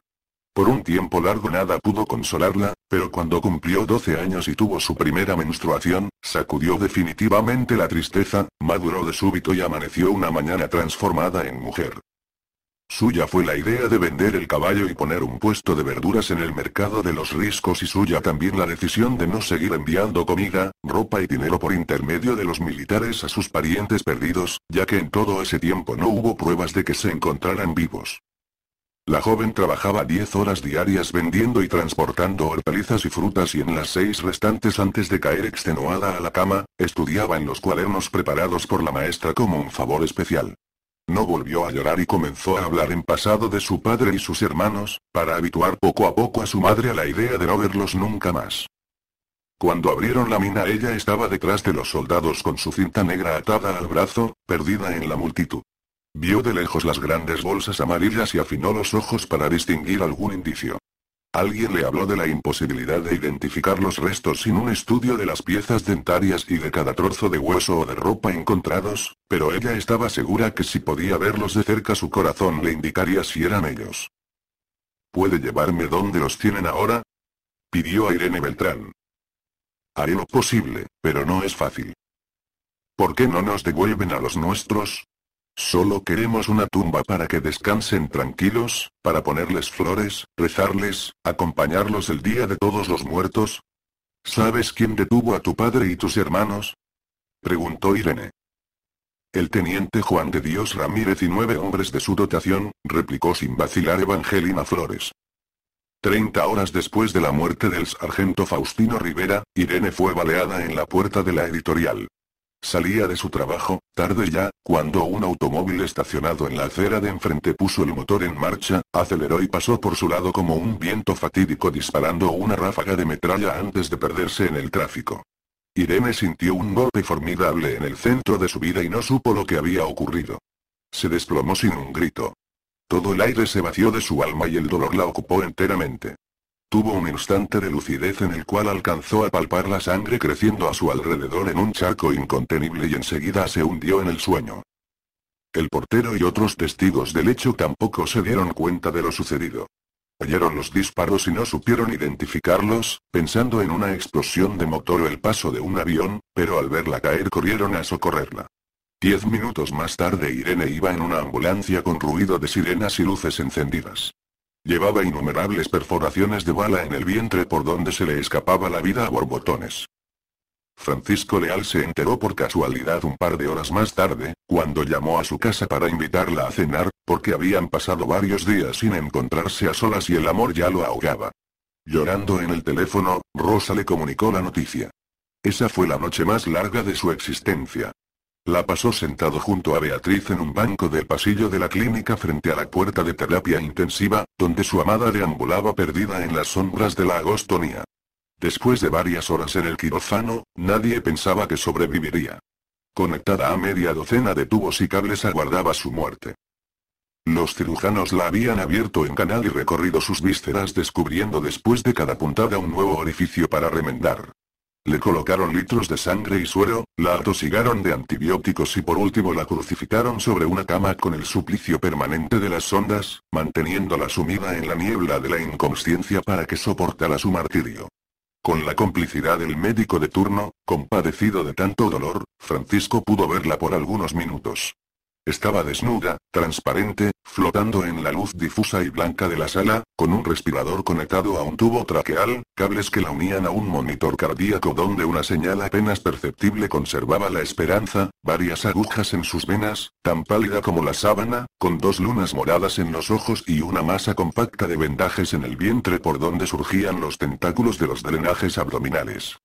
Por un tiempo largo nada pudo consolarla, pero cuando cumplió 12 años y tuvo su primera menstruación, sacudió definitivamente la tristeza, maduró de súbito y amaneció una mañana transformada en mujer. Suya fue la idea de vender el caballo y poner un puesto de verduras en el mercado de los riscos y suya también la decisión de no seguir enviando comida, ropa y dinero por intermedio de los militares a sus parientes perdidos, ya que en todo ese tiempo no hubo pruebas de que se encontraran vivos. La joven trabajaba 10 horas diarias vendiendo y transportando hortalizas y frutas y en las seis restantes antes de caer extenuada a la cama, estudiaba en los cuadernos preparados por la maestra como un favor especial. No volvió a llorar y comenzó a hablar en pasado de su padre y sus hermanos, para habituar poco a poco a su madre a la idea de no verlos nunca más. Cuando abrieron la mina ella estaba detrás de los soldados con su cinta negra atada al brazo, perdida en la multitud. Vio de lejos las grandes bolsas amarillas y afinó los ojos para distinguir algún indicio. Alguien le habló de la imposibilidad de identificar los restos sin un estudio de las piezas dentarias y de cada trozo de hueso o de ropa encontrados, pero ella estaba segura que si podía verlos de cerca su corazón le indicaría si eran ellos. ¿Puede llevarme donde los tienen ahora? pidió a Irene Beltrán. Haré lo posible, pero no es fácil. ¿Por qué no nos devuelven a los nuestros? Solo queremos una tumba para que descansen tranquilos, para ponerles flores, rezarles, acompañarlos el día de todos los muertos. ¿Sabes quién detuvo a tu padre y tus hermanos? preguntó Irene. El teniente Juan de Dios Ramírez y nueve hombres de su dotación, replicó sin vacilar Evangelina Flores. Treinta horas después de la muerte del sargento Faustino Rivera, Irene fue baleada en la puerta de la editorial. Salía de su trabajo, tarde ya, cuando un automóvil estacionado en la acera de enfrente puso el motor en marcha, aceleró y pasó por su lado como un viento fatídico disparando una ráfaga de metralla antes de perderse en el tráfico. Irene sintió un golpe formidable en el centro de su vida y no supo lo que había ocurrido. Se desplomó sin un grito. Todo el aire se vació de su alma y el dolor la ocupó enteramente. Tuvo un instante de lucidez en el cual alcanzó a palpar la sangre creciendo a su alrededor en un charco incontenible y enseguida se hundió en el sueño. El portero y otros testigos del hecho tampoco se dieron cuenta de lo sucedido. Oyeron los disparos y no supieron identificarlos, pensando en una explosión de motor o el paso de un avión, pero al verla caer corrieron a socorrerla. Diez minutos más tarde Irene iba en una ambulancia con ruido de sirenas y luces encendidas. Llevaba innumerables perforaciones de bala en el vientre por donde se le escapaba la vida a borbotones. Francisco Leal se enteró por casualidad un par de horas más tarde, cuando llamó a su casa para invitarla a cenar, porque habían pasado varios días sin encontrarse a solas y el amor ya lo ahogaba. Llorando en el teléfono, Rosa le comunicó la noticia. Esa fue la noche más larga de su existencia. La pasó sentado junto a Beatriz en un banco del pasillo de la clínica frente a la puerta de terapia intensiva, donde su amada deambulaba perdida en las sombras de la agostonía. Después de varias horas en el quirófano, nadie pensaba que sobreviviría. Conectada a media docena de tubos y cables aguardaba su muerte. Los cirujanos la habían abierto en canal y recorrido sus vísceras descubriendo después de cada puntada un nuevo orificio para remendar. Le colocaron litros de sangre y suero, la atosigaron de antibióticos y por último la crucificaron sobre una cama con el suplicio permanente de las ondas, manteniéndola sumida en la niebla de la inconsciencia para que soportara su martirio. Con la complicidad del médico de turno, compadecido de tanto dolor, Francisco pudo verla por algunos minutos. Estaba desnuda, transparente, flotando en la luz difusa y blanca de la sala, con un respirador conectado a un tubo traqueal, cables que la unían a un monitor cardíaco donde una señal apenas perceptible conservaba la esperanza, varias agujas en sus venas, tan pálida como la sábana, con dos lunas moradas en los ojos y una masa compacta de vendajes en el vientre por donde surgían los tentáculos de los drenajes abdominales.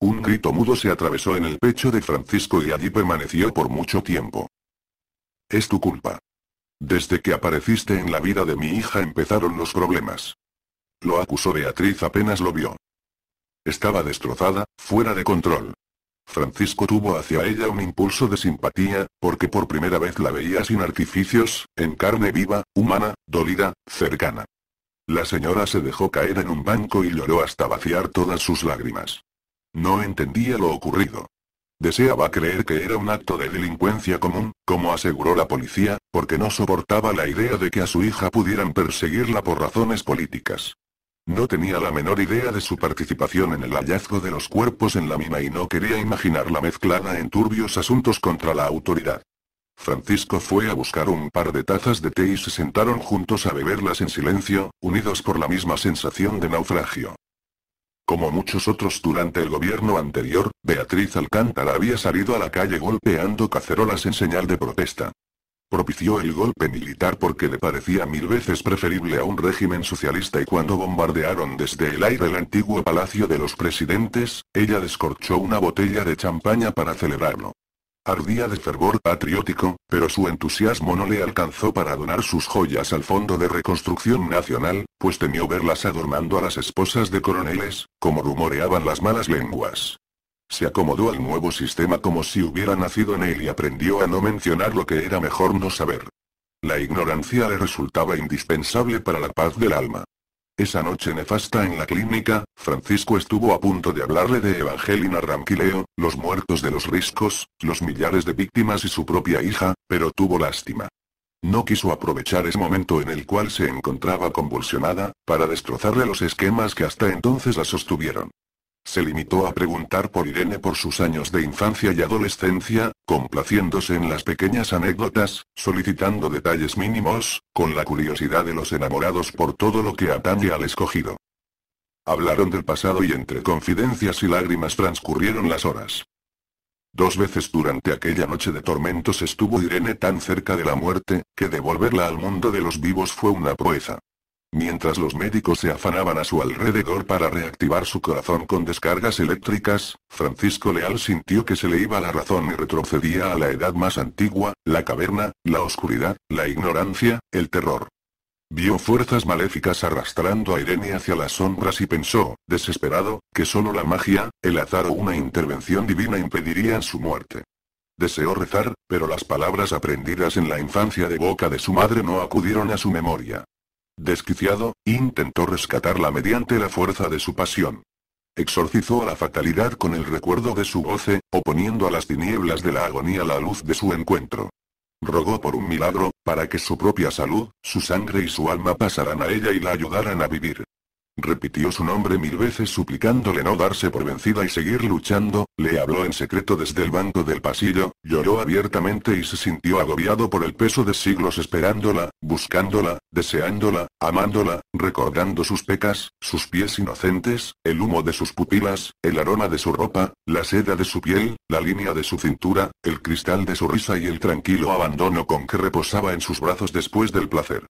Un grito mudo se atravesó en el pecho de Francisco y allí permaneció por mucho tiempo. Es tu culpa. Desde que apareciste en la vida de mi hija empezaron los problemas. Lo acusó Beatriz apenas lo vio. Estaba destrozada, fuera de control. Francisco tuvo hacia ella un impulso de simpatía, porque por primera vez la veía sin artificios, en carne viva, humana, dolida, cercana. La señora se dejó caer en un banco y lloró hasta vaciar todas sus lágrimas. No entendía lo ocurrido. Deseaba creer que era un acto de delincuencia común, como aseguró la policía, porque no soportaba la idea de que a su hija pudieran perseguirla por razones políticas. No tenía la menor idea de su participación en el hallazgo de los cuerpos en la mina y no quería imaginarla mezclada en turbios asuntos contra la autoridad. Francisco fue a buscar un par de tazas de té y se sentaron juntos a beberlas en silencio, unidos por la misma sensación de naufragio. Como muchos otros durante el gobierno anterior, Beatriz Alcántara había salido a la calle golpeando cacerolas en señal de protesta. Propició el golpe militar porque le parecía mil veces preferible a un régimen socialista y cuando bombardearon desde el aire el antiguo Palacio de los Presidentes, ella descorchó una botella de champaña para celebrarlo. Ardía de fervor patriótico, pero su entusiasmo no le alcanzó para donar sus joyas al Fondo de Reconstrucción Nacional, pues temió verlas adornando a las esposas de coroneles, como rumoreaban las malas lenguas. Se acomodó al nuevo sistema como si hubiera nacido en él y aprendió a no mencionar lo que era mejor no saber. La ignorancia le resultaba indispensable para la paz del alma. Esa noche nefasta en la clínica, Francisco estuvo a punto de hablarle de Evangelina Ramquileo, los muertos de los riscos, los millares de víctimas y su propia hija, pero tuvo lástima. No quiso aprovechar ese momento en el cual se encontraba convulsionada, para destrozarle los esquemas que hasta entonces la sostuvieron. Se limitó a preguntar por Irene por sus años de infancia y adolescencia, complaciéndose en las pequeñas anécdotas, solicitando detalles mínimos, con la curiosidad de los enamorados por todo lo que atañe al escogido. Hablaron del pasado y entre confidencias y lágrimas transcurrieron las horas. Dos veces durante aquella noche de tormentos estuvo Irene tan cerca de la muerte, que devolverla al mundo de los vivos fue una proeza. Mientras los médicos se afanaban a su alrededor para reactivar su corazón con descargas eléctricas, Francisco Leal sintió que se le iba la razón y retrocedía a la edad más antigua, la caverna, la oscuridad, la ignorancia, el terror. Vio fuerzas maléficas arrastrando a Irene hacia las sombras y pensó, desesperado, que solo la magia, el azar o una intervención divina impedirían su muerte. Deseó rezar, pero las palabras aprendidas en la infancia de boca de su madre no acudieron a su memoria. Desquiciado, intentó rescatarla mediante la fuerza de su pasión. Exorcizó a la fatalidad con el recuerdo de su goce, oponiendo a las tinieblas de la agonía la luz de su encuentro. Rogó por un milagro, para que su propia salud, su sangre y su alma pasaran a ella y la ayudaran a vivir. Repitió su nombre mil veces suplicándole no darse por vencida y seguir luchando, le habló en secreto desde el banco del pasillo, lloró abiertamente y se sintió agobiado por el peso de siglos esperándola, buscándola, deseándola, amándola, recordando sus pecas, sus pies inocentes, el humo de sus pupilas, el aroma de su ropa, la seda de su piel, la línea de su cintura, el cristal de su risa y el tranquilo abandono con que reposaba en sus brazos después del placer.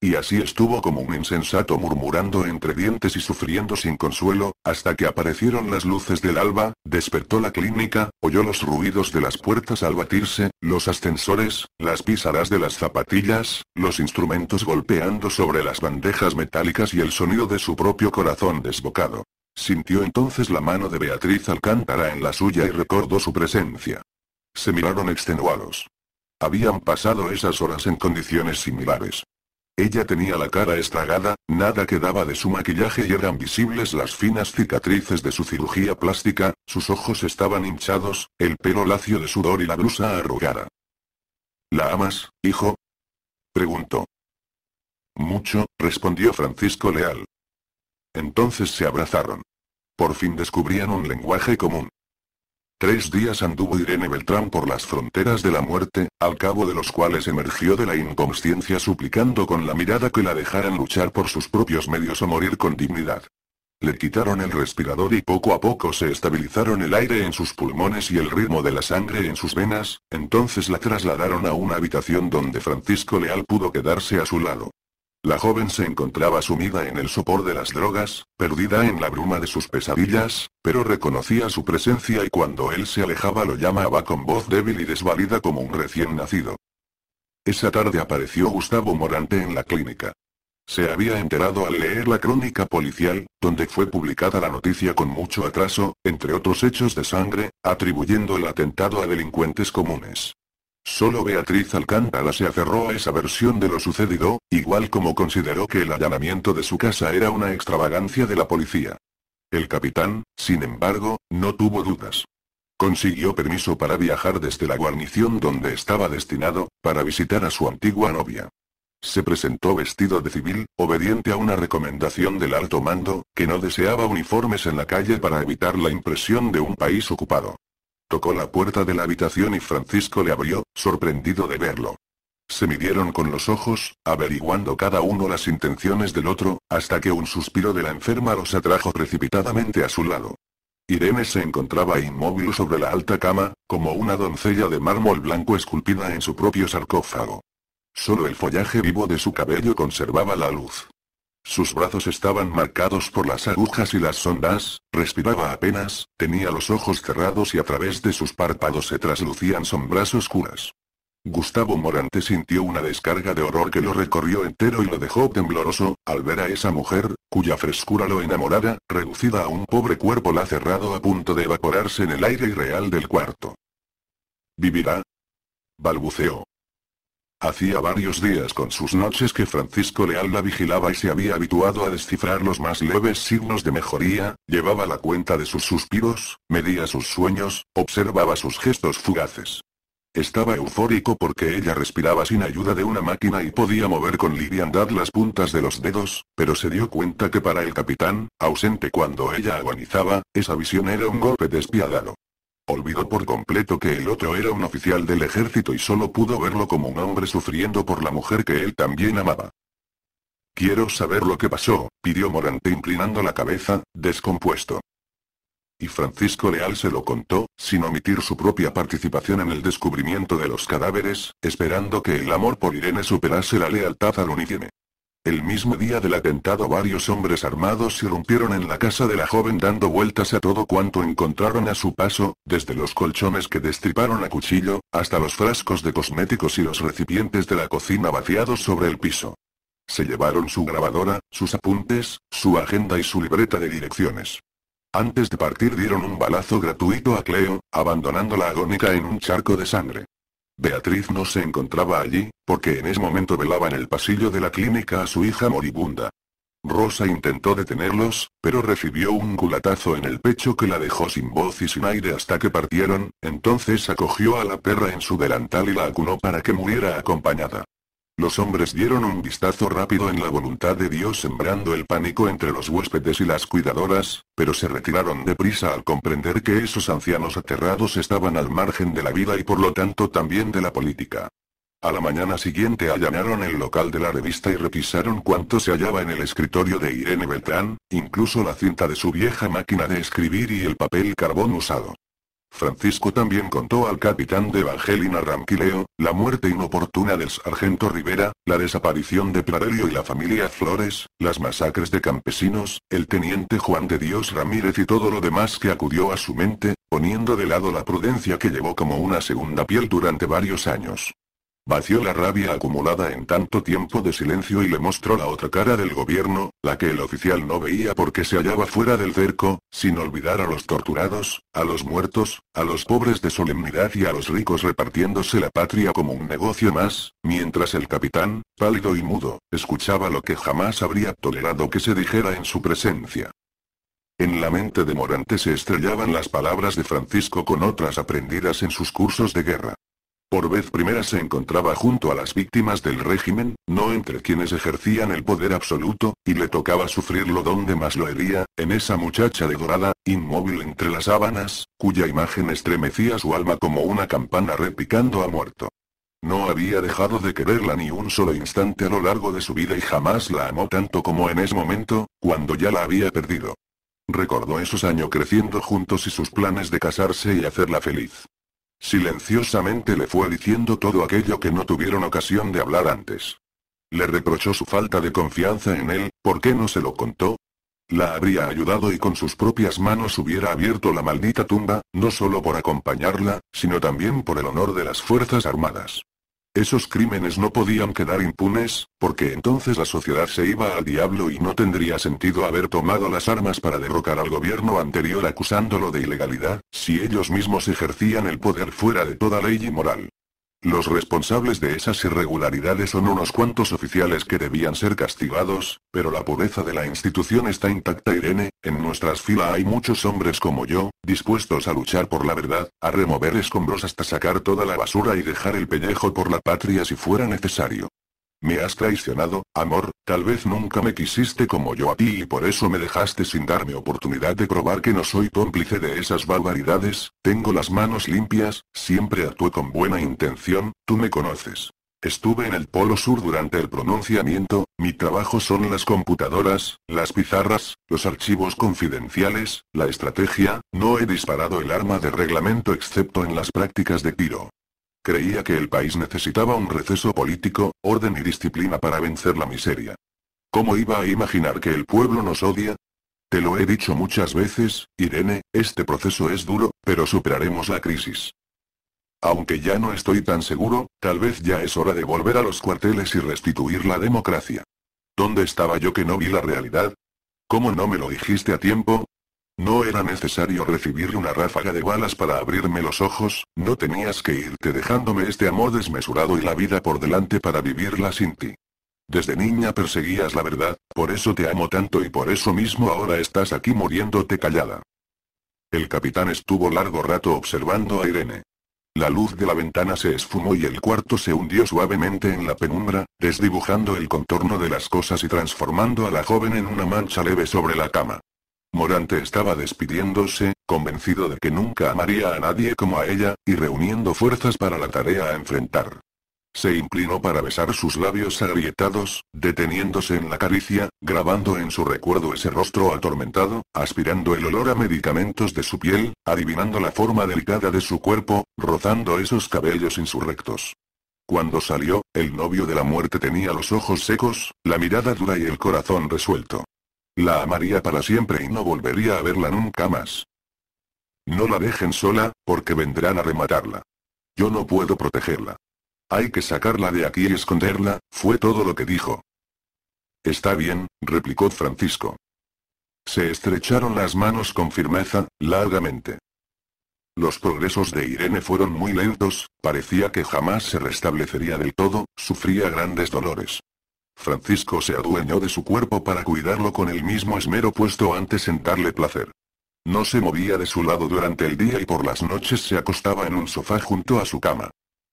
Y así estuvo como un insensato murmurando entre dientes y sufriendo sin consuelo, hasta que aparecieron las luces del alba, despertó la clínica, oyó los ruidos de las puertas al batirse, los ascensores, las pisadas de las zapatillas, los instrumentos golpeando sobre las bandejas metálicas y el sonido de su propio corazón desbocado. Sintió entonces la mano de Beatriz Alcántara en la suya y recordó su presencia. Se miraron extenuados. Habían pasado esas horas en condiciones similares. Ella tenía la cara estragada, nada quedaba de su maquillaje y eran visibles las finas cicatrices de su cirugía plástica, sus ojos estaban hinchados, el pelo lacio de sudor y la blusa arrugada. ¿La amas, hijo? preguntó. Mucho, respondió Francisco Leal. Entonces se abrazaron. Por fin descubrían un lenguaje común. Tres días anduvo Irene Beltrán por las fronteras de la muerte, al cabo de los cuales emergió de la inconsciencia suplicando con la mirada que la dejaran luchar por sus propios medios o morir con dignidad. Le quitaron el respirador y poco a poco se estabilizaron el aire en sus pulmones y el ritmo de la sangre en sus venas, entonces la trasladaron a una habitación donde Francisco Leal pudo quedarse a su lado. La joven se encontraba sumida en el sopor de las drogas, perdida en la bruma de sus pesadillas, pero reconocía su presencia y cuando él se alejaba lo llamaba con voz débil y desvalida como un recién nacido. Esa tarde apareció Gustavo Morante en la clínica. Se había enterado al leer la crónica policial, donde fue publicada la noticia con mucho atraso, entre otros hechos de sangre, atribuyendo el atentado a delincuentes comunes. Solo Beatriz Alcántara se aferró a esa versión de lo sucedido, igual como consideró que el allanamiento de su casa era una extravagancia de la policía. El capitán, sin embargo, no tuvo dudas. Consiguió permiso para viajar desde la guarnición donde estaba destinado, para visitar a su antigua novia. Se presentó vestido de civil, obediente a una recomendación del alto mando, que no deseaba uniformes en la calle para evitar la impresión de un país ocupado. Tocó la puerta de la habitación y Francisco le abrió, sorprendido de verlo. Se midieron con los ojos, averiguando cada uno las intenciones del otro, hasta que un suspiro de la enferma los atrajo precipitadamente a su lado. Irene se encontraba inmóvil sobre la alta cama, como una doncella de mármol blanco esculpida en su propio sarcófago. Solo el follaje vivo de su cabello conservaba la luz. Sus brazos estaban marcados por las agujas y las sondas, respiraba apenas, tenía los ojos cerrados y a través de sus párpados se traslucían sombras oscuras. Gustavo Morante sintió una descarga de horror que lo recorrió entero y lo dejó tembloroso, al ver a esa mujer, cuya frescura lo enamorara, reducida a un pobre cuerpo la cerrado a punto de evaporarse en el aire irreal del cuarto. ¿Vivirá? balbuceó. Hacía varios días con sus noches que Francisco Leal la vigilaba y se había habituado a descifrar los más leves signos de mejoría, llevaba la cuenta de sus suspiros, medía sus sueños, observaba sus gestos fugaces. Estaba eufórico porque ella respiraba sin ayuda de una máquina y podía mover con liviandad las puntas de los dedos, pero se dio cuenta que para el capitán, ausente cuando ella agonizaba, esa visión era un golpe despiadado. Olvidó por completo que el otro era un oficial del ejército y solo pudo verlo como un hombre sufriendo por la mujer que él también amaba. Quiero saber lo que pasó, pidió Morante inclinando la cabeza, descompuesto. Y Francisco Leal se lo contó, sin omitir su propia participación en el descubrimiento de los cadáveres, esperando que el amor por Irene superase la lealtad al Unigeme. El mismo día del atentado varios hombres armados irrumpieron en la casa de la joven dando vueltas a todo cuanto encontraron a su paso, desde los colchones que destriparon a cuchillo, hasta los frascos de cosméticos y los recipientes de la cocina vaciados sobre el piso. Se llevaron su grabadora, sus apuntes, su agenda y su libreta de direcciones. Antes de partir dieron un balazo gratuito a Cleo, abandonando la agónica en un charco de sangre. Beatriz no se encontraba allí, porque en ese momento velaba en el pasillo de la clínica a su hija moribunda. Rosa intentó detenerlos, pero recibió un culatazo en el pecho que la dejó sin voz y sin aire hasta que partieron, entonces acogió a la perra en su delantal y la acunó para que muriera acompañada. Los hombres dieron un vistazo rápido en la voluntad de Dios sembrando el pánico entre los huéspedes y las cuidadoras, pero se retiraron deprisa al comprender que esos ancianos aterrados estaban al margen de la vida y por lo tanto también de la política. A la mañana siguiente allanaron el local de la revista y requisaron cuanto se hallaba en el escritorio de Irene Beltrán, incluso la cinta de su vieja máquina de escribir y el papel carbón usado. Francisco también contó al capitán de Evangelina Ramquileo, la muerte inoportuna del sargento Rivera, la desaparición de Plarelio y la familia Flores, las masacres de campesinos, el teniente Juan de Dios Ramírez y todo lo demás que acudió a su mente, poniendo de lado la prudencia que llevó como una segunda piel durante varios años. Vació la rabia acumulada en tanto tiempo de silencio y le mostró la otra cara del gobierno, la que el oficial no veía porque se hallaba fuera del cerco, sin olvidar a los torturados, a los muertos, a los pobres de solemnidad y a los ricos repartiéndose la patria como un negocio más, mientras el capitán, pálido y mudo, escuchaba lo que jamás habría tolerado que se dijera en su presencia. En la mente de Morante se estrellaban las palabras de Francisco con otras aprendidas en sus cursos de guerra. Por vez primera se encontraba junto a las víctimas del régimen, no entre quienes ejercían el poder absoluto, y le tocaba sufrirlo donde más lo hería, en esa muchacha de dorada, inmóvil entre las sábanas, cuya imagen estremecía su alma como una campana repicando a muerto. No había dejado de quererla ni un solo instante a lo largo de su vida y jamás la amó tanto como en ese momento, cuando ya la había perdido. Recordó esos años creciendo juntos y sus planes de casarse y hacerla feliz. Silenciosamente le fue diciendo todo aquello que no tuvieron ocasión de hablar antes. Le reprochó su falta de confianza en él, ¿por qué no se lo contó? La habría ayudado y con sus propias manos hubiera abierto la maldita tumba, no solo por acompañarla, sino también por el honor de las Fuerzas Armadas. Esos crímenes no podían quedar impunes, porque entonces la sociedad se iba al diablo y no tendría sentido haber tomado las armas para derrocar al gobierno anterior acusándolo de ilegalidad, si ellos mismos ejercían el poder fuera de toda ley y moral. Los responsables de esas irregularidades son unos cuantos oficiales que debían ser castigados, pero la pureza de la institución está intacta Irene, en nuestras filas hay muchos hombres como yo, dispuestos a luchar por la verdad, a remover escombros hasta sacar toda la basura y dejar el pellejo por la patria si fuera necesario. Me has traicionado, amor, tal vez nunca me quisiste como yo a ti y por eso me dejaste sin darme oportunidad de probar que no soy cómplice de esas barbaridades, tengo las manos limpias, siempre actué con buena intención, tú me conoces. Estuve en el Polo Sur durante el pronunciamiento, mi trabajo son las computadoras, las pizarras, los archivos confidenciales, la estrategia, no he disparado el arma de reglamento excepto en las prácticas de tiro. Creía que el país necesitaba un receso político, orden y disciplina para vencer la miseria. ¿Cómo iba a imaginar que el pueblo nos odia? Te lo he dicho muchas veces, Irene, este proceso es duro, pero superaremos la crisis. Aunque ya no estoy tan seguro, tal vez ya es hora de volver a los cuarteles y restituir la democracia. ¿Dónde estaba yo que no vi la realidad? ¿Cómo no me lo dijiste a tiempo? No era necesario recibir una ráfaga de balas para abrirme los ojos, no tenías que irte dejándome este amor desmesurado y la vida por delante para vivirla sin ti. Desde niña perseguías la verdad, por eso te amo tanto y por eso mismo ahora estás aquí muriéndote callada. El capitán estuvo largo rato observando a Irene. La luz de la ventana se esfumó y el cuarto se hundió suavemente en la penumbra, desdibujando el contorno de las cosas y transformando a la joven en una mancha leve sobre la cama. Morante estaba despidiéndose, convencido de que nunca amaría a nadie como a ella, y reuniendo fuerzas para la tarea a enfrentar. Se inclinó para besar sus labios agrietados, deteniéndose en la caricia, grabando en su recuerdo ese rostro atormentado, aspirando el olor a medicamentos de su piel, adivinando la forma delicada de su cuerpo, rozando esos cabellos insurrectos. Cuando salió, el novio de la muerte tenía los ojos secos, la mirada dura y el corazón resuelto. La amaría para siempre y no volvería a verla nunca más. No la dejen sola, porque vendrán a rematarla. Yo no puedo protegerla. Hay que sacarla de aquí y esconderla, fue todo lo que dijo. Está bien, replicó Francisco. Se estrecharon las manos con firmeza, largamente. Los progresos de Irene fueron muy lentos, parecía que jamás se restablecería del todo, sufría grandes dolores. Francisco se adueñó de su cuerpo para cuidarlo con el mismo esmero puesto antes en darle placer. No se movía de su lado durante el día y por las noches se acostaba en un sofá junto a su cama.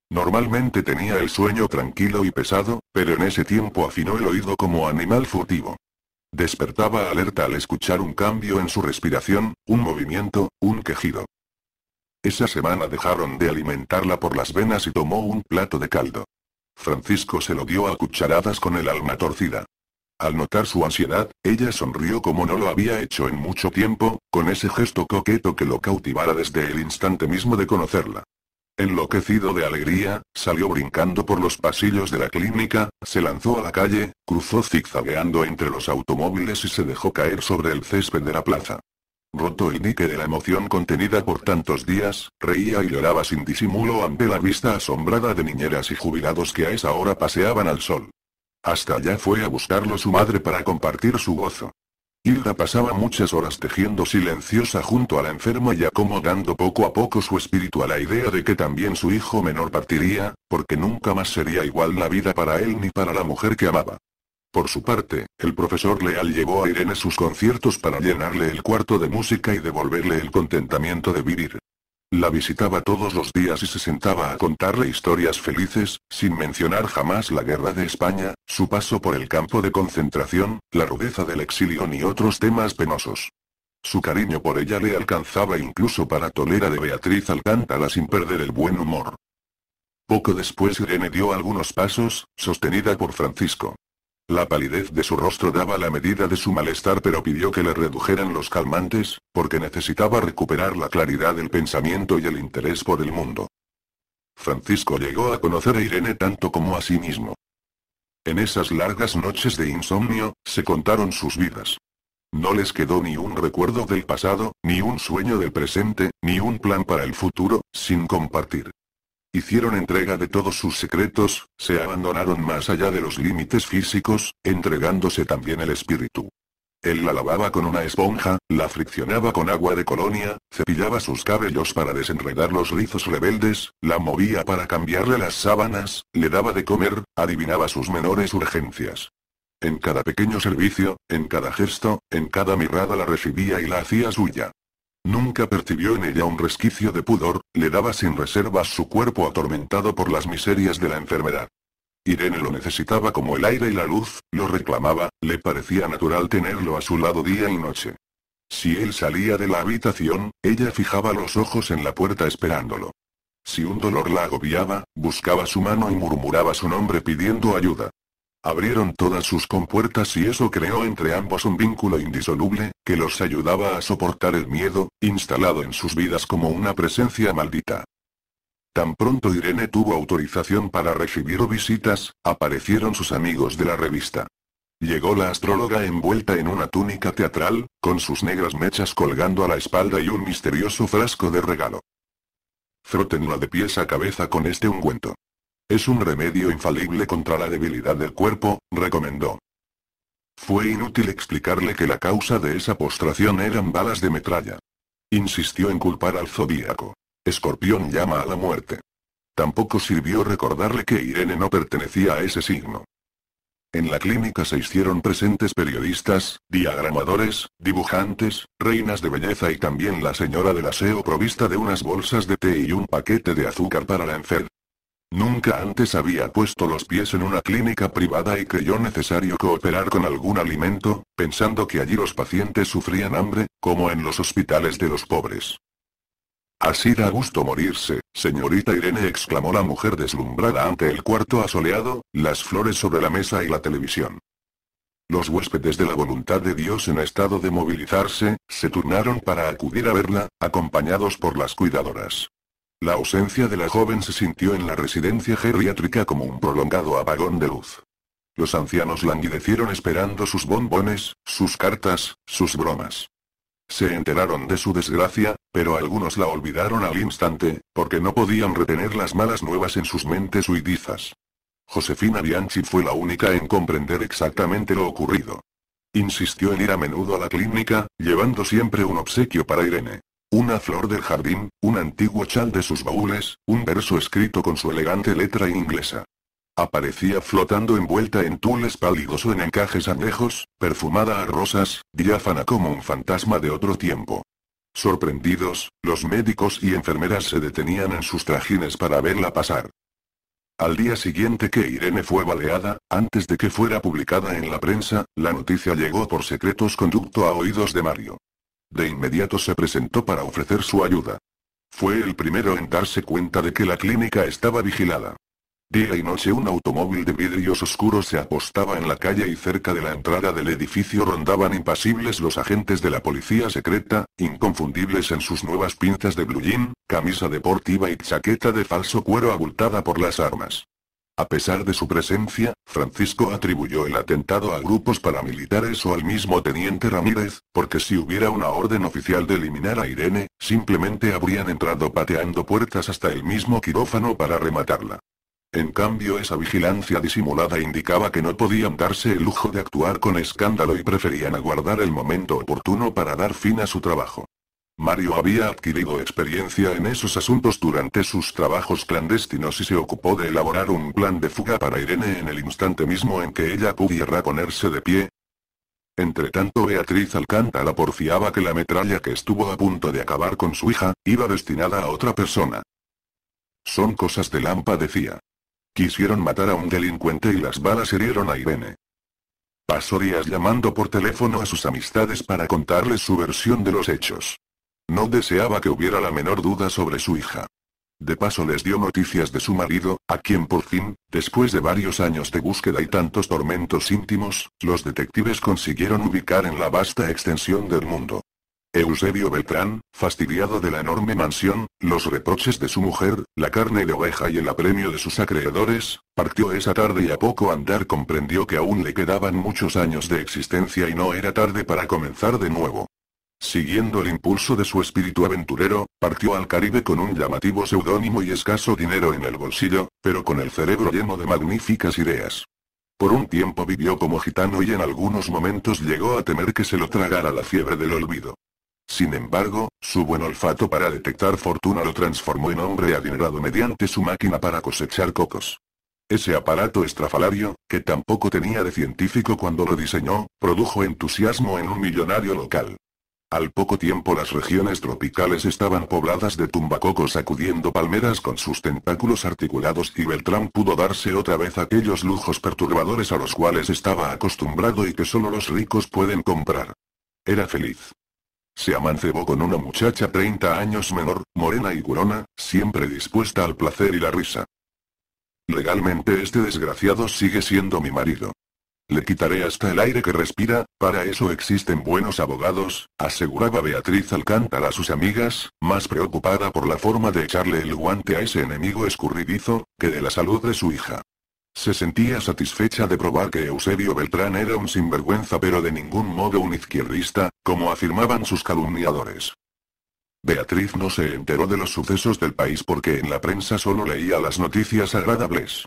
Normalmente tenía el sueño tranquilo y pesado, pero en ese tiempo afinó el oído como animal furtivo. Despertaba alerta al escuchar un cambio en su respiración, un movimiento, un quejido. Esa semana dejaron de alimentarla por las venas y tomó un plato de caldo. Francisco se lo dio a cucharadas con el alma torcida. Al notar su ansiedad, ella sonrió como no lo había hecho en mucho tiempo, con ese gesto coqueto que lo cautivara desde el instante mismo de conocerla. Enloquecido de alegría, salió brincando por los pasillos de la clínica, se lanzó a la calle, cruzó zigzagueando entre los automóviles y se dejó caer sobre el césped de la plaza roto el nique de la emoción contenida por tantos días, reía y lloraba sin disimulo ante la vista asombrada de niñeras y jubilados que a esa hora paseaban al sol. Hasta allá fue a buscarlo su madre para compartir su gozo. Hilda pasaba muchas horas tejiendo silenciosa junto a la enferma y acomodando poco a poco su espíritu a la idea de que también su hijo menor partiría, porque nunca más sería igual la vida para él ni para la mujer que amaba. Por su parte, el profesor Leal llevó a Irene sus conciertos para llenarle el cuarto de música y devolverle el contentamiento de vivir. La visitaba todos los días y se sentaba a contarle historias felices, sin mencionar jamás la guerra de España, su paso por el campo de concentración, la rudeza del exilio ni otros temas penosos. Su cariño por ella le alcanzaba incluso para tolera de Beatriz Alcántara sin perder el buen humor. Poco después Irene dio algunos pasos, sostenida por Francisco. La palidez de su rostro daba la medida de su malestar pero pidió que le redujeran los calmantes, porque necesitaba recuperar la claridad del pensamiento y el interés por el mundo. Francisco llegó a conocer a Irene tanto como a sí mismo. En esas largas noches de insomnio, se contaron sus vidas. No les quedó ni un recuerdo del pasado, ni un sueño del presente, ni un plan para el futuro, sin compartir. Hicieron entrega de todos sus secretos, se abandonaron más allá de los límites físicos, entregándose también el espíritu. Él la lavaba con una esponja, la friccionaba con agua de colonia, cepillaba sus cabellos para desenredar los rizos rebeldes, la movía para cambiarle las sábanas, le daba de comer, adivinaba sus menores urgencias. En cada pequeño servicio, en cada gesto, en cada mirada la recibía y la hacía suya. Nunca percibió en ella un resquicio de pudor, le daba sin reservas su cuerpo atormentado por las miserias de la enfermedad. Irene lo necesitaba como el aire y la luz, lo reclamaba, le parecía natural tenerlo a su lado día y noche. Si él salía de la habitación, ella fijaba los ojos en la puerta esperándolo. Si un dolor la agobiaba, buscaba su mano y murmuraba su nombre pidiendo ayuda. Abrieron todas sus compuertas y eso creó entre ambos un vínculo indisoluble, que los ayudaba a soportar el miedo, instalado en sus vidas como una presencia maldita. Tan pronto Irene tuvo autorización para recibir visitas, aparecieron sus amigos de la revista. Llegó la astróloga envuelta en una túnica teatral, con sus negras mechas colgando a la espalda y un misterioso frasco de regalo. Frótenla de pies a cabeza con este ungüento. Es un remedio infalible contra la debilidad del cuerpo, recomendó. Fue inútil explicarle que la causa de esa postración eran balas de metralla. Insistió en culpar al zodíaco. Escorpión llama a la muerte. Tampoco sirvió recordarle que Irene no pertenecía a ese signo. En la clínica se hicieron presentes periodistas, diagramadores, dibujantes, reinas de belleza y también la señora del aseo provista de unas bolsas de té y un paquete de azúcar para la enferma. Nunca antes había puesto los pies en una clínica privada y creyó necesario cooperar con algún alimento, pensando que allí los pacientes sufrían hambre, como en los hospitales de los pobres. Así da gusto morirse, señorita Irene, exclamó la mujer deslumbrada ante el cuarto asoleado, las flores sobre la mesa y la televisión. Los huéspedes de la voluntad de Dios en estado de movilizarse, se turnaron para acudir a verla, acompañados por las cuidadoras. La ausencia de la joven se sintió en la residencia geriátrica como un prolongado apagón de luz. Los ancianos languidecieron esperando sus bombones, sus cartas, sus bromas. Se enteraron de su desgracia, pero algunos la olvidaron al instante, porque no podían retener las malas nuevas en sus mentes huidizas. Josefina Bianchi fue la única en comprender exactamente lo ocurrido. Insistió en ir a menudo a la clínica, llevando siempre un obsequio para Irene. Una flor del jardín, un antiguo chal de sus baúles, un verso escrito con su elegante letra inglesa. Aparecía flotando envuelta en tules pálidos o en encajes anejos, perfumada a rosas, diáfana como un fantasma de otro tiempo. Sorprendidos, los médicos y enfermeras se detenían en sus trajines para verla pasar. Al día siguiente que Irene fue baleada, antes de que fuera publicada en la prensa, la noticia llegó por secretos conducto a oídos de Mario de inmediato se presentó para ofrecer su ayuda. Fue el primero en darse cuenta de que la clínica estaba vigilada. Día y noche un automóvil de vidrios oscuros se apostaba en la calle y cerca de la entrada del edificio rondaban impasibles los agentes de la policía secreta, inconfundibles en sus nuevas pinzas de blue jean, camisa deportiva y chaqueta de falso cuero abultada por las armas. A pesar de su presencia, Francisco atribuyó el atentado a grupos paramilitares o al mismo teniente Ramírez, porque si hubiera una orden oficial de eliminar a Irene, simplemente habrían entrado pateando puertas hasta el mismo quirófano para rematarla. En cambio esa vigilancia disimulada indicaba que no podían darse el lujo de actuar con escándalo y preferían aguardar el momento oportuno para dar fin a su trabajo. Mario había adquirido experiencia en esos asuntos durante sus trabajos clandestinos y se ocupó de elaborar un plan de fuga para Irene en el instante mismo en que ella pudiera ponerse de pie. Entretanto Beatriz Alcántara porfiaba que la metralla que estuvo a punto de acabar con su hija, iba destinada a otra persona. Son cosas de Lampa decía. Quisieron matar a un delincuente y las balas hirieron a Irene. Pasó días llamando por teléfono a sus amistades para contarles su versión de los hechos. No deseaba que hubiera la menor duda sobre su hija. De paso les dio noticias de su marido, a quien por fin, después de varios años de búsqueda y tantos tormentos íntimos, los detectives consiguieron ubicar en la vasta extensión del mundo. Eusebio Beltrán, fastidiado de la enorme mansión, los reproches de su mujer, la carne de oveja y el apremio de sus acreedores, partió esa tarde y a poco andar comprendió que aún le quedaban muchos años de existencia y no era tarde para comenzar de nuevo. Siguiendo el impulso de su espíritu aventurero, partió al Caribe con un llamativo seudónimo y escaso dinero en el bolsillo, pero con el cerebro lleno de magníficas ideas. Por un tiempo vivió como gitano y en algunos momentos llegó a temer que se lo tragara la fiebre del olvido. Sin embargo, su buen olfato para detectar fortuna lo transformó en hombre adinerado mediante su máquina para cosechar cocos. Ese aparato estrafalario, que tampoco tenía de científico cuando lo diseñó, produjo entusiasmo en un millonario local. Al poco tiempo las regiones tropicales estaban pobladas de tumbacocos sacudiendo palmeras con sus tentáculos articulados y Beltrán pudo darse otra vez aquellos lujos perturbadores a los cuales estaba acostumbrado y que solo los ricos pueden comprar. Era feliz. Se amancebó con una muchacha 30 años menor, morena y curona, siempre dispuesta al placer y la risa. Legalmente este desgraciado sigue siendo mi marido. Le quitaré hasta el aire que respira, para eso existen buenos abogados, aseguraba Beatriz Alcántara a sus amigas, más preocupada por la forma de echarle el guante a ese enemigo escurridizo, que de la salud de su hija. Se sentía satisfecha de probar que Eusebio Beltrán era un sinvergüenza pero de ningún modo un izquierdista, como afirmaban sus calumniadores. Beatriz no se enteró de los sucesos del país porque en la prensa solo leía las noticias agradables.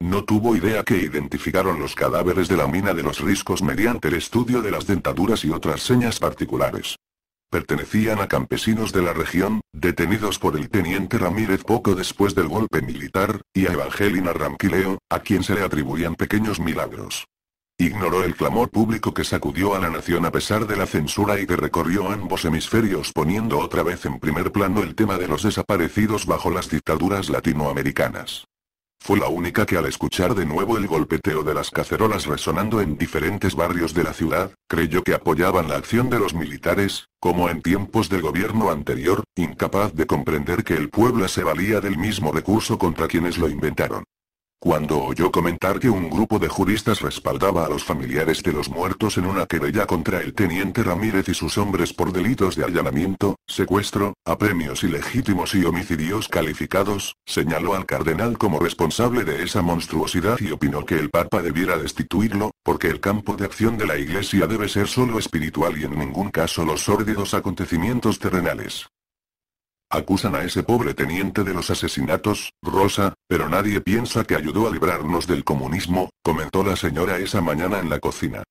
No tuvo idea que identificaron los cadáveres de la mina de los riscos mediante el estudio de las dentaduras y otras señas particulares. Pertenecían a campesinos de la región, detenidos por el teniente Ramírez poco después del golpe militar, y a Evangelina Ramquileo, a quien se le atribuían pequeños milagros. Ignoró el clamor público que sacudió a la nación a pesar de la censura y que recorrió ambos hemisferios poniendo otra vez en primer plano el tema de los desaparecidos bajo las dictaduras latinoamericanas. Fue la única que al escuchar de nuevo el golpeteo de las cacerolas resonando en diferentes barrios de la ciudad, creyó que apoyaban la acción de los militares, como en tiempos del gobierno anterior, incapaz de comprender que el pueblo se valía del mismo recurso contra quienes lo inventaron. Cuando oyó comentar que un grupo de juristas respaldaba a los familiares de los muertos en una querella contra el teniente Ramírez y sus hombres por delitos de allanamiento, secuestro, apremios ilegítimos y homicidios calificados, señaló al cardenal como responsable de esa monstruosidad y opinó que el Papa debiera destituirlo, porque el campo de acción de la Iglesia debe ser solo espiritual y en ningún caso los sórdidos acontecimientos terrenales. Acusan a ese pobre teniente de los asesinatos, Rosa, pero nadie piensa que ayudó a librarnos del comunismo, comentó la señora esa mañana en la cocina.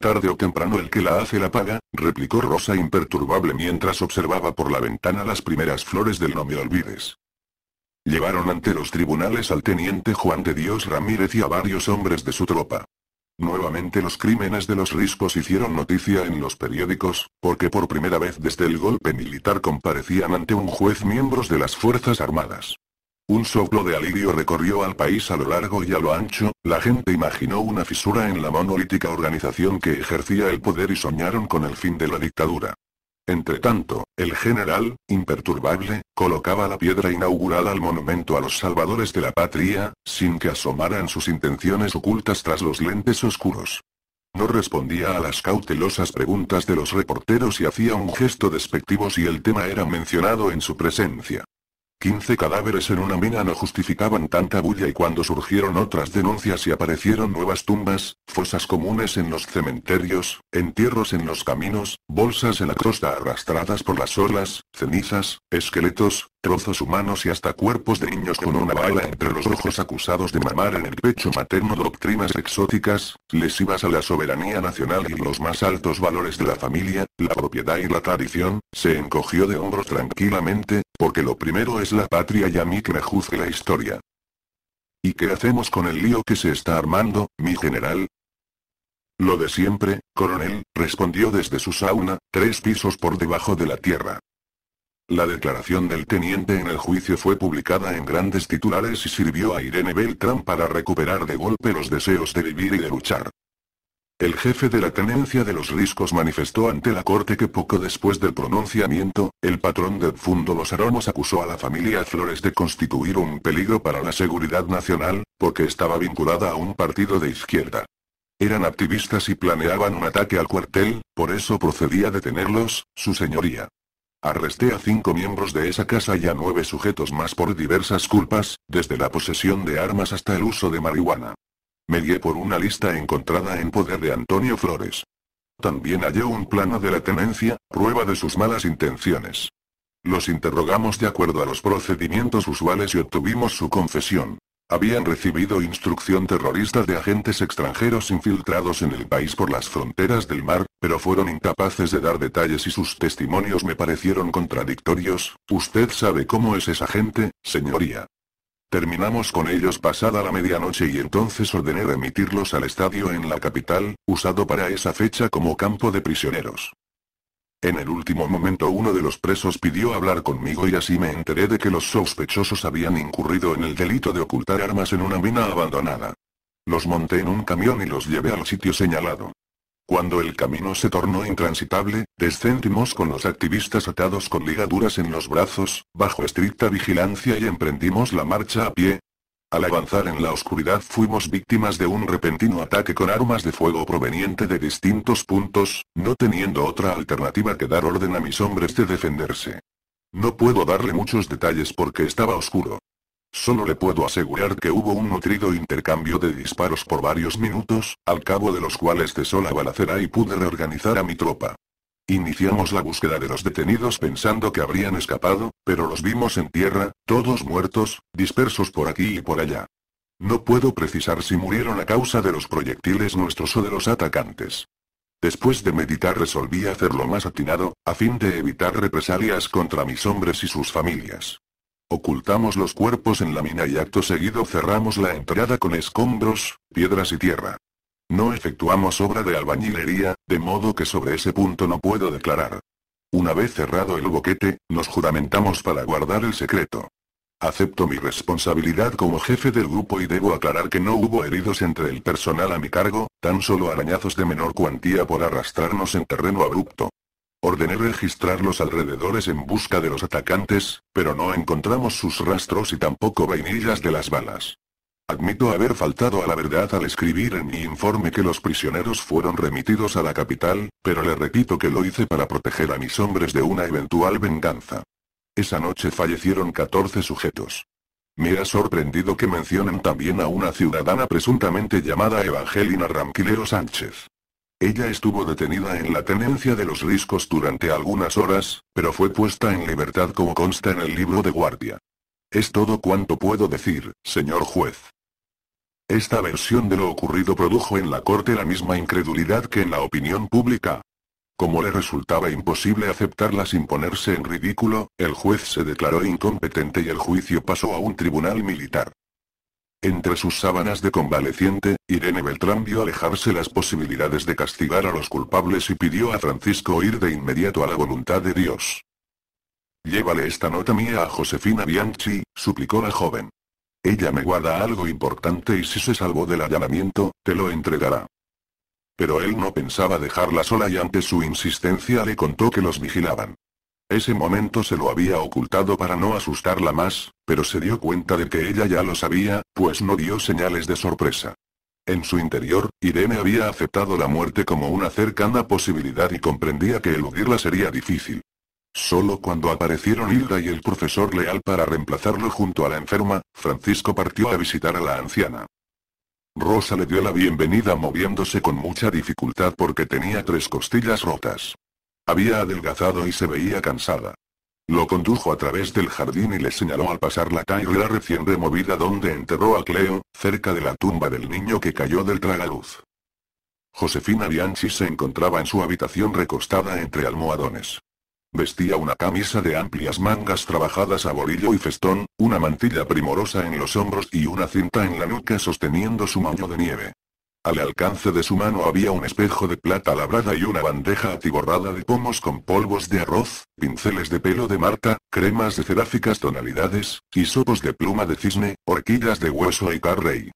Tarde o temprano el que la hace la paga, replicó Rosa imperturbable mientras observaba por la ventana las primeras flores del no me olvides. Llevaron ante los tribunales al teniente Juan de Dios Ramírez y a varios hombres de su tropa. Nuevamente los crímenes de los riscos hicieron noticia en los periódicos, porque por primera vez desde el golpe militar comparecían ante un juez miembros de las Fuerzas Armadas. Un soplo de alivio recorrió al país a lo largo y a lo ancho, la gente imaginó una fisura en la monolítica organización que ejercía el poder y soñaron con el fin de la dictadura tanto, el general, imperturbable, colocaba la piedra inaugural al monumento a los salvadores de la patria, sin que asomaran sus intenciones ocultas tras los lentes oscuros. No respondía a las cautelosas preguntas de los reporteros y hacía un gesto despectivo si el tema era mencionado en su presencia. 15 cadáveres en una mina no justificaban tanta bulla y cuando surgieron otras denuncias y aparecieron nuevas tumbas, fosas comunes en los cementerios, entierros en los caminos, bolsas en la costa arrastradas por las olas, cenizas, esqueletos, trozos humanos y hasta cuerpos de niños con una bala entre los ojos acusados de mamar en el pecho materno doctrinas exóticas, lesivas a la soberanía nacional y los más altos valores de la familia, la propiedad y la tradición, se encogió de hombros tranquilamente, porque lo primero es la patria y a mí que me juzgue la historia. ¿Y qué hacemos con el lío que se está armando, mi general? Lo de siempre, coronel, respondió desde su sauna, tres pisos por debajo de la tierra. La declaración del teniente en el juicio fue publicada en grandes titulares y sirvió a Irene Beltrán para recuperar de golpe los deseos de vivir y de luchar. El jefe de la tenencia de los riscos manifestó ante la corte que poco después del pronunciamiento, el patrón del Fundo Los Aromos acusó a la familia Flores de constituir un peligro para la seguridad nacional, porque estaba vinculada a un partido de izquierda. Eran activistas y planeaban un ataque al cuartel, por eso procedía a detenerlos, su señoría. Arresté a cinco miembros de esa casa y a nueve sujetos más por diversas culpas, desde la posesión de armas hasta el uso de marihuana. Me guié por una lista encontrada en poder de Antonio Flores. También hallé un plano de la tenencia, prueba de sus malas intenciones. Los interrogamos de acuerdo a los procedimientos usuales y obtuvimos su confesión. Habían recibido instrucción terrorista de agentes extranjeros infiltrados en el país por las fronteras del mar, pero fueron incapaces de dar detalles y sus testimonios me parecieron contradictorios. Usted sabe cómo es esa gente, señoría. Terminamos con ellos pasada la medianoche y entonces ordené remitirlos al estadio en la capital, usado para esa fecha como campo de prisioneros. En el último momento uno de los presos pidió hablar conmigo y así me enteré de que los sospechosos habían incurrido en el delito de ocultar armas en una mina abandonada. Los monté en un camión y los llevé al sitio señalado. Cuando el camino se tornó intransitable, descendimos con los activistas atados con ligaduras en los brazos, bajo estricta vigilancia y emprendimos la marcha a pie. Al avanzar en la oscuridad fuimos víctimas de un repentino ataque con armas de fuego proveniente de distintos puntos, no teniendo otra alternativa que dar orden a mis hombres de defenderse. No puedo darle muchos detalles porque estaba oscuro. Solo le puedo asegurar que hubo un nutrido intercambio de disparos por varios minutos, al cabo de los cuales cesó la balacera y pude reorganizar a mi tropa. Iniciamos la búsqueda de los detenidos pensando que habrían escapado, pero los vimos en tierra, todos muertos, dispersos por aquí y por allá. No puedo precisar si murieron a causa de los proyectiles nuestros o de los atacantes. Después de meditar resolví hacerlo más atinado, a fin de evitar represalias contra mis hombres y sus familias. Ocultamos los cuerpos en la mina y acto seguido cerramos la entrada con escombros, piedras y tierra. No efectuamos obra de albañilería, de modo que sobre ese punto no puedo declarar. Una vez cerrado el boquete, nos juramentamos para guardar el secreto. Acepto mi responsabilidad como jefe del grupo y debo aclarar que no hubo heridos entre el personal a mi cargo, tan solo arañazos de menor cuantía por arrastrarnos en terreno abrupto. Ordené registrar los alrededores en busca de los atacantes, pero no encontramos sus rastros y tampoco vainillas de las balas. Admito haber faltado a la verdad al escribir en mi informe que los prisioneros fueron remitidos a la capital, pero le repito que lo hice para proteger a mis hombres de una eventual venganza. Esa noche fallecieron 14 sujetos. Me ha sorprendido que mencionen también a una ciudadana presuntamente llamada Evangelina Ramquilero Sánchez. Ella estuvo detenida en la tenencia de los riscos durante algunas horas, pero fue puesta en libertad como consta en el libro de guardia. Es todo cuanto puedo decir, señor juez. Esta versión de lo ocurrido produjo en la corte la misma incredulidad que en la opinión pública. Como le resultaba imposible aceptarla sin ponerse en ridículo, el juez se declaró incompetente y el juicio pasó a un tribunal militar. Entre sus sábanas de convaleciente, Irene Beltrán vio alejarse las posibilidades de castigar a los culpables y pidió a Francisco ir de inmediato a la voluntad de Dios. Llévale esta nota mía a Josefina Bianchi, suplicó la joven. Ella me guarda algo importante y si se salvó del allanamiento, te lo entregará. Pero él no pensaba dejarla sola y ante su insistencia le contó que los vigilaban. Ese momento se lo había ocultado para no asustarla más, pero se dio cuenta de que ella ya lo sabía, pues no dio señales de sorpresa. En su interior, Irene había aceptado la muerte como una cercana posibilidad y comprendía que eludirla sería difícil. Solo cuando aparecieron Hilda y el profesor Leal para reemplazarlo junto a la enferma, Francisco partió a visitar a la anciana. Rosa le dio la bienvenida moviéndose con mucha dificultad porque tenía tres costillas rotas. Había adelgazado y se veía cansada. Lo condujo a través del jardín y le señaló al pasar la taira recién removida donde enterró a Cleo, cerca de la tumba del niño que cayó del tragaluz. Josefina Bianchi se encontraba en su habitación recostada entre almohadones. Vestía una camisa de amplias mangas trabajadas a borillo y festón, una mantilla primorosa en los hombros y una cinta en la nuca sosteniendo su moño de nieve. Al alcance de su mano había un espejo de plata labrada y una bandeja atiborrada de pomos con polvos de arroz, pinceles de pelo de marta, cremas de ceráficas tonalidades, y sopos de pluma de cisne, horquillas de hueso y carrey.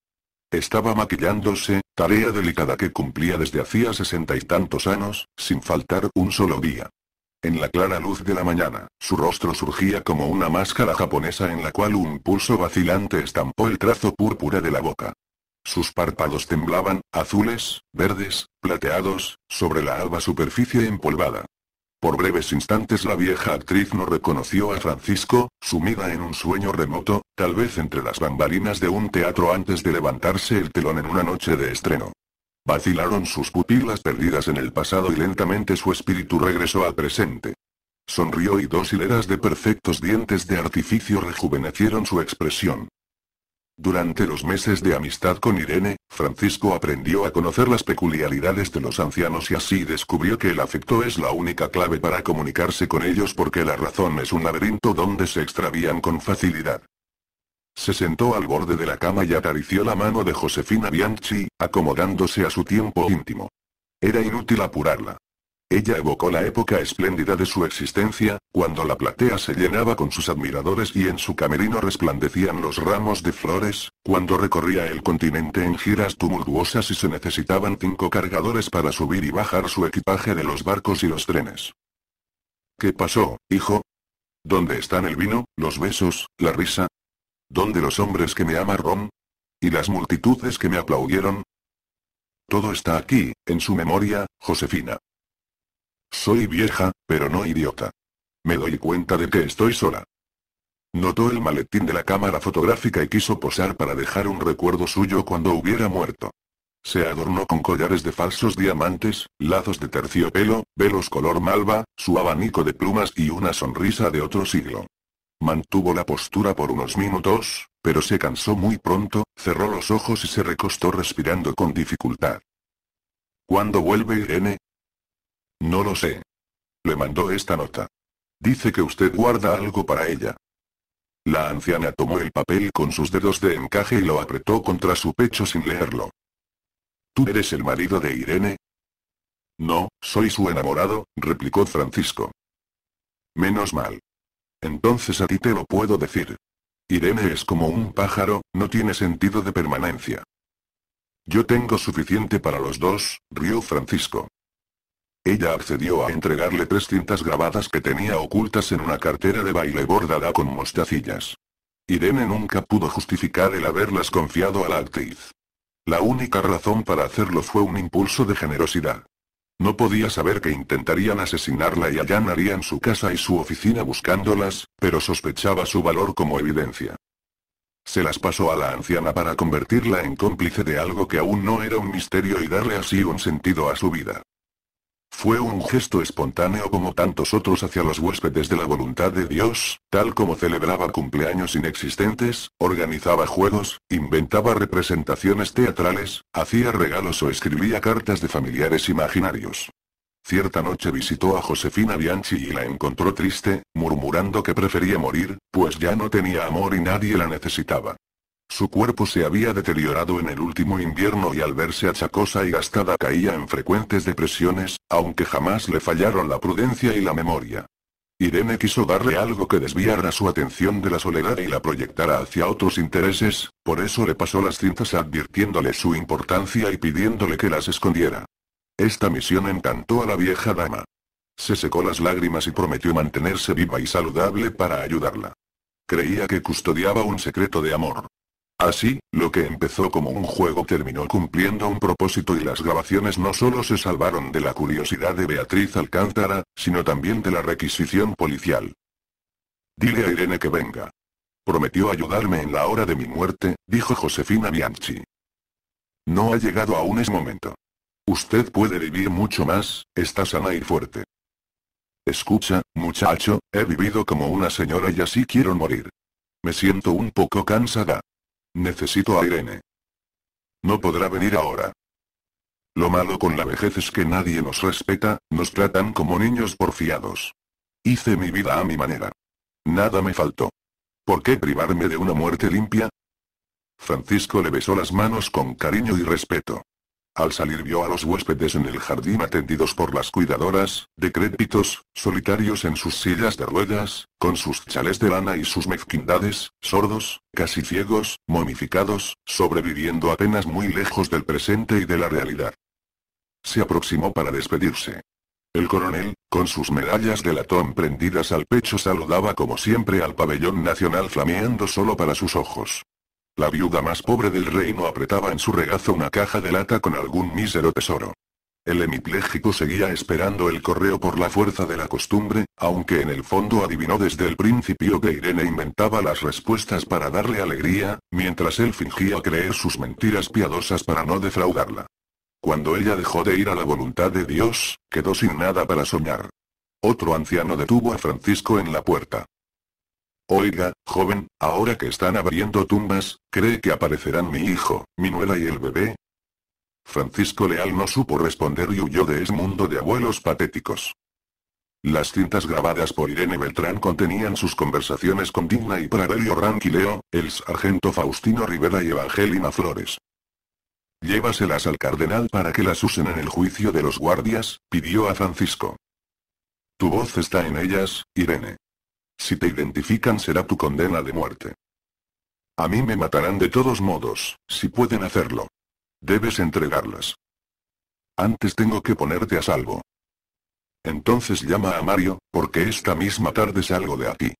Estaba maquillándose, tarea delicada que cumplía desde hacía sesenta y tantos años, sin faltar un solo día. En la clara luz de la mañana, su rostro surgía como una máscara japonesa en la cual un pulso vacilante estampó el trazo púrpura de la boca. Sus párpados temblaban, azules, verdes, plateados, sobre la alba superficie empolvada. Por breves instantes la vieja actriz no reconoció a Francisco, sumida en un sueño remoto, tal vez entre las bambalinas de un teatro antes de levantarse el telón en una noche de estreno. Vacilaron sus pupilas perdidas en el pasado y lentamente su espíritu regresó al presente. Sonrió y dos hileras de perfectos dientes de artificio rejuvenecieron su expresión. Durante los meses de amistad con Irene, Francisco aprendió a conocer las peculiaridades de los ancianos y así descubrió que el afecto es la única clave para comunicarse con ellos porque la razón es un laberinto donde se extravían con facilidad. Se sentó al borde de la cama y acarició la mano de Josefina Bianchi, acomodándose a su tiempo íntimo. Era inútil apurarla. Ella evocó la época espléndida de su existencia, cuando la platea se llenaba con sus admiradores y en su camerino resplandecían los ramos de flores, cuando recorría el continente en giras tumultuosas y se necesitaban cinco cargadores para subir y bajar su equipaje de los barcos y los trenes. ¿Qué pasó, hijo? ¿Dónde están el vino, los besos, la risa? ¿Dónde los hombres que me amaron? ¿Y las multitudes que me aplaudieron? Todo está aquí, en su memoria, Josefina. Soy vieja, pero no idiota. Me doy cuenta de que estoy sola. Notó el maletín de la cámara fotográfica y quiso posar para dejar un recuerdo suyo cuando hubiera muerto. Se adornó con collares de falsos diamantes, lazos de terciopelo, velos color malva, su abanico de plumas y una sonrisa de otro siglo. Mantuvo la postura por unos minutos, pero se cansó muy pronto, cerró los ojos y se recostó respirando con dificultad. ¿Cuándo vuelve Irene? No lo sé. Le mandó esta nota. Dice que usted guarda algo para ella. La anciana tomó el papel con sus dedos de encaje y lo apretó contra su pecho sin leerlo. ¿Tú eres el marido de Irene? No, soy su enamorado, replicó Francisco. Menos mal. Entonces a ti te lo puedo decir. Irene es como un pájaro, no tiene sentido de permanencia. Yo tengo suficiente para los dos, rió Francisco. Ella accedió a entregarle tres cintas grabadas que tenía ocultas en una cartera de baile bordada con mostacillas. Irene nunca pudo justificar el haberlas confiado a la actriz. La única razón para hacerlo fue un impulso de generosidad. No podía saber que intentarían asesinarla y allanarían su casa y su oficina buscándolas, pero sospechaba su valor como evidencia. Se las pasó a la anciana para convertirla en cómplice de algo que aún no era un misterio y darle así un sentido a su vida. Fue un gesto espontáneo como tantos otros hacia los huéspedes de la voluntad de Dios, tal como celebraba cumpleaños inexistentes, organizaba juegos, inventaba representaciones teatrales, hacía regalos o escribía cartas de familiares imaginarios. Cierta noche visitó a Josefina Bianchi y la encontró triste, murmurando que prefería morir, pues ya no tenía amor y nadie la necesitaba. Su cuerpo se había deteriorado en el último invierno y al verse achacosa y gastada caía en frecuentes depresiones, aunque jamás le fallaron la prudencia y la memoria. Irene quiso darle algo que desviara su atención de la soledad y la proyectara hacia otros intereses, por eso le pasó las cintas advirtiéndole su importancia y pidiéndole que las escondiera. Esta misión encantó a la vieja dama. Se secó las lágrimas y prometió mantenerse viva y saludable para ayudarla. Creía que custodiaba un secreto de amor. Así, lo que empezó como un juego terminó cumpliendo un propósito y las grabaciones no solo se salvaron de la curiosidad de Beatriz Alcántara, sino también de la requisición policial. Dile a Irene que venga. Prometió ayudarme en la hora de mi muerte, dijo Josefina Bianchi. No ha llegado aún ese momento. Usted puede vivir mucho más, está sana y fuerte. Escucha, muchacho, he vivido como una señora y así quiero morir. Me siento un poco cansada. Necesito a Irene. No podrá venir ahora. Lo malo con la vejez es que nadie nos respeta, nos tratan como niños porfiados. Hice mi vida a mi manera. Nada me faltó. ¿Por qué privarme de una muerte limpia? Francisco le besó las manos con cariño y respeto. Al salir vio a los huéspedes en el jardín atendidos por las cuidadoras, decrépitos, solitarios en sus sillas de ruedas, con sus chales de lana y sus mezquindades, sordos, casi ciegos, momificados, sobreviviendo apenas muy lejos del presente y de la realidad. Se aproximó para despedirse. El coronel, con sus medallas de latón prendidas al pecho, saludaba como siempre al pabellón nacional flameando solo para sus ojos. La viuda más pobre del reino apretaba en su regazo una caja de lata con algún mísero tesoro. El hemipléjico seguía esperando el correo por la fuerza de la costumbre, aunque en el fondo adivinó desde el principio que Irene inventaba las respuestas para darle alegría, mientras él fingía creer sus mentiras piadosas para no defraudarla. Cuando ella dejó de ir a la voluntad de Dios, quedó sin nada para soñar. Otro anciano detuvo a Francisco en la puerta. Oiga, joven, ahora que están abriendo tumbas, ¿cree que aparecerán mi hijo, mi nuera y el bebé? Francisco Leal no supo responder y huyó de ese mundo de abuelos patéticos. Las cintas grabadas por Irene Beltrán contenían sus conversaciones con Digna y Pradelio Ranquileo, el sargento Faustino Rivera y Evangelina Flores. Llévaselas al cardenal para que las usen en el juicio de los guardias, pidió a Francisco. Tu voz está en ellas, Irene. Si te identifican será tu condena de muerte. A mí me matarán de todos modos, si pueden hacerlo. Debes entregarlas. Antes tengo que ponerte a salvo. Entonces llama a Mario, porque esta misma tarde salgo de aquí.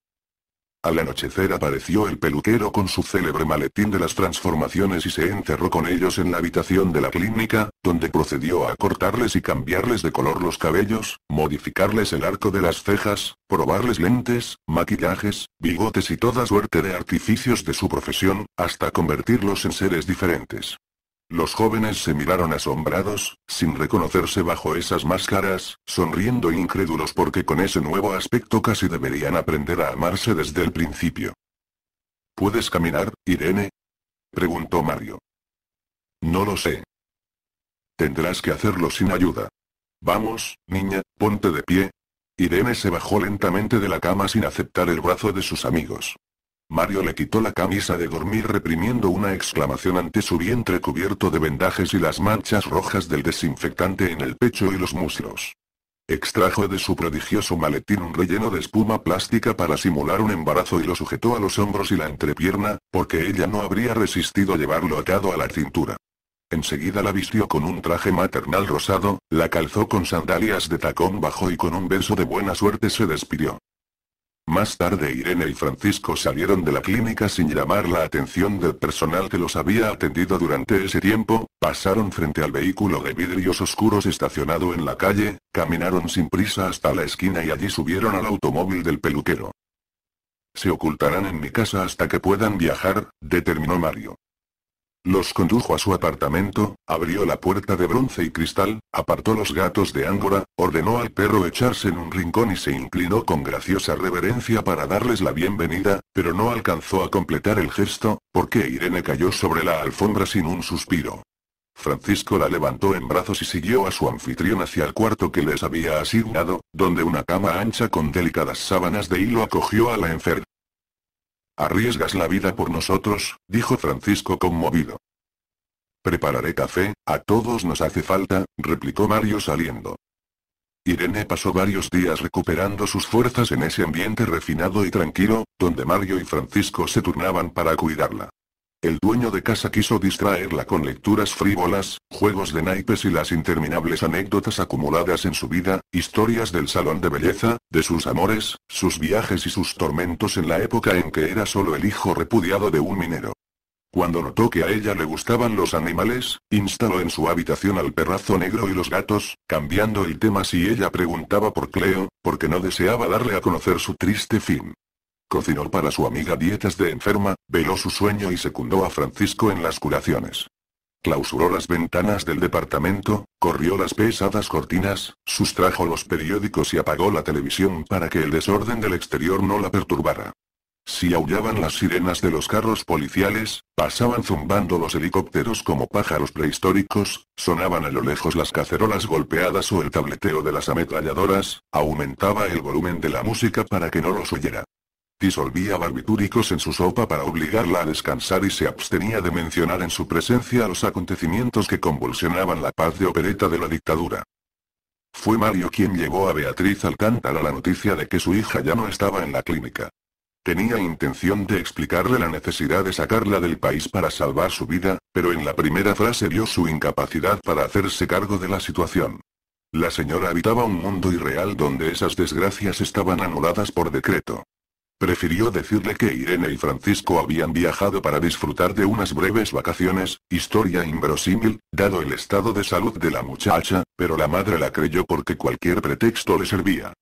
Al anochecer apareció el peluquero con su célebre maletín de las transformaciones y se enterró con ellos en la habitación de la clínica, donde procedió a cortarles y cambiarles de color los cabellos, modificarles el arco de las cejas, probarles lentes, maquillajes, bigotes y toda suerte de artificios de su profesión, hasta convertirlos en seres diferentes. Los jóvenes se miraron asombrados, sin reconocerse bajo esas máscaras, sonriendo incrédulos porque con ese nuevo aspecto casi deberían aprender a amarse desde el principio. ¿Puedes caminar, Irene? preguntó Mario. No lo sé. Tendrás que hacerlo sin ayuda. Vamos, niña, ponte de pie. Irene se bajó lentamente de la cama sin aceptar el brazo de sus amigos. Mario le quitó la camisa de dormir reprimiendo una exclamación ante su vientre cubierto de vendajes y las manchas rojas del desinfectante en el pecho y los muslos. Extrajo de su prodigioso maletín un relleno de espuma plástica para simular un embarazo y lo sujetó a los hombros y la entrepierna, porque ella no habría resistido llevarlo atado a la cintura. Enseguida la vistió con un traje maternal rosado, la calzó con sandalias de tacón bajo y con un beso de buena suerte se despidió. Más tarde Irene y Francisco salieron de la clínica sin llamar la atención del personal que los había atendido durante ese tiempo, pasaron frente al vehículo de vidrios oscuros estacionado en la calle, caminaron sin prisa hasta la esquina y allí subieron al automóvil del peluquero. Se ocultarán en mi casa hasta que puedan viajar, determinó Mario. Los condujo a su apartamento, abrió la puerta de bronce y cristal, apartó los gatos de Ángora, ordenó al perro echarse en un rincón y se inclinó con graciosa reverencia para darles la bienvenida, pero no alcanzó a completar el gesto, porque Irene cayó sobre la alfombra sin un suspiro. Francisco la levantó en brazos y siguió a su anfitrión hacia el cuarto que les había asignado, donde una cama ancha con delicadas sábanas de hilo acogió a la enferma. Arriesgas la vida por nosotros, dijo Francisco conmovido. Prepararé café, a todos nos hace falta, replicó Mario saliendo. Irene pasó varios días recuperando sus fuerzas en ese ambiente refinado y tranquilo, donde Mario y Francisco se turnaban para cuidarla. El dueño de casa quiso distraerla con lecturas frívolas, juegos de naipes y las interminables anécdotas acumuladas en su vida, historias del salón de belleza, de sus amores, sus viajes y sus tormentos en la época en que era solo el hijo repudiado de un minero. Cuando notó que a ella le gustaban los animales, instaló en su habitación al perrazo negro y los gatos, cambiando el tema si ella preguntaba por Cleo, porque no deseaba darle a conocer su triste fin. Cocinó para su amiga dietas de enferma, veló su sueño y secundó a Francisco en las curaciones. Clausuró las ventanas del departamento, corrió las pesadas cortinas, sustrajo los periódicos y apagó la televisión para que el desorden del exterior no la perturbara. Si aullaban las sirenas de los carros policiales, pasaban zumbando los helicópteros como pájaros prehistóricos, sonaban a lo lejos las cacerolas golpeadas o el tableteo de las ametralladoras, aumentaba el volumen de la música para que no los oyera. Disolvía barbitúricos en su sopa para obligarla a descansar y se abstenía de mencionar en su presencia los acontecimientos que convulsionaban la paz de opereta de la dictadura. Fue Mario quien llevó a Beatriz Alcántara la noticia de que su hija ya no estaba en la clínica. Tenía intención de explicarle la necesidad de sacarla del país para salvar su vida, pero en la primera frase vio su incapacidad para hacerse cargo de la situación. La señora habitaba un mundo irreal donde esas desgracias estaban anuladas por decreto. Prefirió decirle que Irene y Francisco habían viajado para disfrutar de unas breves vacaciones, historia inverosímil, dado el estado de salud de la muchacha, pero la madre la creyó porque cualquier pretexto le servía.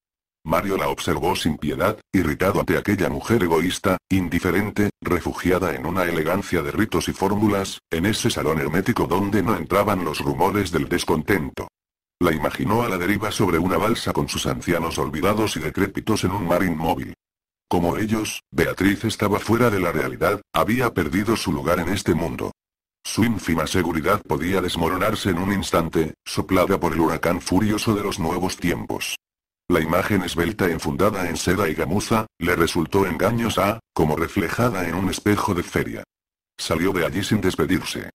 Mario la observó sin piedad, irritado ante aquella mujer egoísta, indiferente, refugiada en una elegancia de ritos y fórmulas, en ese salón hermético donde no entraban los rumores del descontento. La imaginó a la deriva sobre una balsa con sus ancianos olvidados y decrépitos en un mar inmóvil. Como ellos, Beatriz estaba fuera de la realidad, había perdido su lugar en este mundo. Su ínfima seguridad podía desmoronarse en un instante, soplada por el huracán furioso de los nuevos tiempos. La imagen esbelta enfundada en seda y gamuza, le resultó engañosa, como reflejada en un espejo de feria. Salió de allí sin despedirse.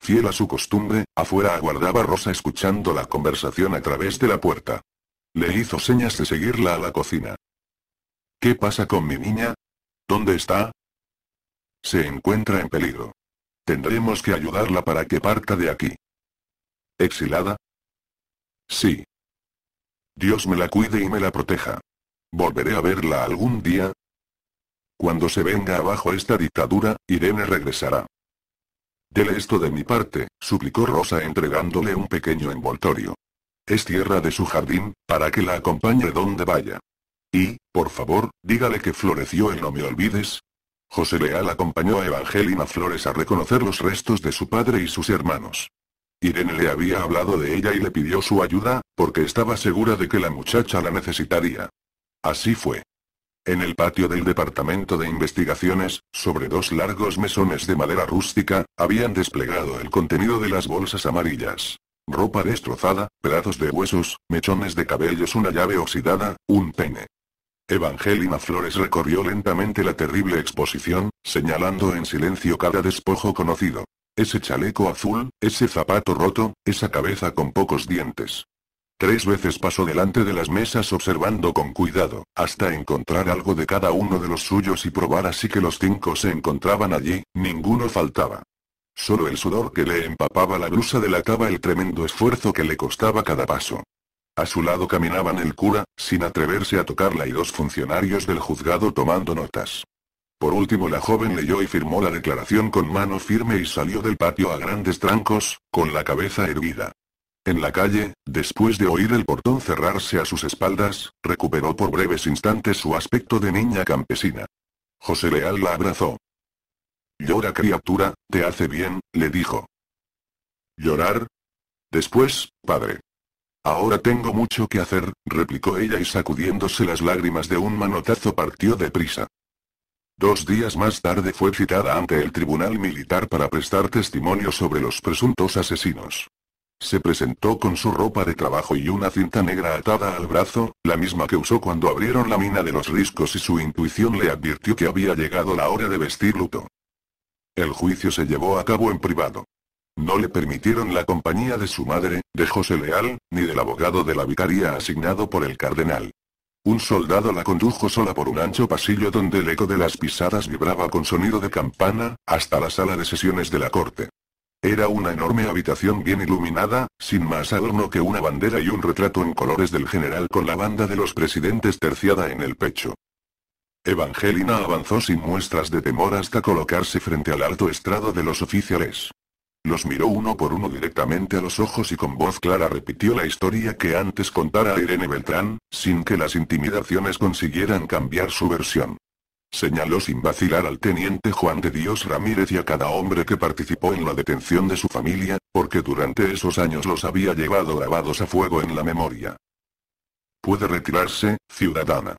Fiel a su costumbre, afuera aguardaba Rosa escuchando la conversación a través de la puerta. Le hizo señas de seguirla a la cocina. ¿Qué pasa con mi niña? ¿Dónde está? Se encuentra en peligro. Tendremos que ayudarla para que parta de aquí. ¿Exilada? Sí. Dios me la cuide y me la proteja. Volveré a verla algún día. Cuando se venga abajo esta dictadura, Irene regresará. Dele esto de mi parte, suplicó Rosa entregándole un pequeño envoltorio. Es tierra de su jardín, para que la acompañe donde vaya. Y, por favor, dígale que floreció en No me olvides. José Leal acompañó a Evangelina Flores a reconocer los restos de su padre y sus hermanos. Irene le había hablado de ella y le pidió su ayuda, porque estaba segura de que la muchacha la necesitaría. Así fue. En el patio del Departamento de Investigaciones, sobre dos largos mesones de madera rústica, habían desplegado el contenido de las bolsas amarillas. Ropa destrozada, pedazos de huesos, mechones de cabellos, una llave oxidada, un pene. Evangelina Flores recorrió lentamente la terrible exposición, señalando en silencio cada despojo conocido. Ese chaleco azul, ese zapato roto, esa cabeza con pocos dientes. Tres veces pasó delante de las mesas observando con cuidado, hasta encontrar algo de cada uno de los suyos y probar así que los cinco se encontraban allí, ninguno faltaba. Solo el sudor que le empapaba la blusa delataba el tremendo esfuerzo que le costaba cada paso. A su lado caminaban el cura, sin atreverse a tocarla y dos funcionarios del juzgado tomando notas. Por último la joven leyó y firmó la declaración con mano firme y salió del patio a grandes trancos, con la cabeza erguida. En la calle, después de oír el portón cerrarse a sus espaldas, recuperó por breves instantes su aspecto de niña campesina. José Leal la abrazó. Llora criatura, te hace bien, le dijo. ¿Llorar? Después, padre. Ahora tengo mucho que hacer, replicó ella y sacudiéndose las lágrimas de un manotazo partió prisa. Dos días más tarde fue citada ante el tribunal militar para prestar testimonio sobre los presuntos asesinos. Se presentó con su ropa de trabajo y una cinta negra atada al brazo, la misma que usó cuando abrieron la mina de los riscos y su intuición le advirtió que había llegado la hora de vestir luto. El juicio se llevó a cabo en privado. No le permitieron la compañía de su madre, de José Leal, ni del abogado de la vicaría asignado por el cardenal. Un soldado la condujo sola por un ancho pasillo donde el eco de las pisadas vibraba con sonido de campana, hasta la sala de sesiones de la corte. Era una enorme habitación bien iluminada, sin más adorno que una bandera y un retrato en colores del general con la banda de los presidentes terciada en el pecho. Evangelina avanzó sin muestras de temor hasta colocarse frente al alto estrado de los oficiales. Los miró uno por uno directamente a los ojos y con voz clara repitió la historia que antes contara Irene Beltrán, sin que las intimidaciones consiguieran cambiar su versión. Señaló sin vacilar al teniente Juan de Dios Ramírez y a cada hombre que participó en la detención de su familia, porque durante esos años los había llevado grabados a fuego en la memoria. Puede retirarse, ciudadana.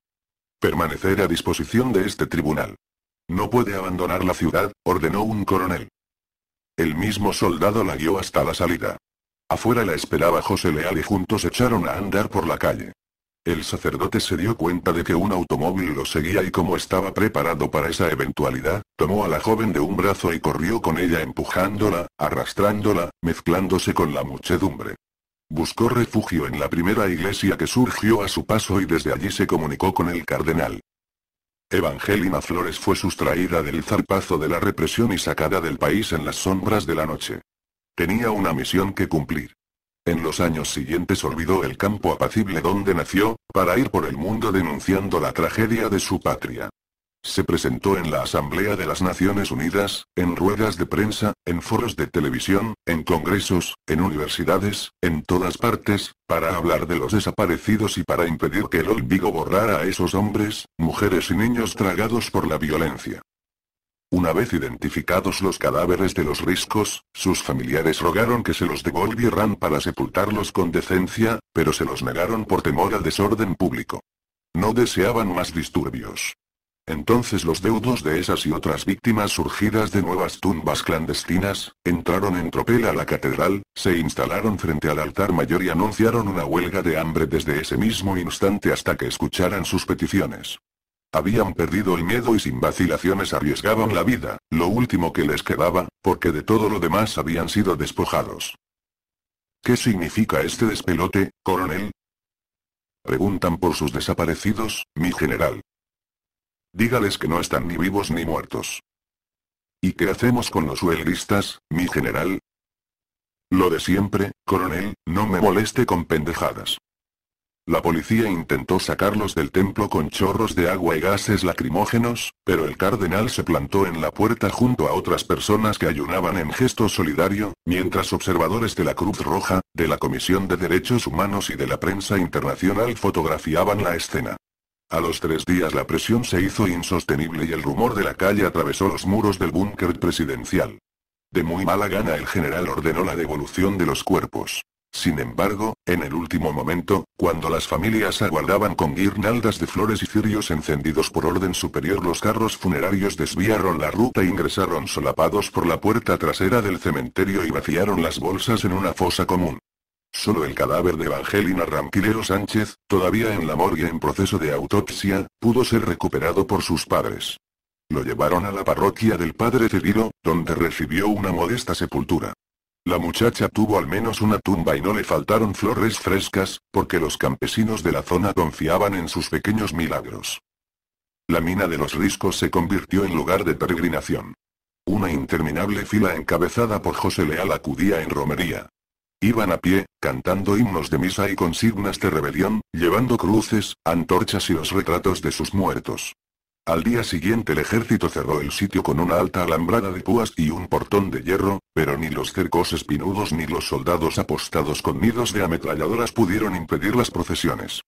Permanecer a disposición de este tribunal. No puede abandonar la ciudad, ordenó un coronel. El mismo soldado la guió hasta la salida. Afuera la esperaba José Leal y juntos echaron a andar por la calle. El sacerdote se dio cuenta de que un automóvil lo seguía y como estaba preparado para esa eventualidad, tomó a la joven de un brazo y corrió con ella empujándola, arrastrándola, mezclándose con la muchedumbre. Buscó refugio en la primera iglesia que surgió a su paso y desde allí se comunicó con el cardenal. Evangelina Flores fue sustraída del zarpazo de la represión y sacada del país en las sombras de la noche. Tenía una misión que cumplir. En los años siguientes olvidó el campo apacible donde nació, para ir por el mundo denunciando la tragedia de su patria. Se presentó en la Asamblea de las Naciones Unidas, en ruedas de prensa, en foros de televisión, en congresos, en universidades, en todas partes, para hablar de los desaparecidos y para impedir que el olvido borrara a esos hombres, mujeres y niños tragados por la violencia. Una vez identificados los cadáveres de los riscos, sus familiares rogaron que se los devolvieran para sepultarlos con decencia, pero se los negaron por temor al desorden público. No deseaban más disturbios. Entonces los deudos de esas y otras víctimas surgidas de nuevas tumbas clandestinas, entraron en tropel a la catedral, se instalaron frente al altar mayor y anunciaron una huelga de hambre desde ese mismo instante hasta que escucharan sus peticiones. Habían perdido el miedo y sin vacilaciones arriesgaban la vida, lo último que les quedaba, porque de todo lo demás habían sido despojados. ¿Qué significa este despelote, coronel? Preguntan por sus desaparecidos, mi general. Dígales que no están ni vivos ni muertos. ¿Y qué hacemos con los huelguistas, mi general? Lo de siempre, coronel, no me moleste con pendejadas. La policía intentó sacarlos del templo con chorros de agua y gases lacrimógenos, pero el cardenal se plantó en la puerta junto a otras personas que ayunaban en gesto solidario, mientras observadores de la Cruz Roja, de la Comisión de Derechos Humanos y de la prensa internacional fotografiaban la escena. A los tres días la presión se hizo insostenible y el rumor de la calle atravesó los muros del búnker presidencial. De muy mala gana el general ordenó la devolución de los cuerpos. Sin embargo, en el último momento, cuando las familias aguardaban con guirnaldas de flores y cirios encendidos por orden superior, los carros funerarios desviaron la ruta e ingresaron solapados por la puerta trasera del cementerio y vaciaron las bolsas en una fosa común. Solo el cadáver de Evangelina Ramquilero Sánchez, todavía en la morgue en proceso de autopsia, pudo ser recuperado por sus padres. Lo llevaron a la parroquia del padre Cirilo, donde recibió una modesta sepultura. La muchacha tuvo al menos una tumba y no le faltaron flores frescas, porque los campesinos de la zona confiaban en sus pequeños milagros. La mina de los riscos se convirtió en lugar de peregrinación. Una interminable fila encabezada por José Leal acudía en romería. Iban a pie, cantando himnos de misa y consignas de rebelión, llevando cruces, antorchas y los retratos de sus muertos. Al día siguiente el ejército cerró el sitio con una alta alambrada de púas y un portón de hierro, pero ni los cercos espinudos ni los soldados apostados con nidos de ametralladoras pudieron impedir las procesiones.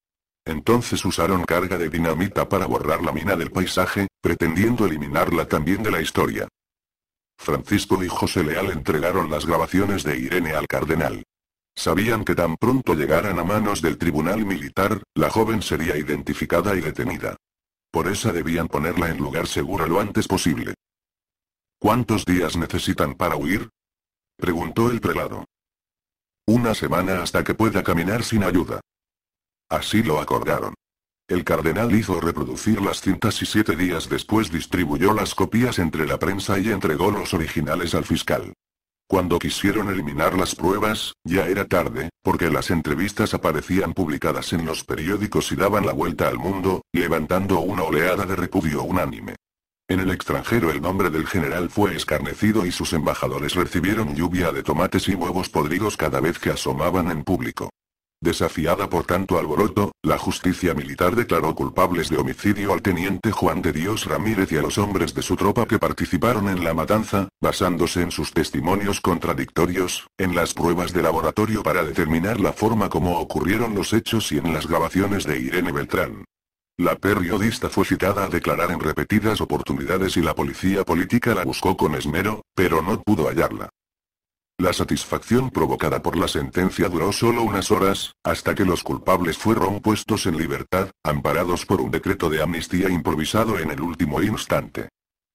Entonces usaron carga de dinamita para borrar la mina del paisaje, pretendiendo eliminarla también de la historia. Francisco y José Leal entregaron las grabaciones de Irene al cardenal. Sabían que tan pronto llegaran a manos del tribunal militar, la joven sería identificada y detenida. Por esa debían ponerla en lugar seguro lo antes posible. ¿Cuántos días necesitan para huir? Preguntó el prelado. Una semana hasta que pueda caminar sin ayuda. Así lo acordaron. El cardenal hizo reproducir las cintas y siete días después distribuyó las copias entre la prensa y entregó los originales al fiscal. Cuando quisieron eliminar las pruebas, ya era tarde, porque las entrevistas aparecían publicadas en los periódicos y daban la vuelta al mundo, levantando una oleada de repudio unánime. En el extranjero el nombre del general fue escarnecido y sus embajadores recibieron lluvia de tomates y huevos podridos cada vez que asomaban en público. Desafiada por tanto alboroto, la justicia militar declaró culpables de homicidio al teniente Juan de Dios Ramírez y a los hombres de su tropa que participaron en la matanza, basándose en sus testimonios contradictorios, en las pruebas de laboratorio para determinar la forma como ocurrieron los hechos y en las grabaciones de Irene Beltrán. La periodista fue citada a declarar en repetidas oportunidades y la policía política la buscó con esmero, pero no pudo hallarla. La satisfacción provocada por la sentencia duró solo unas horas, hasta que los culpables fueron puestos en libertad, amparados por un decreto de amnistía improvisado en el último instante.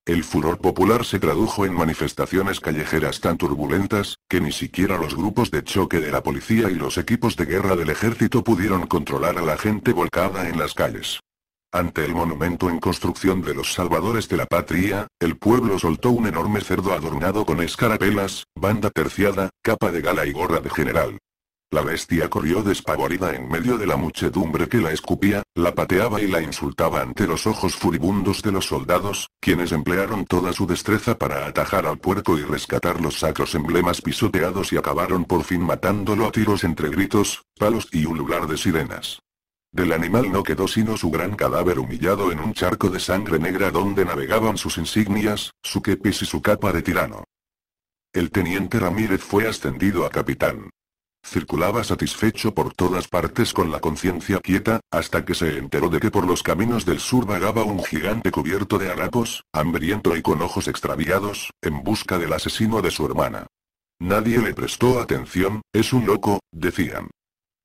El furor popular se tradujo en manifestaciones callejeras tan turbulentas, que ni siquiera los grupos de choque de la policía y los equipos de guerra del ejército pudieron controlar a la gente volcada en las calles. Ante el monumento en construcción de los salvadores de la patria, el pueblo soltó un enorme cerdo adornado con escarapelas, banda terciada, capa de gala y gorra de general. La bestia corrió despavorida en medio de la muchedumbre que la escupía, la pateaba y la insultaba ante los ojos furibundos de los soldados, quienes emplearon toda su destreza para atajar al puerco y rescatar los sacros emblemas pisoteados y acabaron por fin matándolo a tiros entre gritos, palos y un lugar de sirenas. Del animal no quedó sino su gran cadáver humillado en un charco de sangre negra donde navegaban sus insignias, su kepis y su capa de tirano. El teniente Ramírez fue ascendido a capitán. Circulaba satisfecho por todas partes con la conciencia quieta, hasta que se enteró de que por los caminos del sur vagaba un gigante cubierto de harapos, hambriento y con ojos extraviados, en busca del asesino de su hermana. Nadie le prestó atención, es un loco, decían.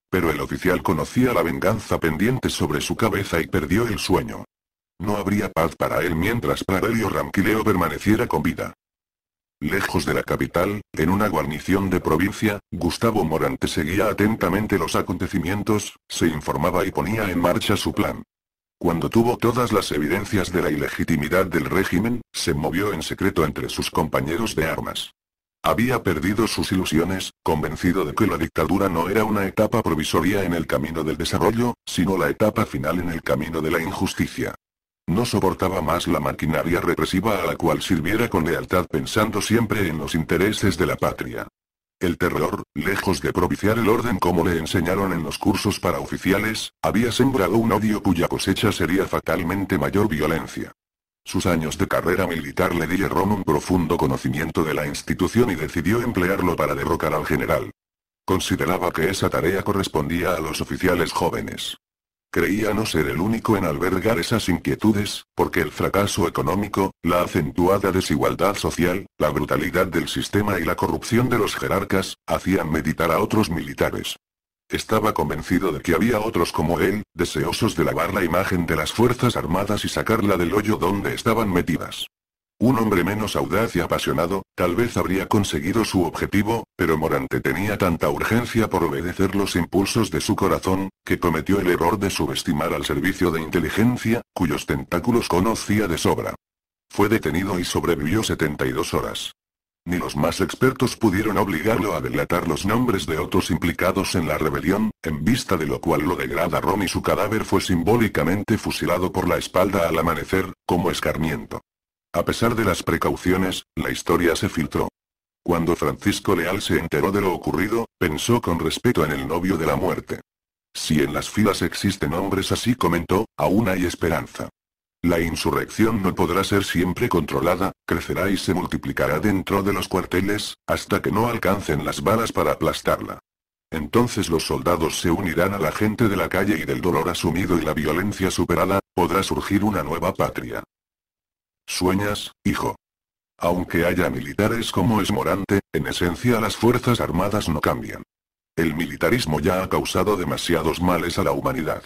Pero el oficial conocía la venganza pendiente sobre su cabeza y perdió el sueño. No habría paz para él mientras Praderio Ramquileo permaneciera con vida. Lejos de la capital, en una guarnición de provincia, Gustavo Morante seguía atentamente los acontecimientos, se informaba y ponía en marcha su plan. Cuando tuvo todas las evidencias de la ilegitimidad del régimen, se movió en secreto entre sus compañeros de armas. Había perdido sus ilusiones, convencido de que la dictadura no era una etapa provisoria en el camino del desarrollo, sino la etapa final en el camino de la injusticia. No soportaba más la maquinaria represiva a la cual sirviera con lealtad pensando siempre en los intereses de la patria. El terror, lejos de propiciar el orden como le enseñaron en los cursos para oficiales, había sembrado un odio cuya cosecha sería fatalmente mayor violencia. Sus años de carrera militar le dieron un profundo conocimiento de la institución y decidió emplearlo para derrocar al general. Consideraba que esa tarea correspondía a los oficiales jóvenes. Creía no ser el único en albergar esas inquietudes, porque el fracaso económico, la acentuada desigualdad social, la brutalidad del sistema y la corrupción de los jerarcas, hacían meditar a otros militares. Estaba convencido de que había otros como él, deseosos de lavar la imagen de las Fuerzas Armadas y sacarla del hoyo donde estaban metidas. Un hombre menos audaz y apasionado, tal vez habría conseguido su objetivo, pero Morante tenía tanta urgencia por obedecer los impulsos de su corazón, que cometió el error de subestimar al servicio de inteligencia, cuyos tentáculos conocía de sobra. Fue detenido y sobrevivió 72 horas. Ni los más expertos pudieron obligarlo a delatar los nombres de otros implicados en la rebelión, en vista de lo cual lo degrada Ron y su cadáver fue simbólicamente fusilado por la espalda al amanecer, como escarmiento. A pesar de las precauciones, la historia se filtró. Cuando Francisco Leal se enteró de lo ocurrido, pensó con respeto en el novio de la muerte. Si en las filas existen hombres así comentó, aún hay esperanza. La insurrección no podrá ser siempre controlada, crecerá y se multiplicará dentro de los cuarteles, hasta que no alcancen las balas para aplastarla. Entonces los soldados se unirán a la gente de la calle y del dolor asumido y la violencia superada, podrá surgir una nueva patria. Sueñas, hijo. Aunque haya militares como Esmorante, en esencia las Fuerzas Armadas no cambian. El militarismo ya ha causado demasiados males a la humanidad.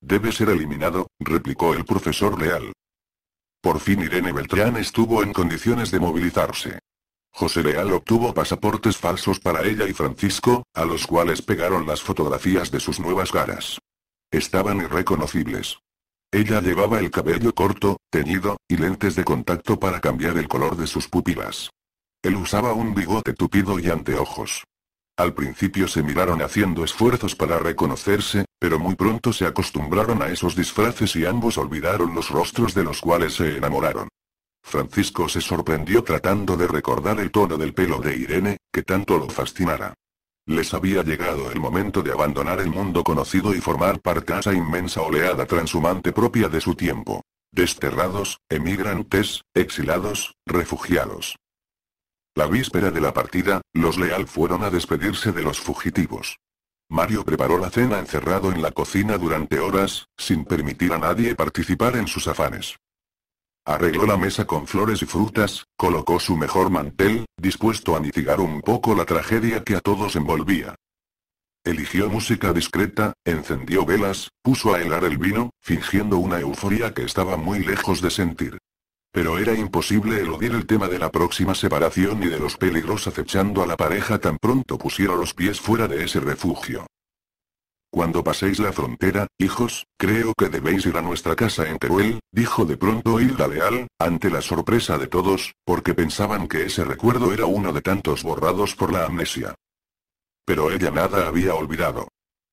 Debe ser eliminado, replicó el profesor Leal. Por fin Irene Beltrán estuvo en condiciones de movilizarse. José Leal obtuvo pasaportes falsos para ella y Francisco, a los cuales pegaron las fotografías de sus nuevas caras. Estaban irreconocibles. Ella llevaba el cabello corto, teñido, y lentes de contacto para cambiar el color de sus pupilas. Él usaba un bigote tupido y anteojos. Al principio se miraron haciendo esfuerzos para reconocerse, pero muy pronto se acostumbraron a esos disfraces y ambos olvidaron los rostros de los cuales se enamoraron. Francisco se sorprendió tratando de recordar el tono del pelo de Irene, que tanto lo fascinara. Les había llegado el momento de abandonar el mundo conocido y formar parte de esa inmensa oleada transhumante propia de su tiempo. Desterrados, emigrantes, exilados, refugiados. La víspera de la partida, los Leal fueron a despedirse de los fugitivos. Mario preparó la cena encerrado en la cocina durante horas, sin permitir a nadie participar en sus afanes. Arregló la mesa con flores y frutas, colocó su mejor mantel, dispuesto a mitigar un poco la tragedia que a todos envolvía. Eligió música discreta, encendió velas, puso a helar el vino, fingiendo una euforia que estaba muy lejos de sentir. Pero era imposible eludir el tema de la próxima separación y de los peligros acechando a la pareja tan pronto pusieron los pies fuera de ese refugio. Cuando paséis la frontera, hijos, creo que debéis ir a nuestra casa en Teruel, dijo de pronto Hilda Leal, ante la sorpresa de todos, porque pensaban que ese recuerdo era uno de tantos borrados por la amnesia. Pero ella nada había olvidado.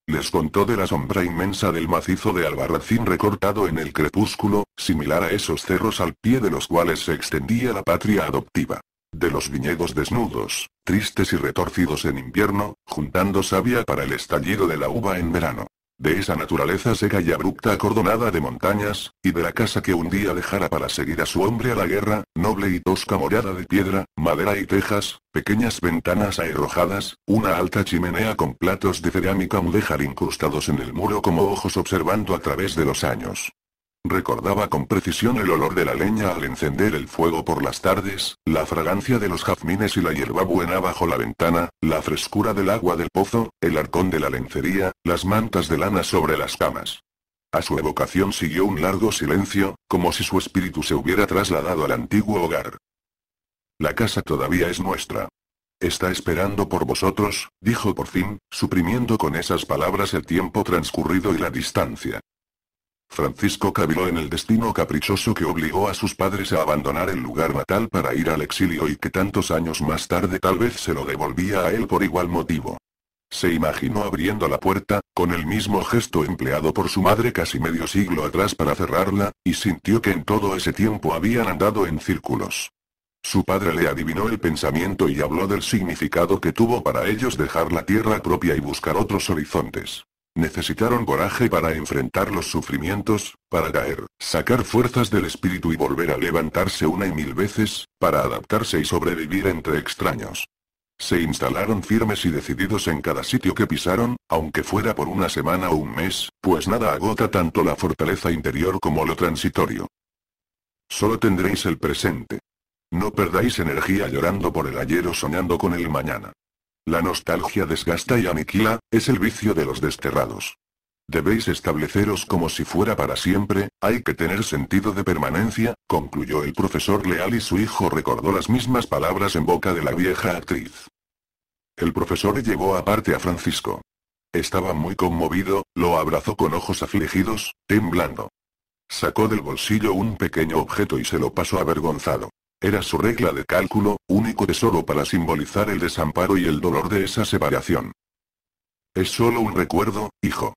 Les contó de la sombra inmensa del macizo de Albarracín recortado en el crepúsculo, similar a esos cerros al pie de los cuales se extendía la patria adoptiva. De los viñedos desnudos, tristes y retorcidos en invierno, juntando savia para el estallido de la uva en verano de esa naturaleza seca y abrupta acordonada de montañas, y de la casa que un día dejara para seguir a su hombre a la guerra, noble y tosca morada de piedra, madera y tejas, pequeñas ventanas aerrojadas, una alta chimenea con platos de cerámica mudéjar incrustados en el muro como ojos observando a través de los años. Recordaba con precisión el olor de la leña al encender el fuego por las tardes, la fragancia de los jazmines y la hierbabuena bajo la ventana, la frescura del agua del pozo, el arcón de la lencería, las mantas de lana sobre las camas. A su evocación siguió un largo silencio, como si su espíritu se hubiera trasladado al antiguo hogar. La casa todavía es nuestra. Está esperando por vosotros, dijo por fin, suprimiendo con esas palabras el tiempo transcurrido y la distancia. Francisco caviló en el destino caprichoso que obligó a sus padres a abandonar el lugar natal para ir al exilio y que tantos años más tarde tal vez se lo devolvía a él por igual motivo. Se imaginó abriendo la puerta, con el mismo gesto empleado por su madre casi medio siglo atrás para cerrarla, y sintió que en todo ese tiempo habían andado en círculos. Su padre le adivinó el pensamiento y habló del significado que tuvo para ellos dejar la tierra propia y buscar otros horizontes. Necesitaron coraje para enfrentar los sufrimientos, para caer, sacar fuerzas del espíritu y volver a levantarse una y mil veces, para adaptarse y sobrevivir entre extraños. Se instalaron firmes y decididos en cada sitio que pisaron, aunque fuera por una semana o un mes, pues nada agota tanto la fortaleza interior como lo transitorio. Solo tendréis el presente. No perdáis energía llorando por el ayer o soñando con el mañana. La nostalgia desgasta y aniquila, es el vicio de los desterrados. Debéis estableceros como si fuera para siempre, hay que tener sentido de permanencia, concluyó el profesor Leal y su hijo recordó las mismas palabras en boca de la vieja actriz. El profesor llevó aparte a Francisco. Estaba muy conmovido, lo abrazó con ojos afligidos, temblando. Sacó del bolsillo un pequeño objeto y se lo pasó avergonzado. Era su regla de cálculo, único tesoro para simbolizar el desamparo y el dolor de esa separación. Es solo un recuerdo, hijo.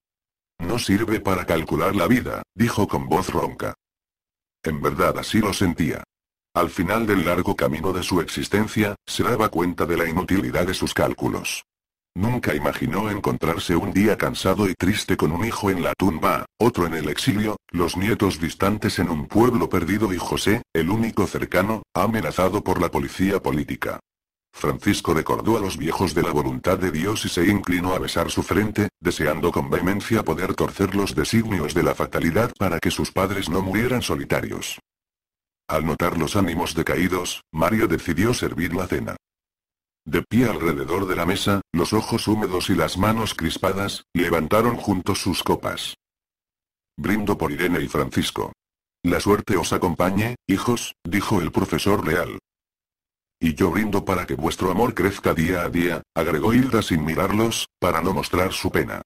No sirve para calcular la vida, dijo con voz ronca. En verdad así lo sentía. Al final del largo camino de su existencia, se daba cuenta de la inutilidad de sus cálculos. Nunca imaginó encontrarse un día cansado y triste con un hijo en la tumba, otro en el exilio, los nietos distantes en un pueblo perdido y José, el único cercano, amenazado por la policía política. Francisco recordó a los viejos de la voluntad de Dios y se inclinó a besar su frente, deseando con vehemencia poder torcer los designios de la fatalidad para que sus padres no murieran solitarios. Al notar los ánimos decaídos, Mario decidió servir la cena. De pie alrededor de la mesa, los ojos húmedos y las manos crispadas, levantaron juntos sus copas. Brindo por Irene y Francisco. La suerte os acompañe, hijos, dijo el profesor Leal. Y yo brindo para que vuestro amor crezca día a día, agregó Hilda sin mirarlos, para no mostrar su pena.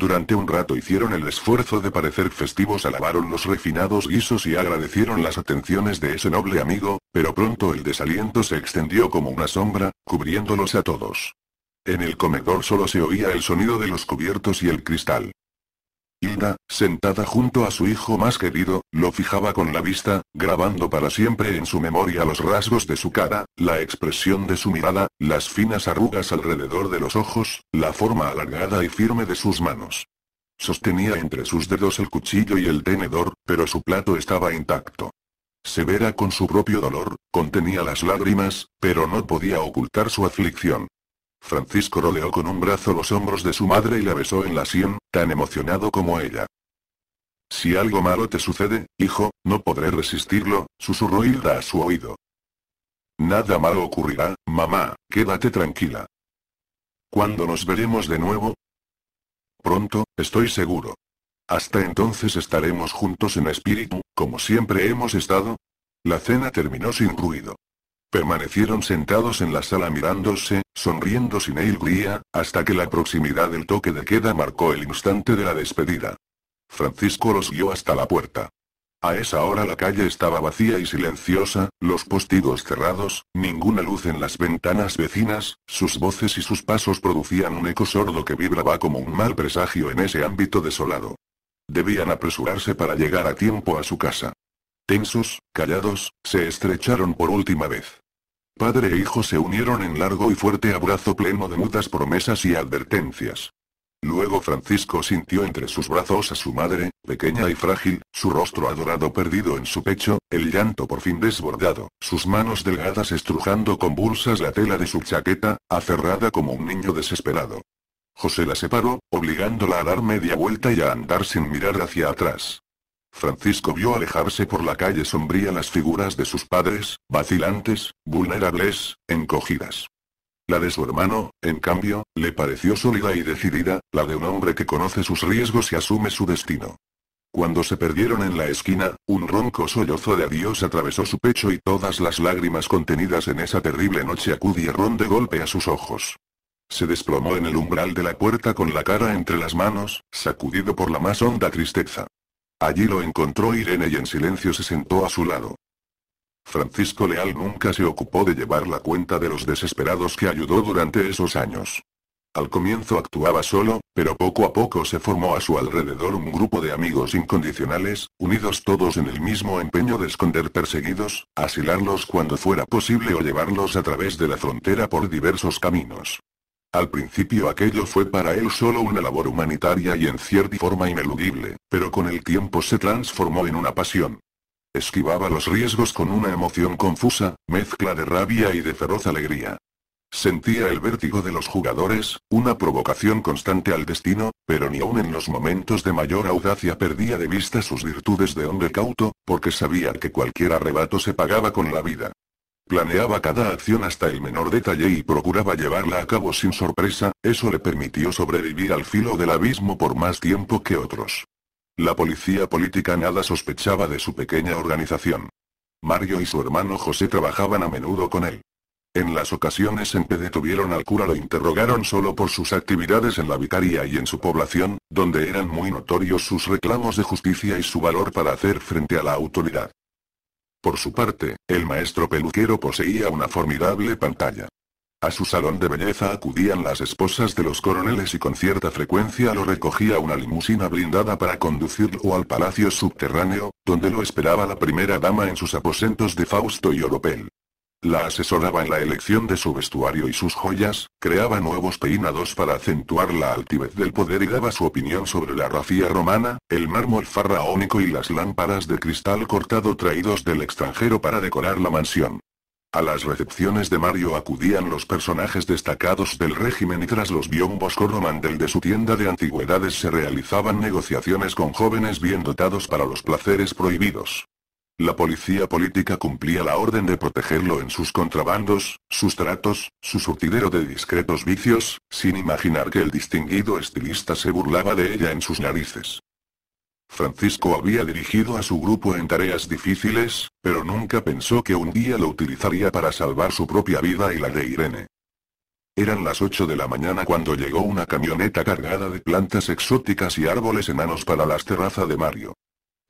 Durante un rato hicieron el esfuerzo de parecer festivos, alabaron los refinados guisos y agradecieron las atenciones de ese noble amigo, pero pronto el desaliento se extendió como una sombra, cubriéndolos a todos. En el comedor solo se oía el sonido de los cubiertos y el cristal. Hilda, sentada junto a su hijo más querido, lo fijaba con la vista, grabando para siempre en su memoria los rasgos de su cara, la expresión de su mirada, las finas arrugas alrededor de los ojos, la forma alargada y firme de sus manos. Sostenía entre sus dedos el cuchillo y el tenedor, pero su plato estaba intacto. Severa con su propio dolor, contenía las lágrimas, pero no podía ocultar su aflicción. Francisco rodeó con un brazo los hombros de su madre y la besó en la sien, tan emocionado como ella. Si algo malo te sucede, hijo, no podré resistirlo, susurró Hilda a su oído. Nada malo ocurrirá, mamá, quédate tranquila. ¿Cuándo nos veremos de nuevo? Pronto, estoy seguro. Hasta entonces estaremos juntos en espíritu, como siempre hemos estado. La cena terminó sin ruido. Permanecieron sentados en la sala mirándose, sonriendo sin alegría, hasta que la proximidad del toque de queda marcó el instante de la despedida. Francisco los guió hasta la puerta. A esa hora la calle estaba vacía y silenciosa, los postigos cerrados, ninguna luz en las ventanas vecinas, sus voces y sus pasos producían un eco sordo que vibraba como un mal presagio en ese ámbito desolado. Debían apresurarse para llegar a tiempo a su casa tensos, callados, se estrecharon por última vez. Padre e hijo se unieron en largo y fuerte abrazo pleno de mutas promesas y advertencias. Luego Francisco sintió entre sus brazos a su madre, pequeña y frágil, su rostro adorado perdido en su pecho, el llanto por fin desbordado, sus manos delgadas estrujando convulsas la tela de su chaqueta, aferrada como un niño desesperado. José la separó, obligándola a dar media vuelta y a andar sin mirar hacia atrás. Francisco vio alejarse por la calle sombría las figuras de sus padres, vacilantes, vulnerables, encogidas. La de su hermano, en cambio, le pareció sólida y decidida, la de un hombre que conoce sus riesgos y asume su destino. Cuando se perdieron en la esquina, un ronco sollozo de adiós atravesó su pecho y todas las lágrimas contenidas en esa terrible noche acudieron de golpe a sus ojos. Se desplomó en el umbral de la puerta con la cara entre las manos, sacudido por la más honda tristeza. Allí lo encontró Irene y en silencio se sentó a su lado. Francisco Leal nunca se ocupó de llevar la cuenta de los desesperados que ayudó durante esos años. Al comienzo actuaba solo, pero poco a poco se formó a su alrededor un grupo de amigos incondicionales, unidos todos en el mismo empeño de esconder perseguidos, asilarlos cuando fuera posible o llevarlos a través de la frontera por diversos caminos. Al principio aquello fue para él solo una labor humanitaria y en cierta forma ineludible, pero con el tiempo se transformó en una pasión. Esquivaba los riesgos con una emoción confusa, mezcla de rabia y de feroz alegría. Sentía el vértigo de los jugadores, una provocación constante al destino, pero ni aun en los momentos de mayor audacia perdía de vista sus virtudes de hombre cauto, porque sabía que cualquier arrebato se pagaba con la vida. Planeaba cada acción hasta el menor detalle y procuraba llevarla a cabo sin sorpresa, eso le permitió sobrevivir al filo del abismo por más tiempo que otros. La policía política nada sospechaba de su pequeña organización. Mario y su hermano José trabajaban a menudo con él. En las ocasiones en que detuvieron al cura lo interrogaron solo por sus actividades en la vicaría y en su población, donde eran muy notorios sus reclamos de justicia y su valor para hacer frente a la autoridad. Por su parte, el maestro peluquero poseía una formidable pantalla. A su salón de belleza acudían las esposas de los coroneles y con cierta frecuencia lo recogía una limusina blindada para conducirlo al palacio subterráneo, donde lo esperaba la primera dama en sus aposentos de Fausto y Oropel. La asesoraba en la elección de su vestuario y sus joyas, creaba nuevos peinados para acentuar la altivez del poder y daba su opinión sobre la rafía romana, el mármol farraónico y las lámparas de cristal cortado traídos del extranjero para decorar la mansión. A las recepciones de Mario acudían los personajes destacados del régimen y tras los biombos del de su tienda de antigüedades se realizaban negociaciones con jóvenes bien dotados para los placeres prohibidos. La policía política cumplía la orden de protegerlo en sus contrabandos, sus tratos, su surtidero de discretos vicios, sin imaginar que el distinguido estilista se burlaba de ella en sus narices. Francisco había dirigido a su grupo en tareas difíciles, pero nunca pensó que un día lo utilizaría para salvar su propia vida y la de Irene. Eran las 8 de la mañana cuando llegó una camioneta cargada de plantas exóticas y árboles enanos para las terrazas de Mario.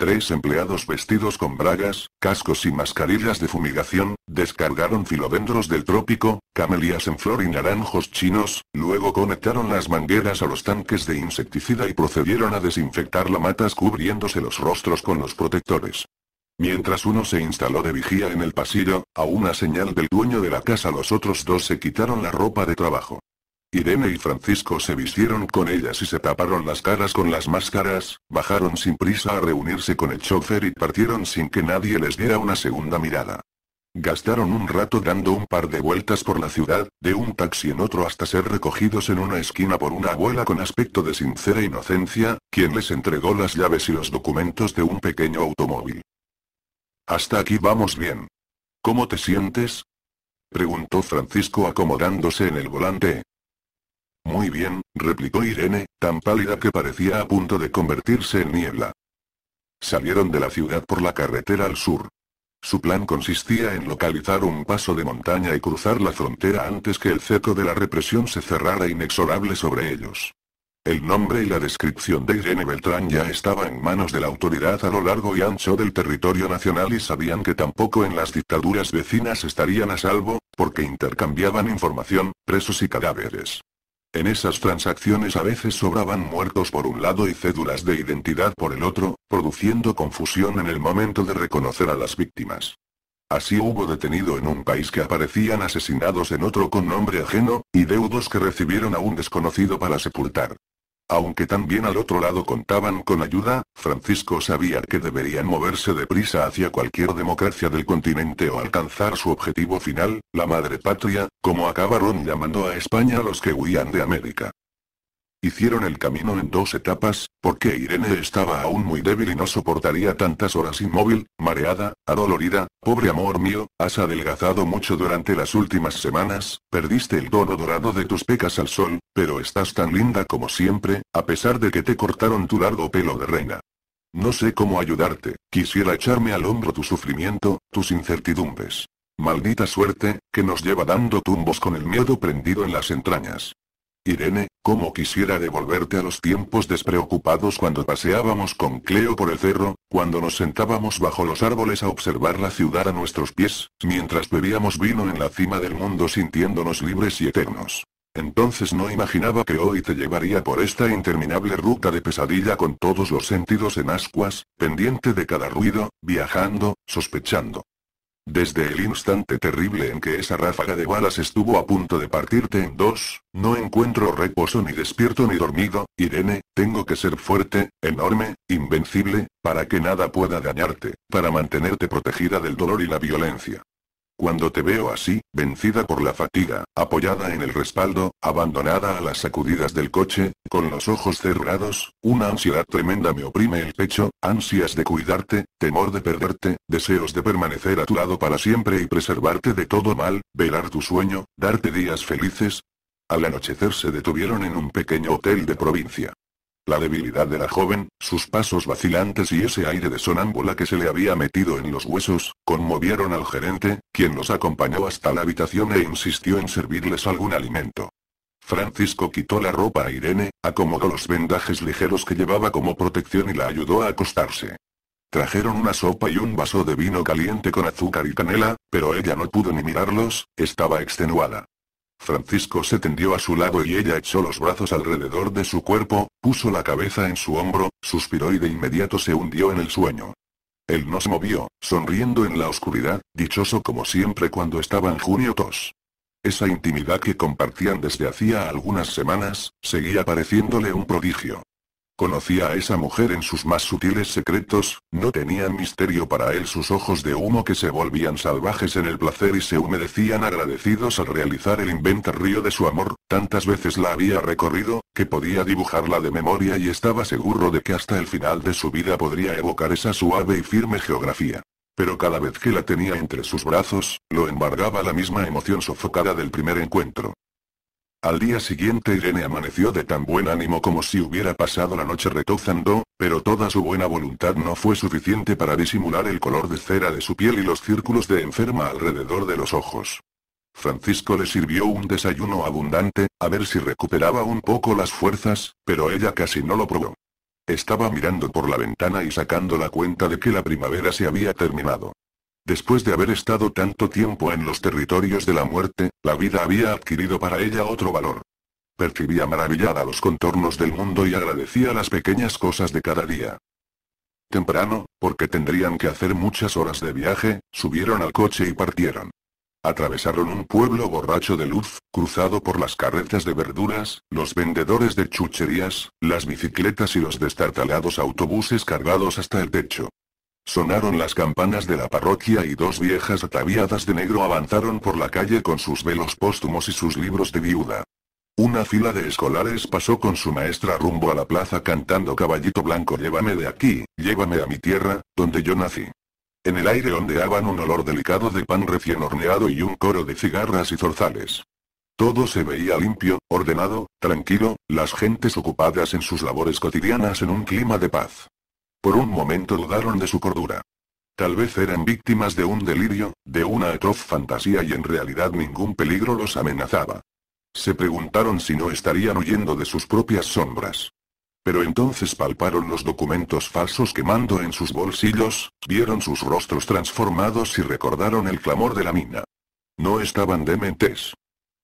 Tres empleados vestidos con bragas, cascos y mascarillas de fumigación, descargaron filodendros del trópico, camelias en flor y naranjos chinos, luego conectaron las mangueras a los tanques de insecticida y procedieron a desinfectar la matas cubriéndose los rostros con los protectores. Mientras uno se instaló de vigía en el pasillo, a una señal del dueño de la casa los otros dos se quitaron la ropa de trabajo. Irene y Francisco se vistieron con ellas y se taparon las caras con las máscaras, bajaron sin prisa a reunirse con el chofer y partieron sin que nadie les diera una segunda mirada. Gastaron un rato dando un par de vueltas por la ciudad, de un taxi en otro hasta ser recogidos en una esquina por una abuela con aspecto de sincera inocencia, quien les entregó las llaves y los documentos de un pequeño automóvil. Hasta aquí vamos bien. ¿Cómo te sientes? preguntó Francisco acomodándose en el volante, muy bien, replicó Irene, tan pálida que parecía a punto de convertirse en niebla. Salieron de la ciudad por la carretera al sur. Su plan consistía en localizar un paso de montaña y cruzar la frontera antes que el cerco de la represión se cerrara inexorable sobre ellos. El nombre y la descripción de Irene Beltrán ya estaba en manos de la autoridad a lo largo y ancho del territorio nacional y sabían que tampoco en las dictaduras vecinas estarían a salvo, porque intercambiaban información, presos y cadáveres. En esas transacciones a veces sobraban muertos por un lado y cédulas de identidad por el otro, produciendo confusión en el momento de reconocer a las víctimas. Así hubo detenido en un país que aparecían asesinados en otro con nombre ajeno, y deudos que recibieron a un desconocido para sepultar. Aunque también al otro lado contaban con ayuda, Francisco sabía que deberían moverse deprisa hacia cualquier democracia del continente o alcanzar su objetivo final, la madre patria, como acabaron llamando a España los que huían de América. Hicieron el camino en dos etapas, porque Irene estaba aún muy débil y no soportaría tantas horas inmóvil, mareada, adolorida, pobre amor mío, has adelgazado mucho durante las últimas semanas, perdiste el dono dorado de tus pecas al sol, pero estás tan linda como siempre, a pesar de que te cortaron tu largo pelo de reina. No sé cómo ayudarte, quisiera echarme al hombro tu sufrimiento, tus incertidumbres. Maldita suerte, que nos lleva dando tumbos con el miedo prendido en las entrañas. Irene, como quisiera devolverte a los tiempos despreocupados cuando paseábamos con Cleo por el cerro, cuando nos sentábamos bajo los árboles a observar la ciudad a nuestros pies, mientras bebíamos vino en la cima del mundo sintiéndonos libres y eternos. Entonces no imaginaba que hoy te llevaría por esta interminable ruta de pesadilla con todos los sentidos en ascuas, pendiente de cada ruido, viajando, sospechando. Desde el instante terrible en que esa ráfaga de balas estuvo a punto de partirte en dos, no encuentro reposo ni despierto ni dormido, Irene, tengo que ser fuerte, enorme, invencible, para que nada pueda dañarte, para mantenerte protegida del dolor y la violencia. Cuando te veo así, vencida por la fatiga, apoyada en el respaldo, abandonada a las sacudidas del coche, con los ojos cerrados, una ansiedad tremenda me oprime el pecho, ansias de cuidarte, temor de perderte, deseos de permanecer a tu lado para siempre y preservarte de todo mal, velar tu sueño, darte días felices. Al anochecer se detuvieron en un pequeño hotel de provincia la debilidad de la joven, sus pasos vacilantes y ese aire de sonámbula que se le había metido en los huesos, conmovieron al gerente, quien los acompañó hasta la habitación e insistió en servirles algún alimento. Francisco quitó la ropa a Irene, acomodó los vendajes ligeros que llevaba como protección y la ayudó a acostarse. Trajeron una sopa y un vaso de vino caliente con azúcar y canela, pero ella no pudo ni mirarlos, estaba extenuada. Francisco se tendió a su lado y ella echó los brazos alrededor de su cuerpo, puso la cabeza en su hombro, suspiró y de inmediato se hundió en el sueño. Él no se movió, sonriendo en la oscuridad, dichoso como siempre cuando estaban Junio Tos. Esa intimidad que compartían desde hacía algunas semanas, seguía pareciéndole un prodigio. Conocía a esa mujer en sus más sutiles secretos, no tenían misterio para él sus ojos de humo que se volvían salvajes en el placer y se humedecían agradecidos al realizar el inventario de su amor, tantas veces la había recorrido, que podía dibujarla de memoria y estaba seguro de que hasta el final de su vida podría evocar esa suave y firme geografía pero cada vez que la tenía entre sus brazos, lo embargaba la misma emoción sofocada del primer encuentro. Al día siguiente Irene amaneció de tan buen ánimo como si hubiera pasado la noche retozando, pero toda su buena voluntad no fue suficiente para disimular el color de cera de su piel y los círculos de enferma alrededor de los ojos. Francisco le sirvió un desayuno abundante, a ver si recuperaba un poco las fuerzas, pero ella casi no lo probó. Estaba mirando por la ventana y sacando la cuenta de que la primavera se había terminado. Después de haber estado tanto tiempo en los territorios de la muerte, la vida había adquirido para ella otro valor. Percibía maravillada los contornos del mundo y agradecía las pequeñas cosas de cada día. Temprano, porque tendrían que hacer muchas horas de viaje, subieron al coche y partieron. Atravesaron un pueblo borracho de luz, cruzado por las carretas de verduras, los vendedores de chucherías, las bicicletas y los destartalados autobuses cargados hasta el techo. Sonaron las campanas de la parroquia y dos viejas ataviadas de negro avanzaron por la calle con sus velos póstumos y sus libros de viuda. Una fila de escolares pasó con su maestra rumbo a la plaza cantando Caballito Blanco llévame de aquí, llévame a mi tierra, donde yo nací. En el aire ondeaban un olor delicado de pan recién horneado y un coro de cigarras y zorzales. Todo se veía limpio, ordenado, tranquilo, las gentes ocupadas en sus labores cotidianas en un clima de paz. Por un momento dudaron de su cordura. Tal vez eran víctimas de un delirio, de una atroz fantasía y en realidad ningún peligro los amenazaba. Se preguntaron si no estarían huyendo de sus propias sombras. Pero entonces palparon los documentos falsos quemando en sus bolsillos, vieron sus rostros transformados y recordaron el clamor de la mina. No estaban dementes.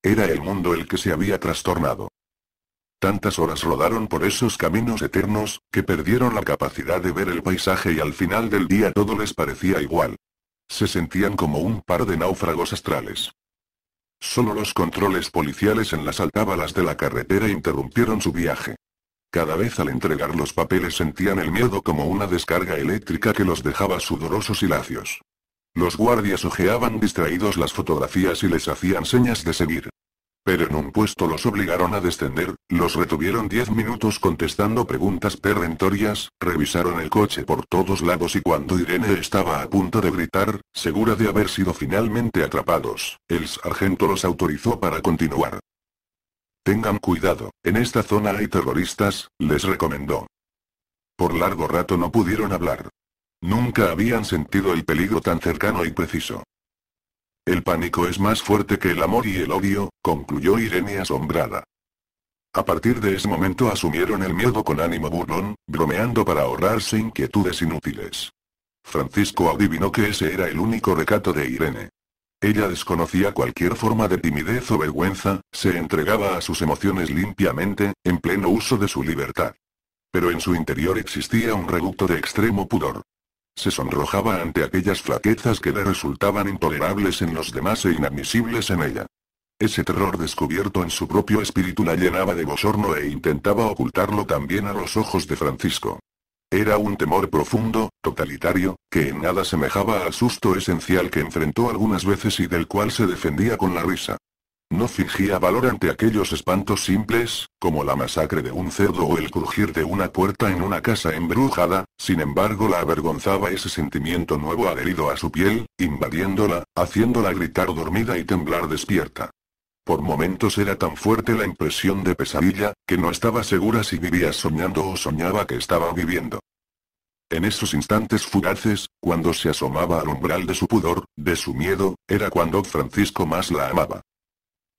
Era el mundo el que se había trastornado. Tantas horas rodaron por esos caminos eternos, que perdieron la capacidad de ver el paisaje y al final del día todo les parecía igual. Se sentían como un par de náufragos astrales. Solo los controles policiales en las altábalas de la carretera interrumpieron su viaje. Cada vez al entregar los papeles sentían el miedo como una descarga eléctrica que los dejaba sudorosos y lacios. Los guardias ojeaban distraídos las fotografías y les hacían señas de seguir pero en un puesto los obligaron a descender, los retuvieron 10 minutos contestando preguntas perentorias, revisaron el coche por todos lados y cuando Irene estaba a punto de gritar, segura de haber sido finalmente atrapados, el sargento los autorizó para continuar. Tengan cuidado, en esta zona hay terroristas, les recomendó. Por largo rato no pudieron hablar. Nunca habían sentido el peligro tan cercano y preciso. El pánico es más fuerte que el amor y el odio, concluyó Irene asombrada. A partir de ese momento asumieron el miedo con ánimo burlón, bromeando para ahorrarse inquietudes inútiles. Francisco adivinó que ese era el único recato de Irene. Ella desconocía cualquier forma de timidez o vergüenza, se entregaba a sus emociones limpiamente, en pleno uso de su libertad. Pero en su interior existía un reducto de extremo pudor. Se sonrojaba ante aquellas flaquezas que le resultaban intolerables en los demás e inadmisibles en ella. Ese terror descubierto en su propio espíritu la llenaba de gozorno e intentaba ocultarlo también a los ojos de Francisco. Era un temor profundo, totalitario, que en nada semejaba al susto esencial que enfrentó algunas veces y del cual se defendía con la risa. No fingía valor ante aquellos espantos simples, como la masacre de un cerdo o el crujir de una puerta en una casa embrujada, sin embargo la avergonzaba ese sentimiento nuevo adherido a su piel, invadiéndola, haciéndola gritar dormida y temblar despierta. Por momentos era tan fuerte la impresión de pesadilla, que no estaba segura si vivía soñando o soñaba que estaba viviendo. En esos instantes fugaces, cuando se asomaba al umbral de su pudor, de su miedo, era cuando Francisco más la amaba.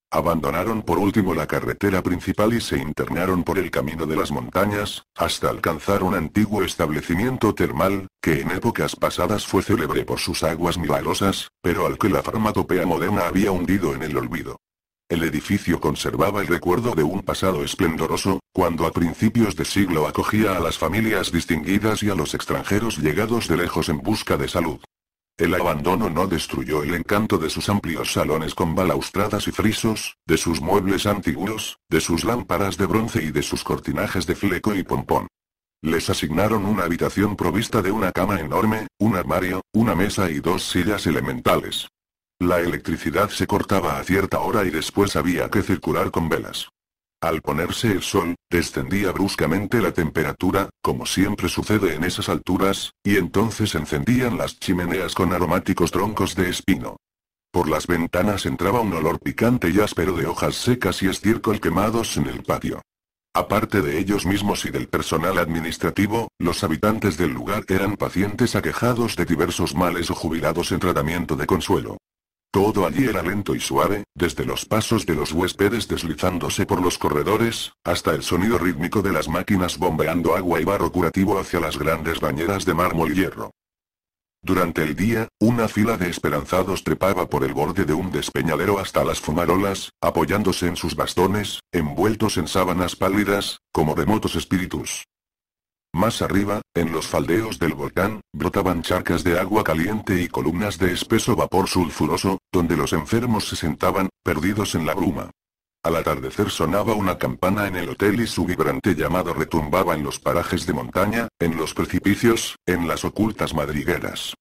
Abandonaron por último la carretera principal y se internaron por el camino de las montañas, hasta alcanzar un antiguo establecimiento termal, que en épocas pasadas fue célebre por sus aguas milagrosas, pero al que la farmacopea moderna había hundido en el olvido. El edificio conservaba el recuerdo de un pasado esplendoroso, cuando a principios de siglo acogía a las familias distinguidas y a los extranjeros llegados de lejos en busca de salud. El abandono no destruyó el encanto de sus amplios salones con balaustradas y frisos, de sus muebles antiguos, de sus lámparas de bronce y de sus cortinajes de fleco y pompón. Les asignaron una habitación provista de una cama enorme, un armario, una mesa y dos sillas elementales. La electricidad se cortaba a cierta hora y después había que circular con velas. Al ponerse el sol, descendía bruscamente la temperatura, como siempre sucede en esas alturas, y entonces encendían las chimeneas con aromáticos troncos de espino. Por las ventanas entraba un olor picante y áspero de hojas secas y estiércol quemados en el patio. Aparte de ellos mismos y del personal administrativo, los habitantes del lugar eran pacientes aquejados de diversos males o jubilados en tratamiento de consuelo. Todo allí era lento y suave, desde los pasos de los huéspedes deslizándose por los corredores, hasta el sonido rítmico de las máquinas bombeando agua y barro curativo hacia las grandes bañeras de mármol y hierro. Durante el día, una fila de esperanzados trepaba por el borde de un despeñadero hasta las fumarolas, apoyándose en sus bastones, envueltos en sábanas pálidas, como remotos espíritus. Más arriba, en los faldeos del volcán, brotaban charcas de agua caliente y columnas de espeso vapor sulfuroso, donde los enfermos se sentaban, perdidos en la bruma. Al atardecer sonaba una campana en el hotel y su vibrante llamado retumbaba en los parajes de montaña, en los precipicios, en las ocultas madrigueras.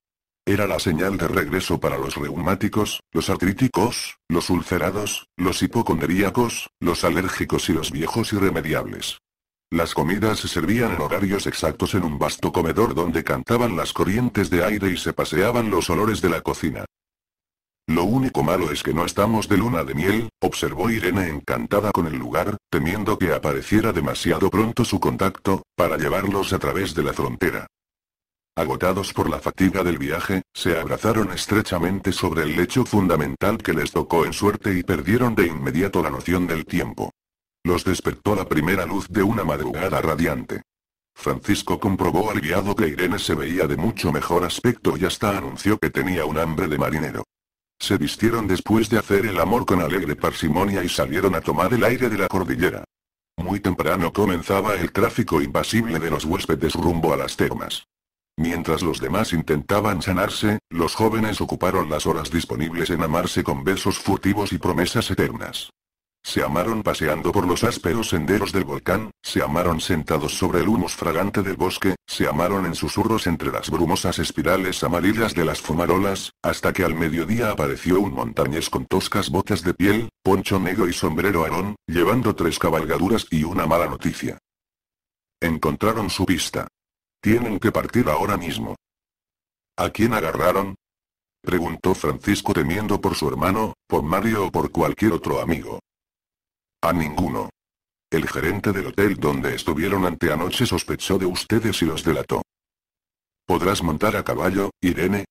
Era la señal de regreso para los reumáticos, los artríticos, los ulcerados, los hipoconderíacos, los alérgicos y los viejos irremediables. Las comidas se servían en horarios exactos en un vasto comedor donde cantaban las corrientes de aire y se paseaban los olores de la cocina. Lo único malo es que no estamos de luna de miel, observó Irene encantada con el lugar, temiendo que apareciera demasiado pronto su contacto, para llevarlos a través de la frontera. Agotados por la fatiga del viaje, se abrazaron estrechamente sobre el lecho fundamental que les tocó en suerte y perdieron de inmediato la noción del tiempo. Los despertó la primera luz de una madrugada radiante. Francisco comprobó aliviado que Irene se veía de mucho mejor aspecto y hasta anunció que tenía un hambre de marinero. Se vistieron después de hacer el amor con alegre parsimonia y salieron a tomar el aire de la cordillera. Muy temprano comenzaba el tráfico invasible de los huéspedes rumbo a las termas. Mientras los demás intentaban sanarse, los jóvenes ocuparon las horas disponibles en amarse con besos furtivos y promesas eternas. Se amaron paseando por los ásperos senderos del volcán, se amaron sentados sobre el humus fragante del bosque, se amaron en susurros entre las brumosas espirales amarillas de las fumarolas, hasta que al mediodía apareció un montañés con toscas botas de piel, poncho negro y sombrero arón, llevando tres cabalgaduras y una mala noticia. Encontraron su pista. Tienen que partir ahora mismo. ¿A quién agarraron? Preguntó Francisco temiendo por su hermano, por Mario o por cualquier otro amigo. A ninguno. El gerente del hotel donde estuvieron anteanoche sospechó de ustedes y los delató. ¿Podrás montar a caballo, Irene?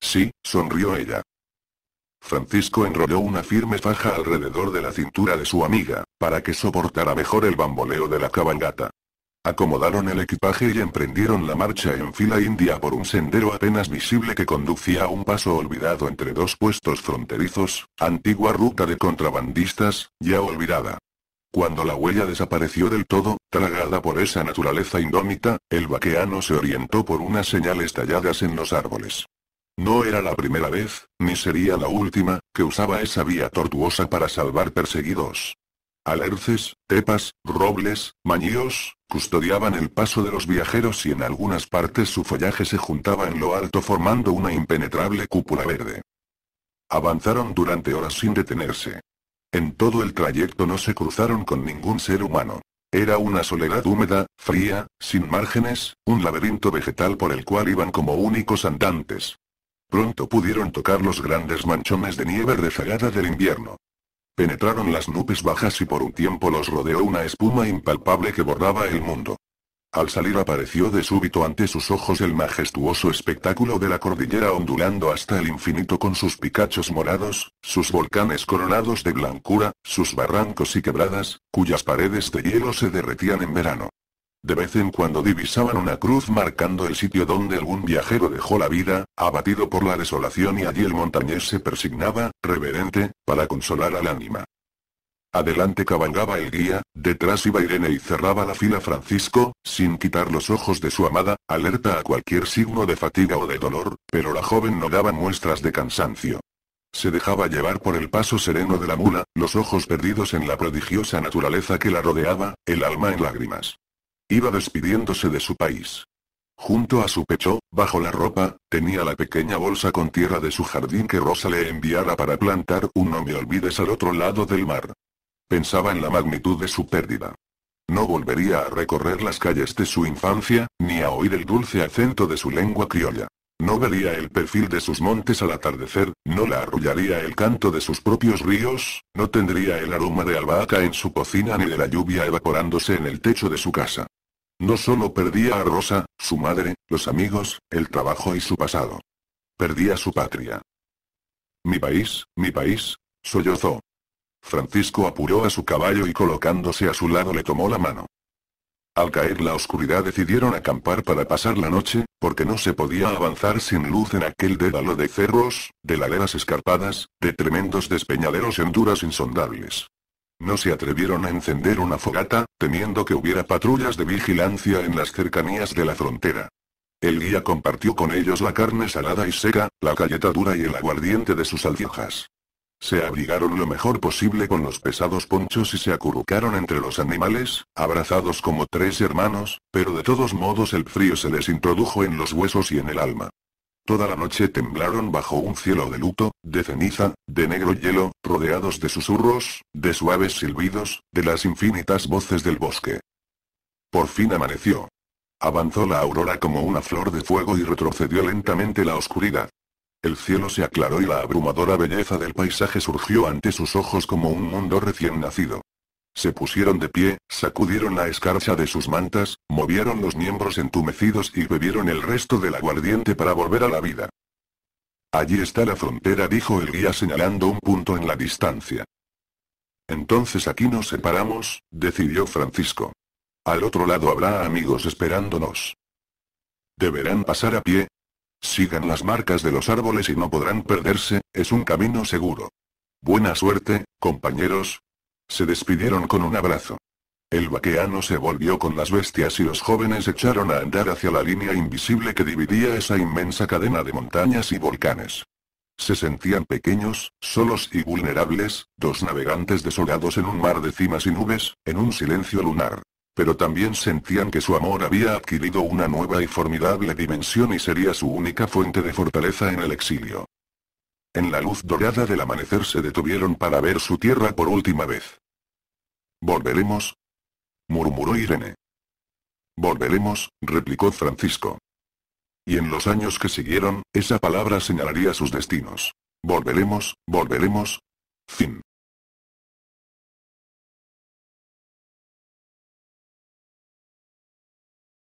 Sí, sonrió ella. Francisco enrolló una firme faja alrededor de la cintura de su amiga, para que soportara mejor el bamboleo de la cabalgata. Acomodaron el equipaje y emprendieron la marcha en fila india por un sendero apenas visible que conducía a un paso olvidado entre dos puestos fronterizos, antigua ruta de contrabandistas, ya olvidada. Cuando la huella desapareció del todo, tragada por esa naturaleza indómita, el vaqueano se orientó por unas señales talladas en los árboles. No era la primera vez, ni sería la última, que usaba esa vía tortuosa para salvar perseguidos. Alerces, tepas, robles, mañíos, custodiaban el paso de los viajeros y en algunas partes su follaje se juntaba en lo alto formando una impenetrable cúpula verde. Avanzaron durante horas sin detenerse. En todo el trayecto no se cruzaron con ningún ser humano. Era una soledad húmeda, fría, sin márgenes, un laberinto vegetal por el cual iban como únicos andantes. Pronto pudieron tocar los grandes manchones de nieve rezagada del invierno. Penetraron las nubes bajas y por un tiempo los rodeó una espuma impalpable que bordaba el mundo. Al salir apareció de súbito ante sus ojos el majestuoso espectáculo de la cordillera ondulando hasta el infinito con sus picachos morados, sus volcanes coronados de blancura, sus barrancos y quebradas, cuyas paredes de hielo se derretían en verano. De vez en cuando divisaban una cruz marcando el sitio donde algún viajero dejó la vida, abatido por la desolación y allí el montañés se persignaba, reverente, para consolar al ánima. Adelante cabalgaba el guía, detrás iba Irene y cerraba la fila Francisco, sin quitar los ojos de su amada, alerta a cualquier signo de fatiga o de dolor, pero la joven no daba muestras de cansancio. Se dejaba llevar por el paso sereno de la mula, los ojos perdidos en la prodigiosa naturaleza que la rodeaba, el alma en lágrimas. Iba despidiéndose de su país. Junto a su pecho, bajo la ropa, tenía la pequeña bolsa con tierra de su jardín que Rosa le enviara para plantar un no me olvides al otro lado del mar. Pensaba en la magnitud de su pérdida. No volvería a recorrer las calles de su infancia, ni a oír el dulce acento de su lengua criolla. No vería el perfil de sus montes al atardecer, no la arrullaría el canto de sus propios ríos, no tendría el aroma de albahaca en su cocina ni de la lluvia evaporándose en el techo de su casa. No solo perdía a Rosa, su madre, los amigos, el trabajo y su pasado. Perdía su patria. Mi país, mi país, sollozó. Francisco apuró a su caballo y colocándose a su lado le tomó la mano. Al caer la oscuridad decidieron acampar para pasar la noche, porque no se podía avanzar sin luz en aquel dédalo de cerros, de laderas escarpadas, de tremendos despeñaderos en duras insondables. No se atrevieron a encender una fogata, temiendo que hubiera patrullas de vigilancia en las cercanías de la frontera. El guía compartió con ellos la carne salada y seca, la galleta dura y el aguardiente de sus alfiojas. Se abrigaron lo mejor posible con los pesados ponchos y se acurrucaron entre los animales, abrazados como tres hermanos, pero de todos modos el frío se les introdujo en los huesos y en el alma. Toda la noche temblaron bajo un cielo de luto, de ceniza, de negro hielo, rodeados de susurros, de suaves silbidos, de las infinitas voces del bosque. Por fin amaneció. Avanzó la aurora como una flor de fuego y retrocedió lentamente la oscuridad. El cielo se aclaró y la abrumadora belleza del paisaje surgió ante sus ojos como un mundo recién nacido. Se pusieron de pie, sacudieron la escarcha de sus mantas, movieron los miembros entumecidos y bebieron el resto del aguardiente para volver a la vida. Allí está la frontera, dijo el guía señalando un punto en la distancia. Entonces aquí nos separamos, decidió Francisco. Al otro lado habrá amigos esperándonos. ¿Deberán pasar a pie? Sigan las marcas de los árboles y no podrán perderse, es un camino seguro. Buena suerte, compañeros, se despidieron con un abrazo. El vaqueano se volvió con las bestias y los jóvenes echaron a andar hacia la línea invisible que dividía esa inmensa cadena de montañas y volcanes. Se sentían pequeños, solos y vulnerables, dos navegantes desolados en un mar de cimas y nubes, en un silencio lunar. Pero también sentían que su amor había adquirido una nueva y formidable dimensión y sería su única fuente de fortaleza en el exilio. En la luz dorada del amanecer se detuvieron para ver su tierra por última vez. Volveremos. murmuró Irene. Volveremos, replicó Francisco. Y en los años que siguieron, esa palabra señalaría sus destinos. Volveremos, volveremos. Fin.